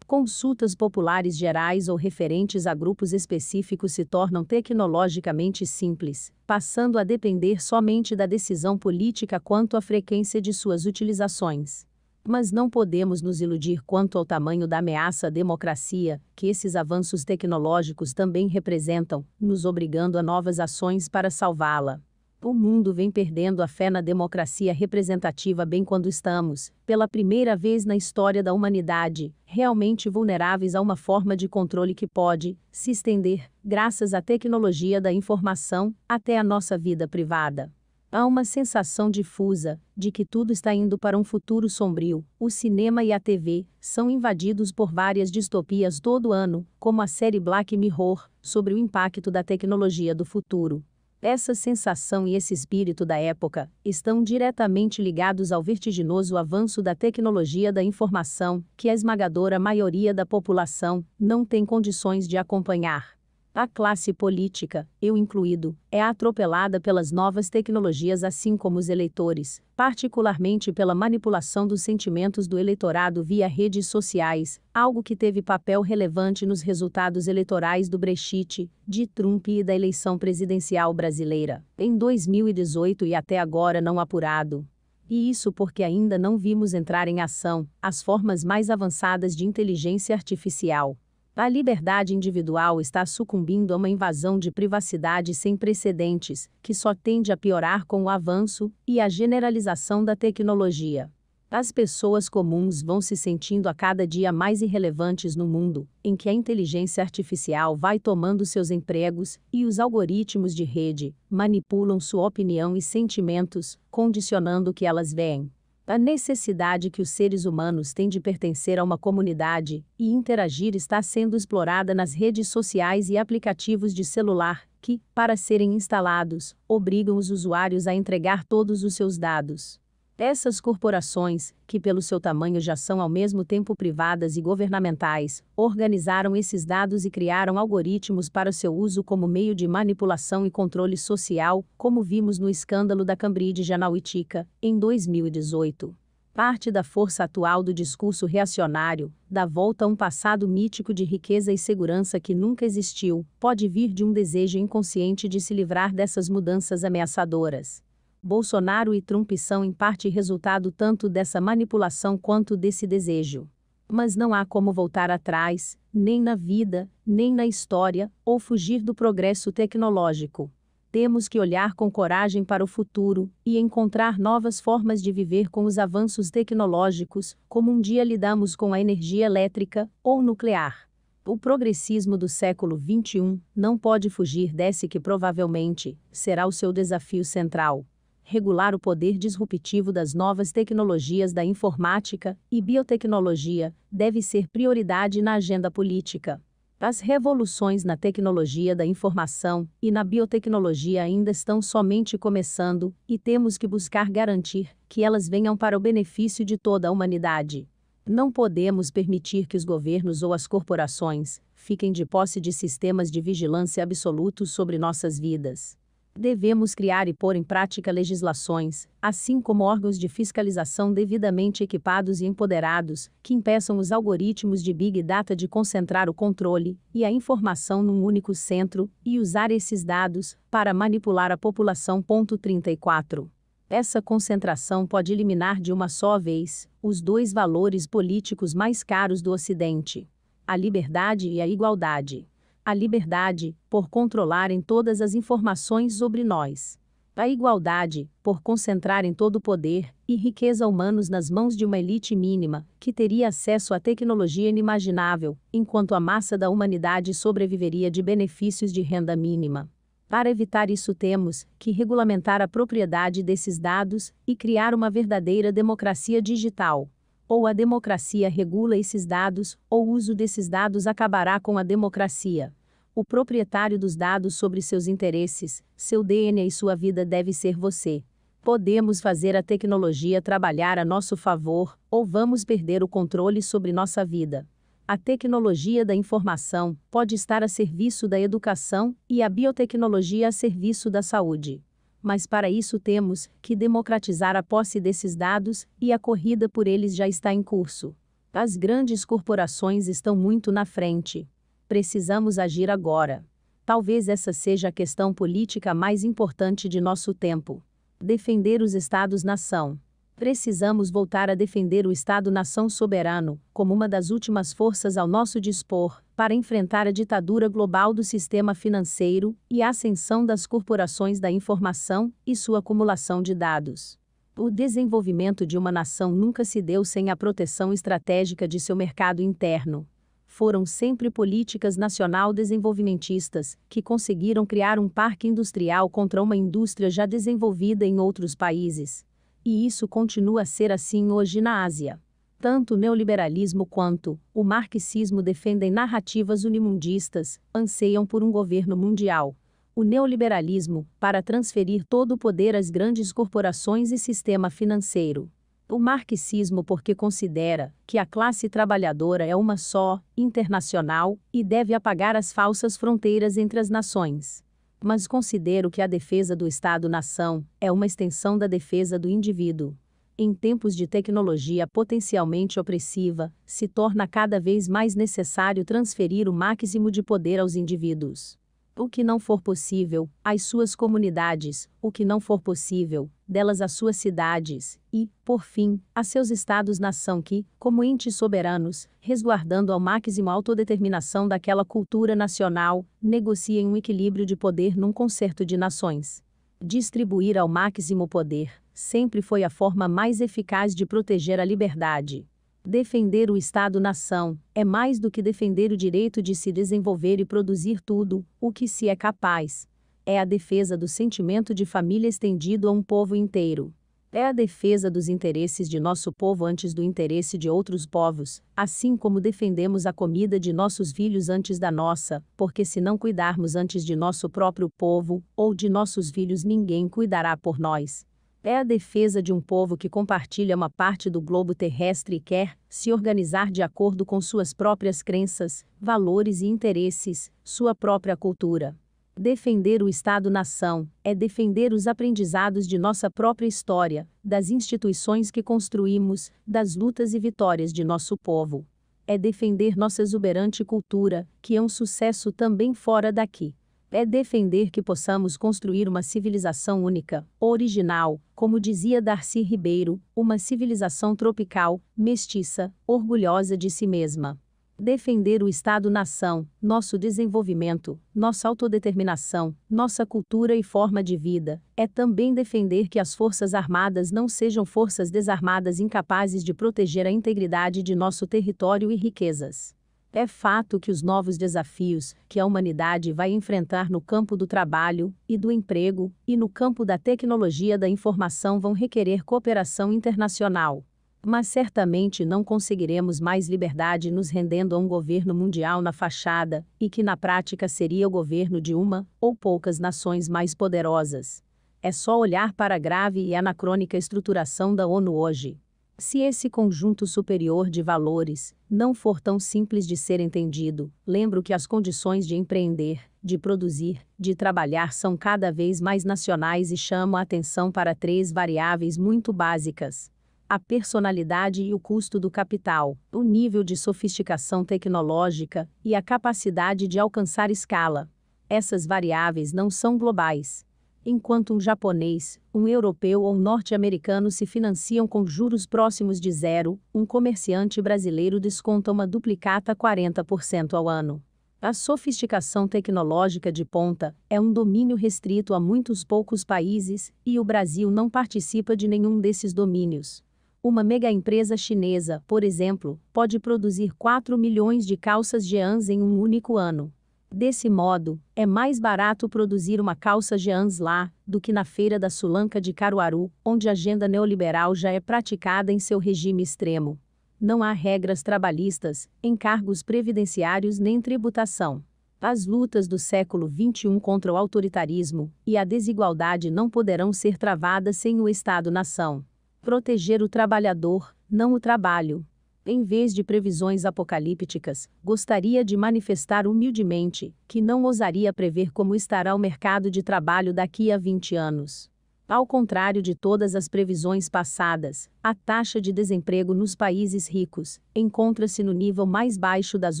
consultas populares gerais ou referentes a grupos específicos se tornam tecnologicamente simples, passando a depender somente da decisão política quanto à frequência de suas utilizações. Mas não podemos nos iludir quanto ao tamanho da ameaça à democracia, que esses avanços tecnológicos também representam, nos obrigando a novas ações para salvá-la. O mundo vem perdendo a fé na democracia representativa bem quando estamos, pela primeira vez na história da humanidade, realmente vulneráveis a uma forma de controle que pode se estender, graças à tecnologia da informação, até a nossa vida privada. Há uma sensação difusa de que tudo está indo para um futuro sombrio. O cinema e a TV são invadidos por várias distopias todo ano, como a série Black Mirror, sobre o impacto da tecnologia do futuro. Essa sensação e esse espírito da época estão diretamente ligados ao vertiginoso avanço da tecnologia da informação, que a esmagadora maioria da população não tem condições de acompanhar. A classe política, eu incluído, é atropelada pelas novas tecnologias assim como os eleitores, particularmente pela manipulação dos sentimentos do eleitorado via redes sociais, algo que teve papel relevante nos resultados eleitorais do Brexit, de Trump e da eleição presidencial brasileira, em 2018 e até agora não apurado. E isso porque ainda não vimos entrar em ação as formas mais avançadas de inteligência artificial a liberdade individual está sucumbindo a uma invasão de privacidade sem precedentes, que só tende a piorar com o avanço e a generalização da tecnologia. As pessoas comuns vão se sentindo a cada dia mais irrelevantes no mundo, em que a inteligência artificial vai tomando seus empregos e os algoritmos de rede manipulam sua opinião e sentimentos, condicionando o que elas veem. A necessidade que os seres humanos têm de pertencer a uma comunidade e interagir está sendo explorada nas redes sociais e aplicativos de celular, que, para serem instalados, obrigam os usuários a entregar todos os seus dados. Essas corporações, que pelo seu tamanho já são ao mesmo tempo privadas e governamentais, organizaram esses dados e criaram algoritmos para seu uso como meio de manipulação e controle social, como vimos no escândalo da Cambridge Analytica, em 2018. Parte da força atual do discurso reacionário, da volta a um passado mítico de riqueza e segurança que nunca existiu, pode vir de um desejo inconsciente de se livrar dessas mudanças ameaçadoras. Bolsonaro e Trump são em parte resultado tanto dessa manipulação quanto desse desejo. Mas não há como voltar atrás, nem na vida, nem na história, ou fugir do progresso tecnológico. Temos que olhar com coragem para o futuro e encontrar novas formas de viver com os avanços tecnológicos, como um dia lidamos com a energia elétrica ou nuclear o progressismo do século XXI não pode fugir desse que provavelmente será o seu desafio central regular o poder disruptivo das novas tecnologias da informática e biotecnologia deve ser prioridade na agenda política. As revoluções na tecnologia da informação e na biotecnologia ainda estão somente começando e temos que buscar garantir que elas venham para o benefício de toda a humanidade. Não podemos permitir que os governos ou as corporações fiquem de posse de sistemas de vigilância absolutos sobre nossas vidas. Devemos criar e pôr em prática legislações, assim como órgãos de fiscalização devidamente equipados e empoderados, que impeçam os algoritmos de Big Data de concentrar o controle e a informação num único centro e usar esses dados para manipular a população. 34. Essa concentração pode eliminar de uma só vez os dois valores políticos mais caros do Ocidente: a liberdade e a igualdade a liberdade, por controlarem todas as informações sobre nós, a igualdade, por concentrarem todo o poder e riqueza humanos nas mãos de uma elite mínima, que teria acesso à tecnologia inimaginável, enquanto a massa da humanidade sobreviveria de benefícios de renda mínima. Para evitar isso, temos que regulamentar a propriedade desses dados e criar uma verdadeira democracia digital ou a democracia regula esses dados, ou o uso desses dados acabará com a democracia. O proprietário dos dados sobre seus interesses, seu DNA e sua vida deve ser você. Podemos fazer a tecnologia trabalhar a nosso favor, ou vamos perder o controle sobre nossa vida. A tecnologia da informação pode estar a serviço da educação e a biotecnologia a serviço da saúde mas para isso temos que democratizar a posse desses dados, e a corrida por eles já está em curso. As grandes corporações estão muito na frente. Precisamos agir agora. Talvez essa seja a questão política mais importante de nosso tempo. Defender os Estados-nação. Precisamos voltar a defender o Estado-nação soberano, como uma das últimas forças ao nosso dispor, para enfrentar a ditadura global do sistema financeiro e a ascensão das corporações da informação e sua acumulação de dados. O desenvolvimento de uma nação nunca se deu sem a proteção estratégica de seu mercado interno. Foram sempre políticas nacional desenvolvimentistas que conseguiram criar um parque industrial contra uma indústria já desenvolvida em outros países e isso continua a ser assim hoje na Ásia. Tanto o neoliberalismo quanto o marxismo defendem narrativas unimundistas, anseiam por um governo mundial. O neoliberalismo, para transferir todo o poder às grandes corporações e sistema financeiro. O marxismo, porque considera que a classe trabalhadora é uma só, internacional, e deve apagar as falsas fronteiras entre as nações mas considero que a defesa do Estado-nação é uma extensão da defesa do indivíduo. Em tempos de tecnologia potencialmente opressiva, se torna cada vez mais necessário transferir o máximo de poder aos indivíduos o que não for possível, às suas comunidades, o que não for possível, delas às suas cidades, e, por fim, a seus estados-nação que, como entes soberanos, resguardando ao máximo a autodeterminação daquela cultura nacional, negociem um equilíbrio de poder num concerto de nações. Distribuir ao máximo poder sempre foi a forma mais eficaz de proteger a liberdade. Defender o Estado-nação é mais do que defender o direito de se desenvolver e produzir tudo o que se é capaz. É a defesa do sentimento de família estendido a um povo inteiro. É a defesa dos interesses de nosso povo antes do interesse de outros povos, assim como defendemos a comida de nossos filhos antes da nossa, porque se não cuidarmos antes de nosso próprio povo ou de nossos filhos, ninguém cuidará por nós é a defesa de um povo que compartilha uma parte do globo terrestre e quer se organizar de acordo com suas próprias crenças, valores e interesses, sua própria cultura. Defender o Estado-nação é defender os aprendizados de nossa própria história, das instituições que construímos, das lutas e vitórias de nosso povo. É defender nossa exuberante cultura, que é um sucesso também fora daqui é defender que possamos construir uma civilização única, original, como dizia Darcy Ribeiro, uma civilização tropical, mestiça, orgulhosa de si mesma. Defender o Estado-nação, nosso desenvolvimento, nossa autodeterminação, nossa cultura e forma de vida, é também defender que as Forças Armadas não sejam forças desarmadas incapazes de proteger a integridade de nosso território e riquezas. É fato que os novos desafios que a humanidade vai enfrentar no campo do trabalho e do emprego e no campo da tecnologia da informação vão requerer cooperação internacional. Mas certamente não conseguiremos mais liberdade nos rendendo a um governo mundial na fachada, e que na prática seria o governo de uma ou poucas nações mais poderosas. É só olhar para a grave e anacrônica estruturação da ONU hoje. Se esse conjunto superior de valores não for tão simples de ser entendido, lembro que as condições de empreender, de produzir, de trabalhar são cada vez mais nacionais e chamo a atenção para três variáveis muito básicas: a personalidade e o custo do capital, o nível de sofisticação tecnológica e a capacidade de alcançar escala. Essas variáveis não são globais, enquanto um japonês, um europeu ou norte-americano se financiam com juros próximos de zero, um comerciante brasileiro desconta uma duplicata 40% ao ano. A sofisticação tecnológica de ponta é um domínio restrito a muitos poucos países, e o Brasil não participa de nenhum desses domínios. Uma mega empresa chinesa, por exemplo, pode produzir 4 milhões de calças jeans em um único ano. Desse modo, é mais barato produzir uma calça jeans lá do que na feira da Sulanca de Caruaru, onde a agenda neoliberal já é praticada em seu regime extremo. Não há regras trabalhistas, encargos previdenciários nem tributação. As lutas do século XXI contra o autoritarismo e a desigualdade não poderão ser travadas sem o Estado-nação. Proteger o trabalhador, não o trabalho em vez de previsões apocalípticas, gostaria de manifestar humildemente que não ousaria prever como estará o mercado de trabalho daqui a 20 anos. Ao contrário de todas as previsões passadas, a taxa de desemprego nos países ricos encontra-se no nível mais baixo das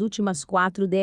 últimas quatro décadas,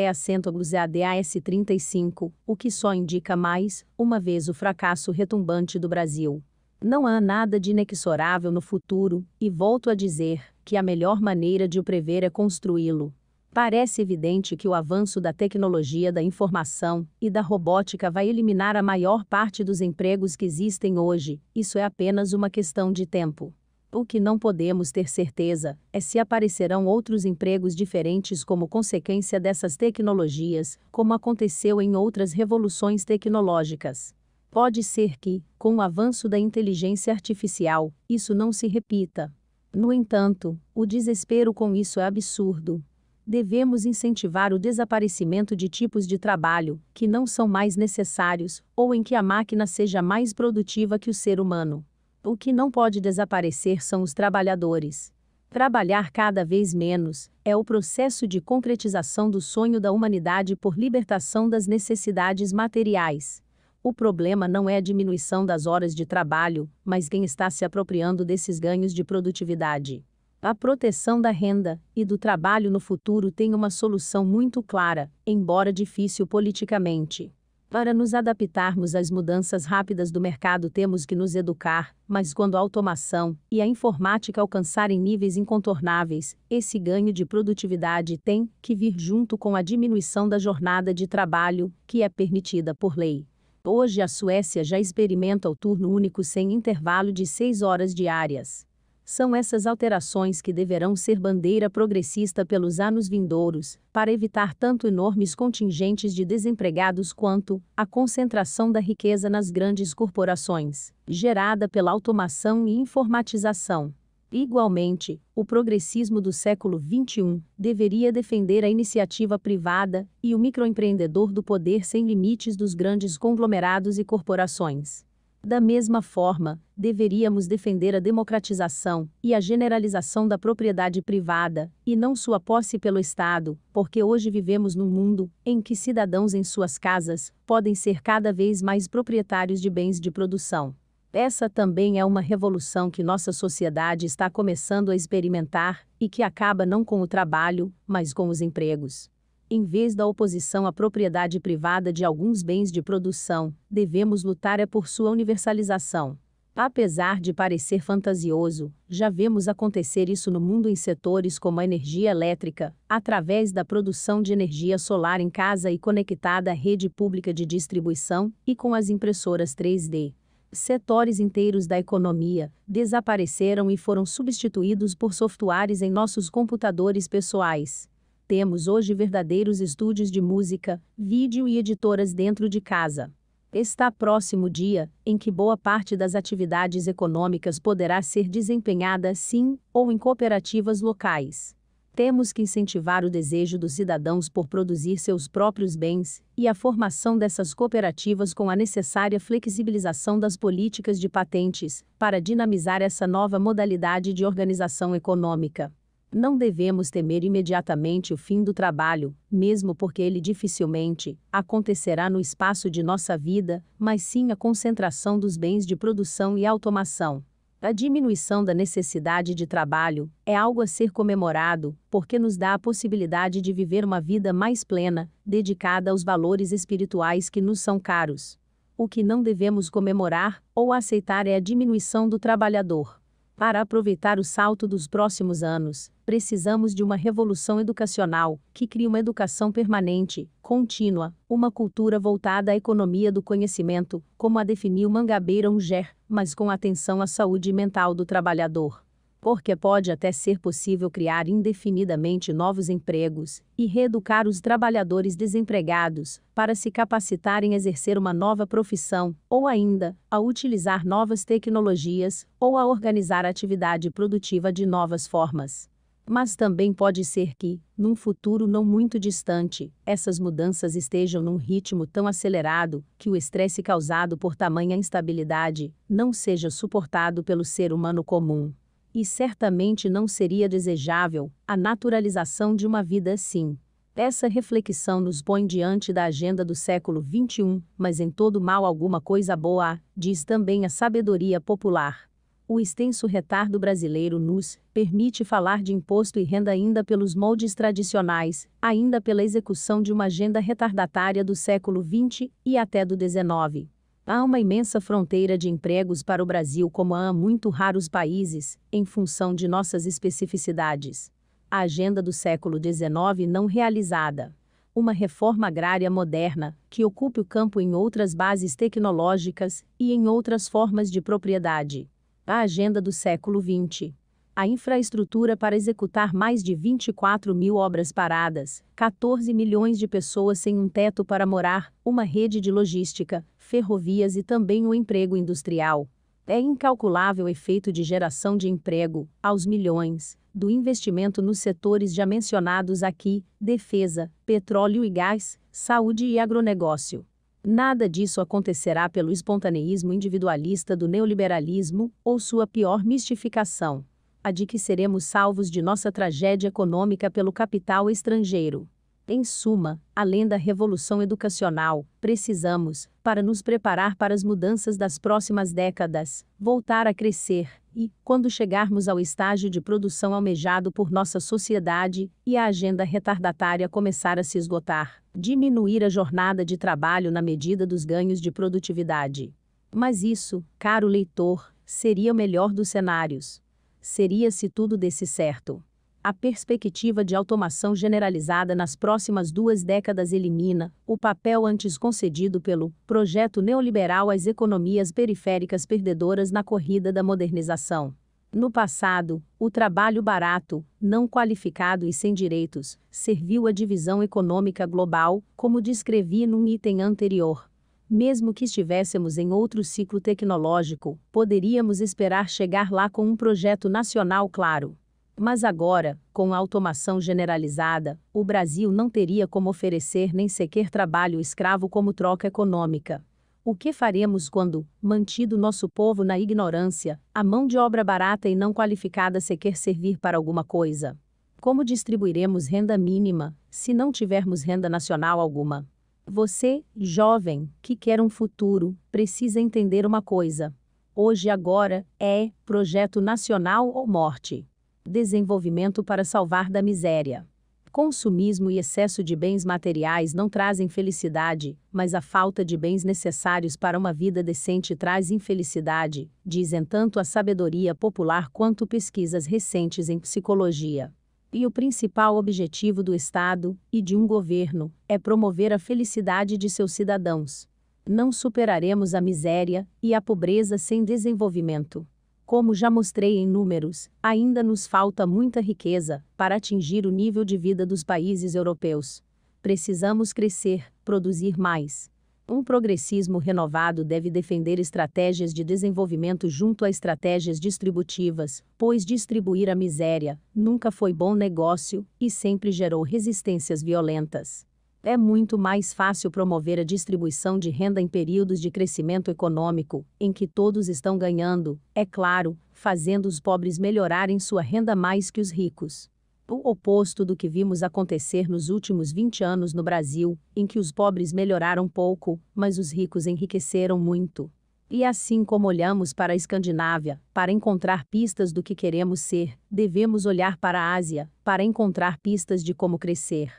ADAS 35, o que só indica mais, uma vez, o fracasso retumbante do Brasil. Não há nada de inexorável no futuro, e volto a dizer, que a melhor maneira de o prever é construí-lo. Parece evidente que o avanço da tecnologia da informação e da robótica vai eliminar a maior parte dos empregos que existem hoje, isso é apenas uma questão de tempo. O que não podemos ter certeza é se aparecerão outros empregos diferentes como consequência dessas tecnologias, como aconteceu em outras revoluções tecnológicas. Pode ser que, com o avanço da inteligência artificial, isso não se repita. No entanto, o desespero com isso é absurdo. Devemos incentivar o desaparecimento de tipos de trabalho que não são mais necessários ou em que a máquina seja mais produtiva que o ser humano. O que não pode desaparecer são os trabalhadores. Trabalhar cada vez menos é o processo de concretização do sonho da humanidade por libertação das necessidades materiais. O problema não é a diminuição das horas de trabalho, mas quem está se apropriando desses ganhos de produtividade. A proteção da renda e do trabalho no futuro tem uma solução muito clara, embora difícil politicamente. Para nos adaptarmos às mudanças rápidas do mercado, temos que nos educar, mas quando a automação e a informática alcançarem níveis incontornáveis, esse ganho de produtividade tem que vir junto com a diminuição da jornada de trabalho, que é permitida por lei. Hoje a Suécia já experimenta o turno único sem intervalo de seis horas diárias. São essas alterações que deverão ser bandeira progressista pelos anos vindouros, para evitar tanto enormes contingentes de desempregados quanto a concentração da riqueza nas grandes corporações, gerada pela automação e informatização. Igualmente, o progressismo do século XXI deveria defender a iniciativa privada e o microempreendedor do poder sem limites dos grandes conglomerados e corporações. Da mesma forma, deveríamos defender a democratização e a generalização da propriedade privada, e não sua posse pelo Estado, porque hoje vivemos num mundo em que cidadãos em suas casas podem ser cada vez mais proprietários de bens de produção. Essa também é uma revolução que nossa sociedade está começando a experimentar e que acaba não com o trabalho, mas com os empregos. Em vez da oposição à propriedade privada de alguns bens de produção, devemos lutar é por sua universalização. Apesar de parecer fantasioso, já vemos acontecer isso no mundo em setores como a energia elétrica, através da produção de energia solar em casa e conectada à rede pública de distribuição, e com as impressoras 3D setores inteiros da economia desapareceram e foram substituídos por softwares em nossos computadores pessoais. Temos hoje verdadeiros estúdios de música, vídeo e editoras dentro de casa. Está próximo o dia em que boa parte das atividades econômicas poderá ser desempenhada sim ou em cooperativas locais. Temos que incentivar o desejo dos cidadãos por produzir seus próprios bens e a formação dessas cooperativas com a necessária flexibilização das políticas de patentes, para dinamizar essa nova modalidade de organização econômica não devemos temer imediatamente o fim do trabalho, mesmo porque ele dificilmente acontecerá no espaço de nossa vida, mas sim a concentração dos bens de produção e automação. A diminuição da necessidade de trabalho é algo a ser comemorado, porque nos dá a possibilidade de viver uma vida mais plena, dedicada aos valores espirituais que nos são caros. O que não devemos comemorar ou aceitar é a diminuição do trabalhador. Para aproveitar o salto dos próximos anos, precisamos de uma revolução educacional que crie uma educação permanente, contínua, uma cultura voltada à economia do conhecimento, como a definiu Mangabeira Unger, mas com atenção à saúde mental do trabalhador porque pode até ser possível criar indefinidamente novos empregos e reeducar os trabalhadores desempregados para se capacitar em exercer uma nova profissão, ou ainda, a utilizar novas tecnologias ou a organizar a atividade produtiva de novas formas. Mas também pode ser que, num futuro não muito distante, essas mudanças estejam num ritmo tão acelerado que o estresse causado por tamanha instabilidade não seja suportado pelo ser humano comum. E certamente não seria desejável a naturalização de uma vida assim. Essa reflexão nos põe diante da agenda do século XXI, mas em todo mal alguma coisa boa há, diz também a sabedoria popular. O extenso retardo brasileiro nos permite falar de imposto e renda ainda pelos moldes tradicionais, ainda pela execução de uma agenda retardatária do século XX e até do XIX. Há uma imensa fronteira de empregos para o Brasil, como há muito raros países, em função de nossas especificidades. A agenda do século XIX não realizada. Uma reforma agrária moderna, que ocupe o campo em outras bases tecnológicas e em outras formas de propriedade. A agenda do século XX. A infraestrutura para executar mais de 24 mil obras paradas, 14 milhões de pessoas sem um teto para morar, uma rede de logística, ferrovias e também o emprego industrial. É incalculável o efeito de geração de emprego, aos milhões, do investimento nos setores já mencionados aqui: defesa, petróleo e gás, saúde e agronegócio. Nada disso acontecerá pelo espontaneísmo individualista do neoliberalismo, ou sua pior mistificação, a de que seremos salvos de nossa tragédia econômica pelo capital estrangeiro. Em suma, além da revolução educacional, precisamos, para nos preparar para as mudanças das próximas décadas, voltar a crescer e, quando chegarmos ao estágio de produção almejado por nossa sociedade e a agenda retardatária começar a se esgotar, diminuir a jornada de trabalho na medida dos ganhos de produtividade. Mas isso, caro leitor, seria o melhor dos cenários. Seria se tudo desse certo. A perspectiva de automação generalizada nas próximas duas décadas elimina o papel antes concedido pelo projeto neoliberal às economias periféricas perdedoras na corrida da modernização. No passado, o trabalho barato, não qualificado e sem direitos, serviu à divisão econômica global, como descrevi num item anterior. Mesmo que estivéssemos em outro ciclo tecnológico, poderíamos esperar chegar lá com um projeto nacional claro. Mas agora, com a automação generalizada, o Brasil não teria como oferecer nem sequer trabalho escravo como troca econômica. O que faremos quando, mantido nosso povo na ignorância, a mão de obra barata e não qualificada sequer servir para alguma coisa? Como distribuiremos renda mínima, se não tivermos renda nacional alguma? Você, jovem, que quer um futuro, precisa entender uma coisa. Hoje agora é projeto nacional ou morte desenvolvimento para salvar da miséria. Consumismo e excesso de bens materiais não trazem felicidade, mas a falta de bens necessários para uma vida decente traz infelicidade, dizem tanto a sabedoria popular quanto pesquisas recentes em psicologia. E o principal objetivo do Estado, e de um governo, é promover a felicidade de seus cidadãos. Não superaremos a miséria e a pobreza sem desenvolvimento. Como já mostrei em números, ainda nos falta muita riqueza para atingir o nível de vida dos países europeus. Precisamos crescer, produzir mais. Um progressismo renovado deve defender estratégias de desenvolvimento junto a estratégias distributivas, pois distribuir a miséria nunca foi bom negócio e sempre gerou resistências violentas é muito mais fácil promover a distribuição de renda em períodos de crescimento econômico, em que todos estão ganhando, é claro, fazendo os pobres melhorarem sua renda mais que os ricos. O oposto do que vimos acontecer nos últimos 20 anos no Brasil, em que os pobres melhoraram pouco, mas os ricos enriqueceram muito. E assim como olhamos para a Escandinávia, para encontrar pistas do que queremos ser, devemos olhar para a Ásia, para encontrar pistas de como crescer.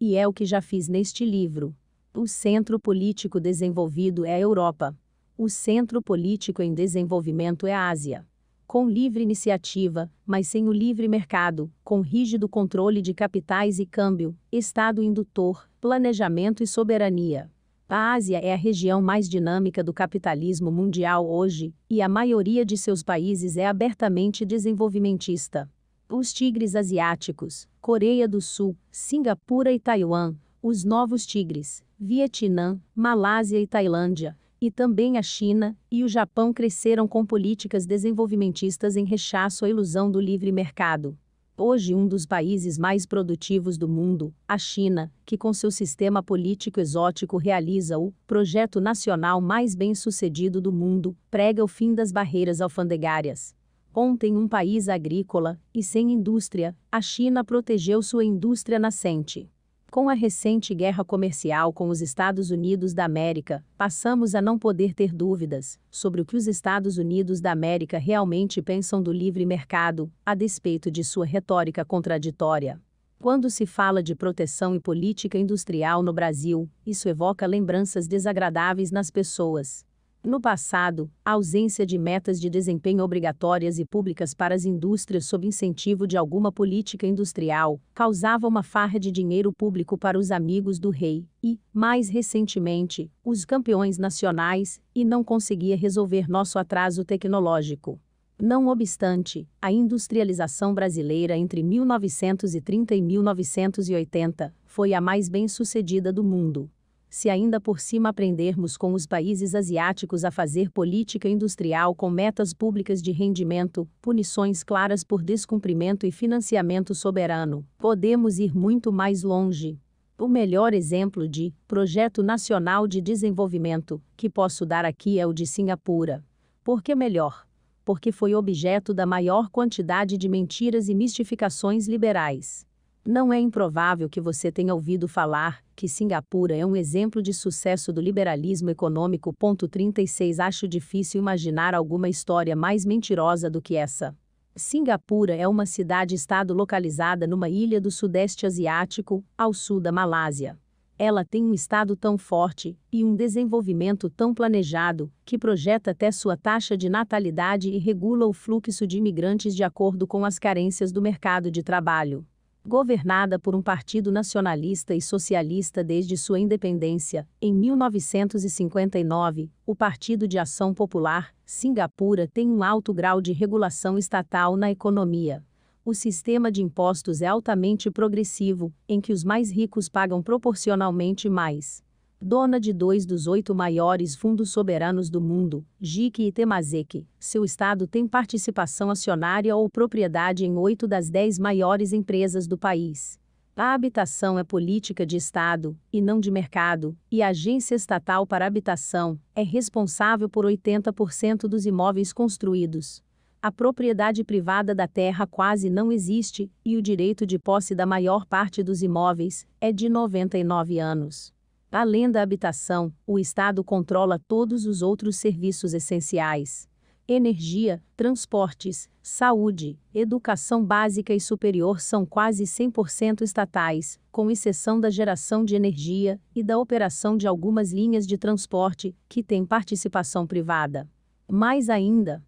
E é o que já fiz neste livro. O centro político desenvolvido é a Europa. O centro político em desenvolvimento é a Ásia. Com livre iniciativa, mas sem o livre mercado, com rígido controle de capitais e câmbio, Estado indutor, planejamento e soberania. A Ásia é a região mais dinâmica do capitalismo mundial hoje, e a maioria de seus países é abertamente desenvolvimentista os tigres asiáticos, Coreia do Sul, Singapura e Taiwan, os novos tigres, Vietnã, Malásia e Tailândia, e também a China e o Japão cresceram com políticas desenvolvimentistas em rechaço à ilusão do livre mercado. Hoje, um dos países mais produtivos do mundo, a China, que com seu sistema político exótico realiza o projeto nacional mais bem sucedido do mundo, prega o fim das barreiras alfandegárias. Ontem, um país agrícola e sem indústria, a China protegeu sua indústria nascente. Com a recente guerra comercial com os Estados Unidos da América, passamos a não poder ter dúvidas sobre o que os Estados Unidos da América realmente pensam do livre mercado, a despeito de sua retórica contraditória. Quando se fala de proteção e política industrial no Brasil, isso evoca lembranças desagradáveis nas pessoas. No passado, a ausência de metas de desempenho obrigatórias e públicas para as indústrias sob incentivo de alguma política industrial causava uma farra de dinheiro público para os amigos do rei e, mais recentemente, os campeões nacionais, e não conseguia resolver nosso atraso tecnológico. Não obstante, a industrialização brasileira entre 1930 e 1980 foi a mais bem-sucedida do mundo se ainda por cima aprendermos com os países asiáticos a fazer política industrial com metas públicas de rendimento, punições claras por descumprimento e financiamento soberano, podemos ir muito mais longe. O melhor exemplo de Projeto Nacional de Desenvolvimento que posso dar aqui é o de Singapura. Por que melhor? Porque foi objeto da maior quantidade de mentiras e mistificações liberais não é improvável que você tenha ouvido falar que Singapura é um exemplo de sucesso do liberalismo econômico. 36 Acho difícil imaginar alguma história mais mentirosa do que essa. Singapura é uma cidade-estado localizada numa ilha do Sudeste Asiático, ao sul da Malásia. Ela tem um estado tão forte e um desenvolvimento tão planejado que projeta até sua taxa de natalidade e regula o fluxo de imigrantes de acordo com as carências do mercado de trabalho governada por um partido nacionalista e socialista desde sua independência, em 1959, o Partido de Ação Popular, Singapura tem um alto grau de regulação estatal na economia. O sistema de impostos é altamente progressivo, em que os mais ricos pagam proporcionalmente mais dona de dois dos oito maiores fundos soberanos do mundo, GIC e Temasek. Seu estado tem participação acionária ou propriedade em oito das dez maiores empresas do país. A habitação é política de Estado, e não de mercado, e a Agência Estatal para Habitação é responsável por 80% dos imóveis construídos. A propriedade privada da terra quase não existe, e o direito de posse da maior parte dos imóveis é de 99 anos. Além da habitação, o Estado controla todos os outros serviços essenciais: energia, transportes, saúde, educação básica e superior são quase 100% estatais, com exceção da geração de energia e da operação de algumas linhas de transporte, que têm participação privada. Mais ainda,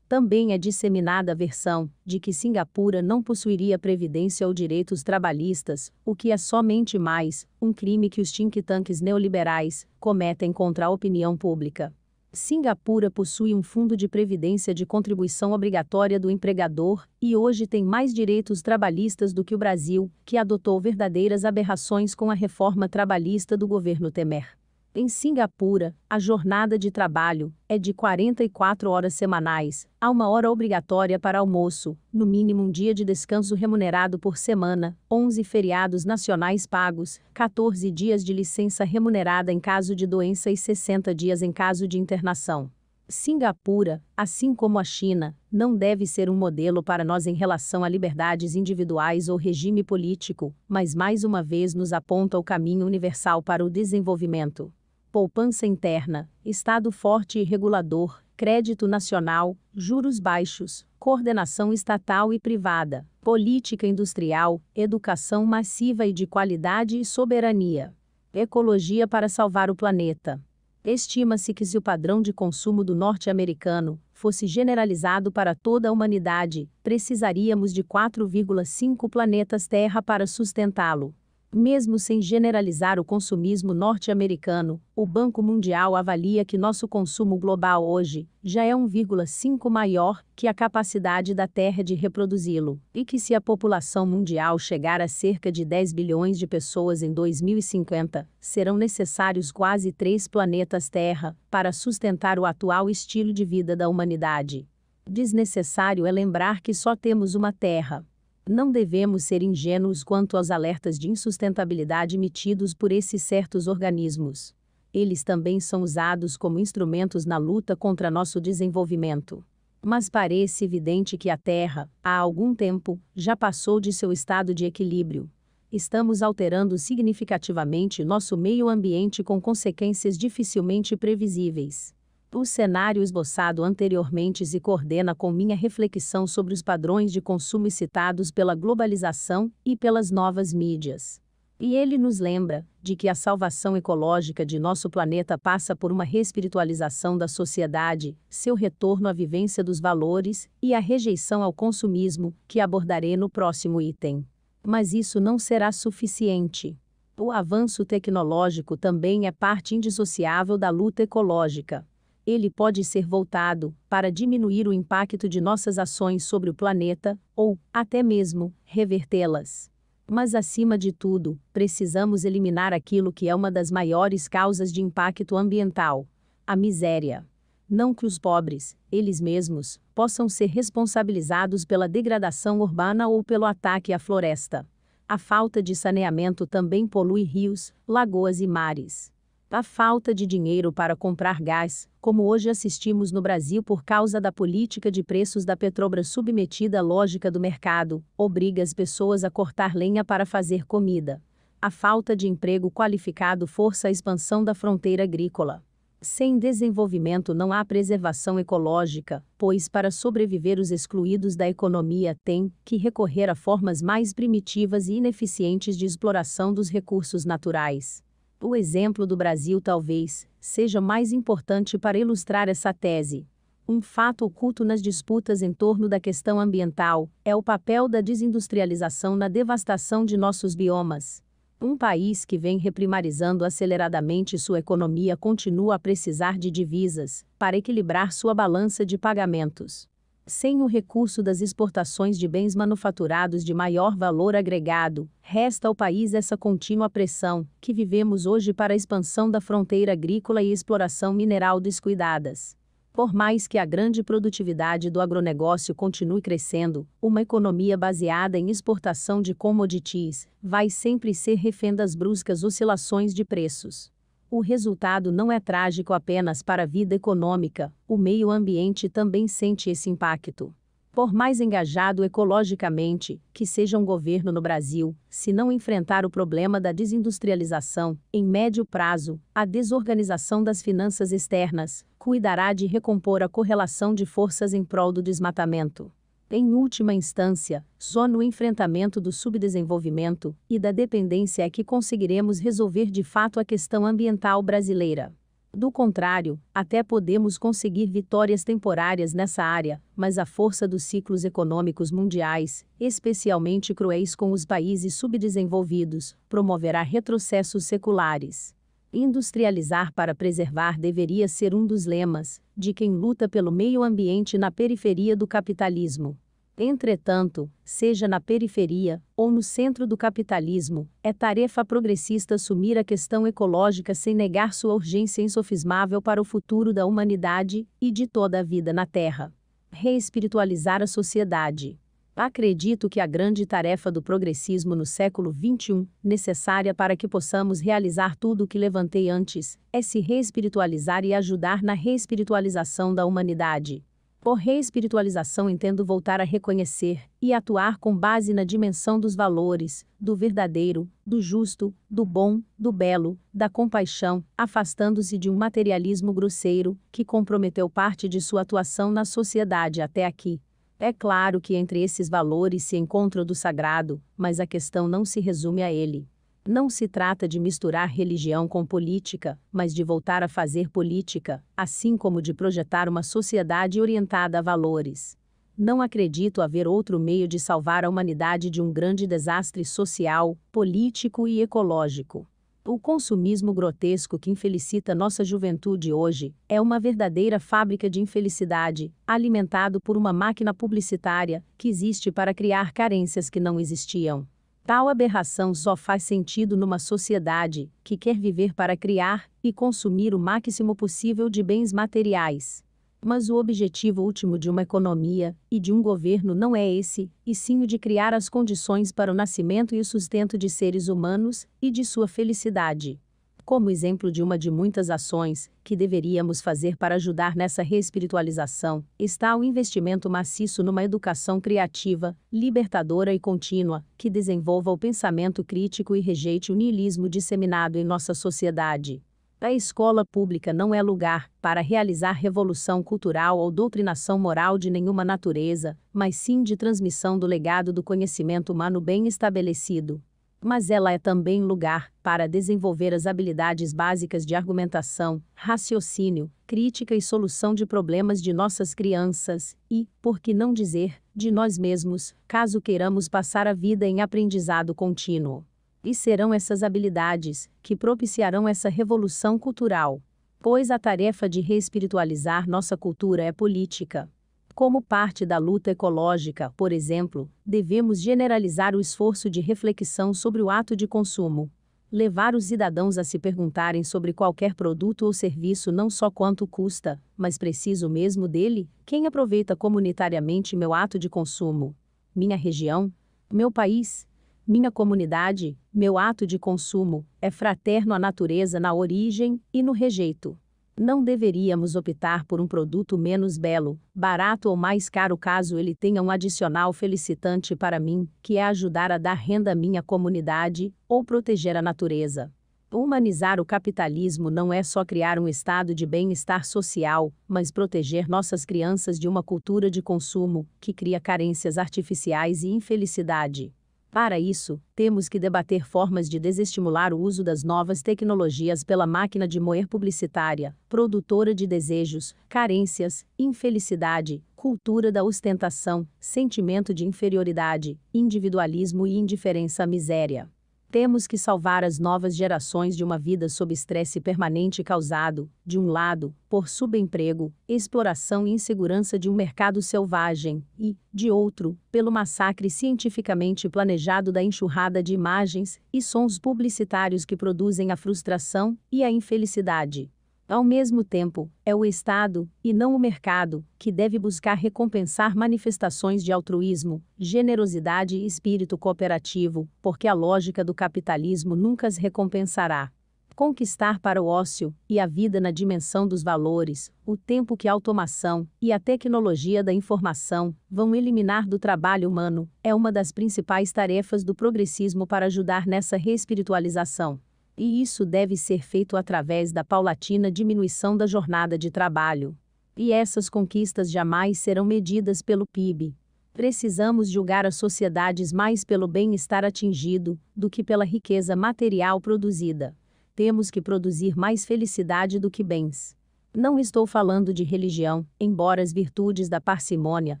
também é disseminada a versão de que Singapura não possuiria previdência ou direitos trabalhistas, o que é somente mais um crime que os think tanks neoliberais cometem contra a opinião pública. Singapura possui um fundo de previdência de contribuição obrigatória do empregador e hoje tem mais direitos trabalhistas do que o Brasil, que adotou verdadeiras aberrações com a reforma trabalhista do governo Temer. Em Singapura, a jornada de trabalho é de 44 horas semanais, há uma hora obrigatória para almoço, no mínimo um dia de descanso remunerado por semana, 11 feriados nacionais pagos, 14 dias de licença remunerada em caso de doença e 60 dias em caso de internação. Singapura, assim como a China, não deve ser um modelo para nós em relação a liberdades individuais ou regime político, mas mais uma vez nos aponta o caminho universal para o desenvolvimento poupança interna, Estado forte e regulador, crédito nacional, juros baixos, coordenação estatal e privada, política industrial, educação massiva e de qualidade e soberania. Ecologia para salvar o planeta. Estima-se que se o padrão de consumo do norte-americano fosse generalizado para toda a humanidade, precisaríamos de 4,5 planetas Terra para sustentá-lo. Mesmo sem generalizar o consumismo norte-americano, o Banco Mundial avalia que nosso consumo global hoje já é 1,5 maior que a capacidade da Terra de reproduzi-lo, e que se a população mundial chegar a cerca de 10 bilhões de pessoas em 2050, serão necessários quase três planetas Terra para sustentar o atual estilo de vida da humanidade. Desnecessário é lembrar que só temos uma Terra, não devemos ser ingênuos quanto aos alertas de insustentabilidade emitidos por esses certos organismos. Eles também são usados como instrumentos na luta contra nosso desenvolvimento. Mas parece evidente que a Terra, há algum tempo, já passou de seu estado de equilíbrio. Estamos alterando significativamente nosso meio ambiente com consequências dificilmente previsíveis o cenário esboçado anteriormente se coordena com minha reflexão sobre os padrões de consumo citados pela globalização e pelas novas mídias. E ele nos lembra de que a salvação ecológica de nosso planeta passa por uma respiritualização da sociedade, seu retorno à vivência dos valores e a rejeição ao consumismo, que abordarei no próximo item. Mas isso não será suficiente. O avanço tecnológico também é parte indissociável da luta ecológica ele pode ser voltado para diminuir o impacto de nossas ações sobre o planeta ou, até mesmo, revertê-las. Mas, acima de tudo, precisamos eliminar aquilo que é uma das maiores causas de impacto ambiental: a miséria. Não que os pobres, eles mesmos, possam ser responsabilizados pela degradação urbana ou pelo ataque à floresta. A falta de saneamento também polui rios, lagoas e mares. A falta de dinheiro para comprar gás, como hoje assistimos no Brasil por causa da política de preços da Petrobras submetida à lógica do mercado, obriga as pessoas a cortar lenha para fazer comida. A falta de emprego qualificado força a expansão da fronteira agrícola. Sem desenvolvimento não há preservação ecológica, pois para sobreviver os excluídos da economia têm que recorrer a formas mais primitivas e ineficientes de exploração dos recursos naturais. O exemplo do Brasil talvez seja mais importante para ilustrar essa tese. Um fato oculto nas disputas em torno da questão ambiental é o papel da desindustrialização na devastação de nossos biomas. Um país que vem reprimarizando aceleradamente sua economia continua a precisar de divisas para equilibrar sua balança de pagamentos. Sem o recurso das exportações de bens manufaturados de maior valor agregado, resta ao país essa contínua pressão que vivemos hoje para a expansão da fronteira agrícola e exploração mineral descuidadas. Por mais que a grande produtividade do agronegócio continue crescendo, uma economia baseada em exportação de commodities vai sempre ser refém das bruscas oscilações de preços o resultado não é trágico apenas para a vida econômica, o meio ambiente também sente esse impacto. Por mais engajado ecologicamente que seja um governo no Brasil, se não enfrentar o problema da desindustrialização, em médio prazo, a desorganização das finanças externas, cuidará de recompor a correlação de forças em prol do desmatamento em última instância, só no enfrentamento do subdesenvolvimento e da dependência é que conseguiremos resolver de fato a questão ambiental brasileira. Do contrário, até podemos conseguir vitórias temporárias nessa área, mas a força dos ciclos econômicos mundiais, especialmente cruéis com os países subdesenvolvidos, promoverá retrocessos seculares. Industrializar para preservar deveria ser um dos lemas de quem luta pelo meio ambiente na periferia do capitalismo. Entretanto, seja na periferia ou no centro do capitalismo, é tarefa progressista assumir a questão ecológica sem negar sua urgência insofismável para o futuro da humanidade e de toda a vida na Terra. Reespiritualizar a sociedade. Acredito que a grande tarefa do progressismo no século XXI, necessária para que possamos realizar tudo o que levantei antes, é se reespiritualizar e ajudar na reespiritualização da humanidade. Por reespiritualização entendo voltar a reconhecer e atuar com base na dimensão dos valores, do verdadeiro, do justo, do bom, do belo, da compaixão, afastando-se de um materialismo grosseiro que comprometeu parte de sua atuação na sociedade até aqui. É claro que entre esses valores se encontra o do sagrado, mas a questão não se resume a ele. Não se trata de misturar religião com política, mas de voltar a fazer política, assim como de projetar uma sociedade orientada a valores. Não acredito haver outro meio de salvar a humanidade de um grande desastre social, político e ecológico. O consumismo grotesco que infelicita nossa juventude hoje é uma verdadeira fábrica de infelicidade, alimentado por uma máquina publicitária que existe para criar carências que não existiam. Tal aberração só faz sentido numa sociedade que quer viver para criar e consumir o máximo possível de bens materiais. Mas o objetivo último de uma economia e de um governo não é esse, e sim o de criar as condições para o nascimento e o sustento de seres humanos e de sua felicidade. Como exemplo de uma de muitas ações que deveríamos fazer para ajudar nessa reespiritualização, está o investimento maciço numa educação criativa, libertadora e contínua, que desenvolva o pensamento crítico e rejeite o niilismo disseminado em nossa sociedade. A escola pública não é lugar para realizar revolução cultural ou doutrinação moral de nenhuma natureza, mas sim de transmissão do legado do conhecimento humano bem estabelecido. Mas ela é também lugar para desenvolver as habilidades básicas de argumentação, raciocínio, crítica e solução de problemas de nossas crianças e, por que não dizer, de nós mesmos, caso queiramos passar a vida em aprendizado contínuo. E serão essas habilidades que propiciarão essa revolução cultural. Pois a tarefa de reespiritualizar nossa cultura é política. Como parte da luta ecológica, por exemplo, devemos generalizar o esforço de reflexão sobre o ato de consumo. Levar os cidadãos a se perguntarem sobre qualquer produto ou serviço não só quanto custa, mas preciso mesmo dele, quem aproveita comunitariamente meu ato de consumo. Minha região, meu país, minha comunidade, meu ato de consumo, é fraterno à natureza na origem e no rejeito. Não deveríamos optar por um produto menos belo, barato ou mais caro caso ele tenha um adicional felicitante para mim, que é ajudar a dar renda à minha comunidade ou proteger a natureza. Humanizar o capitalismo não é só criar um estado de bem-estar social, mas proteger nossas crianças de uma cultura de consumo que cria carências artificiais e infelicidade. Para isso, temos que debater formas de desestimular o uso das novas tecnologias pela máquina de moer publicitária, produtora de desejos, carências, infelicidade, cultura da ostentação, sentimento de inferioridade, individualismo e indiferença à miséria. Temos que salvar as novas gerações de uma vida sob estresse permanente causado, de um lado, por subemprego, exploração e insegurança de um mercado selvagem, e, de outro, pelo massacre cientificamente planejado da enxurrada de imagens e sons publicitários que produzem a frustração e a infelicidade. Ao mesmo tempo, é o Estado, e não o mercado, que deve buscar recompensar manifestações de altruísmo, generosidade e espírito cooperativo, porque a lógica do capitalismo nunca as recompensará. Conquistar para o ócio e a vida na dimensão dos valores, o tempo que a automação e a tecnologia da informação vão eliminar do trabalho humano, é uma das principais tarefas do progressismo para ajudar nessa reespiritualização. E isso deve ser feito através da paulatina diminuição da jornada de trabalho. E essas conquistas jamais serão medidas pelo PIB. Precisamos julgar as sociedades mais pelo bem-estar atingido do que pela riqueza material produzida. Temos que produzir mais felicidade do que bens. Não estou falando de religião, embora as virtudes da parcimônia,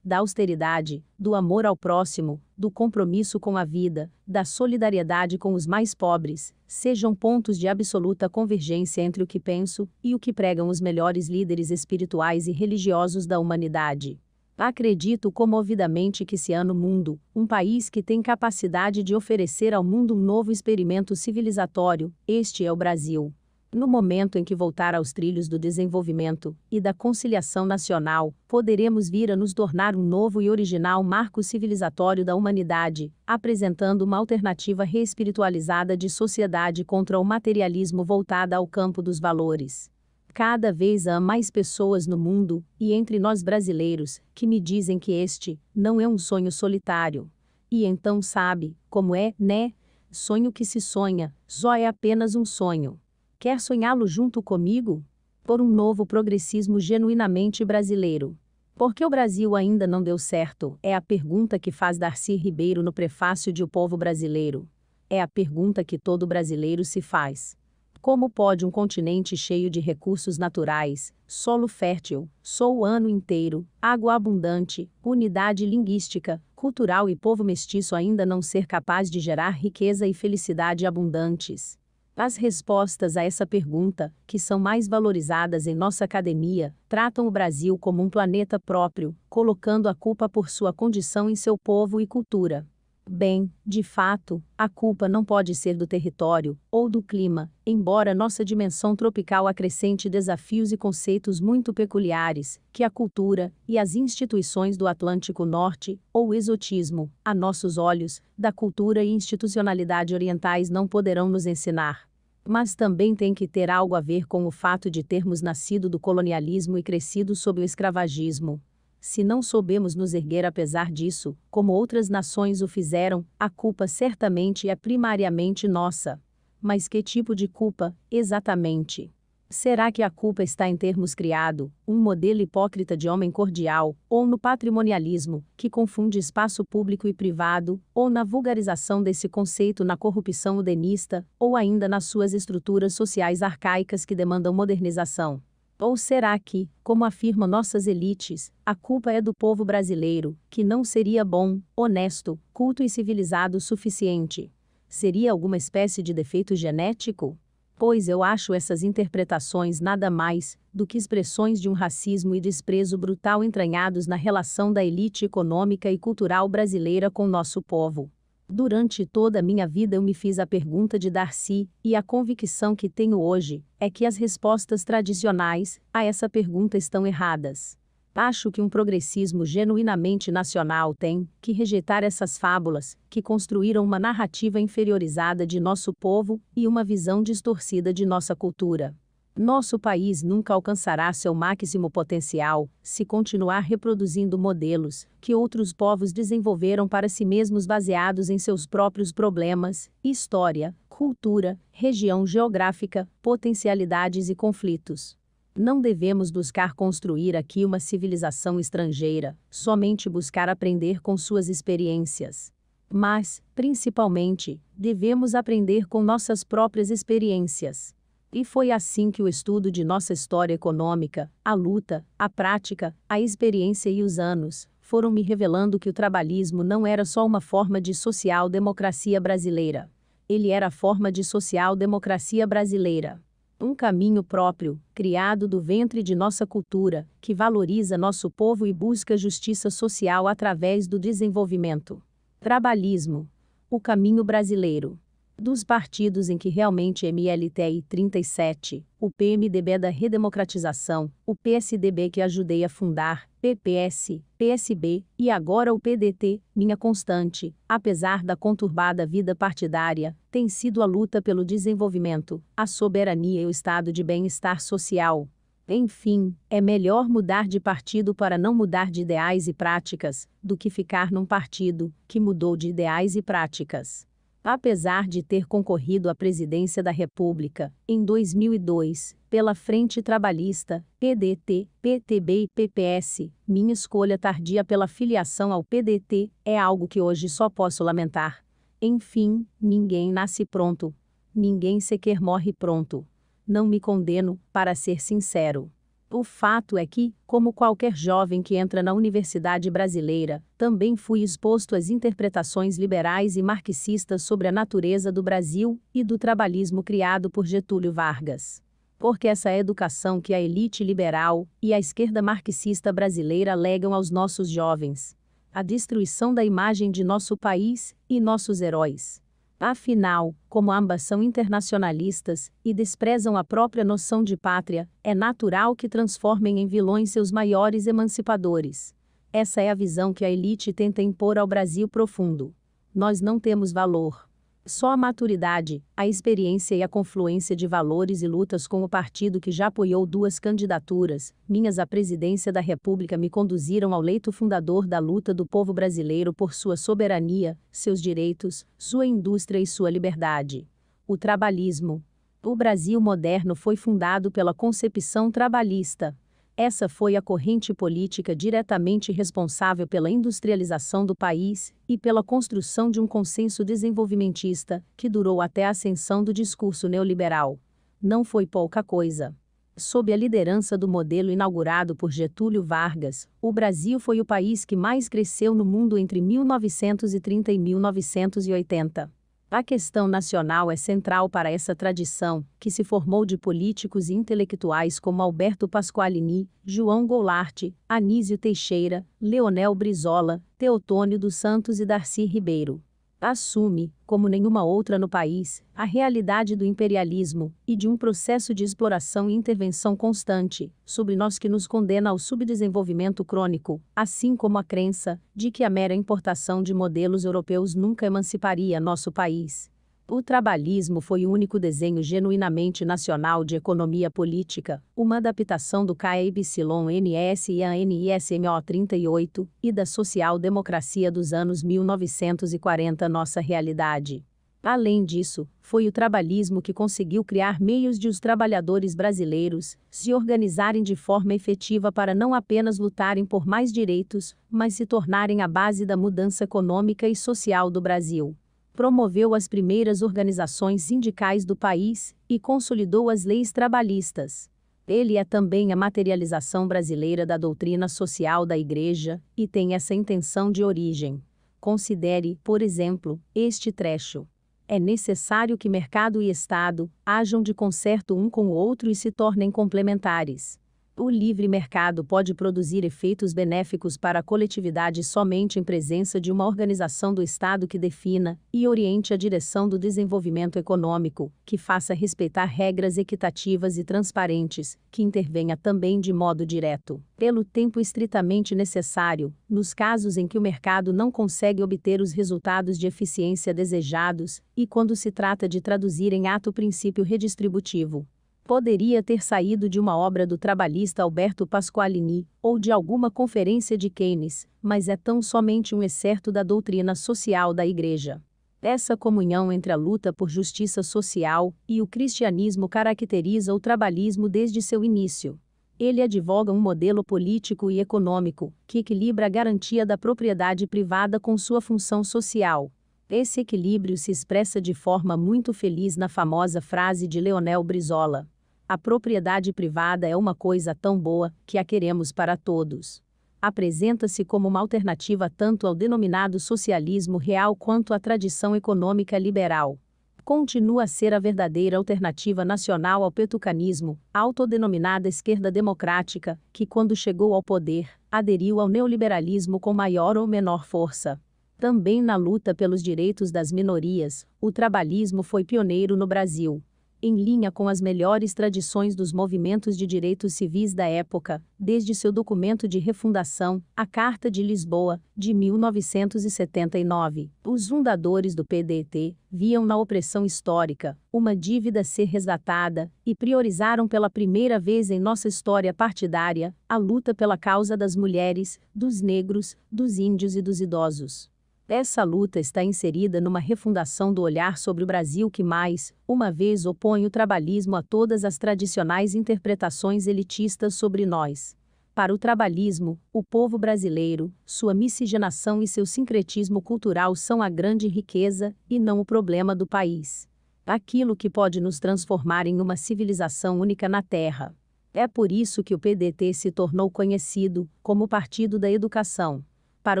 da austeridade, do amor ao próximo, do compromisso com a vida, da solidariedade com os mais pobres, sejam pontos de absoluta convergência entre o que penso e o que pregam os melhores líderes espirituais e religiosos da humanidade. Acredito comovidamente que se há no mundo, um país que tem capacidade de oferecer ao mundo um novo experimento civilizatório, este é o Brasil. No momento em que voltar aos trilhos do desenvolvimento e da conciliação nacional, poderemos vir a nos tornar um novo e original marco civilizatório da humanidade, apresentando uma alternativa reespiritualizada de sociedade contra o materialismo voltada ao campo dos valores. Cada vez há mais pessoas no mundo, e entre nós brasileiros, que me dizem que este não é um sonho solitário. E então sabe como é, né? Sonho que se sonha, só é apenas um sonho. Quer sonhá-lo junto comigo? Por um novo progressismo genuinamente brasileiro. Por que o Brasil ainda não deu certo? É a pergunta que faz Darcy Ribeiro no prefácio de O Povo Brasileiro. É a pergunta que todo brasileiro se faz. Como pode um continente cheio de recursos naturais, solo fértil, sol o ano inteiro, água abundante, unidade linguística, cultural e povo mestiço ainda não ser capaz de gerar riqueza e felicidade abundantes? As respostas a essa pergunta, que são mais valorizadas em nossa academia, tratam o Brasil como um planeta próprio, colocando a culpa por sua condição em seu povo e cultura. Bem, de fato, a culpa não pode ser do território ou do clima, embora nossa dimensão tropical acrescente desafios e conceitos muito peculiares que a cultura e as instituições do Atlântico Norte, ou exotismo, a nossos olhos, da cultura e institucionalidade orientais não poderão nos ensinar mas também tem que ter algo a ver com o fato de termos nascido do colonialismo e crescido sob o escravagismo. Se não soubemos nos erguer apesar disso, como outras nações o fizeram, a culpa certamente é primariamente nossa. Mas que tipo de culpa, exatamente? Será que a culpa está em termos criado, um modelo hipócrita de homem cordial, ou no patrimonialismo, que confunde espaço público e privado, ou na vulgarização desse conceito na corrupção udenista, ou ainda nas suas estruturas sociais arcaicas que demandam modernização? Ou será que, como afirmam nossas elites, a culpa é do povo brasileiro, que não seria bom, honesto, culto e civilizado o suficiente? Seria alguma espécie de defeito genético? Pois eu acho essas interpretações nada mais do que expressões de um racismo e desprezo brutal entranhados na relação da elite econômica e cultural brasileira com nosso povo. Durante toda a minha vida eu me fiz a pergunta de Darcy, e a convicção que tenho hoje é que as respostas tradicionais a essa pergunta estão erradas. Acho que um progressismo genuinamente nacional tem que rejeitar essas fábulas que construíram uma narrativa inferiorizada de nosso povo e uma visão distorcida de nossa cultura. Nosso país nunca alcançará seu máximo potencial se continuar reproduzindo modelos que outros povos desenvolveram para si mesmos baseados em seus próprios problemas, história, cultura, região geográfica, potencialidades e conflitos. Não devemos buscar construir aqui uma civilização estrangeira, somente buscar aprender com suas experiências. Mas, principalmente, devemos aprender com nossas próprias experiências. E foi assim que o estudo de nossa história econômica, a luta, a prática, a experiência e os anos foram me revelando que o trabalhismo não era só uma forma de social-democracia brasileira. Ele era a forma de social-democracia brasileira. Um caminho próprio, criado do ventre de nossa cultura, que valoriza nosso povo e busca justiça social através do desenvolvimento. Trabalhismo. O caminho brasileiro. Dos partidos em que realmente MLTI 37, o PMDB da Redemocratização, o PSDB que ajudei a fundar, PPS, PSB e agora o PDT, minha constante, apesar da conturbada vida partidária, tem sido a luta pelo desenvolvimento, a soberania e o estado de bem-estar social, enfim, é melhor mudar de partido para não mudar de ideais e práticas, do que ficar num partido que mudou de ideais e práticas apesar de ter concorrido à presidência da República, em 2002, pela Frente Trabalhista, PDT, PTB e PPS, minha escolha tardia pela filiação ao PDT é algo que hoje só posso lamentar. Enfim, ninguém nasce pronto. Ninguém sequer morre pronto. Não me condeno, para ser sincero. O fato é que, como qualquer jovem que entra na universidade brasileira, também fui exposto às interpretações liberais e marxistas sobre a natureza do Brasil e do trabalhismo criado por Getúlio Vargas. Porque essa educação que a elite liberal e a esquerda marxista brasileira legam aos nossos jovens. A destruição da imagem de nosso país e nossos heróis Afinal, como ambas são internacionalistas e desprezam a própria noção de pátria, é natural que transformem em vilões seus maiores emancipadores. Essa é a visão que a elite tenta impor ao Brasil profundo. Nós não temos valor, só a maturidade, a experiência e a confluência de valores e lutas com o partido que já apoiou duas candidaturas, minhas à presidência da República, me conduziram ao leito fundador da luta do povo brasileiro por sua soberania, seus direitos, sua indústria e sua liberdade. O trabalhismo. O Brasil moderno foi fundado pela concepção trabalhista, essa foi a corrente política diretamente responsável pela industrialização do país e pela construção de um consenso desenvolvimentista que durou até a ascensão do discurso neoliberal. Não foi pouca coisa. Sob a liderança do modelo inaugurado por Getúlio Vargas, o Brasil foi o país que mais cresceu no mundo entre 1930 e 1980. A questão nacional é central para essa tradição, que se formou de políticos e intelectuais como Alberto Pasqualini, João Goulart, Anísio Teixeira, Leonel Brizola, Teotônio dos Santos e Darcy Ribeiro assume, como nenhuma outra no país, a realidade do imperialismo e de um processo de exploração e intervenção constante sobre nós que nos condena ao subdesenvolvimento crônico, assim como a crença de que a mera importação de modelos europeus nunca emanciparia nosso país o trabalhismo foi o único desenho genuinamente nacional de economia política, uma adaptação do KYNS e a NISMO 38, e da social-democracia dos anos 1940 nossa realidade. Além disso, foi o trabalhismo que conseguiu criar meios de os trabalhadores brasileiros se organizarem de forma efetiva para não apenas lutarem por mais direitos, mas se tornarem a base da mudança econômica e social do Brasil promoveu as primeiras organizações sindicais do país e consolidou as leis trabalhistas. Ele é também a materialização brasileira da doutrina social da Igreja e tem essa intenção de origem. Considere, por exemplo, este trecho. É necessário que mercado e Estado hajam de concerto um com o outro e se tornem complementares. O livre mercado pode produzir efeitos benéficos para a coletividade somente em presença de uma organização do Estado que defina e oriente a direção do desenvolvimento econômico, que faça respeitar regras equitativas e transparentes, que intervenha também de modo direto, pelo tempo estritamente necessário, nos casos em que o mercado não consegue obter os resultados de eficiência desejados, e quando se trata de traduzir em ato o princípio redistributivo, poderia ter saído de uma obra do trabalhista Alberto Pasqualini ou de alguma conferência de Keynes, mas é tão somente um excerto da doutrina social da Igreja. Essa comunhão entre a luta por justiça social e o cristianismo caracteriza o trabalhismo desde seu início. Ele advoga um modelo político e econômico que equilibra a garantia da propriedade privada com sua função social, esse equilíbrio se expressa de forma muito feliz na famosa frase de Leonel Brizola: A propriedade privada é uma coisa tão boa que a queremos para todos. Apresenta-se como uma alternativa tanto ao denominado socialismo real quanto à tradição econômica liberal continua a ser a verdadeira alternativa nacional ao petucanismo, autodenominada esquerda democrática, que quando chegou ao poder, aderiu ao neoliberalismo com maior ou menor força. Também na luta pelos direitos das minorias, o trabalhismo foi pioneiro no Brasil. Em linha com as melhores tradições dos movimentos de direitos civis da época, desde seu documento de refundação, a Carta de Lisboa, de 1979, os fundadores do PDT viam na opressão histórica uma dívida a ser resgatada e priorizaram pela primeira vez em nossa história partidária a luta pela causa das mulheres, dos negros, dos índios e dos idosos. Essa luta está inserida numa refundação do olhar sobre o Brasil que mais, uma vez, opõe o trabalhismo a todas as tradicionais interpretações elitistas sobre nós. Para o trabalhismo, o povo brasileiro, sua miscigenação e seu sincretismo cultural são a grande riqueza, e não o problema do país. Aquilo que pode nos transformar em uma civilização única na Terra. É por isso que o PDT se tornou conhecido como Partido da Educação. Para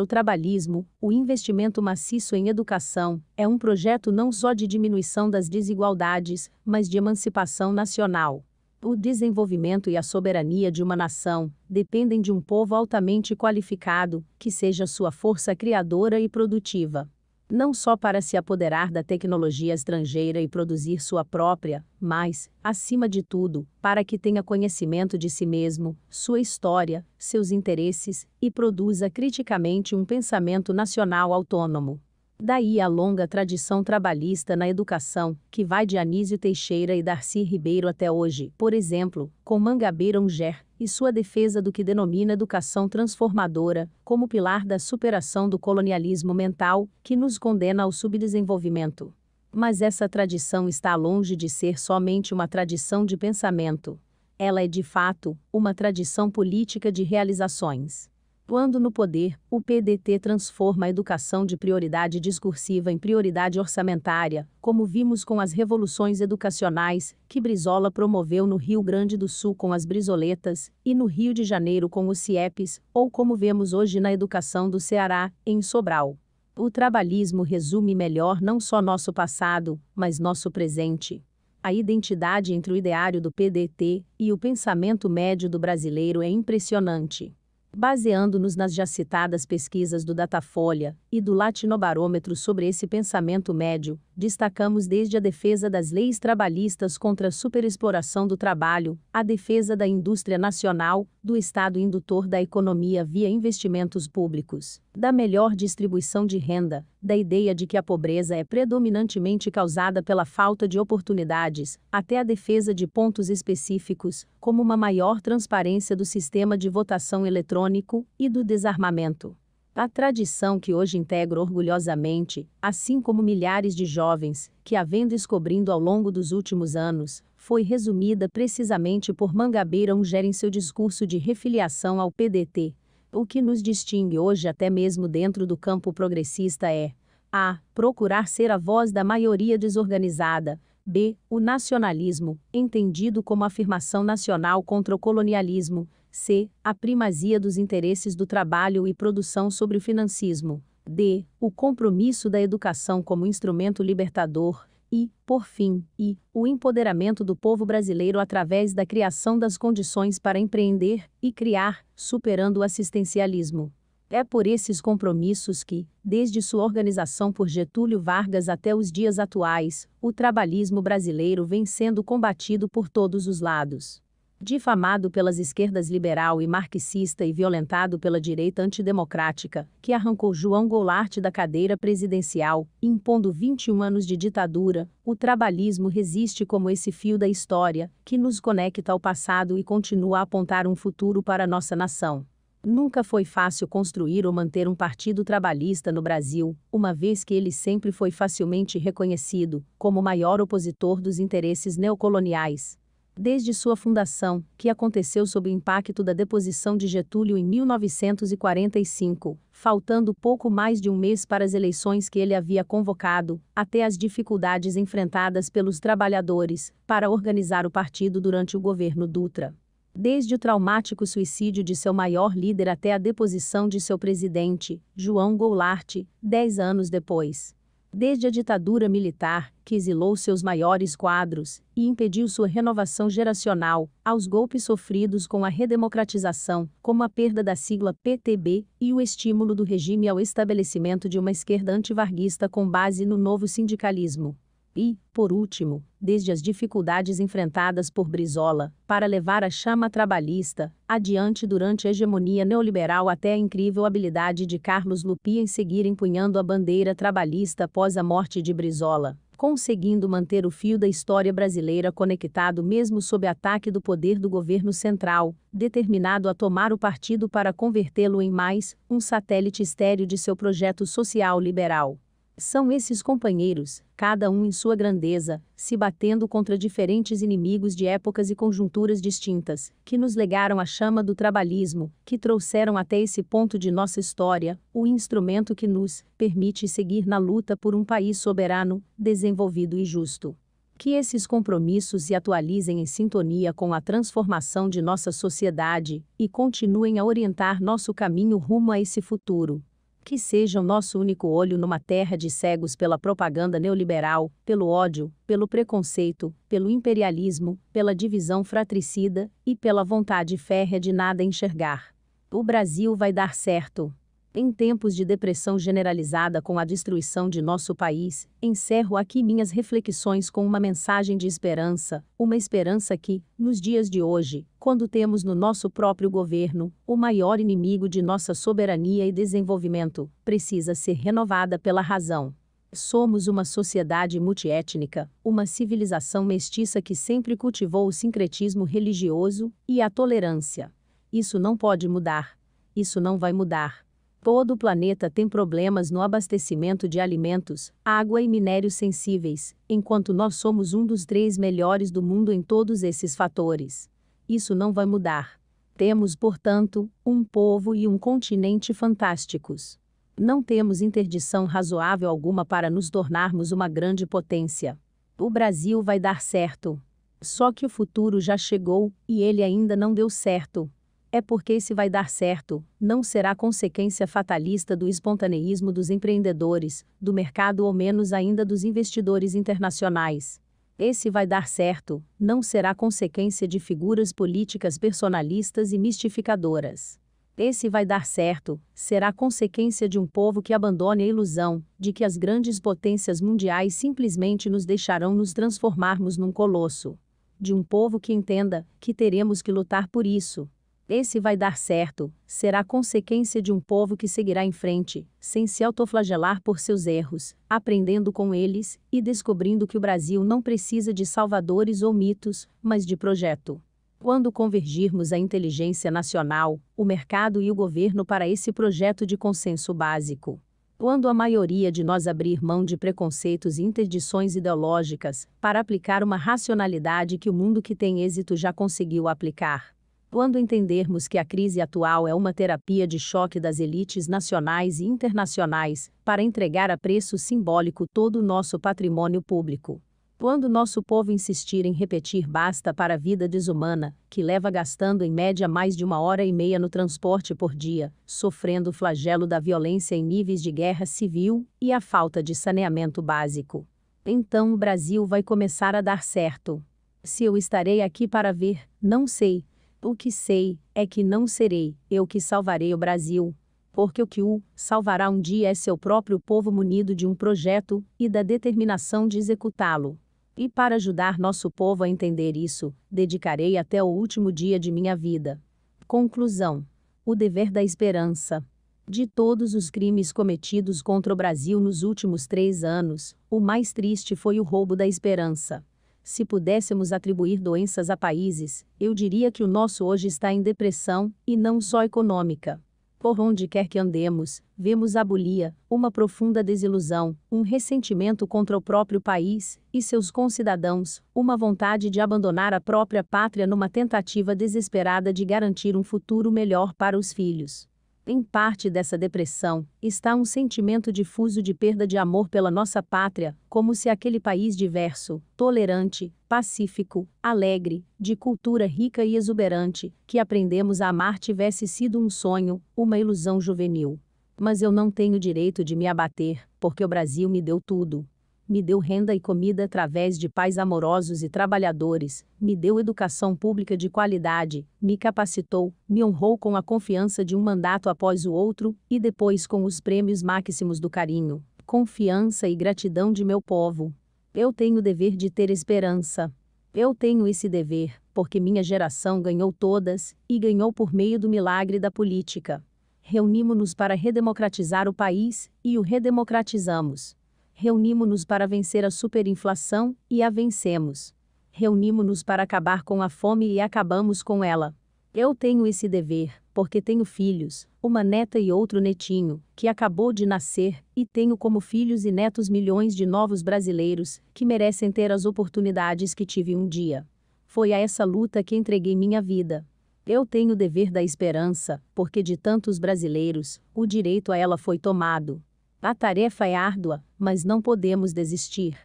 o trabalhismo, o investimento maciço em educação é um projeto não só de diminuição das desigualdades, mas de emancipação nacional. O desenvolvimento e a soberania de uma nação dependem de um povo altamente qualificado, que seja sua força criadora e produtiva não só para se apoderar da tecnologia estrangeira e produzir sua própria, mas, acima de tudo, para que tenha conhecimento de si mesmo, sua história, seus interesses e produza criticamente um pensamento nacional autônomo. Daí a longa tradição trabalhista na educação, que vai de Anísio Teixeira e Darcy Ribeiro até hoje, por exemplo, com Mangabeira Unger, e sua defesa do que denomina educação transformadora, como pilar da superação do colonialismo mental, que nos condena ao subdesenvolvimento. Mas essa tradição está longe de ser somente uma tradição de pensamento. Ela é, de fato, uma tradição política de realizações. Quando no poder, o PDT transforma a educação de prioridade discursiva em prioridade orçamentária, como vimos com as revoluções educacionais, que Brizola promoveu no Rio Grande do Sul com as Brizoletas e no Rio de Janeiro com os CIEPs, ou como vemos hoje na educação do Ceará, em Sobral. O trabalhismo resume melhor não só nosso passado, mas nosso presente a identidade entre o ideário do PDT e o pensamento médio do brasileiro é impressionante. Baseando-nos nas já citadas pesquisas do Datafolha, e do Latinobarômetro sobre esse pensamento médio, destacamos desde a defesa das leis trabalhistas contra a superexploração do trabalho, a defesa da indústria nacional, do Estado indutor da economia via investimentos públicos, da melhor distribuição de renda, da ideia de que a pobreza é predominantemente causada pela falta de oportunidades, até a defesa de pontos específicos, como uma maior transparência do sistema de votação eletrônico e do desarmamento. A tradição que hoje integro orgulhosamente, assim como milhares de jovens, que a vem descobrindo ao longo dos últimos anos, foi resumida precisamente por Mangabeira Unger em seu discurso de refiliação ao PDT. O que nos distingue hoje até mesmo dentro do campo progressista é a. Procurar ser a voz da maioria desorganizada. b. O nacionalismo, entendido como afirmação nacional contra o colonialismo, C. A primazia dos interesses do trabalho e produção sobre o financismo. D. O compromisso da educação como instrumento libertador. E, por fim, I. O empoderamento do povo brasileiro através da criação das condições para empreender e criar, superando o assistencialismo. É por esses compromissos que, desde sua organização por Getúlio Vargas até os dias atuais, o trabalhismo brasileiro vem sendo combatido por todos os lados difamado pelas esquerdas liberal e marxista e violentado pela direita antidemocrática, que arrancou João Goulart da cadeira presidencial, impondo 21 anos de ditadura, o trabalhismo resiste como esse fio da história, que nos conecta ao passado e continua a apontar um futuro para nossa nação. Nunca foi fácil construir ou manter um partido trabalhista no Brasil, uma vez que ele sempre foi facilmente reconhecido como o maior opositor dos interesses neocoloniais, desde sua fundação, que aconteceu sob o impacto da deposição de Getúlio em 1945, faltando pouco mais de um mês para as eleições que ele havia convocado, até as dificuldades enfrentadas pelos trabalhadores para organizar o partido durante o governo Dutra. Desde o traumático suicídio de seu maior líder até a deposição de seu presidente, João Goulart, dez anos depois. Desde a ditadura militar, que exilou seus maiores quadros e impediu sua renovação geracional, aos golpes sofridos com a redemocratização, como a perda da sigla PTB e o estímulo do regime ao estabelecimento de uma esquerda antivarguista com base no novo sindicalismo. E, por último, desde as dificuldades enfrentadas por Brizola para levar a chama trabalhista adiante durante a hegemonia neoliberal até a incrível habilidade de Carlos Lupi em seguir empunhando a bandeira trabalhista após a morte de Brizola, conseguindo manter o fio da história brasileira conectado mesmo sob ataque do poder do governo central, determinado a tomar o partido para convertê-lo em mais um satélite estéreo de seu projeto social liberal. São esses companheiros, cada um em sua grandeza, se batendo contra diferentes inimigos de épocas e conjunturas distintas, que nos legaram a chama do trabalhismo, que trouxeram até esse ponto de nossa história, o instrumento que nos permite seguir na luta por um país soberano, desenvolvido e justo que esses compromissos se atualizem em sintonia com a transformação de nossa sociedade e continuem a orientar nosso caminho rumo a esse futuro que seja o nosso único olho numa terra de cegos pela propaganda neoliberal, pelo ódio, pelo preconceito, pelo imperialismo, pela divisão fratricida e pela vontade férrea de nada enxergar. O Brasil vai dar certo. Em tempos de depressão generalizada com a destruição de nosso país, encerro aqui minhas reflexões com uma mensagem de esperança, uma esperança que, nos dias de hoje, quando temos no nosso próprio governo o maior inimigo de nossa soberania e desenvolvimento, precisa ser renovada pela razão. Somos uma sociedade multiétnica, uma civilização mestiça que sempre cultivou o sincretismo religioso e a tolerância. Isso não pode mudar. Isso não vai mudar Todo o planeta tem problemas no abastecimento de alimentos, água e minérios sensíveis, enquanto nós somos um dos três melhores do mundo em todos esses fatores. Isso não vai mudar. Temos, portanto, um povo e um continente fantásticos. Não temos interdição razoável alguma para nos tornarmos uma grande potência. O Brasil vai dar certo. Só que o futuro já chegou e ele ainda não deu certo é porque se vai dar certo, não será consequência fatalista do espontaneísmo dos empreendedores, do mercado ou menos ainda dos investidores internacionais. Esse vai dar certo, não será consequência de figuras políticas personalistas e mistificadoras. Esse vai dar certo, será consequência de um povo que abandone a ilusão de que as grandes potências mundiais simplesmente nos deixarão nos transformarmos num colosso. De um povo que entenda que teremos que lutar por isso, esse vai dar certo, será consequência de um povo que seguirá em frente, sem se autoflagelar por seus erros, aprendendo com eles e descobrindo que o Brasil não precisa de salvadores ou mitos, mas de projeto. Quando convergirmos a inteligência nacional, o mercado e o governo para esse projeto de consenso básico quando a maioria de nós abrir mão de preconceitos e interdições ideológicas para aplicar uma racionalidade que o mundo que tem êxito já conseguiu aplicar. Quando entendermos que a crise atual é uma terapia de choque das elites nacionais e internacionais, para entregar a preço simbólico todo o nosso patrimônio público. Quando nosso povo insistir em repetir basta para a vida desumana, que leva gastando em média mais de uma hora e meia no transporte por dia, sofrendo o flagelo da violência em níveis de guerra civil e a falta de saneamento básico. Então o Brasil vai começar a dar certo. Se eu estarei aqui para ver, não sei, o que sei é que não serei eu que salvarei o Brasil, porque o que o salvará um dia é seu próprio povo munido de um projeto e da determinação de executá-lo. E para ajudar nosso povo a entender isso, dedicarei até o último dia de minha vida. Conclusão: O dever da esperança. De todos os crimes cometidos contra o Brasil nos últimos três anos, o mais triste foi o roubo da esperança. Se pudéssemos atribuir doenças a países, eu diria que o nosso hoje está em depressão, e não só econômica. Por onde quer que andemos, vemos a bulia, uma profunda desilusão, um ressentimento contra o próprio país e seus concidadãos, uma vontade de abandonar a própria pátria numa tentativa desesperada de garantir um futuro melhor para os filhos. Em parte dessa depressão está um sentimento difuso de perda de amor pela nossa pátria, como se aquele país diverso, tolerante, pacífico, alegre, de cultura rica e exuberante, que aprendemos a amar tivesse sido um sonho, uma ilusão juvenil. Mas eu não tenho direito de me abater, porque o Brasil me deu tudo me deu renda e comida através de pais amorosos e trabalhadores, me deu educação pública de qualidade, me capacitou, me honrou com a confiança de um mandato após o outro, e depois com os prêmios máximos do carinho, confiança e gratidão de meu povo. Eu tenho o dever de ter esperança. Eu tenho esse dever, porque minha geração ganhou todas, e ganhou por meio do milagre da política. Reunimos-nos para redemocratizar o país, e o redemocratizamos reunimos nos para vencer a superinflação, e a vencemos. reunimos nos para acabar com a fome e acabamos com ela. Eu tenho esse dever, porque tenho filhos, uma neta e outro netinho, que acabou de nascer, e tenho como filhos e netos milhões de novos brasileiros, que merecem ter as oportunidades que tive um dia. Foi a essa luta que entreguei minha vida. Eu tenho o dever da esperança, porque de tantos brasileiros, o direito a ela foi tomado. A tarefa é árdua, mas não podemos desistir.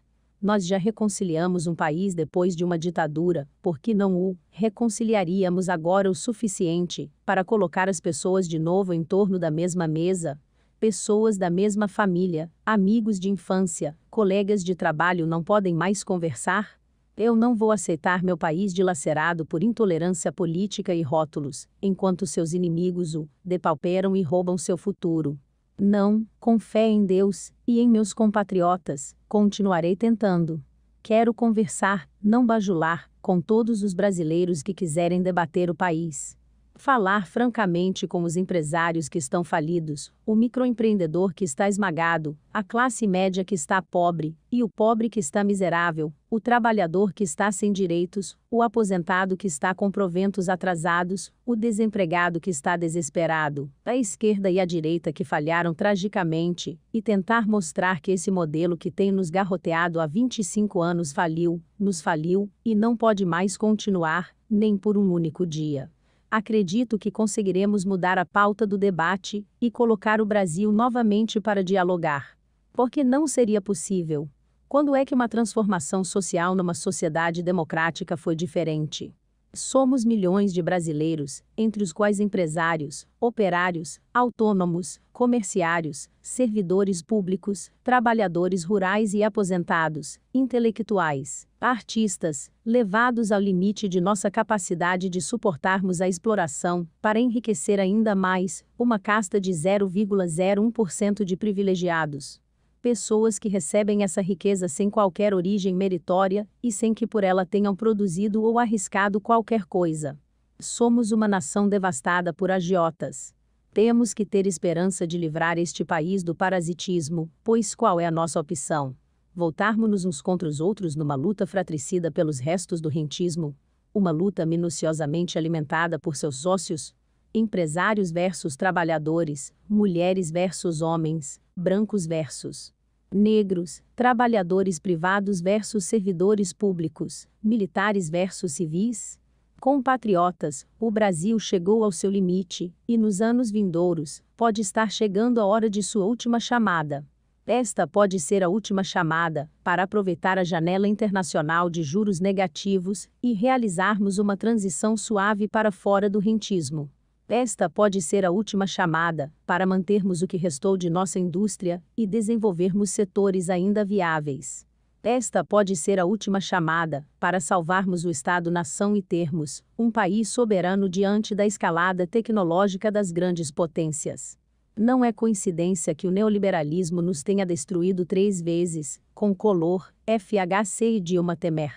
Nós já reconciliamos um país depois de uma ditadura, por que não o reconciliaríamos agora o suficiente para colocar as pessoas de novo em torno da mesma mesa? Pessoas da mesma família, amigos de infância, colegas de trabalho não podem mais conversar? Eu não vou aceitar meu país dilacerado por intolerância política e rótulos, enquanto seus inimigos o depauperam e roubam seu futuro. Não, com fé em Deus e em meus compatriotas, continuarei tentando. Quero conversar, não bajular, com todos os brasileiros que quiserem debater o país. Falar francamente com os empresários que estão falidos, o microempreendedor que está esmagado, a classe média que está pobre, e o pobre que está miserável, o trabalhador que está sem direitos, o aposentado que está com proventos atrasados, o desempregado que está desesperado, a esquerda e a direita que falharam tragicamente, e tentar mostrar que esse modelo que tem nos garroteado há 25 anos faliu, nos faliu, e não pode mais continuar, nem por um único dia acredito que conseguiremos mudar a pauta do debate e colocar o Brasil novamente para dialogar. Porque não seria possível. Quando é que uma transformação social numa sociedade democrática foi diferente? Somos milhões de brasileiros, entre os quais empresários, operários, autônomos, comerciários, servidores públicos, trabalhadores rurais e aposentados, intelectuais, artistas, levados ao limite de nossa capacidade de suportarmos a exploração, para enriquecer ainda mais uma casta de 0,01% de privilegiados pessoas que recebem essa riqueza sem qualquer origem meritória e sem que por ela tenham produzido ou arriscado qualquer coisa. Somos uma nação devastada por agiotas. Temos que ter esperança de livrar este país do parasitismo, pois qual é a nossa opção? Voltarmos-nos uns contra os outros numa luta fratricida pelos restos do rentismo? Uma luta minuciosamente alimentada por seus sócios, empresários versus trabalhadores, mulheres versus homens, brancos versus negros, trabalhadores privados versus servidores públicos, militares versus civis. Compatriotas, o Brasil chegou ao seu limite e nos anos vindouros pode estar chegando a hora de sua última chamada. Esta pode ser a última chamada para aproveitar a janela internacional de juros negativos e realizarmos uma transição suave para fora do rentismo. Esta pode ser a última chamada para mantermos o que restou de nossa indústria e desenvolvermos setores ainda viáveis. Esta pode ser a última chamada para salvarmos o Estado-nação e termos um país soberano diante da escalada tecnológica das grandes potências. Não é coincidência que o neoliberalismo nos tenha destruído três vezes, com Color, FHC e Dilma Temer.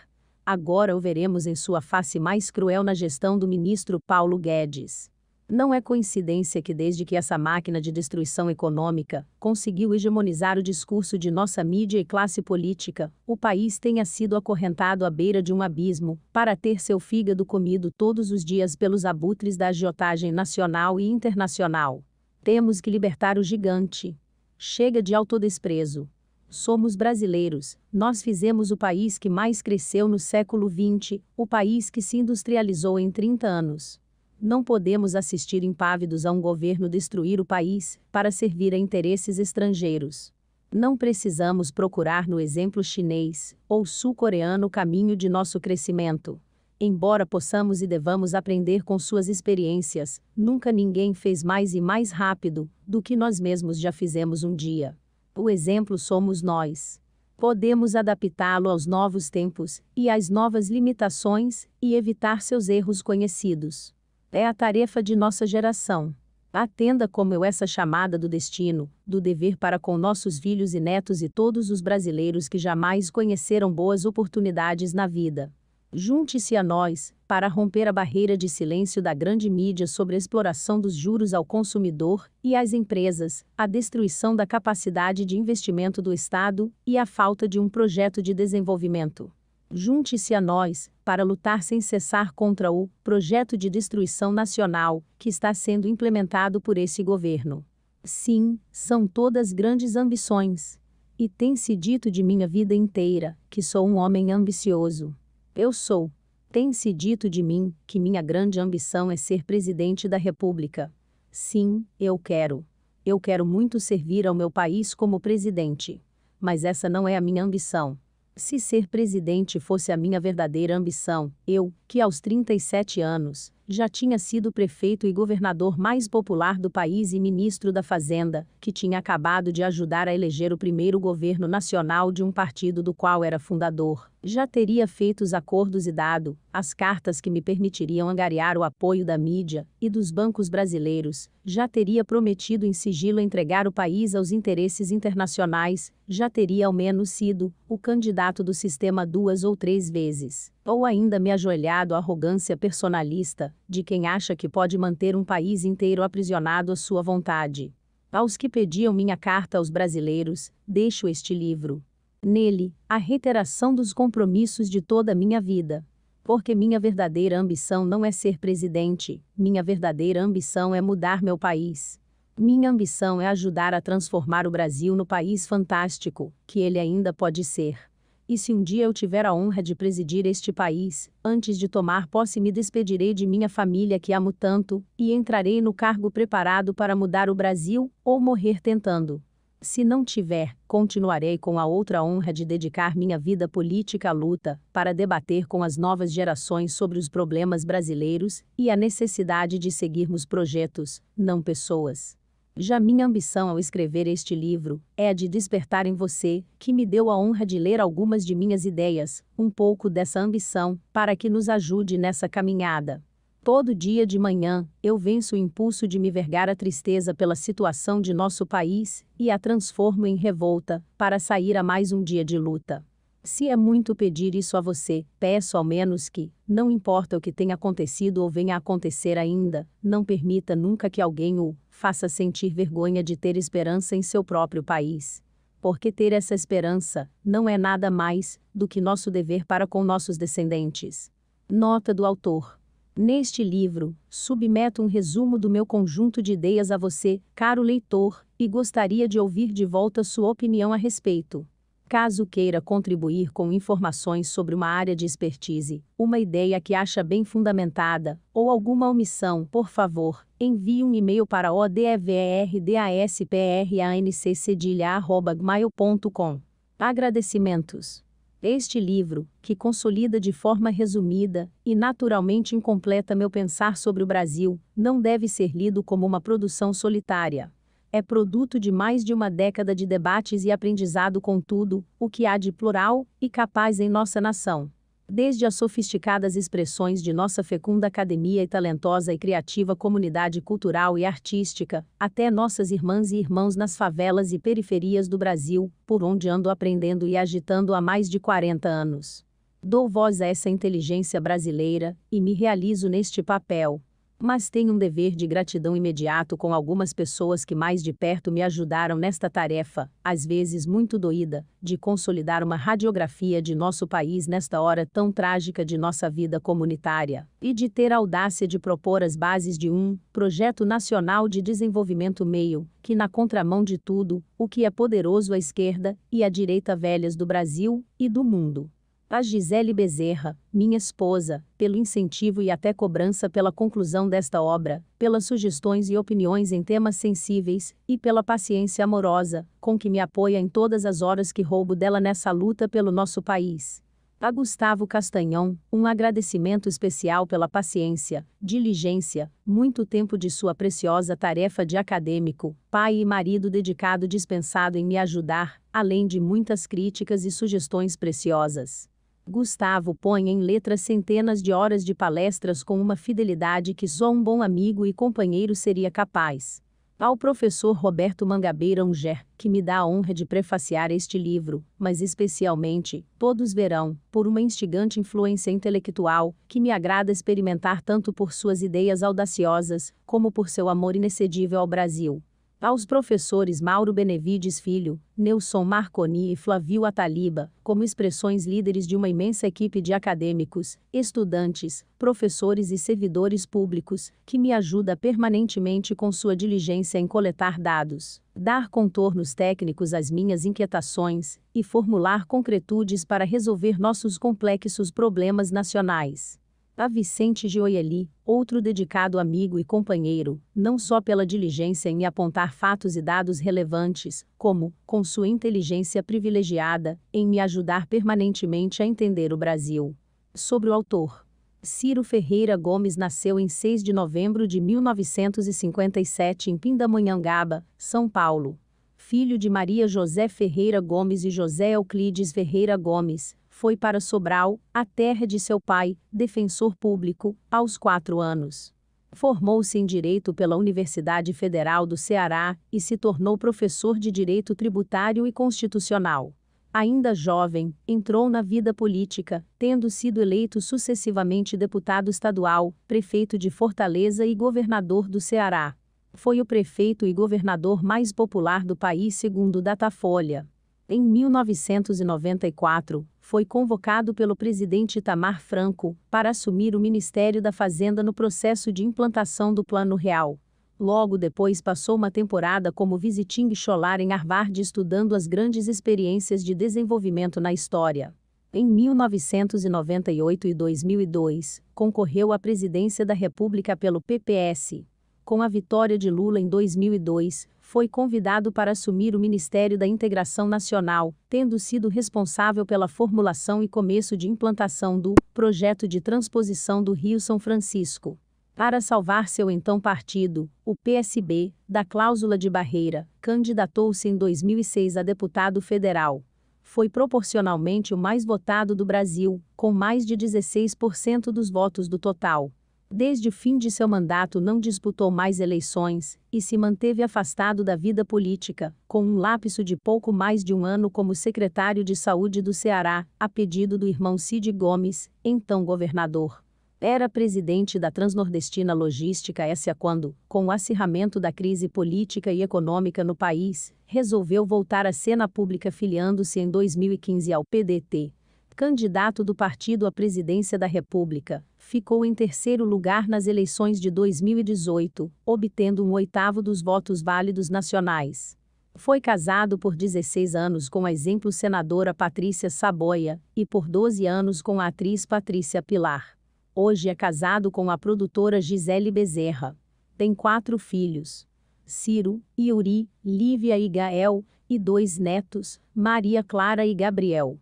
Agora o veremos em sua face mais cruel na gestão do ministro Paulo Guedes. Não é coincidência que, desde que essa máquina de destruição econômica conseguiu hegemonizar o discurso de nossa mídia e classe política, o país tenha sido acorrentado à beira de um abismo, para ter seu fígado comido todos os dias pelos abutres da agiotagem nacional e internacional. Temos que libertar o gigante. Chega de autodesprezo. Somos brasileiros, nós fizemos o país que mais cresceu no século XX, o país que se industrializou em 30 anos. Não podemos assistir impávidos a um governo destruir o país para servir a interesses estrangeiros. Não precisamos procurar no exemplo chinês ou sul-coreano o caminho de nosso crescimento. Embora possamos e devamos aprender com suas experiências, nunca ninguém fez mais e mais rápido do que nós mesmos já fizemos um dia. O exemplo somos nós. Podemos adaptá-lo aos novos tempos e às novas limitações e evitar seus erros conhecidos. É a tarefa de nossa geração. Atenda como eu essa chamada do destino, do dever para com nossos filhos e netos e todos os brasileiros que jamais conheceram boas oportunidades na vida. Junte-se a nós, para romper a barreira de silêncio da grande mídia sobre a exploração dos juros ao consumidor e às empresas, a destruição da capacidade de investimento do Estado e a falta de um projeto de desenvolvimento junte-se a nós, para lutar sem cessar contra o projeto de destruição nacional que está sendo implementado por esse governo. Sim, são todas grandes ambições. E tem-se dito de minha vida inteira que sou um homem ambicioso. Eu sou. Tem-se dito de mim que minha grande ambição é ser presidente da República. Sim, eu quero. Eu quero muito servir ao meu país como presidente. Mas essa não é a minha ambição. Se ser presidente fosse a minha verdadeira ambição, eu, que aos 37 anos, já tinha sido prefeito e governador mais popular do país e ministro da Fazenda, que tinha acabado de ajudar a eleger o primeiro governo nacional de um partido do qual era fundador. Já teria feito os acordos e dado as cartas que me permitiriam angariar o apoio da mídia e dos bancos brasileiros, já teria prometido em sigilo entregar o país aos interesses internacionais, já teria ao menos sido o candidato do sistema duas ou três vezes ou ainda me ajoelhado à arrogância personalista de quem acha que pode manter um país inteiro aprisionado à sua vontade. Aos que pediam minha carta aos brasileiros, deixo este livro. Nele, a reiteração dos compromissos de toda a minha vida. Porque minha verdadeira ambição não é ser presidente, minha verdadeira ambição é mudar meu país. Minha ambição é ajudar a transformar o Brasil no país fantástico que ele ainda pode ser. E se um dia eu tiver a honra de presidir este país, antes de tomar posse me despedirei de minha família que amo tanto, e entrarei no cargo preparado para mudar o Brasil, ou morrer tentando. Se não tiver, continuarei com a outra honra de dedicar minha vida política à luta, para debater com as novas gerações sobre os problemas brasileiros e a necessidade de seguirmos projetos, não pessoas. Já minha ambição ao escrever este livro é a de despertar em você, que me deu a honra de ler algumas de minhas ideias, um pouco dessa ambição, para que nos ajude nessa caminhada. Todo dia de manhã, eu venço o impulso de me vergar a tristeza pela situação de nosso país e a transformo em revolta, para sair a mais um dia de luta. Se é muito pedir isso a você, peço ao menos que, não importa o que tenha acontecido ou venha a acontecer ainda, não permita nunca que alguém o faça sentir vergonha de ter esperança em seu próprio país. Porque ter essa esperança não é nada mais do que nosso dever para com nossos descendentes. Nota do autor. Neste livro, submeto um resumo do meu conjunto de ideias a você, caro leitor, e gostaria de ouvir de volta sua opinião a respeito. Caso queira contribuir com informações sobre uma área de expertise, uma ideia que acha bem fundamentada, ou alguma omissão, por favor, envie um e-mail para odverdaspranccedilha.gmail.com. Agradecimentos. Este livro, que consolida de forma resumida e naturalmente incompleta meu pensar sobre o Brasil, não deve ser lido como uma produção solitária é produto de mais de uma década de debates e aprendizado com tudo o que há de plural e capaz em nossa nação. Desde as sofisticadas expressões de nossa fecunda academia e talentosa e criativa comunidade cultural e artística, até nossas irmãs e irmãos nas favelas e periferias do Brasil, por onde ando aprendendo e agitando há mais de 40 anos. Dou voz a essa inteligência brasileira e me realizo neste papel mas tenho um dever de gratidão imediato com algumas pessoas que mais de perto me ajudaram nesta tarefa, às vezes muito doída, de consolidar uma radiografia de nosso país nesta hora tão trágica de nossa vida comunitária, e de ter a audácia de propor as bases de um projeto nacional de desenvolvimento meio, que na contramão de tudo, o que é poderoso à esquerda e à direita velhas do Brasil e do mundo a Gisele Bezerra, minha esposa, pelo incentivo e até cobrança pela conclusão desta obra, pelas sugestões e opiniões em temas sensíveis, e pela paciência amorosa, com que me apoia em todas as horas que roubo dela nessa luta pelo nosso país. A Gustavo Castanhão, um agradecimento especial pela paciência, diligência, muito tempo de sua preciosa tarefa de acadêmico, pai e marido dedicado dispensado em me ajudar, além de muitas críticas e sugestões preciosas. Gustavo põe em letras centenas de horas de palestras com uma fidelidade que só um bom amigo e companheiro seria capaz. Ao professor Roberto Mangabeira Unger, que me dá a honra de prefaciar este livro, mas especialmente, todos verão, por uma instigante influência intelectual, que me agrada experimentar tanto por suas ideias audaciosas, como por seu amor inexcedível ao Brasil aos professores Mauro Benevides Filho, Nelson Marconi e Flavio Ataliba, como expressões líderes de uma imensa equipe de acadêmicos, estudantes, professores e servidores públicos, que me ajuda permanentemente com sua diligência em coletar dados, dar contornos técnicos às minhas inquietações e formular concretudes para resolver nossos complexos problemas nacionais a Vicente Gioielli, outro dedicado amigo e companheiro, não só pela diligência em apontar fatos e dados relevantes, como, com sua inteligência privilegiada, em me ajudar permanentemente a entender o Brasil. Sobre o autor. Ciro Ferreira Gomes nasceu em 6 de novembro de 1957 em Pindamonhangaba, São Paulo. Filho de Maria José Ferreira Gomes e José Euclides Ferreira Gomes, foi para Sobral, a terra de seu pai, defensor público, aos quatro anos. Formou-se em Direito pela Universidade Federal do Ceará e se tornou professor de Direito Tributário e Constitucional. Ainda jovem, entrou na vida política, tendo sido eleito sucessivamente deputado estadual, prefeito de Fortaleza e governador do Ceará. Foi o prefeito e governador mais popular do país, segundo Datafolha. Em 1994, foi convocado pelo presidente Itamar Franco para assumir o Ministério da Fazenda no processo de implantação do Plano Real. Logo depois passou uma temporada como visiting scholar em Harvard estudando as grandes experiências de desenvolvimento na história. Em 1998 e 2002, concorreu à presidência da República pelo PPS. Com a vitória de Lula em 2002, foi convidado para assumir o Ministério da Integração Nacional, tendo sido responsável pela formulação e começo de implantação do projeto de transposição do Rio São Francisco. Para salvar seu então partido, o PSB, da cláusula de barreira, candidatou-se em 2006 a deputado federal foi proporcionalmente o mais votado do Brasil, com mais de 16% dos votos do total. Desde o fim de seu mandato não disputou mais eleições e se manteve afastado da vida política, com um lapso de pouco mais de um ano como secretário de Saúde do Ceará, a pedido do irmão Cid Gomes, então governador. Era presidente da Transnordestina Logística S.A. quando, com o acirramento da crise política e econômica no país, resolveu voltar à cena pública filiando-se em 2015 ao PDT candidato do partido à presidência da República, ficou em terceiro lugar nas eleições de 2018, obtendo um oitavo dos votos válidos nacionais. Foi casado por 16 anos com a exemplo senadora Patrícia Saboia e por 12 anos com a atriz Patrícia Pilar. Hoje é casado com a produtora Gisele Bezerra. Tem quatro filhos. Ciro, Yuri, Lívia e Gael, e dois netos, Maria Clara e Gabriel.